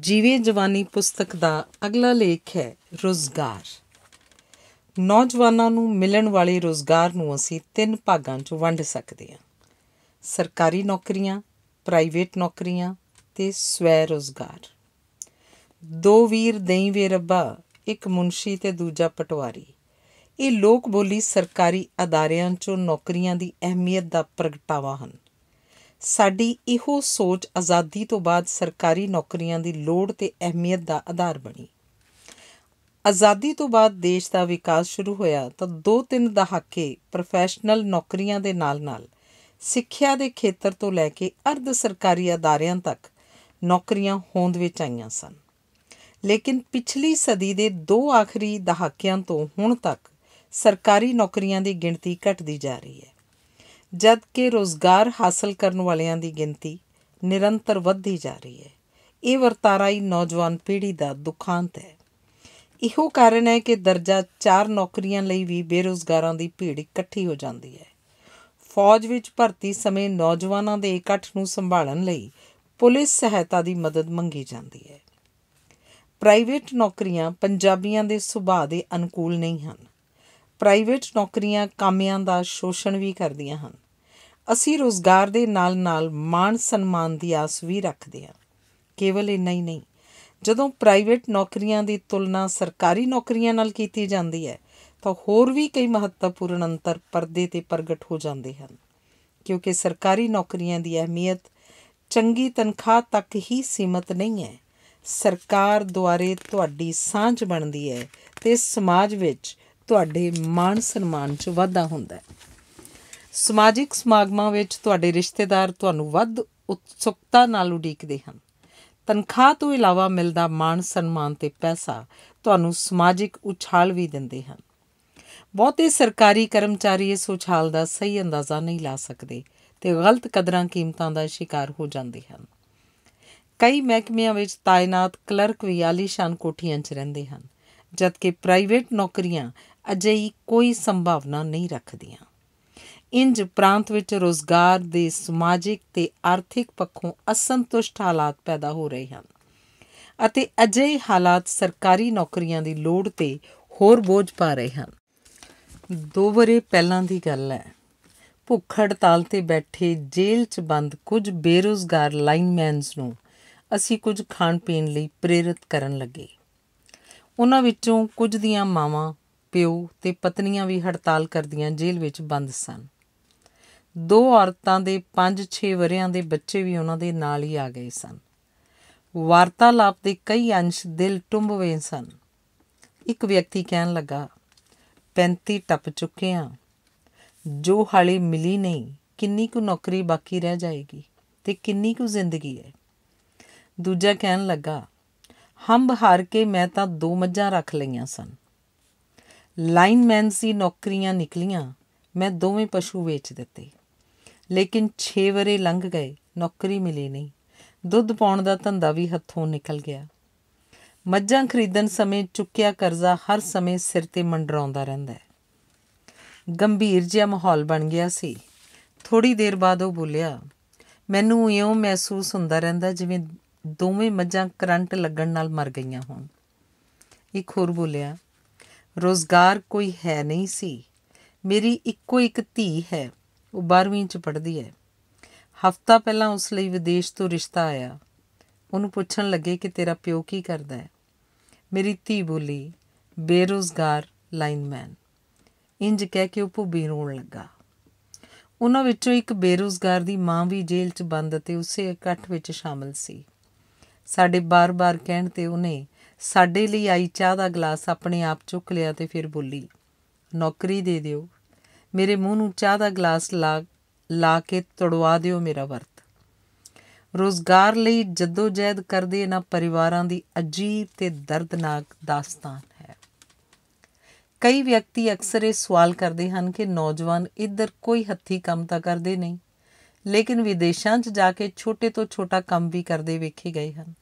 ਜੀਵੇ ਜਵਾਨੀ ਪੁਸਤਕ ਦਾ ਅਗਲਾ ਲੇਖ ਹੈ ਰੋਜ਼ਗਾਰ ਨੌਜਵਾਨਾਂ ਨੂੰ ਮਿਲਣ ਵਾਲੇ ਰੋਜ਼ਗਾਰ ਨੂੰ ਅਸੀਂ ਤਿੰਨ ਭਾਗਾਂ 'ਚ ਵੰਡ ਸਕਦੇ ਹਾਂ ਸਰਕਾਰੀ ਨੌਕਰੀਆਂ ਪ੍ਰਾਈਵੇਟ ਨੌਕਰੀਆਂ ਤੇ ਸਵੈ ਰੋਜ਼ਗਾਰ ਦੋ ਵੀਰ ਦਈ ਵੇ ਰੱਬਾ ਇੱਕ ਮੁਨਸ਼ੀ ਤੇ ਦੂਜਾ ਪਟਵਾਰੀ ਇਹ ਲੋਕ ਬੋਲੀ ਸਰਕਾਰੀ ਅਦਾਰਿਆਂ 'ਚੋਂ ਨੌਕਰੀਆਂ ਦੀ ਅਹਿਮੀਅਤ ਦਾ ਪ੍ਰਗਟਾਵਾ ਹਨ ਸਾਡੀ ਇਹੋ ਸੋਚ ਆਜ਼ਾਦੀ ਤੋਂ ਬਾਅਦ ਸਰਕਾਰੀ ਨੌਕਰੀਆਂ ਦੀ ਲੋੜ ਤੇ ਅਹਿਮੀਅਤ ਦਾ ਆਧਾਰ ਬਣੀ ਆਜ਼ਾਦੀ ਤੋਂ ਬਾਅਦ ਦੇਸ਼ ਦਾ ਵਿਕਾਸ ਸ਼ੁਰੂ ਹੋਇਆ ਤਾਂ ਦੋ ਤਿੰਨ ਦਹਾਕੇ ਪ੍ਰੋਫੈਸ਼ਨਲ ਨੌਕਰੀਆਂ ਦੇ ਨਾਲ-ਨਾਲ ਸਿੱਖਿਆ ਦੇ ਖੇਤਰ ਤੋਂ ਲੈ ਕੇ ਅਰਧ ਸਰਕਾਰੀ ਅਦਾਰਿਆਂ ਤੱਕ ਨੌਕਰੀਆਂ ਹੋਂਦ ਵਿੱਚ ਆਈਆਂ ਸਨ ਲੇਕਿਨ ਪਿਛਲੀ ਸਦੀ ਦੇ ਦੋ ਆਖਰੀ ਦਹਾਕਿਆਂ ਤੋਂ ਹੁਣ ਤੱਕ ਸਰਕਾਰੀ ਨੌਕਰੀਆਂ ਦੀ ਗਿਣਤੀ ਘਟਦੀ ਜਾ ਰਹੀ ਹੈ ਜਦ ਕਿ ਰੋਜ਼ਗਾਰ ਹਾਸਲ ਕਰਨ ਵਾਲਿਆਂ ਦੀ ਗਿਣਤੀ ਨਿਰੰਤਰ ਵੱਧਦੀ ਜਾ ਰਹੀ ਹੈ ਇਹ ਵਰਤਾਰਾ ਹੀ ਨੌਜਵਾਨ ਪੀੜ੍ਹੀ ਦਾ ਦੁਖਾਂਤ ਹੈ ਇਹੋ ਕਾਰਨ ਹੈ ਕਿ ਦਰਜਾ 4 ਨੌਕਰੀਆਂ ਲਈ ਵੀ ਬੇਰੋਜ਼ਗਾਰਾਂ ਦੀ ਭੀੜ ਇਕੱਠੀ ਹੋ ਜਾਂਦੀ ਹੈ ਫੌਜ ਵਿੱਚ ਭਰਤੀ ਸਮੇਂ ਨੌਜਵਾਨਾਂ ਦੇ ਇਕੱਠ ਨੂੰ ਸੰਭਾਲਣ ਲਈ ਪੁਲਿਸ ਸਹਾਇਤਾ ਦੀ ਮਦਦ ਮੰਗੀ ਜਾਂਦੀ ਹੈ ਪ੍ਰਾਈਵੇਟ ਨੌਕਰੀਆਂ ਪੰਜਾਬੀਆਂ ਦੇ ਸੁਭਾਅ ਦੇ ਅਨੁਕੂਲ ਨਹੀਂ ਹਨ ਪ੍ਰਾਈਵੇਟ ਨੌਕਰੀਆਂ ਕਾਮਿਆਂ ਦਾ ਸ਼ੋਸ਼ਣ ਵੀ ਕਰਦੀਆਂ ਹਨ ਅਸੀਂ ਰੋਜ਼ਗਾਰ ਦੇ ਨਾਲ-ਨਾਲ ਮਾਣ ਸਨਮਾਨ ਦੀ ਆਸ ਵੀ ਰੱਖਦੇ ਹਾਂ ਕੇਵਲ ਇੰਨਾ ਹੀ ਨਹੀਂ ਜਦੋਂ ਪ੍ਰਾਈਵੇਟ ਨੌਕਰੀਆਂ ਦੀ ਤੁਲਨਾ ਸਰਕਾਰੀ ਨੌਕਰੀਆਂ ਨਾਲ ਕੀਤੀ ਜਾਂਦੀ ਹੈ ਤਾਂ ਹੋਰ ਵੀ ਕਈ ਮਹੱਤਵਪੂਰਨ ਅੰਤਰ ਪਰਦੇ ਤੇ ਪ੍ਰਗਟ ਹੋ ਜਾਂਦੇ ਹਨ ਕਿਉਂਕਿ ਸਰਕਾਰੀ ਨੌਕਰੀਆਂ ਦੀ ਅਹਿਮੀਅਤ ਚੰਗੀ ਤਨਖਾਹ ਤੱਕ ਹੀ ਸੀਮਤ ਨਹੀਂ ਹੈ ਸਰਕਾਰ ਦੁਆਰੇ ਤੁਹਾਡੀ ਸਾਂਝ ਬਣਦੀ ਹੈ ਤੇ ਸਮਾਜ ਵਿੱਚ ਤੁਹਾਡੇ ਮਾਣ ਸਨਮਾਨ 'ਚ ਵਾਧਾ ਹੁੰਦਾ ਹੈ ਸਮਾਜਿਕ ਸਮਾਗਮਾਂ ਵਿੱਚ ਤੁਹਾਡੇ ਰਿਸ਼ਤੇਦਾਰ ਤੁਹਾਨੂੰ ਵੱਧ ਉਤਸੁਕਤਾ ਨਾਲ ਉਡੀਕਦੇ ਹਨ ਤਨਖਾਹ ਤੋਂ ਇਲਾਵਾ ਮਿਲਦਾ ਮਾਣ ਸਨਮਾਨ ਤੇ ਪੈਸਾ ਤੁਹਾਨੂੰ ਸਮਾਜਿਕ ਉਛਾਲ ਵੀ ਦਿੰਦੇ ਹਨ ਬਹੁਤੇ ਸਰਕਾਰੀ ਕਰਮਚਾਰੀ ਇਸ ਉਛਾਲ ਦਾ ਸਹੀ ਅੰਦਾਜ਼ਾ ਨਹੀਂ ਲਾ ਸਕਦੇ ਤੇ ਗਲਤ ਕਦਰਾਂ ਕੀਮਤਾਂ ਦਾ ਸ਼ਿਕਾਰ ਹੋ ਜਾਂਦੇ ਹਨ ਕਈ ਮਹਿਕਮਿਆਂ ਵਿੱਚ ਤਾਇਨਾਤ ਕਲਰਕ ਵੀ ਆਲੀਸ਼ਾਨ ਕੋਠੀਆਂ 'ਚ ਰਹਿੰਦੇ ਹਨ ਜਦਕਿ ਪ੍ਰਾਈਵੇਟ ਨੌਕਰੀਆਂ ਅਜਿਹੀ ਕੋਈ ਸੰਭਾਵਨਾ ਨਹੀਂ ਰੱਖਦੀਆਂ ਇੰਜ ਪ੍ਰਾਂਤ ਵਿੱਚ ਰੋਜ਼ਗਾਰ ਦੇ ਸਮਾਜਿਕ ਤੇ ਆਰਥਿਕ ਪੱਖੋਂ ਅਸੰਤੁਸ਼ਟ ਹਾਲਾਤ ਪੈਦਾ ਹੋ ਰਹੇ ਹਨ ਅਤੇ ਅਜਿਹੇ ਹਾਲਾਤ ਸਰਕਾਰੀ ਨੌਕਰੀਆਂ ਦੀ ਲੋੜ ਤੇ ਹੋਰ ਬੋਝ ਪਾ ਰਹੇ ਹਨ ਦੋ ਬਰੇ ਪਹਿਲਾਂ ਦੀ ਗੱਲ ਹੈ ਭੁੱਖ ਹੜਤਾਲ ਤੇ ਬੈਠੇ ਜੇਲ੍ਹ 'ਚ ਬੰਦ ਕੁਝ ਬੇਰੋਜ਼ਗਾਰ ਲਾਈਨਮੈਨਸ ਨੂੰ ਅਸੀਂ ਕੁਝ ਖਾਣ ਪੀਣ ਲਈ ਪ੍ਰੇਰਿਤ ਕਰਨ ਲੱਗੇ ਉਹਨਾਂ ਵਿੱਚੋਂ ਕੁਝ ਦੀਆਂ ਮਾਵਾਂ ਪਿਓ ਤੇ ਪਤਨੀਆਂ ਵੀ ਹੜਤਾਲ ਕਰਦੀਆਂ ਜੇਲ੍ਹ ਵਿੱਚ ਬੰਦ ਸਨ ਦੋ ਔਰਤਾਂ ਦੇ 5-6 ਵਰਿਆਂ ਦੇ ਬੱਚੇ ਵੀ ਉਹਨਾਂ ਦੇ ਨਾਲ ਹੀ ਆ ਗਏ ਸਨ ਵਾਰਤਾਲਾਪ ਦੇ ਕਈ ਅੰਸ਼ ਦਿਲ ਟੁੰਬਵੇਂ ਸਨ ਇੱਕ ਵਿਅਕਤੀ ਕਹਿਣ ਲੱਗਾ 35 ਟੱਪ ਚੁੱਕੇ ਆ ਜੋ ਹਾਲੇ ਮਿਲੀ ਨਹੀਂ ਕਿੰਨੀ ਕੁ ਨੌਕਰੀ ਬਾਕੀ ਰਹਿ ਜਾਏਗੀ ਤੇ ਕਿੰਨੀ ਕੁ ਜ਼ਿੰਦਗੀ ਹੈ ਦੂਜਾ ਕਹਿਣ ਲੱਗਾ ਹੰਬ ਹਾਰ ਕੇ ਮੈਂ ਤਾਂ ਦੋ ਮੱਝਾਂ ਰੱਖ ਲਈਆਂ ਸਨ ਲਾਈਨਮੈਨ ਸੀ ਨੌਕਰੀਆਂ ਨਿਕਲੀਆਂ ਮੈਂ ਦੋਵੇਂ ਪਸ਼ੂ ਵੇਚ ਦਿੱਤੇ ਲੇਕਿਨ 6 ਵਰੇ ਲੰਘ ਗਏ ਨੌਕਰੀ ਮਿਲੀ ਨਹੀਂ ਦੁੱਧ ਪਾਉਣ ਦਾ ਧੰਦਾ ਵੀ ਹੱਥੋਂ ਨਿਕਲ ਗਿਆ ਮੱਝਾਂ ਖਰੀਦਣ ਸਮੇਂ ਚੁੱਕਿਆ ਕਰਜ਼ਾ ਹਰ ਸਮੇਂ ਸਿਰ ਤੇ ਮੰਡਰਾਉਂਦਾ ਰਹਿੰਦਾ ਹੈ ਗੰਭੀਰ ਜਿਹਾ ਮਾਹੌਲ ਬਣ ਗਿਆ ਸੀ ਥੋੜੀ ਦੇਰ ਬਾਅਦ ਉਹ ਬੋਲਿਆ ਮੈਨੂੰ ਇਉਂ ਮਹਿਸੂਸ ਹੁੰਦਾ ਰਹਿੰਦਾ ਜਿਵੇਂ ਦੋਵੇਂ ਮੱਝਾਂ ਕਰੰਟ ਲੱਗਣ ਨਾਲ ਮਰ ਗਈਆਂ ਹੋਣ ਇੱਕ ਹੋਰ ਬੋਲਿਆ ਰੋਜ਼ਗਾਰ ਕੋਈ ਹੈ ਨਹੀਂ ਸੀ ਮੇਰੀ ਇੱਕੋ ਇੱਕ ਧੀ ਹੈ ਉਹ 12ਵੀਂ ਚ ਪੜ੍ਹਦੀ ਹੈ ਹਫਤਾ ਪਹਿਲਾਂ ਉਸ ਲਈ ਵਿਦੇਸ਼ ਤੋਂ ਰਿਸ਼ਤਾ ਆਇਆ ਉਹਨੂੰ ਪੁੱਛਣ ਲੱਗੇ ਕਿ ਤੇਰਾ ਪਿਓ ਕੀ ਕਰਦਾ ਹੈ ਮੇਰੀ ਧੀ ਬੋਲੀ ਬੇਰੋਜ਼ਗਾਰ ਲਾਈਨਮੈਨ ਇੰਜ ਕਹਿ ਕੇ ਉਹ ਭੁੱਬੀ ਰੋਣ ਲੱਗਾ ਉਹਨਾਂ ਵਿੱਚੋਂ ਇੱਕ ਬੇਰੋਜ਼ਗਾਰ ਦੀ ਮਾਂ ਵੀ ਜੇਲ੍ਹ 'ਚ ਬੰਦ ਤੇ ਉਸੇ ਇਕੱਠ ਵਿੱਚ ਸ਼ਾਮਲ ਸੀ ਸਾਡੇ ਬਾਰ-ਬਾਰ ਕਹਿਣ ਤੇ ਉਹਨੇ ਸਾਡੇ ਲਈ ਆਈ ਚਾਹ ਦਾ ਗਲਾਸ ਆਪਣੇ ਆਪ ਚੁੱਕ ਲਿਆ ਤੇ ਫਿਰ ਬੋਲੀ ਨੌਕਰੀ ਦੇ ਦਿਓ ਮੇਰੇ ਮੂੰਹ ਨੂੰ ਚਾਹ ਦਾ ਗਲਾਸ ਲਾ ਲਾ ਕੇ ਤੜਵਾ ਦਿਓ ਮੇਰਾ ਵਰਤ ਰੋਜ਼ਗਾਰ ਲਈ ਜਦੋਜਹਿਦ ਕਰਦੇ ਇਹਨਾਂ ਪਰਿਵਾਰਾਂ ਦੀ ਅਜੀਬ ਤੇ ਦਰਦਨਾਕ ਦਾਸਤਾਨ ਹੈ ਕਈ ਵਿਅਕਤੀ ਅਕਸਰ ਇਹ ਸਵਾਲ ਕਰਦੇ ਹਨ ਕਿ ਨੌਜਵਾਨ ਇੱਧਰ ਕੋਈ ਹੱਥੀ ਕੰਮ ਤਾਂ ਕਰਦੇ ਨਹੀਂ ਲੇਕਿਨ ਵਿਦੇਸ਼ਾਂ 'ਚ ਜਾ ਕੇ ਛੋਟੇ ਤੋਂ ਛੋਟਾ ਕੰਮ ਵੀ ਕਰਦੇ ਵੇਖੇ ਗਏ ਹਨ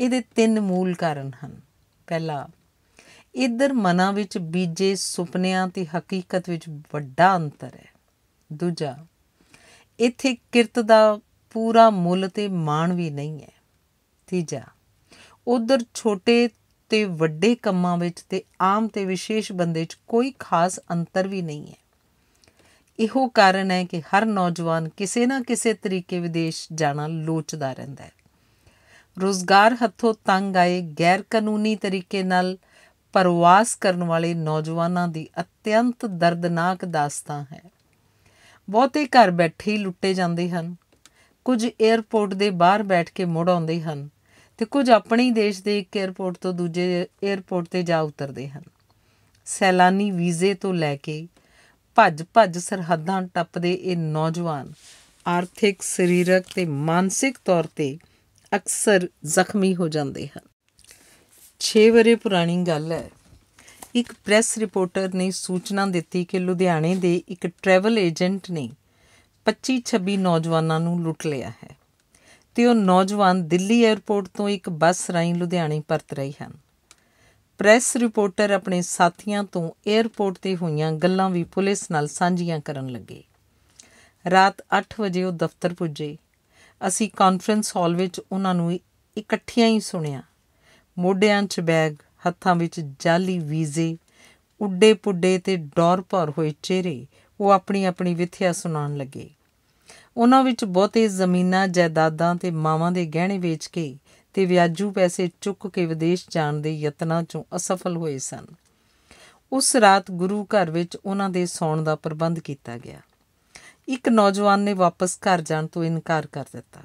ਇਹਦੇ ਤਿੰਨ ਮੂਲ ਕਾਰਨ ਹਨ ਪਹਿਲਾ ਇੱਧਰ ਮਨਾਂ ਵਿੱਚ ਬੀਜੇ ਸੁਪਨਿਆਂ ਤੇ ਹਕੀਕਤ ਵਿੱਚ ਵੱਡਾ ਅੰਤਰ ਹੈ ਦੂਜਾ ਇੱਥੇ ਕਿਰਤ ਦਾ ਪੂਰਾ ਮੁੱਲ ਤੇ ਮਾਣ ਵੀ ਨਹੀਂ ਹੈ ਤੀਜਾ ਉਧਰ ਛੋਟੇ ਤੇ ਵੱਡੇ ਕੰਮਾਂ ਵਿੱਚ ਤੇ ਆਮ ਤੇ ਵਿਸ਼ੇਸ਼ ਬੰਦੇ 'ਚ ਕੋਈ ਖਾਸ ਅੰਤਰ ਵੀ ਨਹੀਂ ਹੈ ਇਹੋ ਕਾਰਨ ਹੈ ਕਿ ਹਰ ਨੌਜਵਾਨ ਕਿਸੇ ਨਾ ਕਿਸੇ ਤਰੀਕੇ ਵਿਦੇਸ਼ ਜਾਣਾ ਲੋਚਦਾ ਰਹਿੰਦਾ ਹੈ ਰੋਜ਼ਗਾਰ ਹੱਥੋਂ ਤੰਗ ਆਏ ਗੈਰ ਕਾਨੂੰਨੀ ਤਰੀਕੇ ਨਾਲ ਪਰਵਾਸ ਕਰਨ ਵਾਲੇ ਨੌਜਵਾਨਾਂ ਦੀ ਅਤਿਅੰਤ ਦਰਦਨਾਕ ਦਾਸਤਾਂ ਹੈ ਬਹੁਤੇ ਘਰ ਬੈਠੇ ਹੀ ਲੁੱਟੇ ਜਾਂਦੇ ਹਨ ਕੁਝ 에어ਪੋਰਟ ਦੇ ਬਾਹਰ ਬੈਠ ਕੇ ਮੁੜ ਆਉਂਦੇ ਹਨ ਤੇ ਕੁਝ ਆਪਣੇ ਹੀ ਦੇਸ਼ ਦੇ ਇੱਕ 에어ਪੋਰਟ ਤੋਂ ਦੂਜੇ 에어ਪੋਰਟ ਤੇ ਜਾ ਉਤਰਦੇ ਹਨ ਸੈਲਾਨੀ ਵੀਜ਼ੇ ਤੋਂ ਲੈ ਕੇ ਭੱਜ ਭੱਜ ਸਰਹੱਦਾਂ ਟੱਪਦੇ ਇਹ ਨੌਜਵਾਨ ਆਰਥਿਕ ਸਰੀਰਕ ਤੇ ਮਾਨਸਿਕ ਤੌਰ ਤੇ ਅਕਸਰ ਜ਼ਖਮੀ ਹੋ ਜਾਂਦੇ ਹਨ 6 ਵਰੇ ਪੁਰਾਣੀ ਗੱਲ ਹੈ ਇੱਕ ਪ੍ਰੈਸ ਰਿਪੋਰਟਰ ਨੇ ਸੂਚਨਾ ਦਿੱਤੀ ਕਿ ਲੁਧਿਆਣੇ ਦੇ ਇੱਕ ਟਰੈਵਲ ਏਜੰਟ ਨੇ 25-26 ਨੌਜਵਾਨਾਂ ਨੂੰ ਲੁੱਟ ਲਿਆ ਹੈ ਤੇ ਉਹ ਨੌਜਵਾਨ ਦਿੱਲੀ 에ਅਰਪੋਰਟ ਤੋਂ ਇੱਕ ਬੱਸ ਰਾਹੀਂ ਲੁਧਿਆਣੇ ਪਰਤ ਰਹੇ ਹਨ ਪ੍ਰੈਸ ਰਿਪੋਰਟਰ ਆਪਣੇ ਸਾਥੀਆਂ ਤੋਂ 에ਅਰਪੋਰਟ ਤੇ ਹੋਈਆਂ ਗੱਲਾਂ ਵੀ ਪੁਲਿਸ ਨਾਲ ਸਾਂਝੀਆਂ ਕਰਨ ਲੱਗੇ ਰਾਤ 8 ਵਜੇ ਉਹ ਦਫ਼ਤਰ ਪੁੱਜੇ ਅਸੀਂ ਕਾਨਫਰੰਸ ਹਾਲ ਵਿੱਚ ਉਹਨਾਂ ਨੂੰ ਇਕੱਠਿਆਂ ਹੀ ਸੁਣਿਆ ਮੋਢਿਆਂ 'ਚ ਬੈਗ ਹੱਥਾਂ ਵਿੱਚ ਜਾਲੀ ਵੀਜ਼ੇ ਉੱਡੇ ਪੁੱਡੇ ਤੇ ਡੌਰ ਭਰ ਹੋਏ ਚਿਹਰੇ ਉਹ ਆਪਣੀ ਆਪਣੀ ਵਿਥਿਆ ਸੁਣਾਉਣ ਲੱਗੇ ਉਹਨਾਂ ਵਿੱਚ ਬਹੁਤੇ ਜ਼ਮੀਨਾਂ ਜਾਇਦਾਦਾਂ ਤੇ ਮਾਵਾਂ ਦੇ ਗਹਿਣੇ ਵੇਚ ਕੇ ਤੇ ਵਿਆਜੂ ਪੈਸੇ ਚੁੱਕ ਕੇ ਵਿਦੇਸ਼ ਜਾਣ ਦੇ ਯਤਨਾਂ 'ਚੋਂ ਅਸਫਲ ਹੋਏ ਸਨ ਉਸ ਰਾਤ ਗੁਰੂ ਘਰ ਵਿੱਚ ਉਹਨਾਂ ਦੇ ਸੌਣ ਦਾ ਪ੍ਰਬੰਧ ਕੀਤਾ ਗਿਆ ਇੱਕ ਨੌਜਵਾਨ ਨੇ ਵਾਪਸ ਘਰ ਜਾਣ ਤੋਂ ਇਨਕਾਰ ਕਰ ਦਿੱਤਾ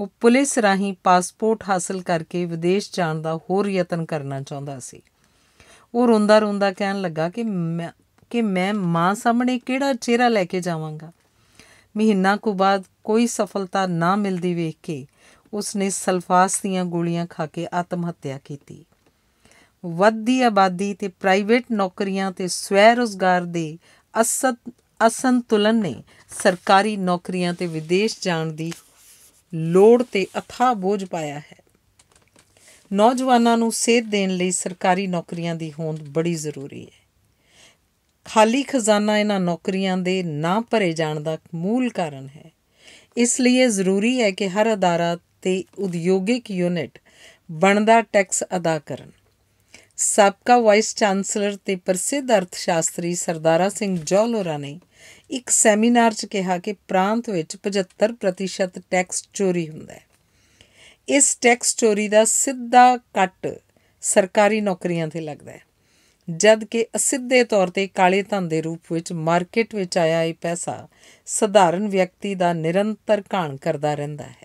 ਉਹ ਪੁਲਿਸ ਰਾਹੀਂ ਪਾਸਪੋਰਟ ਹਾਸਲ ਕਰਕੇ ਵਿਦੇਸ਼ ਜਾਣ ਦਾ ਹੋਰ ਯਤਨ ਕਰਨਾ ਚਾਹੁੰਦਾ ਸੀ ਉਹ ਰੋਂਦਾ ਰੋਂਦਾ ਕਹਿਣ ਲੱਗਾ ਕਿ ਮੈਂ ਕਿ ਮੈਂ ਮਾਂ ਸਾਹਮਣੇ ਕਿਹੜਾ ਚਿਹਰਾ ਲੈ ਕੇ ਜਾਵਾਂਗਾ ਮਹੀਨਾ ਕੁ ਬਾਅਦ ਕੋਈ ਸਫਲਤਾ ਨਾ ਮਿਲਦੀ ਵੇਖ ਕੇ ਉਸ ਨੇ ਸਲਫਾਸ ਦੀਆਂ ਗੋਲੀਆਂ ਖਾ ਕੇ ਆਤਮ ਹੱਤਿਆ ਕੀਤੀ ਵੱਧਦੀ ਆਬਾਦੀ ਤੇ ਪ੍ਰਾਈਵੇਟ ਨੌਕਰੀਆਂ ਤੇ ਸਵੈ ਰੋਜ਼ਗਾਰ ਦੇ ਅਸਤ ਅਸੰਤੁਲਨ ਨੇ ਸਰਕਾਰੀ ਨੌਕਰੀਆਂ ਤੇ ਵਿਦੇਸ਼ ਜਾਣ ਦੀ ਲੋੜ ਤੇ ਅਥਾ ਬੋਝ ਪਾਇਆ ਹੈ ਨੌਜਵਾਨਾਂ ਨੂੰ ਸੇਧ ਦੇਣ ਲਈ ਸਰਕਾਰੀ ਨੌਕਰੀਆਂ ਦੀ ਹੋਂਦ ਬੜੀ ਜ਼ਰੂਰੀ ਹੈ ਖਾਲੀ ਖਜ਼ਾਨਾ ਇਹਨਾਂ ਨੌਕਰੀਆਂ ਦੇ ਨਾ ਭਰੇ ਜਾਣ ਦਾ ਮੂਲ ਕਾਰਨ ਹੈ ਇਸ ਲਈ ਜ਼ਰੂਰੀ ਹੈ ਕਿ ਹਰ ਅਦਾਰਾ ਤੇ ਉਦਯੋਗਿਕ ਯੂਨਿਟ ਬਣਦਾ ਟੈਕਸ ਅਦਾ ਕਰਨ ਸਾਬਕਾ ਵਾਈਸ ਚਾਂਸਲਰ ਤੇ ਪ੍ਰਸਿੱਧ ਅਰਥ ਸ਼ਾਸਤਰੀ ਸਰਦਾਰਾ ਸਿੰਘ ਜੌਲੋਰਾ ਨੇ ਇੱਕ ਸੈਮੀਨਾਰ 'ਚ ਕਿਹਾ ਕਿ ਪ੍ਰਾਂਤ ਵਿੱਚ 75% ਟੈਕਸ ਚੋਰੀ ਹੁੰਦਾ ਹੈ ਇਸ ਟੈਕਸ ਚੋਰੀ ਦਾ ਸਿੱਧਾ ਕੱਟ ਸਰਕਾਰੀ ਨੌਕਰੀਆਂ ਤੇ ਲੱਗਦਾ ਹੈ ਜਦ ਕਿ ਅਸਿੱਧੇ ਤੌਰ ਤੇ ਕਾਲੇ ਧਨ ਦੇ ਰੂਪ ਵਿੱਚ ਮਾਰਕੀਟ ਵਿੱਚ ਆਇਆ ਇਹ ਪੈਸਾ ਸਧਾਰਨ ਵਿਅਕਤੀ ਦਾ ਨਿਰੰਤਰ ਘਾਣ ਕਰਦਾ ਰਹਿੰਦਾ ਹੈ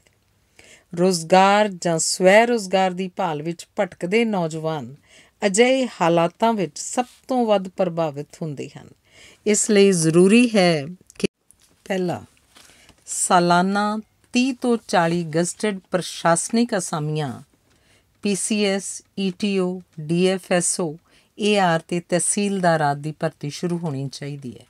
ਰੋਜ਼ਗਾਰ ਜਾਂ ਸਵੈ ਰੋਜ਼ਗਾਰ ਦੀ ਭਾਲ ਵਿੱਚ ਭਟਕਦੇ ਨੌਜਵਾਨ ਅਜਿਹੇ ਹਾਲਾਤਾਂ ਵਿੱਚ ਸਭ ਤੋਂ ਵੱਧ ਪ੍ਰਭਾਵਿਤ ਹੁੰਦੇ ਹਨ ਇਸ ਲਈ ਜ਼ਰੂਰੀ ਹੈ ਕਿ ਪਹਿਲਾ ਸਾਲਾਨਾ 30 ਤੋਂ 40 ਗਜ਼ਟਡ ਪ੍ਰਸ਼ਾਸਨਿਕ ਅਸਾਮੀਆਂ ਪੀਸੀਐਸ ਈਟੀਓ ਡੀਐਫਐਸਓ ਏਆਰ ਤੇ ਤਹਿਸੀਲਦਾਰ ਆਦਿ ਦੀ ਭਰਤੀ ਸ਼ੁਰੂ ਹੋਣੀ ਚਾਹੀਦੀ ਹੈ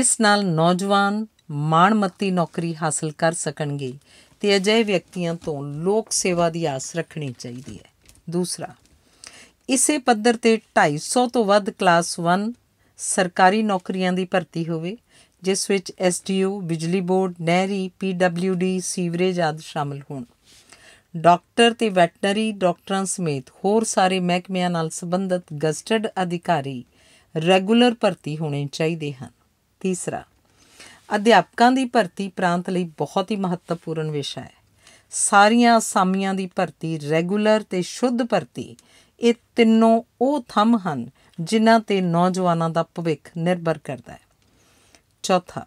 ਇਸ ਨਾਲ ਨੌਜਵਾਨ ਮਾਣਮੱਤੀ ਨੌਕਰੀ ਹਾਸਲ ਕਰ ਸਕਣਗੇ ਤੇ ਅਜਿਹੇ ਵਿਅਕਤੀਆਂ ਤੋਂ ਲੋਕ ਸੇਵਾ ਦੀ ਆਸ ਰੱਖਣੀ ਚਾਹੀਦੀ ਹੈ ਦੂਸਰਾ ਇਸੇ ਪੱਧਰ ਤੇ 250 ਤੋਂ ਵੱਧ ਕਲਾਸ 1 ਸਰਕਾਰੀ ਨੌਕਰੀਆਂ ਦੀ ਭਰਤੀ ਹੋਵੇ ਜਿਸ ਵਿੱਚ ਐਸਡੀਓ ਬਿਜਲੀ ਬੋਰਡ ਨਹਿਰੀ ਪੀਡਬਲਯੂਡੀ ਸੀਵਰੇਜ ਆਦਿ ਸ਼ਾਮਲ ਹੋਣ ਡਾਕਟਰ ਤੇ ਵੈਟਨਰੀ ਡਾਕਟਰਾਂ ਸਮੇਤ ਹੋਰ ਸਾਰੇ ਮਹਿਕਮਿਆਂ ਨਾਲ ਸੰਬੰਧਿਤ ਗਜ਼ਟਡ ਅਧਿਕਾਰੀ ਰੈਗੂਲਰ ਭਰਤੀ ਹੋਣੇ ਚਾਹੀਦੇ ਹਨ ਤੀਸਰਾ ਅਧਿਆਪਕਾਂ ਦੀ ਭਰਤੀ ਪ੍ਰਾਂਤ ਲਈ ਬਹੁਤ ਹੀ ਮਹੱਤਵਪੂਰਨ ਵਿਸ਼ਾ ਹੈ ਸਾਰੀਆਂ ਅਸਾਮੀਆਂ ਦੀ ਭਰਤੀ ਰੈਗੂਲਰ ਤੇ ਸ਼ੁੱਧ ਭਰਤੀ ਇਹ ਤਿੰਨੋਂ ਉਹ ਥੰਮ ਹਨ ਜਿਨ੍ਹਾਂ ਤੇ ਨੌਜਵਾਨਾਂ ਦਾ ਭਵਿੱਖ ਨਿਰਭਰ ਕਰਦਾ ਹੈ ਚੌਥਾ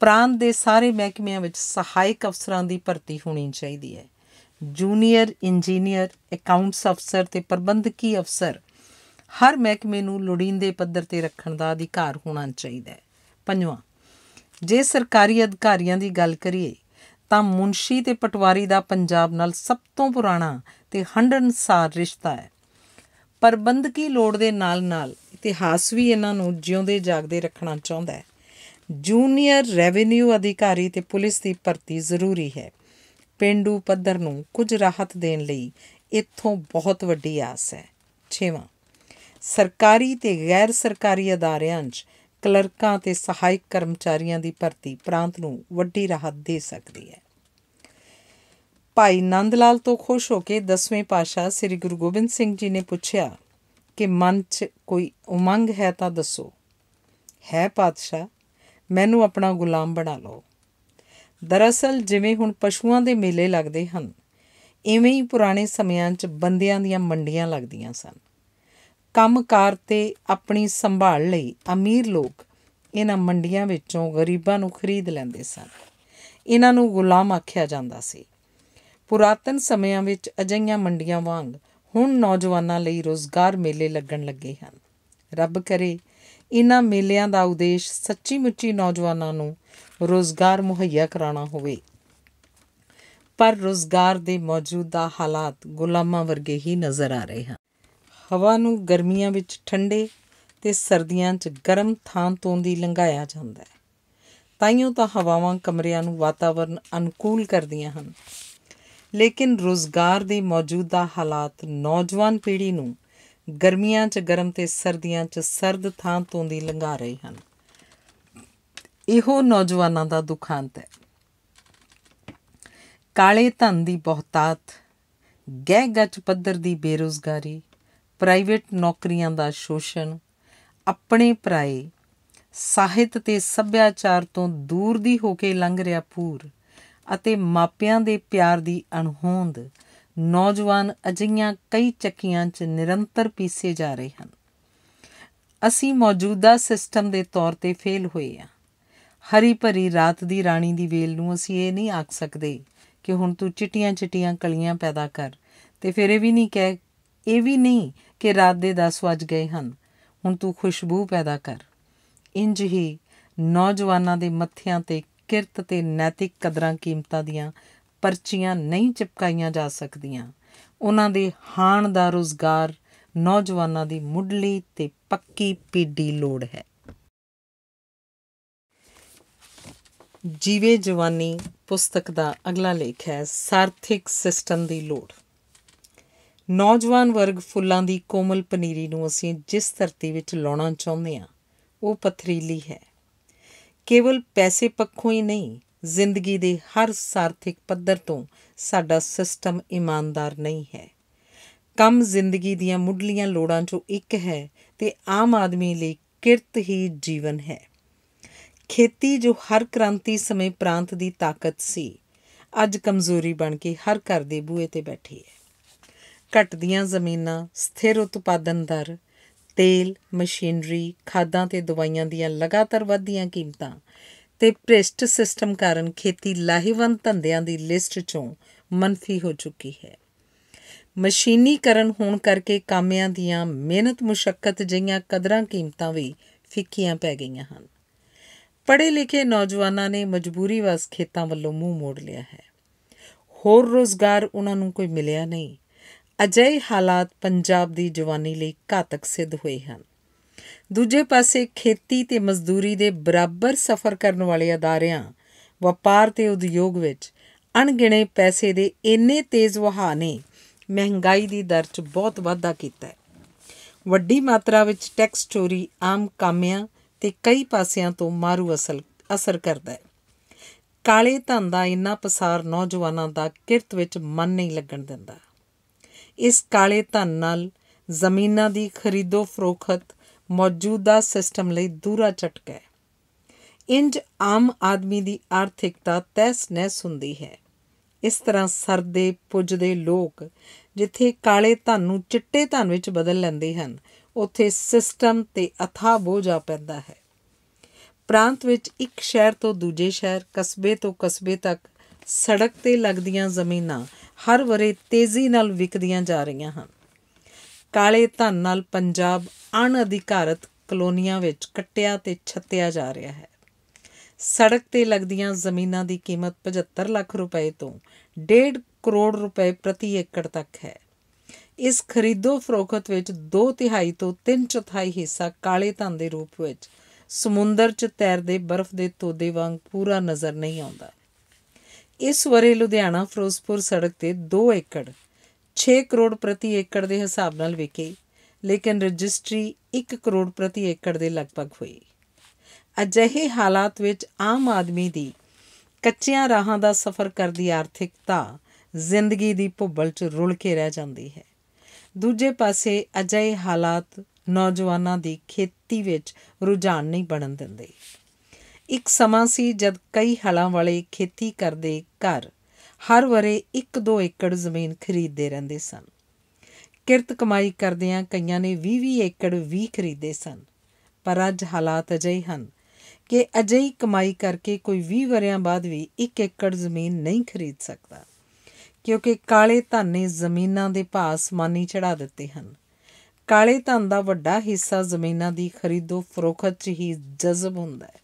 ਪ੍ਰਾਂਤ ਦੇ ਸਾਰੇ ਮਹਿਕਮਿਆਂ ਵਿੱਚ ਸਹਾਇਕ ਅਫਸਰਾਂ ਦੀ ਭਰਤੀ ਹੋਣੀ ਚਾਹੀਦੀ ਹੈ ਜੂਨੀਅਰ ਇੰਜੀਨੀਅਰ ਅਕਾਊਂਟਸ ਅਫਸਰ ਤੇ ਪ੍ਰਬੰਧਕੀ ਅਫਸਰ ਹਰ ਮਹਿਕਮੇ ਨੂੰ ਲੋੜੀਂਦੇ ਪੱਧਰ ਤੇ ਰੱਖਣ ਦਾ ਅਧਿਕਾਰ ਹੋਣਾ ਚਾਹੀਦਾ ਹੈ ਪੰਜਵਾਂ ਜੇ ਸਰਕਾਰੀ ਅਧਿਕਾਰੀਆਂ ਦੀ ਗੱਲ ਕਰੀਏ ਤਾਂ ਮੁਨਸ਼ੀ ਤੇ ਪਟਵਾਰੀ ਦਾ ਪੰਜਾਬ ਨਾਲ ਸਭ ਤੋਂ ਪੁਰਾਣਾ ਤੇ ਸਾਰ ਰਿਸ਼ਤਾ ਹੈ ਪ੍ਰਬੰਧਕੀ ਲੋੜ ਦੇ ਨਾਲ-ਨਾਲ ਇਤਿਹਾਸ ਵੀ ਇਹਨਾਂ ਨੂੰ ਜਿਉਂਦੇ ਜਾਗਦੇ ਰੱਖਣਾ ਚਾਹੁੰਦਾ ਹੈ ਜੂਨੀਅਰ ਰੈਵਨਿਊ ਅਧਿਕਾਰੀ ਤੇ ਪੁਲਿਸ ਦੀ ਭਰਤੀ ਜ਼ਰੂਰੀ ਹੈ ਪਿੰਡੂ ਪੱਧਰ ਨੂੰ ਕੁਝ ਰਾਹਤ ਦੇਣ ਲਈ ਇੱਥੋਂ ਬਹੁਤ ਵੱਡੀ ਆਸ ਹੈ ਛੇਵਾਂ ਸਰਕਾਰੀ ਤੇ ਗੈਰ ਸਰਕਾਰੀ ਅਦਾਰਿਆਂ 'ਚ ਕਲਰਕਾਂ ਤੇ ਸਹਾਇਕ ਕਰਮਚਾਰੀਆਂ ਦੀ ਭਰਤੀ ਪ੍ਰਾਂਤ ਨੂੰ ਵੱਡੀ ਰਾਹਤ ਦੇ ਸਕਦੀ ਹੈ ਭਾਈ ਨੰਦ ਲਾਲ ਤੋਂ ਖੁਸ਼ ਹੋ ਕੇ 10ਵੇਂ ਪਾਸ਼ਾ ਸ੍ਰੀ ਗੁਰੂ ਗੋਬਿੰਦ ਸਿੰਘ ਜੀ ਨੇ ਪੁੱਛਿਆ ਕਿ ਮਨ 'ਚ ਕੋਈ ਉਮੰਗ ਹੈ ਤਾਂ ਦੱਸੋ ਹੈ ਪਾਤਸ਼ਾ ਮੈਨੂੰ ਆਪਣਾ ਗੁਲਾਮ ਬਣਾ ਲਓ ਦਰਅਸਲ ਜਿਵੇਂ ਹੁਣ ਪਸ਼ੂਆਂ ਦੇ ਮੇਲੇ ਲੱਗਦੇ ਹਨ ਇਵੇਂ ਹੀ ਪੁਰਾਣੇ ਸਮਿਆਂ 'ਚ ਬੰਦਿਆਂ ਦੀਆਂ ਮੰਡੀਆਂ ਲੱਗਦੀਆਂ ਸਨ ਕੰਮਕਾਰ ਤੇ ਆਪਣੀ ਸੰਭਾਲ ਲਈ ਅਮੀਰ ਲੋਕ ਇਹਨਾਂ ਮੰਡੀਆਂ ਵਿੱਚੋਂ ਗਰੀਬਾਂ ਨੂੰ ਖਰੀਦ ਲੈਂਦੇ ਸਨ ਇਹਨਾਂ ਨੂੰ ਗੁਲਾਮ ਆਖਿਆ ਜਾਂਦਾ ਸੀ ਪੁਰਾਤਨ ਸਮਿਆਂ ਵਿੱਚ ਅਜਈਆਂ ਮੰਡੀਆਂ ਵਾਂਗ ਹੁਣ ਨੌਜਵਾਨਾਂ ਲਈ ਰੋਜ਼ਗਾਰ ਮੇਲੇ ਲੱਗਣ ਲੱਗੇ ਹਨ ਰੱਬ ਕਰੇ ਇਹਨਾਂ ਮੇਲਿਆਂ ਦਾ ਉਦੇਸ਼ ਸੱਚੀ ਮੁੱਚੀ ਨੌਜਵਾਨਾਂ ਨੂੰ ਰੋਜ਼ਗਾਰ ਮੁਹੱਈਆ ਕਰਾਣਾ ਹੋਵੇ ਪਰ ਰੋਜ਼ਗਾਰ ਦੇ ਮੌਜੂਦਾ ਹਾਲਾਤ ਗੁਲਾਮਾਂ ਵਰਗੇ ਹੀ ਨਜ਼ਰ ਆ ਰਹੇ ਹਨ ਹਵਾ ਨੂੰ ਗਰਮੀਆਂ ਵਿੱਚ ਠੰਡੇ ਤੇ ਸਰਦੀਆਂ 'ਚ ਗਰਮ ਥਾਂ ਤੋਂ ਦੀ ਲੰਘਾਇਆ ਜਾਂਦਾ ਹੈ ਤਾਈਓ ਤਾਂ ਹਵਾਵਾਂ ਕਮਰਿਆਂ ਨੂੰ ਵਾਤਾਵਰਣ ਅਨੁਕੂਲ ਕਰਦੀਆਂ ਹਨ ਲੇਕਿਨ ਰੋਜ਼ਗਾਰ ਦੇ ਮੌਜੂਦਾ ਹਾਲਾਤ ਨੌਜਵਾਨ ਪੀੜ੍ਹੀ ਨੂੰ ਗਰਮੀਆਂ 'ਚ ਗਰਮ ਤੇ ਸਰਦੀਆਂ 'ਚ ਸਰਦ ਥਾਂ ਤੋਂ ਦੀ ਲੰਘਾ ਰਹੇ ਹਨ ਇਹੋ ਨੌਜਵਾਨਾਂ ਦਾ ਦੁਖਾਂਤ ਹੈ ਕਾਲੇ ਧਨ ਦੀ ਬਹੁਤਾਤ ਗਹਿ ਗੱਜ ਪੱਧਰ ਦੀ ਬੇਰੋਜ਼ਗਾਰੀ ਪ੍ਰਾਈਵੇਟ ਨੌਕਰੀਆਂ ਦਾ ਸ਼ੋਸ਼ਣ ਆਪਣੇ ਪਰਾਏ ਸਾਹਿਤ ਤੇ ਸੱਭਿਆਚਾਰ ਤੋਂ ਦੂਰ ਦੀ ਹੋ ਕੇ ਲੰਘ ਰਿਹਾ ਪੂਰ ਅਤੇ ਮਾਪਿਆਂ ਦੇ ਪਿਆਰ ਦੀ ਅਣਹੋਂਦ ਨੌਜਵਾਨ ਅਜਿਹੀਆਂ ਕਈ ਚੱਕੀਆਂ 'ਚ ਨਿਰੰਤਰ ਪੀਸੇ ਜਾ ਰਹੇ ਹਨ ਅਸੀਂ ਮੌਜੂਦਾ ਸਿਸਟਮ ਦੇ ਤੌਰ ਤੇ ਫੇਲ ਹੋਏ ਹਾਂ ਹਰੀ ਭਰੀ ਰਾਤ ਦੀ ਰਾਣੀ ਦੀ ਵੇਲ ਨੂੰ ਅਸੀਂ ਇਹ ਨਹੀਂ ਆਖ ਸਕਦੇ ਕਿ ਹੁਣ ਤੂੰ ਚਿੱਟੀਆਂ ਚਿੱਟੀਆਂ ਕਲੀਆਂ ਪੈਦਾ ਕਰ ਤੇ ਫਿਰ ਇਹ ਵੀ ਨਹੀਂ ਕਹਿ ਇਹ ਵੀ ਨਹੀਂ ਕਿ ਰਾਤ ਦੇ 10 ਵਜ ਗਏ ਹਨ ਹੁਣ ਤੂੰ ਖੁਸ਼ਬੂ ਪੈਦਾ ਕਰ ਇੰਜ ਹੀ ਨੌਜਵਾਨਾਂ ਦੇ ਮੱਥਿਆਂ ਤੇ ਕਿਰਤ ਤੇ ਨੈਤਿਕ ਕਦਰਾਂ ਕੀਮਤਾਂ ਦੀਆਂ ਪਰਚੀਆਂ ਨਹੀਂ ਚਿਪਕਾਈਆਂ ਜਾ ਸਕਦੀਆਂ ਉਹਨਾਂ ਦੇ ਹਾਣ ਦਾ ਰੋਜ਼ਗਾਰ ਨੌਜਵਾਨਾਂ ਦੀ ਮੁੱਢਲੀ ਤੇ ਪੱਕੀ ਪੀੜੀ ਲੋੜ ਹੈ ਜੀਵੇ ਜਵਾਨੀ ਪੁਸਤਕ ਦਾ ਅਗਲਾ ਲੇਖ ਹੈ ਸਾਰਥਿਕ ਸਿਸਟਮ ਦੀ ਲੋੜ ਨੌਜਵਾਨ ਵਰਗ ਫੁੱਲਾਂ ਦੀ ਕੋਮਲ ਪਨੀਰੀ ਨੂੰ ਅਸੀਂ ਜਿਸ ਧਰਤੀ ਵਿੱਚ ਲਾਉਣਾ ਚਾਹੁੰਦੇ ਹਾਂ ਉਹ ਪਥਰੀਲੀ ਹੈ ਕੇਵਲ ਪੈਸੇ ਪੱਖੋਂ ਹੀ ਨਹੀਂ ਜ਼ਿੰਦਗੀ ਦੇ ਹਰ ਸਾਰਥਿਕ ਪੱਧਰ ਤੋਂ ਸਾਡਾ ਸਿਸਟਮ ਇਮਾਨਦਾਰ ਨਹੀਂ ਹੈ ਕੰਮ ਜ਼ਿੰਦਗੀ ਦੀਆਂ ਮੁੱਢਲੀਆਂ ਲੋੜਾਂ ਚੋਂ ਇੱਕ ਹੈ ਤੇ ਆਮ ਆਦਮੀ ਲਈ ਕਿਰਤ ਹੀ ਜੀਵਨ ਹੈ ਖੇਤੀ ਜੋ ਹਰ ਕ੍ਰਾਂਤੀ ਸਮੇਂ ਪ੍ਰਾਂਤ ਦੀ ਤਾਕਤ ਸੀ ਅੱਜ ਕਮਜ਼ੋਰੀ ਬਣ ਕੇ ਹਰ ਘਰ ਦੇ ਬੂਹੇ ਤੇ ਬੈਠੀ ਹੈ ਘਟਦੀਆਂ ਜ਼ਮੀਨਾਂ ਸਥਿਰ ਉਤਪਾਦਨ ਦਰ ਤੇਲ ਮਸ਼ੀਨਰੀ ਖਾਦਾਂ ਤੇ ਦਵਾਈਆਂ ਦੀਆਂ ਲਗਾਤਾਰ ਵਧਦੀਆਂ ਕੀਮਤਾਂ ਤੇ ਭ੍ਰਿਸ਼ਟ ਸਿਸਟਮ ਕਾਰਨ ਖੇਤੀ ਲਾਹੇਵੰਦ ਧੰਦਿਆਂ ਦੀ ਲਿਸਟ ਚੋਂ ਮੰਨਫੀ ਹੋ ਚੁੱਕੀ ਹੈ ਮਸ਼ੀਨੀਕਰਨ ਹੋਣ ਕਰਕੇ ਕਾਮਿਆਂ ਦੀਆਂ ਮਿਹਨਤ ਮੁਸ਼ਕਲਤ ਜਿਹੀਆਂ ਕਦਰਾਂ ਕੀਮਤਾਂ ਵੀ ਫਿੱਕੀਆਂ ਪੈ ਗਈਆਂ ਹਨ ਪੜ੍ਹੇ ਲਿਖੇ ਨੌਜਵਾਨਾਂ ਨੇ ਮਜਬੂਰੀ ਵਸ ਖੇਤਾਂ ਵੱਲੋਂ ਮੂੰਹ ਮੋੜ ਲਿਆ ਹੈ ਹੋਰ ਰੋਜ਼ਗਾਰ ਉਹਨਾਂ ਨੂੰ ਕੋਈ ਮਿਲਿਆ ਨਹੀਂ ਅਜਿਹੇ ਹਾਲਾਤ ਪੰਜਾਬ ਦੀ ਜਵਾਨੀ ਲਈ ਘਾਤਕ ਸਿੱਧ ਹੋਏ ਹਨ ਦੂਜੇ ਪਾਸੇ ਖੇਤੀ ਤੇ ਮਜ਼ਦੂਰੀ ਦੇ ਬਰਾਬਰ ਸਫ਼ਰ ਕਰਨ ਵਾਲੇ ਅਦਾਰਿਆਂ ਵਪਾਰ ਤੇ ਉਦਯੋਗ ਵਿੱਚ ਅਣਗਿਣੇ ਪੈਸੇ ਦੇ ਇੰਨੇ ਤੇਜ਼ ਵਹਾਅ ਨੇ ਮਹਿੰਗਾਈ ਦੀ ਦਰ 'ਚ ਬਹੁਤ ਵਾਧਾ ਕੀਤਾ ਹੈ ਵੱਡੀ ਮਾਤਰਾ ਵਿੱਚ ਟੈਕਸ ਚੋਰੀ ਆਮ ਕਾਮਿਆਂ ਤੇ ਕਈ ਪਾਸਿਆਂ ਤੋਂ ਮਾਰੂ ਅਸਲ ਅਸਰ ਕਰਦਾ ਹੈ ਕਾਲੇ ਧਨ ਦਾ ਇੰਨਾ ਪਸਾਰ ਨੌਜਵਾਨਾਂ ਦਾ ਕਿਰਤ ਵਿੱਚ ਮਨ ਨਹੀਂ ਲੱਗਣ ਦਿੰਦਾ ਇਸ ਕਾਲੇ ਧਨ ਨਾਲ ਜ਼ਮੀਨਾਂ ਦੀ ਖਰੀਦੋ ਫਰੋਖਤ ਮੌਜੂਦਾ ਸਿਸਟਮ ਲਈ ਦੂਰਾ ਚਟਕਾ ਹੈ ਇੰਜ ਆਮ ਆਦਮੀ ਦੀ ਆਰਥਿਕਤਾ ਤੈਸ-ਨੈਸ ਹੁੰਦੀ ਹੈ ਇਸ ਤਰ੍ਹਾਂ ਸਰਦੇ ਪੁੱਜਦੇ ਲੋਕ ਜਿੱਥੇ ਕਾਲੇ ਧਨ ਨੂੰ ਚਿੱਟੇ ਧਨ ਵਿੱਚ ਬਦਲ ਲੈਂਦੇ ਹਨ ਉੱਥੇ ਸਿਸਟਮ ਤੇ ਅਥਾ ਬੋਝਾ ਪੈਂਦਾ ਹੈ ਪ੍ਰਾਂਤ ਵਿੱਚ ਇੱਕ ਸ਼ਹਿਰ ਤੋਂ ਦੂਜੇ ਸ਼ਹਿਰ ਕਸਬੇ ਤੋਂ ਕਸਬੇ ਤੱਕ ਸੜਕ ਤੇ ਲੱਗਦੀਆਂ ਜ਼ਮੀਨਾਂ ਹਰ ਵਰੇ ਤੇਜ਼ੀ ਨਾਲ ਵਿਕਦੀਆਂ ਜਾ ਰਹੀਆਂ ਹਨ ਕਾਲੇ ਧਨ ਨਾਲ ਪੰਜਾਬ ਅਣਅਧਿਕਾਰਤ ਕਲੋਨੀਆਂ ਵਿੱਚ ਕੱਟਿਆ ਤੇ ਛੱਤਿਆ ਜਾ ਰਿਹਾ ਹੈ ਸੜਕ ਤੇ ਲੱਗਦੀਆਂ ਜ਼ਮੀਨਾਂ ਦੀ ਕੀਮਤ 75 ਲੱਖ ਰੁਪਏ ਤੋਂ 1.5 ਕਰੋੜ ਰੁਪਏ ਪ੍ਰਤੀ ਏਕੜ ਤੱਕ ਹੈ ਇਸ ਖਰੀਦੋ ਫਰੋਖਤ ਵਿੱਚ 2 ਤਿਹਾਈ ਤੋਂ 3 ਚੌਥਾਈ ਹਿੱਸਾ ਕਾਲੇ ਧਨ ਦੇ ਰੂਪ ਵਿੱਚ ਸਮੁੰਦਰ 'ਚ ਤੈਰਦੇ ਬਰਫ਼ ਦੇ ਤੋਦੇ ਵਾਂਗ ਪੂਰਾ ਨਜ਼ਰ ਨਹੀਂ ਆਉਂਦਾ ਇਸ ਵਰੇ ਲੁਧਿਆਣਾ ਫਿਰੋਜ਼ਪੁਰ ਸੜਕ ਤੇ 2 ਏਕੜ 6 ਕਰੋੜ ਪ੍ਰਤੀ ਏਕੜ ਦੇ ਹਿਸਾਬ ਨਾਲ ਵਿਕੇ ਲੇਕਿਨ ਰਜਿਸਟਰੀ 1 ਕਰੋੜ ਪ੍ਰਤੀ ਏਕੜ ਦੇ ਲਗਭਗ ਹੋਈ ਅਜਿਹੇ ਹਾਲਾਤ ਵਿੱਚ ਆਮ ਆਦਮੀ ਦੀ ਕੱਚੀਆਂ ਰਾਹਾਂ ਦਾ ਸਫ਼ਰ ਕਰਦੀ ਆਰਥਿਕਤਾ ਜ਼ਿੰਦਗੀ ਦੀ ਭੁੱਬਲ 'ਚ ਰੁਲ ਕੇ ਰਹਿ ਜਾਂਦੀ ਹੈ ਦੂਜੇ ਪਾਸੇ ਅਜਿਹੇ ਹਾਲਾਤ ਨੌਜਵਾਨਾਂ ਦੀ ਖੇਤੀ ਵਿੱਚ ਰੁਝਾਨ ਨਹੀਂ ਬਣਨ ਦਿੰਦੇ ਇੱਕ ਸਮਾਂ ਸੀ ਜਦ ਕਈ ਹਲਾਂ ਵਾਲੇ ਖੇਤੀ ਕਰਦੇ ਘਰ ਹਰ ਵਰੇ 1-2 ਏਕੜ ਜ਼ਮੀਨ ਖਰੀਦਦੇ ਰਹਿੰਦੇ ਸਨ ਕਿਰਤ ਕਮਾਈ ਕਰਦਿਆਂ ਕਈਆਂ ਨੇ 20-20 ਏਕੜ ਵੀ ਖਰੀਦੇ ਸਨ ਪਰ ਅੱਜ ਹਾਲਾਤ ਅਜਿਹੇ ਹਨ ਕਿ ਅਜਿਹੀ ਕਮਾਈ ਕਰਕੇ ਕੋਈ 20 ਵਰਿਆਂ ਬਾਅਦ ਵੀ 1 ਏਕੜ ਜ਼ਮੀਨ ਨਹੀਂ ਖਰੀਦ ਸਕਦਾ ਕਿਉਂਕਿ ਕਾਲੇ ਧਨ ਨੇ ਜ਼ਮੀਨਾਂ ਦੇ ਭਾਅ ਸਮਾਨੀ ਚੜਾ ਦਿੱਤੇ ਹਨ ਕਾਲੇ ਧਨ ਦਾ ਵੱਡਾ ਹਿੱਸਾ ਜ਼ਮੀਨਾਂ ਦੀ ਖਰੀਦੋ ਫਰੋਖਤ 'ਚ ਹੀ ਜਜ਼ਬ ਹੁੰਦਾ ਹੈ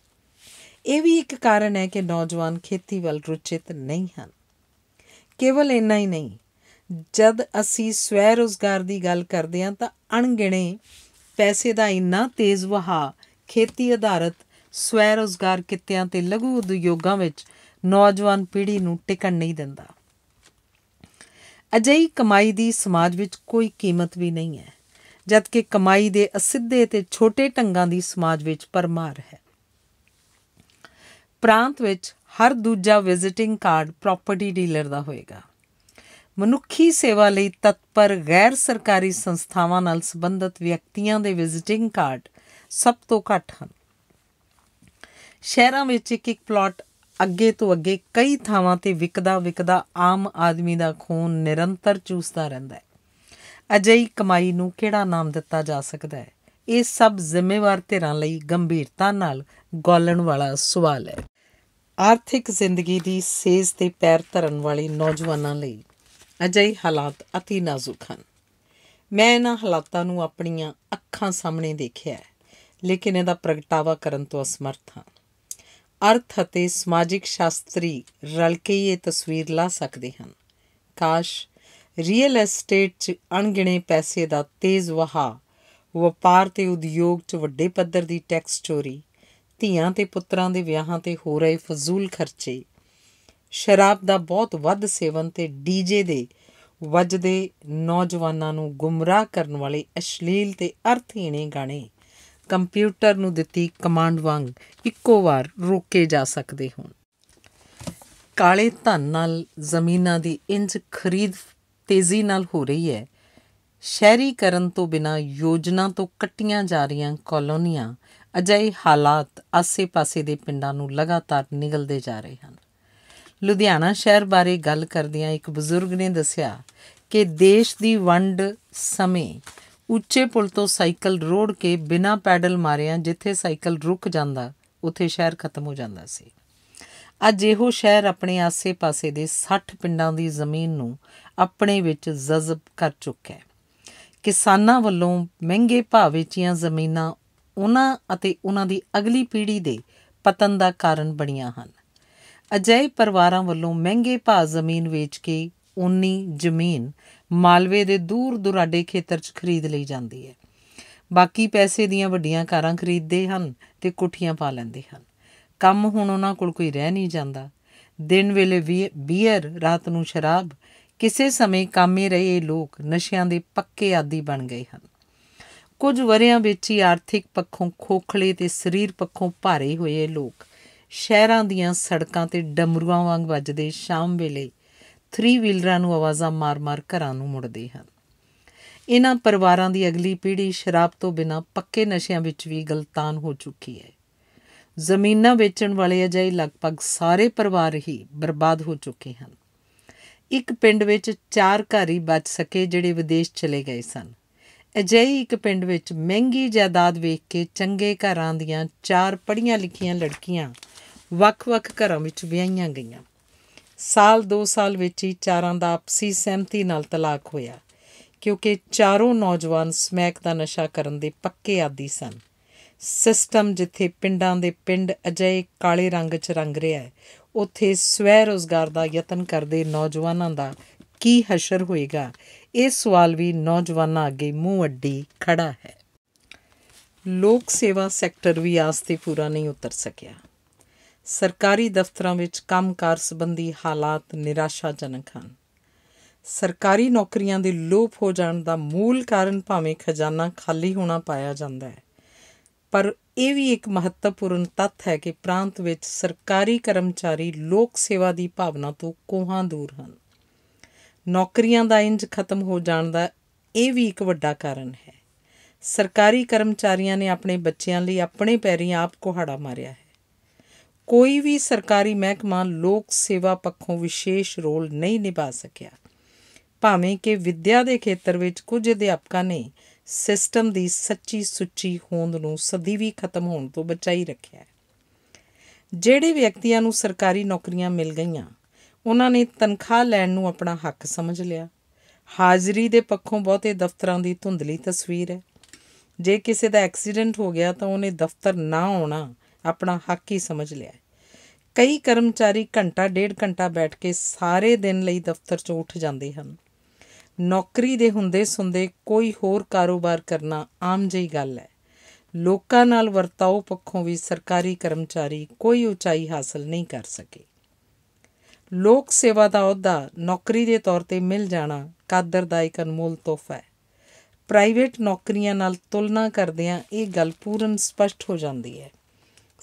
ਇਹ ਵੀ ਇੱਕ ਕਾਰਨ ਹੈ ਕਿ ਨੌਜਵਾਨ ਖੇਤੀ ਵੱਲ ਰੁਚਿਤ ਨਹੀਂ ਹਨ ਕੇਵਲ ਇੰਨਾ ਹੀ ਨਹੀਂ ਜਦ ਅਸੀਂ ਸਵੈ ਰੋਜ਼ਗਾਰ ਦੀ ਗੱਲ ਕਰਦੇ ਹਾਂ ਤਾਂ ਅਣਗਿਣੇ ਪੈਸੇ ਦਾ ਇੰਨਾ ਤੇਜ਼ ਵਹਾ ਖੇਤੀ ਆਧਾਰਿਤ ਸਵੈ ਰੋਜ਼ਗਾਰ ਕਿੱਤਿਆਂ ਤੇ ਲਘੂ ਉਦਯੋਗਾਂ ਵਿੱਚ ਨੌਜਵਾਨ ਪੀੜ੍ਹੀ ਨੂੰ ਟਿਕਣ ਨਹੀਂ ਦਿੰਦਾ ਅਜਿਹੀ ਕਮਾਈ ਦੀ ਸਮਾਜ ਵਿੱਚ ਕੋਈ ਕੀਮਤ ਵੀ ਨਹੀਂ ਹੈ ਜਦ ਕਿ ਕਮਾਈ ਦੇ ਅਸਿੱਧੇ ਤੇ ਛੋਟੇ ਢੰਗਾਂ ਦੀ ਸਮਾਜ ਵਿੱਚ ਪਰਮਾਰ ਹੈ ਪ੍ਰਾਂਤ ਵਿੱਚ ਹਰ ਦੂਜਾ ਵਿਜ਼ਿਟਿੰਗ ਕਾਰਡ ਪ੍ਰਾਪਰਟੀ ਡੀਲਰ ਦਾ ਹੋਏਗਾ ਮਨੁੱਖੀ ਸੇਵਾ ਲਈ ਤਤਪਰ ਗੈਰ ਸਰਕਾਰੀ ਸੰਸਥਾਵਾਂ ਨਾਲ ਸੰਬੰਧਿਤ ਵਿਅਕਤੀਆਂ ਦੇ ਵਿਜ਼ਿਟਿੰਗ ਕਾਰਡ ਸਭ ਤੋਂ ਘੱਟ ਹਨ ਸ਼ਹਿਰਾਂ ਵਿੱਚ ਇੱਕ ਇੱਕ ਪਲਾਟ ਅੱਗੇ ਤੋਂ ਅੱਗੇ ਕਈ ਥਾਵਾਂ ਤੇ ਵਿਕਦਾ ਵਿਕਦਾ ਆਮ ਆਦਮੀ ਦਾ ਖੂਨ ਨਿਰੰਤਰ ਚੂਸਦਾ ਰਹਿੰਦਾ ਹੈ ਅਜਿਹੀ ਕਮਾਈ ਨੂੰ ਕਿਹੜਾ ਨਾਮ ਦਿੱਤਾ ਜਾ ਸਕਦਾ ਹੈ ਇਹ ਸਭ ਜ਼ਿੰਮੇਵਾਰ ਧਿਰਾਂ ਲਈ ਗੰਭੀਰਤਾ ਨਾਲ ਗੋਲਣ ਵਾਲਾ ਸਵਾਲ ਹੈ ਆਰਥਿਕ ਜ਼ਿੰਦਗੀ ਦੀ ਸੇਜ ਤੇ ਪੈਰ ਧਰਨ ਵਾਲੇ ਨੌਜਵਾਨਾਂ ਲਈ ਅਜਿਹੇ ਹਾਲਾਤ অতি ਨਾਜ਼ੁਕ ਹਨ ਮੈਂ ਇਹਨਾਂ ਹਾਲਾਤਾਂ ਨੂੰ ਆਪਣੀਆਂ ਅੱਖਾਂ ਸਾਹਮਣੇ ਦੇਖਿਆ ਹੈ ਲੇਕਿਨ ਇਹਦਾ ਪ੍ਰਗਟਾਵਾ ਕਰਨ ਤੋਂ ਅਸਮਰਥ ਹਾਂ ਅਰਥ ਅਤੇ ਸਮਾਜਿਕ ਸ਼ਾਸਤਰੀ ਰਲ ਕੇ ਇਹ ਤਸਵੀਰ ਲਾ ਸਕਦੇ ਹਨ ਕਾਸ਼ ਰੀਅਲ ਅਸਟੇਟ 'ਚ ਅਣਗਿਣੇ ਪੈਸੇ ਦਾ ਤੇਜ਼ ਵਹਾ ਵਪਾਰ ਤੇ ਉਦਯੋਗ 'ਚ ਵੱਡੇ ਪੱਧਰ ਦੀ ਟੈਕਸ ਚੋਰੀ ਧੀਆਂ ਤੇ ਪੁੱਤਰਾਂ ਦੇ ਵਿਆਹਾਂ ਤੇ ਹੋ ਰਹੇ ਫਜ਼ੂਲ ਖਰਚੇ ਸ਼ਰਾਬ ਦਾ ਬਹੁਤ ਵੱਧ ਸੇਵਨ ਤੇ ਡੀਜੇ ਦੇ ਵੱਜਦੇ ਨੌਜਵਾਨਾਂ ਨੂੰ ਗੁੰਮਰਾਹ ਕਰਨ ਵਾਲੇ ਅਸ਼ਲੀਲ ਤੇ ਅਰਥਹੀਣੇ ਗਾਣੇ ਕੰਪਿਊਟਰ ਨੂੰ ਦਿੱਤੀ ਕਮਾਂਡ ਵਾਂਗ ਇੱਕੋ ਵਾਰ ਰੋਕੇ ਜਾ ਸਕਦੇ ਹੋ ਕਾਲੇ ਧਨ ਨਾਲ ਜ਼ਮੀਨਾਂ ਦੀ ਇੰਜ ਖਰੀਦ ਤੇਜ਼ੀ ਨਾਲ ਹੋ ਰਹੀ ਹੈ ਸ਼ਹਿਰੀਕਰਨ ਤੋਂ ਬਿਨਾ ਯੋਜਨਾ ਤੋਂ ਕੱਟੀਆਂ ਜਾ ਰਹੀਆਂ ਕਲੋਨੀਆਂ ਅਜਿਹੇ ਹਾਲਾਤ ਆਸੇ-ਪਾਸੇ ਦੇ ਪਿੰਡਾਂ ਨੂੰ ਲਗਾਤਾਰ ਨਿਗਲਦੇ ਜਾ ਰਹੇ ਹਨ ਲੁਧਿਆਣਾ ਸ਼ਹਿਰ ਬਾਰੇ ਗੱਲ ਕਰਦਿਆਂ ਇੱਕ ਬਜ਼ੁਰਗ ਨੇ ਦੱਸਿਆ ਕਿ ਦੇਸ਼ ਦੀ ਵੰਡ ਸਮੇਂ ਉੱਚੇ ਪੁਲ ਤੋਂ ਸਾਈਕਲ ਰੋੜ ਕੇ ਬਿਨਾਂ ਪੈਡਲ ਮਾਰਿਆਂ ਜਿੱਥੇ ਸਾਈਕਲ ਰੁਕ ਜਾਂਦਾ ਉੱਥੇ ਸ਼ਹਿਰ ਖਤਮ ਹੋ ਜਾਂਦਾ ਸੀ ਅੱਜ ਇਹੋ ਸ਼ਹਿਰ ਆਪਣੇ ਆਸ ਪਾਸੇ ਦੇ 60 ਪਿੰਡਾਂ ਦੀ ਜ਼ਮੀਨ ਨੂੰ ਆਪਣੇ ਵਿੱਚ ਜਜ਼ਬ ਕਰ ਚੁੱਕਾ ਹੈ ਕਿਸਾਨਾਂ ਵੱਲੋਂ ਮਹਿੰਗੇ ਭਾਅ ਵੇਚੀਆਂ ਜ਼ਮੀਨਾਂ ਉਹਨਾਂ ਅਤੇ ਉਹਨਾਂ ਦੀ ਅਗਲੀ ਪੀੜ੍ਹੀ ਦੇ ਪਤਨ ਦਾ ਕਾਰਨ ਬਣੀਆਂ ਹਨ ਅਜਿਹੇ ਪਰਿਵਾਰਾਂ ਵੱਲੋਂ ਮਹਿੰਗੇ ਭਾਅ ਜ਼ਮੀਨ ਵੇਚ ਕੇ ਉਨੀ ਜ਼ਮੀਨ ਮਾਲਵੇ ਦੇ ਦੂਰ ਦੁਰਾਡੇ ਖੇਤਰ 'ਚ ਖਰੀਦ ਲਈ ਜਾਂਦੀ ਹੈ ਬਾਕੀ ਪੈਸੇ ਦੀਆਂ ਵੱਡੀਆਂ ਕਾਰਾਂ ਖਰੀਦਦੇ ਹਨ ਤੇ ਕੁੱਠੀਆਂ ਪਾ ਲੈਂਦੇ ਹਨ ਕੰਮ ਹੁਣ ਉਹਨਾਂ ਕੋਲ ਕੋਈ ਰਹਿ ਨਹੀਂ ਜਾਂਦਾ ਦਿਨ ਵੇਲੇ ਬੀਅਰ ਰਾਤ ਨੂੰ ਸ਼ਰਾਬ ਕਿਸੇ ਸਮੇਂ ਕਾਮੇ ਰਹੇ ਲੋਕ ਨਸ਼ਿਆਂ ਦੇ ਪੱਕੇ ਆਦੀ ਬਣ ਗਏ ਹਨ ਕੁਝ ਵਰਿਆਂ ਵਿੱਚ ਹੀ ਆਰਥਿਕ ਪੱਖੋਂ ਖੋਖਲੇ ਤੇ ਸਰੀਰ ਪੱਖੋਂ ਭਾਰੇ ਹੋਏ ਲੋਕ ਸ਼ਹਿਰਾਂ ਦੀਆਂ ਸੜਕਾਂ ਤੇ ਡਮਰੂਆਂ ਵਾਂਗ ਵੱਜਦੇ ਸ਼ਾਮ ਵੇਲੇ ਥ੍ਰੀ ਵੀਲਰਾਂ ਨੂੰ ਆਵਾਜ਼ਾਂ ਮਾਰ-ਮਾਰ ਘਰਾਂ ਨੂੰ ਮੁੜਦੇ ਹਨ ਇਹਨਾਂ ਪਰਿਵਾਰਾਂ ਦੀ ਅਗਲੀ ਪੀੜ੍ਹੀ ਸ਼ਰਾਬ ਤੋਂ ਬਿਨਾਂ ਪੱਕੇ ਨਸ਼ਿਆਂ ਵਿੱਚ ਵੀ ਗਲਤਾਨ ਹੋ ਚੁੱਕੀ ਹੈ ਜ਼ਮੀਨਾਂ ਵੇਚਣ ਵਾਲੇ ਅਜਿਹੇ ਲਗਭਗ ਸਾਰੇ ਪਰਿਵਾਰ ਹੀ ਬਰਬਾਦ ਹੋ ਚੁੱਕੇ ਹਨ ਇੱਕ ਪਿੰਡ ਵਿੱਚ ਚਾਰ ਘਰ ਹੀ ਬਚ ਸਕੇ ਜਿਹੜੇ ਵਿਦੇਸ਼ ਚਲੇ ਗਏ ਸਨ ਅਜਿਹੀ ਇੱਕ ਪਿੰਡ ਵਿੱਚ ਮਹਿੰਗੀ ਜਾਇਦਾਦ ਵੇਖ ਕੇ ਚੰਗੇ ਘਰਾਂ ਦੀਆਂ ਚਾਰ ਪੜੀਆਂ ਲਿਖੀਆਂ ਲੜਕੀਆਂ ਵੱਖ-ਵੱਖ ਘਰਾਂ ਵਿੱਚ ਵਿਆਹੀਆਂ ਗਈਆਂ ਸਾਲ 2 ਸਾਲ ਵਿੱਚ ਹੀ ਚਾਰਾਂ ਦਾ ਆਪਸੀ ਸਹਿਮਤੀ ਨਾਲ ਤਲਾਕ ਹੋਇਆ ਕਿਉਂਕਿ ਚਾਰੋਂ ਨੌਜਵਾਨ ਸਮੈਕ ਦਾ ਨਸ਼ਾ ਕਰਨ ਦੇ ਪੱਕੇ ਆਦੀ ਸਨ ਸਿਸਟਮ ਜਿੱਥੇ ਪਿੰਡਾਂ ਦੇ ਪਿੰਡ ਅਜੇ ਕਾਲੇ ਰੰਗ 'ਚ ਰੰਗ ਰਿਹਾ ਹੈ ਉੱਥੇ ਸਵੈ ਰੋਜ਼ਗਾਰ ਦਾ ਯਤਨ ਕਰਦੇ ਨੌਜਵਾਨਾਂ ਦਾ ਕੀ ਹਸ਼ਰ ਹੋਏਗਾ ਇਹ ਸਵਾਲ ਵੀ ਨੌਜਵਾਨਾਂ ਅੱਗੇ ਮੂੰਹ ਅੱਡੀ ਖੜਾ ਹੈ ਲੋਕ ਸੇਵਾ ਸੈਕਟਰ ਵੀ ਆਸਤੇ ਪੂਰਾ ਨਹੀਂ ਉਤਰ ਸਕਿਆ ਸਰਕਾਰੀ ਦਫ਼ਤਰਾਂ ਵਿੱਚ ਕੰਮਕਾਰ ਸੰਬੰਧੀ ਹਾਲਾਤ ਨਿਰਾਸ਼ਾਜਨਕ ਹਨ ਸਰਕਾਰੀ ਨੌਕਰੀਆਂ ਦੇ ਲੋਪ ਹੋ ਜਾਣ ਦਾ ਮੂਲ ਕਾਰਨ ਭਾਵੇਂ ਖਜ਼ਾਨਾ ਖਾਲੀ ਹੋਣਾ ਪਾਇਆ ਜਾਂਦਾ ਹੈ ਪਰ ਇਹ ਵੀ ਇੱਕ ਮਹੱਤਵਪੂਰਨ ਤੱਥ ਹੈ ਕਿ ਪ੍ਰਾਂਤ ਵਿੱਚ ਸਰਕਾਰੀ ਕਰਮਚਾਰੀ ਲੋਕ ਸੇਵਾ ਦੀ ਭਾਵਨਾ ਤੋਂ ਕੋਹਾਂ ਦੂਰ ਹਨ ਨੌਕਰੀਆਂ ਦਾ ਇੰਜ ਖਤਮ ਹੋ ਜਾਣ ਦਾ ਇਹ ਵੀ ਇੱਕ ਵੱਡਾ ਕਾਰਨ ਹੈ ਸਰਕਾਰੀ ਕਰਮਚਾਰੀਆਂ ਨੇ ਆਪਣੇ ਬੱਚਿਆਂ ਲਈ ਆਪਣੇ ਪੈਰੀਂ ਆਪ ਕੁਹਾੜਾ ਮਾਰਿਆ ਹੈ ਕੋਈ ਵੀ ਸਰਕਾਰੀ ਮਹਿਕਮਾ ਲੋਕ ਸੇਵਾ ਪੱਖੋਂ ਵਿਸ਼ੇਸ਼ ਰੋਲ ਨਹੀਂ ਨਿਭਾ ਸਕਿਆ ਭਾਵੇਂ ਕਿ ਵਿੱਦਿਆ ਦੇ ਖੇਤਰ ਵਿੱਚ ਕੁਝ ਅਧਿਆਪਕਾਂ ਨੇ ਸਿਸਟਮ ਦੀ ਸੱਚੀ ਸੁੱਚੀ ਹੋਂਦ ਨੂੰ ਸਦੀ ਵੀ ਖਤਮ ਹੋਣ ਤੋਂ ਬਚਾਈ ਰੱਖਿਆ ਜਿਹੜੇ ਵਿਅਕਤੀਆਂ ਨੂੰ ਸਰਕਾਰੀ ਨੌਕਰੀਆਂ ਮਿਲ ਗਈਆਂ ਉਹਨਾਂ ਨੇ ਤਨਖਾਹ ਲੈਣ ਨੂੰ ਆਪਣਾ ਹੱਕ ਸਮਝ ਲਿਆ ਹਾਜ਼ਰੀ ਦੇ ਪੱਖੋਂ ਬਹੁਤੇ ਦਫ਼ਤਰਾਂ ਦੀ ਧੁੰਦਲੀ ਤਸਵੀਰ ਹੈ ਜੇ ਕਿਸੇ ਦਾ ਐਕਸੀਡੈਂਟ ਹੋ ਗਿਆ ਤਾਂ ਉਹਨੇ ਦਫ਼ਤਰ ਨਾ ਆਉਣਾ ਆਪਣਾ ਹੱਕ ਹੀ ਸਮਝ ਲਿਆ ਕਈ ਕਰਮਚਾਰੀ ਘੰਟਾ ਡੇਢ ਘੰਟਾ ਬੈਠ ਕੇ ਸਾਰੇ ਦਿਨ ਲਈ ਦਫ਼ਤਰ 'ਚੋਂ ਉੱਠ ਜਾਂਦੇ ਹਨ ਨੌਕਰੀ ਦੇ ਹੁੰਦੇ ਸੁੰਦੇ ਕੋਈ ਹੋਰ ਕਾਰੋਬਾਰ ਕਰਨਾ ਆਮ ਜਿਹੀ ਗੱਲ ਹੈ ਲੋਕਾਂ ਨਾਲ ਵਰਤਾਓ ਪੱਖੋਂ ਵੀ ਸਰਕਾਰੀ ਕਰਮਚਾਰੀ ਕੋਈ ਉਚਾਈ ਹਾਸਲ ਨਹੀਂ ਕਰ ਸਕੇ ਲੋਕ ਸੇਵਾ ਦਾ ਅਹੁਦਾ ਨੌਕਰੀ ਦੇ ਤੌਰ ਤੇ ਮਿਲ ਜਾਣਾ ਕਾਦਰ ਦਾ ਇੱਕ ਅਨਮੋਲ ਤੋਹਫਾ ਹੈ ਪ੍ਰਾਈਵੇਟ ਨੌਕਰੀਆਂ ਨਾਲ ਤੁਲਨਾ ਕਰਦਿਆਂ ਇਹ ਗੱਲ ਪੂਰਨ ਸਪਸ਼ਟ ਹੋ ਜਾਂਦੀ ਹੈ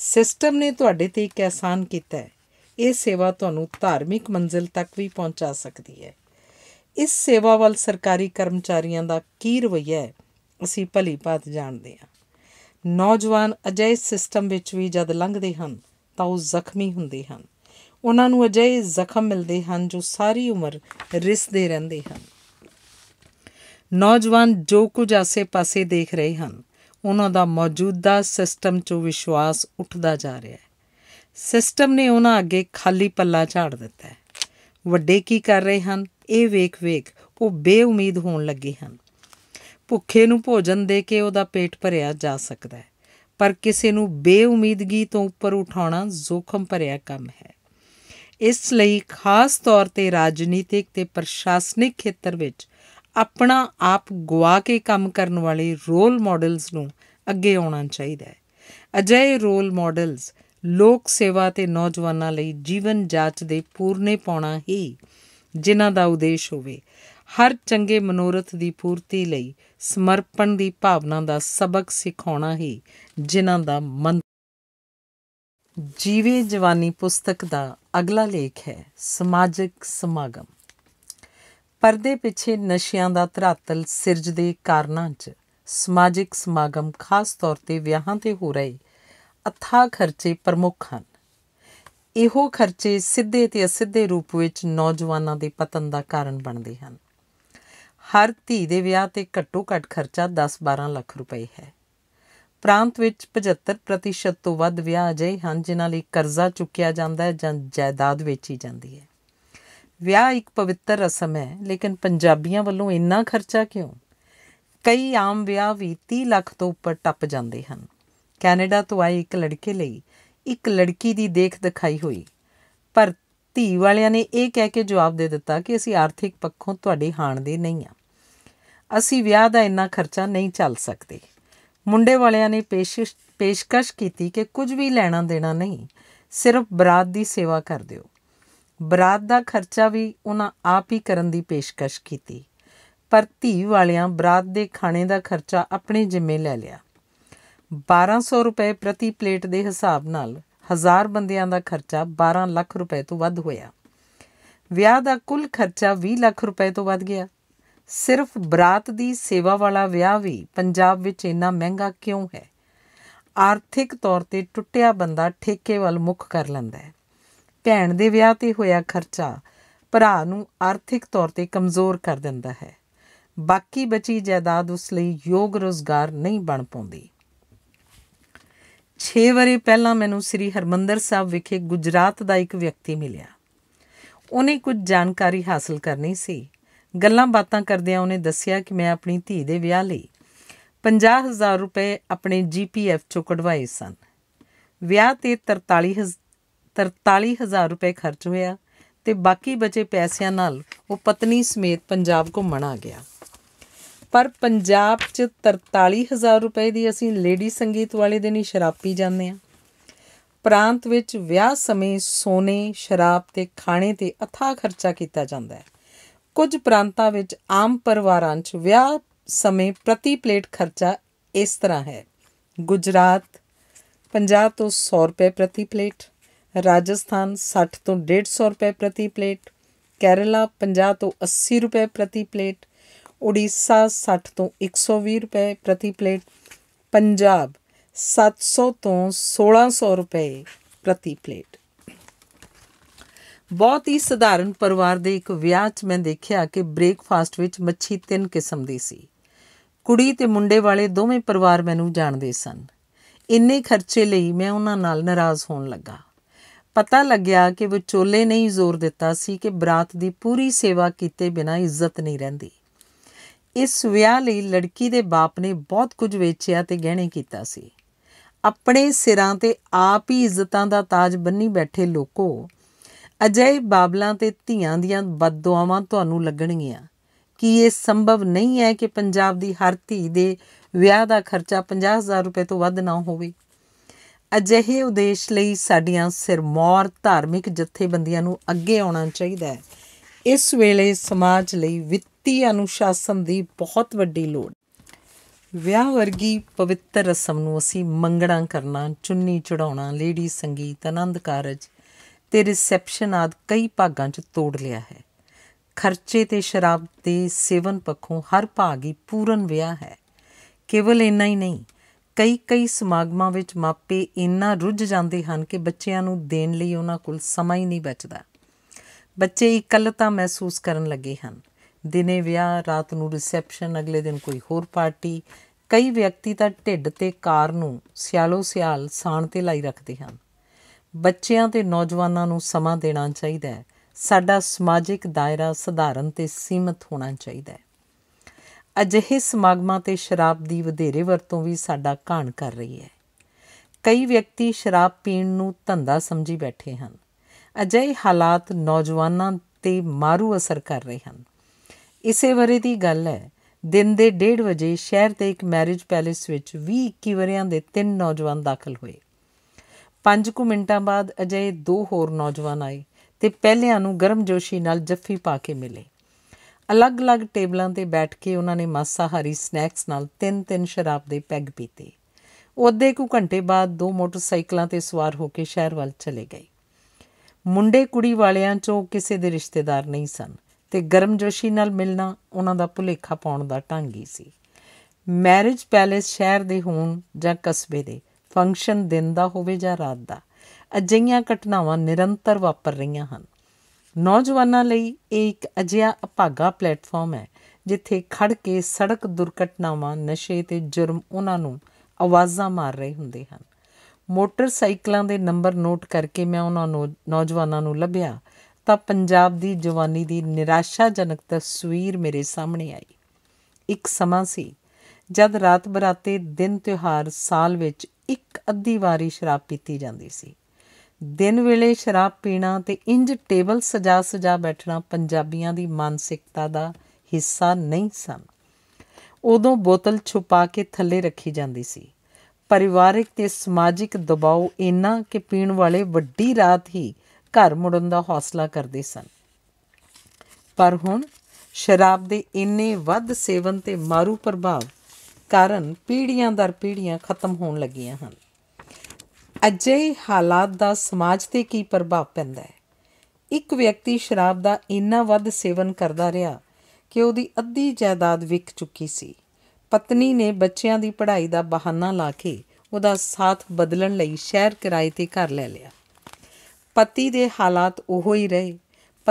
ਸਿਸਟਮ ਨੇ ਤੁਹਾਡੇ ਤੇ ਇੱਕ ਐਹਸਾਨ ਕੀਤਾ ਹੈ ਇਹ ਸੇਵਾ ਤੁਹਾਨੂੰ ਧਾਰਮਿਕ ਮੰਜ਼ਿਲ ਤੱਕ ਵੀ ਪਹੁੰਚਾ ਸਕਦੀ ਹੈ ਇਸ ਸੇਵਾ ਵੱਲ ਸਰਕਾਰੀ ਕਰਮਚਾਰੀਆਂ ਦਾ ਕੀ ਰਵਈਆ ਹੈ ਅਸੀਂ ਭਲੀ ਭਾਤ ਜਾਣਦੇ ਹਾਂ ਨੌਜਵਾਨ ਅਜੇ ਸਿਸਟਮ ਵਿੱਚ ਵੀ ਜਦ ਲੰਘਦੇ ਹਨ ਤਾਂ ਉਹ ਜ਼ਖਮੀ ਹੁੰਦੇ ਹਨ ਉਹਨਾਂ ਨੂੰ ਅਜੇ ਜ਼ਖਮ ਮਿਲਦੇ ਹਨ ਜੋ ਸਾਰੀ ਉਮਰ ਰਿਸਦੇ ਰਹਿੰਦੇ ਹਨ ਨੌਜਵਾਨ ਜੋ ਕੁਝ ਆਸੇ-ਪਾਸੇ ਦੇਖ ਰਹੇ ਹਨ ਉਹਨਾਂ ਦਾ ਮੌਜੂਦਾ ਸਿਸਟਮ 'ਚ ਵਿਸ਼ਵਾਸ ਉੱਠਦਾ ਜਾ ਰਿਹਾ ਹੈ ਸਿਸਟਮ ਨੇ ਉਹਨਾਂ ਅੱਗੇ ਖਾਲੀ ਪੱਲਾ ਝਾੜ ਦਿੱਤਾ ਹੈ ਵੱਡੇ ਕੀ ਕਰ ਰਹੇ ਹਨ ਇਹ ਵੇਖ-ਵੇਖ ਉਹ ਬੇਉਮੀਦ ਹੋਣ ਲੱਗੇ ਹਨ ਭੁੱਖੇ ਨੂੰ ਭੋਜਨ ਦੇ ਕੇ ਉਹਦਾ ਪੇਟ ਭਰਿਆ ਜਾ ਸਕਦਾ ਹੈ ਪਰ ਕਿਸੇ ਨੂੰ ਬੇਉਮੀਦਗੀ ਤੋਂ ਉੱਪਰ ਉਠਾਉਣਾ ਜ਼ੋਖਮ ਭਰਿਆ ਕੰਮ ਹੈ ਇਸ ਲਈ ਖਾਸ ਤੌਰ ਤੇ ਰਾਜਨੀਤਿਕ ਤੇ ਪ੍ਰਸ਼ਾਸਨਿਕ ਖੇਤਰ ਵਿੱਚ ਆਪਣਾ ਆਪ ਗਵਾ ਕੇ ਕੰਮ ਕਰਨ ਵਾਲੇ ਰੋਲ ਮਾਡਲਸ ਨੂੰ ਅੱਗੇ ਆਉਣਾ ਚਾਹੀਦਾ ਹੈ ਅਜਿਹੇ ਰੋਲ ਮਾਡਲਸ ਲੋਕ ਸੇਵਾ ਤੇ ਨੌਜਵਾਨਾਂ ਲਈ ਜੀਵਨ ਜਾਚ ਦੇ ਪੂਰਨੇ ਪਾਉਣਾ ਹੀ ਜਿਨ੍ਹਾਂ ਦਾ ਉਦੇਸ਼ ਹੋਵੇ ਹਰ ਚੰਗੇ ਮਨੋਰਥ ਦੀ ਪੂਰਤੀ ਲਈ ਸਮਰਪਣ ਦੀ ਭਾਵਨਾ ਦਾ ਸਬਕ ਸਿਖਾਉਣਾ ਹੀ ਜਿਨ੍ਹਾਂ ਦਾ ਮਨ ਜੀਵੇ ਜਵਾਨੀ ਪੁਸਤਕ ਦਾ ਅਗਲਾ ਲੇਖ ਹੈ ਸਮਾਜਿਕ ਸਮਾਗਮ ਪਰਦੇ ਪਿੱਛੇ ਨਸ਼ਿਆਂ ਦਾ ਧਰਾਤਲ ਸਿਰਜਦੇ ਕਾਰਨਾਂ 'ਚ ਸਮਾਜਿਕ ਸਮਾਗਮ ਖਾਸ ਤੌਰ ਤੇ ਵਿਆਹਾਂ ਤੇ ਹੋ ਰਹੇ ਅਥਾ ਖਰਚੇ ਪ੍ਰਮੁੱਖ ਹਨ ਇਹੋ ਖਰਚੇ ਸਿੱਧੇ ਤੇ ਅਸਿੱਧੇ ਰੂਪ ਵਿੱਚ ਨੌਜਵਾਨਾਂ ਦੇ ਪਤਨ ਦਾ ਕਾਰਨ ਬਣਦੇ ਹਨ ਹਰ ਧੀ ਦੇ ਵਿਆਹ ਤੇ ਘੱਟੋ-ਘੱਟ ਖਰਚਾ 10-12 ਲੱਖ ਰੁਪਏ ਹੈ ਪ੍ਰਾਂਤ ਵਿੱਚ 75% ਤੋਂ ਵੱਧ ਵਿਆਹ ਅਜੇ ਹਨ ਜਿਨ੍ਹਾਂ ਲਈ ਕਰਜ਼ਾ ਚੁੱਕਿਆ ਜਾਂਦਾ ਹੈ ਜਾਂ ਜਾਇਦਾਦ ਵੇਚੀ ਜਾਂਦੀ ਹੈ ਵਿਆਹ ਇੱਕ ਪਵਿੱਤਰ ਰਸਮ ਹੈ ਲੇਕਿਨ ਪੰਜਾਬੀਆਂ ਵੱਲੋਂ ਇੰਨਾ ਖਰਚਾ ਕਿਉਂ ਕਈ ਆਮ ਵਿਆਹ ਵੀ 30 ਲੱਖ ਤੋਂ ਉੱਪਰ ਟੱਪ ਜਾਂਦੇ ਹਨ ਕੈਨੇਡਾ ਤੋਂ ਆਏ ਇੱਕ ਲੜਕੇ ਲਈ ਇੱਕ ਲੜਕੀ ਦੀ ਦੇਖ ਦਿਖਾਈ ਹੋਈ ਪਰ ਧੀ ਵਾਲਿਆਂ ਨੇ ਇਹ ਕਹਿ ਕੇ ਜਵਾਬ ਦੇ ਦਿੱਤਾ ਕਿ ਅਸੀਂ ਆਰਥਿਕ ਪੱਖੋਂ ਤੁਹਾਡੇ ਹਾਣ ਦੇ ਨਹੀਂ ਆ ਅਸੀਂ ਵਿਆਹ ਦਾ ਇੰਨਾ ਖਰਚਾ ਨਹੀਂ ਚੱਲ ਸਕਦੇ ਮੁੰਡੇ ਵਾਲਿਆਂ ਨੇ ਪੇਸ਼ਕਸ਼ ਕੀਤੀ ਕਿ ਕੁਝ ਵੀ ਲੈਣਾ ਦੇਣਾ ਨਹੀਂ ਸਿਰਫ ਬਰਾਤ ਦੀ ਸੇਵਾ ਕਰ ਦਿਓ ਬਰਾਤ ਦਾ ਖਰਚਾ ਵੀ ਉਹਨਾਂ ਆਪ ਹੀ ਕਰਨ ਦੀ ਪੇਸ਼ਕਸ਼ ਕੀਤੀ ਪਰ ਧੀ ਵਾਲਿਆਂ ਬਰਾਤ ਦੇ ਖਾਣੇ ਦਾ ਖਰਚਾ ਆਪਣੇ ਜ਼ਿੰਮੇ ਲੈ ਲਿਆ 1200 ਰੁਪਏ ਪ੍ਰਤੀ ਪਲੇਟ ਦੇ ਹਿਸਾਬ ਨਾਲ 1000 ਬੰਦਿਆਂ ਦਾ ਖਰਚਾ 12 ਲੱਖ ਰੁਪਏ ਤੋਂ ਵੱਧ ਹੋਇਆ ਵਿਆਹ ਦਾ ਕੁੱਲ ਖਰਚਾ 20 ਲੱਖ ਰੁਪਏ ਤੋਂ ਵੱਧ ਗਿਆ ਸਿਰਫ ਬਰਾਤ ਦੀ ਸੇਵਾ ਵਾਲਾ ਵਿਆਹ ਵੀ ਪੰਜਾਬ ਵਿੱਚ ਇੰਨਾ ਮਹਿੰਗਾ ਕਿਉਂ ਹੈ ਆਰਥਿਕ ਤੌਰ ਤੇ ਟੁੱਟਿਆ ਬੰਦਾ ਠੇਕੇ ਵੱਲ ਮੁੱਖ ਕਰ ਲੈਂਦਾ ਹੈ ਭੈਣ ਦੇ ਵਿਆਹ ਤੇ ਹੋਇਆ ਖਰਚਾ ਭਰਾ ਨੂੰ ਆਰਥਿਕ ਤੌਰ ਤੇ ਕਮਜ਼ੋਰ ਕਰ ਦਿੰਦਾ ਹੈ ਬਾਕੀ ਬਚੀ ਜਾਇਦਾਦ ਉਸ ਲਈ ਯੋਗ ਰੋਜ਼ਗਾਰ ਨਹੀਂ ਬਣ ਪਉਂਦੀ 6 ਵਰੇ ਪਹਿਲਾਂ ਮੈਨੂੰ ਸ੍ਰੀ ਹਰਮੰਦਰ ਸਾਹਿਬ ਵਿਖੇ ਗੁਜਰਾਤ ਦਾ ਇੱਕ ਵਿਅਕਤੀ ਮਿਲਿਆ ਉਹਨੇ ਕੁਝ ਜਾਣਕਾਰੀ ਹਾਸਲ ਕਰਨੀ ਸੀ ਗੱਲਾਂ ਬਾਤਾਂ ਕਰਦਿਆਂ ਉਹਨੇ ਦੱਸਿਆ ਕਿ ਮੈਂ ਆਪਣੀ ਧੀ ਦੇ ਵਿਆਹ ਲਈ 50000 ਰੁਪਏ ਆਪਣੇ ਜੀਪੀਐਫ ਚੋਂ ਕਢਵਾਏ ਸਨ ਵਿਆਹ ਤੇ 43000 43000 ਰੁਪਏ ਖਰਚ ਹੋਇਆ ਤੇ ਬਾਕੀ ਬਚੇ ਪੈਸਿਆਂ ਨਾਲ ਉਹ ਪਤਨੀ ਸਮੇਤ ਪੰਜਾਬ ਘੁੰਮਣ ਆ ਗਿਆ ਪਰ ਪੰਜਾਬ 'ਚ 43000 ਰੁਪਏ ਦੀ ਅਸੀਂ ਲੇਡੀ ਸੰਗੀਤ ਵਾਲੇ ਦਿਨ ਹੀ ਸ਼ਰਾਬ ਪੀ ਜਾਂਦੇ ਆ ਪ੍ਰਾਂਤ ਵਿੱਚ ਵਿਆਹ ਸਮੇਂ ਸੋਨੇ ਸ਼ਰਾਬ ਤੇ ਖਾਣੇ ਤੇ ਅਥਾ ਖਰਚਾ ਕੀਤਾ ਜਾਂਦਾ ਹੈ ਕੁਝ ਪ੍ਰਾਂਤਾਂ ਵਿੱਚ ਆਮ ਪਰਿਵਾਰਾਂ 'ਚ ਵਿਆਹ ਸਮੇਂ ਪ੍ਰਤੀ ਪਲੇਟ ਖਰਚਾ ਇਸ ਤਰ੍ਹਾਂ ਹੈ ਗੁਜਰਾਤ 50 ਤੋਂ 100 ਰੁਪਏ ਪ੍ਰਤੀ ਪਲੇਟ ਰਾਜਸਥਾਨ 60 ਤੋਂ 150 ਰੁਪਏ ਪ੍ਰਤੀ ਪਲੇਟ ਕੇਰਲਾ 50 ਤੋਂ 80 ਰੁਪਏ ਪ੍ਰਤੀ ਪਲੇਟ ਓਡੀਸ਼ਾ 60 ਤੋਂ 120 ਰੁਪਏ ਪ੍ਰਤੀ ਪਲੇਟ ਪੰਜਾਬ 700 ਤੋਂ 1600 ਰੁਪਏ ਪ੍ਰਤੀ ਪਲੇਟ ਬਹੁਤ ਹੀ ਸਧਾਰਨ ਪਰਿਵਾਰ ਦੇ ਇੱਕ ਵਿਆਹ 'ਚ ਮੈਂ ਦੇਖਿਆ ਕਿ ਬ੍ਰੇਕਫਾਸਟ ਵਿੱਚ ਮੱਛੀ ਤਿੰਨ ਕਿਸਮ ਦੀ ਸੀ ਕੁੜੀ ਤੇ ਮੁੰਡੇ ਵਾਲੇ ਦੋਵੇਂ ਪਰਿਵਾਰ ਮੈਨੂੰ ਜਾਣਦੇ ਸਨ ਇੰਨੇ ਖਰਚੇ ਲਈ ਮੈਂ ਉਹਨਾਂ ਨਾਲ ਨਾਰਾਜ਼ ਹੋਣ ਲੱਗਾ ਪਤਾ ਲੱਗਿਆ ਕਿ ਵਿਚੋਲੇ ਨੇ ਹੀ ਜ਼ੋਰ ਦਿੱਤਾ ਸੀ ਕਿ ਬਰਾਤ ਦੀ ਪੂਰੀ ਸੇਵਾ ਕੀਤੇ ਬਿਨਾ ਇੱਜ਼ਤ ਨਹੀਂ ਰਹਿੰਦੀ ਇਸ ਵਿਆਹ ਲਈ ਲੜਕੀ ਦੇ ਬਾਪ ਨੇ ਬਹੁਤ ਕੁਝ ਵੇਚਿਆ ਤੇ ਗਹਿਣੇ ਕੀਤਾ ਸੀ ਆਪਣੇ ਸਿਰਾਂ ਤੇ ਆਪ ਹੀ ਇੱਜ਼ਤਾਂ ਦਾ ਤਾਜ ਬੰਨੀ ਬੈਠੇ ਲੋਕੋ ਅਜੇ ਬਾਬਲਾਂ ਤੇ ਧੀਆਂ ਦੀਆਂ ਬਦਦੁਆਵਾਂ ਤੁਹਾਨੂੰ ਲੱਗਣਗੀਆਂ ਕਿ ਇਹ ਸੰਭਵ ਨਹੀਂ ਹੈ ਕਿ ਪੰਜਾਬ ਦੀ ਹਰ ਧੀ ਦੇ ਵਿਆਹ ਦਾ ਖਰਚਾ 50000 ਰੁਪਏ ਤੋਂ ਵੱਧ ਨਾ ਹੋਵੇ ਅਜਿਹੇ ਉਦੇਸ਼ ਲਈ ਸਾਡੀਆਂ ਸਿਰਮੌਰ ਧਾਰਮਿਕ ਜਥੇਬੰਦੀਆਂ ਨੂੰ ਅੱਗੇ ਆਉਣਾ ਚਾਹੀਦਾ ਹੈ ਇਸ ਵੇਲੇ ਸਮਾਜ ਲਈ ਵਿੱਤੀ ਅਨੁਸ਼ਾਸਨ ਦੀ ਬਹੁਤ ਵੱਡੀ ਲੋੜ ਵਿਆਹ ਵਰਗੀ ਪਵਿੱਤਰ ਰਸਮ ਨੂੰ ਅਸੀਂ ਮੰਗਣਾ ਕਰਨਾ ਚੁੰਨੀ ਚੜਾਉਣਾ ਲੇਡੀ ਸੰਗੀਤ ਆਨੰਦ ਕਾਰਜ ਤੇ ਰਿਸੈਪਸ਼ਨ ਆਦ ਕਈ ਭਾਗਾਂ 'ਚ ਤੋੜ ਲਿਆ ਹੈ ਖਰਚੇ ਤੇ ਸ਼ਰਾਬ ਤੇ ਸੇਵਨ ਪੱਖੋਂ ਹਰ ਭਾਗ ਹੀ ਪੂਰਨ ਵਿਆਹ ਹੈ ਕੇਵਲ ਇੰਨਾ ਹੀ ਨਹੀਂ ਕਈ ਕਈ ਸਮਾਗਮਾਂ ਵਿੱਚ ਮਾਪੇ ਇੰਨਾ ਰੁੱਝ ਜਾਂਦੇ ਹਨ ਕਿ ਬੱਚਿਆਂ ਨੂੰ ਦੇਣ ਲਈ ਉਹਨਾਂ ਕੋਲ ਸਮਾਂ ਹੀ ਨਹੀਂ ਬਚਦਾ ਬੱਚੇ ਇਕੱਲਤਾ ਮਹਿਸੂਸ ਕਰਨ ਲੱਗੇ ਹਨ ਦਿਨੇ ਵਿਆਹ ਰਾਤ ਨੂੰ ਰਿਸੈਪਸ਼ਨ ਅਗਲੇ ਦਿਨ ਕੋਈ ਹੋਰ ਪਾਰਟੀ ਕਈ ਵਿਅਕਤੀ ਤਾਂ ਢਿੱਡ ਤੇ ਕਾਰ ਨੂੰ ਸਿਆਲੋ ਸਿਆਲ ਸਾਣ ਤੇ ਲਾਈ ਰੱਖਦੇ ਹਨ ਬੱਚਿਆਂ ਤੇ ਨੌਜਵਾਨਾਂ ਨੂੰ ਸਮਾਂ ਦੇਣਾ ਚਾਹੀਦਾ ਹੈ ਸਾਡਾ ਸਮਾਜਿਕ ਦਾਇਰਾ ਸਧਾਰਨ ਤੇ ਸੀਮਤ ਹੋਣਾ ਚਾਹੀਦਾ ਹੈ ਅਜਿਹੇ ਸਮਾਗਮਾਂ ਤੇ ਸ਼ਰਾਬ ਦੀ ਵਧੇਰੇ ਵਰਤੋਂ ਵੀ ਸਾਡਾ ਘਾਣ ਕਰ ਰਹੀ ਹੈ ਕਈ ਵਿਅਕਤੀ ਸ਼ਰਾਬ ਪੀਣ ਨੂੰ ਧੰਦਾ ਸਮਝੀ ਬੈਠੇ ਹਨ ਅਜਿਹੇ ਹਾਲਾਤ ਨੌਜਵਾਨਾਂ ਤੇ ਮਾਰੂ ਅਸਰ ਕਰ ਰਹੇ ਹਨ ਇਸੇ ਵਰੇ ਦੀ ਗੱਲ ਹੈ ਦਿਨ ਦੇ 1:30 ਵਜੇ ਸ਼ਹਿਰ ਦੇ ਇੱਕ ਮੈਰਿਜ ਪੈਲੇਸ ਵਿੱਚ 20-21 ਵਰਿਆਂ ਦੇ ਤਿੰਨ ਨੌਜਵਾਨ ਦਾਖਲ ਹੋਏ 5 ਕੁ ਮਿੰਟਾਂ ਬਾਅਦ ਅਜੇ ਦੋ ਹੋਰ ਨੌਜਵਾਨ ਆਏ ਤੇ ਪਹਿਲਿਆਂ ਨੂੰ ਗਰਮ ਜੋਸ਼ੀ ਨਾਲ ਜੱਫੀ ਪਾ ਕੇ ਮਿਲੇ ਅਲੱਗ-ਅਲੱਗ ਟੇਬਲਾਂ ਤੇ ਬੈਠ ਕੇ ਉਹਨਾਂ ਨੇ ਮਾਸਾਹਾਰੀ ਸਨੈਕਸ ਨਾਲ ਤਿੰਨ-ਤਿੰਨ ਸ਼ਰਾਬ ਦੇ ਪੈਗ ਪੀਤੇ। ਉਹਦੇ ਕੁ ਘੰਟੇ ਬਾਅਦ ਦੋ ਮੋਟਰਸਾਈਕਲਾਂ ਤੇ ਸਵਾਰ ਹੋ ਕੇ ਸ਼ਹਿਰ ਵੱਲ ਚਲੇ ਗਏ। ਮੁੰਡੇ ਕੁੜੀ ਵਾਲਿਆਂ ਚੋਂ ਕਿਸੇ ਦੇ ਰਿਸ਼ਤੇਦਾਰ ਨਹੀਂ ਸਨ ਤੇ ਗਰਮਜੋਸ਼ੀ ਨਾਲ ਮਿਲਣਾ ਉਹਨਾਂ ਦਾ ਭੁਲੇਖਾ ਪਾਉਣ ਦਾ ਢੰਗ ਹੀ ਸੀ। ਮੈਰਿਜ ਪੈਲੇਸ ਸ਼ਹਿਰ ਦੇ ਹੋਣ ਜਾਂ ਕਸਬੇ ਦੇ ਫੰਕਸ਼ਨ ਦਿਨ ਦਾ ਹੋਵੇ ਜਾਂ ਰਾਤ ਦਾ ਅਜਿਹੀਆਂ ਘਟਨਾਵਾਂ ਨਿਰੰਤਰ ਵਾਪਰ ਰਹੀਆਂ ਹਨ ਨੌਜਵਾਨਾਂ ਲਈ ਇਹ ਇੱਕ ਅਜਿਹਾ ਅਪਾਗਾ ਪਲੇਟਫਾਰਮ ਹੈ ਜਿੱਥੇ ਖੜ ਕੇ ਸੜਕ ਦੁਰਘਟਨਾਵਾਂ ਨਸ਼ੇ ਤੇ ਜੁਰਮ ਉਹਨਾਂ ਨੂੰ ਆਵਾਜ਼ਾਂ ਮਾਰ ਰਹੇ ਹੁੰਦੇ ਹਨ ਮੋਟਰਸਾਈਕਲਾਂ ਦੇ ਨੰਬਰ ਨੋਟ ਕਰਕੇ ਮੈਂ ਉਹਨਾਂ ਨੂੰ ਨੌਜਵਾਨਾਂ ਨੂੰ ਲੱਭਿਆ ਤਾਂ ਪੰਜਾਬ ਦੀ ਜਵਾਨੀ ਦੀ ਨਿਰਾਸ਼ਾਜਨਕ ਤਸਵੀਰ ਮੇਰੇ ਸਾਹਮਣੇ ਆਈ ਇੱਕ ਸਮਾਂ ਸੀ ਜਦ ਰਾਤ ਬਰਾਤੇ ਦਿਨ ਤਿਉਹਾਰ ਸਾਲ ਵਿੱਚ ਇੱਕ ਅੱਧੀ ਵਾਰੀ ਸ਼ਰਾਬ ਪੀਤੀ ਜਾਂਦੀ ਸੀ ਦਿਨ ਵੇਲੇ ਸ਼ਰਾਬ ਪੀਣਾ ਤੇ ਇੰਜ ਟੇਬਲ ਸਜਾ ਸਜਾ ਬੈਠਣਾ ਪੰਜਾਬੀਆਂ ਦੀ ਮਾਨਸਿਕਤਾ ਦਾ ਹਿੱਸਾ ਨਹੀਂ ਸਨ ਉਦੋਂ ਬੋਤਲ ਛੁਪਾ ਕੇ ਥੱਲੇ ਰੱਖੀ ਜਾਂਦੀ ਸੀ ਪਰਿਵਾਰਿਕ ਤੇ ਸਮਾਜਿਕ ਦਬਾਅ ਇੰਨਾ ਕਿ ਪੀਣ ਵਾਲੇ ਵੱਡੀ ਰਾਤ ਹੀ ਘਰ ਮੁੜਨ ਦਾ ਹੌਸਲਾ ਕਰਦੇ ਸਨ ਪਰ ਹੁਣ ਸ਼ਰਾਬ ਦੇ ਇੰਨੇ ਵੱਧ ਸੇਵਨ ਤੇ ਮਾਰੂ ਪ੍ਰਭਾਵ ਕਾਰਨ ਪੀੜੀਆਂ ਦਰ ਪੀੜੀਆਂ ਖਤਮ ਹੋਣ ਲੱਗੀਆਂ ਹਨ ਅਜਿਹੇ ਹਾਲਾਤ ਦਾ ਸਮਾਜ ਤੇ ਕੀ ਪ੍ਰਭਾਵ ਪੈਂਦਾ ਹੈ ਇੱਕ ਵਿਅਕਤੀ ਸ਼ਰਾਬ ਦਾ ਇੰਨਾ ਵੱਧ ਸੇਵਨ ਕਰਦਾ ਰਿਹਾ ਕਿ ਉਹਦੀ ਅੱਧੀ ਜਾਇਦਾਦ ਵਿਕ ਚੁੱਕੀ ਸੀ ਪਤਨੀ ਨੇ ਬੱਚਿਆਂ ਦੀ ਪੜ੍ਹਾਈ ਦਾ ਬਹਾਨਾ ਲਾ ਕੇ ਉਹਦਾ ਸਾਥ ਬਦਲਣ ਲਈ ਸ਼ਹਿਰ ਕਿਰਾਏ ਤੇ ਘਰ ਲੈ ਲਿਆ ਪਤੀ ਦੇ ਹਾਲਾਤ ਉਹੋ ਹੀ ਰਹੇ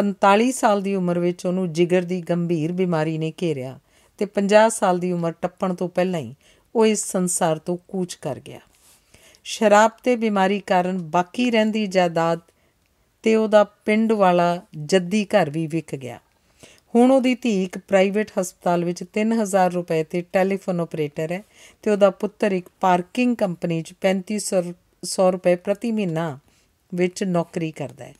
45 ਸਾਲ ਦੀ ਉਮਰ ਵਿੱਚ ਉਹਨੂੰ ਜਿਗਰ ਦੀ ਗੰਭੀਰ ਬਿਮਾਰੀ ਨੇ ਘੇਰਿਆ ਤੇ 50 ਸਾਲ ਦੀ ਉਮਰ ਟੱਪਣ ਤੋਂ ਪਹਿਲਾਂ ਹੀ ਉਹ ਇਸ ਸੰਸਾਰ ਤੋਂ ਕੂਚ ਕਰ ਗਿਆ ਸ਼ਰਾਬ ਤੇ ਬਿਮਾਰੀ ਕਾਰਨ ਬਾਕੀ ਰਹਿੰਦੀ ਜਾਇਦਾਦ ਤੇ ਉਹਦਾ ਪਿੰਡ ਵਾਲਾ ਜੱਦੀ ਘਰ ਵੀ ਵਿਕ ਗਿਆ ਹੁਣ ਉਹਦੀ ਧੀ ਇੱਕ ਪ੍ਰਾਈਵੇਟ ਹਸਪਤਾਲ ਵਿੱਚ 3000 ਰੁਪਏ ਤੇ ਟੈਲੀਫੋਨ ਆਪਰੇਟਰ ਹੈ ਤੇ ਉਹਦਾ ਪੁੱਤਰ ਇੱਕ ਪਾਰਕਿੰਗ ਕੰਪਨੀ 'ਚ 3500 ਰੁਪਏ ਪ੍ਰਤੀ ਮਹੀਨਾ ਵਿੱਚ ਨੌਕਰੀ ਕਰਦਾ ਹੈ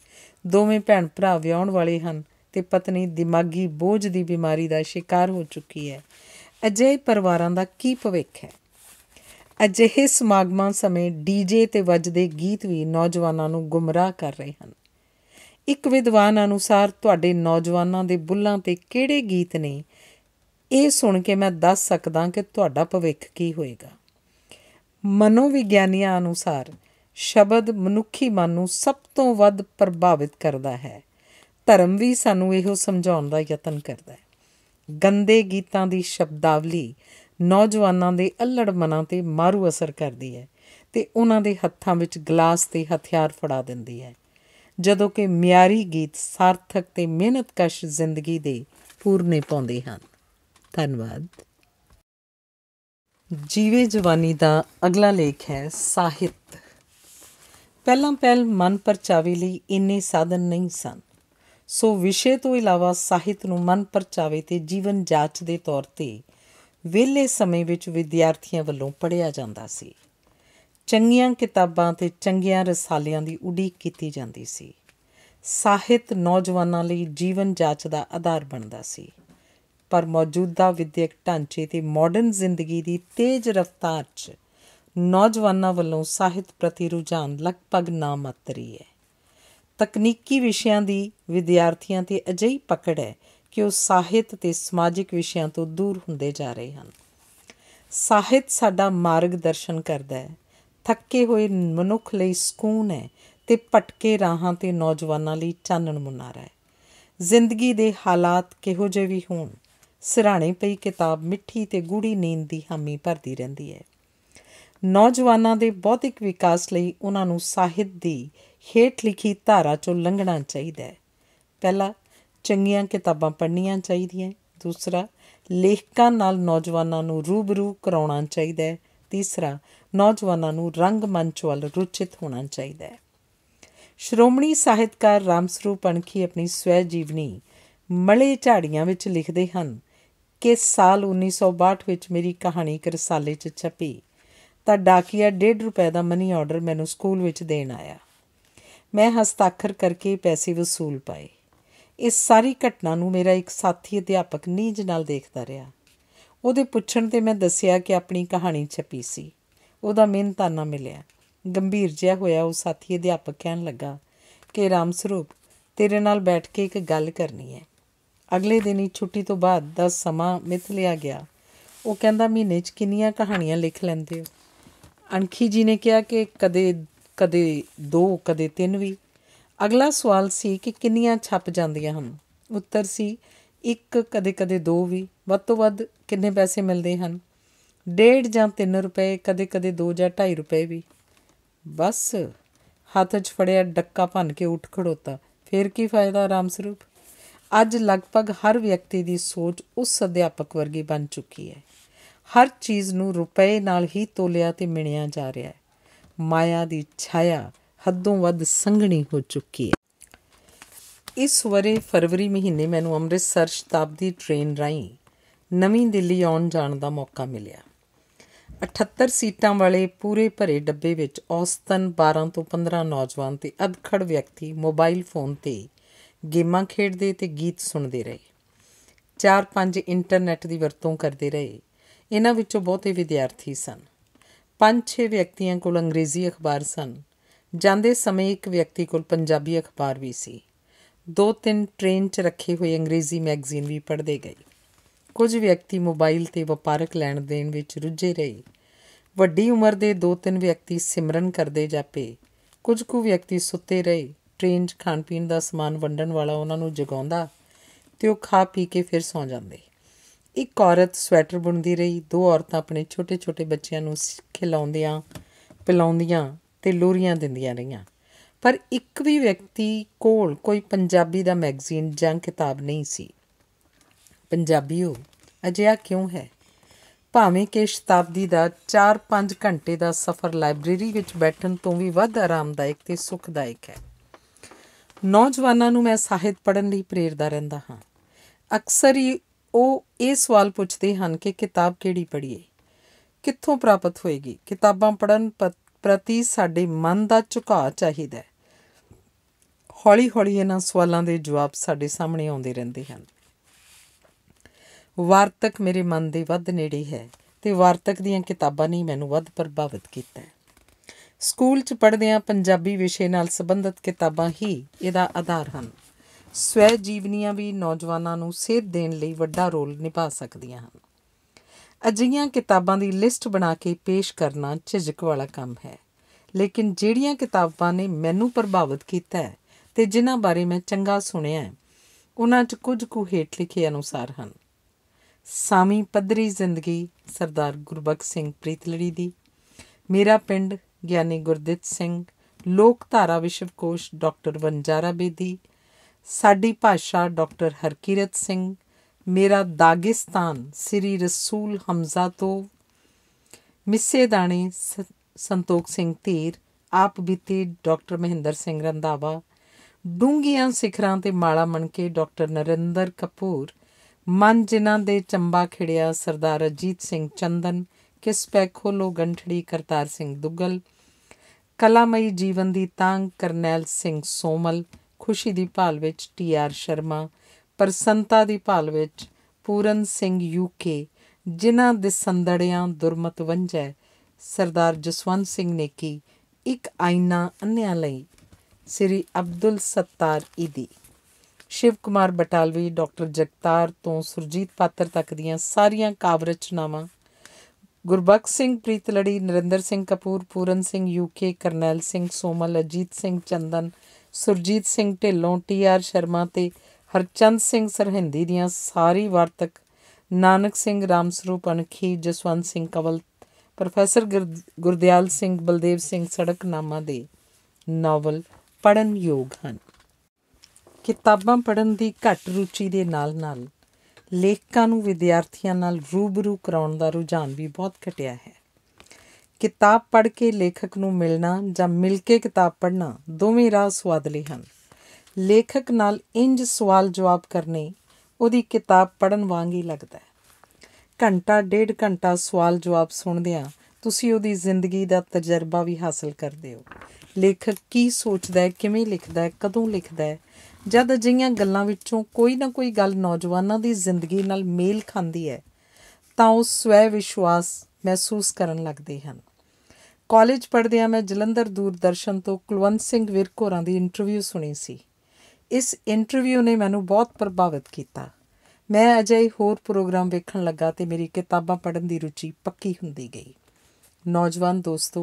ਦੋਵੇਂ ਭੈਣ ਭਰਾ ਵਿਆਹਣ ਵਾਲੇ ਹਨ ਤੇ ਪਤਨੀ ਦਿਮਾਗੀ ਬੋਝ ਦੀ ਬਿਮਾਰੀ ਦਾ ਸ਼ਿਕਾਰ ਹੋ ਚੁੱਕੀ ਹੈ ਅਜੇ ਪਰਿਵਾਰਾਂ ਦਾ ਕੀ ਭਵਿੱਖ ਹੈ ਅਜਿਹੇ ਸਮਾਗਮਾਂ ਸਮੇਂ ਡੀਜੇ ਤੇ ਵੱਜਦੇ ਗੀਤ ਵੀ ਨੌਜਵਾਨਾਂ ਨੂੰ ਗੁੰਮਰਾਹ ਕਰ ਰਹੇ ਹਨ ਇੱਕ ਵਿਦਵਾਨ ਅਨੁਸਾਰ ਤੁਹਾਡੇ ਨੌਜਵਾਨਾਂ ਦੇ ਬੁੱਲਾਂ ਤੇ ਕਿਹੜੇ ਗੀਤ ਨੇ ਇਹ ਸੁਣ ਕੇ ਮੈਂ ਦੱਸ ਸਕਦਾ ਕਿ ਤੁਹਾਡਾ ਭਵਿੱਖ ਕੀ ਹੋਏਗਾ ਮਨੋਵਿਗਿਆਨੀਆਂ ਅਨੁਸਾਰ ਸ਼ਬਦ ਮਨੁੱਖੀ ਮਨ ਨੂੰ ਸਭ ਤੋਂ ਵੱਧ ਪ੍ਰਭਾਵਿਤ ਕਰਦਾ ਹੈ ਧਰਮ ਵੀ ਸਾਨੂੰ ਇਹੋ ਸਮਝਾਉਣ ਦਾ ਯਤਨ ਕਰਦਾ ਹੈ ਗੰਦੇ ਗੀਤਾਂ ਦੀ ਸ਼ਬਦਾਵਲੀ ਨੌਜਵਾਨਾਂ ਦੇ ਅਲੜ ਮਨਾਂ ਤੇ ਮਾਰੂ ਅਸਰ ਕਰਦੀ ਹੈ ਤੇ ਉਹਨਾਂ ਦੇ ਹੱਥਾਂ ਵਿੱਚ ਗਲਾਸ ਤੇ ਹਥਿਆਰ ਫੜਾ ਦਿੰਦੀ ਹੈ ਜਦੋਂ ਕਿ ਮਿਆਰੀ ਗੀਤ ਸਾਰਥਕ ਤੇ ਮਿਹਨਤਕਸ਼ ਜ਼ਿੰਦਗੀ ਦੇ ਪੂਰਨੇ ਪਾਉਂਦੇ ਹਨ ਧੰਨਵਾਦ ਜੀਵੇ ਜਵਾਨੀ ਦਾ ਅਗਲਾ ਲੇਖ ਹੈ ਸਾਹਿਤ ਪਹਿਲਾਂ ਪਹਿਲ ਮਨ ਪਰਚਾਵੇ ਲਈ ਇੰਨੇ ਸਾਧਨ ਨਹੀਂ ਸਨ ਸੋ ਵਿਸ਼ੇ ਤੋਂ ਇਲਾਵਾ ਸਾਹਿਤ ਨੂੰ ਮਨ ਪਰਚਾਵੇ ਤੇ ਜੀਵਨ ਜਾਂਚ ਦੇ ਤੌਰ ਤੇ ਵਿਲੇ ਸਮੇਂ ਵਿੱਚ ਵਿਦਿਆਰਥੀਆਂ ਵੱਲੋਂ ਪੜ੍ਹਿਆ ਜਾਂਦਾ ਸੀ ਚੰਗੀਆਂ ਕਿਤਾਬਾਂ ਤੇ ਚੰਗੀਆਂ ਰਸਾਲਿਆਂ ਦੀ ਉਡੀਕ ਕੀਤੀ ਜਾਂਦੀ ਸੀ ਸਾਹਿਤ ਨੌਜਵਾਨਾਂ ਲਈ ਜੀਵਨ ਜਾਚ ਦਾ ਆਧਾਰ ਬਣਦਾ ਸੀ ਪਰ ਮੌਜੂਦਾ ਵਿਦਿਅਕ ਢਾਂਚੇ ਤੇ ਮਾਡਰਨ ਜ਼ਿੰਦਗੀ ਦੀ ਤੇਜ਼ ਰਫ਼ਤਾਰ 'ਚ ਨੌਜਵਾਨਾਂ ਵੱਲੋਂ ਸਾਹਿਤ ਪ੍ਰਤੀ ਰੁਝਾਨ ਲਗਭਗ ਨਾਮਾਤਰੀ ਹੈ ਤਕਨੀਕੀ ਵਿਸ਼ਿਆਂ ਦੀ ਵਿਦਿਆਰਥੀਆਂ ਤੇ ਅਜਿਹੀ ਪਕੜ ਹੈ ਕਿ ਉਹ ਸਾਹਿਤ ਤੇ ਸਮਾਜਿਕ ਵਿਸ਼ਿਆਂ ਤੋਂ ਦੂਰ ਹੁੰਦੇ ਜਾ ਰਹੇ ਹਨ ਸਾਹਿਤ ਸਾਡਾ ਮਾਰਗਦਰਸ਼ਨ ਕਰਦਾ ਹੈ ਥੱਕੇ ਹੋਏ ਮਨੁੱਖ ਲਈ ਸਕੂਨ ਹੈ ਤੇ ਭਟਕੇ ਰਾਹਾਂ ਤੇ ਨੌਜਵਾਨਾਂ ਲਈ ਚਾਨਣ ਮੁਨਾਰਾ ਹੈ ਜ਼ਿੰਦਗੀ ਦੇ ਹਾਲਾਤ ਕਿਹੋ ਜਿਹੇ ਵੀ ਹੋਣ ਸਿਰਾਣੇ ਪਈ ਕਿਤਾਬ ਮਿੱਠੀ ਤੇ ਗੂੜੀ ਨੀਂਦ ਦੀ ਹਾਮੀ ਭਰਦੀ ਰਹਿੰਦੀ ਹੈ ਨੌਜਵਾਨਾਂ ਦੇ ਬੌਧਿਕ ਵਿਕਾਸ ਲਈ ਉਹਨਾਂ ਨੂੰ ਸਾਹਿਤ ਦੀ ਹੇਠ ਲਿਖੀ ਧਾਰਾ ਚੋਂ ਲੰਘਣਾ ਚਾਹੀਦਾ ਹੈ ਪਹਿਲਾ ਚੰਗੀਆਂ ਕਿਤਾਬਾਂ ਪੜ੍ਹਨੀਆਂ ਚਾਹੀਦੀਆਂ ਦੂਸਰਾ ਲੇਖਕਾਂ ਨਾਲ ਨੌਜਵਾਨਾਂ ਨੂੰ ਰੂਬਰੂ ਕਰਾਉਣਾ ਚਾਹੀਦਾ ਹੈ ਤੀਸਰਾ ਨੌਜਵਾਨਾਂ ਨੂੰ ਰੰਗ ਮੰਚ ਵੱਲ ਰੁਚਿਤ ਹੋਣਾ ਚਾਹੀਦਾ ਹੈ ਸ਼੍ਰੋਮਣੀ ਸਾਹਿਤਕਾਰ ਰਾਮਸਰੂਪ ਅਣਖੀ ਆਪਣੀ ਸਵੈ ਜੀਵਨੀ ਮਲੇ ਝਾੜੀਆਂ ਵਿੱਚ ਲਿਖਦੇ ਹਨ ਕਿ ਸਾਲ 1962 ਵਿੱਚ ਮੇਰੀ ਕਹਾਣੀ ਇੱਕ ਰਸਾਲੇ 'ਚ ਛਪੀ ਤਾਂ ਡਾਕੀਆ 1.5 ਰੁਪਏ ਦਾ ਮਨੀ ਆਰਡਰ ਮੈਨੂੰ ਸਕੂਲ ਵਿੱਚ ਦੇਣ ਆਇਆ ਮੈਂ ਹਸਤਾਖਰ ਕਰਕੇ ਪੈਸੇ ਵਸੂਲ ਪਾਏ ਇਸ ਸਾਰੀ ਘਟਨਾ ਨੂੰ ਮੇਰਾ ਇੱਕ ਸਾਥੀ ਅਧਿਆਪਕ ਨੀਜ ਨਾਲ ਦੇਖਦਾ ਰਿਹਾ ਉਹਦੇ ਪੁੱਛਣ ਤੇ ਮੈਂ ਦੱਸਿਆ ਕਿ ਆਪਣੀ ਕਹਾਣੀ ਛਪੀ ਸੀ ਉਹਦਾ ਮਿਹਨਤਾਨਾ ਮਿਲਿਆ ਗੰਭੀਰ ਜਿਹਾ ਹੋਇਆ ਉਹ ਸਾਥੀ ਅਧਿਆਪਕ ਕਹਿਣ ਲੱਗਾ ਕਿ ਰਾਮ ਸਰੂਪ ਤੇਰੇ ਨਾਲ ਬੈਠ ਕੇ ਇੱਕ ਗੱਲ ਕਰਨੀ ਹੈ ਅਗਲੇ ਦਿਨ ਹੀ ਛੁੱਟੀ ਤੋਂ ਬਾਅਦ ਦਾ ਸਮਾਂ ਮਿਤ ਲਿਆ ਗਿਆ ਉਹ ਕਹਿੰਦਾ ਮਹੀਨੇ 'ਚ ਕਿੰਨੀਆਂ ਕਹਾਣੀਆਂ ਲਿਖ ਲੈਂਦੇ ਹੋ ਅਣਖੀ ਜੀ ਨੇ ਕਿਹਾ ਕਿ ਕਦੇ ਕਦੇ ਦੋ ਕਦੇ ਤਿੰਨ ਵੀ ਅਗਲਾ ਸਵਾਲ ਸੀ ਕਿ ਕਿੰਨੀਆਂ ਛਪ ਜਾਂਦੀਆਂ ਹਨ ਉੱਤਰ ਸੀ ਇੱਕ ਕਦੇ-ਕਦੇ ਦੋ ਵੀ ਵੱਧ ਤੋਂ ਵੱਧ ਕਿੰਨੇ ਪੈਸੇ ਮਿਲਦੇ ਹਨ ਡੇਢ ਜਾਂ 3 ਰੁਪਏ ਕਦੇ-ਕਦੇ 2 ਜਾਂ 2.5 ਰੁਪਏ ਵੀ ਬਸ ਹੱਥ 'ਚ ਫੜਿਆ ਡੱਕਾ ਭੰਨ ਕੇ ਉੱਠ ਖੜੋਤਾ ਫੇਰ ਕੀ ਫਾਇਦਾ ਆਰਾਮ ਸਰੂਪ ਅੱਜ ਲਗਭਗ ਹਰ ਵਿਅਕਤੀ ਦੀ ਸੋਚ ਉਸ ਅਧਿਆਪਕ ਵਰਗੀ ਬਣ ਚੁੱਕੀ ਹੈ ਹਰ ਚੀਜ਼ ਨੂੰ ਰੁਪਏ ਨਾਲ ਹੀ ਤੋਲਿਆ ਤੇ ਮਿਣਿਆ ਜਾ ਰਿਹਾ ਹੈ ਮਾਇਆ ਦੀ ਛਾਇਆ ਹੱਦੋਂ ਵੱਧ ਸੰਘਣੀ ਹੋ ਚੁੱਕੀ ਹੈ ਇਸ ਵਰੇ ਫਰਵਰੀ ਮਹੀਨੇ ਮੈਨੂੰ ਅੰਮ੍ਰਿਤਸਰ ਸ਼ਤਾਬਦੀ ਟ੍ਰੇਨ ਰਾਈ ਨਵੀਂ ਦਿੱਲੀ ਆਉਣ ਜਾਣ ਦਾ ਮੌਕਾ ਮਿਲਿਆ 78 ਸੀਟਾਂ ਵਾਲੇ ਪੂਰੇ ਭਰੇ ਡੱਬੇ ਵਿੱਚ ਔਸਤਨ 12 ਤੋਂ 15 ਨੌਜਵਾਨ ਤੇ ਅਧਖੜ ਵਿਅਕਤੀ ਮੋਬਾਈਲ ਫੋਨ ਤੇ ਗੇਮਾਂ ਖੇਡਦੇ ਤੇ ਗੀਤ ਸੁਣਦੇ ਰਹੇ 4-5 ਇੰਟਰਨੈਟ ਦੀ ਵਰਤੋਂ ਕਰਦੇ ਰਹੇ ਇਹਨਾਂ ਵਿੱਚੋਂ ਬਹੁਤੇ ਵਿਦਿਆਰਥੀ ਸਨ 5-6 ਵਿਅਕਤੀਆਂ ਕੋਲ ਅੰਗਰੇਜ਼ੀ ਅਖਬਾਰ ਸਨ ਜਾਂਦੇ ਸਮੇਂ ਇੱਕ ਵਿਅਕਤੀ ਕੋਲ ਪੰਜਾਬੀ ਅਖਬਾਰ ਵੀ ਸੀ ਦੋ ਤਿੰਨ ਟ੍ਰੇਨ 'ਚ ਰੱਖੇ ਹੋਏ ਅੰਗਰੇਜ਼ੀ ਮੈਗਜ਼ੀਨ ਵੀ ਪੜ੍ਹਦੇ ਗਏ ਕੁਝ ਵਿਅਕਤੀ ਮੋਬਾਈਲ ਤੇ ਵਪਾਰਕ ਲੈਣ ਦੇਣ ਵਿੱਚ ਰੁੱਝੇ ਰਹੇ ਵੱਡੀ ਉਮਰ ਦੇ ਦੋ ਤਿੰਨ ਵਿਅਕਤੀ ਸਿਮਰਨ ਕਰਦੇ ਜਾਪੇ ਕੁਝ ਕੁ ਵਿਅਕਤੀ ਸੁੱਤੇ ਰਹੇ ਟ੍ਰੇਨ 'ਚ ਖਾਣ ਪੀਣ ਦਾ ਸਮਾਨ ਵੰਡਣ ਵਾਲਾ ਉਹਨਾਂ ਨੂੰ ਜਗਾਉਂਦਾ ਤੇ ਉਹ ਖਾ ਪੀ ਕੇ ਫਿਰ ਸੌਂ ਜਾਂਦੇ ਇੱਕ ਔਰਤ ਸਵੈਟਰ ਬੁਣਦੀ ਰਹੀ ਦੋ ਔਰਤਾਂ ਆਪਣੇ ਛੋਟੇ-ਛੋਟੇ ਬੱਚਿਆਂ ਨੂੰ ਖਿਲਾਉਂਦਿਆਂ ਪਿਲਾਉਂਦੀਆਂ ਤੇ ਲੋਰੀਆਂ ਦਿੰਦੀਆਂ ਰਹੀਆਂ ਪਰ ਇੱਕ ਵੀ ਵਿਅਕਤੀ ਕੋਲ ਕੋਈ ਪੰਜਾਬੀ ਦਾ ਮੈਗਜ਼ੀਨ ਜਾਂ ਕਿਤਾਬ ਨਹੀਂ ਸੀ ਪੰਜਾਬੀਓ ਅਜਿਹਾ ਕਿਉਂ ਹੈ ਭਾਵੇਂ ਕਿ ਸ਼ਤਾਬਦੀ ਦਾ 4-5 ਘੰਟੇ ਦਾ ਸਫ਼ਰ ਲਾਇਬ੍ਰੇਰੀ ਵਿੱਚ ਬੈਠਣ ਤੋਂ ਵੀ ਵੱਧ ਆਰਾਮਦਾਇਕ ਤੇ ਸੁਖਦਾਇਕ ਹੈ ਨੌਜਵਾਨਾਂ ਨੂੰ ਮੈਂ ਸਾਹਿਤ ਪੜ੍ਹਨ ਲਈ ਪ੍ਰੇਰਦਾ ਰਹਿੰਦਾ ਹਾਂ ਅਕਸਰ ਹੀ ਉਹ ਇਹ ਸਵਾਲ ਪੁੱਛਦੇ ਹਨ ਕਿ ਕਿਤਾਬ ਕਿਹੜੀ ਪੜ੍ਹੀਏ ਕਿੱਥੋਂ ਪ੍ਰਾਪਤ ਹੋਏਗੀ ਕਿਤਾਬਾਂ ਪੜਨ ਪ੍ਰਤੀ ਸਾਡੇ ਮਨ ਦਾ ਝੁਕਾਅ ਚਾਹੀਦਾ ਹੈ ਹੌਲੀ-ਹੌਲੀ ਇਹਨਾਂ ਸਵਾਲਾਂ ਦੇ ਜਵਾਬ ਸਾਡੇ ਸਾਹਮਣੇ ਆਉਂਦੇ ਰਹਿੰਦੇ ਹਨ ਵਾਰਤਕ ਮੇਰੇ ਮਨ ਦੇ ਵੱਧ ਨੇੜੇ ਹੈ ਤੇ ਵਾਰਤਕ ਦੀਆਂ ਕਿਤਾਬਾਂ ਨੇ ਮੈਨੂੰ ਵੱਧ ਪ੍ਰਭਾਵਿਤ ਕੀਤਾ ਹੈ ਸਕੂਲ 'ਚ ਪੜ੍ਹਦਿਆਂ ਪੰਜਾਬੀ ਵਿਸ਼ੇ ਨਾਲ ਸੰਬੰਧਿਤ ਕਿਤਾਬਾਂ ਹੀ ਇਹਦਾ ਆਧਾਰ ਹਨ ਸਵੈ ਜੀਵਨੀਆਂ ਵੀ ਨੌਜਵਾਨਾਂ ਨੂੰ ਸੇਧ ਦੇਣ ਲਈ ਵੱਡਾ ਰੋਲ ਨਿਭਾ ਸਕਦੀਆਂ ਹਨ ਅਜਿਹੀਆਂ ਕਿਤਾਬਾਂ ਦੀ ਲਿਸਟ ਬਣਾ ਕੇ ਪੇਸ਼ ਕਰਨਾ ਝਿਜਕ ਵਾਲਾ ਕੰਮ ਹੈ ਲੇਕਿਨ ਜਿਹੜੀਆਂ ਕਿਤਾਬਾਂ ਨੇ ਮੈਨੂੰ ਪ੍ਰਭਾਵਿਤ ਕੀਤਾ ਹੈ ਤੇ ਜਿਨ੍ਹਾਂ ਬਾਰੇ ਮੈਂ ਚੰਗਾ ਸੁਣਿਆ ਹੈ ਉਹਨਾਂ 'ਚ ਕੁਝ ਕੁ ਹੇਠ ਲਿਖੇ ਅਨੁਸਾਰ ਹਨ ਸਾਮੀ ਪਦਰੀ ਜ਼ਿੰਦਗੀ ਸਰਦਾਰ ਗੁਰਬਖਸ਼ ਸਿੰਘ ਪ੍ਰੀਤਲੜੀ ਦੀ ਮੇਰਾ ਪਿੰਡ ਗਿਆਨੀ ਗੁਰਦਿੱਤ ਸਿੰਘ ਲੋਕਧਾਰਾ ਵਿਸ਼ਵਕੋਸ਼ ਡਾਕਟਰ ਵੰਜਾਰਾ ਬੇਦੀ ਸਾਡੀ ਭਾਸ਼ਾ ਡਾਕਟਰ ਹਰਕੀਰਤ ਸਿੰਘ ਮੇਰਾ ਦਾਗਿਸਤਾਨ ਸ੍ਰੀ ਰਸੂਲ ਹਮਜ਼ਾ ਤੋਂ ਮਿੱਸੇ ਦਾਣੇ ਸੰਤੋਖ ਸਿੰਘ ਧੀਰ ਆਪ ਬੀਤੇ ਡਾਕਟਰ ਮਹਿੰਦਰ ਸਿੰਘ ਰੰਧਾਵਾ ਡੂੰਗੀਆਂ ਸਿਖਰਾਂ ਤੇ ਮਾਲਾ ਮਣ ਕੇ ਡਾਕਟਰ ਨਰਿੰਦਰ ਕਪੂਰ ਮਨ ਜਿਨ੍ਹਾਂ ਦੇ ਚੰਬਾ ਖਿੜਿਆ ਸਰਦਾਰ ਅਜੀਤ ਸਿੰਘ ਚੰਦਨ ਕਿਸ ਪੈ ਖੋਲੋ ਗੰਠੜੀ ਕਰਤਾਰ ਸਿੰਘ ਦੁੱਗਲ ਕਲਾਮਈ ਜੀਵਨ ਦੀ ਤਾਂਗ ਕਰਨੈਲ ਸਿੰਘ ਸੋਮਲ ਖੁਸ਼ੀ ਦੀ ਭਾਲ ਵਿੱਚ ਟੀ ਆਰ ਸ਼ਰਮਾ ਪ੍ਰਸੰਤਾ ਦੀ ਭਾਲ ਵਿੱਚ ਪੂਰਨ ਸਿੰਘ ਯੂਕੇ ਜਿਨ੍ਹਾਂ ਦੇ ਸੰਦੜਿਆਂ ਦੁਰਮਤ ਵੰਜੈ ਸਰਦਾਰ ਜਸਵੰਤ ਸਿੰਘ ਨੇ ਕੀ ਇੱਕ ਆਇਨਾ ਅੰਨਿਆਂ ਲਈ ਸ੍ਰੀ ਅਬਦੁਲ ਸੱਤਾਰ ਇਦੀ ਸ਼ਿਵ ਕੁਮਾਰ ਬਟਾਲਵੀ ਡਾਕਟਰ ਜਗਤਾਰ ਤੋਂ ਸੁਰਜੀਤ ਪਾਤਰ ਤੱਕ ਦੀਆਂ ਸਾਰੀਆਂ ਕਾਵ ਰਚਨਾਵਾਂ Gurbaksh Singh Preetlari Narinder Singh Kapur Puran Singh UK Karnail Singh Somal Ajit Singh Chandan Surjit Singh Dhillon T R Sharma ਤੇ ਹਰਚੰਦ ਸਿੰਘ ਸਰਹਿੰਦੀ ਦੀਆਂ ਸਾਰੀ ਵਾਰਤਕ ਨਾਨਕ ਸਿੰਘ ਰਾਮਸਰੂਪ ਅਨਖੀ ਜਸਵੰਤ ਸਿੰਘ ਕਵਲ ਪ੍ਰੋਫੈਸਰ ਗੁਰਦਿਆਲ ਸਿੰਘ ਬਲਦੇਵ ਸਿੰਘ ਸੜਕਨਾਮਾ ਦੇ ਨਾਵਲ ਪੜਨ ਯੋਗ ਹਨ ਕਿਤਾਬਾਂ ਪੜਨ ਦੀ ਘੱਟ ਰੁਚੀ ਦੇ ਨਾਲ-ਨਾਲ ਲੇਖਕਾਂ ਨੂੰ ਵਿਦਿਆਰਥੀਆਂ ਨਾਲ ਰੂਬਰੂ ਕਰਾਉਣ ਦਾ ਰੁਝਾਨ ਵੀ ਬਹੁਤ ਘਟਿਆ ਹੈ ਕਿਤਾਬ ਪੜ੍ਹ ਕੇ ਲੇਖਕ ਨੂੰ ਮਿਲਣਾ ਜਾਂ ਮਿਲ ਕੇ ਕਿਤਾਬ ਪੜ੍ਹਨਾ ਦੋਵੇਂ ਰਾਹ ਸਵਾਦਲੇ ਹਨ ਲੇਖਕ ਨਾਲ ਇੰਜ ਸਵਾਲ ਜਵਾਬ ਕਰਨੇ ਉਹਦੀ ਕਿਤਾਬ ਪੜਨ ਵਾਂਗ ਹੀ ਲੱਗਦਾ ਹੈ ਘੰਟਾ ਡੇਢ ਘੰਟਾ ਸਵਾਲ ਜਵਾਬ ਸੁਣਦਿਆਂ ਤੁਸੀਂ ਉਹਦੀ ਜ਼ਿੰਦਗੀ ਦਾ ਤਜਰਬਾ ਵੀ ਹਾਸਲ ਕਰਦੇ ਹੋ ਲੇਖਕ ਕੀ ਸੋਚਦਾ ਹੈ ਕਿਵੇਂ ਲਿਖਦਾ ਹੈ ਕਦੋਂ ਲਿਖਦਾ ਹੈ ਜਦ ਅਜਿਹੀਆਂ ਗੱਲਾਂ ਵਿੱਚੋਂ ਕੋਈ ਨਾ ਕੋਈ ਗੱਲ ਨੌਜਵਾਨਾਂ ਦੀ ਜ਼ਿੰਦਗੀ ਨਾਲ ਮੇਲ ਖਾਂਦੀ ਹੈ ਤਾਂ ਉਹ ਸਵੈ ਵਿਸ਼ਵਾਸ ਮਹਿਸੂਸ ਕਰਨ ਲੱਗਦੇ ਹਨ ਕਾਲਜ ਪੜ੍ਹਦਿਆਂ ਮੈਂ ਜਲੰਧਰ ਦੂਰਦਰਸ਼ਨ ਤੋਂ ਕੁਲਵੰਤ ਸਿੰਘ ਵਿਰਕ ਦੀ ਇੰਟਰਵਿਊ ਸੁਣੀ ਸੀ ਇਸ ਇੰਟਰਵਿਊ ਨੇ ਮੈਨੂੰ ਬਹੁਤ ਪ੍ਰਭਾਵਿਤ ਕੀਤਾ ਮੈਂ ਅਜੇ ਹੋਰ ਪ੍ਰੋਗਰਾਮ ਵੇਖਣ ਲੱਗਾ ਤੇ ਮੇਰੀ ਕਿਤਾਬਾਂ ਪੜ੍ਹਨ ਦੀ ਰੁਚੀ ਪੱਕੀ ਹੁੰਦੀ ਗਈ ਨੌਜਵਾਨ ਦੋਸਤੋ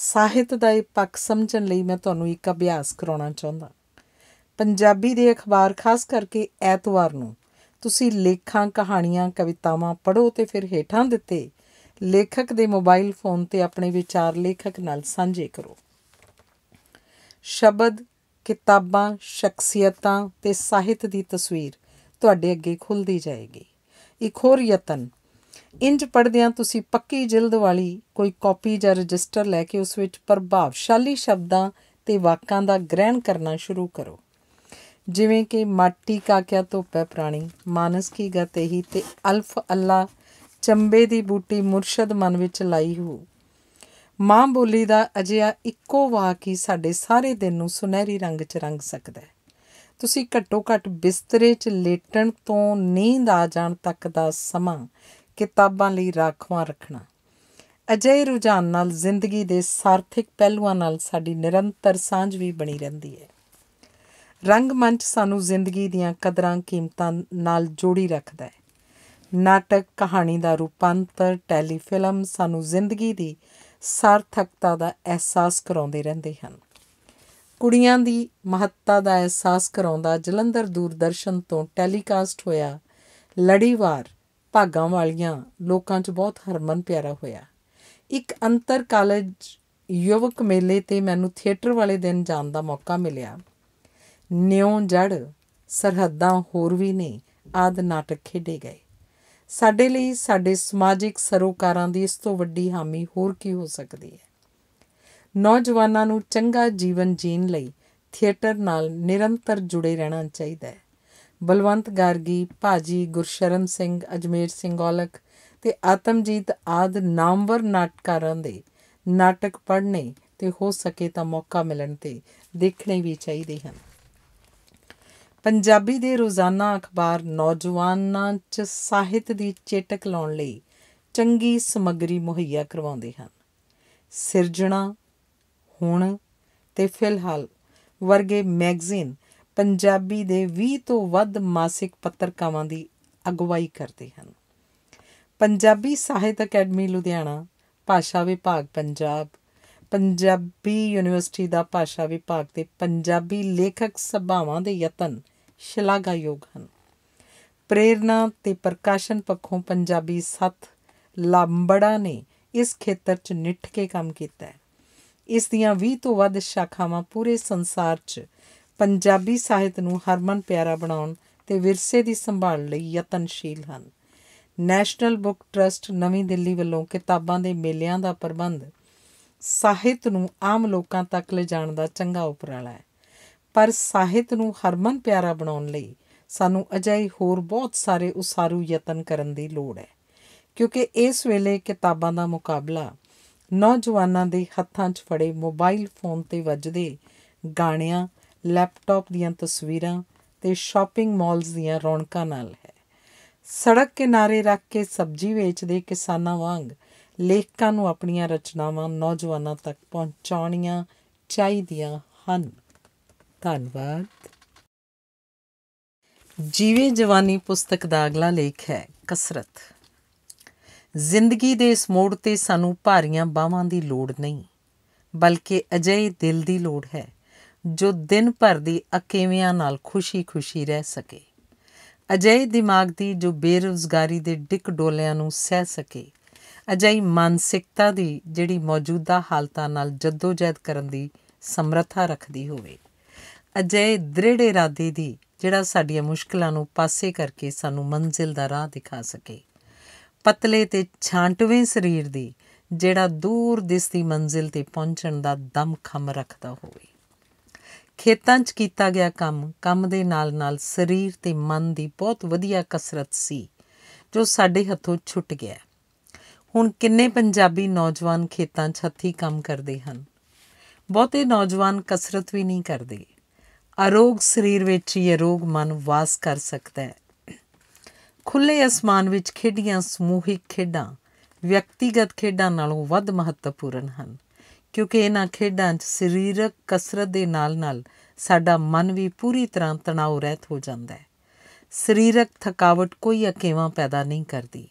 ਸਾਹਿਤ ਦਾ ਇਹ ਪੱਖ ਸਮਝਣ ਲਈ ਮੈਂ ਤੁਹਾਨੂੰ ਇੱਕ ਅਭਿਆਸ ਕਰਾਉਣਾ ਚਾਹੁੰਦਾ ਪੰਜਾਬੀ ਦੇ ਅਖਬਾਰ ਖਾਸ ਕਰਕੇ ਐਤਵਾਰ ਨੂੰ ਤੁਸੀਂ ਲੇਖਾਂ ਕਹਾਣੀਆਂ ਕਵਿਤਾਵਾਂ ਪੜ੍ਹੋ ਤੇ ਫਿਰ ਹੇਠਾਂ ਦਿੱਤੇ ਲੇਖਕ ਦੇ ਮੋਬਾਈਲ ਫੋਨ ਤੇ ਆਪਣੇ ਵਿਚਾਰ ਲੇਖਕ ਨਾਲ ਸਾਂਝੇ ਕਰੋ ਸ਼ਬਦ ਕਿਤਾਬਾਂ ਸ਼ਖਸੀਅਤਾਂ ਤੇ ਸਾਹਿਤ ਦੀ ਤਸਵੀਰ ਤੁਹਾਡੇ ਅੱਗੇ ਖੁੱਲਦੀ ਜਾਏਗੀ ਇੱਕ ਹੋਰ ਯਤਨ ਇੰਜ ਪੜਦਿਆਂ ਤੁਸੀਂ ਪੱਕੀ ਜਿਲਦ ਵਾਲੀ ਕੋਈ ਕਾਪੀ ਜਾਂ ਰਜਿਸਟਰ ਲੈ ਕੇ ਉਸ ਵਿੱਚ ਪ੍ਰਭਾਵਸ਼ਾਲੀ ਸ਼ਬਦਾਂ ਤੇ ਵਾਕਾਂ ਦਾ ਗ੍ਰਹਿਣ ਕਰਨਾ ਸ਼ੁਰੂ ਕਰੋ ਜਿਵੇਂ ਕਿ ਮਾਟੀ ਕਾ ਕਿਆ ਧੋਪੈ ਪ੍ਰਾਣੀ ਮਾਨਸ ਕੀ ਗਤ ਤੇ ਅਲਫ ਅੱਲਾ ਚੰਬੇ ਦੀ ਬੂਟੀ ਮੁਰਸ਼ਦ ਮਨ ਵਿੱਚ ਲਾਈ ਹੋ ਮਾਂ ਬੋਲੀ ਦਾ ਅਜਿਹਾ ਇੱਕੋ ਵਾਕ ਹੀ ਸਾਡੇ ਸਾਰੇ ਦਿਨ ਨੂੰ ਸੁਨਹਿਰੀ ਰੰਗ 'ਚ ਰੰਗ ਸਕਦਾ ਹੈ ਤੁਸੀਂ ਘੱਟੋ ਘੱਟ ਬਿਸਤਰੇ 'ਚ ਲੇਟਣ ਤੋਂ ਨੀਂਦ ਆ ਜਾਣ ਤੱਕ ਦਾ ਸਮਾਂ ਕਿਤਾਬਾਂ ਲਈ ਰਾਖਵਾਂ ਰੱਖਣਾ ਅਜਿਹੇ ਰੁਝਾਨ ਨਾਲ ਜ਼ਿੰਦਗੀ ਦੇ ਸਾਰਥਿਕ ਪਹਿਲੂਆਂ ਨਾਲ ਸਾਡੀ ਨਿਰੰਤਰ ਸਾਂਝ ਵੀ ਬਣੀ ਰਹਿੰਦੀ ਹੈ ਰੰਗਮੰਚ ਸਾਨੂੰ ਜ਼ਿੰਦਗੀ ਦੀਆਂ ਕਦਰਾਂ ਕੀਮਤਾਂ ਨਾਲ ਜੋੜੀ ਰੱਖਦਾ ਹੈ ਨਾਟਕ ਕਹਾਣੀ ਦਾ ਰੂਪਾਂਤਰ ਟੈਲੀਫਿਲਮ ਸਾਨੂੰ ਜ਼ਿੰਦਗੀ ਦੀ ਸਾਰਥਕਤਾ ਦਾ ਅਹਿਸਾਸ ਕਰਾਉਂਦੇ ਰਹਿੰਦੇ ਹਨ ਕੁੜੀਆਂ ਦੀ ਮਹੱਤਤਾ ਦਾ ਅਹਿਸਾਸ ਕਰਾਉਂਦਾ ਜਲੰਧਰ ਦੂਰਦਰਸ਼ਨ ਤੋਂ ਟੈਲੀਕਾਸਟ ਹੋਇਆ ਲੜੀਵਾਰ ਭਾਗਾਂ ਵਾਲੀਆਂ ਲੋਕਾਂ 'ਚ ਬਹੁਤ ਹਰਮਨ ਪਿਆਰਾ ਹੋਇਆ ਇੱਕ ਅੰਤਰ ਕਾਲਜ ਯੁਵਕ ਮੇਲੇ ਤੇ ਮੈਨੂੰ ਥੀਏਟਰ ਵਾਲੇ ਦਿਨ ਜਾਣ ਦਾ ਮੌਕਾ ਮਿਲਿਆ ਨਿਉ ਜੜ ਸਰਹੱਦਾਂ ਹੋਰ ਵੀ ਨੇ ਆਦ ਨਾਟਕ ਖੇਡੇ ਗਏ ਸਾਡੇ ਲਈ ਸਾਡੇ ਸਮਾਜਿਕ ਸਰੋਕਾਰਾਂ ਦੀ ਇਸ ਤੋਂ ਵੱਡੀ ਹਾਮੀ ਹੋਰ ਕੀ ਹੋ ਸਕਦੀ ਹੈ ਨੌਜਵਾਨਾਂ ਨੂੰ ਚੰਗਾ ਜੀਵਨ ਜੀਣ ਲਈ ਥੀਏਟਰ ਨਾਲ ਨਿਰੰਤਰ ਜੁੜੇ ਰਹਿਣਾ ਚਾਹੀਦਾ ਹੈ ਬਲਵੰਤ ਗਾਰਗੀ ਭਾਜੀ ਗੁਰਸ਼ਰਨ ਸਿੰਘ ਅਜਮੇਰ ਸਿੰਘ ਔਲਖ ਤੇ ਆਤਮਜੀਤ ਆਦ ਨਾਮਵਰ ਨਾਟਕਾਰਾਂ ਦੇ ਨਾਟਕ ਪੜ੍ਹਨੇ ਤੇ ਹੋ ਸਕੇ ਤਾਂ ਮੌਕਾ ਮਿਲਣ ਤੇ ਦੇਖਣੇ ਵੀ ਚਾਹੀਦੇ ਹਨ ਪੰਜਾਬੀ ਦੇ ਰੋਜ਼ਾਨਾ ਅਖਬਾਰ ਨੌਜਵਾਨਾਂ 'ਚ ਸਾਹਿਤ ਦੀ ਚੇਟਕ ਲਾਉਣ ਲਈ ਚੰਗੀ ਸਮੱਗਰੀ ਮੁਹੱਈਆ ਕਰਵਾਉਂਦੇ ਹਨ ਸਿਰਜਣਾ ਹੁਣ ਤੇ ਫਿਲਹਾਲ ਵਰਗੇ ਮੈਗਜ਼ੀਨ ਪੰਜਾਬੀ ਦੇ 20 ਤੋਂ ਵੱਧ ਮਾਸਿਕ ਪੱਤਰਕਾਵਾਂ ਦੀ ਅਗਵਾਈ ਕਰਦੇ ਹਨ ਪੰਜਾਬੀ ਸਾਹਿਤ ਅਕੈਡਮੀ ਲੁਧਿਆਣਾ ਭਾਸ਼ਾ ਵਿਭਾਗ ਪੰਜਾਬ ਪੰਜਾਬੀ ਯੂਨੀਵਰਸਿਟੀ ਦਾ ਭਾਸ਼ਾ ਵਿਭਾਗ ਤੇ ਪੰਜਾਬੀ ਲੇਖਕ ਸਭਾਵਾਂ ਦੇ ਯਤਨ ਸ਼ਲਾਘਾਯੋਗ ਹਨ ਪ੍ਰੇਰਣਾ ਤੇ ਪ੍ਰਕਾਸ਼ਨ ਪੱਖੋਂ ਪੰਜਾਬੀ ਸੱਤ ਲੰਬੜਾ ਨੇ ਇਸ ਖੇਤਰ 'ਚ ਨਿੱਠ ਕੇ ਕੰਮ ਕੀਤਾ ਹੈ ਇਸ ਦੀਆਂ 20 ਤੋਂ ਵੱਧ ਸ਼ਾਖਾਵਾਂ ਪੂਰੇ ਸੰਸਾਰ 'ਚ ਪੰਜਾਬੀ ਸਾਹਿਤ ਨੂੰ ਹਰਮਨ ਪਿਆਰਾ ਬਣਾਉਣ ਤੇ ਵਿਰਸੇ ਦੀ ਸੰਭਾਲ ਲਈ ਯਤਨਸ਼ੀਲ ਹਨ ਨੈਸ਼ਨਲ ਬੁੱਕ ਟਰਸਟ ਨਵੀਂ ਦਿੱਲੀ ਵੱਲੋਂ ਕਿਤਾਬਾਂ ਦੇ ਮੇਲਿਆਂ ਦਾ ਪ੍ਰਬੰਧ ਸਾਹਿਤ ਨੂੰ ਆਮ ਲੋਕਾਂ ਤੱਕ ਲਿਜਾਣ ਦਾ ਚੰਗਾ ਉਪਰਾਲਾ ਹੈ ਪਰ ਸਾਹਿਤ ਨੂੰ ਹਰਮਨ ਪਿਆਰਾ ਬਣਾਉਣ ਲਈ ਸਾਨੂੰ ਅਜਿਹੇ ਹੋਰ ਬਹੁਤ ਸਾਰੇ ਉਸਾਰੂ ਯਤਨ ਕਰਨ ਦੀ ਲੋੜ ਹੈ ਕਿਉਂਕਿ ਇਸ ਵੇਲੇ ਕਿਤਾਬਾਂ ਦਾ ਮੁਕਾਬਲਾ ਨੌਜਵਾਨਾਂ ਦੇ ਹੱਥਾਂ 'ਚ ਫੜੇ ਮੋਬਾਈਲ ਫੋਨ ਤੇ ਵੱਜਦੇ ਗਾਣਿਆਂ ਲੈਪਟਾਪ ਦੀਆਂ ਤਸਵੀਰਾਂ ਤੇ ਸ਼ਾਪਿੰਗ ਮਾਲਸ ਦੀਆਂ ਰੌਣਕਾਂ ਨਾਲ ਹੈ ਸੜਕ ਕਿਨਾਰੇ ਰੱਖ ਕੇ ਸਬਜ਼ੀ ਵੇਚਦੇ ਕਿਸਾਨਾਂ ਵਾਂਗ ਲੇਖਕਾਂ ਨੂੰ ਆਪਣੀਆਂ ਰਚਨਾਵਾਂ ਨੌਜਵਾਨਾਂ ਤੱਕ ਪਹੁੰਚਾਉਣੀਆਂ ਚਾਹੀਦੀਆਂ ਹਨ ਧੰਨਵਾਦ ਜੀਵੇ ਜਵਾਨੀ ਪੁਸਤਕ ਦਾ ਅਗਲਾ ਲੇਖ ਹੈ ਕਸਰਤ ਜ਼ਿੰਦਗੀ ਦੇ ਇਸ ਮੋੜ ਤੇ ਸਾਨੂੰ ਭਾਰੀਆਂ ਬਾਹਾਂ ਦੀ ਲੋੜ ਨਹੀਂ ਬਲਕਿ ਅਜੇ ਦਿਲ ਦੀ ਲੋੜ ਹੈ ਜੋ ਦਿਨ ਭਰ ਦੀ ਅਕੇਵਿਆਂ ਨਾਲ ਖੁਸ਼ੀ-ਖੁਸ਼ੀ ਰਹਿ ਸਕੇ ਅਜੇ ਦਿਮਾਗ ਦੀ ਜੋ ਬੇਰੋਜ਼ਗਾਰੀ ਦੇ ਡਿੱਕ ਡੋਲਿਆਂ ਨੂੰ ਸਹਿ ਸਕੇ ਅਜਿਹੀ ਮਾਨਸਿਕਤਾ ਦੀ ਜਿਹੜੀ ਮੌਜੂਦਾ ਹਾਲਤਾਂ ਨਾਲ ਜਦੋਜਹਿਦ ਕਰਨ ਦੀ ਸਮਰੱਥਾ ਰੱਖਦੀ ਹੋਵੇ ਅਜੇ ਦ੍ਰਿੜ ਇਰਾਦੇ ਦੀ ਜਿਹੜਾ ਸਾਡੀਆਂ ਮੁਸ਼ਕਲਾਂ ਨੂੰ ਪਾਸੇ ਕਰਕੇ ਸਾਨੂੰ ਮੰਜ਼ਿਲ ਦਾ ਰਾਹ ਦਿਖਾ ਸਕੇ ਪਤਲੇ ਤੇ ਛਾਂਟਵੇਂ ਸਰੀਰ ਦੀ ਜਿਹੜਾ ਦੂਰ ਦਿਸਦੀ ਮੰਜ਼ਿਲ ਤੇ ਪਹੁੰਚਣ ਦਾ ਦਮ ਖਮ ਰੱਖਦਾ ਹੋਵੇ ਖੇਤਾਂ 'ਚ ਕੀਤਾ ਗਿਆ ਕੰਮ ਕੰਮ ਦੇ ਨਾਲ-ਨਾਲ ਸਰੀਰ ਤੇ ਮਨ ਦੀ ਬਹੁਤ ਵਧੀਆ ਕਸਰਤ ਸੀ ਜੋ ਸਾਡੇ ਹੱਥੋਂ ਛੁੱਟ ਗਿਆ ਹੁਣ ਕਿੰਨੇ ਪੰਜਾਬੀ ਨੌਜਵਾਨ ਖੇਤਾਂ 'ਚ ਹੱਥੀ ਕੰਮ ਕਰਦੇ ਹਨ ਬਹੁਤੇ ਨੌਜਵਾਨ ਕਸਰਤ ਵੀ ਨਹੀਂ ਕਰਦੇ ਅਰੋਗ ਸਰੀਰ ਵਿੱਚ ਹੀ ਅਰੋਗ ਮਨ ਵਾਸ ਕਰ ਸਕਦਾ ਹੈ ਖੁੱਲੇ ਅਸਮਾਨ ਵਿੱਚ ਖੇਡੀਆਂ ਸਮੂਹਿਕ ਖੇਡਾਂ ਵਿਅਕਤੀਗਤ ਖੇਡਾਂ ਨਾਲੋਂ ਵੱਧ ਮਹੱਤਵਪੂਰਨ ਹਨ ਕਿਉਂਕਿ ਇਹਨਾਂ ਖੇਡਾਂ 'ਚ ਸਰੀਰਕ ਕਸਰਤ ਦੇ ਨਾਲ-ਨਾਲ ਸਾਡਾ ਮਨ ਵੀ ਪੂਰੀ ਤਰ੍ਹਾਂ ਤਣਾਅ ਰਹਿਤ ਹੋ ਜਾਂਦਾ ਹੈ ਸਰੀਰਕ ਥਕਾਵਟ ਕੋਈ ਅਕੇਵਾਂ ਪੈਦਾ ਨਹੀਂ ਕਰਦੀ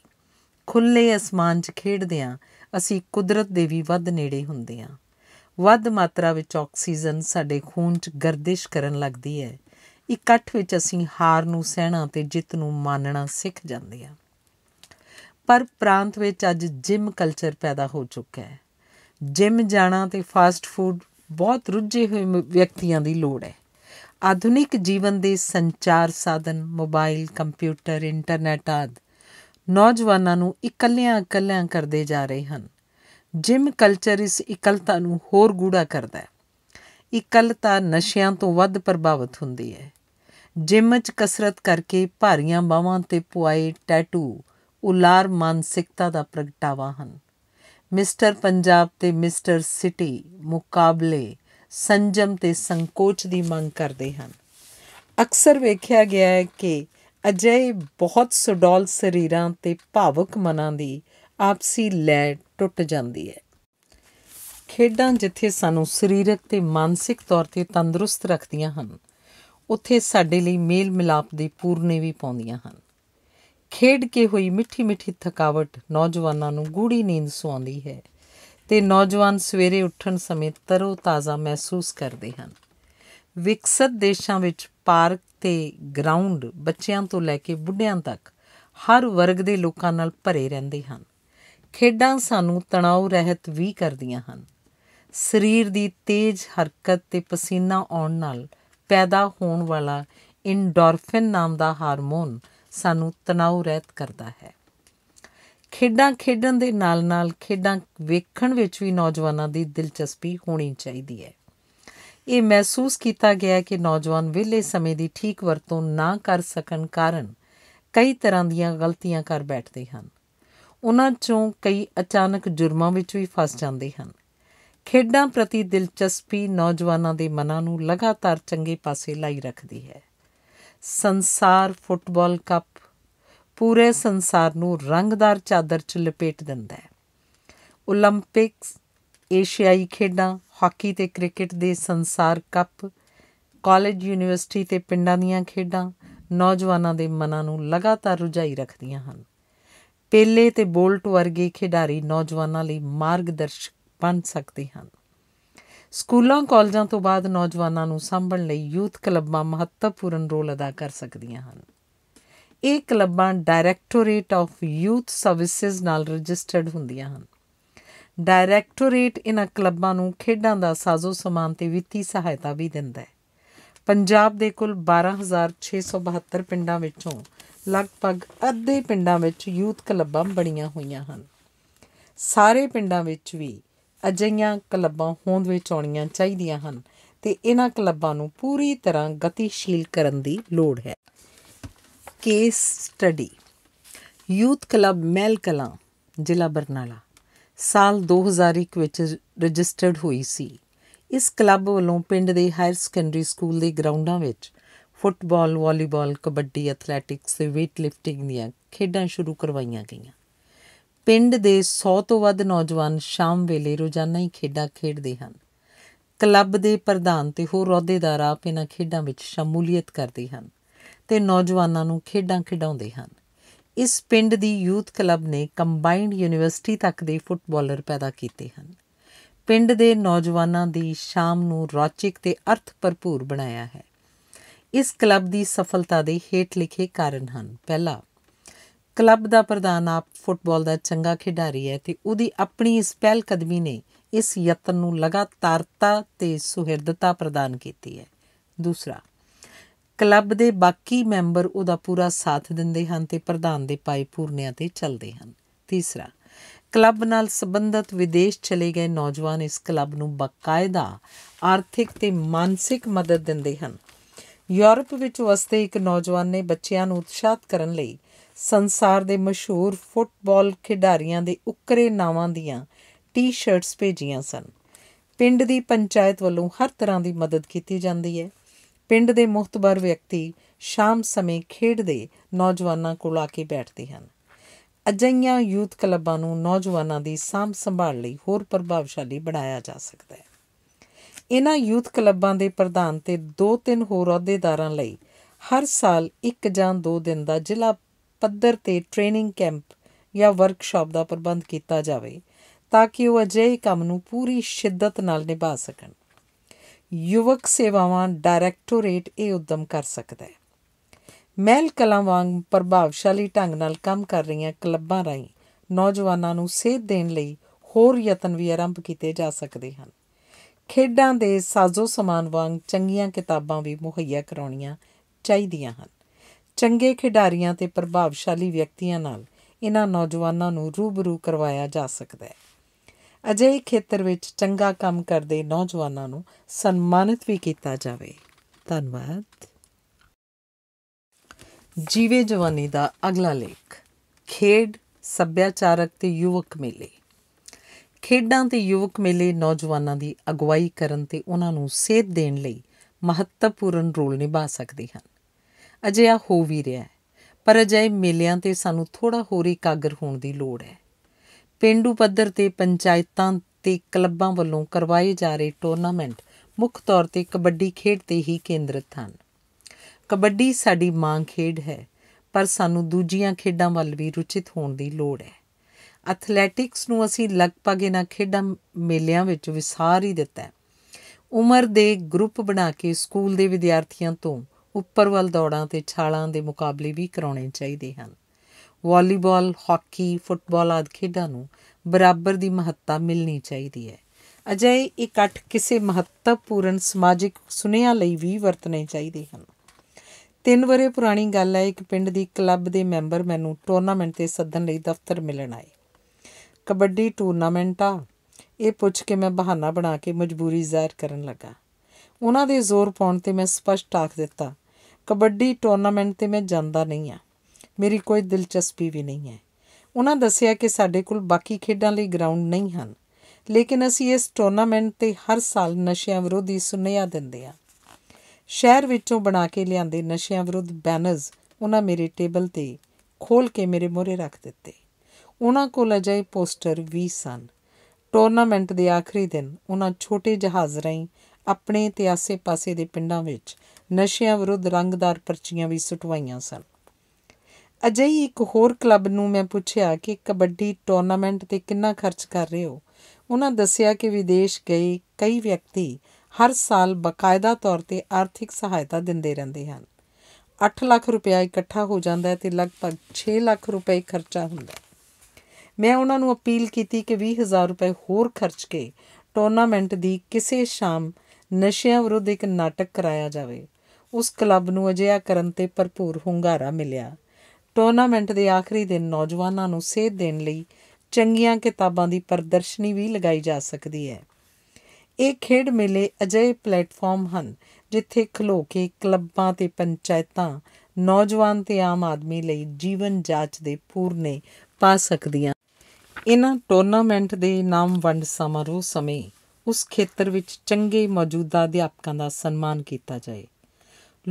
ਖੁੱਲੇ ਅਸਮਾਨ 'ਚ ਖੇਡਦਿਆਂ ਅਸੀਂ ਕੁਦਰਤ ਦੇ ਵੀ ਵੱਧ ਨੇੜੇ ਹੁੰਦੇ ਹਾਂ ਵੱਧ ਮਾਤਰਾ ਵਿੱਚ ਆਕਸੀਜਨ ਸਾਡੇ ਖੂਨ 'ਚ ਗਰਦਿਸ਼ ਕਰਨ ਲੱਗਦੀ ਹੈ ਇਕੱਠ ਵਿੱਚ ਅਸੀਂ ਹਾਰ ਨੂੰ ਸਹਿਣਾ ਤੇ ਜਿੱਤ ਨੂੰ ਮੰਨਣਾ ਸਿੱਖ ਜਾਂਦੇ ਹਾਂ ਪਰ ਪ੍ਰਾਂਤ ਵਿੱਚ ਅੱਜ ਜਿਮ ਕਲਚਰ ਪੈਦਾ ਹੋ ਚੁੱਕਾ ਹੈ ਜਿਮ ਜਾਣਾ ਤੇ ਫਾਸਟ ਫੂਡ ਬਹੁਤ ਰੁੱਝੇ ਹੋਏ ਵਿਅਕਤੀਆਂ ਦੀ ਲੋੜ ਹੈ ਆਧੁਨਿਕ ਜੀਵਨ ਦੇ ਸੰਚਾਰ ਸਾਧਨ ਮੋਬਾਈਲ ਕੰਪਿਊਟਰ ਇੰਟਰਨੈਟ ਆਦਿ ਨੌਜਵਾਨਾਂ ਨੂੰ ਇਕੱਲਿਆਂ ਇਕੱਲਿਆਂ ਕਰਦੇ ਜਾ ਰਹੇ ਹਨ ਜਿਮ ਕਲਚਰ ਇਸ ਇਕਲਤਾ ਨੂੰ ਹੋਰ ਗੂੜਾ ਕਰਦਾ ਹੈ ਇਕਲਤਾ ਨਸ਼ਿਆਂ ਤੋਂ ਵੱਧ ਪ੍ਰਭਾਵਿਤ ਹੁੰਦੀ ਹੈ ਜਿਮ 'ਚ ਕਸਰਤ ਕਰਕੇ ਭਾਰੀਆਂ ਬਾਹਾਂ ਤੇ ਪੁਆਏ ਟੈਟੂ ਉਲਾਰ ਮਾਨਸਿਕਤਾ ਦਾ ਪ੍ਰਗਟਾਵਾ ਹਨ ਮਿਸਟਰ ਪੰਜਾਬ ਤੇ ਮਿਸਟਰ ਸਿਟੀ ਮੁਕਾਬਲੇ ਸੰਜਮ ਤੇ ਸੰਕੋਚ ਦੀ ਮੰਗ ਕਰਦੇ ਹਨ ਅਕਸਰ ਵੇਖਿਆ ਗਿਆ ਹੈ ਕਿ ਅਜੇ ਬਹੁਤ ਸੁਡੋਲ ਸਰੀਰਾਂ ਤੇ ਭਾਵਕ ਮਨਾਂ ਦੀ ਆਪਸੀ ਲੈਟ ਟੁੱਟ ਜਾਂਦੀ ਹੈ ਖੇਡਾਂ ਜਿੱਥੇ ਸਾਨੂੰ ਸਰੀਰਕ ਤੇ ਮਾਨਸਿਕ ਤੌਰ ਤੇ ਤੰਦਰੁਸਤ ਰੱਖਦੀਆਂ ਹਨ ਉੱਥੇ ਸਾਡੇ ਲਈ ਮੇਲ ਮਿਲਾਪ ਦੇ ਪੂਰਨੇ ਵੀ ਪਾਉਂਦੀਆਂ ਹਨ ਖੇਡ ਕੇ ਹੋਈ ਮਿੱਠੀ ਮਿੱਠੀ ਥਕਾਵਟ ਨੌਜਵਾਨਾਂ ਨੂੰ ਗੂੜੀ ਨੀਂਦ ਸੁਆਉਂਦੀ ਹੈ ਤੇ ਨੌਜਵਾਨ ਸਵੇਰੇ ਉੱਠਣ ਸਮੇਂ ਤਰੋ ਤਾਜ਼ਾ ਮਹਿਸੂਸ ਕਰਦੇ ਹਨ ਵਿਕਸਤ ਦੇਸ਼ਾਂ ਵਿੱਚ ਪਾਰਕ ਤੇ ਗਰਾਊਂਡ ਬੱਚਿਆਂ ਤੋਂ ਲੈ ਕੇ ਬੁੱਢਿਆਂ ਤੱਕ ਹਰ ਵਰਗ ਦੇ ਲੋਕਾਂ ਨਾਲ ਭਰੇ ਰਹਿੰਦੇ ਹਨ ਖੇਡਾਂ ਸਾਨੂੰ ਤਣਾਅ ਰਹਿਤ ਵੀ ਕਰਦੀਆਂ ਹਨ ਸਰੀਰ ਦੀ ਤੇਜ਼ ਹਰਕਤ ਤੇ ਪਸੀਨਾ ਆਉਣ ਨਾਲ ਪੈਦਾ ਹੋਣ ਵਾਲਾ ਇਨਡੋਰਫਿਨ ਨਾਮ ਦਾ ਹਾਰਮੋਨ ਸਾਨੂੰ ਤਣਾਅ ਰਹਿਤ ਕਰਦਾ ਹੈ ਖੇਡਾਂ ਖੇਡਣ ਦੇ ਨਾਲ-ਨਾਲ ਖੇਡਾਂ ਵੇਖਣ ਵਿੱਚ ਵੀ ਨੌਜਵਾਨਾਂ ਦੀ ਦਿਲਚਸਪੀ ਹੋਣੀ ਚਾਹੀਦੀ ਹੈ ਇਹ ਮਹਿਸੂਸ ਕੀਤਾ ਗਿਆ ਕਿ ਨੌਜਵਾਨ ਵਿਲੇ ਸਮੇਂ ਦੀ ਠੀਕ ਵਰਤੋਂ ਨਾ ਕਰ ਸਕਣ ਕਾਰਨ ਕਈ ਤਰ੍ਹਾਂ ਦੀਆਂ ਗਲਤੀਆਂ ਕਰ ਬੈਠਦੇ ਹਨ ਉਹਨਾਂ 'ਚੋਂ ਕਈ ਅਚਾਨਕ ਜੁਰਮਾਂ ਵਿੱਚ ਵੀ ਫਸ ਜਾਂਦੇ ਹਨ ਖੇਡਾਂ ਪ੍ਰਤੀ ਦਿਲਚਸਪੀ ਨੌਜਵਾਨਾਂ ਦੇ ਮਨਾਂ ਨੂੰ ਲਗਾਤਾਰ ਚੰਗੇ ਪਾਸੇ ਲਾਈ ਰੱਖਦੀ ਹੈ ਸੰਸਾਰ ਫੁੱਟਬਾਲ ਕੱਪ ਪੂਰੇ ਸੰਸਾਰ ਨੂੰ ਰੰਗਦਾਰ ਚਾਦਰ 'ਚ ਲਪੇਟ ਦਿੰਦਾ ਹੈ 올림픽ਸ ਏਸ਼ੀਆਈ ਖੇਡਾਂ ਹਾਕੀ ਤੇ ਕ੍ਰਿਕਟ ਦੇ ਸੰਸਾਰ ਕੱਪ ਕਾਲਜ ਯੂਨੀਵਰਸਿਟੀ ਤੇ ਪਿੰਡਾਂ ਦੀਆਂ ਖੇਡਾਂ ਨੌਜਵਾਨਾਂ ਦੇ ਮਨਾਂ ਨੂੰ ਲਗਾਤਾਰ ਰੁਝਾਈ ਰੱਖਦੀਆਂ ਹਨ ਪੇਲੇ ਤੇ ਬੋਲਟ ਵਰਗੇ ਖਿਡਾਰੀ ਨੌਜਵਾਨਾਂ ਲਈ ਮਾਰਗਦਰਸ਼ਕ ਬਣ ਸਕਦੇ ਹਨ ਸਕੂਲਾਂ ਕਾਲਜਾਂ ਤੋਂ ਬਾਅਦ ਨੌਜਵਾਨਾਂ ਨੂੰ ਸੰਭਲਣ ਲਈ ਯੂਥ ਕਲੱਬਾਂ ਮਹੱਤਵਪੂਰਨ ਰੋਲ ਅਦਾ ਕਰ ਸਕਦੀਆਂ ਹਨ ਇਹ ਕਲੱਬਾਂ ਡਾਇਰੈਕਟੋਰੇਟ ਆਫ ਯੂਥ ਸਰਵਿਸਿਜ਼ ਨਾਲ ਰਜਿਸਟਰਡ ਹੁੰਦੀਆਂ ਹਨ ਡਾਇਰੈਕਟੋਰੇਟ ਇਹਨਾਂ ਕਲੱਬਾਂ ਨੂੰ ਖੇਡਾਂ ਦਾ ਸਾਜ਼ੋ ਸਮਾਨ ਤੇ ਵਿੱਤੀ ਸਹਾਇਤਾ ਵੀ ਦਿੰਦਾ ਹੈ ਪੰਜਾਬ ਦੇ ਕੁੱਲ 12672 ਪਿੰਡਾਂ ਵਿੱਚੋਂ ਲਗਭਗ ਅੱਧੇ ਪਿੰਡਾਂ ਵਿੱਚ ਯੂਥ ਕਲੱਬਾਂ ਬਣੀਆਂ ਹੋਈਆਂ ਹਨ ਸਾਰੇ ਪਿੰਡਾਂ ਵਿੱਚ ਵੀ ਅਜਿਹੀਆਂ ਕਲੱਬਾਂ ਹੋਂਦ ਵਿੱਚ ਆਉਣੀਆਂ ਚਾਹੀਦੀਆਂ ਹਨ ਤੇ ਇਹਨਾਂ ਕਲੱਬਾਂ ਨੂੰ ਪੂਰੀ ਤਰ੍ਹਾਂ ਗਤੀਸ਼ੀਲ ਕਰਨ ਦੀ ਲੋੜ ਹੈ case study youth club Mal Kalan ਜ਼ਿਲ੍ਹਾ ਬਰਨਾਲਾ ਸਾਲ 2001 ਵਿੱਚ ਰਜਿਸਟਰਡ ਹੋਈ ਸੀ ਇਸ ਕਲੱਬ ਵੱਲੋਂ ਪਿੰਡ ਦੇ ਹਾਇਰ ਸੈਕੰਡਰੀ ਸਕੂਲ ਦੇ ਗਰਾਊਂਡਾਂ ਵਿੱਚ ਫੁੱਟਬਾਲ ਵਾਲੀਬਾਲ ਕਬੱਡੀ ਐਥਲੈਟਿਕਸ ਤੇ weight lifting ਦੀਆਂ ਖੇਡਾਂ ਸ਼ੁਰੂ ਕਰਵਾਈਆਂ ਗਈਆਂ ਪਿੰਡ ਦੇ 100 ਤੋਂ ਵੱਧ ਨੌਜਵਾਨ ਸ਼ਾਮ ਵੇਲੇ ਰੋਜ਼ਾਨਾ ਹੀ ਖੇਡਾਂ ਖੇਡਦੇ ਹਨ ਕਲੱਬ ਦੇ ਪ੍ਰਧਾਨ ਤੇ ਹੋਰ ਅਹੁਦੇਦਾਰ ਆਪ ਇਹਨਾਂ ਖੇਡਾਂ ਵਿੱਚ ਸ਼ਮੂਲੀਅਤ ਕਰਦੇ ਹਨ ਤੇ ਨੌਜਵਾਨਾਂ ਨੂੰ ਖੇਡਾਂ ਖਿਡਾਉਂਦੇ ਹਨ ਇਸ ਪਿੰਡ ਦੀ ਯੂਥ ਕਲੱਬ ਨੇ ਕੰਬਾਈਨਡ ਯੂਨੀਵਰਸਿਟੀ ਤੱਕ ਦੇ ਫੁੱਟਬਾਲਰ ਪੈਦਾ ਕੀਤੇ ਹਨ ਪਿੰਡ ਦੇ ਨੌਜਵਾਨਾਂ ਦੀ ਸ਼ਾਮ ਨੂੰ ਰੌਚਿਕ ਤੇ ਅਰਥ ਭਰਪੂਰ ਬਣਾਇਆ ਹੈ ਇਸ ਕਲੱਬ ਦੀ ਸਫਲਤਾ ਦੇ ਹੇਠ ਲਿਖੇ ਕਾਰਨ ਹਨ ਪਹਿਲਾ ਕਲੱਬ ਦਾ ਪ੍ਰਧਾਨ ਆਪ ਫੁੱਟਬਾਲ ਦਾ ਚੰਗਾ ਖਿਡਾਰੀ ਹੈ ਤੇ ਉਹਦੀ ਆਪਣੀ ਇਸ ਪਹਿਲ ਕਦਮੀ ਨੇ ਇਸ ਯਤਨ ਨੂੰ ਲਗਾਤਾਰਤਾ ਤੇ ਸੁਹਿਰਦਤਾ ਪ੍ਰਦਾਨ ਕੀਤੀ ਹੈ ਦੂਸਰਾ ਕਲੱਬ ਦੇ ਬਾਕੀ ਮੈਂਬਰ ਉਹਦਾ ਪੂਰਾ ਸਾਥ ਦਿੰਦੇ ਹਨ ਤੇ ਪ੍ਰਧਾਨ ਦੇ ਪਾਈ ਪੂਰਨਿਆਂ ਤੇ ਚੱਲਦੇ ਹਨ ਤੀਸਰਾ ਕਲੱਬ ਨਾਲ ਸੰਬੰਧਤ ਵਿਦੇਸ਼ ਚਲੇ ਗਏ ਨੌਜਵਾਨ ਇਸ ਕਲੱਬ ਨੂੰ ਬਕਾਇਦਾ ਆਰਥਿਕ ਤੇ ਮਾਨਸਿਕ ਮਦਦ ਦਿੰਦੇ ਹਨ ਯੂਰਪ ਵਿੱਚ ਵਸਦੇ ਇੱਕ ਨੌਜਵਾਨ ਨੇ ਬੱਚਿਆਂ ਨੂੰ ਉਤਸ਼ਾਹਤ ਕਰਨ ਲਈ ਸੰਸਾਰ ਦੇ ਮਸ਼ਹੂਰ ਫੁੱਟਬਾਲ ਖਿਡਾਰੀਆਂ ਦੇ ਉੱਕਰੇ ਨਾਵਾਂ ਦੀਆਂ ਟੀ-ਸ਼ਰਟਸ ਭੇਜੀਆਂ ਸਨ ਪਿੰਡ ਦੀ ਪੰਚਾਇਤ ਵੱਲੋਂ ਹਰ ਤਰ੍ਹਾਂ ਦੀ ਮਦਦ ਕੀਤੀ ਜਾਂਦੀ ਹੈ ਪਿੰਡ ਦੇ ਮੁਖਤਬਰ ਵਿਅਕਤੀ ਸ਼ਾਮ ਸਮੇਂ ਖੇਡ ਦੇ ਨੌਜਵਾਨਾਂ ਕੋਲ ਆ ਕੇ ਬੈਠਦੇ ਹਨ ਅਜਈਆਂ ਯੂਥ ਕਲੱਬਾਂ ਨੂੰ ਨੌਜਵਾਨਾਂ ਦੀ ਸਾਂਭ ਸੰਭਾਲ ਲਈ ਹੋਰ ਪ੍ਰਭਾਵਸ਼ਾਲੀ ਬਣਾਇਆ ਜਾ ਸਕਦਾ ਹੈ ਇਹਨਾਂ ਯੂਥ ਕਲੱਬਾਂ ਦੇ ਪ੍ਰਧਾਨ ਤੇ ਦੋ ਤਿੰਨ ਹੋਰ ਅਹੁਦੇਦਾਰਾਂ ਲਈ ਹਰ ਸਾਲ ਇੱਕ ਜਾਂ ਦੋ ਦਿਨ ਦਾ ਜ਼ਿਲ੍ਹਾ ਪੱਧਰ ਤੇ ਟ੍ਰੇਨਿੰਗ ਕੈਂਪ ਜਾਂ ਵਰਕਸ਼ਾਪ ਦਾ ਪ੍ਰਬੰਧ ਕੀਤਾ ਜਾਵੇ ਤਾਂ ਕਿ ਉਹ ਅਜਿਹੇ ਕੰਮ ਨੂੰ ਪੂਰੀ ਸ਼ਿੱਦਤ ਨਾਲ ਨਿਭਾ ਸਕਣ ਯੁਵਕ ਸੇਵਾਵਾਂ ਡਾਇਰੈਕਟੋਰੇਟ ਇਹ ਉਦਮ ਕਰ ਸਕਦਾ ਹੈ ਮਹਿਲ ਕਲਾ ਵਾਂਗ ਪ੍ਰਭਾਵਸ਼ਾਲੀ ਢੰਗ ਨਾਲ ਕੰਮ ਕਰ ਰਹੀਆਂ ਕਲੱਬਾਂ ਰਾਹੀਂ ਨੌਜਵਾਨਾਂ ਨੂੰ ਸੇਧ ਦੇਣ ਲਈ ਹੋਰ ਯਤਨ ਵੀ ਆਰੰਭ ਕੀਤੇ ਜਾ ਸਕਦੇ ਹਨ ਖੇਡਾਂ ਦੇ ਸਾਜ਼ੋ ਸਮਾਨ ਵਾਂਗ ਚੰਗੀਆਂ ਕਿਤਾਬਾਂ ਵੀ ਮੁਹੱਈਆ ਕਰਾਉਣੀਆਂ ਚਾਹੀਦੀਆਂ ਹਨ ਚੰਗੇ ਖਿਡਾਰੀਆਂ ਤੇ ਪ੍ਰਭਾਵਸ਼ਾਲੀ ਵਿਅਕਤੀਆਂ ਨਾਲ ਇਹਨਾਂ ਨੌਜਵਾਨਾਂ ਨੂੰ ਰੂਬਰੂ ਕਰਵਾਇਆ ਜਾ ਸਕਦਾ ਹੈ ਅਜਿਹੇ ਖੇਤਰ ਵਿੱਚ ਚੰਗਾ ਕੰਮ ਕਰਦੇ ਨੌਜਵਾਨਾਂ ਨੂੰ ਸਨਮਾਨਿਤ ਵੀ ਕੀਤਾ ਜਾਵੇ ਧੰਨਵਾਦ ਜੀਵੇ ਜਵਾਨੀ ਦਾ ਅਗਲਾ ਲੇਖ ਖੇਡ ਸੱਭਿਆਚਾਰਕ ਤੇ ਯੁਵਕ ਮੇਲੇ ਖੇਡਾਂ ਤੇ ਯੁਵਕ ਮੇਲੇ ਨੌਜਵਾਨਾਂ ਦੀ ਅਗਵਾਈ ਕਰਨ ਤੇ ਉਹਨਾਂ ਨੂੰ ਸੇਧ ਦੇਣ ਲਈ ਮਹੱਤਵਪੂਰਨ ਰੋਲ ਨਿਭਾ ਸਕਦੇ ਹਨ ਅਜਿਹਾ ਹੋ ਵੀ ਰਿਹਾ ਹੈ ਪਰ ਅਜੇ ਮੇਲਿਆਂ ਤੇ ਸਾਨੂੰ ਥੋੜਾ ਹੋਰ ਇਕਾਗਰ ਹੋਣ ਦੀ ਲੋੜ ਹੈ ਪਿੰਡੂ ਪੱਧਰ ਤੇ ਪੰਚਾਇਤਾਂ ਤੇ ਕਲੱਬਾਂ ਵੱਲੋਂ ਕਰਵਾਏ ਜਾ ਰਹੇ ਟੂਰਨਾਮੈਂਟ ਮੁੱਖ ਤੌਰ ਤੇ ਕਬੱਡੀ ਖੇਡ ਤੇ ਹੀ ਕੇਂਦਰਿਤ ਹਨ ਕਬੱਡੀ ਸਾਡੀ ਮਾਂ ਖੇਡ ਹੈ ਪਰ ਸਾਨੂੰ ਦੂਜੀਆਂ ਖੇਡਾਂ ਵੱਲ ਵੀ ਰੁਚਿਤ ਹੋਣ ਦੀ ਲੋੜ ਹੈ ਐਥਲੈਟਿਕਸ ਨੂੰ ਅਸੀਂ ਲਗਭਗ ਇਹਨਾਂ ਖੇਡਾਂ ਮੇਲਿਆਂ ਵਿੱਚ ਵਿਸਾਰ ਹੀ ਦਿੱਤਾ ਹੈ ਉਮਰ ਦੇ ਗਰੁੱਪ ਬਣਾ ਕੇ ਸਕੂਲ ਦੇ ਵਿਦਿਆਰਥੀਆਂ ਤੋਂ ਉੱਪਰ ਵੱਲ ਦੌੜਾਂ ਤੇ ਛਾਲਾਂ ਦੇ ਮੁਕਾਬਲੇ ਵੀ ਕਰਾਉਣੇ ਚਾਹੀਦੇ ਹਨ ਵਾਲੀਬਾਲ ਹਾਕੀ ਫੁੱਟਬਾਲ ਆਦਿ ਖੇਡਾਂ ਨੂੰ ਬਰਾਬਰ ਦੀ ਮਹੱਤਤਾ ਮਿਲਣੀ ਚਾਹੀਦੀ ਹੈ ਅਜੇ ਇਕੱਠ ਕਿਸੇ ਮਹੱਤਵਪੂਰਨ ਸਮਾਜਿਕ ਸੁਨੇਹਾ ਲਈ ਵੀ ਵਰਤਨੇ ਚਾਹੀਦੇ ਹਨ ਤਿੰਨ ਵਰੇ ਪੁਰਾਣੀ ਗੱਲ ਹੈ ਇੱਕ ਪਿੰਡ ਦੀ ਕਲੱਬ ਦੇ ਮੈਂਬਰ ਮੈਨੂੰ ਟੂਰਨਾਮੈਂਟ ਤੇ ਸੱਦਣ ਲਈ ਦਫ਼ਤਰ ਮਿਲਣ ਆਏ ਕਬੱਡੀ ਟੂਰਨਾਮੈਂਟ ਆ ਇਹ ਪੁੱਛ ਕੇ ਮੈਂ ਬਹਾਨਾ ਬਣਾ ਕੇ ਮਜਬੂਰੀ ਜ਼ਾਹਿਰ ਕਰਨ ਲੱਗਾ ਉਹਨਾਂ ਦੇ ਜ਼ੋਰ ਪਾਉਣ ਤੇ ਮੈਂ ਸਪਸ਼ਟ ਆਖ ਦਿੱਤਾ ਕਬੱਡੀ ਟੂਰਨਾਮੈਂਟ ਤੇ ਮੈਂ ਜਾਂਦਾ ਨਹੀਂ ਆ ਮੇਰੀ ਕੋਈ ਦਿਲਚਸਪੀ ਵੀ ਨਹੀਂ ਹੈ ਉਹਨਾਂ ਦੱਸਿਆ ਕਿ ਸਾਡੇ ਕੋਲ ਬਾਕੀ ਖੇਡਾਂ ਲਈ ਗਰਾਊਂਡ ਨਹੀਂ ਹਨ ਲੇਕਿਨ ਅਸੀਂ ਇਸ ਟੂਰਨਾਮੈਂਟ ਤੇ ਹਰ ਸਾਲ ਨਸ਼ਿਆਂ ਵਿਰੋਧੀ ਸੁਨੇਹਾ ਦਿੰਦੇ ਆ ਸ਼ਹਿਰ ਵਿੱਚੋਂ ਬਣਾ ਕੇ ਲਿਆਂਦੇ ਨਸ਼ਿਆਂ ਵਿਰੁੱਧ ਬੈਨਰਸ ਉਹਨਾਂ ਮੇਰੇ ਟੇਬਲ ਤੇ ਖੋਲ ਕੇ ਮੇਰੇ ਮੋਰੇ ਰੱਖ ਦਿੱਤੇ ਉਹਨਾਂ ਕੋਲ ਅਜੇ ਪੋਸਟਰ ਵੀ ਸਨ ਟੂਰਨਾਮੈਂਟ ਦੇ ਆਖਰੀ ਦਿਨ ਉਹਨਾਂ ਛੋਟੇ ਜਹਾਜ਼ ਰਾਹੀਂ ਆਪਣੇ ਤੇ ਆਸੇ-ਪਾਸੇ ਦੇ ਪਿੰਡਾਂ ਵਿੱਚ ਨਸ਼ਿਆਂ ਵਿਰੁੱਧ ਰੰਗਦਾਰ ਪਰਚੀਆਂ ਵੀ ਸੁਟਵਾਈਆਂ ਸਨ ਅਜਿਹੀ ਇੱਕ ਹੋਰ ਕਲੱਬ ਨੂੰ ਮੈਂ ਪੁੱਛਿਆ ਕਿ ਕਬੱਡੀ ਟੂਰਨਾਮੈਂਟ ਤੇ ਕਿੰਨਾ ਖਰਚ ਕਰ ਰਹੇ ਹੋ ਉਹਨਾਂ ਦੱਸਿਆ ਕਿ ਵਿਦੇਸ਼ ਗਏ ਕਈ ਵਿਅਕਤੀ ਹਰ ਸਾਲ ਬਕਾਇਦਾ ਤੌਰ ਤੇ ਆਰਥਿਕ ਸਹਾਇਤਾ ਦਿੰਦੇ ਰਹਿੰਦੇ ਹਨ 8 ਲੱਖ ਰੁਪਏ ਇਕੱਠਾ ਹੋ ਜਾਂਦਾ ਹੈ ਤੇ ਲਗਭਗ 6 ਲੱਖ ਰੁਪਏ ਖਰਚਾ ਹੁੰਦਾ ਮੈਂ ਉਹਨਾਂ ਨੂੰ ਅਪੀਲ ਕੀਤੀ ਕਿ 20000 ਰੁਪਏ ਹੋਰ ਖਰਚ ਕੇ ਟੂਰਨਾਮੈਂਟ ਦੀ ਕਿਸੇ ਸ਼ਾਮ ਨਸ਼ਿਆਂ ਵਿਰੁੱਧ ਇੱਕ ਨਾਟਕ ਕਰਾਇਆ ਜਾਵੇ ਉਸ ਕਲੱਬ ਨੂੰ ਅਜਿਹਾ ਕਰਨ ਤੇ ਭਰਪੂਰ ਹੁੰਗਾਰਾ ਮਿਲਿਆ ਟੂਰਨਾਮੈਂਟ ਦੇ ਆਖਰੀ ਦਿਨ ਨੌਜਵਾਨਾਂ ਨੂੰ ਸੇਧ ਦੇਣ ਲਈ ਚੰਗੀਆਂ ਕਿਤਾਬਾਂ ਦੀ ਪ੍ਰਦਰਸ਼ਨੀ ਵੀ ਲਗਾਈ ਜਾ ਸਕਦੀ ਹੈ ਇਹ ਖੇਡ ਮੇਲੇ ਅਜਿਹੇ ਪਲੇਟਫਾਰਮ ਹਨ ਜਿੱਥੇ ਖਲੋ ਕੇ ਕਲੱਬਾਂ ਤੇ ਪੰਚਾਇਤਾਂ ਨੌਜਵਾਨ ਤੇ ਆਮ ਆਦਮੀ ਲਈ ਜੀਵਨ ਜਾਚ ਦੇ ਪੂਰਨੇ ਪਾ ਸਕਦੀਆਂ ਇਹਨਾਂ ਟੂਰਨਾਮੈਂਟ ਦੇ ਨਾਮ ਵੰਡ ਸਮਾਰੋਹ ਸਮੇਂ ਉਸ ਖੇਤਰ ਵਿੱਚ ਚੰਗੇ ਮੌਜੂਦਾ ਅਧਿਆਪਕਾਂ ਦਾ ਸਨਮਾਨ ਕੀਤਾ ਜਾਏ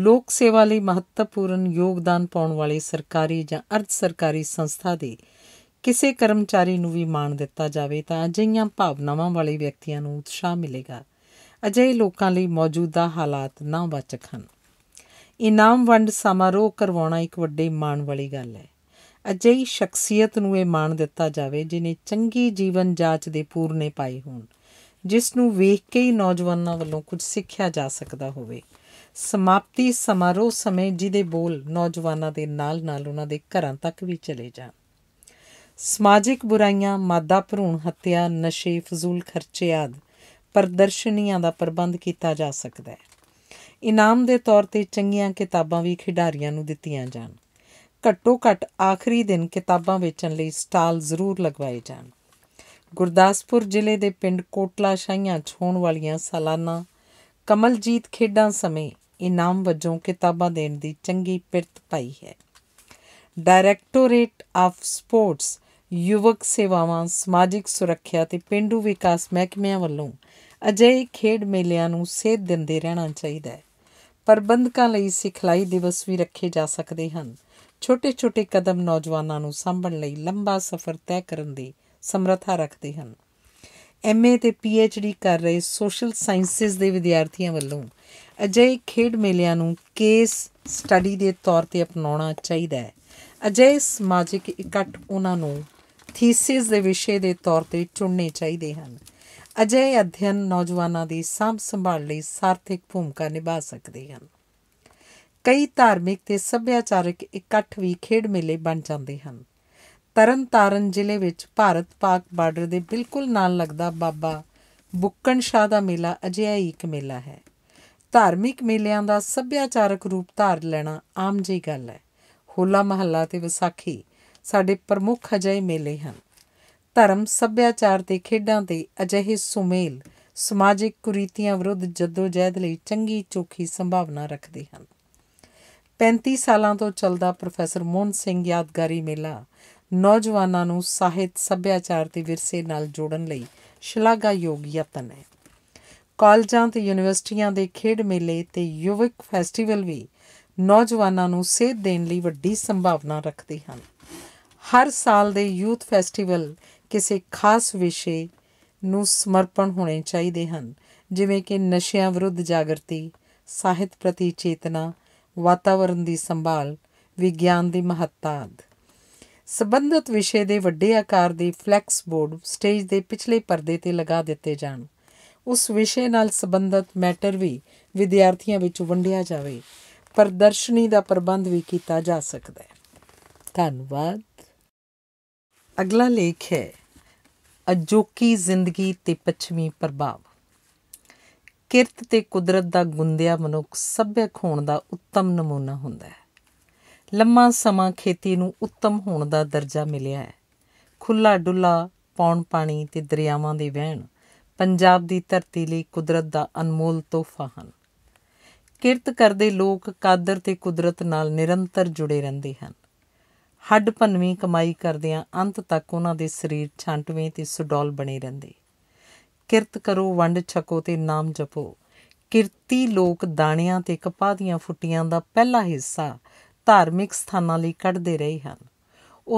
ਲੋਕ ਸੇਵਾ ਲਈ ਮਹੱਤਵਪੂਰਨ ਯੋਗਦਾਨ ਪਾਉਣ ਵਾਲੇ ਸਰਕਾਰੀ ਜਾਂ ਅਰਧ ਸਰਕਾਰੀ ਸੰਸਥਾ ਦੇ ਕਿਸੇ ਕਰਮਚਾਰੀ ਨੂੰ ਵੀ ਮਾਣ ਦਿੱਤਾ ਜਾਵੇ ਤਾਂ ਅਜਿਹੀਆਂ ਭਾਵਨਾਵਾਂ ਵਾਲੇ ਵਿਅਕਤੀਆਂ ਨੂੰ ਉਤਸ਼ਾਹ ਮਿਲੇਗਾ ਅਜਿਹੇ ਲੋਕਾਂ ਲਈ ਮੌਜੂਦਾ ਹਾਲਾਤ ਨਾ ਵਾਚਕ ਹਨ ਇਨਾਮ ਵੰਡ ਸਮਾਰੋਹ ਕਰਵਾਉਣਾ ਇੱਕ ਵੱਡੇ ਮਾਣ ਵਾਲੀ ਗੱਲ ਹੈ ਅਜਿਹੀ ਸ਼ਖਸੀਅਤ ਨੂੰ ਇਹ ਮਾਣ ਦਿੱਤਾ ਜਾਵੇ ਜਿਨੇ ਚੰਗੀ ਜੀਵਨ ਜਾਂਚ ਦੇ ਪੂਰਨੇ ਪਾਈ ਹੋਣ ਜਿਸ ਨੂੰ ਵੇਖ ਕੇ ਹੀ ਨੌਜਵਾਨਾਂ ਵੱਲੋਂ ਕੁਝ ਸਿੱਖਿਆ ਜਾ ਸਕਦਾ ਹੋਵੇ ਸਮਾਪਤੀ ਸਮਾਰੋਹ ਸਮੇਂ ਜਿਹਦੇ ਬੋਲ ਨੌਜਵਾਨਾਂ ਦੇ ਨਾਲ-ਨਾਲ ਉਹਨਾਂ ਦੇ ਘਰਾਂ ਤੱਕ ਵੀ ਚਲੇ ਜਾਣ ਸਮਾਜਿਕ ਬੁਰਾਈਆਂ ਮਾਦਾ ਭਰੂਣ ਹੱਤਿਆ ਨਸ਼ੇ ਫਜ਼ੂਲ ਖਰਚੇ ਆਦ ਪ੍ਰਦਰਸ਼ਨੀਆਂ ਦਾ ਪ੍ਰਬੰਧ ਕੀਤਾ ਜਾ ਸਕਦਾ ਹੈ ਇਨਾਮ ਦੇ ਤੌਰ ਤੇ ਚੰਗੀਆਂ ਕਿਤਾਬਾਂ ਵੀ ਖਿਡਾਰੀਆਂ ਨੂੰ ਦਿੱਤੀਆਂ ਜਾਣ ਘੱਟੋ ਘੱਟ ਆਖਰੀ ਦਿਨ ਕਿਤਾਬਾਂ ਵੇਚਣ ਲਈ ਸਟਾਲ ਜ਼ਰੂਰ ਲਗਵਾਏ ਜਾਣ ਗੁਰਦਾਸਪੁਰ ਜ਼ਿਲ੍ਹੇ ਦੇ ਪਿੰਡ ਕੋਟਲਾ ਸ਼ਾਹੀਆਂ ਛੋਣ ਵਾਲੀਆਂ ਸਾਲਾਨਾ ਕਮਲਜੀਤ ਖੇਡਾਂ ਸਮੇਂ ਇਨਾਮ ਵਜੋਂ ਕਿਤਾਬਾਂ ਦੇਣ ਦੀ ਚੰਗੀ ਪਿਰਤ ਪਾਈ ਹੈ ਡਾਇਰੈਕਟੋਰੇਟ ਆਫ ਸਪੋਰਟਸ ਯੁਵਕ ਸੇਵਾਵਾਂ ਸਮਾਜਿਕ ਸੁਰੱਖਿਆ ਤੇ ਪਿੰਡੂ ਵਿਕਾਸ ਮਹਿਕਮਿਆਂ ਵੱਲੋਂ ਅਜਿਹੇ ਖੇਡ ਮੇਲਿਆਂ ਨੂੰ ਸੇਧ ਦਿੰਦੇ ਰਹਿਣਾ ਚਾਹੀਦਾ ਹੈ ਪ੍ਰਬੰਧਕਾਂ ਲਈ ਸਿਖਲਾਈ ਦਿਵਸ ਵੀ ਰੱਖੇ ਜਾ ਸਕਦੇ ਹਨ ਛੋਟੇ-ਛੋਟੇ ਕਦਮ ਨੌਜਵਾਨਾਂ ਨੂੰ ਸੰਭਲਣ ਲਈ ਲੰਬਾ ਸਫ਼ਰ ਤੈਅ ਕਰਨ ਦੀ ਸਮਰੱਥਾ ਰੱਖਦੇ ਹਨ ਐਮਏ ਤੇ ਪੀਐਚਡੀ ਕਰ ਰਹੇ ਸੋਸ਼ਲ ਸਾਇੰਸਸ ਦੇ ਵਿਦਿਆਰਥੀਆਂ ਵੱਲੋਂ ਅਜਿਹੇ ਖੇਡ ਮੇਲਿਆਂ ਨੂੰ ਕੇਸ ਸਟੱਡੀ ਦੇ ਤੌਰ ਤੇ ਅਪਣਾਉਣਾ ਚਾਹੀਦਾ ਹੈ ਅਜਿਹੇ ਸਮਾਜਿਕ ਇਕੱਠ ਉਹਨਾਂ ਨੂੰ ਥੀਸਿਸ ਦੇ ਵਿਸ਼ੇ ਦੇ ਤੌਰ ਤੇ ਚੁਣਨੇ ਚਾਹੀਦੇ ਹਨ ਅਜੇ ਅਧਿਐਨ ਨੌਜਵਾਨਾਂ ਦੀ ਸਾਂਭ ਸੰਭਾਲ ਲਈ ਸਾਰਥਿਕ ਭੂਮਿਕਾ ਨਿਭਾ ਸਕਦੇ ਹਨ ਕਈ ਧਾਰਮਿਕ ਤੇ ਸੱਭਿਆਚਾਰਕ ਇਕੱਠ ਵੀ ਖੇਡ ਮੇਲੇ ਬਣ ਜਾਂਦੇ ਹਨ ਤਰਨਤਾਰਨ ਜ਼ਿਲ੍ਹੇ ਵਿੱਚ ਭਾਰਤ-ਪਾਕ ਬਾਰਡਰ ਦੇ ਬਿਲਕੁਲ ਨਾਲ ਲੱਗਦਾ ਬਾਬਾ ਬੁੱਕਣ ਸ਼ਾਹ ਦਾ ਮੇਲਾ ਅਜਿਹਾ ਹੀ ਇੱਕ ਮੇਲਾ ਹੈ ਧਾਰਮਿਕ ਮੇਲਿਆਂ ਦਾ ਸੱਭਿਆਚਾਰਕ ਰੂਪ ਧਾਰ ਲੈਣਾ ਆਮ ਜੀ ਗੱਲ ਹੈ ਹੋਲਾ ਮਹੱਲਾ ਤੇ ਵਿਸਾਖੀ ਸਾਡੇ ਪ੍ਰਮੁੱਖ ਅਜਿਹੇ ਮੇਲੇ ਹਨ ਧਰਮ ਸੱਭਿਆਚਾਰ ਤੇ ਖੇਡਾਂ ਦੇ ਅਜਿਹੇ ਸੁਮੇਲ ਸਮਾਜਿਕ ਕੁਰੀਤੀਆਂ ਵਿਰੁੱਧ ਜਦੋਜਹਿਦ ਲਈ ਚੰਗੀ ਚੋਖੀ ਸੰਭਾਵਨਾ ਰੱਖਦੇ ਹਨ 35 ਸਾਲਾਂ ਤੋਂ ਚੱਲਦਾ ਪ੍ਰੋਫੈਸਰ ਮੋਹਨ ਸਿੰਘ ਯਾਦਗਾਰੀ ਮੇਲਾ ਨੌਜਵਾਨਾਂ ਨੂੰ ਸਾਹਿਤ ਸੱਭਿਆਚਾਰ ਤੇ ਵਿਰਸੇ ਨਾਲ ਜੋੜਨ ਲਈ ਸ਼ਲਾਘਾਯੋਗ ਯਤਨ ਹੈ ਕਾਲਜਾਂ ਤੇ ਯੂਨੀਵਰਸਿਟੀਆਂ ਦੇ ਖੇਡ ਮੇਲੇ ਤੇ ਯੁਵਕ ਫੈਸਟੀਵਲ ਵੀ ਨੌਜਵਾਨਾਂ ਨੂੰ ਸੇਧ ਦੇਣ ਲਈ ਵੱਡੀ ਸੰਭਾਵਨਾ ਰੱਖਦੇ ਹਨ ਹਰ ਸਾਲ ਦੇ ਯੂਥ ਫੈਸਟੀਵਲ ਕਿਸੇ ਖਾਸ ਵਿਸ਼ੇ ਨੂੰ ਸਮਰਪਣ ਹੋਣੇ ਚਾਹੀਦੇ ਹਨ ਜਿਵੇਂ ਕਿ ਨਸ਼ਿਆਂ ਵਿਰੁੱਧ ਜਾਗਰਤੀ ਸਾਹਿਤ ਪ੍ਰਤੀ ਚੇਤਨਾ ਵਾਤਾਵਰਣ ਦੀ ਸੰਭਾਲ ਵਿਗਿਆਨ ਦੀ ਮਹੱਤਤਾ ਆਦਿ ਸਬੰਧਤ ਵਿਸ਼ੇ ਦੇ ਵੱਡੇ ਆਕਾਰ ਦੇ ਫਲੈਕਸ ਬੋਰਡ ਸਟੇਜ ਦੇ ਪਿਛਲੇ ਪਰਦੇ ਤੇ ਲਗਾ ਦਿੱਤੇ ਜਾਣ ਉਸ ਵਿਸ਼ੇ ਨਾਲ ਸੰਬੰਧਤ ਮੈਟਰ ਵੀ ਵਿਦਿਆਰਥੀਆਂ ਵਿੱਚ ਵੰਡਿਆ ਜਾਵੇ ਪ੍ਰਦਰਸ਼ਨੀ ਦਾ ਪ੍ਰਬੰਧ ਵੀ ਕੀਤਾ ਜਾ ਸਕਦਾ ਹੈ ਧੰਨਵਾਦ ਅਗਲਾ ਲੇਖ ਹੈ ਅਜੋਕੀ ਜ਼ਿੰਦਗੀ ਤੇ ਪੱਛਮੀ ਪ੍ਰਭਾਵ ਕਿਰਤ ਤੇ ਕੁਦਰਤ ਦਾ ਗੁੰਦਿਆ ਮਨੁੱਖ ਸੱਭਿਅਕ ਹੋਣ ਦਾ ਉੱਤਮ ਨਮੂਨਾ ਹੁੰਦਾ ਹੈ ਲੰਮਾ ਸਮਾਂ ਖੇਤੀ ਨੂੰ ਉੱਤਮ ਹੋਣ ਦਾ ਦਰਜਾ ਮਿਲਿਆ ਹੈ ਖੁੱਲਾ ਡੁੱਲਾ ਪੌਣ ਪਾਣੀ ਤੇ ਦਰਿਆਵਾਂ ਦੇ ਵਹਿਣ ਪੰਜਾਬ ਦੀ ਧਰਤੀ ਲਈ ਕੁਦਰਤ ਦਾ ਅਨਮੋਲ ਤੋਹਫਾ ਹਨ ਕਿਰਤ ਕਰਦੇ ਲੋਕ ਕਾਦਰ ਤੇ ਕੁਦਰਤ ਨਾਲ ਨਿਰੰਤਰ ਜੁੜੇ ਰਹਿੰਦੇ ਹਨ ਹੱਡ ਭੰਨਵੀਂ ਕਮਾਈ ਕਰਦੇ ਆ ਅੰਤ ਤੱਕ ਉਹਨਾਂ ਦੇ ਸਰੀਰ ਛਾਂਟਵੇਂ ਤੇ ਸੁਡੋਲ ਬਣੇ ਰਹਿੰਦੇ ਕਿਰਤ ਕਰੋ ਵੰਡ ਛਕੋ ਤੇ ਨਾਮ ਜਪੋ ਕਿਰਤੀ ਲੋਕ ਦਾਣਿਆਂ ਤੇ ਕਪਾਹ ਦੀਆਂ ਫੁੱਟੀਆਂ ਦਾ ਪਹਿਲਾ ਹਿੱਸਾ ਧਾਰਮਿਕ ਸਥਾਨਾਂ ਲਈ ਕੱਢਦੇ ਰਹੇ ਹਨ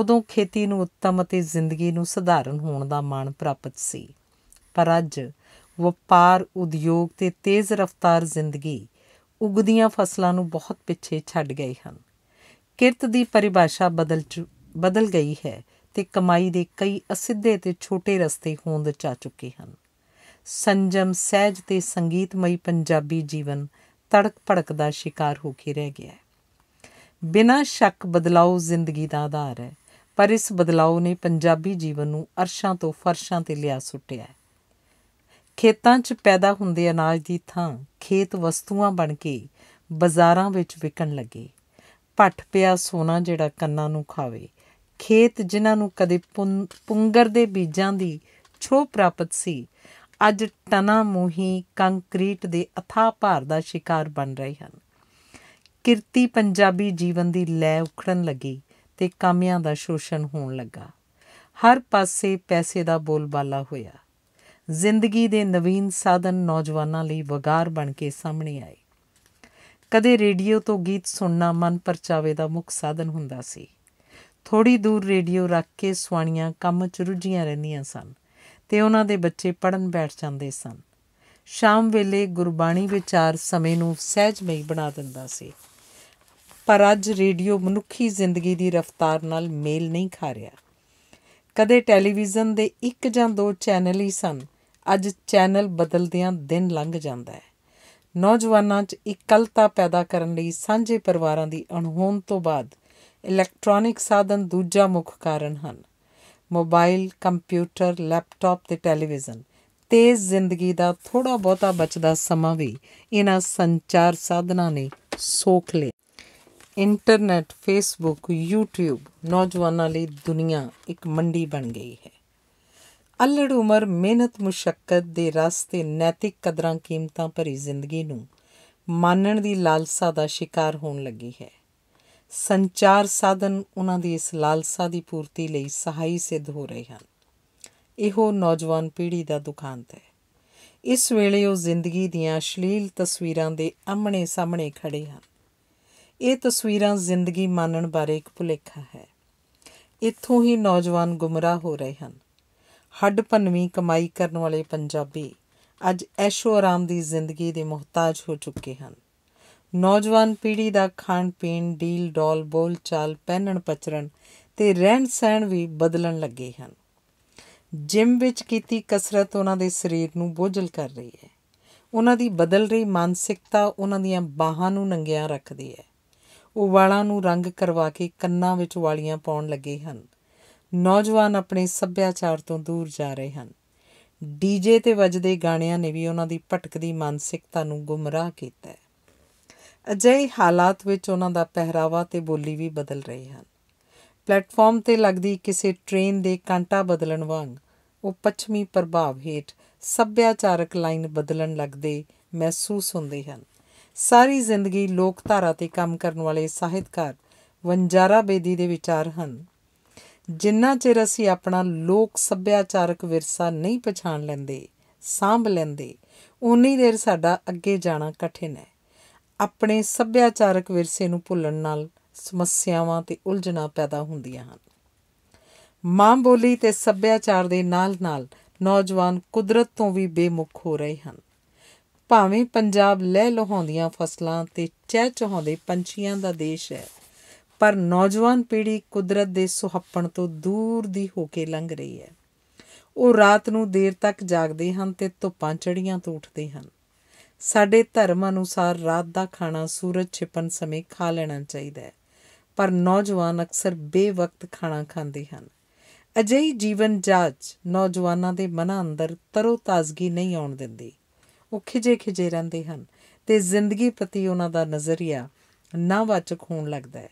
ਉਦੋਂ ਖੇਤੀ ਨੂੰ ਉੱਤਮ ਅਤੇ ਜ਼ਿੰਦਗੀ ਨੂੰ ਸਧਾਰਨ ਹੋਣ ਦਾ ਮਾਣ ਪ੍ਰਾਪਤ ਸੀ ਪਰ ਅੱਜ ਵਪਾਰ ਉਦਯੋਗ ਤੇ ਤੇਜ਼ ਰਫ਼ਤਾਰ ਜ਼ਿੰਦਗੀ ਉਗਦੀਆਂ ਫਸਲਾਂ ਨੂੰ ਬਹੁਤ ਪਿੱਛੇ ਛੱਡ ਗਏ ਹਨ ਕਿਰਤ ਦੀ ਪਰਿਭਾਸ਼ਾ ਬਦਲ ਬਦਲ ਗਈ ਹੈ ਤੇ ਕਮਾਈ ਦੇ ਕਈ ਅਸਿੱਧੇ ਤੇ ਛੋਟੇ ਰਸਤੇ ਹੋਂਦ ਚਾ ਚੁੱਕੇ ਹਨ ਸੰਜਮ ਸਹਿਜ ਤੇ ਸੰਗੀਤਮਈ ਪੰਜਾਬੀ ਜੀਵਨ ਤੜਕ ਭੜਕ ਦਾ ਸ਼ਿਕਾਰ ਹੋ ਕੇ ਰਹਿ ਗਿਆ ਹੈ ਸ਼ੱਕ ਬਦਲਾਅ ਜ਼ਿੰਦਗੀ ਦਾ ਆਧਾਰ ਹੈ ਪਰ ਇਸ ਬਦਲਾਅ ਨੇ ਪੰਜਾਬੀ ਜੀਵਨ ਨੂੰ ਅਰਸ਼ਾਂ ਤੋਂ ਫਰਸ਼ਾਂ ਤੇ ਲਿਆ ਸੁੱਟਿਆ ਹੈ ਖੇਤਾਂ 'ਚ ਪੈਦਾ ਹੁੰਦੇ ਅਨਾਜ ਦੀ ਥਾਂ ਖੇਤ ਵਸਤੂਆਂ ਬਣ ਕੇ ਬਾਜ਼ਾਰਾਂ ਵਿੱਚ ਵਿਕਣ ਲੱਗੇ ਪੱਟ ਪਿਆ ਸੋਨਾ ਜਿਹੜਾ ਕੰਨਾਂ ਨੂੰ ਖਾਵੇ ਖੇਤ ਜਿਨ੍ਹਾਂ ਨੂੰ ਕਦੇ ਪੁੰਗਰ ਦੇ ਬੀਜਾਂ ਦੀ ਛੋ ਪ੍ਰਾਪਤ ਸੀ ਅੱਜ ਟਨਾ ਮੋਹੀ ਕੰਕਰੀਟ ਦੇ ਅਥਾ ਭਾਰ ਦਾ ਸ਼ਿਕਾਰ ਬਣ ਰਹੇ ਹਨ ਕਿਰਤੀ ਪੰਜਾਬੀ ਜੀਵਨ ਦੀ ਲੈ ਉਖੜਨ ਲੱਗੀ ਤੇ ਕਾਮਿਆਂ ਦਾ ਸ਼ੋਸ਼ਣ ਹੋਣ ਲੱਗਾ ਹਰ ਪਾਸੇ ਪੈਸੇ ਦਾ ਬੋਲਬਾਲਾ ਹੋਇਆ ਜ਼ਿੰਦਗੀ ਦੇ ਨਵੀਨ ਸਾਧਨ ਨੌਜਵਾਨਾਂ ਲਈ ਵਗਾਰ ਬਣ ਕੇ ਸਾਹਮਣੇ ਆਏ ਕਦੇ ਰੇਡੀਓ ਤੋਂ ਗੀਤ ਸੁਣਨਾ ਮਨ ਪਰਚਾਵੇ ਦਾ ਮੁੱਖ ਸਾਧਨ ਹੁੰਦਾ ਸੀ ਥੋੜੀ ਦੂਰ ਰੇਡੀਓ ਰੱਖ ਕੇ ਸਵਾਨੀਆਂ ਕੰਮ 'ਚ ਰੁੱਝੀਆਂ ਰਹਿੰਦੀਆਂ ਸਨ ਤੇ ਉਹਨਾਂ ਦੇ ਬੱਚੇ ਪੜਨ ਬੈਠ ਜਾਂਦੇ ਸਨ ਸ਼ਾਮ ਵੇਲੇ ਗੁਰਬਾਣੀ ਵਿਚਾਰ ਸਮੇਂ ਨੂੰ ਸਹਿਜਮਈ ਬਣਾ ਦਿੰਦਾ ਸੀ ਪਰ ਅੱਜ ਰੇਡੀਓ ਮਨੁੱਖੀ ਜ਼ਿੰਦਗੀ ਦੀ ਰਫ਼ਤਾਰ ਨਾਲ ਮੇਲ ਨਹੀਂ ਖਾ ਰਿਹਾ ਕਦੇ ਟੈਲੀਵਿਜ਼ਨ ਦੇ ਇੱਕ ਜਾਂ ਦੋ ਚੈਨਲ ਹੀ ਸਨ ਅੱਜ ਚੈਨਲ ਬਦਲਦਿਆਂ ਦਿਨ ਲੰਘ ਜਾਂਦਾ ਹੈ ਨੌਜਵਾਨਾਂ 'ਚ ਇਕਲਤਾ ਪੈਦਾ ਕਰਨ ਲਈ ਸਾਂਝੇ ਪਰਿਵਾਰਾਂ ਦੀ ਅਣਹੋਂਦ ਤੋਂ ਬਾਅਦ ਇਲੈਕਟ੍ਰੋਨਿਕ ਸਾਧਨ ਦੂਜਾ ਮੁੱਖ ਕਾਰਨ ਹਨ ਮੋਬਾਈਲ ਕੰਪਿਊਟਰ ਲੈਪਟਾਪ ਤੇ ਟੈਲੀਵਿਜ਼ਨ ਤੇਜ਼ ਜ਼ਿੰਦਗੀ ਦਾ ਥੋੜਾ ਬਹੁਤਾ ਬਚਦਾ ਸਮਾਂ ਵੀ ਇਹਨਾਂ ਸੰਚਾਰ ਸਾਧਨਾਂ ਨੇ ਸੋਖ ਲਿਆ ਇੰਟਰਨੈਟ ਫੇਸਬੁੱਕ YouTube ਨੌਜਵਾਨਾਂ ਲਈ ਦੁਨੀਆ ਇੱਕ ਮੰਡੀ ਬਣ ਗਈ ਹੈ ਅਲੜ ਉਮਰ ਮਿਹਨਤ ਮੁਸ਼ਕਲ ਦੇ ਰਸਤੇ ਨੈਤਿਕ ਕਦਰਾਂ ਕੀਮਤਾਂ ਭਰੀ ਜ਼ਿੰਦਗੀ ਨੂੰ ਮਾਨਣ ਦੀ ਲਾਲਸਾ ਦਾ ਸ਼ਿਕਾਰ ਹੋਣ ਲੱਗੀ ਹੈ ਸੰਚਾਰ ਸਾਧਨ ਉਹਨਾਂ ਦੀ ਇਸ ਲਾਲਸਾ ਦੀ ਪੂਰਤੀ ਲਈ ਸਹਾਈ ਸਿੱਧ ਹੋ ਰਹੇ ਹਨ ਇਹੋ ਨੌਜਵਾਨ ਪੀੜ੍ਹੀ ਦਾ ਦੁਖਾਂਤ ਹੈ ਇਸ ਵੇਲੇ ਉਹ ਜ਼ਿੰਦਗੀ ਦੀਆਂ ਅਸ਼ਲੀਲ ਤਸਵੀਰਾਂ ਦੇ ਆਹਮਣੇ ਸਾਹਮਣੇ ਖੜੇ ਹਨ ਇਹ ਤਸਵੀਰਾਂ ਜ਼ਿੰਦਗੀ ਮਾਨਣ ਬਾਰੇ ਇੱਕ ਭੁਲੇਖਾ ਹੈ ਇੱਥੋਂ ਹੀ ਨੌਜਵਾਨ ਗੁੰਮਰਾਹ ਹੋ ਰਹੇ ਹਨ ਹੱਡ ਪਨਵੀ ਕਮਾਈ ਕਰਨ ਵਾਲੇ ਪੰਜਾਬੀ ਅੱਜ ਐਸ਼ੋ ਆਰਾਮ ਦੀ ਜ਼ਿੰਦਗੀ ਦੇ ਮੁਹਤਾਜ ਹੋ ਚੁੱਕੇ ਹਨ ਨੌਜਵਾਨ ਪੀੜ੍ਹੀ ਦਾ ਖਾਣ ਪੀਣ ਡੀਲ ਡੋਲ ਬੋਲ ਚਾਲ ਪਹਿਨਣ ਪਚਰਨ ਤੇ ਰਹਿਣ ਸਹਿਣ ਵੀ ਬਦਲਣ ਲੱਗੇ ਹਨ ਜਿਮ ਵਿੱਚ ਕੀਤੀ ਕਸਰਤ ਉਹਨਾਂ ਦੇ ਸਰੀਰ ਨੂੰ ਬੋਝਲ ਕਰ ਰਹੀ ਹੈ ਉਹਨਾਂ ਦੀ ਬਦਲ ਰਹੀ ਮਾਨਸਿਕਤਾ ਉਹਨਾਂ ਦੀਆਂ ਬਾਹਾਂ ਨੂੰ ਨੰਗੀਆਂ ਰੱਖਦੀ ਹੈ ਉਹ ਵਾਲਾਂ ਨੂੰ ਰੰਗ ਕਰਵਾ ਕੇ ਕੰਨਾਂ ਵਿੱਚ ਵਾਲੀਆਂ ਪਾਉਣ ਲੱਗੇ ਹਨ ਨੌਜਵਾਨ ਆਪਣੇ ਸੱਭਿਆਚਾਰ ਤੋਂ ਦੂਰ ਜਾ ਰਹੇ ਹਨ ਡੀਜੇ ਤੇ ਵੱਜਦੇ ਗਾਣਿਆਂ ਨੇ ਵੀ ਉਹਨਾਂ ਦੀ ਭਟਕਦੀ ਮਾਨਸਿਕਤਾ ਨੂੰ ਗੁੰਮਰਾਹ ਕੀਤਾ ਹੈ ਅਜਿਹੇ ਹਾਲਾਤ ਵਿੱਚ ਉਹਨਾਂ ਦਾ ਪਹਿਰਾਵਾ ਤੇ ਬੋਲੀ ਵੀ ਬਦਲ ਰਹੀ ਹਨ ਪਲੇਟਫਾਰਮ ਤੇ ਲੱਗਦੀ ਕਿਸੇ ਟ੍ਰੇਨ ਦੇ ਕਾਂਟਾ ਬਦਲਣ ਵਾਂਗ ਉਹ ਪੱਛਮੀ ਪ੍ਰਭਾਵ ਹੇਠ ਸੱਭਿਆਚਾਰਕ ਲਾਈਨ ਬਦਲਣ ਲੱਗਦੇ ਮਹਿਸੂਸ ਹੁੰਦੇ ਹਨ ਸਾਰੀ ਜ਼ਿੰਦਗੀ ਲੋਕਧਾਰਾ ਤੇ ਕੰਮ ਕਰਨ ਵਾਲੇ ਸਾਹਿਤਕਾਰ ਵੰਜਾਰਾ ਬੇਦੀ ਦੇ ਵਿਚਾਰ ਹਨ ਜਿੰਨਾ ਚਿਰ ਅਸੀਂ ਆਪਣਾ ਲੋਕ ਸੱਭਿਆਚਾਰਕ ਵਿਰਸਾ ਨਹੀਂ ਪਛਾਣ ਲੈਂਦੇ ਸਾਂਭ ਲੈਂਦੇ ਉਨੀ ਦੇਰ ਸਾਡਾ ਅੱਗੇ ਜਾਣਾ ਕਠਿਨ ਹੈ ਆਪਣੇ ਸੱਭਿਆਚਾਰਕ ਵਿਰਸੇ ਨੂੰ ਭੁੱਲਣ ਨਾਲ ਸਮੱਸਿਆਵਾਂ ਤੇ ਉਲਝਣਾਂ ਪੈਦਾ ਹੁੰਦੀਆਂ ਹਨ ਮਾਂ ਬੋਲੀ ਤੇ ਸੱਭਿਆਚਾਰ ਦੇ ਨਾਲ-ਨਾਲ ਨੌਜਵਾਨ ਕੁਦਰਤ ਤੋਂ ਵੀ ਬੇਮੁਖ ਹੋ ਰਹੇ ਹਨ ਭਾਵੇਂ ਪੰਜਾਬ ਲਹਿ ਲਹਾਉਂਦੀਆਂ ਫਸਲਾਂ ਤੇ ਚਹਿ ਚਹਾਉਂਦੇ ਪੰਛੀਆਂ ਦਾ ਦੇਸ਼ ਹੈ ਪਰ ਨੌਜਵਾਨ ਪੀੜ੍ਹੀ ਕੁਦਰਤ ਦੇ ਸੁਹੱਪਣ ਤੋਂ ਦੂਰ ਦੀ ਹੋ ਕੇ ਲੰਘ ਰਹੀ ਹੈ ਉਹ ਰਾਤ ਨੂੰ ਦੇਰ ਤੱਕ ਜਾਗਦੇ ਹਨ ਤੇ ਧੁੱਪਾਂ ਚੜੀਆਂ ਤੋਂ ਉੱਠਦੇ ਹਨ ਸਾਡੇ ਧਰਮ ਅਨੁਸਾਰ ਰਾਤ ਦਾ ਖਾਣਾ ਸੂਰਜ ਛਿਪਣ ਸਮੇਂ ਖਾ ਲੈਣਾ ਚਾਹੀਦਾ ਹੈ ਪਰ ਨੌਜਵਾਨ ਅਕਸਰ ਬੇਵਕਤ ਖਾਣਾ ਖਾਂਦੇ ਹਨ ਅਜਿਹੀ ਜੀਵਨ ਜਾਂਚ ਨੌਜਵਾਨਾਂ ਦੇ ਮਨਾਂ ਅੰਦਰ ਤਰੋ ਤਾਜ਼ਗੀ ਨਹੀਂ ਆਉਣ ਦਿੰਦੀ ਉਹ ਖਿਜੇ ਖਿਜੇ ਰਹਿੰਦੇ ਹਨ ਤੇ ਜ਼ਿੰਦਗੀ ਪ੍ਰਤੀ ਉਹਨਾਂ ਦਾ ਨਜ਼ਰੀਆ ਨਾਵਾਚਕ ਹੋਣ ਲੱਗਦਾ ਹੈ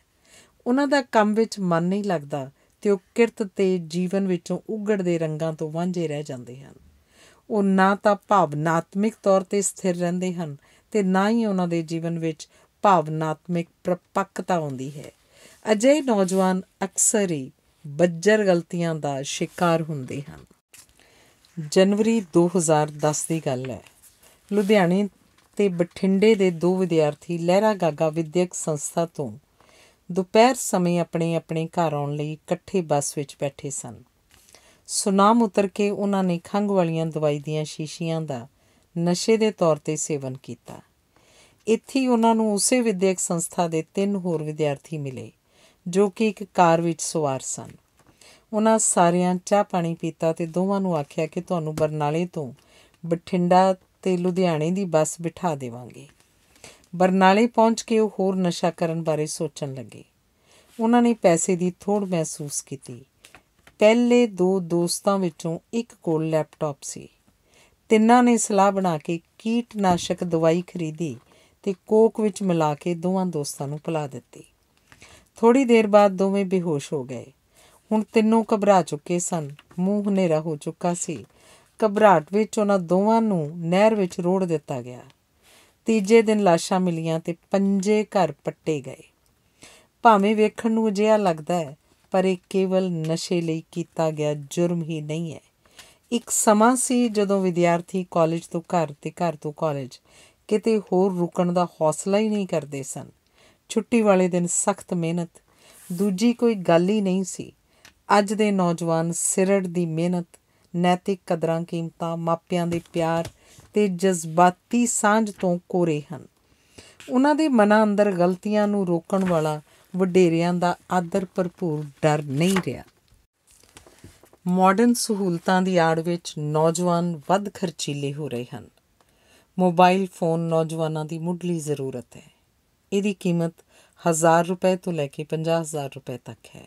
ਉਹਨਾਂ ਦਾ ਕੰਮ ਵਿੱਚ ਮਨ ਨਹੀਂ ਲੱਗਦਾ ਤੇ ਉਹ ਕਿਰਤ ਤੇ ਜੀਵਨ ਵਿੱਚੋਂ ਉਗੜਦੇ ਰੰਗਾਂ ਤੋਂ ਵਾਂਝੇ ਰਹਿ ਜਾਂਦੇ ਹਨ ਉਹ ਨਾ ਤਾਂ ਭਾਵਨਾਤਮਿਕ ਤੌਰ ਤੇ ਸਥਿਰ ਰਹਿੰਦੇ ਹਨ ਤੇ ਨਾ ਹੀ ਉਹਨਾਂ ਦੇ ਜੀਵਨ ਵਿੱਚ ਭਾਵਨਾਤਮਿਕ ਪ੍ਰਪੱਕਤਾ ਹੁੰਦੀ ਹੈ ਅਜੇ ਨੌਜਵਾਨ ਅਕਸਰ ਹੀ ਬੱਜਰ ਗਲਤੀਆਂ ਦਾ ਸ਼ਿਕਾਰ ਹੁੰਦੇ ਹਨ ਜਨਵਰੀ 2010 ਦੀ ਗੱਲ ਹੈ ਲੁਧਿਆਣੇ ਤੇ ਬਠਿੰਡੇ ਦੇ ਦੋ ਵਿਦਿਆਰਥੀ ਲਹਿਰਾ ਗਾਗਾ ਵਿਦਿਅਕ ਸੰਸਥਾ ਤੋਂ ਦੁਪਹਿਰ ਸਮੇਂ ਆਪਣੇ ਆਪਣੇ ਘਰ ਆਉਣ ਲਈ ਇਕੱਠੇ ਬੱਸ ਵਿੱਚ ਬੈਠੇ ਸਨ ਸੁਨਾਮ ਉਤਰ ਕੇ ਉਹਨਾਂ ਨੇ ਖੰਗ ਵਾਲੀਆਂ ਦਵਾਈ ਦੀਆਂ ਸ਼ੀਸ਼ੀਆਂ ਦਾ ਨਸ਼ੇ ਦੇ ਤੌਰ ਤੇ ਸੇਵਨ ਕੀਤਾ ਇੱਥੇ ਉਹਨਾਂ ਨੂੰ ਉਸੇ ਵਿਦਿਅਕ ਸੰਸਥਾ ਦੇ ਤਿੰਨ ਹੋਰ ਵਿਦਿਆਰਥੀ ਮਿਲੇ ਜੋ ਕਿ ਇੱਕ ਕਾਰ ਵਿੱਚ ਸਵਾਰ ਸਨ ਉਹਨਾਂ ਸਾਰਿਆਂ ਚਾਹ ਪਾਣੀ ਪੀਤਾ ਤੇ ਦੋਵਾਂ ਨੂੰ ਆਖਿਆ ਕਿ ਤੁਹਾਨੂੰ ਬਰਨਾਲੇ ਤੋਂ ਬਠਿੰਡਾ ਤੇ ਲੁਧਿਆਣੇ ਦੀ ਬੱਸ ਬਿਠਾ ਦੇਵਾਂਗੇ ਬਰਨਾਲੇ ਪਹੁੰਚ ਕੇ ਉਹ ਹੋਰ ਨਸ਼ਾ ਕਰਨ ਬਾਰੇ ਸੋਚਣ ਲੱਗੇ ਉਹਨਾਂ ਨੇ ਪੈਸੇ ਦੀ ਥੋੜ ਮਹਿਸੂਸ ਕੀਤੀ ਪਹਿਲੇ ਦੋ ਦੋਸਤਾਂ ਵਿੱਚੋਂ ਇੱਕ ਕੋਲ ਲੈਪਟਾਪ ਸੀ ਤਿੰਨਾਂ ਨੇ ਸਲਾਹ ਬਣਾ ਕੇ ਕੀਟਨਾਸ਼ਕ ਦਵਾਈ ਖਰੀਦੀ ਤੇ ਕੋਕ ਵਿੱਚ ਮਿਲਾ ਕੇ ਦੋਵਾਂ ਦੋਸਤਾਂ ਨੂੰ ਪਿਲਾ ਦਿੱਤੀ ਥੋੜੀ ਦੇਰ ਬਾਅਦ ਦੋਵੇਂ ਬੇਹੋਸ਼ ਹੋ ਗਏ ਹੁਣ ਤਿੰਨੋਂ ਘਬਰਾ ਚੁੱਕੇ ਸਨ ਮੂੰਹ ਹਨੇਰਾ ਹੋ ਚੁੱਕਾ ਸੀ ਘਬਰਾਟ ਵਿੱਚ ਉਹਨਾਂ ਦੋਵਾਂ ਨੂੰ ਨਹਿਰ ਵਿੱਚ ਰੋੜ ਦਿੱਤਾ ਗਿਆ ਤੀਜੇ ਦਿਨ ਲਾਸ਼ਾਂ ਮਿਲੀਆਂ ਤੇ ਪੰਜੇ ਘਰ ਪੱਟੇ ਗਏ ਭਾਵੇਂ ਵੇਖਣ ਨੂੰ ਅਜਿਹਾ ਲੱਗਦਾ ਹੈ ਪਰ ਇਹ ਕੇਵਲ ਨਸ਼ੇ ਲਈ ਕੀਤਾ ਗਿਆ ਜੁਰਮ ਹੀ ਨਹੀਂ ਹੈ ਇੱਕ ਸਮਾਂ ਸੀ ਜਦੋਂ ਵਿਦਿਆਰਥੀ ਕਾਲਜ ਤੋਂ ਘਰ ਤੇ ਘਰ ਤੋਂ ਕਾਲਜ ਕਿਤੇ ਹੋਰ ਰੁਕਣ ਦਾ ਹੌਸਲਾ ਹੀ ਨਹੀਂ ਕਰਦੇ ਸਨ ਛੁੱਟੀ ਵਾਲੇ ਦਿਨ ਸਖਤ ਮਿਹਨਤ ਦੂਜੀ ਕੋਈ ਗੱਲ ਹੀ ਨਹੀਂ ਸੀ ਅੱਜ ਦੇ ਨੌਜਵਾਨ ਸਿਰੜ ਦੀ ਮਿਹਨਤ ਨੈਤਿਕ ਕਦਰਾਂ ਕੀਮਤਾਂ ਮਾਪਿਆਂ ਦੇ ਪਿਆਰ ਤੇ ਜਜ਼ਬਾਤੀ ਸਾਂਝ ਤੋਂ ਕੋਰੇ ਹਨ ਉਹਨਾਂ ਦੇ ਮਨਾਂ ਅੰਦਰ ਗਲਤੀਆਂ ਨੂੰ ਰੋਕਣ ਵਾਲਾ ਵਡੇਰਿਆਂ ਦਾ ਆਦਰ ਭਰਪੂਰ ਡਰ ਨਹੀਂ ਰਿਹਾ ਮਾਡਰਨ ਸਹੂਲਤਾਂ ਦੀ ਆੜ ਵਿੱਚ ਨੌਜਵਾਨ ਵੱਧ ਖਰਚੀਲੇ ਹੋ ਰਹੇ ਹਨ ਮੋਬਾਈਲ ਫੋਨ ਨੌਜਵਾਨਾਂ ਦੀ ਮੁੱਢਲੀ ਜ਼ਰੂਰਤ ਹੈ ਇਹਦੀ ਕੀਮਤ 1000 ਰੁਪਏ ਤੋਂ ਲੈ ਕੇ 50000 ਰੁਪਏ ਤੱਕ ਹੈ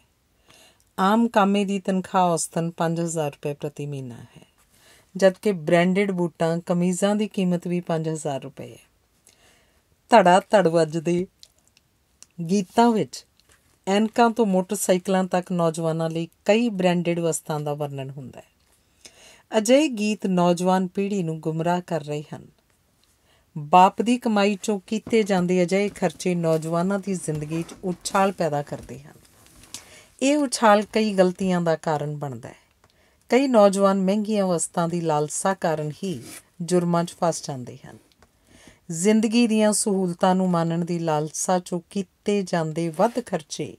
ਆਮ ਕਾਮੇ ਦੀ ਤਨਖਾਹ ਉਸਤਨ 5000 ਰੁਪਏ ਪ੍ਰਤੀ ਮਹੀਨਾ ਹੈ ਜਦਕਿ ਬ੍ਰਾਂਡਡ ਬੂਟਾਂ ਕਮੀਜ਼ਾਂ ਦੀ ਕੀਮਤ ਵੀ 5000 ਰੁਪਏ ਹੈ ਧੜਾ ਧੜ ਵੱਜਦੇ ਗੀਤਾਂ ਵਿੱਚ ਐਨਕਾਂ ਤੋਂ ਮੋਟਰਸਾਈਕਲਾਂ ਤੱਕ ਨੌਜਵਾਨਾਂ ਲਈ ਕਈ ਬ੍ਰਾਂਡਡ ਵਸਤਾਂ ਦਾ ਵਰਣਨ ਹੁੰਦਾ ਹੈ ਅਜੇ ਗੀਤ ਨੌਜਵਾਨ ਪੀੜ੍ਹੀ ਨੂੰ ਗੁੰਮਰਾਹ ਕਰ ਰਹੇ ਹਨ ਬਾਪ ਦੀ ਕਮਾਈ ਚੋਂ ਕੀਤੇ ਜਾਂਦੇ ਅਜਿਹੇ ਖਰਚੇ ਨੌਜਵਾਨਾਂ ਦੀ ਜ਼ਿੰਦਗੀ 'ਚ ਉਛਾਲ ਪੈਦਾ ਕਰਦੇ ਹਨ ਇਹ ਉਛਾਲ ਕਈ ਗਲਤੀਆਂ ਦਾ ਕਾਰਨ ਬਣਦਾ ਹੈ ਕਈ ਨੌਜਵਾਨ ਮਹਿੰਗੀਆਂ ਵਸਤਾਂ ਦੀ ਲਾਲਸਾ ਕਾਰਨ ਹੀ ਜੁਰਮਾਂ 'ਚ ਫਸ ਜਾਂਦੇ ਹਨ ਜ਼ਿੰਦਗੀ ਦੀਆਂ ਸਹੂਲਤਾਂ ਨੂੰ ਮੰਨਣ ਦੀ ਲਾਲਸਾ 'ਚੋਂ ਕੀਤੇ ਜਾਂਦੇ ਵੱਧ ਖਰਚੇ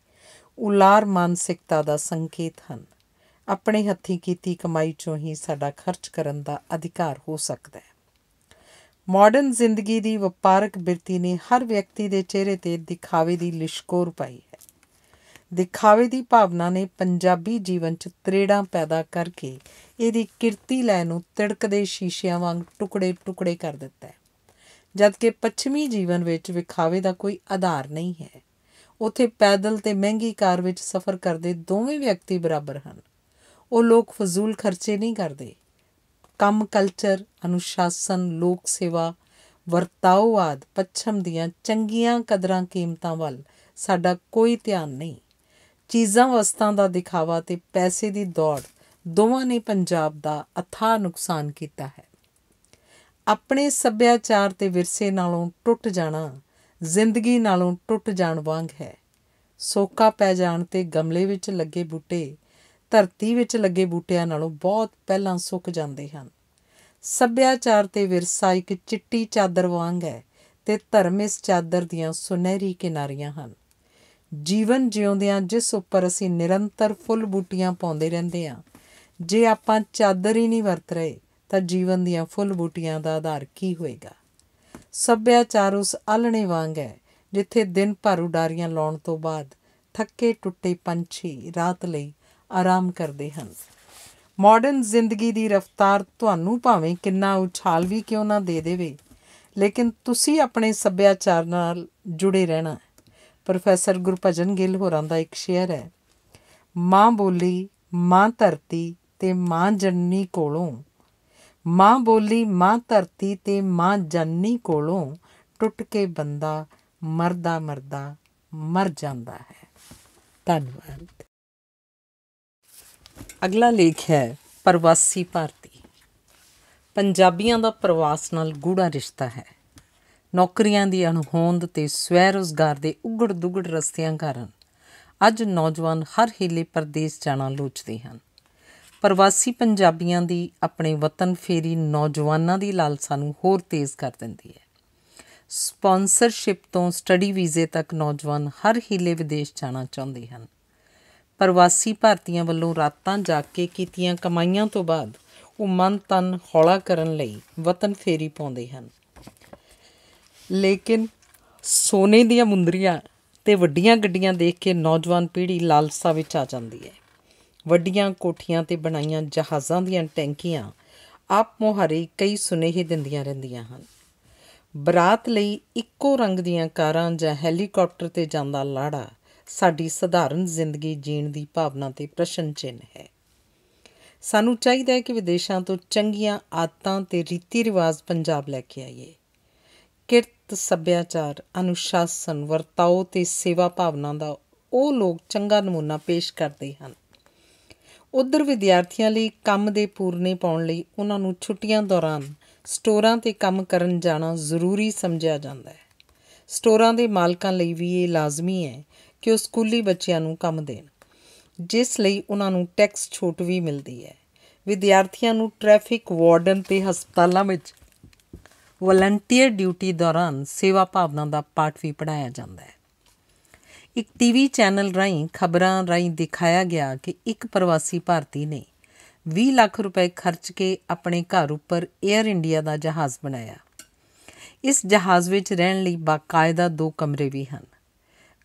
ਉਲਾਰ ਮਾਨਸਿਕਤਾ ਦਾ ਸੰਕੇਤ ਹਨ ਆਪਣੇ ਹੱਥੀਂ ਕੀਤੀ ਕਮਾਈ 'ਚੋਂ ਹੀ ਸਾਡਾ ਖਰਚ ਕਰਨ ਦਾ ਅਧਿਕਾਰ ਹੋ ਸਕਦਾ ਹੈ ਮਾਡਰਨ ਜ਼ਿੰਦਗੀ ਦੀ ਵਪਾਰਕ ਬਿਰਤੀ ਨੇ ਹਰ ਵਿਅਕਤੀ ਦੇ ਚਿਹਰੇ ਤੇ ਦਿਖਾਵੇ ਦੀ ਲਿਸ਼ਕੋਰ ਪਾਈ ਦਿਖਾਵੇ ਦੀ ਭਾਵਨਾ ਨੇ ਪੰਜਾਬੀ ਜੀਵਨ 'ਚ ਤਰੇੜਾਂ ਪੈਦਾ ਕਰਕੇ ਇਹਦੀ ਕਿਰਤੀ ਲੈ ਨੂੰ ਤਿੜਕਦੇ ਸ਼ੀਸ਼ਿਆਂ ਵਾਂਗ ਟੁਕੜੇ-ਟੁਕੜੇ ਕਰ ਦਿੱਤਾ ਹੈ ਜਦਕਿ ਪੱਛਮੀ ਜੀਵਨ ਵਿੱਚ ਵਿਖਾਵੇ ਦਾ ਕੋਈ ਆਧਾਰ ਨਹੀਂ ਹੈ ਉਥੇ ਪੈਦਲ ਤੇ ਮਹਿੰਗੀ ਕਾਰ ਵਿੱਚ ਸਫ਼ਰ ਕਰਦੇ ਦੋਵੇਂ ਵਿਅਕਤੀ ਬਰਾਬਰ ਹਨ ਉਹ ਲੋਕ ਫਜ਼ੂਲ ਖਰਚੇ ਨਹੀਂ ਕਰਦੇ ਕੰਮ ਕਲਚਰ ਅਨੁਸ਼ਾਸਨ ਲੋਕ ਸੇਵਾ ਵਰਤਾਓਵਾਦ ਪੱਛਮ ਦੀਆਂ ਚੰਗੀਆਂ ਕਦਰਾਂ ਕੀਮਤਾਂ ਵੱਲ ਸਾਡਾ ਕੋਈ ਧਿਆਨ ਨਹੀਂ ਚੀਜ਼ਾਂ ਵਸਤਾਂ ਦਾ ਦਿਖਾਵਾ ਤੇ ਪੈਸੇ ਦੀ ਦੌੜ ਦੋਵਾਂ ਨੇ ਪੰਜਾਬ ਦਾ ਅਥਾਹ ਨੁਕਸਾਨ ਕੀਤਾ ਹੈ ਆਪਣੇ ਸੱਭਿਆਚਾਰ ਤੇ ਵਿਰਸੇ ਨਾਲੋਂ ਟੁੱਟ ਜਾਣਾ ਜ਼ਿੰਦਗੀ ਨਾਲੋਂ ਟੁੱਟ ਜਾਣ ਵਾਂਗ ਹੈ ਸੋਕਾ ਪੈ ਜਾਣ ਤੇ ਗਮਲੇ ਵਿੱਚ ਲੱਗੇ ਬੂਟੇ ਧਰਤੀ ਵਿੱਚ ਲੱਗੇ ਬੂਟਿਆਂ ਨਾਲੋਂ ਬਹੁਤ ਪਹਿਲਾਂ ਸੁੱਕ ਜਾਂਦੇ ਹਨ ਸੱਭਿਆਚਾਰ ਤੇ ਵਿਰਸਾ ਇੱਕ ਚਿੱਟੀ ਚਾਦਰ ਵਾਂਗ ਹੈ ਤੇ ਧਰਮ ਇਸ ਚਾਦਰ ਦੀਆਂ ਸੁਨਹਿਰੀ ਕਿਨਾਰੀਆਂ ਹਨ ਜੀਵਨ ਜਿਉਂਦਿਆਂ ਜਿਸ ਉੱਪਰ ਅਸੀਂ ਨਿਰੰਤਰ ਫੁੱਲ ਬੂਟੀਆਂ ਪਾਉਂਦੇ ਰਹਿੰਦੇ ਹਾਂ ਜੇ ਆਪਾਂ ਚਾਦਰ ਹੀ ਨਹੀਂ ਵਰਤ ਰਹੇ ਤਾਂ ਜੀਵਨ ਦੀਆਂ ਫੁੱਲ ਬੂਟੀਆਂ ਦਾ ਆਧਾਰ ਕੀ ਹੋਏਗਾ ਸੱਭਿਆਚਾਰ ਉਸ ਆਲਣੇ ਵਾਂਗ ਹੈ ਜਿੱਥੇ ਦਿਨ ਭਰ ਉਡਾਰੀਆਂ ਲਾਉਣ ਤੋਂ ਬਾਅਦ ਥੱਕੇ ਟੁੱਟੇ ਪੰਛੀ ਰਾਤ ਲਈ ਆਰਾਮ ਕਰਦੇ ਹਨ ਮਾਡਰਨ ਜ਼ਿੰਦਗੀ ਦੀ ਰਫ਼ਤਾਰ ਤੁਹਾਨੂੰ ਭਾਵੇਂ ਕਿੰਨਾ ਉਛਾਲ ਵੀ ਕਿਉਂ ਨਾ ਦੇ ਦੇਵੇ ਲੇਕਿਨ ਤੁਸੀਂ ਆਪਣੇ ਸੱਭਿਆਚਾਰ ਨਾਲ ਜੁੜੇ ਰਹਿਣਾ ਪ੍ਰੋਫੈਸਰ ਗੁਰਭਜਨ ਗਿੱਲ ਹੋਰਾਂ ਦਾ ਇੱਕ ਸ਼ੇਅਰ ਹੈ ਮਾਂ ਬੋਲੀ ਮਾਂ ਧਰਤੀ ਤੇ ਮਾਂ ਜਨਨੀ ਕੋਲੋਂ ਮਾਂ ਬੋਲੀ ਮਾਂ ਧਰਤੀ ਤੇ ਮਾਂ ਜਨਨੀ ਕੋਲੋਂ ਟੁੱਟ ਕੇ ਬੰਦਾ ਮਰਦਾ ਮਰਦਾ ਮਰ ਜਾਂਦਾ ਹੈ ਧੰਨਵਾਦ ਅਗਲਾ ਲੇਖ ਹੈ ਪ੍ਰਵਾਸੀ ਭਾਰਤੀ ਪੰਜਾਬੀਆਂ ਦਾ ਪ੍ਰਵਾਸ ਨਾਲ ਗੂੜਾ ਰਿਸ਼ਤਾ ਹੈ ਨੌਕਰੀਆਂ ਦੀ ਅਣਹੋਂਦ ਤੇ ਸਵੈ ਰੋਜ਼ਗਾਰ ਦੇ ਉਗੜ ਦੁਗੜ ਰਸਤਿਆਂ ਕਾਰਨ ਅੱਜ ਨੌਜਵਾਨ ਹਰ ਹੀਲੇ ਪਰਦੇਸ ਜਾਣਾ ਲੋਚਦੇ ਹਨ ਪ੍ਰਵਾਸੀ ਪੰਜਾਬੀਆਂ ਦੀ ਆਪਣੇ ਵਤਨ ਫੇਰੀ ਨੌਜਵਾਨਾਂ ਦੀ ਲਾਲਸਾ ਨੂੰ ਹੋਰ ਤੇਜ਼ ਕਰ ਦਿੰਦੀ ਹੈ ਸਪਾਂਸਰਸ਼ਿਪ ਤੋਂ ਸਟੱਡੀ ਵੀਜ਼ੇ ਤੱਕ ਨੌਜਵਾਨ ਹਰ ਹੀਲੇ ਵਿਦੇਸ਼ ਜਾਣਾ ਚਾਹੁੰਦੇ ਹਨ ਪ੍ਰਵਾਸੀ ਭਾਰਤੀਆਂ ਵੱਲੋਂ ਰਾਤਾਂ ਜਾਗ ਕੇ ਕੀਤੀਆਂ ਕਮਾਈਆਂ ਤੋਂ ਬਾਅਦ ਉਹ ਮਨ ਤਨ ਹੌਲਾ ਕਰਨ ਲਈ ਵਤਨ ਫੇਰੀ ਪਾਉਂਦੇ ਹਨ ਲੇਕਿਨ ਸੋਨੇ ਦੀਆਂ ਮੁੰਦਰੀਆਂ ਤੇ ਵੱਡੀਆਂ ਗੱਡੀਆਂ ਦੇਖ ਕੇ ਨੌਜਵਾਨ ਪੀੜ੍ਹੀ ਲਾਲਸਾ ਵਿੱਚ ਆ ਜਾਂਦੀ ਹੈ ਵੱਡੀਆਂ ਕੋਠੀਆਂ ਤੇ ਬਣਾਈਆਂ ਜਹਾਜ਼ਾਂ ਦੀਆਂ ਟੈਂਕੀਆਂ ਆਪ ਮੋਹਰੀ ਕਈ ਸੁਨੇਹੇ ਦਿੰਦੀਆਂ ਰਹਿੰਦੀਆਂ ਹਨ ਬਰਾਤ ਲਈ ਇੱਕੋ ਰੰਗ ਦੀਆਂ ਕਾਰਾਂ ਜਾਂ ਹੈਲੀਕਾਪਟਰ ਤੇ ਜਾਂਦਾ ਲਾੜਾ ਸਾਡੀ ਸਧਾਰਨ ਜ਼ਿੰਦਗੀ ਜੀਣ ਦੀ ਭਾਵਨਾ ਤੇ ਪ੍ਰਸ਼ਨ ਚਿੰਨ ਹੈ ਸਾਨੂੰ ਚਾਹੀਦਾ ਹੈ ਕਿ ਵਿਦੇਸ਼ਾਂ ਤੋਂ ਚੰਗੀਆਂ ਆਦਤਾਂ ਤੇ ਰੀਤੀ ਰਿਵਾਜ ਪੰਜਾਬ ਲੈ ਕੇ ਆਈਏ ਕਿਰਤ ਸੱਭਿਆਚਾਰ ਅਨੁਸ਼ਾਸਨ ਵਰਤਾਓ ਤੇ ਸੇਵਾ ਭਾਵਨਾ ਦਾ ਉਹ ਲੋਕ ਚੰਗਾ ਨਮੂਨਾ ਪੇਸ਼ ਕਰਦੇ ਹਨ ਉਧਰ ਵਿਦਿਆਰਥੀਆਂ ਲਈ ਕੰਮ ਦੇ ਪੂਰਨੇ ਪਾਉਣ ਲਈ ਉਹਨਾਂ ਨੂੰ ਛੁੱਟੀਆਂ ਦੌਰਾਨ ਸਟੋਰਾਂ ਤੇ ਕੰਮ ਕਰਨ ਜਾਣਾ ਜ਼ਰੂਰੀ ਸਮਝਿਆ ਜਾਂਦਾ ਹੈ ਸਟੋਰਾਂ ਦੇ ਮਾਲਕਾਂ ਲਈ ਵੀ ਇਹ ਲਾਜ਼ਮੀ ਹੈ ਕਿ ਉਹ ਸਕੂਲੀ ਬੱਚਿਆਂ ਨੂੰ ਕੰਮ ਦੇਣ ਜਿਸ ਲਈ ਉਹਨਾਂ ਨੂੰ ਟੈਕਸ ਛੋਟ ਵੀ ਮਿਲਦੀ ਹੈ ਵਿਦਿਆਰਥੀਆਂ ਨੂੰ ਟ੍ਰੈਫਿਕ ਵਾਰਡਨ ਤੇ ਹਸਪਤਾਲਾਂ ਵਿੱਚ ਵਲੰਟੀਅਰ ਡਿਊਟੀ ਦੌਰਾਨ ਸੇਵਾ ਭਾਵਨਾ ਦਾ ਪਾਠ ਵੀ ਪੜਾਇਆ ਜਾਂਦਾ ਹੈ ਇੱਕ ਟੀਵੀ ਚੈਨਲ ਰਾਹੀਂ ਖਬਰਾਂ ਰਾਹੀਂ ਦਿਖਾਇਆ ਗਿਆ ਕਿ ਇੱਕ ਪ੍ਰਵਾਸੀ ਭਾਰਤੀ ਨੇ 20 ਲੱਖ ਰੁਪਏ ਖਰਚ ਕੇ ਆਪਣੇ ਘਰ ਉੱਪਰ 에ਅਰ ਇੰਡੀਆ ਦਾ ਜਹਾਜ਼ ਬਣਾਇਆ ਇਸ ਜਹਾਜ਼ ਵਿੱਚ ਰਹਿਣ ਲਈ ਬਾਕਾਇਦਾ ਦੋ ਕਮਰੇ ਵੀ ਹਨ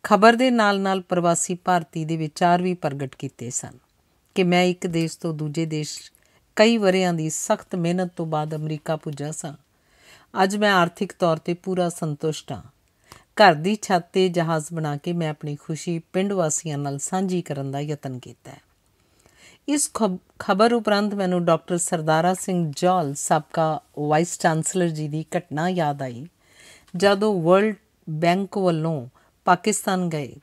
ਖਬਰ ਦੇ ਨਾਲ-ਨਾਲ ਪ੍ਰਵਾਸੀ ਭਾਰਤੀ ਦੇ ਵਿਚਾਰ ਵੀ ਪ੍ਰਗਟ ਕੀਤੇ ਸਨ ਕਿ ਮੈਂ ਇੱਕ ਦੇਸ਼ ਤੋਂ ਦੂਜੇ ਦੇਸ਼ ਕਈ ਵਰਿਆਂ ਦੀ ਸਖਤ ਮਿਹਨਤ ਤੋਂ ਬਾਅਦ ਅਮਰੀਕਾ ਪੁੱਜਾ ਸਾਂ ਅੱਜ ਮੈਂ ਆਰਥਿਕ ਤੌਰ ਤੇ ਪੂਰਾ ਸੰਤੁਸ਼ਟ ਹਾਂ ਘਰ ਦੀ ਛੱਤ ਤੇ ਜਹਾਜ਼ ਬਣਾ ਕੇ ਮੈਂ ਆਪਣੀ ਖੁਸ਼ੀ ਪਿੰਡ ਵਾਸੀਆਂ ਨਾਲ ਸਾਂਝੀ ਕਰਨ ਦਾ ਯਤਨ ਕੀਤਾ ਹੈ ਇਸ ਖਬਰ ਉਪਰੰਤ ਮੈਨੂੰ ਡਾਕਟਰ ਸਰਦਾਰਾ ਸਿੰਘ ਜੌਲ ਸਾਬਕਾ ਵਾਈਸ ਚਾਂਸਲਰ ਜੀ ਦੀ ਘਟਨਾ ਯਾਦ ਆਈ ਜਦੋਂ ਵਰਲਡ ਬੈਂਕ ਵੱਲੋਂ ਪਾਕਿਸਤਾਨ ਗਏ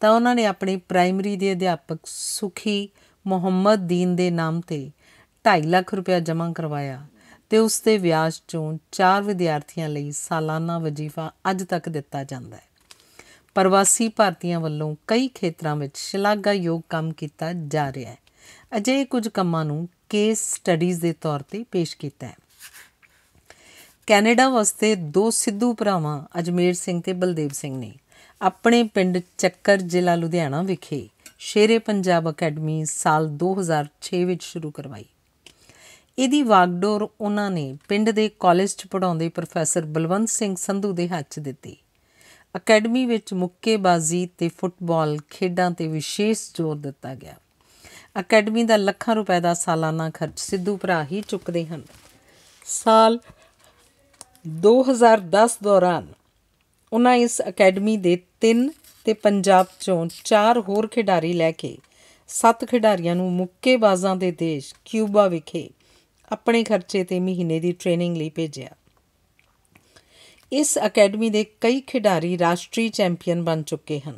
ਤਾਂ ਉਹਨਾਂ ਨੇ ਆਪਣੇ ਪ੍ਰਾਇਮਰੀ ਦੇ ਅਧਿਆਪਕ ਸੁਖੀ ਮੁਹੰਮਦ ਦੀਨ ਦੇ ਨਾਮ ਤੇ 2.5 ਲੱਖ ਰੁਪਏ ਜਮ੍ਹਾਂ ਕਰਵਾਇਆ ਤੇ ਉਸ ਦੇ ਵਿਆਜ ਚੋਂ ਚਾਰ ਵਿਦਿਆਰਥੀਆਂ ਲਈ ਸਾਲਾਨਾ ਵਜੀਫਾ ਅੱਜ ਤੱਕ ਦਿੱਤਾ ਜਾਂਦਾ ਹੈ ਪ੍ਰਵਾਸੀ ਭਾਰਤੀਆਂ ਵੱਲੋਂ ਕਈ ਖੇਤਰਾਂ ਵਿੱਚ ਸ਼ਲਾਘਾਯੋਗ ਕੰਮ ਕੀਤਾ ਜਾ ਰਿਹਾ ਹੈ ਅਜੇ ਕੁਝ ਕੰਮਾਂ ਨੂੰ ਕੇਸ ਸਟੱਡੀਜ਼ ਦੇ ਤੌਰ ਤੇ ਪੇਸ਼ ਕੀਤਾ ਹੈ ਕੈਨੇਡਾ ਵਾਸਤੇ ਦੋ ਸਿੱਧੂ ਭਰਾਵਾਂ ਅਜਮੇਰ ਸਿੰਘ ਤੇ ਬਲਦੇਵ ਸਿੰਘ ਨੇ ਆਪਣੇ ਪਿੰਡ ਚੱਕਰ ਜ਼ਿਲ੍ਹਾ ਲੁਧਿਆਣਾ ਵਿਖੇ ਸ਼ੇਰੇ ਪੰਜਾਬ ਅਕੈਡਮੀ ਸਾਲ 2006 ਵਿੱਚ ਸ਼ੁਰੂ ਕਰਵਾਈ ਇਹਦੀ ਵਾਗਡੋਰ ਉਹਨਾਂ ਨੇ ਪਿੰਡ ਦੇ ਕਾਲਜ 'ਚ ਪੜਾਉਂਦੇ ਪ੍ਰੋਫੈਸਰ ਬਲਵੰਤ ਸਿੰਘ ਸੰਧੂ ਦੇ ਹੱਥ 'ਚ ਦਿੱਤੀ ਅਕੈਡਮੀ ਵਿੱਚ ਮੁੱਕੇਬਾਜ਼ੀ ਤੇ ਫੁੱਟਬਾਲ ਖੇਡਾਂ ਤੇ ਵਿਸ਼ੇਸ਼ ਜ਼ੋਰ ਦਿੱਤਾ ਗਿਆ ਅਕੈਡਮੀ ਦਾ ਲੱਖਾਂ ਰੁਪਏ ਦਾ ਸਾਲਾਨਾ ਖਰਚ ਸਿੱਧੂ ਭਰਾ ਹੀ ਚੁੱਕਦੇ ਹਨ ਸਾਲ 2010 ਦੌਰਾਨ ਉਹਨਾਂ ਇਸ ਅਕੈਡਮੀ ਦੇ 3 ਤੇ ਪੰਜਾਬ ਚੋਂ 4 ਹੋਰ ਖਿਡਾਰੀ ਲੈ ਕੇ 7 ਖਿਡਾਰੀਆਂ ਨੂੰ ਮੁੱਕੇਬਾਜ਼ਾਂ ਦੇ ਦੇਸ਼ ਕਿਊਬਾ ਵਿਖੇ ਆਪਣੇ ਖਰਚੇ ਤੇ ਮਹੀਨੇ ਦੀ ਟ੍ਰੇਨਿੰਗ ਲਈ ਭੇਜਿਆ ਇਸ ਅਕੈਡਮੀ ਦੇ ਕਈ ਖਿਡਾਰੀ ਰਾਸ਼ਟਰੀ ਚੈਂਪੀਅਨ ਬਣ ਚੁੱਕੇ ਹਨ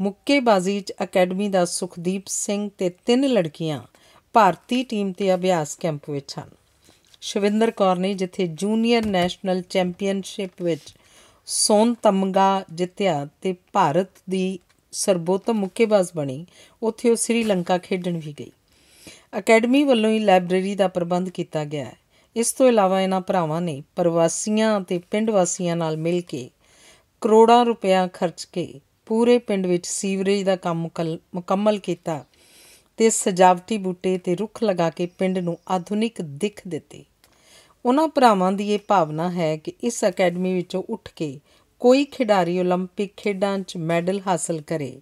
ਮੁੱਕੇਬਾਜ਼ੀ 'ਚ ਅਕੈਡਮੀ ਦਾ ਸੁਖਦੀਪ ਸਿੰਘ ਤੇ ਤਿੰਨ ਲੜਕੀਆਂ ਭਾਰਤੀ ਟੀਮ ਤੇ ਅਭਿਆਸ ਕੈਂਪ ਵਿੱਚ ਹਨ ਸ਼ਵਿੰਦਰ ਕੌਰ ਨੇ ਜਿੱਥੇ ਜੂਨੀਅਰ ਨੈਸ਼ਨਲ ਚੈਂਪੀਅਨਸ਼ਿਪ ਵਿੱਚ ਸੋਨ ਤਮਗਾ ਜਿੱਤਿਆ ਤੇ ਭਾਰਤ ਦੀ ਸਰਬੋਤਮ ਮੁੱਕੇਬਾਜ਼ ਬਣੀ ਉੱਥੇ ਉਹ ਸ੍ਰੀਲੰਕਾ ਖੇਡਣ ਵੀ ਗਈ ਅਕੈਡਮੀ ਵੱਲੋਂ ਹੀ ਲਾਇਬ੍ਰੇਰੀ ਦਾ ਪ੍ਰਬੰਧ ਕੀਤਾ ਗਿਆ ਹੈ ਇਸ ਤੋਂ ਇਲਾਵਾ ਇਹਨਾਂ ਭਰਾਵਾਂ ਨੇ ਪ੍ਰਵਾਸੀਆਂ ਅਤੇ ਪਿੰਡ ਵਾਸੀਆਂ ਨਾਲ ਮਿਲ ਕੇ ਕਰੋੜਾਂ ਰੁਪਇਆ ਖਰਚ ਕੇ ਪੂਰੇ ਪਿੰਡ ਵਿੱਚ ਸੀਵਰੇਜ ਦਾ ਕੰਮ ਮੁਕੰਮਲ ਕੀਤਾ ਤੇ ਸਜਾਵਟੀ ਬੂਟੇ ਤੇ ਰੁੱਖ ਲਗਾ ਕੇ ਪਿੰਡ ਨੂੰ ਆਧੁਨਿਕ ਦਿੱਖ ਦਿੱਤੀ ਉਹਨਾਂ ਭਰਾਵਾਂ ਦੀ ਇਹ ਭਾਵਨਾ ਹੈ ਕਿ ਇਸ ਅਕੈਡਮੀ ਵਿੱਚੋਂ ਉੱਠ ਕੇ ਕੋਈ ਖਿਡਾਰੀ 올림픽 ਖੇਡਾਂ 'ਚ ਮੈਡਲ ਹਾਸਲ ਕਰੇ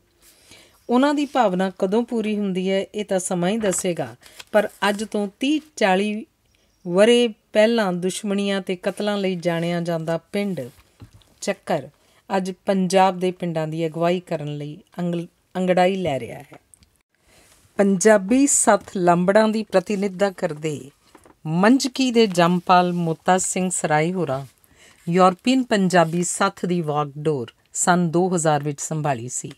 ਉਹਨਾਂ ਦੀ ਭਾਵਨਾ ਕਦੋਂ ਪੂਰੀ ਹੁੰਦੀ ਹੈ ਇਹ ਤਾਂ ਸਮਾਂ ਹੀ ਦੱਸੇਗਾ ਪਰ ਅੱਜ ਤੋਂ 30 40 ਵਰੇ ਪਹਿਲਾਂ ਦੁਸ਼ਮਣੀਆਂ ਤੇ ਕਤਲਾਂ ਲਈ ਜਾਣਿਆ ਜਾਂਦਾ ਪਿੰਡ ਚੱਕਰ ਅੱਜ ਪੰਜਾਬ ਦੇ ਪਿੰਡਾਂ ਦੀ ਅਗਵਾਈ ਕਰਨ ਲਈ ਅੰਗੜਾਈ ਲੈ ਰਿਹਾ ਹੈ ਪੰਜਾਬੀ ਸੱਤ ਲੰਬੜਾਂ ਦੀ ਪ੍ਰਤੀਨਿਧਤਾ ਕਰਦੇ ਮੰਜਕੀ ਦੇ ਜੰਪਾਲ ਮੋਤਾ ਸਿੰਘ ਸਰਾਈ ਹੋਰਾ ਯੂਰਪੀਨ ਪੰਜਾਬੀ ਸੱਤ ਦੀ ਵਾਕਡੋਰ ਸਨ 2000 ਵਿੱਚ ਸੰਭਾਲੀ ਸੀ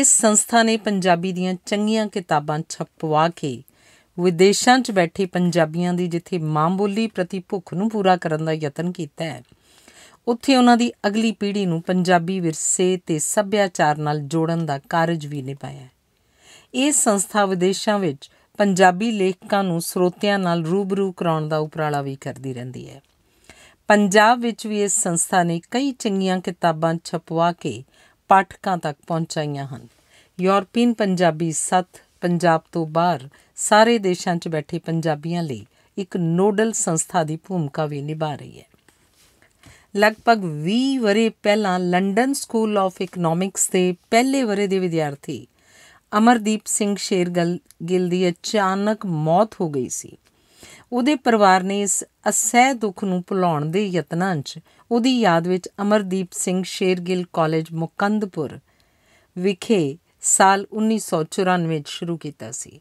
ਇਸ ਸੰਸਥਾ ਨੇ ਪੰਜਾਬੀ ਦੀਆਂ ਚੰਗੀਆਂ ਕਿਤਾਬਾਂ ਛਪਵਾ ਕੇ ਵਿਦੇਸ਼ਾਂ 'ਚ ਬੈਠੇ ਪੰਜਾਬੀਆਂ ਦੀ ਜਿੱਥੇ ਮਾਂ ਬੋਲੀ ਪ੍ਰਤੀ ਭੁੱਖ ਨੂੰ ਪੂਰਾ ਕਰਨ ਦਾ ਯਤਨ ਕੀਤਾ ਹੈ ਉੱਥੇ ਉਹਨਾਂ ਦੀ ਅਗਲੀ ਪੀੜ੍ਹੀ ਨੂੰ ਪੰਜਾਬੀ ਵਿਰਸੇ ਤੇ ਸੱਭਿਆਚਾਰ ਨਾਲ ਜੋੜਨ ਦਾ ਕਾਰਜ ਵੀ ਨਿਭਾਇਆ ਇਹ ਸੰਸਥਾ ਵਿਦੇਸ਼ਾਂ ਵਿੱਚ ਪੰਜਾਬੀ ਲੇਖਕਾਂ ਨੂੰ ਸਰੋਤਿਆਂ ਨਾਲ ਰੂਬਰੂ ਕਰਾਉਣ ਦਾ ਉਪਰਾਲਾ ਵੀ ਕਰਦੀ ਰਹਿੰਦੀ ਹੈ ਪੰਜਾਬ ਵਿੱਚ ਵੀ ਇਸ ਸੰਸਥਾ ਨੇ ਕਈ ਚੰਗੀਆਂ ਕਿਤਾਬਾਂ ਛਪਵਾ ਕੇ ਪਾਠਕਾਂ ਤੱਕ ਪਹੁੰਚਾਈਆਂ ਹਨ ਯੂਰਪੀਨ ਪੰਜਾਬੀ ਸੱਤ ਪੰਜਾਬ ਤੋਂ ਬਾਹਰ ਸਾਰੇ ਦੇਸ਼ਾਂ 'ਚ ਬੈਠੇ ਪੰਜਾਬੀਆਂ ਲਈ ਇੱਕ ਨੋਡਲ ਸੰਸਥਾ ਦੀ ਭੂਮਿਕਾ ਵੀ ਨਿਭਾ ਰਹੀ ਹੈ ਲਗਭਗ 20 ਵਰੇ ਪਹਿਲਾਂ ਲੰਡਨ ਸਕੂਲ ਆਫ ਇਕਨੋਮਿਕਸ ਦੇ ਪਹਿਲੇ ਵਰੇ ਦੇ ਵਿਦਿਆਰਥੀ ਅਮਰਦੀਪ ਸਿੰਘ ਸ਼ੇਰਗਲ ਗਿੱਲ ਦੀ ਅਚਾਨਕ ਮੌਤ ਹੋ ਗਈ ਸੀ ਉਹਦੇ ਪਰਿਵਾਰ ਨੇ ਇਸ ਅਸਹਿ ਦੁੱਖ ਨੂੰ ਭੁਲਾਉਣ ਦੇ ਯਤਨਾਂ 'ਚ ਉਹਦੀ ਯਾਦ ਵਿੱਚ ਅਮਰਦੀਪ ਸਿੰਘ ਸ਼ੇਰਗਿੱਲ ਕਾਲਜ ਮੁਕੰਦਪੁਰ ਵਿਖੇ ਸਾਲ 1994 ਵਿੱਚ ਸ਼ੁਰੂ ਕੀਤਾ ਸੀ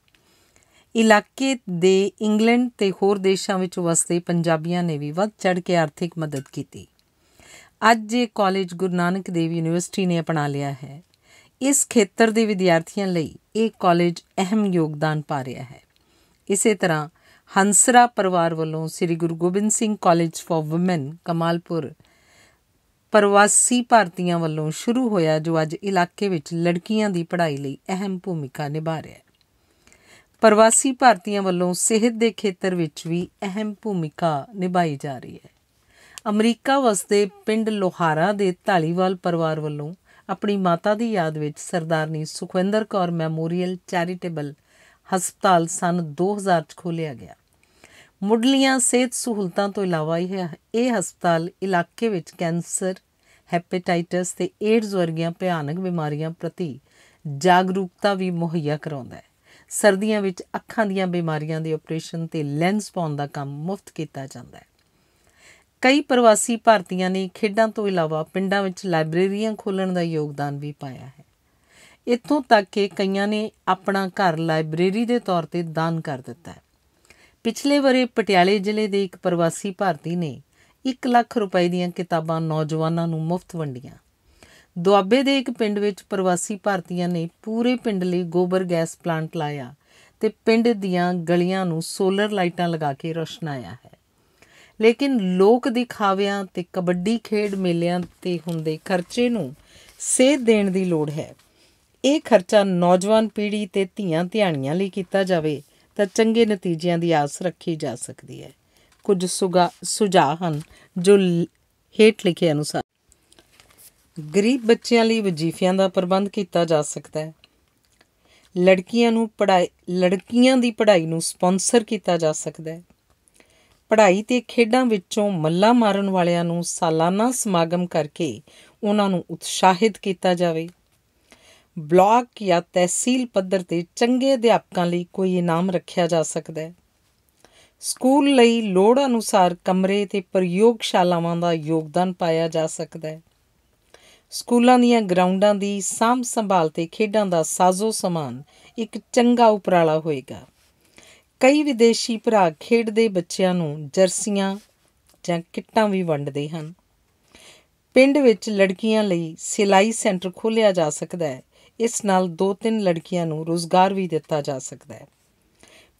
ਇਲਾਕੇ ਦੇ ਇੰਗਲੈਂਡ ਤੇ ਹੋਰ ਦੇਸ਼ਾਂ ਵਿੱਚ ਵਸਦੇ ਪੰਜਾਬੀਆਂ ਨੇ ਵੀ ਵੱਧ ਚੜ ਕੇ ਆਰਥਿਕ ਮਦਦ ਕੀਤੀ ਅੱਜ ਇਹ ਕਾਲਜ ਗੁਰੂ ਨਾਨਕ ਦੇਵ ਯੂਨੀਵਰਸਿਟੀ ਨੇ ਅਪਣਾ ਲਿਆ ਹੈ ਇਸ ਖੇਤਰ ਦੇ ਵਿਦਿਆਰਥੀਆਂ ਲਈ ਇਹ ਕਾਲਜ ਅਹਿਮ ਯੋਗਦਾਨ ਪਾ ਰਿਹਾ ਹੈ ਇਸੇ ਤਰ੍ਹਾਂ ਹੰਸਰਾ ਪਰਿਵਾਰ ਵੱਲੋਂ Sri Guru Gobind Singh college for women Kamalpur ਪ੍ਰਵਾਸੀ ਭਾਰਤੀਆਂ ਵੱਲੋਂ ਸ਼ੁਰੂ ਹੋਇਆ ਜੋ ਅੱਜ ਇਲਾਕੇ ਵਿੱਚ ਲੜਕੀਆਂ ਦੀ ਪੜ੍ਹਾਈ ਲਈ ਅਹਿਮ ਭੂਮਿਕਾ ਨਿਭਾ ਰਿਹਾ ਹੈ ਪ੍ਰਵਾਸੀ ਭਾਰਤੀਆਂ ਵੱਲੋਂ ਸਿਹਤ ਦੇ ਖੇਤਰ ਵਿੱਚ ਵੀ ਅਹਿਮ ਭੂਮਿਕਾ ਨਿਭਾਈ ਜਾ ਰਹੀ ਹੈ ਅਮਰੀਕਾ ਵਸਦੇ ਪਿੰਡ ਲੋਹਾਰਾ ਦੇ ਢਾਲੀਵਾਲ ਪਰਿਵਾਰ ਵੱਲੋਂ ਆਪਣੀ ਮਾਤਾ ਦੀ ਯਾਦ ਵਿੱਚ ਸਰਦਾਰਨੀ ਸੁਖਵਿੰਦਰ ਕੌਰ ਮੈਮੋਰੀਅਲ ਚੈਰੀਟੇਬਲ ਹਸਪਤਾਲ ਸਨ 2000 ਚ ਖੋਲਿਆ ਗਿਆ ਮੁੱਢਲੀਆਂ ਸਿਹਤ ਸਹੂਲਤਾਂ ਤੋਂ ਇਲਾਵਾ ਇਹ ਇਹ ਹਸਪਤਾਲ ਇਲਾਕੇ ਵਿੱਚ ਕੈਂਸਰ ਹੈਪੇਟਾਈਟਸ ਤੇ ਏਡਜ਼ ਵਰਗੀਆਂ ਭਿਆਨਕ ਬਿਮਾਰੀਆਂ ਪ੍ਰਤੀ ਜਾਗਰੂਕਤਾ ਵੀ ਮੁਹੱਈਆ ਕਰਾਉਂਦਾ ਹੈ ਸਰਦੀਆਂ ਵਿੱਚ ਅੱਖਾਂ ਦੀਆਂ ਬਿਮਾਰੀਆਂ ਦੇ ਆਪਰੇਸ਼ਨ ਤੇ ਲੈਂਸ ਪਾਉਣ ਦਾ ਕੰਮ ਮੁਫਤ ਕੀਤਾ ਜਾਂਦਾ ਹੈ ਕਈ ਪ੍ਰਵਾਸੀ ਭਾਰਤੀਆਂ ਨੇ ਖੇਡਾਂ ਤੋਂ ਇਲਾਵਾ ਪਿੰਡਾਂ ਵਿੱਚ ਲਾਇਬ੍ਰੇਰੀਆਂ ਖੋਲਣ ਦਾ ਯੋਗਦਾਨ ਵੀ ਪਾਇਆ ਹੈ ਇਥੋਂ ਤੱਕ ਕਿ ਕਈਆਂ ਨੇ ਆਪਣਾ ਘਰ ਲਾਇਬ੍ਰੇਰੀ ਦੇ ਤੌਰ ਤੇ ਦਾਨ ਕਰ ਦਿੱਤਾ ਹੈ ਪਿਛਲੇ ਵਰੇ ਪਟਿਆਲੇ ਜ਼ਿਲ੍ਹੇ ਦੇ ਇੱਕ ਪ੍ਰਵਾਸੀ ਭਾਰਤੀ ਨੇ 1 ਲੱਖ ਰੁਪਏ ਦੀਆਂ ਕਿਤਾਬਾਂ ਨੌਜਵਾਨਾਂ ਨੂੰ ਮੁਫਤ ਵੰਡੀਆਂ ਦੁਆਬੇ ਦੇ ਇੱਕ ਪਿੰਡ ਵਿੱਚ ਪ੍ਰਵਾਸੀ ਭਾਰਤੀਆਂ ਨੇ ਪੂਰੇ ਪਿੰਡ ਲਈ ਗੋਬਰ ਗੈਸ ਪਲਾਂਟ ਲਾਇਆ ਤੇ ਪਿੰਡ ਦੀਆਂ ਗਲੀਆਂ ਨੂੰ ਸੋਲਰ ਲਾਈਟਾਂ ਲਗਾ ਕੇ ਰੋਸ਼ਨਾਇਆ ਹੈ ਲੇਕਿਨ ਲੋਕ ਦਿਖਾਵਿਆਂ ਤੇ ਕਬੱਡੀ ਖੇਡ ਮੇਲਿਆਂ ਤੇ ਹੁੰਦੇ ਖਰਚੇ ਨੂੰ ਸੇਧ ਦੇਣ ਦੀ ਲੋੜ ਹੈ ਇਹ ਖਰਚਾ ਨੌਜਵਾਨ ਪੀੜ੍ਹੀ ਤੇ ਧੀਆਂ ਧਿਆਣੀਆਂ ਲਈ ਕੀਤਾ ਜਾਵੇ ਤਾਂ ਚੰਗੇ ਨਤੀਜਿਆਂ ਦੀ ਆਸ ਰੱਖੀ ਜਾ ਸਕਦੀ ਹੈ ਕੁਝ ਸੁਝਾਅ ਹਨ ਜੋ ਹੇਠ ਲਿਖੇ ਅਨੁਸਾਰ ਗਰੀਬ ਬੱਚਿਆਂ ਲਈ ਵਜ਼ੀਫਿਆਂ ਦਾ ਪ੍ਰਬੰਧ ਕੀਤਾ ਜਾ ਸਕਦਾ ਹੈ ਲੜਕੀਆਂ ਨੂੰ ਪੜਾਈ ਲੜਕੀਆਂ ਦੀ ਪੜ੍ਹਾਈ ਨੂੰ ਸਪਾਂਸਰ ਕੀਤਾ ਜਾ ਸਕਦਾ ਹੈ ਪੜ੍ਹਾਈ ਤੇ ਖੇਡਾਂ ਵਿੱਚੋਂ ਮੱਲਾ ਮਾਰਨ ਵਾਲਿਆਂ ਨੂੰ ਸਾਲਾਨਾ ਸਮਾਗਮ ਕਰਕੇ ਉਹਨਾਂ ਨੂੰ ਉਤਸ਼ਾਹਿਤ ਕੀਤਾ ਜਾਵੇ ਬਲਾਕ ਜਾਂ ਤਹਿਸੀਲ ਪੱਧਰ ਤੇ ਚੰਗੇ ਅਧਿਆਪਕਾਂ ਲਈ ਕੋਈ ਇਨਾਮ ਰੱਖਿਆ ਜਾ ਸਕਦਾ ਹੈ ਸਕੂਲ ਲਈ ਲੋੜ ਅਨੁਸਾਰ ਕਮਰੇ ਤੇ ਪ੍ਰਯੋਗਸ਼ਾਲਾਵਾਂ ਦਾ ਯੋਗਦਾਨ ਪਾਇਆ ਜਾ ਸਕਦਾ ਹੈ ਸਕੂਲਾਂ ਦੀਆਂ ਗਰਾਊਂਡਾਂ ਦੀ ਸਾਮ ਸੰਭਾਲ ਤੇ ਖੇਡਾਂ ਦਾ ਸਾਜ਼ੋ ਸਮਾਨ ਇੱਕ ਚੰਗਾ ਉਪਰਾਲਾ ਹੋਏਗਾ ਕਈ ਵਿਦੇਸ਼ੀ ਭਰਾ ਖੇਡ ਦੇ ਬੱਚਿਆਂ ਨੂੰ ਜਰਸੀਆਂ ਜਾਂ ਕਿੱਟਾਂ ਵੀ ਵੰਡਦੇ ਹਨ ਪਿੰਡ ਵਿੱਚ ਲੜਕੀਆਂ ਲਈ ਸਿਲਾਈ ਸੈਂਟਰ ਖੋਲ੍ਹਿਆ ਜਾ ਸਕਦਾ ਹੈ ਇਸ ਨਾਲ ਦੋ ਤਿੰਨ ਲੜਕੀਆਂ ਨੂੰ ਰੋਜ਼ਗਾਰ ਵੀ ਦਿੱਤਾ ਜਾ ਸਕਦਾ ਹੈ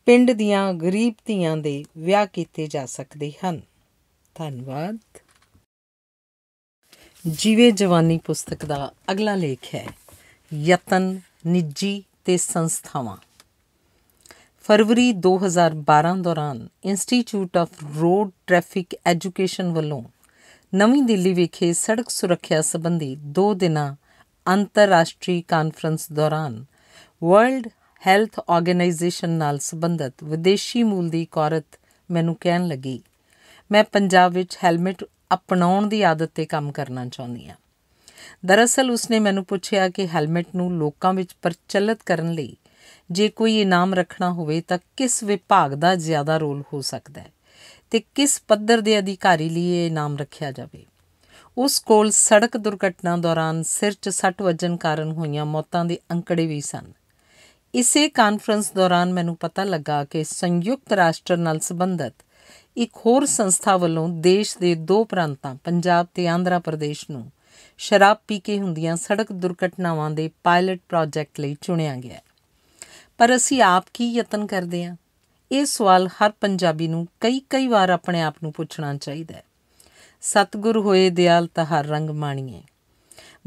ਪਿੰਡ ਦੀਆਂ ਗਰੀਬ ਧੀਆਂ ਦੇ ਵਿਆਹ ਕੀਤੇ ਜਾ ਸਕਦੇ ਹਨ ਧੰਨਵਾਦ ਜੀਵੇ ਜਵਾਨੀ ਪੁਸਤਕ ਦਾ ਅਗਲਾ ਲੇਖ ਹੈ ਯਤਨ ਨਿੱਜੀ ਤੇ ਸੰਸਥਾਵਾਂ ਫਰਵਰੀ 2012 ਦੌਰਾਨ institute of road traffic education ਵੱਲੋਂ ਨਵੀਂ ਦਿੱਲੀ ਵਿਖੇ ਸੜਕ ਸੁਰੱਖਿਆ ਸੰਬੰਧੀ 2 ਦਿਨਾਂ ਅੰਤਰਰਾਸ਼ਟਰੀ ਕਾਨਫਰੰਸ ਦੌਰਾਨ ਵਰਲਡ ਹੈਲਥ ਆਰਗੇਨਾਈਜੇਸ਼ਨ ਨਾਲ ਸੰਬੰਧਿਤ ਵਿਦੇਸ਼ੀ ਮੂਲ ਦੀ ਕੋਰਤ ਔਰਤ ਮੈਨੂੰ ਕਹਿਣ ਲੱਗੀ ਮੈਂ ਪੰਜਾਬ ਵਿੱਚ ਹੈਲਮਟ ਅਪਣਾਉਣ ਦੀ ਆਦਤ ਤੇ ਕੰਮ ਕਰਨਾ ਚਾਹੁੰਦੀ ਹਾਂ ਦਰਅਸਲ ਉਸਨੇ ਮੈਨੂੰ ਪੁੱਛਿਆ ਕਿ ਹੈਲਮਟ ਨੂੰ ਲੋਕਾਂ ਵਿੱਚ ਪ੍ਰਚਲਿਤ ਕਰਨ ਲਈ ਜੇ ਕੋਈ ਇਨਾਮ ਰੱਖਣਾ ਹੋਵੇ ਤਾਂ ਕਿਸ ਵਿਭਾਗ ਦਾ ਜ਼ਿਆਦਾ ਰੋਲ ਹੋ ਸਕਦਾ ਹੈ ਤੇ ਕਿਸ ਪੱਧਰ ਦੇ ਅਧਿਕਾਰੀ ਲਈ ਇਹ ਇਨਾਮ ਰੱਖਿਆ ਜਾਵੇ ਉਸ ਕੋਲ ਸੜਕ ਦੁਰਘਟਨਾ ਦੌਰਾਨ ਸਿਰ 'ਚ ਸੱਟ ਵੱਜਣ ਕਾਰਨ ਹੋਈਆਂ ਮੌਤਾਂ ਦੇ ਅੰਕੜੇ ਵੀ ਸਨ ਇਸੇ ਕਾਨਫਰੰਸ ਦੌਰਾਨ ਮੈਨੂੰ ਪਤਾ ਲੱਗਾ ਕਿ ਸੰਯੁਕਤ ਰਾਸ਼ਟਰ ਨਾਲ ਸੰਬੰਧਤ ਇੱਕ ਹੋਰ ਸੰਸਥਾ ਵੱਲੋਂ ਦੇਸ਼ ਦੇ ਦੋ ਪ੍ਰਾਂਤਾਂ ਪੰਜਾਬ ਤੇ ਆਂਧਰਾ ਪ੍ਰਦੇਸ਼ ਨੂੰ ਸ਼ਰਾਬ ਪੀ ਕੇ ਹੁੰਦੀਆਂ ਸੜਕ ਦੁਰਘਟਨਾਵਾਂ ਦੇ ਪਾਇਲਟ ਪ੍ਰੋਜੈਕਟ ਲਈ ਚੁਣਿਆ ਗਿਆ ਪਰ ਅਸੀਂ ਆਪ ਕੀ ਯਤਨ ਕਰਦੇ ਹਾਂ ਇਹ ਸਵਾਲ ਹਰ ਪੰਜਾਬੀ ਨੂੰ ਕਈ-ਕਈ ਵਾਰ ਆਪਣੇ ਆਪ ਨੂੰ ਪੁੱਛਣਾ ਚਾਹੀਦਾ ਹੈ ਸਤਗੁਰ ਹੋਏ ਦਿਆਲ ਤਾਂ ਹਰ ਰੰਗ ਮਾਣੀਏ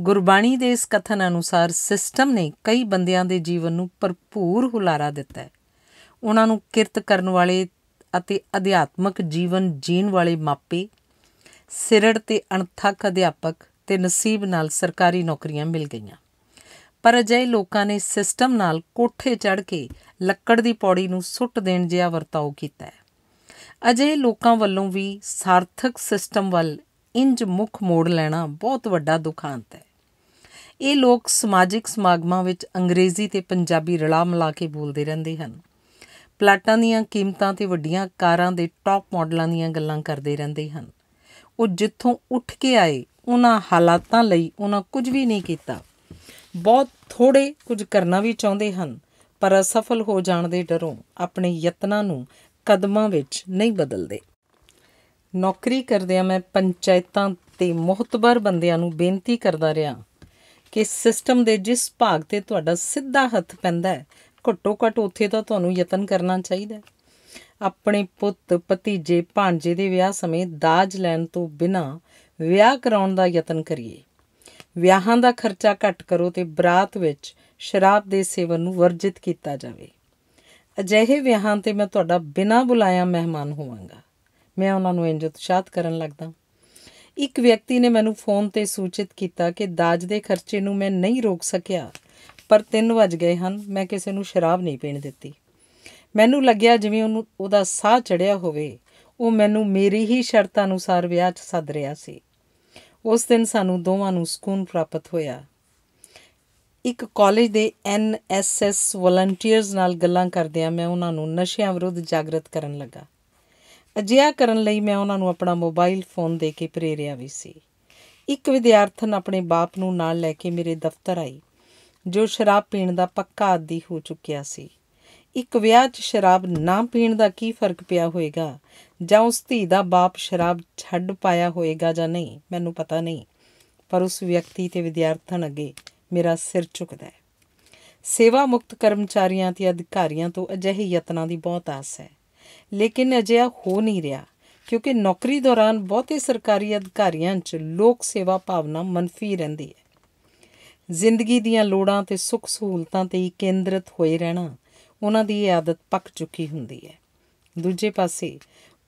ਗੁਰਬਾਣੀ ਦੇ ਇਸ ਕਥਨ ਅਨੁਸਾਰ ਸਿਸਟਮ ਨੇ ਕਈ ਬੰਦਿਆਂ ਦੇ ਜੀਵਨ ਨੂੰ ਭਰਪੂਰ ਹੁਲਾਰਾ ਦਿੱਤਾ ਹੈ ਉਹਨਾਂ ਨੂੰ ਕਿਰਤ ਕਰਨ ਵਾਲੇ ਅਤੇ ਅਧਿਆਤਮਕ ਜੀਵਨ ਜੀਣ ਵਾਲੇ ਮਾਪੇ ਸਿਰੜ ਤੇ ਅਣਥੱਕ ਅਧਿਆਪਕ ਤੇ ਨਸੀਬ ਨਾਲ ਸਰਕਾਰੀ ਨੌਕਰੀਆਂ ਮਿਲ ਗਈਆਂ ਪਰ ਅਜਿਹੇ ਲੋਕਾਂ ਨੇ ਸਿਸਟਮ ਨਾਲ ਕੋਠੇ ਚੜ੍ਹ ਕੇ ਲੱਕੜ ਦੀ ਪੌੜੀ ਨੂੰ ਸੁੱਟ ਦੇਣ ਜਿਹਾ ਵਰਤਾਓ ਕੀਤਾ ਹੈ ਅਜੇ ਲੋਕਾਂ ਵੱਲੋਂ ਵੀ ਸਾਰਥਕ ਸਿਸਟਮ ਵੱਲ ਇੰਜ ਮੁੱਖ ਮੋੜ ਲੈਣਾ ਬਹੁਤ ਵੱਡਾ ਦੁਖਾਂਤ ਹੈ ਇਹ ਲੋਕ ਸਮਾਜਿਕ ਸਮਾਗਮਾਂ ਵਿੱਚ ਅੰਗਰੇਜ਼ੀ ਤੇ ਪੰਜਾਬੀ ਰਲਾ ਮਿਲਾ ਕੇ ਬੋਲਦੇ ਰਹਿੰਦੇ ਹਨ ਪਲਾਟਾਂ ਦੀਆਂ ਕੀਮਤਾਂ ਤੇ ਵੱਡੀਆਂ ਕਾਰਾਂ ਦੇ ਟੌਪ ਮਾਡਲਾਂ ਦੀਆਂ ਗੱਲਾਂ ਕਰਦੇ ਰਹਿੰਦੇ ਹਨ ਉਹ ਜਿੱਥੋਂ ਉੱਠ ਕੇ ਆਏ ਉਹਨਾਂ ਹਾਲਾਤਾਂ ਲਈ ਉਹਨਾਂ ਕੁਝ ਵੀ ਨਹੀਂ ਕੀਤਾ ਬਹੁਤ ਥੋੜੇ ਕੁਝ ਕਰਨਾ ਵੀ ਚਾਹੁੰਦੇ ਹਨ ਪਰ ਅਸਫਲ ਹੋ ਜਾਣ ਦੇ ਡਰੋਂ ਆਪਣੇ ਯਤਨਾਂ ਨੂੰ ਕਦਮਾਂ ਵਿੱਚ ਨਹੀਂ ਬਦਲਦੇ ਨੌਕਰੀ ਕਰਦੇ ਆ ਮੈਂ ਪੰਚਾਇਤਾਂ ਤੇ ਮੁਹਤਬਰ ਬੰਦਿਆਂ ਨੂੰ ਬੇਨਤੀ ਕਰਦਾ ਰਿਹਾ ਕਿ ਸਿਸਟਮ ਦੇ ਜਿਸ ਭਾਗ ਤੇ ਤੁਹਾਡਾ ਸਿੱਧਾ ਹੱਥ ਪੈਂਦਾ ਹੈ ਘੱਟੋ ਘੱਟ ਉੱਥੇ ਤਾਂ ਤੁਹਾਨੂੰ ਯਤਨ ਕਰਨਾ ਚਾਹੀਦਾ ਆਪਣੇ ਪੁੱਤ ਭਤੀਜੇ ਭਾਂਜੇ ਦੇ ਵਿਆਹ ਸਮੇਂ ਦਾਜ ਲੈਣ ਤੋਂ ਬਿਨਾ ਵਿਆਹ ਕਰਾਉਣ ਦਾ ਯਤਨ ਕਰੀਏ ਵਿਆਹਾਂ ਦਾ ਖਰਚਾ ਘੱਟ ਕਰੋ ਤੇ ਬਰਾਤ ਵਿੱਚ ਸ਼ਰਾਬ ਦੇ ਸੇਵਨ ਨੂੰ ਵਰਜਿਤ ਕੀਤਾ ਜਾਵੇ ਅਜਿਹੇ ਵਿਆਹਾਂ ਤੇ ਮੈਂ ਤੁਹਾਡਾ ਬਿਨਾਂ ਬੁਲਾਇਆ ਮਹਿਮਾਨ ਹੋਵਾਂਗਾ ਮੈਂ ਉਹਨਾਂ ਨੂੰ ਇੰਜ ਉਤਸ਼ਾਹਤ ਕਰਨ ਲੱਗਦਾ ਇੱਕ ਵਿਅਕਤੀ ਨੇ ਮੈਨੂੰ ਫੋਨ ਤੇ ਸੂਚਿਤ ਕੀਤਾ ਕਿ ਦਾਜ ਦੇ ਖਰਚੇ ਨੂੰ ਮੈਂ ਨਹੀਂ ਰੋਕ ਸਕਿਆ ਪਰ 3 ਵਜ ਗਏ ਹਨ ਮੈਂ ਕਿਸੇ ਨੂੰ ਸ਼ਰਾਬ ਨਹੀਂ ਪੀਣ ਦਿੱਤੀ ਮੈਨੂੰ ਲੱਗਿਆ ਜਿਵੇਂ ਉਹਨੂੰ ਉਹਦਾ ਸਾਹ ਚੜਿਆ ਹੋਵੇ ਉਹ ਮੈਨੂੰ ਮੇਰੀ ਹੀ ਸ਼ਰਤਾਂ ਅਨੁਸਾਰ ਵਿਆਹ 'ਚ ਸੱਦ ਰਿਹਾ ਸੀ ਉਸ ਦਿਨ ਸਾਨੂੰ ਦੋਵਾਂ ਨੂੰ ਸਕੂਨ ਪ੍ਰਾਪਤ ਹੋਇਆ ਇੱਕ ਕਾਲਜ ਦੇ ਐਨ ਐਸ ਐਸ ਵਲੰਟੀਅਰਸ ਨਾਲ ਗੱਲਾਂ ਕਰਦਿਆਂ ਮੈਂ ਉਹਨਾਂ ਨੂੰ ਨਸ਼ਿਆਂ ਵਿਰੁੱਧ ਜਾਗਰਤ ਕਰਨ ਲੱਗਾ ਅਜਿਹਾ ਕਰਨ ਲਈ ਮੈਂ ਉਹਨਾਂ ਨੂੰ ਆਪਣਾ ਮੋਬਾਈਲ ਫੋਨ ਦੇ ਕੇ ਪ੍ਰੇਰਿਆ ਵੀ ਸੀ ਇੱਕ ਵਿਦਿਆਰਥਣ ਆਪਣੇ ਬਾਪ ਨੂੰ ਨਾਲ ਲੈ ਕੇ ਮੇਰੇ ਦਫ਼ਤਰ ਆਈ ਜੋ ਸ਼ਰਾਬ ਪੀਣ ਦਾ ਪੱਕਾ ਆਦੀ ਹੋ ਚੁੱਕਿਆ ਸੀ ਇੱਕ ਵਿਆਹ 'ਚ ਸ਼ਰਾਬ ਨਾ ਪੀਣ ਦਾ ਕੀ ਫਰਕ ਪਿਆ ਹੋਵੇਗਾ ਜਾਂ ਉਸ ਧੀ ਦਾ ਬਾਪ ਸ਼ਰਾਬ ਛੱਡ ਪਾਇਆ ਹੋਵੇਗਾ ਜਾਂ ਨਹੀਂ ਮੈਨੂੰ ਪਤਾ ਨਹੀਂ ਪਰ ਉਸ ਵਿਅਕਤੀ ਤੇ ਵਿਦਿਆਰਥਣ ਅੱਗੇ ਮੇਰਾ ਸਿਰ ਝੁਕਦਾ ਹੈ ਸੇਵਾ ਮੁਕਤ ਕਰਮਚਾਰੀਆਂ ਤੇ ਅਧਿਕਾਰੀਆਂ ਤੋਂ ਅਜਿਹੇ ਯਤਨਾਂ ਦੀ ਬਹੁਤ ਆਸ ਹੈ ਲੇਕਿਨ ਅਜਿਹਾ ਹੋ ਨਹੀਂ ਰਿਹਾ ਕਿਉਂਕਿ ਨੌਕਰੀ ਦੌਰਾਨ ਬਹੁਤੇ ਸਰਕਾਰੀ ਅਧਿਕਾਰੀਆਂ 'ਚ ਲੋਕ ਸੇਵਾ ਭਾਵਨਾ ਮੰਨਫੀ ਰਹਿੰਦੀ ਹੈ ਜ਼ਿੰਦਗੀ ਦੀਆਂ ਲੋੜਾਂ ਤੇ ਸੁੱਖ ਸਹੂਲਤਾਂ ਤੇ ਹੀ ਕੇਂਦਰਿਤ ਹੋਏ ਰਹਿਣਾ ਉਹਨਾਂ ਦੀ ਇਹ ਆਦਤ ਪੱਕ ਚੁੱਕੀ ਹੁੰਦੀ ਹੈ ਦੂਜੇ ਪਾਸੇ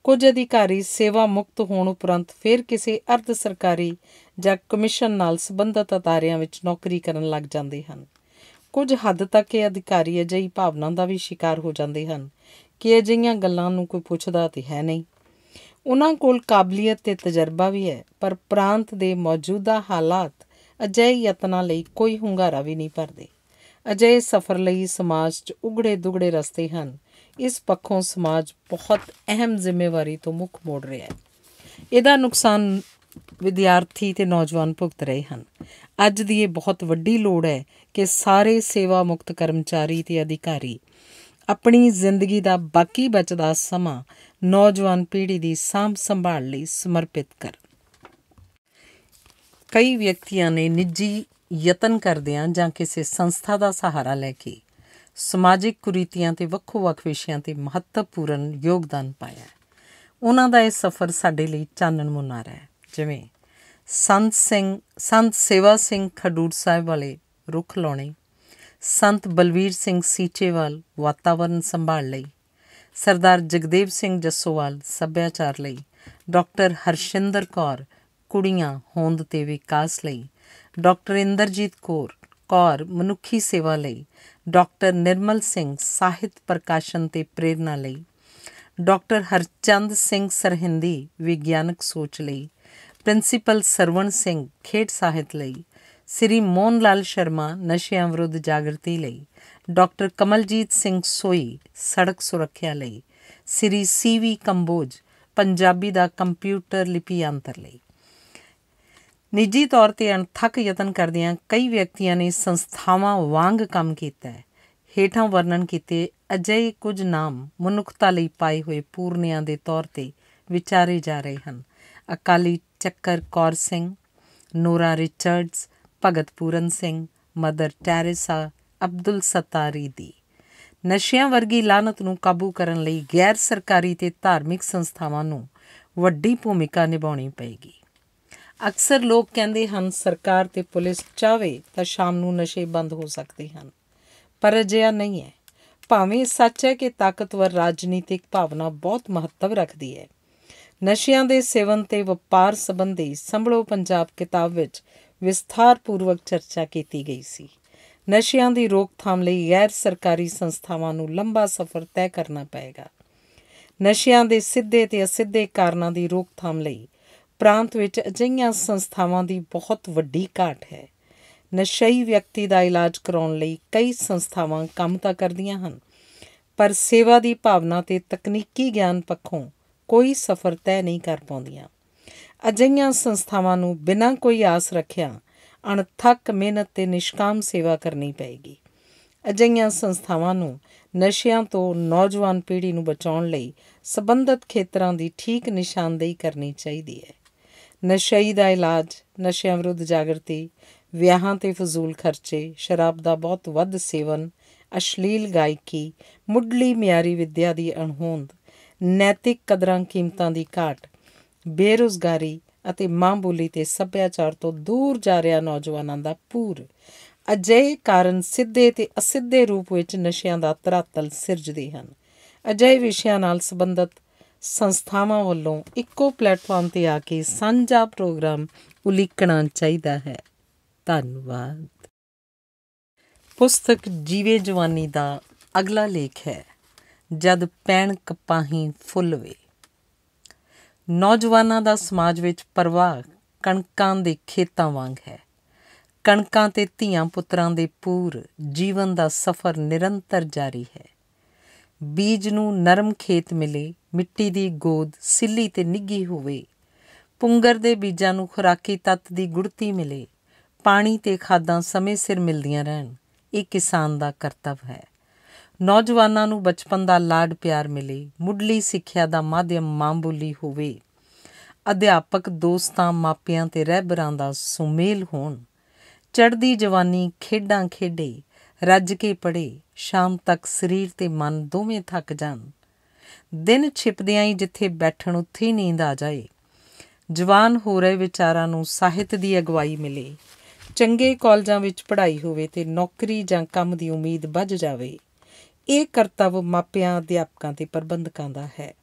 ਕੁਝ ਅਧਿਕਾਰੀ ਸੇਵਾ ਮੁਕਤ ਹੋਣ ਉਪਰੰਤ ਫਿਰ ਕਿਸੇ ਅਰਧ ਸਰਕਾਰੀ ਜਾਂ ਕਮਿਸ਼ਨ ਨਾਲ ਸੰਬੰਧਿਤ ਅਦਾਰਿਆਂ ਵਿੱਚ ਨੌਕਰੀ ਕਰਨ ਲੱਗ ਜਾਂਦੇ ਹਨ ਕੁਝ ਹੱਦ ਤੱਕ ਇਹ ਅਧਿਕਾਰੀ ਅਜਿਹੀ ਭਾਵਨਾ ਦਾ ਵੀ ਸ਼ਿਕਾਰ ਹੋ ਜਾਂਦੇ ਹਨ ਕਿ ਅਜਿਹੀਆਂ ਗੱਲਾਂ ਨੂੰ ਕੋਈ ਪੁੱਛਦਾ ਤੇ ਹੈ ਨਹੀਂ ਉਹਨਾਂ ਕੋਲ ਕਾਬਲੀਅਤ ਤੇ ਤਜਰਬਾ ਵੀ ਹੈ ਪਰ ਪ੍ਰਾਂਤ ਦੇ ਮੌਜੂਦਾ ਹਾਲਾਤ ਅਜਿਹੇ ਯਤਨਾਂ ਲਈ ਕੋਈ ਹੁੰਗਾਰਾ ਵੀ ਨਹੀਂ ਭਰਦੇ ਅਜਿਹੇ ਸਫ਼ਰ ਲਈ ਸਮਾਜ 'ਚ ਉਗੜੇ ਦੁਗੜੇ ਰਸਤੇ ਹਨ ਇਸ ਪੱਖੋਂ ਸਮਾਜ ਬਹੁਤ ਅਹਿਮ ਜ਼ਿੰਮੇਵਾਰੀ ਤੋਂ ਮੁੱਖ ਮੋੜ ਰਿਹਾ ਹੈ ਇਹਦਾ ਨੁਕਸਾਨ ਵਿਦਿਆਰਥੀ ਤੇ ਨੌਜਵਾਨ ਭੁਗਤ ਰਹੇ ਹਨ ਅੱਜ ਦੀ ਇਹ ਬਹੁਤ ਵੱਡੀ ਲੋੜ ਹੈ ਕਿ ਸਾਰੇ ਸੇਵਾ ਮੁਕਤ ਕਰਮਚਾਰੀ ਤੇ ਅਧਿਕਾਰੀ ਆਪਣੀ ਜ਼ਿੰਦਗੀ ਦਾ ਬਾਕੀ ਬਚਦਾ ਸਮਾਂ ਨੌਜਵਾਨ ਪੀੜ੍ਹੀ ਦੀ ਸਾਂਭ ਸੰਭਾਲ ਲਈ ਸਮਰਪਿਤ ਕਰ ਕਈ ਵਿਅਕਤੀਆਂ ਨੇ ਨਿੱਜੀ ਯਤਨ ਕਰਦਿਆਂ ਜਾਂ ਕਿਸੇ ਸੰਸਥਾ ਦਾ ਸਹਾਰਾ ਲੈ ਕੇ ਸਮਾਜਿਕ ਕੁਰੀਤੀਆਂ ਤੇ ਵੱਖੋ-ਵੱਖ ਵਿਸ਼ਿਆਂ ਤੇ ਮਹੱਤਵਪੂਰਨ ਯੋਗਦਾਨ ਪਾਇਆ ਹੈ ਉਹਨਾਂ ਦਾ ਇਹ ਸਫ਼ਰ ਸਾਡੇ ਲਈ ਚਾਨਣ ਮੁਨਾਰਾ ਹੈ ਜਿਵੇਂ ਸੰਤ ਸਿੰਘ ਸੰਤ ਸੇਵਾ ਸਿੰਘ ਖਡੂਰ ਸਾਹਿਬ ਵਾਲੇ ਰੁੱਖ ਲਾਉਣੇ ਸੰਤ ਬਲਵੀਰ ਸਿੰਘ ਸੀਚੇਵਾਲ ਵਾਤਾਵਰਣ ਸੰਭਾਲ ਲਈ ਸਰਦਾਰ ਜਗਦੇਵ ਸਿੰਘ ਜੱਸੋਵਾਲ ਸੱਭਿਆਚਾਰ ਲਈ ਡਾਕਟਰ ਹਰਸ਼ਿੰਦਰ ਕੌਰ ਕੁੜੀਆਂ ਹੋਂਦ ਤੇ ਵਿਕਾਸ ਲਈ ਡਾਕਟਰ ਇੰਦਰਜੀਤ ਕੌਰ ਕੌਰ ਮਨੁੱਖੀ ਸੇਵਾ ਲਈ ਡਾਕਟਰ ਨਿਰਮਲ ਸਿੰਘ ਸਾਹਿਤ ਪ੍ਰਕਾਸ਼ਨ ਤੇ ਪ੍ਰੇਰਣਾ ਲਈ ਡਾਕਟਰ ਹਰਚੰਦ ਸਿੰਘ ਸਰਹਿੰਦੀ ਵਿਗਿਆਨਕ ਸੋਚ ਲਈ ਪ੍ਰਿੰਸੀਪਲ ਸਰਵਣ ਸਿੰਘ ਖੇਡ ਸਾਹਿਤ ਲਈ ਸ੍ਰੀ ਮੋਨ ਲਾਲ ਸ਼ਰਮਾ ਨਸ਼ਿਆਂ ਵਿਰੁੱਧ ਜਾਗਰਤੀ ਲਈ ਡਾਕਟਰ ਕਮਲਜੀਤ ਸਿੰਘ ਸੋਈ ਸੜਕ ਸੁਰੱਖਿਆ ਲਈ ਸ੍ਰੀ ਸੀਵੀ ਕੰਬੋਜ ਪੰਜਾਬੀ ਦਾ ਕੰਪਿਊਟਰ ਲਿਪੀ ਅੰਤਰ ਲਈ ਨਿੱਜੀ ਤੌਰ ਤੇ ਅਣਥੱਕ ਯਤਨ ਕਰਦਿਆਂ ਕਈ ਵਿਅਕਤੀਆਂ ਨੇ ਸੰਸਥਾਵਾਂ ਵਾਂਗ ਕੰਮ ਕੀਤਾ ਹੈ ਹੇਠਾਂ ਵਰਣਨ ਕੀਤੇ ਅਜਿਹੇ ਕੁਝ ਨਾਮ ਮਨੁੱਖਤਾ ਲਈ ਪਾਏ ਹੋਏ ਪੂਰਨਿਆਂ ਦੇ ਤੌਰ ਤੇ ਵਿਚਾਰੇ ਜਾ ਰਹੇ ਹਨ ਅਕਾਲੀ ਚੱਕਰ Kaur Singh Nora Richards Bhagat Puran Singh Mother Teresa Abdul Sattari ਦੀ ਨਸ਼ਿਆਂ ਵਰਗੀ ਲਾਨਤ ਨੂੰ ਕਾਬੂ ਕਰਨ ਲਈ ਗੈਰ ਸਰਕਾਰੀ ਤੇ ਧਾਰਮਿਕ ਸੰਸਥਾਵਾਂ ਨੂੰ ਵੱਡੀ ਭੂਮਿਕਾ ਨਿਭਾਉਣੀ ਪਏਗੀ ਅਕਸਰ ਲੋਕ ਕਹਿੰਦੇ ਹਨ ਸਰਕਾਰ ਤੇ ਪੁਲਿਸ ਚਾਵੇ ਤਾਂ ਸ਼ਾਮ ਨੂੰ ਨਸ਼ੇ ਬੰਦ ਹੋ ਸਕਦੇ ਹਨ ਪਰ ਅਜਿਹਾ ਨਹੀਂ ਹੈ ਭਾਵੇਂ ਸੱਚ ਹੈ ਕਿ ਤਾਕਤਵਰ ਰਾਜਨੀਤਿਕ ਭਾਵਨਾ ਬਹੁਤ ਮਹੱਤਵ ਰੱਖਦੀ ਹੈ ਨਸ਼ਿਆਂ ਦੇ ਸੇਵਨ ਤੇ ਵਪਾਰ ਸੰਬੰਧੀ ਸੰਭਲੋ ਪੰਜਾਬ ਕਿਤਾਬ ਵਿੱਚ ਵਿਸਥਾਰਪੂਰਵਕ ਚਰਚਾ ਕੀਤੀ ਗਈ ਸੀ ਨਸ਼ਿਆਂ ਦੀ ਰੋਕਥਾਮ ਲਈ ਗੈਰ ਸਰਕਾਰੀ ਸੰਸਥਾਵਾਂ ਨੂੰ ਲੰਬਾ ਸਫ਼ਰ ਤੈਅ ਕਰਨਾ ਪਏਗਾ ਨਸ਼ਿਆਂ ਦੇ ਸਿੱਧੇ ਤੇ ਅਸਿੱਧੇ ਕਾਰਨਾਂ ਦੀ ਰੋਕਥਾਮ ਲਈ ਪ੍ਰਾਂਤ ਵਿੱਚ ਅਜਿਹੀਆਂ ਸੰਸਥਾਵਾਂ ਦੀ ਬਹੁਤ ਵੱਡੀ ਘਾਟ ਹੈ ਨਸ਼ਈ ਵਿਅਕਤੀ ਦਾ ਇਲਾਜ ਕਰਾਉਣ ਲਈ ਕਈ ਸੰਸਥਾਵਾਂ ਕੰਮ ਤਾਂ ਕਰਦੀਆਂ ਹਨ ਪਰ ਸੇਵਾ ਦੀ ਭਾਵਨਾ ਤੇ ਤਕਨੀਕੀ ਗਿਆਨ ਪੱਖੋਂ ਕੋਈ ਸਫ਼ਰ ਤੈਅ ਨਹੀਂ ਕਰ ਪਾਉਂਦੀਆਂ ਅਜਿਹੀਆਂ ਸੰਸਥਾਵਾਂ ਨੂੰ ਬਿਨਾਂ ਕੋਈ ਆਸ ਰੱਖਿਆ ਅਣਥੱਕ ਮਿਹਨਤ ਤੇ ਨਿਸ਼ਕਾਮ ਸੇਵਾ ਕਰਨੀ ਪਏਗੀ ਅਜਿਹੀਆਂ ਸੰਸਥਾਵਾਂ ਨੂੰ ਨਸ਼ਿਆਂ ਤੋਂ ਨੌਜਵਾਨ ਪੀੜ੍ਹੀ ਨੂੰ ਬਚਾਉਣ ਲਈ ਸਬੰਧਤ ਖੇਤਰਾਂ ਦੀ ਠੀਕ ਨਿਸ਼ਾਨਦੇਹੀ ਕਰਨੀ ਚਾਹੀਦੀ ਹੈ ਨਸ਼ਈ ਦਾ ਇਲਾਜ ਨਸ਼ਿਆਂ ਵਿਰੁੱਧ ਜਾਗਰਤੀ ਵਿਆਹਾਂ ਤੇ ਫਜ਼ੂਲ ਖਰਚੇ ਸ਼ਰਾਬ ਦਾ ਬਹੁਤ ਵੱਧ ਸੇਵਨ ਅਸ਼ਲੀਲ ਗਾਇਕੀ ਮੁੱਢਲੀ ਮਿਆਰੀ ਵਿੱਦਿਆ ਦੀ ਅਣਹੋਂਦ ਨੈਤਿਕ ਕਦਰਾਂ ਕੀਮਤਾਂ ਦੀ ਘਾਟ ਬੇਰੋਜ਼ਗਾਰੀ ਅਤੇ ਮਾਂ ਬੋਲੀ ਤੇ ਸੱਭਿਆਚਾਰ ਤੋਂ ਦੂਰ ਜਾ ਰਿਹਾ ਨੌਜਵਾਨਾਂ ਦਾ ਪੂਰ ਅਜੇ ਕਾਰਨ ਸਿੱਧੇ ਤੇ ਅਸਿੱਧੇ ਰੂਪ ਵਿੱਚ ਨਸ਼ਿਆਂ ਦਾ ਤਰਾਤਲ ਸਿਰਜਦੇ ਹਨ ਅਜੇ ਵਿਸ਼ਿਆਂ ਨਾਲ ਸੰਬੰਧਤ ਸੰਸਥਾਵਾਂ ਵੱਲੋਂ ਇੱਕੋ ਪਲੇਟਫਾਰਮ ਤੇ ਆ ਕੇ ਸਾਂਝਾ ਪ੍ਰੋਗਰਾਮ ਉਲੀਕਣਾ ਚਾਹੀਦਾ ਹੈ ਧੰਨਵਾਦ ਪੁਸਤਕ ਜੀਵੇ ਜਵਾਨੀ ਦਾ ਅਗਲਾ ਲੇਖ ਹੈ ਜਦ ਪੈਣ ਕਪਾਹੀ ਫੁੱਲ ਵੇ ਨੌਜਵਾਨਾਂ ਦਾ ਸਮਾਜ ਵਿੱਚ ਪਰਵਾਹ ਕਣਕਾਂ ਦੇ ਖੇਤਾਂ ਵਾਂਗ ਹੈ ਕਣਕਾਂ ਤੇ ਧੀਆਂ ਪੁੱਤਰਾਂ ਦੇ ਪੂਰ ਜੀਵਨ ਦਾ ਸਫ਼ਰ ਨਿਰੰਤਰ ਜਾਰੀ ਹੈ ਬੀਜ ਨੂੰ ਨਰਮ ਖੇਤ ਮਿਲੇ ਮਿੱਟੀ ਦੀ ਗੋਦ ਸਿੱਲੀ ਤੇ ਨਿੱਗੀ ਹੋਵੇ ਪੁੰਗਰ ਦੇ ਬੀਜਾਂ ਨੂੰ ਖੁਰਾਕੀ ਤੱਤ ਦੀ ਗੁੜਤੀ ਮਿਲੇ ਪਾਣੀ ਤੇ ਖਾਦਾਂ ਸਮੇਂ ਸਿਰ ਮਿਲਦੀਆਂ ਰਹਿਣ ਇਹ ਕਿਸਾਨ ਦਾ ਕਰਤੱਵ ਹੈ ਨੌਜਵਾਨਾਂ ਨੂੰ ਬਚਪਨ ਦਾ ਲਾਡ ਪਿਆਰ ਮਿਲੇ ਮੁੱਢਲੀ ਸਿੱਖਿਆ ਦਾ ਮਾਧਿਅਮ ਮਾਂ ਬੋਲੀ ਹੋਵੇ ਅਧਿਆਪਕ ਦੋਸਤਾਂ ਮਾਪਿਆਂ ਤੇ ਰਹਿਬਰਾਂ ਦਾ ਸੁਮੇਲ ਹੋਣ ਚੜ੍ਹਦੀ ਜਵਾਨੀ ਖੇਡਾਂ ਖੇਡੇ ਰੱਜ ਕੇ ਪੜੇ ਸ਼ਾਮ ਤੱਕ ਸਰੀਰ ਤੇ ਮਨ ਦੋਵੇਂ ਥੱਕ ਜਾਣ ਦਿਨ ਛਿਪਦਿਆਂ ਹੀ ਜਿੱਥੇ ਬੈਠਣ ਉੱਥੇ ਹੀ ਨੀਂਦ ਆ ਜਾਏ ਜਵਾਨ ਹੋ ਰਹੇ ਵਿਚਾਰਾਂ ਨੂੰ ਸਾਹਿਤ ਦੀ ਅਗਵਾਈ ਮਿਲੇ ਚੰਗੇ ਕਾਲਜਾਂ ਵਿੱਚ ਪੜ੍ਹਾਈ ਹੋਵੇ ਤੇ ਨੌਕਰੀ ਜਾਂ ਕੰਮ ਦੀ ਉਮੀਦ ਵੱਜ ਜਾਵੇ ਇਹ ਕਰਤੱਵ ਮਾਪਿਆਂ ਅਧਿਆਪਕਾਂ ਤੇ ਪ੍ਰਬੰਧਕਾਂ ਦਾ ਹੈ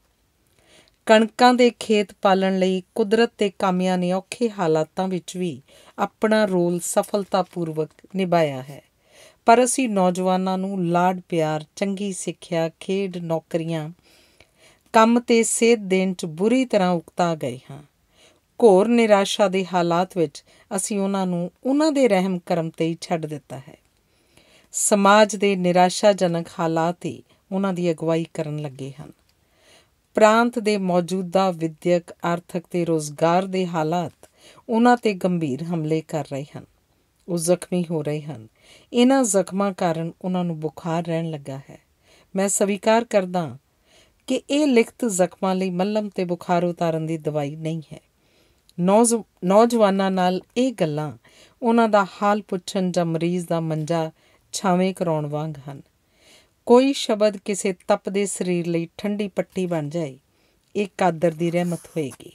ਕਣਕਾਂ ਦੇ ਖੇਤ ਪਾਲਣ ਲਈ ਕੁਦਰਤ ਤੇ ਕਾਮਿਆਂ ਨੇ ਔਖੇ ਹਾਲਾਤਾਂ ਵਿੱਚ ਵੀ ਆਪਣਾ ਰੋਲ ਸਫਲਤਾਪੂਰਵਕ ਨਿਭਾਇਆ ਹੈ ਪਰ ਅਸੀਂ ਨੌਜਵਾਨਾਂ ਨੂੰ ਲਾਡ ਪਿਆਰ ਚੰਗੀ ਸਿੱਖਿਆ ਖੇਡ ਨੌਕਰੀਆਂ ਕੰਮ ਤੇ ਸੇਧ ਦੇਣ 'ਚ ਬੁਰੀ ਤਰ੍ਹਾਂ ਉਕਤਾ ਗਏ ਹਾਂ ਘੋਰ ਨਿਰਾਸ਼ਾ ਦੇ ਹਾਲਾਤ ਵਿੱਚ ਅਸੀਂ ਉਹਨਾਂ ਨੂੰ ਉਹਨਾਂ ਦੇ ਰਹਿਮ ਕਰਮ ਤੇ ਹੀ ਛੱਡ ਦਿੱਤਾ ਹੈ ਸਮਾਜ ਦੇ ਨਿਰਾਸ਼ਾਜਨਕ ਹਾਲਾਤ ਹੀ ਉਹਨਾਂ ਦੀ ਅਗਵਾਈ ਕਰਨ ਲੱਗੇ ਹਨ ਪ੍ਰਾਂਤ ਦੇ ਮੌਜੂਦਾ ਵਿਦਿਅਕ ਆਰਥਿਕ ਤੇ ਰੋਜ਼ਗਾਰ ਦੇ ਹਾਲਾਤ ਉਹਨਾਂ ਤੇ ਗੰਭੀਰ ਹਮਲੇ ਕਰ ਰਹੇ ਹਨ ਉਹ ਜ਼ਖਮੀ ਹੋ ਰਹੇ ਹਨ ਇਹਨਾਂ ਜ਼ਖਮਾਂ ਕਾਰਨ ਉਹਨਾਂ ਨੂੰ ਬੁਖਾਰ ਰਹਿਣ ਲੱਗਾ ਹੈ ਮੈਂ ਸਵੀਕਾਰ ਕਰਦਾ ਕਿ ਇਹ ਲਿਖਤ ਜ਼ਖਮਾਂ ਲਈ ਮੱਲਮ ਤੇ ਬੁਖਾਰ ਉਤਾਰਨ ਦੀ ਦਵਾਈ ਨਹੀਂ ਹੈ ਨੌਜਵਾਨਾਂ ਨਾਲ ਇਹ ਗੱਲਾਂ ਉਹਨਾਂ ਦਾ ਹਾਲ ਪੁੱਛਣ ਜਾਂ ਮਰੀਜ਼ ਦਾ ਮੰਜਾ ਛਾਵੇਂ ਕਰਾਉਣ ਵਾਂਗ ਹਨ ਕੋਈ ਸ਼ਬਦ ਕਿਸੇ ਤਪਦੇ ਸਰੀਰ ਲਈ ਠੰਡੀ ਪੱਟੀ ਬਣ ਜਾਏ ਇਹ ਕਾਦਰ ਦੀ ਰਹਿਮਤ ਹੋਏਗੀ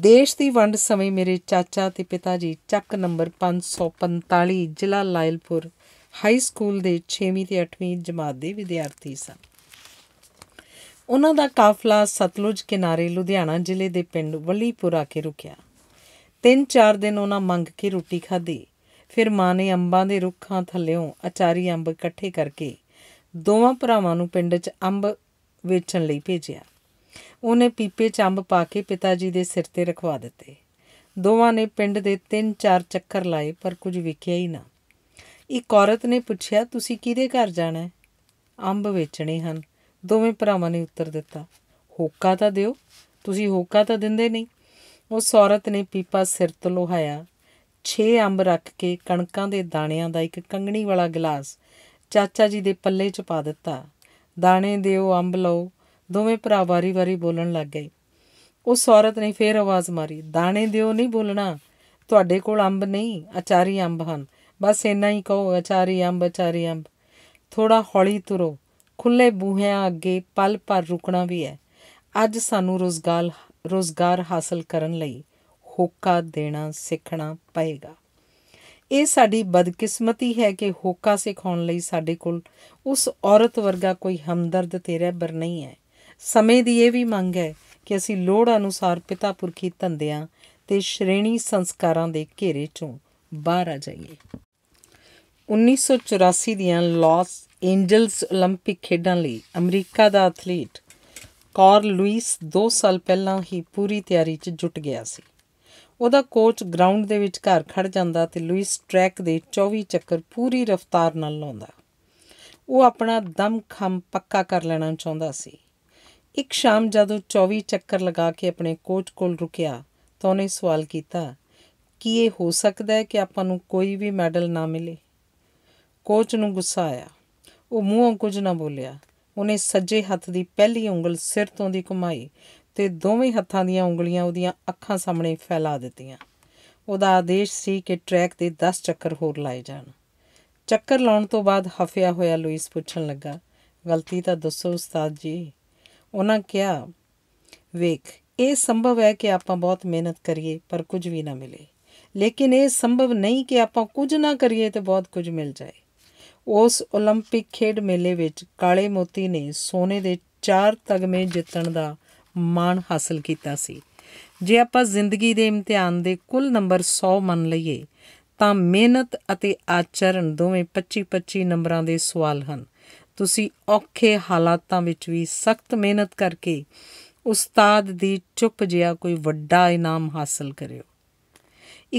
ਦੇਸ਼ ਦੀ ਵੰਡ ਸਮੇਂ ਮੇਰੇ ਚਾਚਾ ਤੇ ਪਿਤਾ ਜੀ ਚੱਕ ਨੰਬਰ 545 ਜ਼ਿਲ੍ਹਾ ਲਾਇਲਪੁਰ ਹਾਈ ਸਕੂਲ ਦੇ 6ਵੀਂ ਤੇ 8ਵੀਂ ਜਮਾਤ ਦੇ ਵਿਦਿਆਰਥੀ ਸਨ ਉਹਨਾਂ ਦਾ ਕਾਫਲਾ ਸਤਲੁਜ ਕਿਨਾਰੇ ਲੁਧਿਆਣਾ ਜ਼ਿਲ੍ਹੇ ਦੇ ਪਿੰਡ ਵਲੀਪੁਰਾ ਕੇ ਰੁਕਿਆ ਤਿੰਨ ਚਾਰ ਦਿਨ ਉਹਨਾਂ ਮੰਗ ਕੇ ਰੋਟੀ ਖਾਧੀ ਫਿਰ ਮਾਂ ਨੇ ਅੰਬਾਂ ਦੇ ਰੁੱਖਾਂ ਥੱਲੇੋਂ ਅਚਾਰੀ ਅੰਬ ਇਕੱਠੇ ਕਰਕੇ ਦੋਵਾਂ ਭਰਾਵਾਂ ਨੂੰ ਪਿੰਡ 'ਚ ਅੰਬ ਵੇਚਣ ਲਈ ਭੇਜਿਆ ਉਹਨੇ ਪੀਪੇ 'ਚ ਅੰਬ ਪਾ ਕੇ ਪਿਤਾ ਜੀ ਦੇ ਸਿਰ ਤੇ ਰਖਵਾ ਦਿੱਤੇ ਦੋਵਾਂ ਨੇ ਪਿੰਡ ਦੇ ਤਿੰਨ ਚਾਰ ਚੱਕਰ ਲਾਏ ਪਰ ਕੁਝ ਵਿਕਿਆ ਹੀ ਨਾ ਇੱਕ ਔਰਤ ਨੇ ਪੁੱਛਿਆ ਤੁਸੀਂ ਕਿਹਦੇ ਘਰ ਜਾਣਾ ਹੈ ਅੰਬ ਵੇਚਣੇ ਹਨ ਦੋਵੇਂ ਭਰਾਵਾਂ ਨੇ ਉੱਤਰ ਦਿੱਤਾ ਹੋਕਾ ਤਾਂ ਦਿਓ ਤੁਸੀਂ ਹੋਕਾ ਤਾਂ ਦਿੰਦੇ ਨਹੀਂ ਉਹ ਸੌਰਤ ਨੇ ਪੀਪਾ ਸਿਰ ਤੋਂ ਲੋਹਾਇਆ 6 ਅੰਬ ਰੱਖ ਕੇ ਕਣਕਾਂ ਦੇ ਦਾਣਿਆਂ ਦਾ ਇੱਕ ਕੰਗਣੀ ਵਾਲਾ ਗਲਾਸ ਚਾਚਾ ਜੀ ਦੇ ਪੱਲੇ 'ਚ ਪਾ ਦਿੱਤਾ ਦਾਣੇ ਦਿਓ ਅੰਬ ਲਓ ਦੋਵੇਂ ਭਰਾ ਵਾਰੀ-ਵਾਰੀ ਬੋਲਣ ਲੱਗ ਗਏ ਉਹ ਸੌਰਤ ਨੇ ਫੇਰ ਆਵਾਜ਼ ਮਾਰੀ ਦਾਣੇ ਦਿਓ ਨਹੀਂ ਬੋਲਣਾ ਤੁਹਾਡੇ ਕੋਲ ਅੰਬ ਨਹੀਂ ਅਚਾਰੀ ਅੰਬ ਹਨ ਬਸ ਇੰਨਾ ਹੀ ਕਹੋ ਅਚਾਰੀ ਅੰਬ ਅਚਾਰੀ ਅੰਬ ਥੋੜਾ ਹੌਲੀ ਤੁਰੋ ਖੁੱਲੇ ਬੂਹਿਆਂ ਅੱਗੇ ਪਲ ਪਰ ਰੁਕਣਾ ਵੀ ਹੈ ਅੱਜ ਸਾਨੂੰ ਰੋਜ਼ਗਾਰ ਰੋਜ਼ਗਾਰ ਹਾਸਲ ਕਰਨ ਲਈ ਹੋਕਾ ਦੇਣਾ ਸਿੱਖਣਾ ਪਏਗਾ ਇਹ ਸਾਡੀ ਬਦਕਿਸਮਤੀ ਹੈ ਕਿ ਹੋਕਾ ਸਿਖਾਉਣ ਲਈ ਸਾਡੇ ਕੋਲ ਉਸ ਔਰਤ ਵਰਗਾ ਕੋਈ ਹਮਦਰਦ ਤੇ ਰਹਿਬਰ ਨਹੀਂ ਹੈ ਸਮੇਂ ਦੀ ਇਹ ਵੀ ਮੰਗ ਹੈ ਕਿ ਅਸੀਂ ਲੋੜ ਅਨੁਸਾਰ ਪਿਤਾ ਪੁਰਖੀ ਧੰਦਿਆਂ ਤੇ ਸ਼੍ਰੇਣੀ ਸੰਸਕਾਰਾਂ ਦੇ ਘੇਰੇ ਚੋਂ ਬਾਹਰ ਆ ਜਾਈਏ 1984 ਦੀਆਂ ਲਾਸ ਐਂਜਲਸ 올림픽 ਖੇਡਾਂ ਲਈ ਅਮਰੀਕਾ ਦਾ ਐਥਲੀਟ ਕਾਰ ਲੂਇਸ 2 ਸਾਲ ਪਹਿਲਾਂ ਹੀ ਪੂਰੀ ਤਿਆਰੀ 'ਚ ਜੁਟ ਗਿਆ ਸੀ ਉਹਦਾ ਕੋਚ ਗਰਾਊਂਡ ਦੇ ਵਿੱਚ ਘਰ ਖੜ ਜਾਂਦਾ ਤੇ ਲੂਇਸ ਟਰੈਕ ਦੇ 24 ਚੱਕਰ ਪੂਰੀ ਰਫ਼ਤਾਰ ਨਾਲ ਲਾਉਂਦਾ ਉਹ ਆਪਣਾ ਦਮ ਖੰਮ ਪੱਕਾ ਕਰ ਲੈਣਾ ਚਾਹੁੰਦਾ ਸੀ ਇੱਕ ਸ਼ਾਮ ਜਦੋਂ 24 ਚੱਕਰ ਲਗਾ ਕੇ ਆਪਣੇ ਕੋਚ ਕੋਲ ਰੁਕਿਆ ਤਾਂ ਉਹਨੇ ਸਵਾਲ ਕੀਤਾ ਕਿ ਇਹ ਹੋ ਸਕਦਾ ਹੈ ਕਿ ਆਪਾਂ ਨੂੰ ਕੋਈ ਵੀ ਮੈਡਲ ਨਾ ਮਿਲੇ ਕੋਚ ਨੂੰ ਗੁੱਸਾ ਆਇਆ ਉਹ ਮੂੰਹੋਂ ਕੁਝ ਨਾ ਬੋਲਿਆ ਉਹਨੇ ਸੱਜੇ ਹੱਥ ਦੀ ਪਹਿਲੀ ਉਂਗਲ ਸਿਰ ਤੋਂ ਦੀ ਘੁਮਾਈ ਤੇ ਦੋਵੇਂ ਹੱਥਾਂ ਦੀਆਂ ਉਂਗਲੀਆਂ ਉਹਦੀਆਂ ਅੱਖਾਂ ਸਾਹਮਣੇ ਫੈਲਾ ਦਿੱਤੀਆਂ ਉਹਦਾ ਆਦੇਸ਼ ਸੀ ਕਿ ਟਰੈਕ ਦੇ 10 ਚੱਕਰ ਹੋਰ ਲਾਏ ਜਾਣ ਚੱਕਰ ਲਾਉਣ ਤੋਂ ਬਾਅਦ ਹਫਿਆ ਹੋਇਆ ਲੂਈਸ ਪੁੱਛਣ ਲੱਗਾ ਗਲਤੀ ਤਾਂ ਦੱਸੋ ਉਸਤਾਦ ਜੀ ਉਹਨਾਂ ਕਿਹਾ ਵੇਖ ਇਹ ਸੰਭਵ ਹੈ ਕਿ ਆਪਾਂ ਬਹੁਤ ਮਿਹਨਤ ਕਰੀਏ ਪਰ ਕੁਝ ਵੀ ਨਾ ਮਿਲੇ ਲੇਕਿਨ ਇਹ ਸੰਭਵ ਨਹੀਂ ਕਿ ਆਪਾਂ ਕੁਝ ਨਾ ਕਰੀਏ ਤੇ ਬਹੁਤ ਕੁਝ ਮਿਲ ਜਾਏ ਉਸ 올림픽 ਖੇਡ ਮੇਲੇ ਵਿੱਚ ਕਾਲੇ ਮੋਤੀ ਨੇ ਸੋਨੇ ਦੇ ਚਾਰ ਤਗਮੇ ਜਿੱਤਣ ਦਾ ਮਾਣ ਹਾਸਲ ਕੀਤਾ ਸੀ ਜੇ ਆਪਾਂ ਜ਼ਿੰਦਗੀ ਦੇ ਇਮਤਿਹਾਨ ਦੇ ਕੁੱਲ ਨੰਬਰ 100 ਮੰਨ ਲਈਏ ਤਾਂ ਮਿਹਨਤ ਅਤੇ ਆਚਰਣ ਦੋਵੇਂ 25-25 ਨੰਬਰਾਂ ਦੇ ਸਵਾਲ ਹਨ ਤੁਸੀਂ ਔਖੇ ਹਾਲਾਤਾਂ ਵਿੱਚ ਵੀ ਸਖਤ ਮਿਹਨਤ ਕਰਕੇ ਉਸਤਾਦ ਦੀ ਚੁੱਪ ਜਿਹਾ ਕੋਈ ਵੱਡਾ ਇਨਾਮ ਹਾਸਲ ਕਰਿਓ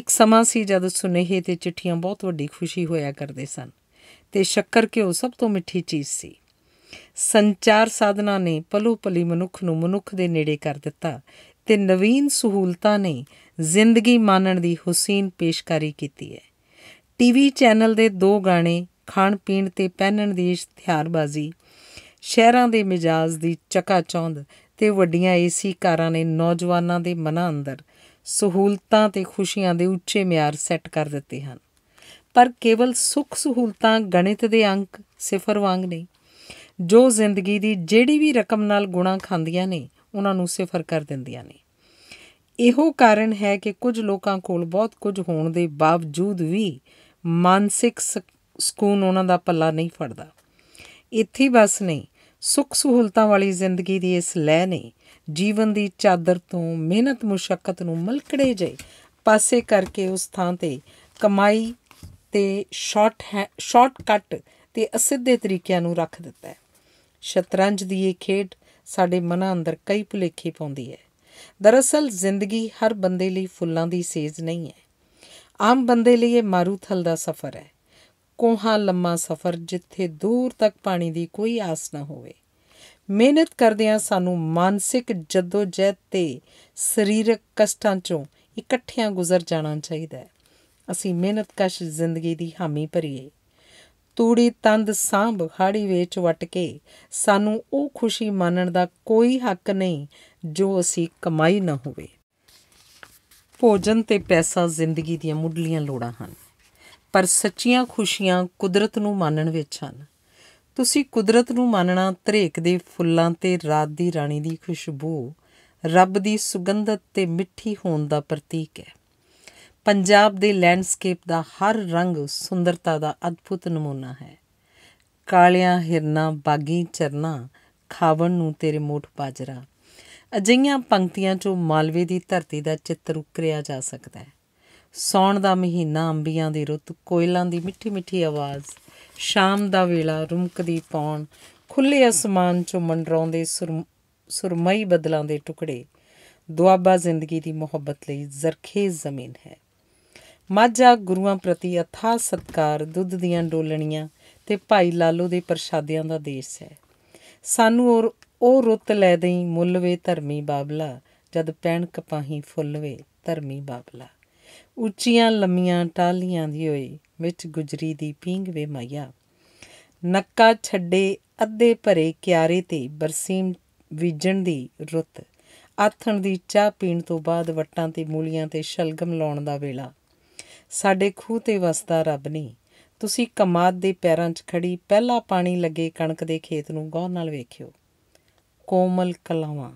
ਇੱਕ ਸਮਾਂ ਸੀ ਜਦ ਸੁਨੇਹੇ ਤੇ ਚਿੱਠੀਆਂ ਬਹੁਤ ਵੱਡੀ ਖੁਸ਼ੀ ਹੋਇਆ ਕਰਦੇ ਸਨ ਤੇ ਸ਼ੱਕਰ ਘਿਓ ਸਭ ਤੋਂ ਮਿੱਠੀ ਚੀਜ਼ ਸੀ ਸੰਚਾਰ ਸਾਧਨਾ ਨੇ ਪਲੋ ਪਲੀ ਮਨੁੱਖ ਨੂੰ ਮਨੁੱਖ ਦੇ ਨੇੜੇ ਕਰ ਦਿੱਤਾ ਤੇ ਨਵੀਨ ਸਹੂਲਤਾਂ ਨੇ ਜ਼ਿੰਦਗੀ ਮਾਨਣ ਦੀ ਹੁਸੈਨ ਪੇਸ਼ਕਾਰੀ ਕੀਤੀ ਹੈ ਟੀਵੀ ਚੈਨਲ ਦੇ ਦੋ ਗਾਣੇ ਖਾਣ ਪੀਣ ਤੇ ਪਹਿਨਣ ਦੀ ਇਸ਼ਤਿਹਾਰਬਾਜ਼ੀ ਸ਼ਹਿਰਾਂ ਦੇ ਮਿਜਾਜ਼ ਦੀ ਚਕਾਚੌਂਦ ਤੇ ਵੱਡੀਆਂ ਏਸੀ ਕਾਰਾਂ ਨੇ ਨੌਜਵਾਨਾਂ ਦੇ ਮਨਾਂ ਅੰਦਰ ਸਹੂਲਤਾਂ ਤੇ ਖੁਸ਼ੀਆਂ ਦੇ ਉੱਚੇ ਮਿਆਰ ਸੈੱਟ ਕਰ ਦਿੱਤੇ ਹਨ ਪਰ ਕੇਵਲ ਸੁੱਖ ਸਹੂਲਤਾਂ ਗਣਿਤ ਦੇ ਅੰਕ ਸਿਫਰ ਵਾਂਗ ਨਹੀਂ ਜੋ ਜ਼ਿੰਦਗੀ ਦੀ ਜਿਹੜੀ ਵੀ ਰਕਮ ਨਾਲ ਗੁਣਾ ਖਾਂਦੀਆਂ ਨੇ ਉਹਨਾਂ ਨੂੰ ਸਿਫਰ ਕਰ ਦਿੰਦੀਆਂ ਨੇ ਇਹੋ ਕਾਰਨ ਹੈ ਕਿ ਕੁਝ ਲੋਕਾਂ ਕੋਲ ਬਹੁਤ ਕੁਝ ਹੋਣ ਦੇ ਬਾਵਜੂਦ ਵੀ ਮਾਨਸਿਕ ਸਕੂਨ ਉਹਨਾਂ ਦਾ ਪੱਲਾ ਨਹੀਂ ਫੜਦਾ ਇੱਥੇ ਬਸ ਨਹੀਂ ਸੁੱਖ ਸਹੂਲਤਾਂ ਵਾਲੀ ਜ਼ਿੰਦਗੀ ਦੀ ਇਸ ਲੈ ਨੇ ਜੀਵਨ ਦੀ ਚਾਦਰ ਤੋਂ ਮਿਹਨਤ ਮੁਸ਼ਕਲ ਨੂੰ ਮਲਕੜੇ ਜੇ ਪਾਸੇ ਕਰਕੇ ਉਸ ਥਾਂ ਤੇ ਕਮਾਈ ਤੇ ਸ਼ਾਰਟ ਸ਼ਾਰਟਕਟ ਤੇ ਅਸਿੱਧੇ ਤਰੀਕਿਆਂ ਨੂੰ ਰੱਖ ਦਿੱਤਾ ਹੈ ਸ਼ਤਰੰਜ ਦੀ ਇਹ ਖੇਡ ਸਾਡੇ ਮਨਾਂ ਅੰਦਰ ਕਈ ਭੁਲੇਖੇ ਪਾਉਂਦੀ ਹੈ ਦਰਅਸਲ ਜ਼ਿੰਦਗੀ ਹਰ ਬੰਦੇ ਲਈ ਫੁੱਲਾਂ ਦੀ ਸੇਜ ਨਹੀਂ ਹੈ ਆਮ ਬੰਦੇ ਲਈ ਇਹ ਮਾਰੂਥਲ ਦਾ ਸਫ਼ਰ ਹੈ ਕੋਹਾ ਲੰਮਾ ਸਫ਼ਰ ਜਿੱਥੇ ਦੂਰ ਤੱਕ ਪਾਣੀ ਦੀ ਕੋਈ ਆਸ ਨਾ ਹੋਵੇ ਮਿਹਨਤ ਕਰਦਿਆਂ ਸਾਨੂੰ ਮਾਨਸਿਕ ਜਦੋਜਹਿਦ ਤੇ ਸਰੀਰਕ ਕਸ਼ਟਾਂ ਚੋਂ ਇਕੱਠਿਆਂ ਗੁਜ਼ਰ ਜਾਣਾ ਚਾਹੀਦਾ ਹੈ ਅਸੀਂ ਮਿਹਨਤਕਸ਼ ਜ਼ਿੰਦਗੀ ਦੀ ਹਾਮੀ ਭਰੀਏ ਤੂੜੀ ਤੰਦ ਸਾਂਭ ਹਾੜੀ ਵਿੱਚ ਵਟ ਕੇ ਸਾਨੂੰ ਉਹ ਖੁਸ਼ੀ ਮਾਣਨ ਦਾ ਕੋਈ ਹੱਕ ਨਹੀਂ ਜੋ ਅਸੀਂ ਕਮਾਈ ਨਾ ਹੋਵੇ ਭੋਜਨ ਤੇ ਪੈਸਾ ਜ਼ਿੰਦਗੀ ਦੀਆਂ ਮੁੱਢਲੀਆਂ ਲੋੜਾਂ ਹਨ ਪਰ ਸੱਚੀਆਂ ਖੁਸ਼ੀਆਂ ਕੁਦਰਤ ਨੂੰ ਮਾਨਣ ਵਿੱਚ ਹਨ ਤੁਸੀਂ ਕੁਦਰਤ ਨੂੰ ਮੰਨਣਾ ਧਰੇਕ ਦੇ ਫੁੱਲਾਂ ਤੇ ਰਾਤ ਦੀ ਰਾਣੀ ਦੀ ਖੁਸ਼ਬੂ ਰੱਬ ਦੀ ਸੁਗੰਧਤ ਤੇ ਮਿੱਠੀ ਹੋਣ ਦਾ ਪ੍ਰਤੀਕ ਹੈ ਪੰਜਾਬ ਦੇ ਲੈਂਡਸਕੇਪ ਦਾ ਹਰ ਰੰਗ ਸੁੰਦਰਤਾ ਦਾ ਅਦਭੁਤ ਨਮੂਨਾ ਹੈ ਕਾਲਿਆਂ ਹਿਰਨਾ ਬਾਗੀ ਚਰਨਾ ਖਾਵਣ ਨੂੰ ਤੇਰੇ ਮੋਠ ਬਾਜਰਾ ਅਜਿਹੀਆਂ ਪੰਕਤੀਆਂ ਚੋਂ ਮਾਲਵੇ ਦੀ ਧਰਤੀ ਦਾ ਚਿੱਤਰ ਉਕਰਿਆ ਜਾ ਸਕਦਾ ਹੈ ਸੌਣ ਦਾ ਮਹੀਨਾ ਅੰਬੀਆਂ ਦੀ ਰੁੱਤ ਕੋਇਲਾਂ ਦੀ ਮਿੱਠੀ ਮਿੱਠੀ ਆਵਾਜ਼ ਸ਼ਾਮ ਦਾ ਵੇਲਾ ਰੁਮਕਦੀ ਪੌਣ ਖੁੱਲੇ ਅਸਮਾਨ ਚੋਂ ਮੰਡਰਾਉਂਦੇ ਸੁਰਮਈ ਬਦਲਾਂ ਦੇ ਟੁਕੜੇ ਦੁਆਬਾ ਜ਼ਿੰਦਗੀ ਦੀ ਮੁਹੱਬਤ ਲਈ ਜ਼ਰਖੇਜ਼ ਜ਼ਮੀਨ ਹੈ ਮਾਝਾ ਗੁਰੂਆਂ ਪ੍ਰਤੀ ਅਥਾ ਸਤਕਾਰ ਦੁੱਧ ਦੀਆਂ ਡੋਲਣੀਆਂ ਤੇ ਭਾਈ ਲਾਲੋ ਦੇ ਪ੍ਰਸ਼ਾਦਿਆਂ ਦਾ ਦੇਸ਼ ਹੈ ਸਾਨੂੰ ਔਰ ਉਹ ਰੁੱਤ ਲੈ ਦੇਈ ਮੁੱਲ ਵੇ ਧਰਮੀ ਬਾਬਲਾ ਜਦ ਪੈਣ ਕਪਾਹੀ ਫੁੱਲ ਵੇ ਧਰਮੀ ਬਾਬਲਾ ਉੱਚੀਆਂ ਲੰਮੀਆਂ ਟਾਲੀਆਂ ਦੀ ਹੋਈ ਵਿੱਚ ਗੁਜਰੀ ਦੀ ਪੀਂਗ ਵੇ ਮਾਇਆ ਨੱਕਾ ਛੱਡੇ ਅੱਧੇ ਭਰੇ ਕਿਆਰੇ ਤੇ ਬਰਸੀਮ ਵਿਜਣ ਦੀ ਰੁੱਤ ਆਥਣ ਦੀ ਚਾਹ ਪੀਣ ਤੋਂ ਬਾਅਦ ਵਟਾਂ ਤੇ ਮੂਲੀਆਂ ਤੇ ਸ਼ਲਗਮ ਲਾਉਣ ਦਾ ਵੇਲਾ ਸਾਡੇ ਖੂਹ ਤੇ ਵਸਦਾ ਰੱਬ ਨਹੀਂ ਤੁਸੀਂ ਕਮਾਦ ਦੇ ਪੈਰਾਂ 'ਚ ਖੜੀ ਪਹਿਲਾ ਪਾਣੀ ਲੱਗੇ ਕਣਕ ਦੇ ਖੇਤ ਨੂੰ ਗੌਰ ਨਾਲ ਵੇਖਿਓ ਕੋਮਲ ਕਲਾਵਾਂ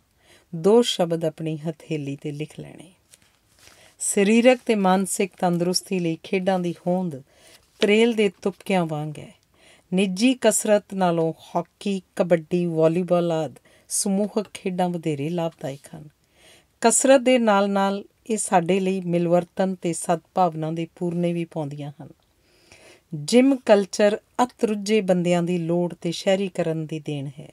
ਦੋ ਸ਼ਬਦ ਆਪਣੀ ਹਥੇਲੀ ਤੇ ਲਿਖ ਲੈਣੇ ਸਰੀਰਕ ਤੇ ਮਾਨਸਿਕ ਤੰਦਰੁਸਤੀ ਲਈ ਖੇਡਾਂ ਦੀ ਹੋਂਦ ਤਰੇਲ ਦੇ ਤੁਪਕਿਆਂ ਵਾਂਗ ਹੈ ਨਿੱਜੀ ਕਸਰਤ ਨਾਲੋਂ ਹਾਕੀ ਕਬੱਡੀ ਵਾਲੀਬਾਲ ਆਦ ਸਮੂਹਕ ਖੇਡਾਂ ਵਧੇਰੇ ਲਾਭਦਾਇਕ ਹਨ ਕਸਰਤ ਦੇ ਨਾਲ-ਨਾਲ ਇਹ ਸਾਡੇ ਲਈ ਮਿਲਵਰਤਨ ਤੇ ਸਦਭਾਵਨਾ ਦੇ ਪੂਰਨੇ ਵੀ ਪਾਉਂਦੀਆਂ ਹਨ ਜਿਮ ਕਲਚਰ ਅਤਰੁਜੇ ਬੰਦਿਆਂ ਦੀ ਲੋੜ ਤੇ ਸ਼ਹਿਰੀਕਰਨ ਦੀ ਦੇਣ ਹੈ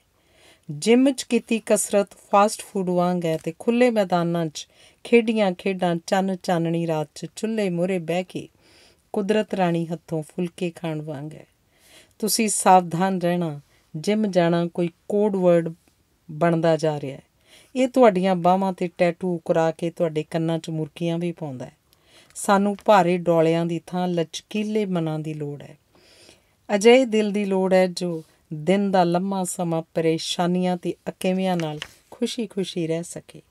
ਜਿਮ 'ਚ ਕੀਤੀ ਕਸਰਤ ਫਾਸਟ ਫੂਡ ਵਾਂਗ ਹੈ ਤੇ ਖੁੱਲੇ ਮੈਦਾਨਾਂ 'ਚ ਖੇਡੀਆਂ ਖੇਡਾਂ ਚੰਨ ਚਾਨਣੀ ਰਾਤ 'ਚ ਚੁੱਲ੍ਹੇ ਮੂਰੇ ਬਹਿ ਕੇ ਕੁਦਰਤ ਰਾਣੀ ਹੱਥੋਂ ਫੁਲਕੇ ਖਾਣ ਵਾਂਗ ਹੈ ਤੁਸੀਂ ਸਾਵਧਾਨ ਰਹਿਣਾ ਜਿਮ ਜਾਣਾ ਕੋਈ ਕੋਡ ਵਰਡ ਬਣਦਾ ਜਾ ਰਿਹਾ ਹੈ ਇਹ ਤੁਹਾਡੀਆਂ ਬਾਹਾਂ ਤੇ ਟੈਟੂ ਕਰਾ ਕੇ ਤੁਹਾਡੇ ਕੰਨਾਂ 'ਚ ਮੁਰਕੀਆਂ ਵੀ ਪਾਉਂਦਾ ਹੈ ਸਾਨੂੰ ਭਾਰੇ ਡੋਲਿਆਂ ਦੀ ਥਾਂ ਲਚਕੀਲੇ ਮਨਾਂ ਦੀ ਲੋੜ ਹੈ ਅਜੇ ਦਿਲ ਦੀ ਲੋੜ ਹੈ ਜੋ ਦਿਨ ਦਾ ਲੰਮਾ ਸਮਾਂ ਪਰੇਸ਼ਾਨੀਆਂ ਤੇ ਅਕੇਵਿਆਂ ਨਾਲ ਖੁਸ਼ੀ-ਖੁਸ਼ੀ ਰਹਿ ਸਕੇ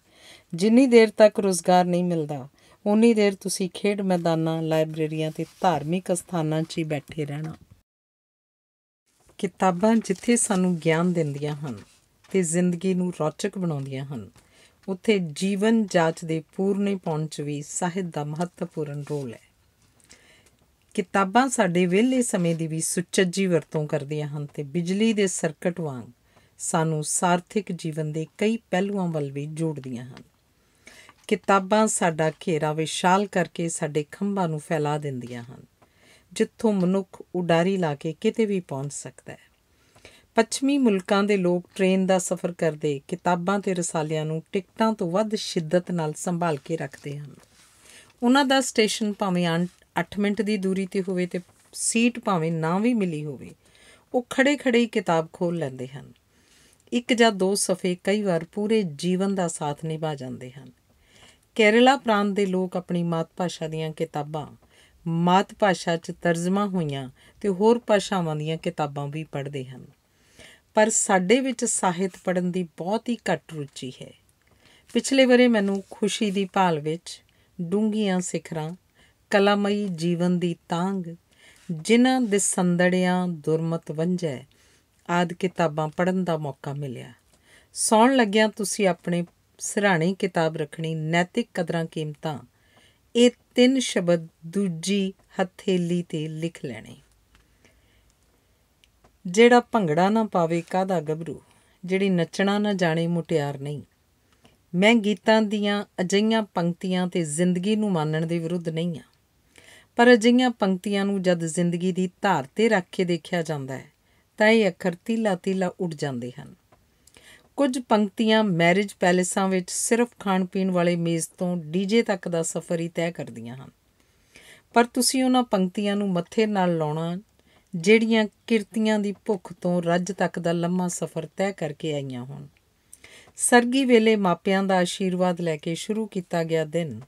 ਜਿੰਨੀ ਦੇਰ ਤੱਕ ਰੋਜ਼ਗਾਰ ਨਹੀਂ ਮਿਲਦਾ ਉਨੀ ਦੇਰ ਤੁਸੀਂ ਖੇਡ ਮੈਦਾਨਾਂ ਲਾਇਬ੍ਰੇਰੀਆਂ ਤੇ ਧਾਰਮਿਕ ਸਥਾਨਾਂ 'ਚ ਹੀ ਬੈਠੇ ਰਹਿਣਾ ਕਿਤਾਬਾਂ ਜਿੱਥੇ ਸਾਨੂੰ ਗਿਆਨ ਦਿੰਦੀਆਂ ਹਨ ਤੇ ਜ਼ਿੰਦਗੀ ਨੂੰ ਰੌਚਕ ਬਣਾਉਂਦੀਆਂ ਹਨ ਉੱਥੇ ਜੀਵਨ ਜਾਂਚ ਦੇ ਪੂਰਨੇ ਪਹੁੰਚ ਵੀ ਸਾਹਿਤ ਦਾ ਮਹੱਤਵਪੂਰਨ ਰੋਲ ਹੈ ਕਿਤਾਬਾਂ ਸਾਡੇ ਵਿਹਲੇ ਸਮੇਂ ਦੀ ਵੀ ਸੁਚੱਜੀ ਵਰਤੋਂ ਕਰਦੀਆਂ ਹਨ ਤੇ ਬਿਜਲੀ ਦੇ ਸਰਕਟ ਵਾਂਗ ਸਾਨੂੰ ਸਾਰਥਿਕ ਜੀਵਨ ਦੇ ਕਈ ਪਹਿਲੂਆਂ ਵੱਲ ਵੀ ਜੋੜਦੀਆਂ ਹਨ ਕਿਤਾਬਾਂ ਸਾਡਾ ਘੇਰਾ ਵਿਸ਼ਾਲ ਕਰਕੇ ਸਾਡੇ ਖੰਭਾਂ ਨੂੰ ਫੈਲਾ ਦਿੰਦੀਆਂ ਹਨ ਜਿੱਥੋਂ ਮਨੁੱਖ ਉਡਾਰੀ ਲਾ ਕੇ ਕਿਤੇ ਵੀ ਪਹੁੰਚ ਸਕਦਾ ਹੈ ਪੱਛਮੀ ਮੁਲਕਾਂ ਦੇ ਲੋਕ ਟ੍ਰੇਨ ਦਾ ਸਫ਼ਰ ਕਰਦੇ ਕਿਤਾਬਾਂ ਤੇ ਰਸਾਲਿਆਂ ਨੂੰ ਟਿਕਟਾਂ ਤੋਂ ਵੱਧ ਸ਼ਿੱਦਤ ਨਾਲ ਸੰਭਾਲ ਕੇ ਰੱਖਦੇ ਹਨ ਉਹਨਾਂ ਦਾ ਸਟੇਸ਼ਨ ਭਾਵੇਂ 8 ਮਿੰਟ ਦੀ ਦੂਰੀ ਤੇ ਹੋਵੇ ਤੇ ਸੀਟ ਭਾਵੇਂ ਨਾ ਵੀ ਮਿਲੀ ਹੋਵੇ ਉਹ ਖੜੇ-ਖੜੇ ਹੀ ਕਿਤਾਬ ਖੋਲ ਲੈਂਦੇ ਹਨ ਇੱਕ ਜਾਂ ਦੋ ਸਫ਼ੇ ਕਈ ਵਾਰ ਪੂਰੇ ਜੀਵਨ ਦਾ ਸਾਥ ਨਿਭਾ ਜਾਂਦੇ ਹਨ ਕੇਰਲਾ ਪ੍ਰਾਂਤ ਦੇ ਲੋਕ ਆਪਣੀ ਮਾਤ ਭਾਸ਼ਾ ਦੀਆਂ ਕਿਤਾਬਾਂ ਮਾਤ ਭਾਸ਼ਾ 'ਚ ਤਰਜਮਾ ਹੋਈਆਂ ਤੇ ਹੋਰ ਭਾਸ਼ਾਵਾਂ ਦੀਆਂ ਕਿਤਾਬਾਂ ਵੀ ਪੜ੍ਹਦੇ ਹਨ ਪਰ ਸਾਡੇ ਵਿੱਚ ਸਾਹਿਤ ਪੜਨ ਦੀ ਬਹੁਤ ਹੀ ਘੱਟ ਰੁਚੀ ਹੈ ਪਿਛਲੇ ਵਾਰੇ ਮੈਨੂੰ ਖੁਸ਼ੀ ਦੀ ਭਾਲ ਵਿੱਚ ਡੂੰਘੀਆਂ ਸਿਖਰਾਂ ਕਲਾਮਈ ਜੀਵਨ ਦੀ ਤਾਂਗ ਜਿਨ੍ਹਾਂ ਦੇ ਸੰਦੜਿਆਂ ਦੁਰਮਤ ਵੰਜੈ ਆਦ ਕਿਤਾਬਾਂ ਪੜਨ ਦਾ ਮੌਕਾ ਮਿਲਿਆ ਸੌਣ ਲੱਗਿਆਂ ਤੁਸੀਂ ਆਪਣੇ ਸਿਰਾਣੇ ਕਿਤਾਬ ਰੱਖਣੀ ਨੈਤਿਕ ਕਦਰਾਂ ਕੀਮਤਾਂ ਇਹ ਤਿੰਨ ਸ਼ਬਦ ਦੂਜੀ ਹਥੇਲੀ ਤੇ ਲਿਖ ਲੈਣੇ ਜਿਹੜਾ ਭੰਗੜਾ ਨਾ ਪਾਵੇ ਕਾਹਦਾ ਗੱਭਰੂ ਜਿਹੜੀ ਨੱਚਣਾ ਨਾ ਜਾਣੇ ਮੁਟਿਆਰ ਨਹੀਂ ਮੈਂ ਗੀਤਾਂ ਦੀਆਂ ਅਜਈਆਂ ਪੰਕਤੀਆਂ ਤੇ ਜ਼ਿੰਦਗੀ ਨੂੰ ਮੰਨਣ ਦੇ ਵਿਰੁੱਧ ਨਹੀਂ ਆ ਪਰ ਅਜਈਆਂ ਪੰਕਤੀਆਂ ਨੂੰ ਜਦ ਜ਼ਿੰਦਗੀ ਦੀ ਧਾਰ ਤੇ ਰੱਖ ਕੇ ਦੇਖਿਆ ਜਾਂਦਾ ਹੈ ਤਾਂ ਇਹ ਅੱਖਰ ਤੀਲਾ ਤੀਲਾ ਉੱਡ ਜਾਂਦੇ ਹਨ ਕੁਝ ਪੰਕਤੀਆਂ ਮੈਰਿਜ ਪੈਲੇਸਾਂ ਵਿੱਚ ਸਿਰਫ ਖਾਣ ਪੀਣ ਵਾਲੇ ਮੇਜ਼ ਤੋਂ ਡੀਜੇ ਤੱਕ ਦਾ ਸਫ਼ਰ ਹੀ ਤੈਅ ਕਰਦੀਆਂ ਹਨ ਪਰ ਤੁਸੀਂ ਉਹਨਾਂ ਪੰਕਤੀਆਂ ਨੂੰ ਮੱਥੇ ਨਾਲ ਲਾਉਣਾ ਜਿਹੜੀਆਂ ਕਿਰਤੀਆਂ ਦੀ ਭੁੱਖ ਤੋਂ ਰੱਜ ਤੱਕ ਦਾ ਲੰਮਾ ਸਫ਼ਰ ਤੈਅ ਕਰਕੇ ਆਈਆਂ ਹੋਣ ਸਰਗੀ ਵੇਲੇ ਮਾਪਿਆਂ ਦਾ ਆਸ਼ੀਰਵਾਦ ਲੈ ਕੇ ਸ਼ੁਰੂ ਕੀਤਾ ਗਿਆ ਦਿਨ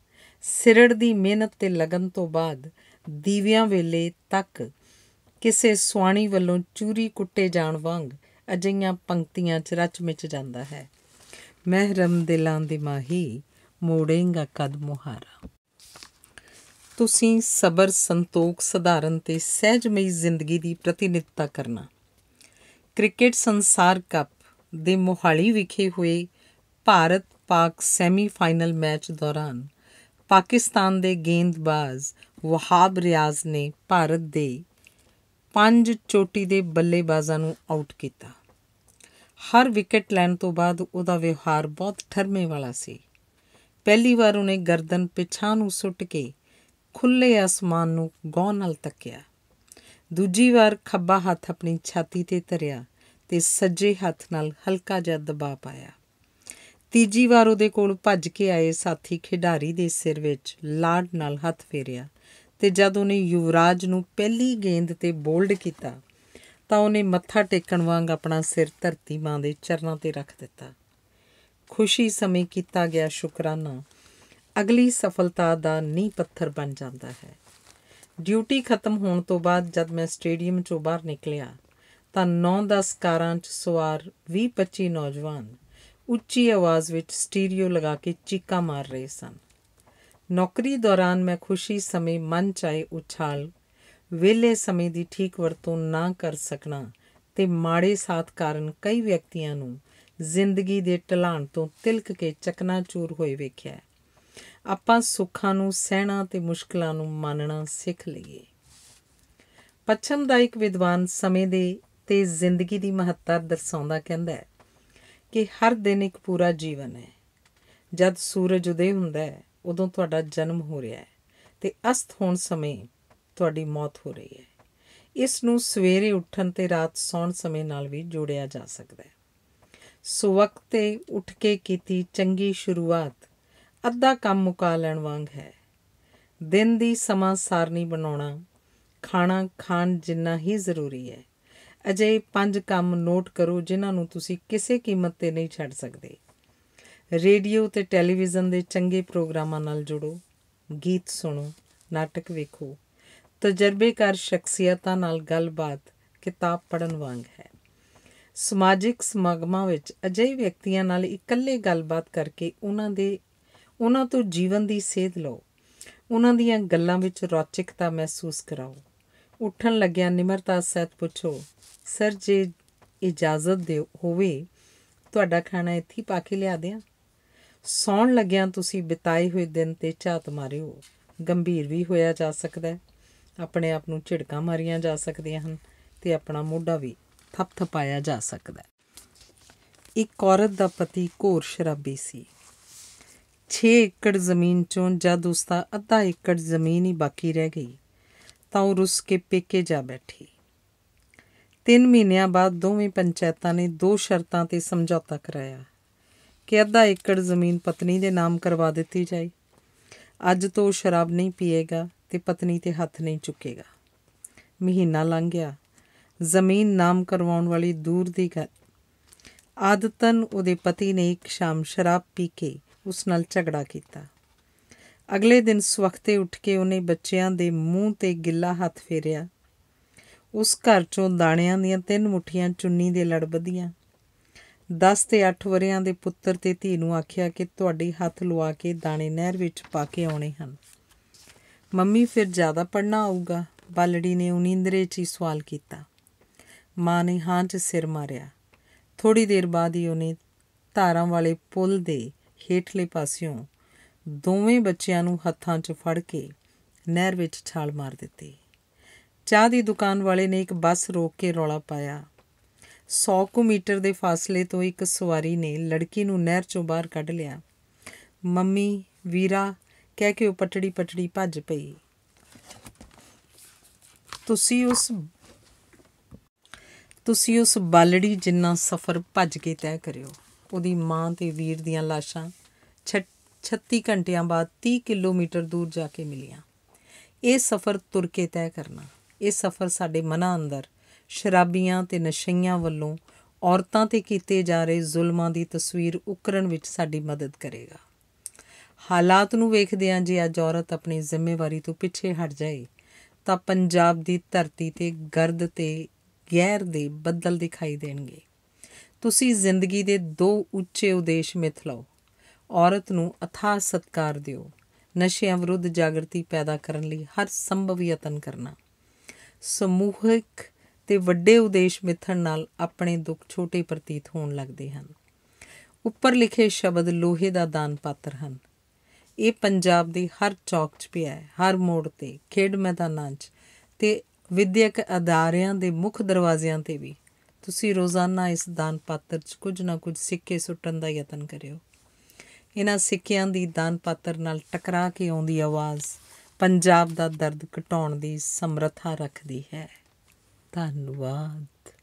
ਸਿਰੜ ਦੀ ਮਿਹਨਤ ਤੇ ਲਗਨ ਤੋਂ ਬਾਅਦ ਦੀਵਿਆਂ ਵੇਲੇ ਤੱਕ ਕਿਸੇ ਸੁਆਣੀ ਵੱਲੋਂ ਚੂਰੀ ਕੁੱਟੇ ਜਾਣ ਵਾਂਗ ਅਜਈਆਂ ਪੰਕਤੀਆਂ 'ਚ ਰਚ ਮਿਚ ਜਾਂਦਾ ਹੈ ਮਹਿਰਮ ਦਿਲਾਂ ਦੀ ਮਾਹੀ ਮੋੜੇਂਗਾ ਕਦ ਮੁਹਾਰਾ ਤੁਸੀਂ ਸਬਰ ਸੰਤੋਖ ਸਧਾਰਨ ਤੇ ਸਹਿਜਮਈ ਜ਼ਿੰਦਗੀ ਦੀ ਪ੍ਰਤੀਨਿਧਤਾ ਕਰਨਾ ਕ੍ਰਿਕਟ ਸੰਸਾਰ ਕੱਪ ਦੇ ਮੋਹਾਲੀ ਵਿਖੇ ਹੋਏ ਭਾਰਤ ਪਾਕ ਸੈਮੀਫਾਈਨਲ ਮੈਚ ਦੌਰਾਨ ਪਾਕਿਸਤਾਨ ਦੇ ਗੇਂਦਬਾਜ਼ ਵਹਾਬ ਰਿਆਜ਼ ਨੇ ਭਾਰਤ ਦੇ ਪੰਜ ਚੋਟੀ ਦੇ ਬੱਲੇਬਾਜ਼ਾਂ ਨੂੰ ਆਊਟ ਕੀਤਾ ਹਰ ਵਿਕਟ ਲੈਣ ਤੋਂ ਬਾਅਦ ਉਹਦਾ ਵਿਵਹਾਰ ਬਹੁਤ ਠਰਮੇ ਵਾਲਾ ਸੀ ਪਹਿਲੀ ਵਾਰ ਉਹਨੇ ਗਰਦਨ ਪਿਛਾਂ ਨੂੰ ਸੁੱਟ ਕੇ ਖੁੱਲੇ ਆਸਮਾਨ ਨੂੰ ਗੋਹ ਨਾਲ ਤੱਕਿਆ ਦੂਜੀ ਵਾਰ ਖੱਬਾ ਹੱਥ ਆਪਣੀ ਛਾਤੀ ਤੇ ਧਰਿਆ ਤੇ ਸੱਜੇ ਹੱਥ ਨਾਲ ਹਲਕਾ ਜਿਹਾ ਦਬਾਅ ਪਾਇਆ ਤੀਜੀ ਵਾਰ ਉਹਦੇ ਕੋਲ ਭੱਜ ਕੇ ਆਏ ਸਾਥੀ ਖਿਡਾਰੀ ਦੇ ਸਿਰ ਵਿੱਚ ਲਾਡ ਨਾਲ ਹੱਥ ਫੇਰਿਆ ਤੇ ਜਦ ਉਹਨੇ ਯੁਵਰਾਜ ਨੂੰ ਪਹਿਲੀ ਗੇਂਦ ਤੇ ਬੋਲਡ ਕੀਤਾ ਤਾਂ ਉਹਨੇ ਮੱਥਾ ਟੇਕਣ ਵਾਂਗ ਆਪਣਾ ਸਿਰ ਧਰਤੀ ਮਾਂ ਦੇ ਚਰਨਾਂ ਤੇ ਰੱਖ ਦਿੱਤਾ ਖੁਸ਼ੀ ਸਮੇਂ ਕੀਤਾ ਗਿਆ ਸ਼ੁਕਰਾਨਾ ਅਗਲੀ ਸਫਲਤਾ ਦਾ ਨੀਂਹ ਪੱਥਰ ਬਣ ਜਾਂਦਾ ਹੈ ਡਿਊਟੀ ਖਤਮ ਹੋਣ ਤੋਂ ਬਾਅਦ ਜਦ ਮੈਂ ਸਟੇਡੀਅਮ ਚੋਂ ਬਾਹਰ ਨਿਕਲਿਆ ਤਾਂ 9-10 ਕਾਰਾਂ 'ਚ ਸਵਾਰ 20-25 ਨੌਜਵਾਨ ਉੱਚੀ ਆਵਾਜ਼ ਵਿੱਚ ਸਟੀਰੀਓ ਲਗਾ ਕੇ ਚੀਕਾਂ ਮਾਰ ਰਹੇ ਸਨ ਨੌਕਰੀ ਦੌਰਾਨ ਮੈਂ ਖੁਸ਼ੀ ਸਮੇਂ ਮਨ ਚਾਏ ਉਛਾਲ ਵੇਲੇ ਸਮੇਂ ਦੀ ਠੀਕ ਵਰਤੋਂ ਨਾ ਕਰ ਸਕਣਾ ਤੇ ਮਾੜੇ ਸਾਥ ਕਾਰਨ ਕਈ ਵਿਅਕਤੀਆਂ ਨੂੰ ਜ਼ਿੰਦਗੀ ਦੇ ਢਲਾਣ ਤੋਂ ਤਿਲਕ ਕੇ ਚਕਨਾਚੂਰ ਹੋਏ ਵੇਖਿਆ ਆਪਾਂ ਸੁੱਖਾਂ ਨੂੰ ਸਹਿਣਾ ਤੇ ਮੁਸ਼ਕਲਾਂ ਨੂੰ ਮੰਨਣਾ ਸਿੱਖ ਲਈਏ ਪੱਛਮ ਦਾ ਇੱਕ ਵਿਦਵਾਨ ਸਮੇਂ ਦੇ ਤੇ ਜ਼ਿੰਦਗੀ ਦੀ ਮਹੱਤਤਾ ਦਰਸਾਉਂਦਾ ਕਹਿੰਦਾ ਹੈ ਕਿ ਹਰ ਦਿਨ ਇੱਕ ਪੂਰਾ ਜੀਵਨ ਹੈ ਜਦ ਸੂਰਜ ਉਦੇ ਹੁੰਦਾ ਹੈ ਉਦੋਂ ਤੁਹਾਡਾ ਜਨਮ ਹੋ ਰਿਹਾ ਹੈ ਤੇ ਅਸਤ ਹੋਣ ਸਮੇਂ ਤੁਹਾਡੀ ਮੌਤ ਹੋ ਰਹੀ ਹੈ ਇਸ ਨੂੰ ਸਵੇਰੇ ਉੱਠਣ ਤੇ ਰਾਤ ਸੌਣ ਸਮੇਂ ਨਾਲ ਵੀ ਜੋੜਿਆ ਜਾ ਸਕਦਾ ਹੈ ਸੋ ਵਕਤ ਤੇ ਉੱਠ ਕੇ ਕੀਤੀ ਚੰਗੀ ਸ਼ੁਰੂਆਤ ਅੱਧਾ ਕੰਮ ਮੁਕਾ ਲੈਣ ਵਾਂਗ ਹੈ ਦਿਨ ਦੀ ਸਮਾਂ ਸਾਰਨੀ ਬਣਾਉਣਾ ਖਾਣਾ ਖਾਣ ਜਿੰਨਾ ਹੀ ਜ਼ਰੂਰੀ ਹੈ ਅਜੇ ਪੰਜ ਕੰਮ ਨੋਟ ਕਰੋ ਜਿਨ੍ਹਾਂ ਨੂੰ ਤੁਸੀਂ ਕਿਸੇ ਕੀਮਤ ਤੇ ਨਹੀਂ ਛੱਡ ਸਕਦੇ ਰੇਡੀਓ ਤੇ ਟੈਲੀਵਿਜ਼ਨ ਦੇ ਚੰਗੇ ਪ੍ਰੋਗਰਾਮਾਂ ਨਾਲ ਜੁੜੋ ਗੀਤ ਸੁਣੋ ਨਾਟਕ ਵੇਖੋ ਤਜਰਬੇਕਾਰ ਸ਼ਖਸੀਅਤਾਂ ਨਾਲ ਗੱਲਬਾਤ ਕਿਤਾਬ ਪੜਨ ਵਾਂਗ ਹੈ ਸਮਾਜਿਕ ਸਮਾਗਮਾਂ ਵਿੱਚ ਅਜਿਹੇ ਵਿਅਕਤੀਆਂ ਨਾਲ ਇਕੱਲੇ ਗੱਲਬਾਤ ਕਰਕੇ ਉਹਨਾਂ ਦੇ ਉਹਨਾਂ ਤੋਂ ਜੀਵਨ ਦੀ ਸੇਧ ਲਓ ਉਹਨਾਂ ਦੀਆਂ ਗੱਲਾਂ ਵਿੱਚ ਰੌਚਿਕਤਾ ਮਹਿਸੂਸ ਕਰਾਓ ਉੱਠਣ ਲੱਗਿਆ ਨਿਮਰਤਾ ਸਹਿਤ ਪੁੱਛੋ ਸਰ ਜੇ ਇਜਾਜ਼ਤ ਦਿਓ ਹੋਵੇ ਤੁਹਾਡਾ ਖਾਣਾ ਇੱਥੇ ਪਾ ਕੇ ਲਿਆ ਦਿਆਂ ਸੌਣ ਲੱਗਿਆਂ ਤੁਸੀਂ ਬਿਤਾਏ ਹੋਏ ਦਿਨ ਤੇ ਝਾਤ ਮਾਰਿਓ ਗੰਭੀਰ ਵੀ ਹੋਇਆ ਜਾ ਸਕਦਾ ਹੈ ਆਪਣੇ ਆਪ ਨੂੰ ਝਿੜਕਾਂ ਮਾਰੀਆਂ ਜਾ ਸਕਦੀਆਂ ਹਨ ਤੇ ਆਪਣਾ ਮੋਢਾ ਵੀ ਥਪਥਪਾਇਆ ਜਾ ਸਕਦਾ ਹੈ ਇੱਕ ਔਰਤ ਦਾ ਪਤੀ ਘੋਰ ਸ਼ਰਾਬੀ ਸੀ 6 ਏਕੜ ਜ਼ਮੀਨ ਚੋਂ ਜਦ ਉਸ ਦਾ ਅੱਧਾ ਏਕੜ ਜ਼ਮੀਨ ਹੀ ਬਾਕੀ ਰਹਿ ਗਈ ਤਾਂ ਉਹ ਰੁੱਸ ਕੇ ਪੇਕੇ ਜਾ ਬੈਠੀ 3 ਮਹੀਨਿਆਂ ਬਾਅਦ ਦੋਵੇਂ ਪੰਚਾਇਤਾਂ ਨੇ ਦੋ ਸ਼ਰਤਾਂ ਤੇ ਸਮਝੌਤਾ ਕਰਾਇਆ ਕਿ ਅੱਧਾ ਏਕੜ ਜ਼ਮੀਨ ਪਤਨੀ ਦੇ ਨਾਮ ਕਰਵਾ ਦਿੱਤੀ ਜਾਏ ਅੱਜ ਤੋਂ ਸ਼ਰਾਬ ਨਹੀਂ ਪੀਏਗਾ ਤੇ ਪਤਨੀ ਤੇ ਹੱਥ ਨਹੀਂ ਚੁੱਕੇਗਾ ਮਹੀਨਾ ਲੰਘ ਗਿਆ ਜ਼ਮੀਨ ਨਾਮ ਕਰਵਾਉਣ ਵਾਲੀ ਦੂਰ ਦੀ ਗੱਲ ਆਦਤਨ ਉਹਦੇ ਪਤੀ ਨੇ ਇੱਕ ਸ਼ਾਮ ਸ਼ਰਾਬ ਪੀ ਕੇ ਉਸ ਨਾਲ ਝਗੜਾ ਕੀਤਾ ਅਗਲੇ ਦਿਨ ਸਵਖਤੇ ਉੱਠ ਕੇ ਉਹਨੇ ਬੱਚਿਆਂ ਦੇ ਮੂੰਹ ਤੇ ਗਿੱਲਾ ਹੱਥ ਫੇਰਿਆ ਉਸ ਘਰ ਚੋਂ ਦਾਣਿਆਂ ਦੀਆਂ ਤਿੰਨ ਮੁਠੀਆਂ ਚੁੰਨੀ ਦੇ ਲੜਬਦੀਆਂ 10 ਤੇ 8 ਵਰਿਆਂ ਦੇ ਪੁੱਤਰ ਤੇ ਧੀ ਨੂੰ ਆਖਿਆ ਕਿ ਤੁਹਾਡੇ ਹੱਥ ਲਵਾ ਕੇ ਦਾਣੇ ਨਹਿਰ ਵਿੱਚ ਪਾ ਕੇ ਆਉਣੇ ਹਨ ਮੰਮੀ ਫਿਰ ਜ਼ਿਆਦਾ ਪੜਨਾ ਆਊਗਾ ਬਾਲੜੀ ਨੇ ਉਨੀਂਦਰੇ 'ਚ ਹੀ ਸਵਾਲ ਕੀਤਾ ਮਾਂ ਨੇ ਹਾਂ 'ਚ ਸਿਰ ਮਾਰਿਆ ਥੋੜੀ ਦੇਰ ਬਾਅਦ ਹੀ ਉਹਨੇ ਧਾਰਾਂ ਵਾਲੇ ਪੁਲ ਦੇ ਹੇਠਲੇ ਪਾਸਿਓਂ ਦੋਵੇਂ ਬੱਚਿਆਂ ਨੂੰ ਹੱਥਾਂ 'ਚ ਫੜ ਕੇ ਨਹਿਰ ਵਿੱਚ ਛਾਲ ਮਾਰ ਦਿੱਤੀ ਚਾਹ ਦੀ ਦੁਕਾਨ ਵਾਲੇ ਨੇ ਇੱਕ ਬੱਸ ਰੋਕ ਕੇ ਰੌਲਾ ਪਾਇਆ 100 ਕੁ ਮੀਟਰ ਦੇ ਫਾਸਲੇ ਤੋਂ ਇੱਕ ਸਵਾਰੀ ਨੇ ਲੜਕੀ ਨੂੰ ਨਹਿਰ 'ਚੋਂ ਬਾਹਰ ਕੱਢ ਲਿਆ ਮੰਮੀ ਵੀਰਾ ਕਹਿ ਕੇ ਉਹ ਪਟੜੀ ਪਟੜੀ ਭੱਜ ਪਈ ਤੁਸੀਂ ਉਸ ਤੁਸੀਂ ਉਸ ਬਾਲੜੀ ਜਿੰਨਾ ਸਫ਼ਰ ਭੱਜ ਕੇ ਤੈਅ ਕਰਿਓ ਉਹਦੀ ਮਾਂ ਤੇ ਵੀਰ ਦੀਆਂ ਲਾਸ਼ਾਂ 36 ਘੰਟਿਆਂ ਬਾਅਦ 30 ਕਿਲੋਮੀਟਰ ਦੂਰ ਜਾ ਕੇ ਮਿਲੀਆਂ ਇਹ ਸਫ਼ਰ ਤੁਰ ਕੇ ਤੈਅ ਕਰਨਾ ਇਹ ਸਫ਼ਰ ਸਾਡੇ ਮਨਾਂ ਅੰਦਰ ਸ਼ਰਾਬੀਆਂ ਤੇ ਨਸ਼ਈਆਂ ਵੱਲੋਂ ਔਰਤਾਂ ਤੇ ਕੀਤੇ ਜਾ ਰਹੇ ਜ਼ੁਲਮਾਂ ਦੀ ਤਸਵੀਰ ਉਕਰਨ ਵਿੱਚ ਸਾਡੀ ਮਦਦ ਕਰੇਗਾ ਹਾਲਾਤ ਨੂੰ ਵੇਖਦਿਆਂ ਜੇ ਅੱਜ ਔਰਤ ਆਪਣੀ ਜ਼ਿੰਮੇਵਾਰੀ ਤੋਂ ਪਿੱਛੇ ਹਟ ਜਾਏ ਤਾਂ ਪੰਜਾਬ ਦੀ ਧਰਤੀ ਤੇ ਗਰਦ ਤੇ ਗੈਰ ਦੇ ਬੱਦਲ ਦਿਖਾਈ ਦੇਣਗੇ ਤੁਸੀਂ ਜ਼ਿੰਦਗੀ ਦੇ ਦੋ ਉੱਚੇ ਉਦੇਸ਼ ਮਿਥ ਲਓ ਔਰਤ ਨੂੰ ਅਥਾ ਸਤਕਾਰ ਦਿਓ ਨਸ਼ਿਆਂ ਵਿਰੁੱਧ ਜਾਗਰਤੀ ਪੈਦਾ ਕਰਨ ਲਈ ਹਰ ਸੰਭਵ ਯਤਨ ਕਰਨਾ ਸਮੂਹਿਕ ਤੇ ਵੱਡੇ ਉਦੇਸ਼ ਮਿੱਥਣ ਨਾਲ ਆਪਣੇ ਦੁੱਖ ਛੋਟੇ ਪ੍ਰਤੀਤ ਹੋਣ ਲੱਗਦੇ ਹਨ ਉੱਪਰ ਲਿਖੇ ਸ਼ਬਦ ਲੋਹੇ ਦਾ ਦਾਨ ਪਾਤਰ ਹਨ ਇਹ ਪੰਜਾਬ ਦੇ ਹਰ ਚੌਕ 'ਚ ਪਿਆ ਹੈ ਹਰ ਮੋੜ ਤੇ ਖੇਡ ਮੈਦਾਨਾਂ 'ਚ ਤੇ ਵਿਦਿਅਕ ਅਦਾਰਿਆਂ ਦੇ ਮੁੱਖ ਦਰਵਾਜ਼ਿਆਂ ਤੇ ਵੀ ਤੁਸੀਂ ਰੋਜ਼ਾਨਾ ਇਸ ਦਾਨ ਪਾਤਰ 'ਚ ਕੁਝ ਨਾ ਕੁਝ ਸਿੱਕੇ ਸੁੱਟਣ ਦਾ ਯਤਨ ਕਰਿਓ ਇਹਨਾਂ ਸਿੱਕਿਆਂ ਦੀ ਦਾਨ ਪਾਤਰ ਨਾਲ ਟਕਰਾ ਕੇ ਆਉਂਦੀ ਆਵਾਜ਼ ਪੰਜਾਬ ਦਾ ਦਰਦ ਘਟਾਉਣ ਦੀ ਸਮਰੱਥਾ ਰੱਖਦੀ ਹੈ ਧੰਨਵਾਦ